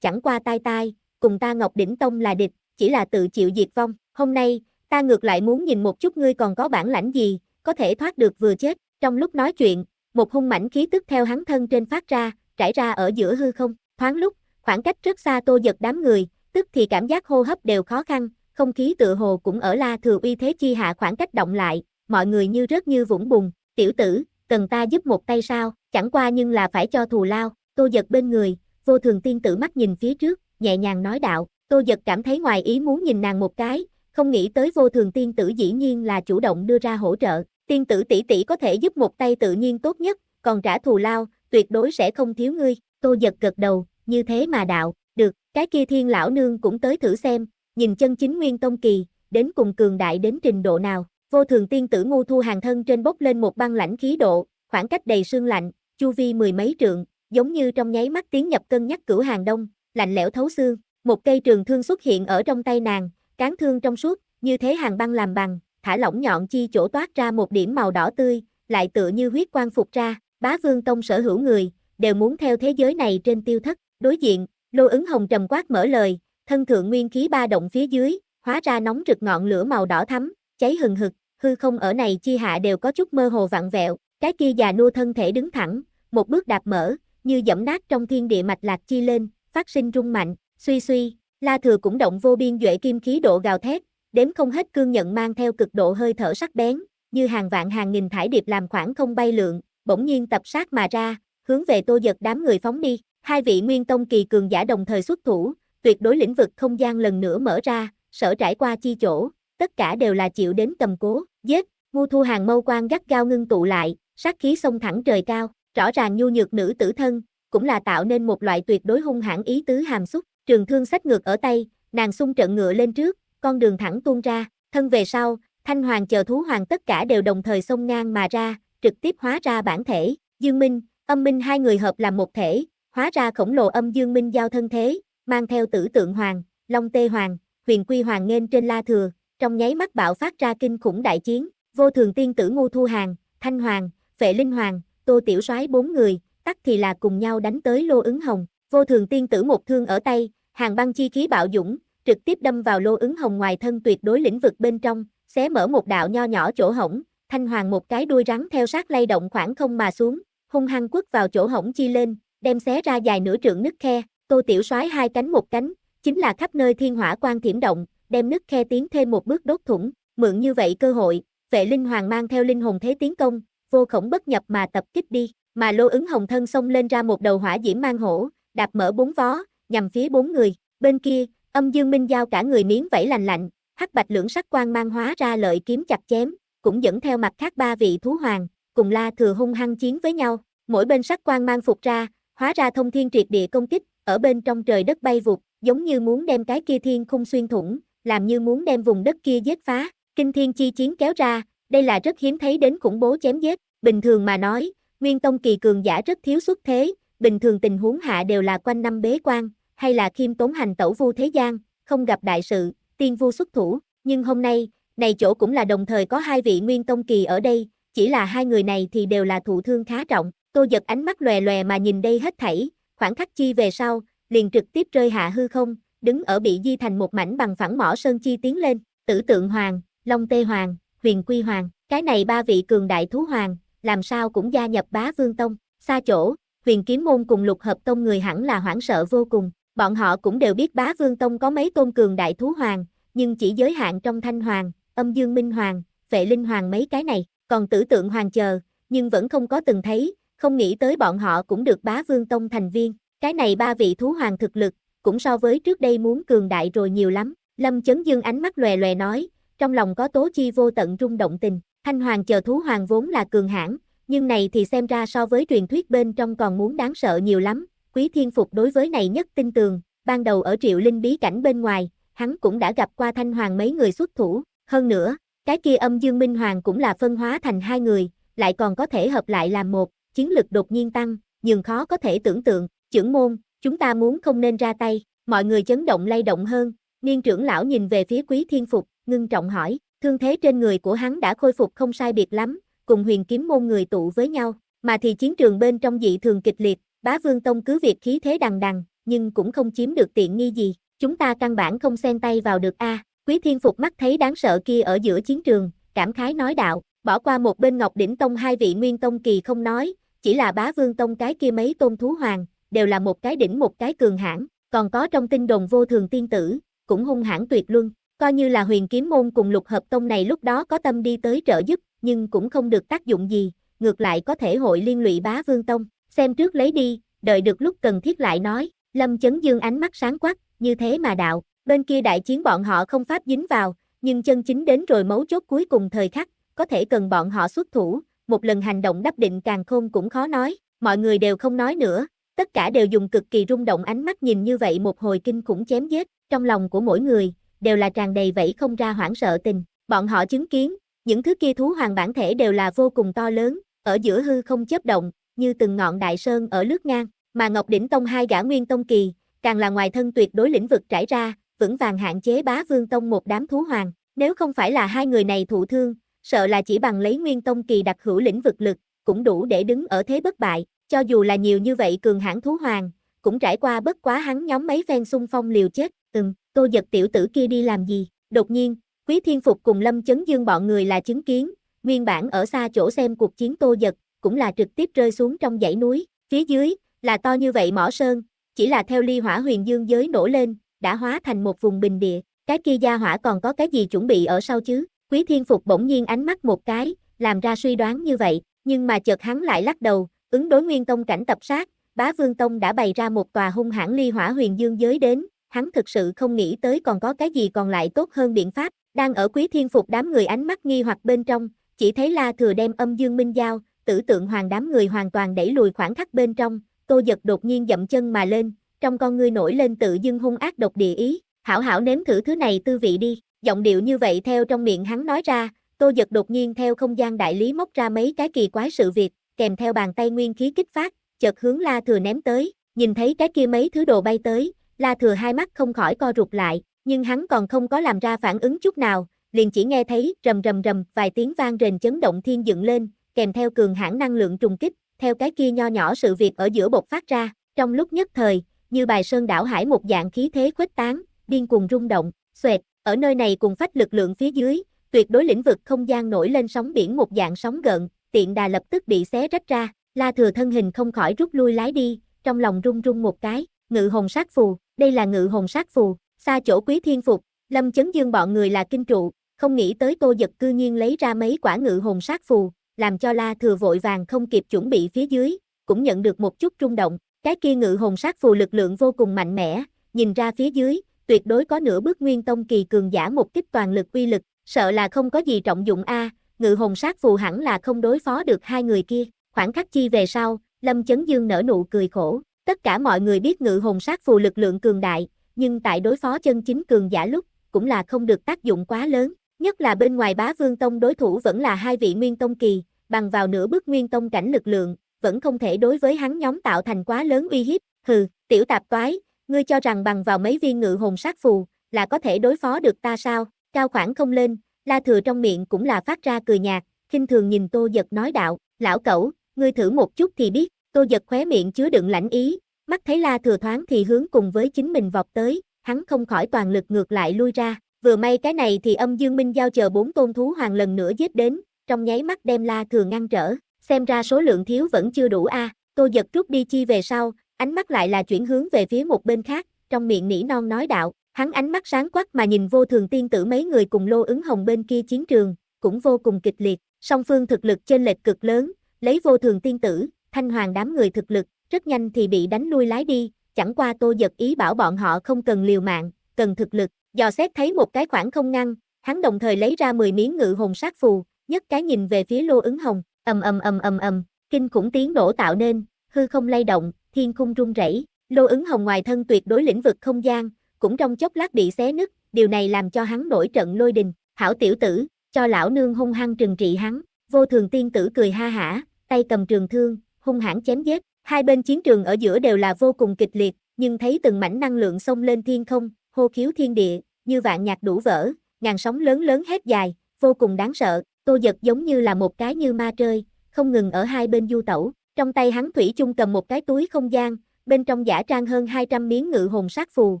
chẳng qua tai tai, cùng ta Ngọc Đỉnh Tông là địch, chỉ là tự chịu diệt vong, hôm nay, ta ngược lại muốn nhìn một chút ngươi còn có bản lãnh gì, có thể thoát được vừa chết. Trong lúc nói chuyện, một hung mảnh khí tức theo hắn thân trên phát ra, trải ra ở giữa hư không, thoáng lúc, khoảng cách rất xa tô giật đám người, tức thì cảm giác hô hấp đều khó khăn, không khí tự hồ cũng ở la thừa uy thế chi hạ khoảng cách động lại, mọi người như rất như vũng bùn, tiểu tử, cần ta giúp một tay sao, chẳng qua nhưng là phải cho thù lao, tô giật bên người, vô thường tiên tử mắt nhìn phía trước, nhẹ nhàng nói đạo, tô giật cảm thấy ngoài ý muốn nhìn nàng một cái, không nghĩ tới vô thường tiên tử dĩ nhiên là chủ động đưa ra hỗ trợ, tiên tử tỷ tỷ có thể giúp một tay tự nhiên tốt nhất, còn trả thù lao, tuyệt đối sẽ không thiếu ngươi, tô giật gật đầu, như thế mà đạo, được, cái kia thiên lão nương cũng tới thử xem, nhìn chân chính nguyên tông kỳ, đến cùng cường đại đến trình độ nào, vô thường tiên tử ngu thu hàng thân trên bốc lên một băng lãnh khí độ, khoảng cách đầy sương lạnh, chu vi mười mấy trượng, giống như trong nháy mắt tiến nhập cân nhắc cửu hàng đông, lạnh lẽo thấu xương, một cây trường thương xuất hiện ở trong tay nàng, Cán thương trong suốt, như thế hàng băng làm bằng, thả lỏng nhọn chi chỗ toát ra một điểm màu đỏ tươi, lại tựa như huyết quang phục ra, bá vương tông sở hữu người, đều muốn theo thế giới này trên tiêu thất, đối diện, lô ứng hồng trầm quát mở lời, thân thượng nguyên khí ba động phía dưới, hóa ra nóng rực ngọn lửa màu đỏ thắm, cháy hừng hực, hư không ở này chi hạ đều có chút mơ hồ vặn vẹo, cái kia già nua thân thể đứng thẳng, một bước đạp mở, như dẫm nát trong thiên địa mạch lạc chi lên, phát sinh rung mạnh, suy suy, La thừa cũng động vô biên duệ kim khí độ gào thét, đếm không hết cương nhận mang theo cực độ hơi thở sắc bén, như hàng vạn hàng nghìn thải điệp làm khoảng không bay lượn, bỗng nhiên tập sát mà ra, hướng về tô dật đám người phóng đi. Hai vị nguyên tông kỳ cường giả đồng thời xuất thủ, tuyệt đối lĩnh vực không gian lần nữa mở ra, sở trải qua chi chỗ, tất cả đều là chịu đến cầm cố, giết, ngu thu hàng mâu quan gắt gao ngưng tụ lại, sát khí xông thẳng trời cao, rõ ràng nhu nhược nữ tử thân, cũng là tạo nên một loại tuyệt đối hung hãn ý tứ hàm xúc, trường thương sách ngược ở tay, nàng sung trận ngựa lên trước, con đường thẳng tuôn ra, thân về sau, thanh hoàng chờ thú hoàng tất cả đều đồng thời xông ngang mà ra, trực tiếp hóa ra bản thể, dương minh, âm minh hai người hợp làm một thể, hóa ra khổng lồ âm dương minh giao thân thế, mang theo tử tượng hoàng, long tê hoàng, huyền quy hoàng nghênh trên la thừa, trong nháy mắt bạo phát ra kinh khủng đại chiến, vô thường tiên tử ngô thu hàng, thanh hoàng, vệ linh hoàng, tô tiểu soái bốn người, tắc thì là cùng nhau đánh tới lô ứng hồng, vô thường tiên tử một thương ở tay, hàng băng chi khí bạo dũng, trực tiếp đâm vào lô ứng hồng ngoài thân tuyệt đối lĩnh vực bên trong, xé mở một đạo nho nhỏ chỗ hổng, thanh hoàng một cái đuôi rắn theo sát lay động khoảng không mà xuống, hung hăng quất vào chỗ hổng chi lên, đem xé ra dài nửa trượng nứt khe, Tô Tiểu Soái hai cánh một cánh, chính là khắp nơi thiên hỏa quan thiểm động, đem nứt khe tiến thêm một bước đốt thủng, mượn như vậy cơ hội, vệ linh hoàng mang theo linh hồn thế tiến công, vô khổng bất nhập mà tập kích đi, mà Lô ứng hồng thân xông lên ra một đầu hỏa diễm mang hổ, đạp mở bốn vó, nhằm phía bốn người, bên kia, âm dương minh giao cả người miếng vẫy lành lạnh, hắc bạch lưỡng sắc quan mang hóa ra lợi kiếm chặt chém, cũng dẫn theo mặt khác ba vị thú hoàng, cùng la thừa hung hăng chiến với nhau, mỗi bên sắc quan mang phục ra, hóa ra thông thiên triệt địa công kích, ở bên trong trời đất bay vụt, giống như muốn đem cái kia thiên khung xuyên thủng, làm như muốn đem vùng đất kia giết phá, kinh thiên chi chiến kéo ra, đây là rất hiếm thấy đến khủng bố chém giết, bình thường mà nói, nguyên tông kỳ cường giả rất thiếu xuất thế, bình thường tình huống hạ đều là quanh năm bế quan, hay là khiêm tốn hành tẩu vu thế gian, không gặp đại sự, tiên vu xuất thủ, nhưng hôm nay, này chỗ cũng là đồng thời có hai vị nguyên tông kỳ ở đây, chỉ là hai người này thì đều là thụ thương khá trọng, tôi giật ánh mắt lòe lòe mà nhìn đây hết thảy, khoảng khắc chi về sau, liền trực tiếp rơi hạ hư không, đứng ở bị di thành một mảnh bằng phẳng mỏ sơn chi tiến lên, tử tượng hoàng, long tê hoàng, huyền quy hoàng, cái này ba vị cường đại thú hoàng, làm sao cũng gia nhập bá vương tông, xa chỗ, huyền kiếm môn cùng lục hợp tông người hẳn là hoảng sợ vô cùng, Bọn họ cũng đều biết bá vương tông có mấy tôn cường đại thú hoàng, nhưng chỉ giới hạn trong thanh hoàng, âm dương minh hoàng, vệ linh hoàng mấy cái này, còn tử tượng hoàng chờ, nhưng vẫn không có từng thấy, không nghĩ tới bọn họ cũng được bá vương tông thành viên. Cái này ba vị thú hoàng thực lực, cũng so với trước đây muốn cường đại rồi nhiều lắm. Lâm Chấn Dương ánh mắt lòe lòe nói, trong lòng có tố chi vô tận rung động tình. Thanh hoàng chờ thú hoàng vốn là cường hãn, nhưng này thì xem ra so với truyền thuyết bên trong còn muốn đáng sợ nhiều lắm. Quý Thiên Phục đối với này nhất tin tường, ban đầu ở triệu linh bí cảnh bên ngoài, hắn cũng đã gặp qua thanh hoàng mấy người xuất thủ, hơn nữa, cái kia âm dương minh hoàng cũng là phân hóa thành hai người, lại còn có thể hợp lại làm một, chiến lực đột nhiên tăng, nhưng khó có thể tưởng tượng, trưởng môn, chúng ta muốn không nên ra tay, mọi người chấn động lay động hơn, niên trưởng lão nhìn về phía quý thiên phục, ngưng trọng hỏi, thương thế trên người của hắn đã khôi phục không sai biệt lắm, cùng huyền kiếm môn người tụ với nhau, mà thì chiến trường bên trong dị thường kịch liệt, Bá Vương Tông cứ việc khí thế đằng đằng, nhưng cũng không chiếm được tiện nghi gì, chúng ta căn bản không xen tay vào được a. À, quý Thiên Phục mắt thấy đáng sợ kia ở giữa chiến trường, cảm khái nói đạo, bỏ qua một bên Ngọc Đỉnh Tông hai vị Nguyên Tông kỳ không nói, chỉ là Bá Vương Tông cái kia mấy tôn thú hoàng, đều là một cái đỉnh một cái cường hãn, còn có trong tinh đồn vô thường tiên tử, cũng hung hãn tuyệt luân, coi như là Huyền Kiếm môn cùng Lục Hợp Tông này lúc đó có tâm đi tới trợ giúp, nhưng cũng không được tác dụng gì, ngược lại có thể hội liên lụy Bá Vương Tông xem trước lấy đi, đợi được lúc cần thiết lại nói, Lâm Chấn Dương ánh mắt sáng quắc, như thế mà đạo, bên kia đại chiến bọn họ không pháp dính vào, nhưng chân chính đến rồi mấu chốt cuối cùng thời khắc, có thể cần bọn họ xuất thủ, một lần hành động đắp định càng khôn cũng khó nói, mọi người đều không nói nữa, tất cả đều dùng cực kỳ rung động ánh mắt nhìn như vậy một hồi kinh khủng chém giết, trong lòng của mỗi người, đều là tràn đầy vẫy không ra hoảng sợ tình, bọn họ chứng kiến, những thứ kia thú hoàng bản thể đều là vô cùng to lớn, ở giữa hư không chớp động, như từng ngọn đại sơn ở lướt ngang, mà Ngọc Đỉnh Tông hai gã nguyên tông kỳ, càng là ngoài thân tuyệt đối lĩnh vực trải ra, vững vàng hạn chế bá vương tông một đám thú hoàng, nếu không phải là hai người này thụ thương, sợ là chỉ bằng lấy nguyên tông kỳ đặc hữu lĩnh vực lực, cũng đủ để đứng ở thế bất bại, cho dù là nhiều như vậy cường hãn thú hoàng, cũng trải qua bất quá hắn nhóm mấy phen xung phong liều chết, ừm, tô giật tiểu tử kia đi làm gì, đột nhiên, quý thiên phục cùng lâm chấn dương bọn người là chứng kiến, nguyên bản ở xa chỗ xem cuộc chiến tô giật, cũng là trực tiếp rơi xuống trong dãy núi, phía dưới, là to như vậy mỏ sơn, chỉ là theo ly hỏa huyền dương giới nổ lên, đã hóa thành một vùng bình địa, cái kia gia hỏa còn có cái gì chuẩn bị ở sau chứ, quý thiên phục bỗng nhiên ánh mắt một cái, làm ra suy đoán như vậy, nhưng mà chợt hắn lại lắc đầu, ứng đối nguyên tông cảnh tập sát, bá vương tông đã bày ra một tòa hung hãn ly hỏa huyền dương giới đến, hắn thực sự không nghĩ tới còn có cái gì còn lại tốt hơn biện pháp, đang ở quý thiên phục đám người ánh mắt nghi hoặc bên trong, chỉ thấy la thừa đem âm dương minh giao, tử tượng hoàng đám người hoàn toàn đẩy lùi khoảng khắc bên trong, tô giật đột nhiên dậm chân mà lên, trong con ngươi nổi lên tự dưng hung ác độc địa ý, hảo hảo nếm thử thứ này tư vị đi, giọng điệu như vậy theo trong miệng hắn nói ra, tô giật đột nhiên theo không gian đại lý móc ra mấy cái kỳ quái sự việc, kèm theo bàn tay nguyên khí kích phát, chợt hướng la thừa ném tới, nhìn thấy cái kia mấy thứ đồ bay tới, la thừa hai mắt không khỏi co rụt lại, nhưng hắn còn không có làm ra phản ứng chút nào, liền chỉ nghe thấy rầm rầm rầm vài tiếng vang rền chấn động thiên dựng lên, kèm theo cường hãn năng lượng trùng kích, theo cái kia nho nhỏ sự việc ở giữa bộc phát ra, trong lúc nhất thời, như bài sơn đảo hải một dạng khí thế khuếch tán, điên cuồng rung động, xoẹt, ở nơi này cùng phách lực lượng phía dưới, tuyệt đối lĩnh vực không gian nổi lên sóng biển một dạng sóng gợn, tiện đà lập tức bị xé rách ra, La Thừa thân hình không khỏi rút lui lái đi, trong lòng rung rung một cái, ngự hồn sát phù, đây là ngự hồn sát phù, xa chỗ quý thiên phục, lâm chấn dương bọn người là kinh trụ, không nghĩ tới tô giật cư nhiên lấy ra mấy quả ngự hồn sát phù, làm cho La Thừa vội vàng không kịp chuẩn bị phía dưới, cũng nhận được một chút rung động, cái kia ngự hồn sát phù lực lượng vô cùng mạnh mẽ, nhìn ra phía dưới, tuyệt đối có nửa bước nguyên tông kỳ cường giả một kích toàn lực uy lực, sợ là không có gì trọng dụng a, ngự hồn sát phù hẳn là không đối phó được hai người kia. Khoảng khắc chi về sau, Lâm Chấn Dương nở nụ cười khổ, tất cả mọi người biết ngự hồn sát phù lực lượng cường đại, nhưng tại đối phó chân chính cường giả lúc, cũng là không được tác dụng quá lớn, Nhất là bên ngoài bá vương tông đối thủ vẫn là hai vị nguyên tông kỳ, bằng vào nửa bước nguyên tông cảnh lực lượng, vẫn không thể đối với hắn nhóm tạo thành quá lớn uy hiếp, hừ, tiểu tạp toái, ngươi cho rằng bằng vào mấy viên ngự hồn sát phù, là có thể đối phó được ta sao, cao khoảng không lên, la thừa trong miệng cũng là phát ra cười nhạt, khinh thường nhìn tô giật nói đạo, lão cẩu, ngươi thử một chút thì biết, tô giật khóe miệng chứa đựng lãnh ý, mắt thấy la thừa thoáng thì hướng cùng với chính mình vọt tới, hắn không khỏi toàn lực ngược lại lui ra, Vừa may cái này thì âm dương minh giao chờ bốn tôn thú hoàng lần nữa giết đến, trong nháy mắt đem la thường ngăn trở, xem ra số lượng thiếu vẫn chưa đủ a à. tô giật rút đi chi về sau, ánh mắt lại là chuyển hướng về phía một bên khác, trong miệng nỉ non nói đạo, hắn ánh mắt sáng quắc mà nhìn vô thường tiên tử mấy người cùng lô ứng hồng bên kia chiến trường, cũng vô cùng kịch liệt, song phương thực lực trên lệch cực lớn, lấy vô thường tiên tử, thanh hoàng đám người thực lực, rất nhanh thì bị đánh lui lái đi, chẳng qua tô giật ý bảo bọn họ không cần liều mạng, cần thực lực, Dò xét thấy một cái khoảng không ngăn, hắn đồng thời lấy ra 10 miếng ngự hồn sát phù, nhất cái nhìn về phía Lô ứng hồng, ầm ầm ầm ầm ầm, kinh khủng tiếng nổ tạo nên, hư không lay động, thiên khung rung rẩy, Lô ứng hồng ngoài thân tuyệt đối lĩnh vực không gian, cũng trong chốc lát bị xé nứt, điều này làm cho hắn nổi trận lôi đình, hảo tiểu tử, cho lão nương hung hăng trừng trị hắn, vô thường tiên tử cười ha hả, tay cầm trường thương, hung hãn chém giết, hai bên chiến trường ở giữa đều là vô cùng kịch liệt, nhưng thấy từng mảnh năng lượng xông lên thiên không, hô khiếu thiên địa, như vạn nhạc đủ vỡ, ngàn sóng lớn lớn hết dài, vô cùng đáng sợ, tô giật giống như là một cái như ma trơi, không ngừng ở hai bên du tẩu, trong tay hắn thủy chung cầm một cái túi không gian, bên trong giả trang hơn 200 miếng ngự hồn sát phù,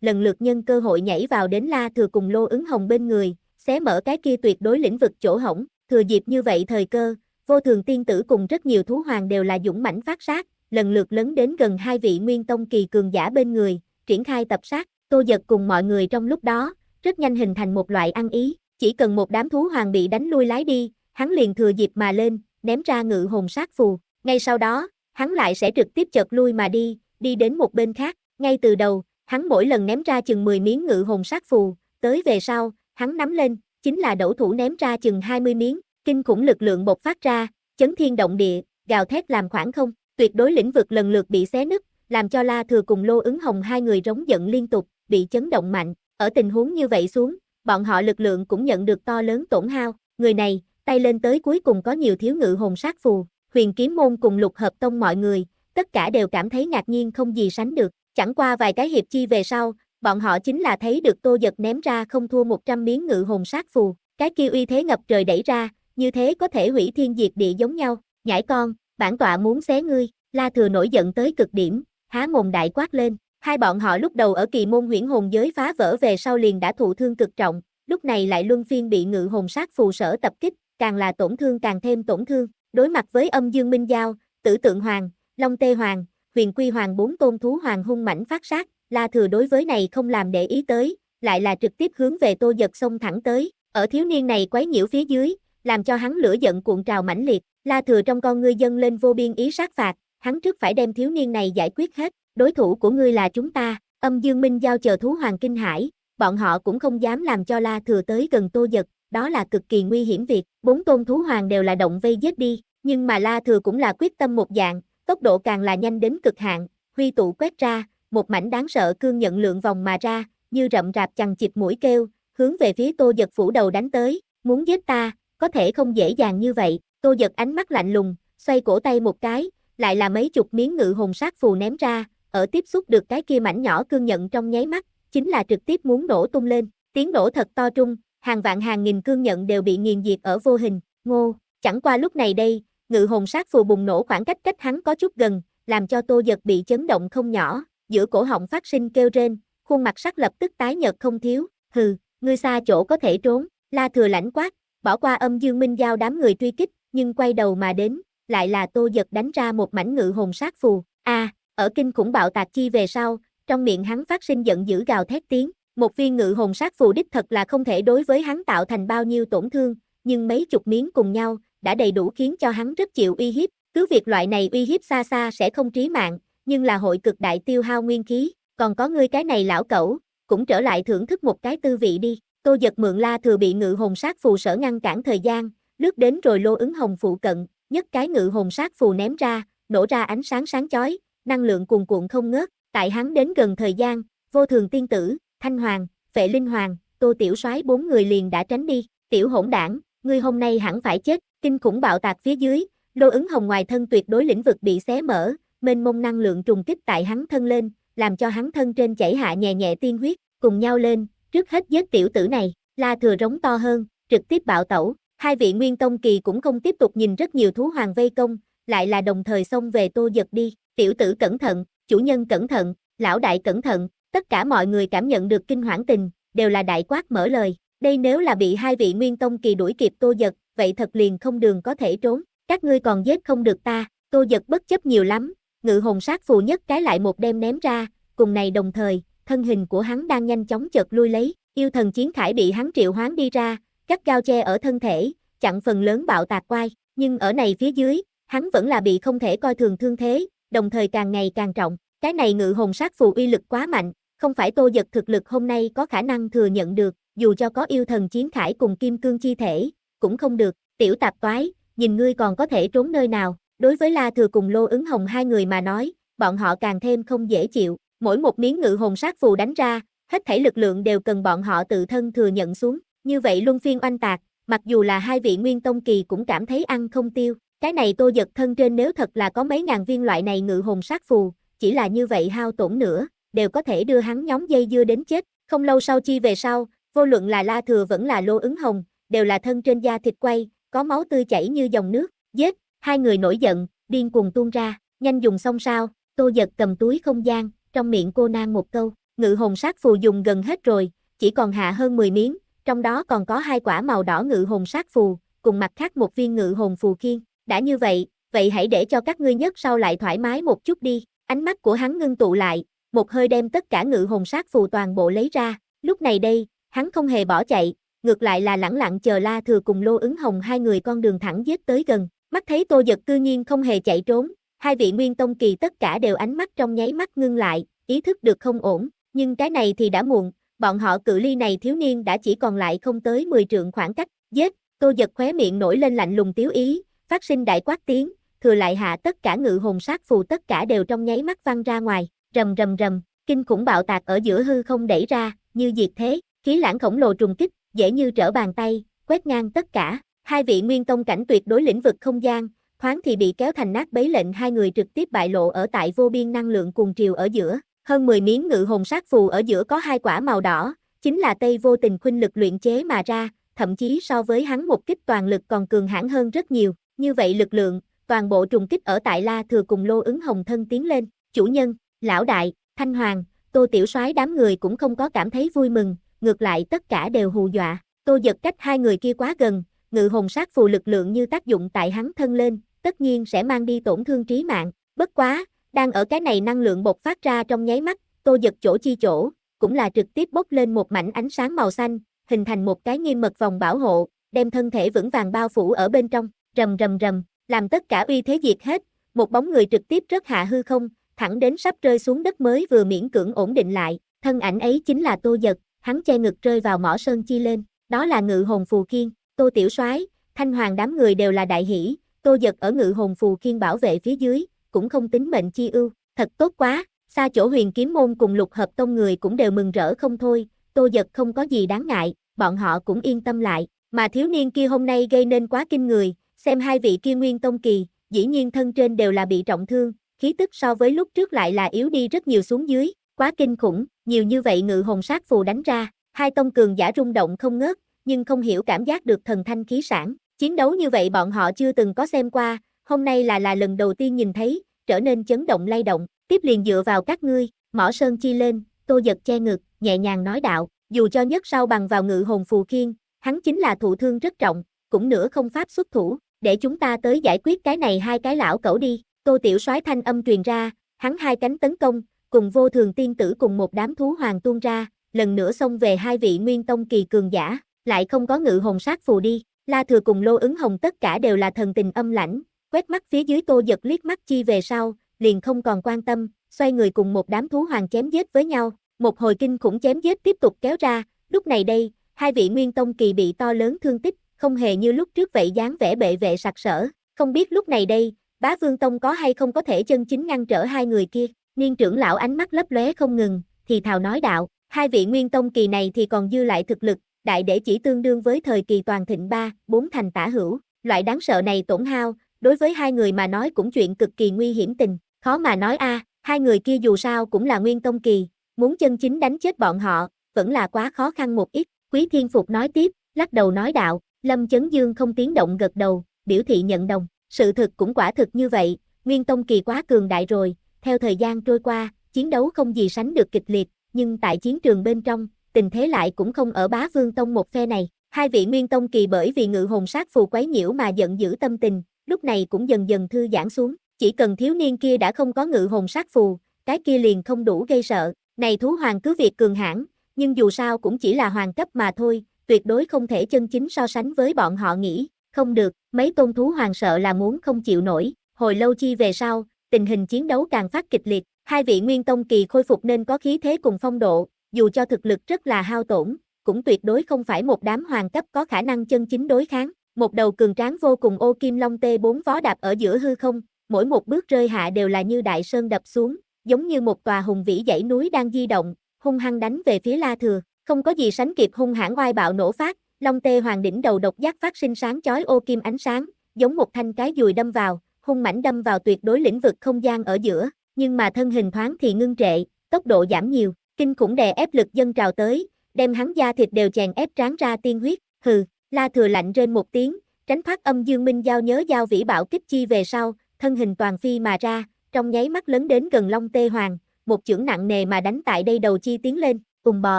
lần lượt nhân cơ hội nhảy vào đến la thừa cùng lô ứng hồng bên người, xé mở cái kia tuyệt đối lĩnh vực chỗ hỏng, thừa dịp như vậy thời cơ, vô thường tiên tử cùng rất nhiều thú hoàng đều là dũng mãnh phát sát, lần lượt lớn đến gần hai vị nguyên tông kỳ cường giả bên người, triển khai tập sát, Tô Dật cùng mọi người trong lúc đó, rất nhanh hình thành một loại ăn ý, chỉ cần một đám thú hoàng bị đánh lui lái đi, hắn liền thừa dịp mà lên, ném ra ngự hồn sát phù, ngay sau đó, hắn lại sẽ trực tiếp chợt lui mà đi, đi đến một bên khác, ngay từ đầu, hắn mỗi lần ném ra chừng 10 miếng ngự hồn sát phù, tới về sau, hắn nắm lên, chính là đấu thủ ném ra chừng 20 miếng, kinh khủng lực lượng bộc phát ra, chấn thiên động địa, gào thét làm khoảng không, tuyệt đối lĩnh vực lần lượt bị xé nứt, làm cho La Thừa cùng Lô ứng hồng hai người rống giận liên tục, bị chấn động mạnh, ở tình huống như vậy xuống, bọn họ lực lượng cũng nhận được to lớn tổn hao, người này, tay lên tới cuối cùng có nhiều thiếu ngự hồn sát phù, huyền kiếm môn cùng lục hợp tông mọi người, tất cả đều cảm thấy ngạc nhiên không gì sánh được, chẳng qua vài cái hiệp chi về sau, bọn họ chính là thấy được tô giật ném ra không thua 100 miếng ngự hồn sát phù, cái kia uy thế ngập trời đẩy ra, như thế có thể hủy thiên diệt địa giống nhau, nhãi con, bản tọa muốn xé ngươi, la thừa nổi giận tới cực điểm, há mồm đại quát lên, Hai bọn họ lúc đầu ở kỳ môn huyễn hồn giới phá vỡ về sau liền đã thụ thương cực trọng, lúc này lại luân phiên bị ngự hồn sát phù sở tập kích, càng là tổn thương càng thêm tổn thương. Đối mặt với âm dương minh giao, tử tượng hoàng, long tê hoàng, huyền quy hoàng bốn tôn thú hoàng hung mảnh phát sát, la thừa đối với này không làm để ý tới, lại là trực tiếp hướng về tô giật xông thẳng tới. Ở thiếu niên này quấy nhiễu phía dưới, làm cho hắn lửa giận cuộn trào mãnh liệt, la thừa trong con ngươi dân lên vô biên ý sát phạt, hắn trước phải đem thiếu niên này giải quyết hết đối thủ của ngươi là chúng ta, âm dương minh giao chờ thú hoàng kinh hải, bọn họ cũng không dám làm cho la thừa tới gần tô giật, đó là cực kỳ nguy hiểm việc, bốn tôn thú hoàng đều là động vây giết đi, nhưng mà la thừa cũng là quyết tâm một dạng, tốc độ càng là nhanh đến cực hạn, huy tụ quét ra, một mảnh đáng sợ cương nhận lượng vòng mà ra, như rậm rạp chằng chịt mũi kêu, hướng về phía tô giật phủ đầu đánh tới, muốn giết ta, có thể không dễ dàng như vậy, tô giật ánh mắt lạnh lùng, xoay cổ tay một cái, lại là mấy chục miếng ngự hồn sát phù ném ra, ở tiếp xúc được cái kia mảnh nhỏ cương nhận trong nháy mắt, chính là trực tiếp muốn nổ tung lên, tiếng nổ thật to trung, hàng vạn hàng nghìn cương nhận đều bị nghiền diệt ở vô hình, ngô, chẳng qua lúc này đây, ngự hồn sát phù bùng nổ khoảng cách cách hắn có chút gần, làm cho tô giật bị chấn động không nhỏ, giữa cổ họng phát sinh kêu rên, khuôn mặt sắc lập tức tái nhợt không thiếu, hừ, ngươi xa chỗ có thể trốn, la thừa lãnh quát, bỏ qua âm dương minh giao đám người truy kích, nhưng quay đầu mà đến, lại là tô giật đánh ra một mảnh ngự hồn sát phù, a ở kinh khủng bạo tạc chi về sau, trong miệng hắn phát sinh giận dữ gào thét tiếng, một viên ngự hồn sát phù đích thật là không thể đối với hắn tạo thành bao nhiêu tổn thương, nhưng mấy chục miếng cùng nhau, đã đầy đủ khiến cho hắn rất chịu uy hiếp, cứ việc loại này uy hiếp xa xa sẽ không trí mạng, nhưng là hội cực đại tiêu hao nguyên khí, còn có ngươi cái này lão cẩu, cũng trở lại thưởng thức một cái tư vị đi. Tô giật mượn la thừa bị ngự hồn sát phù sở ngăn cản thời gian, lướt đến rồi lô ứng hồng phụ cận, nhất cái ngự hồn sát phù ném ra, nổ ra ánh sáng sáng chói, năng lượng cuồn cuộn không ngớt, tại hắn đến gần thời gian, vô thường tiên tử, thanh hoàng, vệ linh hoàng, tô tiểu soái bốn người liền đã tránh đi, tiểu hỗn đảng, ngươi hôm nay hẳn phải chết, kinh khủng bạo tạc phía dưới, lô ứng hồng ngoài thân tuyệt đối lĩnh vực bị xé mở, mênh mông năng lượng trùng kích tại hắn thân lên, làm cho hắn thân trên chảy hạ nhẹ nhẹ tiên huyết, cùng nhau lên, trước hết giết tiểu tử này, la thừa rống to hơn, trực tiếp bạo tẩu, hai vị nguyên tông kỳ cũng không tiếp tục nhìn rất nhiều thú hoàng vây công, lại là đồng thời xông về tô giật đi, tiểu tử cẩn thận, chủ nhân cẩn thận, lão đại cẩn thận, tất cả mọi người cảm nhận được kinh hoảng tình, đều là đại quát mở lời, đây nếu là bị hai vị nguyên tông kỳ đuổi kịp tô giật, vậy thật liền không đường có thể trốn, các ngươi còn giết không được ta, tô giật bất chấp nhiều lắm, ngự hồn sát phù nhất cái lại một đêm ném ra, cùng này đồng thời, thân hình của hắn đang nhanh chóng chợt lui lấy, yêu thần chiến khải bị hắn triệu hoán đi ra, cắt gao che ở thân thể, chặn phần lớn bạo tạc quai, nhưng ở này phía dưới, hắn vẫn là bị không thể coi thường thương thế, đồng thời càng ngày càng trọng. Cái này ngự hồn sát phù uy lực quá mạnh, không phải Tô giật thực lực hôm nay có khả năng thừa nhận được, dù cho có yêu thần chiến khải cùng kim cương chi thể, cũng không được. Tiểu tạp toái, nhìn ngươi còn có thể trốn nơi nào? Đối với La Thừa cùng Lô Ứng Hồng hai người mà nói, bọn họ càng thêm không dễ chịu, mỗi một miếng ngự hồn sát phù đánh ra, hết thảy lực lượng đều cần bọn họ tự thân thừa nhận xuống, như vậy luân phiên oanh tạc, mặc dù là hai vị nguyên tông kỳ cũng cảm thấy ăn không tiêu, cái này tô giật thân trên nếu thật là có mấy ngàn viên loại này ngự hồn sát phù, chỉ là như vậy hao tổn nữa, đều có thể đưa hắn nhóm dây dưa đến chết. Không lâu sau chi về sau, vô luận là La Thừa vẫn là Lô ứng hồng, đều là thân trên da thịt quay, có máu tươi chảy như dòng nước, giết, hai người nổi giận, điên cuồng tuôn ra, nhanh dùng xong sao, tô giật cầm túi không gian, trong miệng cô nang một câu, ngự hồn sát phù dùng gần hết rồi, chỉ còn hạ hơn 10 miếng, trong đó còn có hai quả màu đỏ ngự hồn sát phù, cùng mặt khác một viên ngự hồn phù kiên, đã như vậy, vậy hãy để cho các ngươi nhất sau lại thoải mái một chút đi. Ánh mắt của hắn ngưng tụ lại, một hơi đem tất cả ngự hồn sát phù toàn bộ lấy ra. Lúc này đây, hắn không hề bỏ chạy, ngược lại là lẳng lặng chờ La Thừa cùng Lô Ứng Hồng hai người con đường thẳng giết tới gần. Mắt thấy Tô Dật cư nhiên không hề chạy trốn, hai vị Nguyên Tông kỳ tất cả đều ánh mắt trong nháy mắt ngưng lại, ý thức được không ổn, nhưng cái này thì đã muộn, bọn họ cự ly này thiếu niên đã chỉ còn lại không tới 10 trượng khoảng cách. Giết, Tô Dật khóe miệng nổi lên lạnh lùng tiếu ý, phát sinh đại quát tiếng, thừa lại hạ tất cả ngự hồn sát phù tất cả đều trong nháy mắt văng ra ngoài, rầm rầm rầm, kinh khủng bạo tạc ở giữa hư không đẩy ra, như diệt thế, khí lãng khổng lồ trùng kích, dễ như trở bàn tay, quét ngang tất cả, hai vị nguyên tông cảnh tuyệt đối lĩnh vực không gian, thoáng thì bị kéo thành nát bấy lệnh hai người trực tiếp bại lộ ở tại vô biên năng lượng cuồng triều ở giữa, hơn 10 miếng ngự hồn sát phù ở giữa có hai quả màu đỏ, chính là Tây vô tình khuynh lực luyện chế mà ra, thậm chí so với hắn một kích toàn lực còn cường hãn hơn rất nhiều. Như vậy lực lượng, toàn bộ trùng kích ở tại La Thừa cùng Lô ứng hồng thân tiến lên, chủ nhân, lão đại, thanh hoàng, tô tiểu soái đám người cũng không có cảm thấy vui mừng, ngược lại tất cả đều hù dọa, tô giật cách hai người kia quá gần, ngự hồn sát phù lực lượng như tác dụng tại hắn thân lên, tất nhiên sẽ mang đi tổn thương trí mạng, bất quá, đang ở cái này năng lượng bột phát ra trong nháy mắt, tô giật chỗ chi chỗ, cũng là trực tiếp bốc lên một mảnh ánh sáng màu xanh, hình thành một cái nghiêm mật vòng bảo hộ, đem thân thể vững vàng bao phủ ở bên trong, rầm rầm rầm, làm tất cả uy thế diệt hết, một bóng người trực tiếp rớt hạ hư không, thẳng đến sắp rơi xuống đất mới vừa miễn cưỡng ổn định lại, thân ảnh ấy chính là Tô dật hắn che ngực rơi vào mỏ sơn chi lên, đó là ngự hồn phù kiên, Tô Tiểu soái Thanh Hoàng đám người đều là đại hỷ, Tô dật ở ngự hồn phù kiên bảo vệ phía dưới, cũng không tính mệnh chi ưu, thật tốt quá, xa chỗ huyền kiếm môn cùng lục hợp tông người cũng đều mừng rỡ không thôi, Tô dật không có gì đáng ngại, bọn họ cũng yên tâm lại, mà thiếu niên kia hôm nay gây nên quá kinh người, Xem hai vị kia nguyên tông kỳ, dĩ nhiên thân trên đều là bị trọng thương, khí tức so với lúc trước lại là yếu đi rất nhiều xuống dưới, quá kinh khủng, nhiều như vậy ngự hồn sát phù đánh ra, hai tông cường giả rung động không ngớt, nhưng không hiểu cảm giác được thần thanh khí sản, chiến đấu như vậy bọn họ chưa từng có xem qua, hôm nay là là lần đầu tiên nhìn thấy, trở nên chấn động lay động, tiếp liền dựa vào các ngươi, mỏ sơn chi lên, tô giật che ngực, nhẹ nhàng nói đạo, dù cho nhất sau bằng vào ngự hồn phù khiên, hắn chính là thụ thương rất trọng, cũng nửa không pháp xuất thủ, để chúng ta tới giải quyết cái này hai cái lão cẩu đi, tô tiểu soái thanh âm truyền ra, hắn hai cánh tấn công, cùng vô thường tiên tử cùng một đám thú hoàng tuôn ra, lần nữa xông về hai vị nguyên tông kỳ cường giả, lại không có ngự hồn sát phù đi, la thừa cùng lô ứng hồng tất cả đều là thần tình âm lãnh, quét mắt phía dưới tô giật liếc mắt chi về sau, liền không còn quan tâm, xoay người cùng một đám thú hoàng chém giết với nhau, một hồi kinh khủng chém giết tiếp tục kéo ra, lúc này đây, hai vị nguyên tông kỳ bị to lớn thương tích, không hề như lúc trước vậy dáng vẻ bệ vệ sặc sỡ, không biết lúc này đây, bá vương tông có hay không có thể chân chính ngăn trở hai người kia, niên trưởng lão ánh mắt lấp lóe không ngừng, thì thào nói đạo, hai vị nguyên tông kỳ này thì còn dư lại thực lực, đại để chỉ tương đương với thời kỳ toàn thịnh ba, bốn thành tả hữu, loại đáng sợ này tổn hao, đối với hai người mà nói cũng chuyện cực kỳ nguy hiểm tình, khó mà nói a, hai người kia dù sao cũng là nguyên tông kỳ, muốn chân chính đánh chết bọn họ, vẫn là quá khó khăn một ít, Quý Thiên Phục nói tiếp, lắc đầu nói đạo, Lâm Chấn Dương không tiếng động gật đầu, biểu thị nhận đồng, sự thực cũng quả thực như vậy, Nguyên Tông kỳ quá cường đại rồi, theo thời gian trôi qua, chiến đấu không gì sánh được kịch liệt, nhưng tại chiến trường bên trong, tình thế lại cũng không ở bá vương tông một phe này. Hai vị Nguyên Tông kỳ bởi vì ngự hồn sát phù quấy nhiễu mà giận dữ tâm tình, lúc này cũng dần dần thư giãn xuống, chỉ cần thiếu niên kia đã không có ngự hồn sát phù, cái kia liền không đủ gây sợ, này thú hoàng cứ việc cường hãn, nhưng dù sao cũng chỉ là hoàng cấp mà thôi, tuyệt đối không thể chân chính so sánh với bọn họ nghĩ, không được, mấy tôn thú hoàng sợ là muốn không chịu nổi, hồi lâu chi về sau, tình hình chiến đấu càng phát kịch liệt, hai vị nguyên tông kỳ khôi phục nên có khí thế cùng phong độ, dù cho thực lực rất là hao tổn, cũng tuyệt đối không phải một đám hoàng cấp có khả năng chân chính đối kháng, một đầu cường tráng vô cùng ô kim long tê bốn vó đạp ở giữa hư không, mỗi một bước rơi hạ đều là như đại sơn đập xuống, giống như một tòa hùng vĩ dãy núi đang di động, hung hăng đánh về phía La Thừa. Không có gì sánh kịp hung hãn oai bạo nổ phát, Long tê hoàng đỉnh đầu độc giác phát sinh sáng chói ô kim ánh sáng, giống một thanh cái dùi đâm vào, hung mảnh đâm vào tuyệt đối lĩnh vực không gian ở giữa, nhưng mà thân hình thoáng thì ngưng trệ, tốc độ giảm nhiều, kinh khủng đè ép lực dân trào tới, đem hắn da thịt đều chèn ép tráng ra tiên huyết, hừ, la thừa lạnh trên một tiếng, tránh thoát âm dương minh giao nhớ giao vĩ bảo kích chi về sau, thân hình toàn phi mà ra, trong nháy mắt lớn đến gần long tê hoàng, một chưởng nặng nề mà đánh tại đây đầu chi tiến lên, cùng bò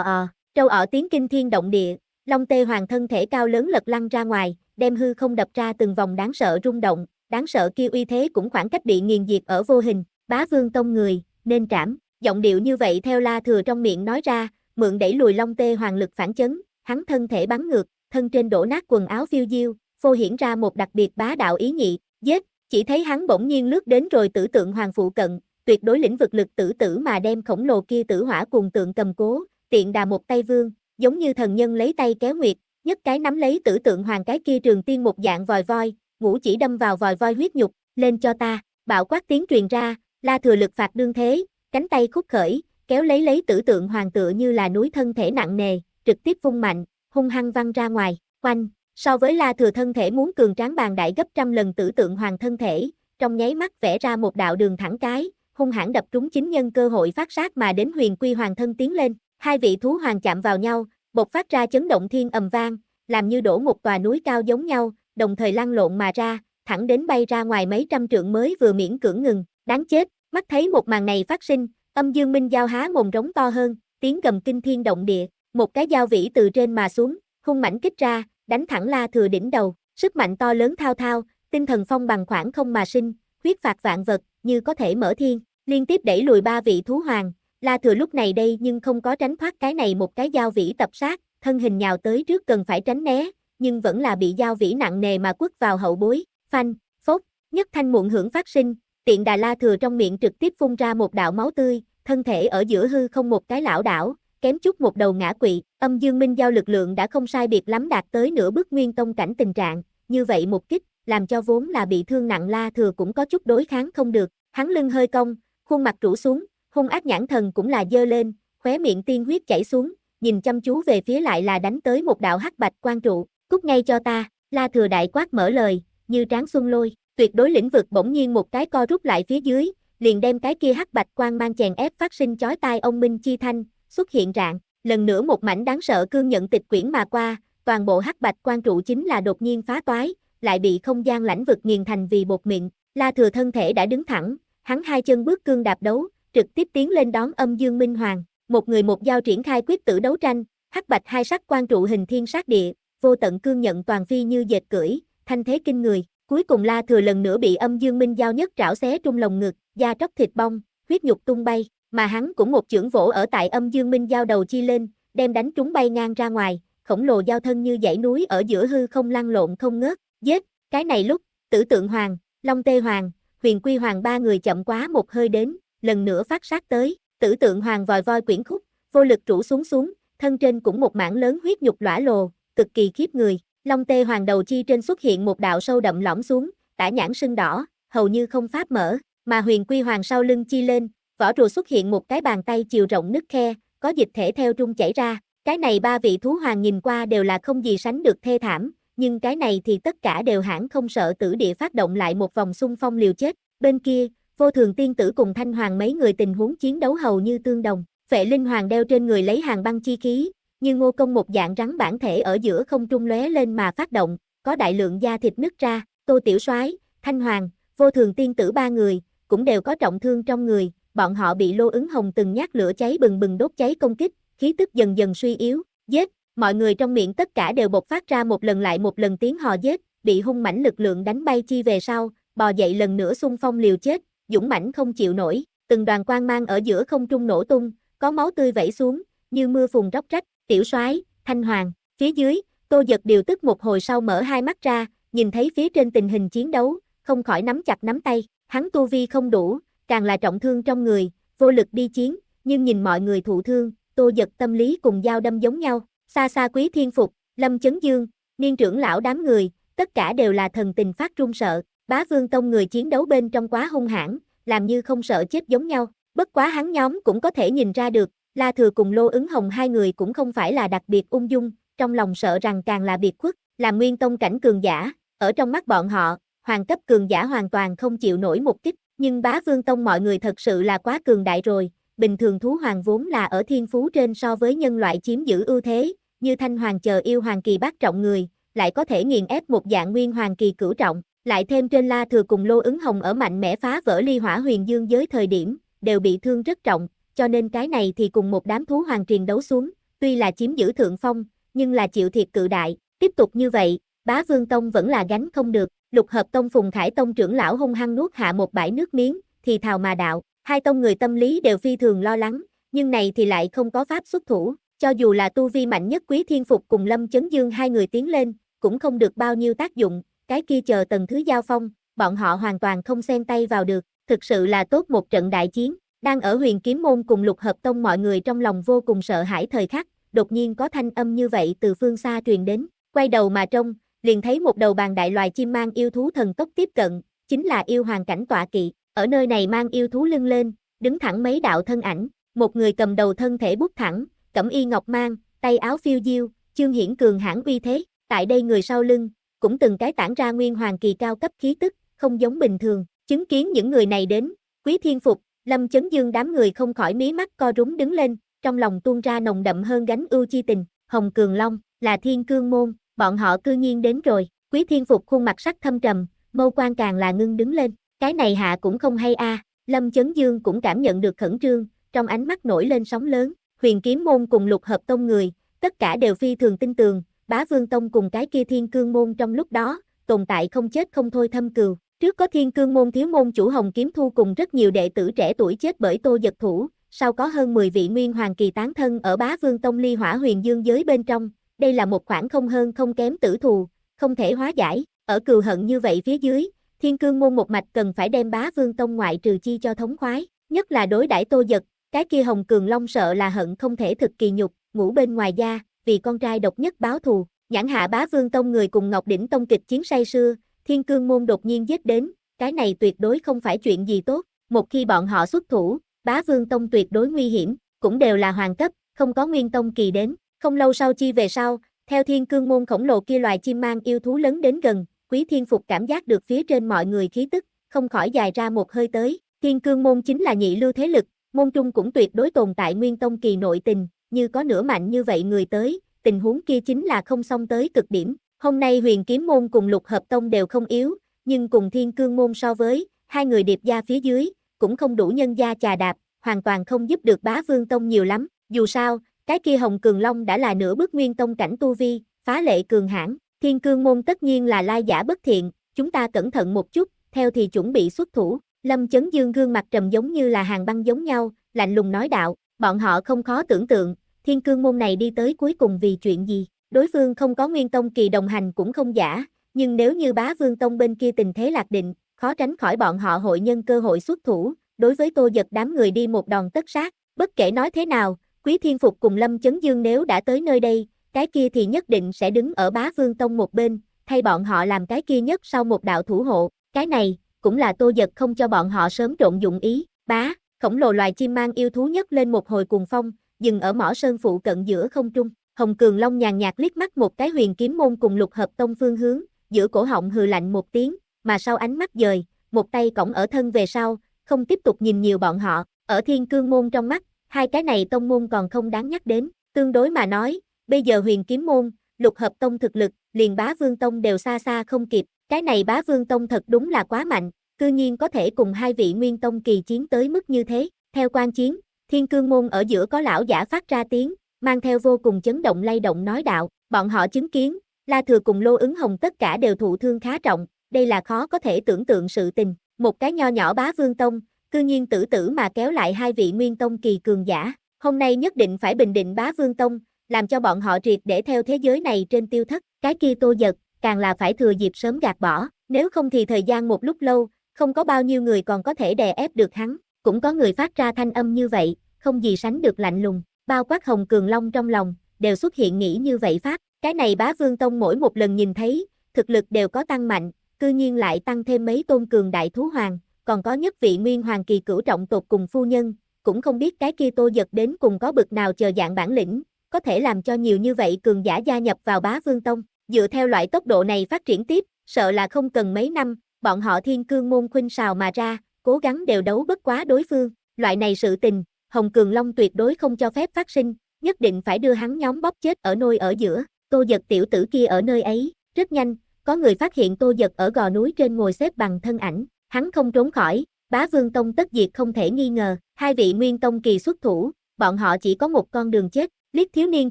ờ. À. Trâu ở tiếng kinh thiên động địa, Long Tê Hoàng thân thể cao lớn lật lăn ra ngoài, đem hư không đập ra từng vòng đáng sợ rung động, đáng sợ kia uy thế cũng khoảng cách bị nghiền diệt ở vô hình, bá vương tông người, nên trảm, giọng điệu như vậy theo la thừa trong miệng nói ra, mượn đẩy lùi Long Tê Hoàng lực phản chấn, hắn thân thể bắn ngược, thân trên đổ nát quần áo phiêu diêu, phô hiển ra một đặc biệt bá đạo ý nhị, giết, chỉ thấy hắn bỗng nhiên lướt đến rồi tử tượng hoàng phụ cận, tuyệt đối lĩnh vực lực tử tử mà đem khổng lồ kia tử hỏa cùng tượng cầm cố, tiện đà một tay vương, giống như thần nhân lấy tay kéo nguyệt, nhất cái nắm lấy tử tượng hoàng cái kia trường tiên một dạng vòi voi, ngũ chỉ đâm vào vòi voi huyết nhục, lên cho ta, Bảo quát tiếng truyền ra, la thừa lực phạt đương thế, cánh tay khúc khởi, kéo lấy lấy tử tượng hoàng tựa như là núi thân thể nặng nề, trực tiếp vung mạnh, hung hăng văng ra ngoài, quanh, so với la thừa thân thể muốn cường tráng bàn đại gấp trăm lần tử tượng hoàng thân thể, trong nháy mắt vẽ ra một đạo đường thẳng cái, hung hãn đập trúng chính nhân cơ hội phát sát mà đến huyền quy hoàng thân tiến lên, Hai vị thú hoàng chạm vào nhau, bột phát ra chấn động thiên ầm vang, làm như đổ một tòa núi cao giống nhau, đồng thời lăn lộn mà ra, thẳng đến bay ra ngoài mấy trăm trượng mới vừa miễn cưỡng ngừng, đáng chết, mắt thấy một màn này phát sinh, âm dương minh giao há mồm rống to hơn, tiếng gầm kinh thiên động địa, một cái giao vĩ từ trên mà xuống, hung mảnh kích ra, đánh thẳng la thừa đỉnh đầu, sức mạnh to lớn thao thao, tinh thần phong bằng khoảng không mà sinh, huyết phạt vạn vật, như có thể mở thiên, liên tiếp đẩy lùi ba vị thú hoàng, La Thừa lúc này đây nhưng không có tránh thoát cái này một cái dao vĩ tập sát, thân hình nhào tới trước cần phải tránh né, nhưng vẫn là bị dao vĩ nặng nề mà quất vào hậu bối, phanh, phốt, nhất thanh muộn hưởng phát sinh, tiện đà La Thừa trong miệng trực tiếp phun ra một đạo máu tươi, thân thể ở giữa hư không một cái lão đảo, kém chút một đầu ngã quỵ, âm dương minh giao lực lượng đã không sai biệt lắm đạt tới nửa bước nguyên tông cảnh tình trạng, như vậy một kích, làm cho vốn là bị thương nặng La Thừa cũng có chút đối kháng không được, hắn lưng hơi cong, khuôn mặt rũ xuống, hung ác nhãn thần cũng là dơ lên, khóe miệng tiên huyết chảy xuống, nhìn chăm chú về phía lại là đánh tới một đạo hắc bạch quan trụ, cút ngay cho ta, la thừa đại quát mở lời, như tráng xuân lôi, tuyệt đối lĩnh vực bỗng nhiên một cái co rút lại phía dưới, liền đem cái kia hắc bạch quan mang chèn ép phát sinh chói tai ông Minh Chi Thanh, xuất hiện rạng, lần nữa một mảnh đáng sợ cương nhận tịch quyển mà qua, toàn bộ hắc bạch quan trụ chính là đột nhiên phá toái, lại bị không gian lãnh vực nghiền thành vì bột miệng, la thừa thân thể đã đứng thẳng, hắn hai chân bước cương đạp đấu, trực tiếp tiến lên đón âm dương minh hoàng, một người một dao triển khai quyết tử đấu tranh, hắc bạch hai sắc quan trụ hình thiên sát địa, vô tận cương nhận toàn phi như dệt cưỡi, thanh thế kinh người, cuối cùng La Thừa lần nữa bị âm dương minh Giao nhất trảo xé trung lồng ngực, da tróc thịt bong, huyết nhục tung bay, mà hắn cũng một chưởng vỗ ở tại âm dương minh Giao đầu chi lên, đem đánh chúng bay ngang ra ngoài, khổng lồ giao thân như dãy núi ở giữa hư không lăn lộn không ngớt, giết, cái này lúc, tử tượng hoàng, long tê hoàng, huyền quy hoàng ba người chậm quá một hơi đến, lần nữa phát sát tới, tử tượng hoàng vòi voi quyển khúc, vô lực rủ xuống xuống, thân trên cũng một mảng lớn huyết nhục lõa lồ, cực kỳ khiếp người. Long tê hoàng đầu chi trên xuất hiện một đạo sâu đậm lõm xuống, tả nhãn sưng đỏ, hầu như không pháp mở, mà huyền quy hoàng sau lưng chi lên, vỏ rùa xuất hiện một cái bàn tay chiều rộng nứt khe, có dịch thể theo trung chảy ra. Cái này ba vị thú hoàng nhìn qua đều là không gì sánh được thê thảm, nhưng cái này thì tất cả đều hẳn không sợ tử địa phát động lại một vòng xung phong liều chết. Bên kia, Vô thường tiên tử cùng thanh hoàng mấy người tình huống chiến đấu hầu như tương đồng, vệ linh hoàng đeo trên người lấy hàng băng chi khí, như ngô công một dạng rắn bản thể ở giữa không trung lóe lên mà phát động, có đại lượng da thịt nứt ra, tô tiểu soái thanh hoàng, vô thường tiên tử ba người, cũng đều có trọng thương trong người, bọn họ bị lô ứng hồng từng nhát lửa cháy bừng bừng đốt cháy công kích, khí tức dần dần suy yếu, giết, mọi người trong miệng tất cả đều bộc phát ra một lần lại một lần tiếng hò giết, bị hung mãnh lực lượng đánh bay chi về sau, bò dậy lần nữa xung phong liều chết, dũng mãnh không chịu nổi, từng đoàn quang mang ở giữa không trung nổ tung, có máu tươi vẩy xuống, như mưa phùn róc rách, tiểu soái, thanh hoàng, phía dưới, Tô Dật điều tức một hồi sau mở hai mắt ra, nhìn thấy phía trên tình hình chiến đấu, không khỏi nắm chặt nắm tay, hắn tu vi không đủ, càng là trọng thương trong người, vô lực đi chiến, nhưng nhìn mọi người thụ thương, Tô Dật tâm lý cùng dao đâm giống nhau, xa xa quý thiên phục, lâm chấn dương, niên trưởng lão đám người, tất cả đều là thần tình phát run sợ, Bá Vương Tông người chiến đấu bên trong quá hung hãn, làm như không sợ chết giống nhau, bất quá hắn nhóm cũng có thể nhìn ra được, La Thừa cùng Lô Ứng Hồng hai người cũng không phải là đặc biệt ung dung, trong lòng sợ rằng càng là biệt khuất, làm nguyên tông cảnh cường giả, ở trong mắt bọn họ, hoàng cấp cường giả hoàn toàn không chịu nổi một kích, nhưng bá vương tông mọi người thật sự là quá cường đại rồi, bình thường thú hoàng vốn là ở thiên phú trên so với nhân loại chiếm giữ ưu thế, như thanh hoàng chờ yêu hoàng kỳ bác trọng người, lại có thể nghiền ép một dạng nguyên hoàng kỳ cửu trọng, lại thêm trên La Thừa cùng Lô ứng hồng ở mạnh mẽ phá vỡ ly hỏa huyền dương giới thời điểm, đều bị thương rất trọng, cho nên cái này thì cùng một đám thú hoàng truyền đấu xuống, tuy là chiếm giữ thượng phong, nhưng là chịu thiệt cự đại, tiếp tục như vậy, bá vương tông vẫn là gánh không được, lục hợp tông phùng khải tông trưởng lão hung hăng nuốt hạ một bãi nước miếng, thì thào mà đạo, hai tông người tâm lý đều phi thường lo lắng, nhưng này thì lại không có pháp xuất thủ, cho dù là tu vi mạnh nhất quý thiên phục cùng lâm chấn dương hai người tiến lên, cũng không được bao nhiêu tác dụng, cái kia chờ tầng thứ giao phong, bọn họ hoàn toàn không xen tay vào được, thực sự là tốt một trận đại chiến, đang ở huyền kiếm môn cùng lục hợp tông mọi người trong lòng vô cùng sợ hãi thời khắc, đột nhiên có thanh âm như vậy từ phương xa truyền đến, quay đầu mà trông, liền thấy một đầu bàn đại loài chim mang yêu thú thần tốc tiếp cận, chính là yêu hoàng cảnh tọa kỵ, ở nơi này mang yêu thú lưng lên, đứng thẳng mấy đạo thân ảnh, một người cầm đầu thân thể bút thẳng, cẩm y ngọc mang, tay áo phiêu diêu, chương hiển cường hãn uy thế, tại đây người sau lưng, cũng từng cái tản ra nguyên hoàng kỳ cao cấp khí tức, không giống bình thường. Chứng kiến những người này đến, Quý Thiên Phục, Lâm Chấn Dương đám người không khỏi mí mắt co rúm đứng lên, trong lòng tuôn ra nồng đậm hơn gánh ưu chi tình, Hồng Cường Long, là Thiên Cương Môn, bọn họ cư nhiên đến rồi, Quý Thiên Phục khuôn mặt sắc thâm trầm, mâu quan càng là ngưng đứng lên, cái này hạ cũng không hay a Lâm Chấn Dương cũng cảm nhận được khẩn trương, trong ánh mắt nổi lên sóng lớn, huyền kiếm môn cùng lục hợp tông người, tất cả đều phi thường tin tưởng bá vương tông cùng cái kia thiên cương môn trong lúc đó, tồn tại không chết không thôi thâm cừu. Trước có thiên cương môn thiếu môn chủ hồng kiếm thu cùng rất nhiều đệ tử trẻ tuổi chết bởi tô giật thủ, sau có hơn 10 vị nguyên hoàng kỳ tán thân ở bá vương tông ly hỏa huyền dương giới bên trong, đây là một khoảng không hơn không kém tử thù, không thể hóa giải, ở cừu hận như vậy phía dưới, thiên cương môn một mạch cần phải đem bá vương tông ngoại trừ chi cho thống khoái, nhất là đối đãi tô giật, cái kia hồng cường long sợ là hận không thể thực kỳ nhục, ngủ bên ngoài da, vì con trai độc nhất báo thù, nhãn hạ bá vương tông người cùng Ngọc Đỉnh Tông kịch chiến say xưa, thiên cương môn đột nhiên giết đến, cái này tuyệt đối không phải chuyện gì tốt, một khi bọn họ xuất thủ, bá vương tông tuyệt đối nguy hiểm, cũng đều là hoàng cấp, không có nguyên tông kỳ đến, không lâu sau chi về sau, theo thiên cương môn khổng lồ kia loài chim mang yêu thú lớn đến gần, quý thiên phục cảm giác được phía trên mọi người khí tức, không khỏi dài ra một hơi tới, thiên cương môn chính là nhị lưu thế lực, môn trung cũng tuyệt đối tồn tại nguyên tông kỳ nội tình, như có nửa mạnh như vậy người tới, tình huống kia chính là không xong tới cực điểm. Hôm nay huyền kiếm môn cùng lục hợp tông đều không yếu, nhưng cùng thiên cương môn so với, hai người điệp gia phía dưới, cũng không đủ nhân gia trà đạp, hoàn toàn không giúp được bá vương tông nhiều lắm. Dù sao, cái kia hồng cường long đã là nửa bước nguyên tông cảnh tu vi, phá lệ cường hãn thiên cương môn tất nhiên là lai giả bất thiện, chúng ta cẩn thận một chút, theo thì chuẩn bị xuất thủ. Lâm Chấn Dương gương mặt trầm giống như là hàng băng giống nhau, lạnh lùng nói đạo, bọn họ không khó tưởng tượng, thiên cương môn này đi tới cuối cùng vì chuyện gì, đối phương không có nguyên tông kỳ đồng hành cũng không giả, nhưng nếu như bá vương tông bên kia tình thế lạc định, khó tránh khỏi bọn họ hội nhân cơ hội xuất thủ, đối với tô giật đám người đi một đòn tất sát, bất kể nói thế nào, quý thiên phục cùng lâm chấn dương nếu đã tới nơi đây, cái kia thì nhất định sẽ đứng ở bá vương tông một bên, thay bọn họ làm cái kia nhất sau một đạo thủ hộ, cái này, cũng là tô giật không cho bọn họ sớm trộn dụng ý, bá, khổng lồ loài chim mang yêu thú nhất lên một hồi cuồng phong, dừng ở mỏ sơn phụ cận giữa không trung. Hồng Cường Long nhàn nhạt liếc mắt một cái huyền kiếm môn cùng lục hợp tông phương hướng, giữa cổ họng hừ lạnh một tiếng, mà sau ánh mắt dời, một tay cổng ở thân về sau, không tiếp tục nhìn nhiều bọn họ, ở thiên cương môn trong mắt, hai cái này tông môn còn không đáng nhắc đến, tương đối mà nói, bây giờ huyền kiếm môn, lục hợp tông thực lực, liền bá vương tông đều xa xa không kịp, cái này bá vương tông thật đúng là quá mạnh, cư nhiên có thể cùng hai vị nguyên tông kỳ chiến tới mức như thế, theo quan chiến, Thiên cương môn ở giữa có lão giả phát ra tiếng, mang theo vô cùng chấn động lay động nói đạo, bọn họ chứng kiến, La Thừa cùng Lô ứng hồng tất cả đều thụ thương khá trọng, đây là khó có thể tưởng tượng sự tình, một cái nho nhỏ bá vương tông, cư nhiên tử tử mà kéo lại hai vị nguyên tông kỳ cường giả, hôm nay nhất định phải bình định bá vương tông, làm cho bọn họ triệt để theo thế giới này trên tiêu thất, cái kia tô giật, càng là phải thừa dịp sớm gạt bỏ, nếu không thì thời gian một lúc lâu, không có bao nhiêu người còn có thể đè ép được hắn, cũng có người phát ra thanh âm như vậy, không gì sánh được lạnh lùng, bao quát hồng cường long trong lòng, đều xuất hiện nghĩ như vậy phát. cái này bá vương tông mỗi một lần nhìn thấy, thực lực đều có tăng mạnh, cư nhiên lại tăng thêm mấy tôn cường đại thú hoàng, còn có nhất vị nguyên hoàng kỳ cửu trọng tột cùng phu nhân, cũng không biết cái kia tô giật đến cùng có bực nào chờ dạng bản lĩnh, có thể làm cho nhiều như vậy cường giả gia nhập vào bá vương tông, dựa theo loại tốc độ này phát triển tiếp, sợ là không cần mấy năm, bọn họ thiên cương môn khuynh xào mà ra, cố gắng đều đấu bất quá đối phương, loại này sự tình, Hồng Cường Long tuyệt đối không cho phép phát sinh, nhất định phải đưa hắn nhóm bóp chết ở nơi ở giữa, tô dật tiểu tử kia ở nơi ấy, rất nhanh, có người phát hiện tô dật ở gò núi trên ngồi xếp bằng thân ảnh, hắn không trốn khỏi, bá vương tông tất diệt không thể nghi ngờ, hai vị nguyên tông kỳ xuất thủ, bọn họ chỉ có một con đường chết, liếc thiếu niên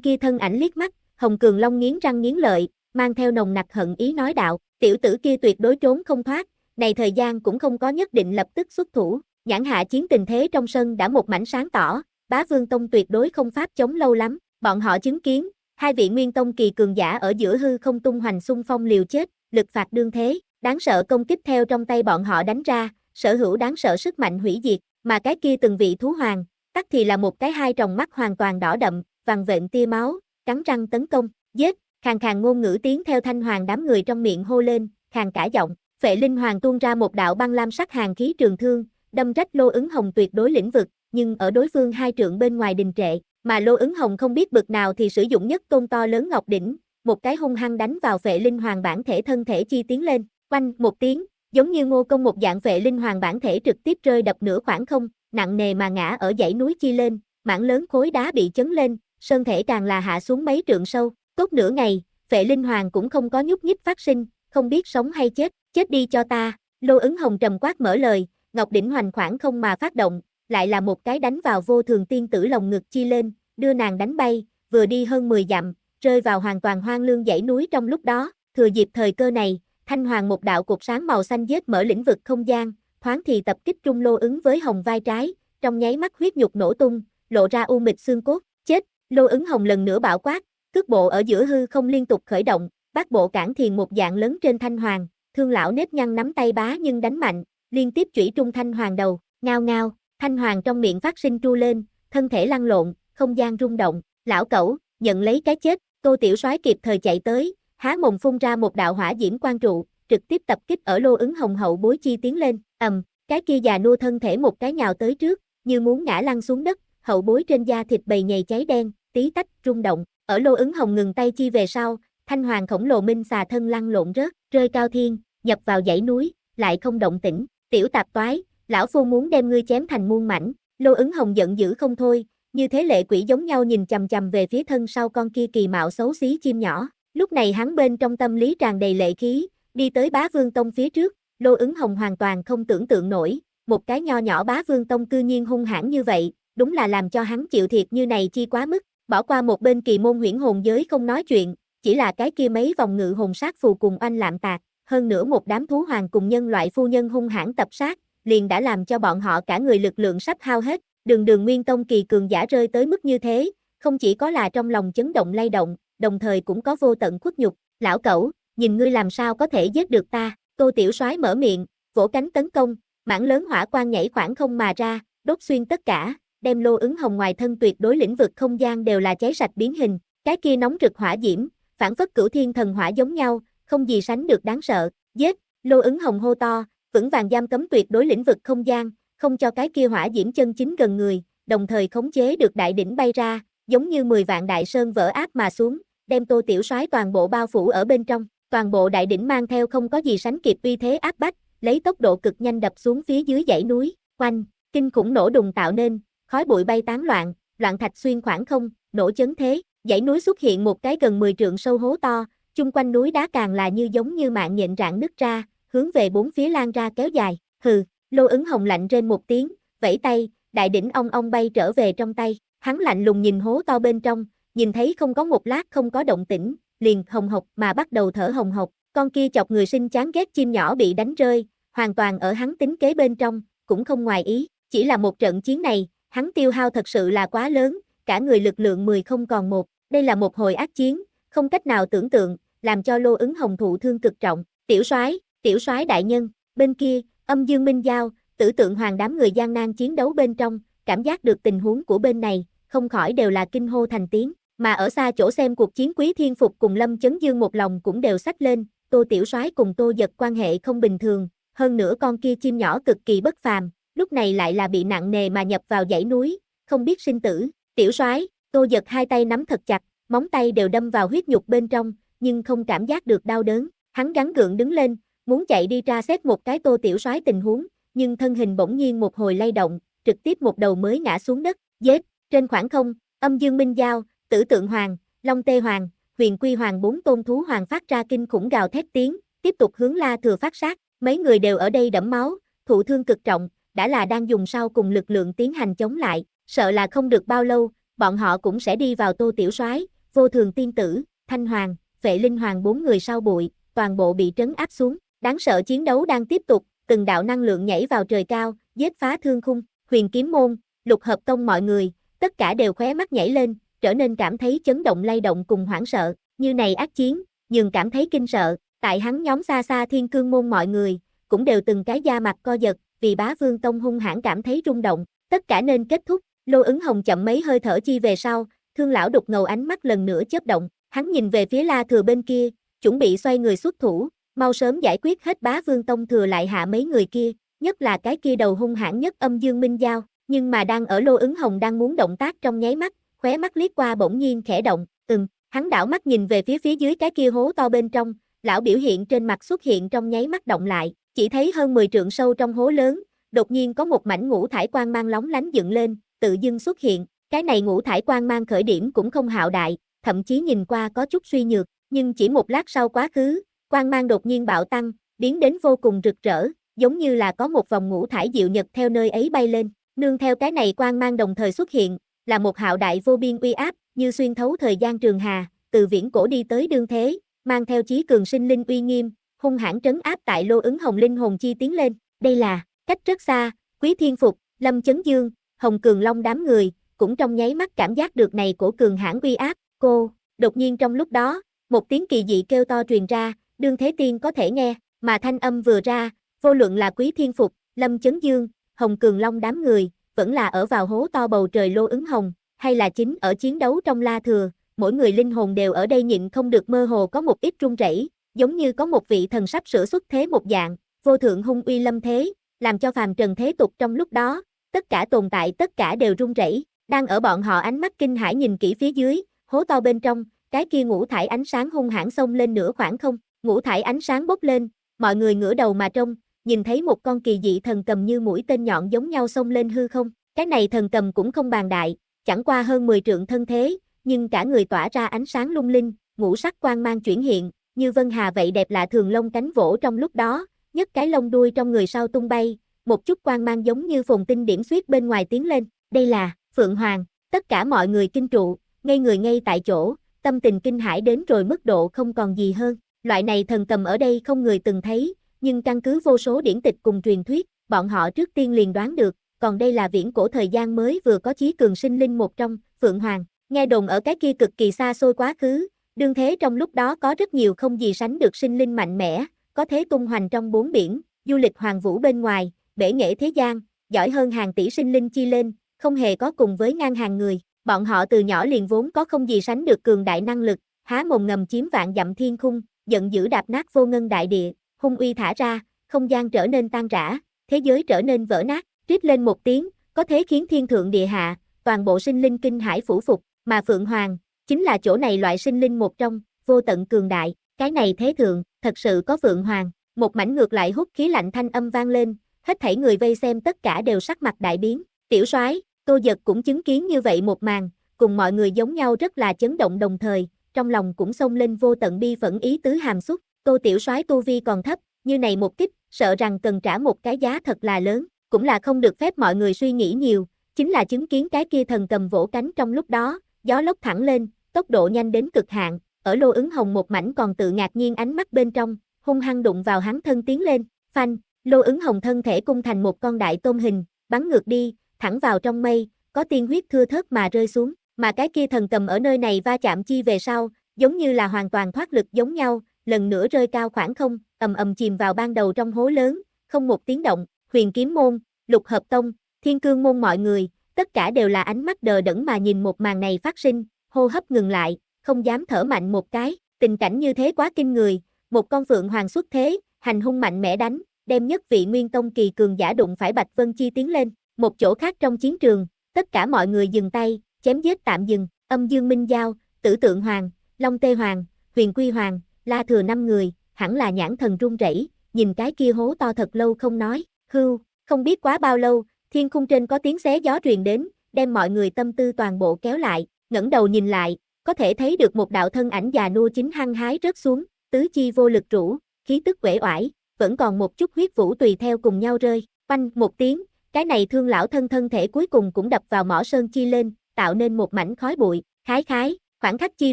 kia thân ảnh liếc mắt, Hồng Cường Long nghiến răng nghiến lợi, mang theo nồng nặc hận ý nói đạo, tiểu tử kia tuyệt đối trốn không thoát, này thời gian cũng không có nhất định lập tức xuất thủ, nhãn hạ chiến tình thế trong sân đã một mảnh sáng tỏ, bá vương tông tuyệt đối không pháp chống lâu lắm, bọn họ chứng kiến, hai vị nguyên tông kỳ cường giả ở giữa hư không tung hoành xung phong liều chết, lực phạt đương thế, đáng sợ công kích theo trong tay bọn họ đánh ra, sở hữu đáng sợ sức mạnh hủy diệt, mà cái kia từng vị thú hoàng, tắc thì là một cái hai tròng mắt hoàn toàn đỏ đậm, vàng vện tia máu, cắn răng tấn công, giết, khàn khàn ngôn ngữ tiếng theo thanh hoàng đám người trong miệng hô lên, khàn cả giọng, Phệ Linh Hoàng tuôn ra một đạo băng lam sắc hàng khí trường thương, đâm rách Lô ứng hồng tuyệt đối lĩnh vực, nhưng ở đối phương hai trượng bên ngoài đình trệ, mà Lô ứng hồng không biết bực nào thì sử dụng nhất công to lớn ngọc đỉnh, một cái hung hăng đánh vào Phệ Linh Hoàng bản thể thân thể chi tiến lên, quanh một tiếng, giống như ngô công một dạng Phệ Linh Hoàng bản thể trực tiếp rơi đập nửa khoảng không, nặng nề mà ngã ở dãy núi chi lên, mảng lớn khối đá bị chấn lên, sơn thể càng là hạ xuống mấy trượng sâu, cốt nửa ngày, Phệ Linh Hoàng cũng không có nhúc nhích phát sinh, không biết sống hay chết, Chết đi cho ta, Lô ứng hồng trầm quát mở lời, Ngọc Đỉnh hoành khoảng không mà phát động, lại là một cái đánh vào vô thường tiên tử lồng ngực chi lên, đưa nàng đánh bay, vừa đi hơn 10 dặm, rơi vào hoàn toàn hoang lương dãy núi trong lúc đó, thừa dịp thời cơ này, thanh hoàng một đạo cục sáng màu xanh dết mở lĩnh vực không gian, thoáng thì tập kích trung lô ứng với hồng vai trái, trong nháy mắt huyết nhục nổ tung, lộ ra u mịch xương cốt, chết, lô ứng hồng lần nữa bảo quát, cước bộ ở giữa hư không liên tục khởi động, bắt bộ cản thiền một dạng lớn trên thanh hoàng, thương lão nếp nhăn nắm tay bá nhưng đánh mạnh, liên tiếp chủy trung thanh hoàng đầu, ngao ngao, thanh hoàng trong miệng phát sinh tru lên, thân thể lăn lộn, không gian rung động, lão cẩu, nhận lấy cái chết, tô tiểu soái kịp thời chạy tới, há mồm phun ra một đạo hỏa diễm quan trụ, trực tiếp tập kích ở lô ứng hồng hậu bối chi tiến lên, ầm, cái kia già nua thân thể một cái nhào tới trước, như muốn ngã lăn xuống đất, hậu bối trên da thịt bầy nhầy cháy đen, tí tách, rung động, ở lô ứng hồng ngừng tay chi về sau, Thanh hoàng khổng lồ minh xà thân lăn lộn rớt, rơi cao thiên, nhập vào dãy núi, lại không động tĩnh, tiểu tạp toái, lão phu muốn đem ngươi chém thành muôn mảnh, lô ứng hồng giận dữ không thôi, như thế lệ quỷ giống nhau nhìn chầm chầm về phía thân sau con kia kỳ mạo xấu xí chim nhỏ, lúc này hắn bên trong tâm lý tràn đầy lệ khí, đi tới bá vương tông phía trước, lô ứng hồng hoàn toàn không tưởng tượng nổi, một cái nho nhỏ bá vương tông cư nhiên hung hãn như vậy, đúng là làm cho hắn chịu thiệt như này chi quá mức, bỏ qua một bên kỳ môn huyễn hồn giới không nói chuyện, chỉ là cái kia mấy vòng ngự hồn sát phù cùng oanh lạm tạc, hơn nữa một đám thú hoàng cùng nhân loại phu nhân hung hãn tập sát, liền đã làm cho bọn họ cả người lực lượng sắp hao hết, đường đường nguyên tông kỳ cường giả rơi tới mức như thế, không chỉ có là trong lòng chấn động lay động, đồng thời cũng có vô tận khuất nhục, lão cẩu, nhìn ngươi làm sao có thể giết được ta, cô tiểu soái mở miệng, vỗ cánh tấn công, mảng lớn hỏa quang nhảy khoảng không mà ra, đốt xuyên tất cả, đem lô ứng hồng ngoài thân tuyệt đối lĩnh vực không gian đều là cháy sạch biến hình, cái kia nóng rực hỏa diễm, phản phất cửu thiên thần hỏa giống nhau, không gì sánh được đáng sợ, giết, lô ứng hồng hô to, vững vàng giam cấm tuyệt đối lĩnh vực không gian, không cho cái kia hỏa diễm chân chính gần người, đồng thời khống chế được đại đỉnh bay ra, giống như 10 vạn đại sơn vỡ áp mà xuống, đem Tô Tiểu Soái toàn bộ bao phủ ở bên trong, toàn bộ đại đỉnh mang theo không có gì sánh kịp uy thế áp bách, lấy tốc độ cực nhanh đập xuống phía dưới dãy núi, quanh, kinh khủng nổ đùng tạo nên, khói bụi bay tán loạn, loạn thạch xuyên khoảng không, nổ chấn thế, dãy núi xuất hiện một cái gần 10 trượng sâu hố to, chung quanh núi đá càng là như giống như mạng nhện rạn nứt ra, hướng về bốn phía lan ra kéo dài, hừ, lô ứng hồng lạnh trên một tiếng, vẫy tay, đại đỉnh ông ông bay trở về trong tay, hắn lạnh lùng nhìn hố to bên trong, nhìn thấy không có một lát không có động tĩnh, liền hồng hộc mà bắt đầu thở hồng hộc, con kia chọc người sinh chán ghét chim nhỏ bị đánh rơi, hoàn toàn ở hắn tính kế bên trong, cũng không ngoài ý, chỉ là một trận chiến này, hắn tiêu hao thật sự là quá lớn, cả người lực lượng 10 không còn một, đây là một hồi ác chiến, không cách nào tưởng tượng, làm cho Lô ứng hồng thụ thương cực trọng. Tiểu soái, tiểu soái đại nhân, bên kia, âm dương minh giao, tử tượng hoàng đám người gian nan chiến đấu bên trong, cảm giác được tình huống của bên này, không khỏi đều là kinh hô thành tiếng. Mà ở xa chỗ xem cuộc chiến quý thiên phục cùng Lâm Chấn Dương một lòng cũng đều sắc lên, Tô Tiểu soái cùng Tô Giật quan hệ không bình thường, hơn nữa con kia chim nhỏ cực kỳ bất phàm, lúc này lại là bị nặng nề mà nhập vào dãy núi, không biết sinh tử. Tiểu soái, Tô giật hai tay nắm thật chặt, móng tay đều đâm vào huyết nhục bên trong, nhưng không cảm giác được đau đớn. Hắn gắn gượng đứng lên, muốn chạy đi ra xét một cái tô tiểu soái tình huống, nhưng thân hình bỗng nhiên một hồi lay động, trực tiếp một đầu mới ngã xuống đất, dết, trên khoảng không, âm dương minh giao, tử tượng hoàng, long tê hoàng, huyền quy hoàng bốn tôn thú hoàng phát ra kinh khủng gào thét tiếng, tiếp tục hướng la thừa phát sát, mấy người đều ở đây đẫm máu, thụ thương cực trọng, đã là đang dùng sau cùng lực lượng tiến hành chống lại, sợ là không được bao lâu, bọn họ cũng sẽ đi vào Tô Tiểu Soái, Vô Thường Tiên Tử, Thanh Hoàng, Vệ Linh Hoàng bốn người sau bụi, toàn bộ bị trấn áp xuống. Đáng sợ chiến đấu đang tiếp tục, từng đạo năng lượng nhảy vào trời cao, giết phá thương khung, huyền kiếm môn, lục hợp tông mọi người, tất cả đều khóe mắt nhảy lên, trở nên cảm thấy chấn động lay động cùng hoảng sợ, như này ác chiến, nhưng cảm thấy kinh sợ, tại hắn nhóm xa xa thiên cương môn mọi người, cũng đều từng cái da mặt co giật, vì bá vương tông hung hãn cảm thấy rung động, tất cả nên kết thúc, Lô ứng hồng chậm mấy hơi thở chi về sau, thương lão đục ngầu ánh mắt lần nữa chớp động, hắn nhìn về phía la thừa bên kia, chuẩn bị xoay người xuất thủ, mau sớm giải quyết hết bá vương tông thừa lại hạ mấy người kia, nhất là cái kia đầu hung hãn nhất âm dương minh giao, nhưng mà đang ở lô ứng hồng đang muốn động tác trong nháy mắt, khóe mắt liếc qua bỗng nhiên khẽ động, ừm, hắn đảo mắt nhìn về phía phía dưới cái kia hố to bên trong, lão biểu hiện trên mặt xuất hiện trong nháy mắt động lại, chỉ thấy hơn 10 trượng sâu trong hố lớn, đột nhiên có một mảnh ngũ thải quang mang lóng lánh dựng lên, tự dưng xuất hiện, cái này ngũ thải quan mang khởi điểm cũng không hạo đại, thậm chí nhìn qua có chút suy nhược, nhưng chỉ một lát sau quá khứ, quan mang đột nhiên bạo tăng, biến đến vô cùng rực rỡ, giống như là có một vòng ngũ thải diệu nhật theo nơi ấy bay lên, nương theo cái này quan mang đồng thời xuất hiện, là một hạo đại vô biên uy áp, như xuyên thấu thời gian trường hà, từ viễn cổ đi tới đương thế, mang theo chí cường sinh linh uy nghiêm, hung hãn trấn áp tại lô ứng hồng linh hồn chi tiến lên, đây là, cách rất xa, quý thiên phục, lâm chấn dương, Hồng Cường Long đám người, cũng trong nháy mắt cảm giác được này của cường hãn uy áp, cô, đột nhiên trong lúc đó, một tiếng kỳ dị kêu to truyền ra, đương thế tiên có thể nghe, mà thanh âm vừa ra, vô luận là Quý Thiên Phục, Lâm Chấn Dương, Hồng Cường Long đám người, vẫn là ở vào hố to bầu trời lô ứng hồng, hay là chính ở chiến đấu trong la thừa, mỗi người linh hồn đều ở đây nhịn không được mơ hồ có một ít run rẩy, giống như có một vị thần sắp sửa xuất thế một dạng, vô thượng hung uy lâm thế, làm cho phàm trần thế tục trong lúc đó, tất cả tồn tại tất cả đều run rẩy, đang ở bọn họ ánh mắt kinh hãi nhìn kỹ phía dưới, hố to bên trong, cái kia ngũ thải ánh sáng hung hãn xông lên nửa khoảng không, ngũ thải ánh sáng bốc lên, mọi người ngửa đầu mà trông, nhìn thấy một con kỳ dị thần cầm như mũi tên nhọn giống nhau xông lên hư không, cái này thần cầm cũng không bàn đại, chẳng qua hơn 10 trượng thân thế, nhưng cả người tỏa ra ánh sáng lung linh, ngũ sắc quang mang chuyển hiện, như vân hà vậy đẹp lạ thường lông cánh vỗ trong lúc đó, nhất cái lông đuôi trong người sau tung bay, một chút quan mang giống như phồn tinh điểm suyết bên ngoài tiến lên, đây là, Phượng Hoàng, tất cả mọi người kinh trụ, ngay người ngay tại chỗ, tâm tình kinh hãi đến rồi mức độ không còn gì hơn, loại này thần cầm ở đây không người từng thấy, nhưng căn cứ vô số điển tịch cùng truyền thuyết, bọn họ trước tiên liền đoán được, còn đây là viễn cổ thời gian mới vừa có chí cường sinh linh một trong, Phượng Hoàng, nghe đồn ở cái kia cực kỳ xa xôi quá khứ, đương thế trong lúc đó có rất nhiều không gì sánh được sinh linh mạnh mẽ, có thế tung hoành trong bốn biển, du lịch hoàng vũ bên ngoài, bể nghệ thế gian, giỏi hơn hàng tỷ sinh linh chi lên, không hề có cùng với ngang hàng người. Bọn họ từ nhỏ liền vốn có không gì sánh được cường đại năng lực, há mồm ngầm chiếm vạn dặm thiên khung, giận dữ đạp nát vô ngân đại địa, hung uy thả ra, không gian trở nên tan rã, thế giới trở nên vỡ nát, rít lên một tiếng, có thế khiến thiên thượng địa hạ, toàn bộ sinh linh kinh hải phủ phục, mà Phượng Hoàng, chính là chỗ này loại sinh linh một trong, vô tận cường đại, cái này thế thượng, thật sự có Phượng Hoàng, một mảnh ngược lại hút khí lạnh thanh âm vang lên, hết thảy người vây xem tất cả đều sắc mặt đại biến, tiểu soái, Tô Dật cũng chứng kiến như vậy một màn, cùng mọi người giống nhau rất là chấn động đồng thời, trong lòng cũng xông lên vô tận bi phẫn ý tứ hàm xúc, Tô tiểu soái tu vi còn thấp, như này một kích, sợ rằng cần trả một cái giá thật là lớn, cũng là không được phép mọi người suy nghĩ nhiều, chính là chứng kiến cái kia thần cầm vỗ cánh trong lúc đó, gió lốc thẳng lên, tốc độ nhanh đến cực hạn, ở lô ứng hồng một mảnh còn tự ngạc nhiên ánh mắt bên trong, hung hăng đụng vào hắn thân tiến lên, phanh, Lô ứng hồng thân thể cung thành một con đại tôm hình, bắn ngược đi, thẳng vào trong mây, có tiên huyết thưa thớt mà rơi xuống, mà cái kia thần cầm ở nơi này va chạm chi về sau, giống như là hoàn toàn thoát lực giống nhau, lần nữa rơi cao khoảng không, ầm ầm chìm vào ban đầu trong hố lớn, không một tiếng động, huyền kiếm môn, lục hợp tông, thiên cương môn mọi người, tất cả đều là ánh mắt đờ đẫn mà nhìn một màn này phát sinh, hô hấp ngừng lại, không dám thở mạnh một cái, tình cảnh như thế quá kinh người, một con phượng hoàng xuất thế, hành hung mạnh mẽ đánh, đem nhất vị nguyên tông kỳ cường giả đụng phải Bạch Vân Chi tiến lên, một chỗ khác trong chiến trường, tất cả mọi người dừng tay, chém giết tạm dừng, âm dương minh giao, tử tượng hoàng, long tê hoàng, huyền quy hoàng, la thừa năm người, hẳn là nhãn thần run rẩy, nhìn cái kia hố to thật lâu không nói, hưu, không biết quá bao lâu, thiên khung trên có tiếng xé gió truyền đến, đem mọi người tâm tư toàn bộ kéo lại, ngẩng đầu nhìn lại, có thể thấy được một đạo thân ảnh già nua chính hăng hái rớt xuống, tứ chi vô lực rũ, khí tức uể oải, vẫn còn một chút huyết vũ tùy theo cùng nhau rơi, banh một tiếng, cái này thương lão thân thân thể cuối cùng cũng đập vào mỏ sơn chi lên, tạo nên một mảnh khói bụi, khái khái, khoảng khắc chi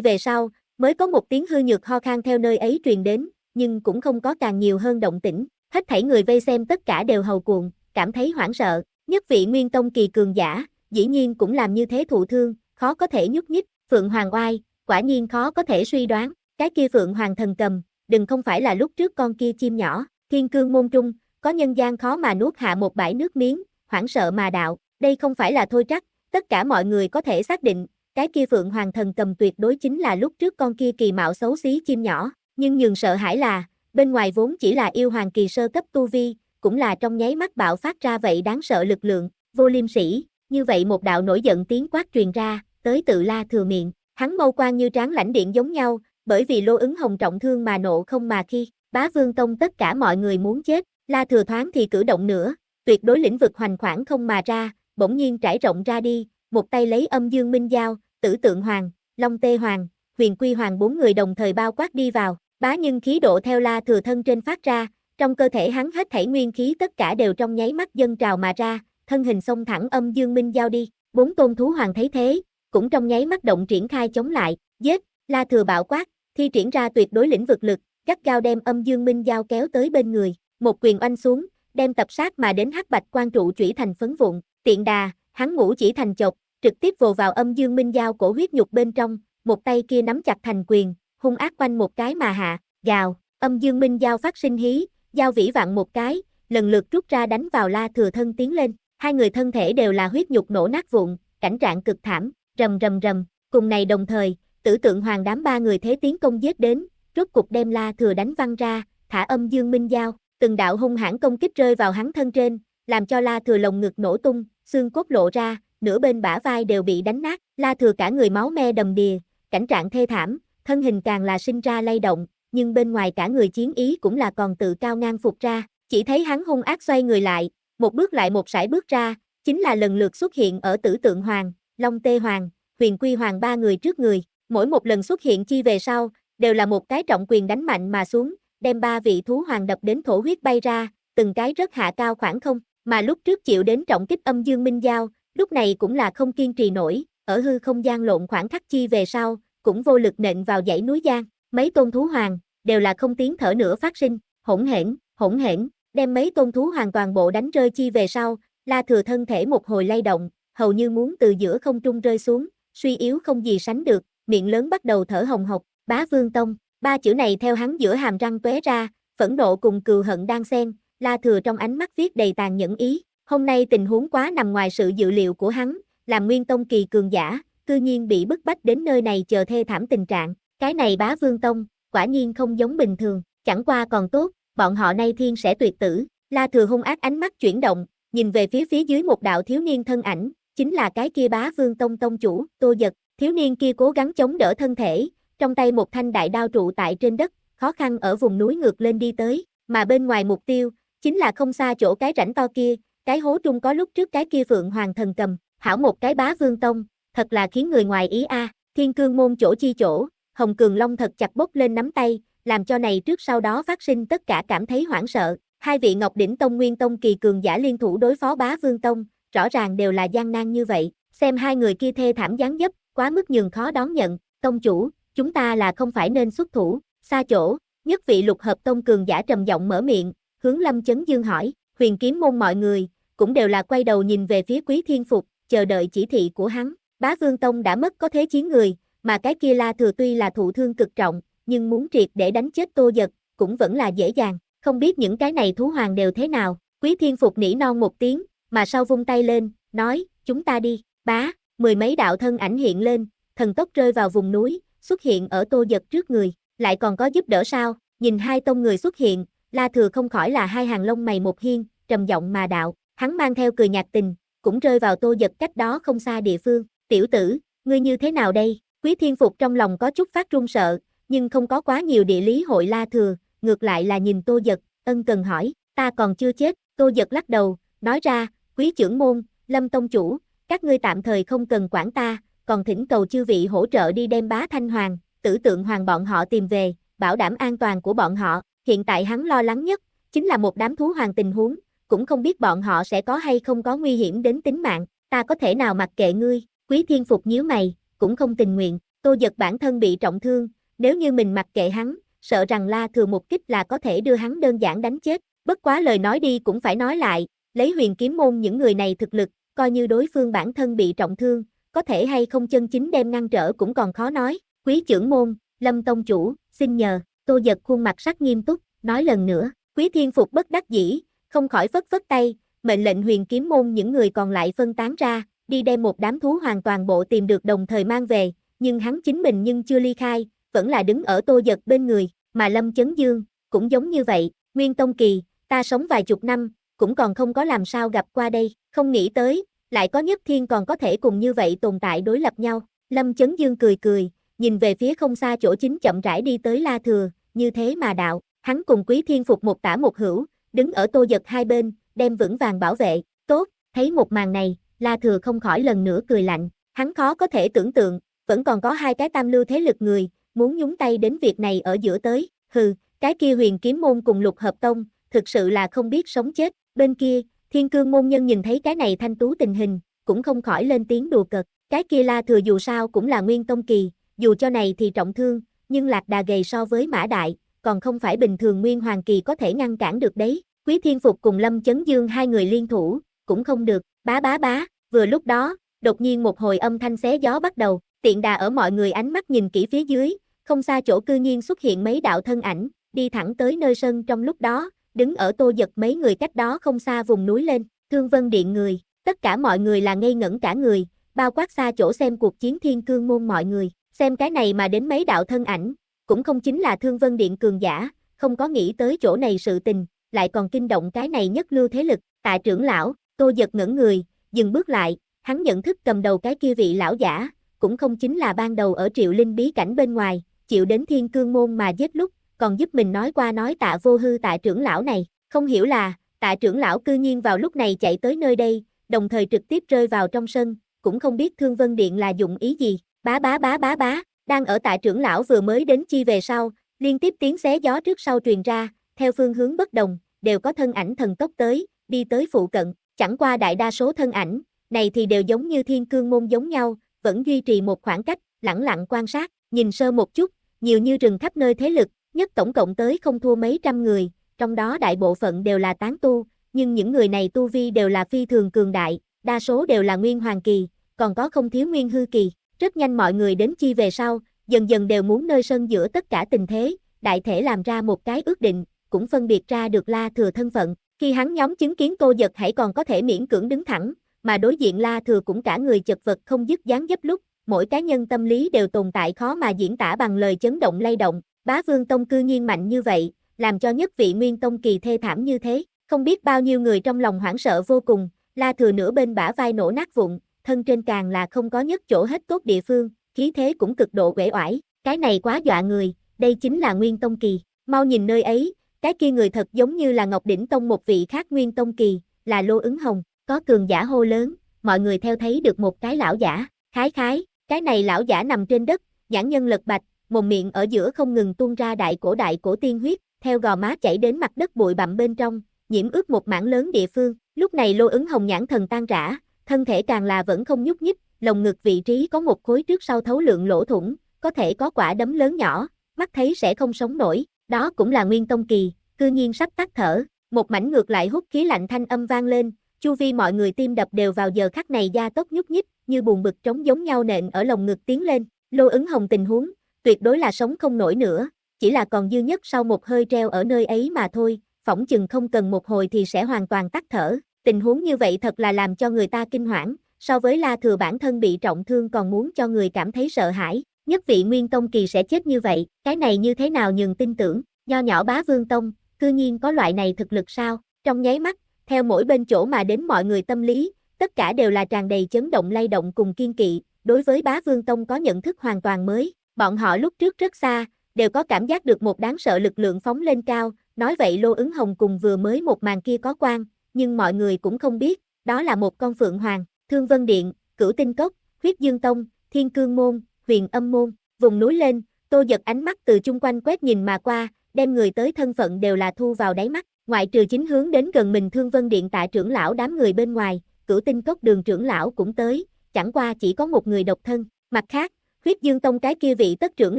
về sau, mới có một tiếng hư nhược ho khan theo nơi ấy truyền đến, nhưng cũng không có càng nhiều hơn động tĩnh, hết thảy người vây xem tất cả đều hầu cuồng, cảm thấy hoảng sợ, nhất vị nguyên tông kỳ cường giả, dĩ nhiên cũng làm như thế thụ thương, khó có thể nhúc nhích, Phượng Hoàng oai, quả nhiên khó có thể suy đoán, cái kia Phượng Hoàng thần cầm, đừng không phải là lúc trước con kia chim nhỏ, Thiên cương môn trung, có nhân gian khó mà nuốt hạ một bãi nước miếng, hoảng sợ mà đạo, đây không phải là thôi trắc, tất cả mọi người có thể xác định, cái kia phượng hoàng thần cầm tuyệt đối chính là lúc trước con kia kỳ mạo xấu xí chim nhỏ, nhưng nhường sợ hãi là, bên ngoài vốn chỉ là yêu hoàng kỳ sơ cấp tu vi, cũng là trong nháy mắt bạo phát ra vậy đáng sợ lực lượng, vô liêm sĩ, như vậy một đạo nổi giận tiếng quát truyền ra, tới tự la thừa miệng, hắn mâu quan như tráng lãnh điện giống nhau, bởi vì lô ứng hồng trọng thương mà nộ không mà khi, bá vương tông tất cả mọi người muốn chết, la thừa thoáng thì cử động nữa, tuyệt đối lĩnh vực hoành khoảng không mà ra, bỗng nhiên trải rộng ra đi, một tay lấy âm dương minh giao, tử tượng hoàng, long tê hoàng, huyền quy hoàng bốn người đồng thời bao quát đi vào, bá nhưng khí độ theo la thừa thân trên phát ra, trong cơ thể hắn hết thảy nguyên khí tất cả đều trong nháy mắt dân trào mà ra, thân hình xông thẳng âm dương minh giao đi, bốn tôn thú hoàng thấy thế, cũng trong nháy mắt động triển khai chống lại, giết, la thừa bạo quát, thi triển ra tuyệt đối lĩnh vực lực, gắt gao đem âm dương minh giao kéo tới bên người, một quyền oanh xuống, đem tập sát mà đến hắc bạch quan trụ chủy thành phấn vụn, tiện đà, hắn ngủ chỉ thành chọc, trực tiếp vồ vào âm dương minh giao cổ huyết nhục bên trong, một tay kia nắm chặt thành quyền, hung ác quanh một cái mà hạ, gào, âm dương minh giao phát sinh hí, giao vĩ vạn một cái, lần lượt rút ra đánh vào la thừa thân tiến lên, hai người thân thể đều là huyết nhục nổ nát vụn, cảnh trạng cực thảm, rầm rầm rầm, cùng này đồng thời, tử tượng hoàng đám ba người thế tiến công giết đến, rốt cục đem La Thừa đánh văng ra, thả âm dương minh giao, từng đạo hung hãn công kích rơi vào hắn thân trên, làm cho La Thừa lồng ngực nổ tung, xương cốt lộ ra, nửa bên bả vai đều bị đánh nát, La Thừa cả người máu me đầm đìa, cảnh trạng thê thảm, thân hình càng là sinh ra lay động, nhưng bên ngoài cả người chiến ý cũng là còn tự cao ngang phục ra, chỉ thấy hắn hung ác xoay người lại, một bước lại một sải bước ra, chính là lần lượt xuất hiện ở Tử Tượng Hoàng, Long Tê Hoàng, Huyền Quy Hoàng ba người trước người, mỗi một lần xuất hiện chi về sau, đều là một cái trọng quyền đánh mạnh mà xuống, đem ba vị thú hoàng đập đến thổ huyết bay ra, từng cái rất hạ cao khoảng không, mà lúc trước chịu đến trọng kích âm dương minh giao, lúc này cũng là không kiên trì nổi, ở hư không gian lộn khoảng khắc chi về sau, cũng vô lực nện vào dãy núi giang, mấy tôn thú hoàng, đều là không tiếng thở nữa phát sinh, hỗn hển, hỗn hển, đem mấy tôn thú hoàng toàn bộ đánh rơi chi về sau, la thừa thân thể một hồi lay động, hầu như muốn từ giữa không trung rơi xuống, suy yếu không gì sánh được, miệng lớn bắt đầu thở hồng hộc, Bá Vương Tông, ba chữ này theo hắn giữa hàm răng tuế ra, phẫn nộ cùng cừu hận đang xen, La Thừa trong ánh mắt viết đầy tàn nhẫn ý, hôm nay tình huống quá nằm ngoài sự dự liệu của hắn, làm Nguyên Tông kỳ cường giả, cư nhiên bị bức bách đến nơi này chờ thê thảm tình trạng, cái này Bá Vương Tông, quả nhiên không giống bình thường, chẳng qua còn tốt, bọn họ nay thiên sẽ tuyệt tử, La Thừa hung ác ánh mắt chuyển động, nhìn về phía phía dưới một đạo thiếu niên thân ảnh, chính là cái kia Bá Vương Tông tông chủ, Tô Dật, thiếu niên kia cố gắng chống đỡ thân thể, trong tay một thanh đại đao trụ tại trên đất, khó khăn ở vùng núi ngược lên đi tới, mà bên ngoài mục tiêu, chính là không xa chỗ cái rãnh to kia, cái hố trung có lúc trước cái kia phượng hoàng thần cầm, hảo một cái bá vương tông, thật là khiến người ngoài ý a, thiên cương môn chỗ chi chỗ, hồng cường long thật chặt bốc lên nắm tay, làm cho này trước sau đó phát sinh tất cả cảm thấy hoảng sợ, hai vị ngọc đỉnh tông nguyên tông kỳ cường giả liên thủ đối phó bá vương tông, rõ ràng đều là gian nan như vậy, xem hai người kia thê thảm gián dấp, quá mức nhường khó đón nhận, tông chủ, chúng ta là không phải nên xuất thủ, xa chỗ, nhất vị lục hợp tông cường giả trầm giọng mở miệng, hướng lâm chấn dương hỏi, huyền kiếm môn mọi người, cũng đều là quay đầu nhìn về phía quý thiên phục, chờ đợi chỉ thị của hắn, bá vương tông đã mất có thế chiến người, mà cái kia la thừa tuy là thụ thương cực trọng, nhưng muốn triệt để đánh chết tô giật, cũng vẫn là dễ dàng, không biết những cái này thú hoàng đều thế nào, quý thiên phục nỉ non một tiếng, mà sau vung tay lên, nói, chúng ta đi, bá, mười mấy đạo thân ảnh hiện lên, thần tốc rơi vào vùng núi, xuất hiện ở tô giật trước người, lại còn có giúp đỡ sao, nhìn hai tông người xuất hiện, la thừa không khỏi là hai hàng lông mày một hiên, trầm giọng mà đạo, hắn mang theo cười nhạt tình, cũng rơi vào tô giật cách đó không xa địa phương, tiểu tử, ngươi như thế nào đây, quý thiên phục trong lòng có chút phát run sợ, nhưng không có quá nhiều địa lý hội la thừa, ngược lại là nhìn tô giật, ân cần hỏi, ta còn chưa chết, tô giật lắc đầu, nói ra, quý trưởng môn, lâm tông chủ, các ngươi tạm thời không cần quản ta, còn thỉnh cầu chư vị hỗ trợ đi đem bá thanh hoàng, tử tượng hoàng bọn họ tìm về, bảo đảm an toàn của bọn họ, hiện tại hắn lo lắng nhất, chính là một đám thú hoàng tình huống, cũng không biết bọn họ sẽ có hay không có nguy hiểm đến tính mạng, ta có thể nào mặc kệ ngươi, quý thiên phục nhíu mày, cũng không tình nguyện, tô giật bản thân bị trọng thương, nếu như mình mặc kệ hắn, sợ rằng la thừa một kích là có thể đưa hắn đơn giản đánh chết, bất quá lời nói đi cũng phải nói lại, lấy huyền kiếm môn những người này thực lực, coi như đối phương bản thân bị trọng thương, có thể hay không chân chính đem ngăn trở cũng còn khó nói, quý trưởng môn, lâm tông chủ, xin nhờ, tô giật khuôn mặt sắc nghiêm túc, nói lần nữa, quý thiên phục bất đắc dĩ, không khỏi phất phất tay, mệnh lệnh huyền kiếm môn những người còn lại phân tán ra, đi đem một đám thú hoàn toàn bộ tìm được đồng thời mang về, nhưng hắn chính mình nhưng chưa ly khai, vẫn là đứng ở tô giật bên người, mà lâm chấn dương, cũng giống như vậy, nguyên tông kỳ, ta sống vài chục năm, cũng còn không có làm sao gặp qua đây, không nghĩ tới, lại có nhất thiên còn có thể cùng như vậy tồn tại đối lập nhau. Lâm Chấn Dương cười cười, nhìn về phía không xa chỗ chính chậm rãi đi tới La Thừa, như thế mà đạo, hắn cùng Quý Thiên Phục một tả một hữu, đứng ở tô giật hai bên, đem vững vàng bảo vệ, tốt, thấy một màn này, La Thừa không khỏi lần nữa cười lạnh, hắn khó có thể tưởng tượng, vẫn còn có hai cái tam lưu thế lực người, muốn nhúng tay đến việc này ở giữa tới, hừ, cái kia huyền kiếm môn cùng lục hợp tông, thực sự là không biết sống chết, bên kia, Thiên cương môn nhân nhìn thấy cái này thanh tú tình hình, cũng không khỏi lên tiếng đùa cợt. Cái kia la thừa dù sao cũng là nguyên tông kỳ, dù cho này thì trọng thương, nhưng lạc đà gầy so với mã đại, còn không phải bình thường nguyên hoàng kỳ có thể ngăn cản được đấy. Quý thiên phục cùng lâm chấn dương hai người liên thủ, cũng không được, bá bá bá, vừa lúc đó, đột nhiên một hồi âm thanh xé gió bắt đầu, tiện đà ở mọi người ánh mắt nhìn kỹ phía dưới, không xa chỗ cư nhiên xuất hiện mấy đạo thân ảnh, đi thẳng tới nơi sân trong lúc đó, đứng ở tô giật mấy người cách đó không xa vùng núi lên, thương vân điện người, tất cả mọi người là ngây ngẩn cả người, bao quát xa chỗ xem cuộc chiến thiên cương môn mọi người, xem cái này mà đến mấy đạo thân ảnh, cũng không chính là thương vân điện cường giả, không có nghĩ tới chỗ này sự tình, lại còn kinh động cái này nhất lưu thế lực, tại trưởng lão, tô giật ngẩn người, dừng bước lại, hắn nhận thức cầm đầu cái kia vị lão giả, cũng không chính là ban đầu ở triệu linh bí cảnh bên ngoài, chịu đến thiên cương môn mà giết lúc, còn giúp mình nói qua nói tạ vô hư tạ trưởng lão này, không hiểu là, tạ trưởng lão cư nhiên vào lúc này chạy tới nơi đây, đồng thời trực tiếp rơi vào trong sân, cũng không biết Thương Vân Điện là dụng ý gì, bá bá bá bá bá, đang ở tại trưởng lão vừa mới đến chi về sau, liên tiếp tiếng xé gió trước sau truyền ra, theo phương hướng bất đồng, đều có thân ảnh thần tốc tới, đi tới phụ cận, chẳng qua đại đa số thân ảnh, này thì đều giống như thiên cương môn giống nhau, vẫn duy trì một khoảng cách, lẳng lặng quan sát, nhìn sơ một chút, nhiều như rừng khắp nơi thế lực, nhất tổng cộng tới không thua mấy trăm người, trong đó đại bộ phận đều là tán tu, nhưng những người này tu vi đều là phi thường cường đại, đa số đều là nguyên hoàng kỳ, còn có không thiếu nguyên hư kỳ, rất nhanh mọi người đến chi về sau, dần dần đều muốn nơi sân giữa tất cả tình thế, đại thể làm ra một cái ước định, cũng phân biệt ra được La Thừa thân phận, khi hắn nhóm chứng kiến cô giật hãy còn có thể miễn cưỡng đứng thẳng, mà đối diện La Thừa cũng cả người chật vật không dứt dáng dấp lúc, mỗi cá nhân tâm lý đều tồn tại khó mà diễn tả bằng lời chấn động lay động, Bá Vương Tông cư nhiên mạnh như vậy, làm cho nhất vị Nguyên Tông kỳ thê thảm như thế, không biết bao nhiêu người trong lòng hoảng sợ vô cùng, la thừa nửa bên bả vai nổ nát vụn, thân trên càng là không có nhất chỗ hết tốt địa phương, khí thế cũng cực độ uể oải, cái này quá dọa người, đây chính là Nguyên Tông kỳ, mau nhìn nơi ấy, cái kia người thật giống như là Ngọc Đỉnh Tông một vị khác Nguyên Tông kỳ, là Lô Ứng Hồng, có cường giả hô lớn, mọi người theo thấy được một cái lão giả, khái khái, cái này lão giả nằm trên đất, nhãn nhân lật bạch, mồm miệng ở giữa không ngừng tuôn ra đại cổ đại cổ tiên huyết, theo gò má chảy đến mặt đất bụi bặm bên trong, nhiễm ướt một mảng lớn địa phương, lúc này lô ứng hồng nhãn thần tan rã, thân thể càng là vẫn không nhúc nhích, lồng ngực vị trí có một khối trước sau thấu lượng lỗ thủng, có thể có quả đấm lớn nhỏ, mắt thấy sẽ không sống nổi, đó cũng là nguyên tông kỳ, cư nhiên sắp tắt thở, một mảnh ngược lại hút khí lạnh thanh âm vang lên, chu vi mọi người tim đập đều vào giờ khắc này da tốt nhúc nhích, như buồn bực trống giống nhau nện ở lồng ngực tiến lên, lô ứng hồng tình huống, tuyệt đối là sống không nổi nữa, chỉ là còn dư nhất sau một hơi treo ở nơi ấy mà thôi, phỏng chừng không cần một hồi thì sẽ hoàn toàn tắt thở, tình huống như vậy thật là làm cho người ta kinh hoảng, so với La Thừa bản thân bị trọng thương còn muốn cho người cảm thấy sợ hãi, nhất vị Nguyên Tông kỳ sẽ chết như vậy, cái này như thế nào nhường tin tưởng, nho nhỏ bá vương tông, cư nhiên có loại này thực lực sao, trong nháy mắt, theo mỗi bên chỗ mà đến mọi người tâm lý, tất cả đều là tràn đầy chấn động lay động cùng kiên kỵ, đối với bá vương tông có nhận thức hoàn toàn mới, Bọn họ lúc trước rất xa, đều có cảm giác được một đáng sợ lực lượng phóng lên cao, nói vậy Lô ứng hồng cùng vừa mới một màn kia có quan, nhưng mọi người cũng không biết, đó là một con phượng hoàng, thương vân điện, cửu tinh cốc, huyết dương tông, thiên cương môn, huyền âm môn, vùng núi lên, tô giật ánh mắt từ chung quanh quét nhìn mà qua, đem người tới thân phận đều là thu vào đáy mắt, ngoại trừ chính hướng đến gần mình thương vân điện tại trưởng lão đám người bên ngoài, cửu tinh cốc đường trưởng lão cũng tới, chẳng qua chỉ có một người độc thân, mặt khác, Khuyết Dương Tông cái kia vị tất trưởng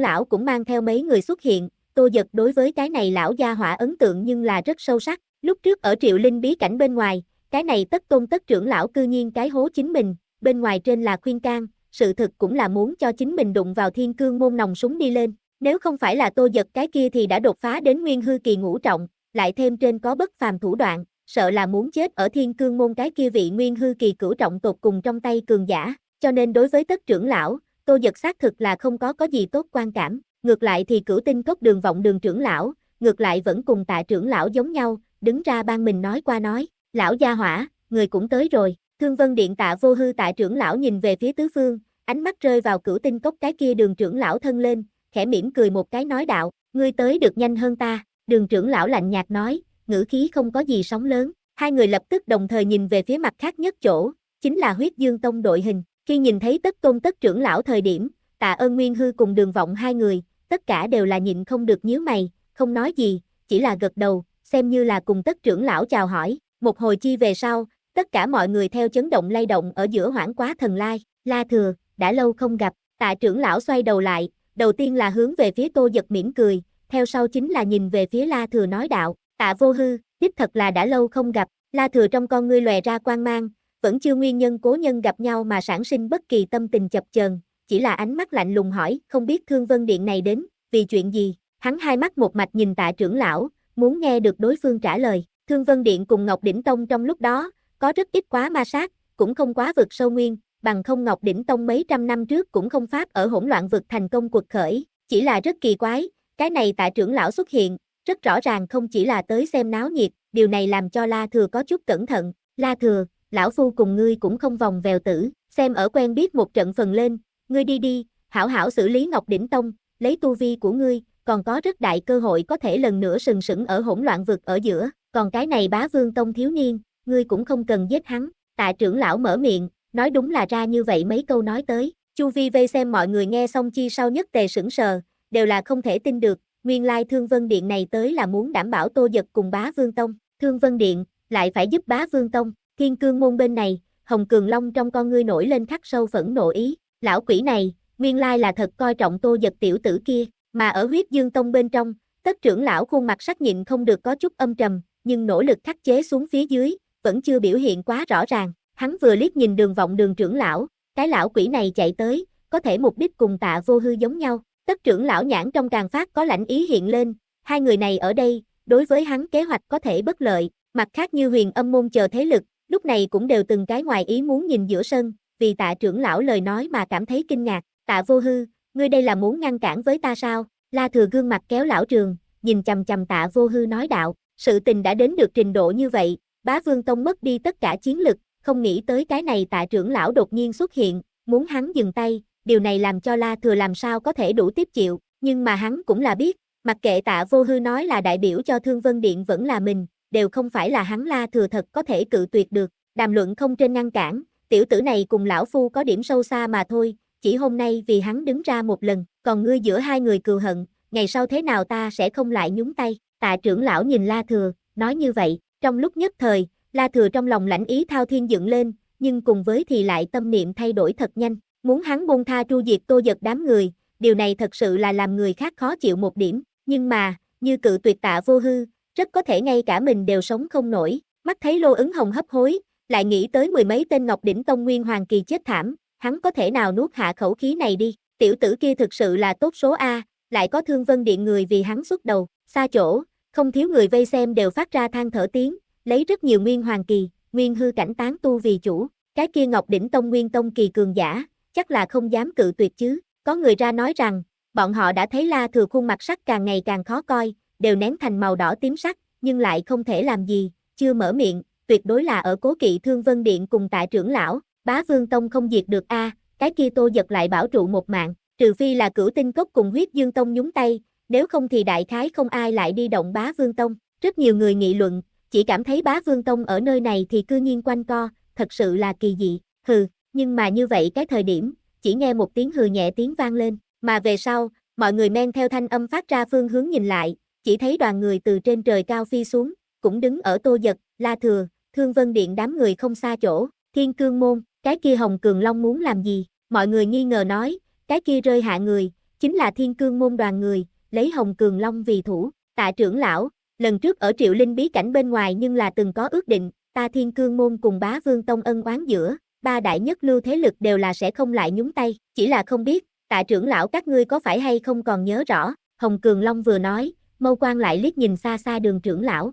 lão cũng mang theo mấy người xuất hiện, Tô Dật đối với cái này lão gia hỏa ấn tượng nhưng là rất sâu sắc, lúc trước ở Triệu Linh bí cảnh bên ngoài, cái này tất tôn tất trưởng lão cư nhiên cái hố chính mình, bên ngoài trên là khuyên can, sự thực cũng là muốn cho chính mình đụng vào thiên cương môn nòng súng đi lên, nếu không phải là Tô Dật cái kia thì đã đột phá đến nguyên hư kỳ ngũ trọng, lại thêm trên có bất phàm thủ đoạn, sợ là muốn chết ở thiên cương môn cái kia vị nguyên hư kỳ cửu trọng tột cùng trong tay cường giả, cho nên đối với tất trưởng lão, Tô Dật xác thực là không có có gì tốt quan cảm, ngược lại thì cửu tinh cốc đường vọng đường trưởng lão, ngược lại vẫn cùng tạ trưởng lão giống nhau, đứng ra ban mình nói qua nói, lão gia hỏa, người cũng tới rồi, thương vân điện tạ vô hư tạ trưởng lão nhìn về phía tứ phương, ánh mắt rơi vào cửu tinh cốc cái kia đường trưởng lão thân lên, khẽ mỉm cười một cái nói đạo, ngươi tới được nhanh hơn ta, đường trưởng lão lạnh nhạt nói, ngữ khí không có gì sóng lớn, hai người lập tức đồng thời nhìn về phía mặt khác nhất chỗ, chính là huyết dương tông đội hình, khi nhìn thấy tất tôn tất trưởng lão thời điểm, tạ ơn Nguyên Hư cùng đường vọng hai người, tất cả đều là nhịn không được nhíu mày, không nói gì, chỉ là gật đầu, xem như là cùng tất trưởng lão chào hỏi, một hồi chi về sau, tất cả mọi người theo chấn động lay động ở giữa hoảng quá thần lai, la thừa, đã lâu không gặp, tạ trưởng lão xoay đầu lại, đầu tiên là hướng về phía tô giật mỉm cười, theo sau chính là nhìn về phía la thừa nói đạo, tạ vô hư, đích thật là đã lâu không gặp, la thừa trong con ngươi lòe ra quan mang, vẫn chưa nguyên nhân cố nhân gặp nhau mà sản sinh bất kỳ tâm tình chập chờn, chỉ là ánh mắt lạnh lùng hỏi, không biết Thương Vân Điện này đến, vì chuyện gì, hắn hai mắt một mạch nhìn tạ trưởng lão, muốn nghe được đối phương trả lời, Thương Vân Điện cùng Ngọc Đỉnh Tông trong lúc đó, có rất ít quá ma sát, cũng không quá vượt sâu nguyên, bằng không Ngọc Đỉnh Tông mấy trăm năm trước cũng không pháp ở hỗn loạn vực thành công cuộc khởi, chỉ là rất kỳ quái, cái này tạ trưởng lão xuất hiện, rất rõ ràng không chỉ là tới xem náo nhiệt, điều này làm cho La Thừa có chút cẩn thận, La Thừa, lão phu cùng ngươi cũng không vòng vèo tử, xem ở quen biết một trận phần lên, ngươi đi đi, hảo hảo xử lý Ngọc Đỉnh Tông, lấy tu vi của ngươi, còn có rất đại cơ hội có thể lần nữa sừng sững ở hỗn loạn vực ở giữa, còn cái này bá vương tông thiếu niên, ngươi cũng không cần giết hắn, tạ trưởng lão mở miệng, nói đúng là ra như vậy mấy câu nói tới, chu vi vây xem mọi người nghe xong chi sau nhất tề sững sờ, đều là không thể tin được, nguyên lai thương vân điện này tới là muốn đảm bảo tô giật cùng bá vương tông, thương vân điện, lại phải giúp bá vương tông, Thiên cương môn bên này, Hồng Cường Long trong con ngươi nổi lên khắc sâu phẫn nộ ý, lão quỷ này, nguyên lai là thật coi trọng tô giật tiểu tử kia, mà ở huyết dương tông bên trong, tất trưởng lão khuôn mặt sắc nhịn không được có chút âm trầm, nhưng nỗ lực khắc chế xuống phía dưới, vẫn chưa biểu hiện quá rõ ràng, hắn vừa liếc nhìn đường vọng đường trưởng lão, cái lão quỷ này chạy tới, có thể mục đích cùng tạ vô hư giống nhau, tất trưởng lão nhãn trong càng phát có lãnh ý hiện lên, hai người này ở đây, đối với hắn kế hoạch có thể bất lợi, mặt khác như huyền âm môn chờ thế lực, lúc này cũng đều từng cái ngoài ý muốn nhìn giữa sân, vì tạ trưởng lão lời nói mà cảm thấy kinh ngạc, tạ vô hư, ngươi đây là muốn ngăn cản với ta sao, la thừa gương mặt kéo lão trường, nhìn chầm chầm tạ vô hư nói đạo, sự tình đã đến được trình độ như vậy, bá vương tông mất đi tất cả chiến lực, không nghĩ tới cái này tạ trưởng lão đột nhiên xuất hiện, muốn hắn dừng tay, điều này làm cho la thừa làm sao có thể đủ tiếp chịu, nhưng mà hắn cũng là biết, mặc kệ tạ vô hư nói là đại biểu cho thương vân điện vẫn là mình, đều không phải là hắn La Thừa thật có thể cự tuyệt được, đàm luận không trên ngăn cản, tiểu tử này cùng lão phu có điểm sâu xa mà thôi, chỉ hôm nay vì hắn đứng ra một lần, còn ngươi giữa hai người cừu hận, ngày sau thế nào ta sẽ không lại nhúng tay, tạ trưởng lão nhìn La Thừa, nói như vậy, trong lúc nhất thời, La Thừa trong lòng lãnh ý thao thiên dựng lên, nhưng cùng với thì lại tâm niệm thay đổi thật nhanh, muốn hắn buông tha tru diệt tô giật đám người, điều này thật sự là làm người khác khó chịu một điểm, nhưng mà, như cự tuyệt tạ vô hư, rất có thể ngay cả mình đều sống không nổi. Mắt thấy Lô ứng hồng hấp hối, lại nghĩ tới mười mấy tên Ngọc đỉnh tông nguyên hoàng kỳ chết thảm, hắn có thể nào nuốt hạ khẩu khí này đi? Tiểu tử kia thực sự là tốt số a, lại có Thương Vân Điện người vì hắn xuất đầu, xa chỗ, không thiếu người vây xem đều phát ra than thở tiếng, lấy rất nhiều nguyên hoàng kỳ, nguyên hư cảnh tán tu vì chủ, cái kia Ngọc đỉnh tông nguyên tông kỳ cường giả, chắc là không dám cự tuyệt chứ. Có người ra nói rằng, bọn họ đã thấy La Thừa khuôn mặt sắc càng ngày càng khó coi, đều nén thành màu đỏ tím sắc, nhưng lại không thể làm gì, chưa mở miệng, tuyệt đối là ở cố kỵ thương vân điện cùng tại trưởng lão, bá vương tông không diệt được a cái kia tô giật lại bảo trụ một mạng, trừ phi là cửu tinh cốc cùng huyết dương tông nhúng tay, nếu không thì đại khái không ai lại đi động bá vương tông, rất nhiều người nghị luận, chỉ cảm thấy bá vương tông ở nơi này thì cư nhiên quanh co, thật sự là kỳ dị, hừ, nhưng mà như vậy cái thời điểm, chỉ nghe một tiếng hừ nhẹ tiếng vang lên, mà về sau, mọi người men theo thanh âm phát ra phương hướng nhìn lại, chỉ thấy đoàn người từ trên trời cao phi xuống, cũng đứng ở tô giật, la thừa, thương vân điện đám người không xa chỗ, thiên cương môn, cái kia hồng cường long muốn làm gì, mọi người nghi ngờ nói, cái kia rơi hạ người, chính là thiên cương môn đoàn người, lấy hồng cường long vì thủ, tạ trưởng lão, lần trước ở triệu linh bí cảnh bên ngoài nhưng là từng có ước định, ta thiên cương môn cùng bá vương tông ân oán giữa, ba đại nhất lưu thế lực đều là sẽ không lại nhúng tay, chỉ là không biết, tạ trưởng lão các ngươi có phải hay không còn nhớ rõ, hồng cường long vừa nói, Mâu quan lại liếc nhìn xa xa đường trưởng lão,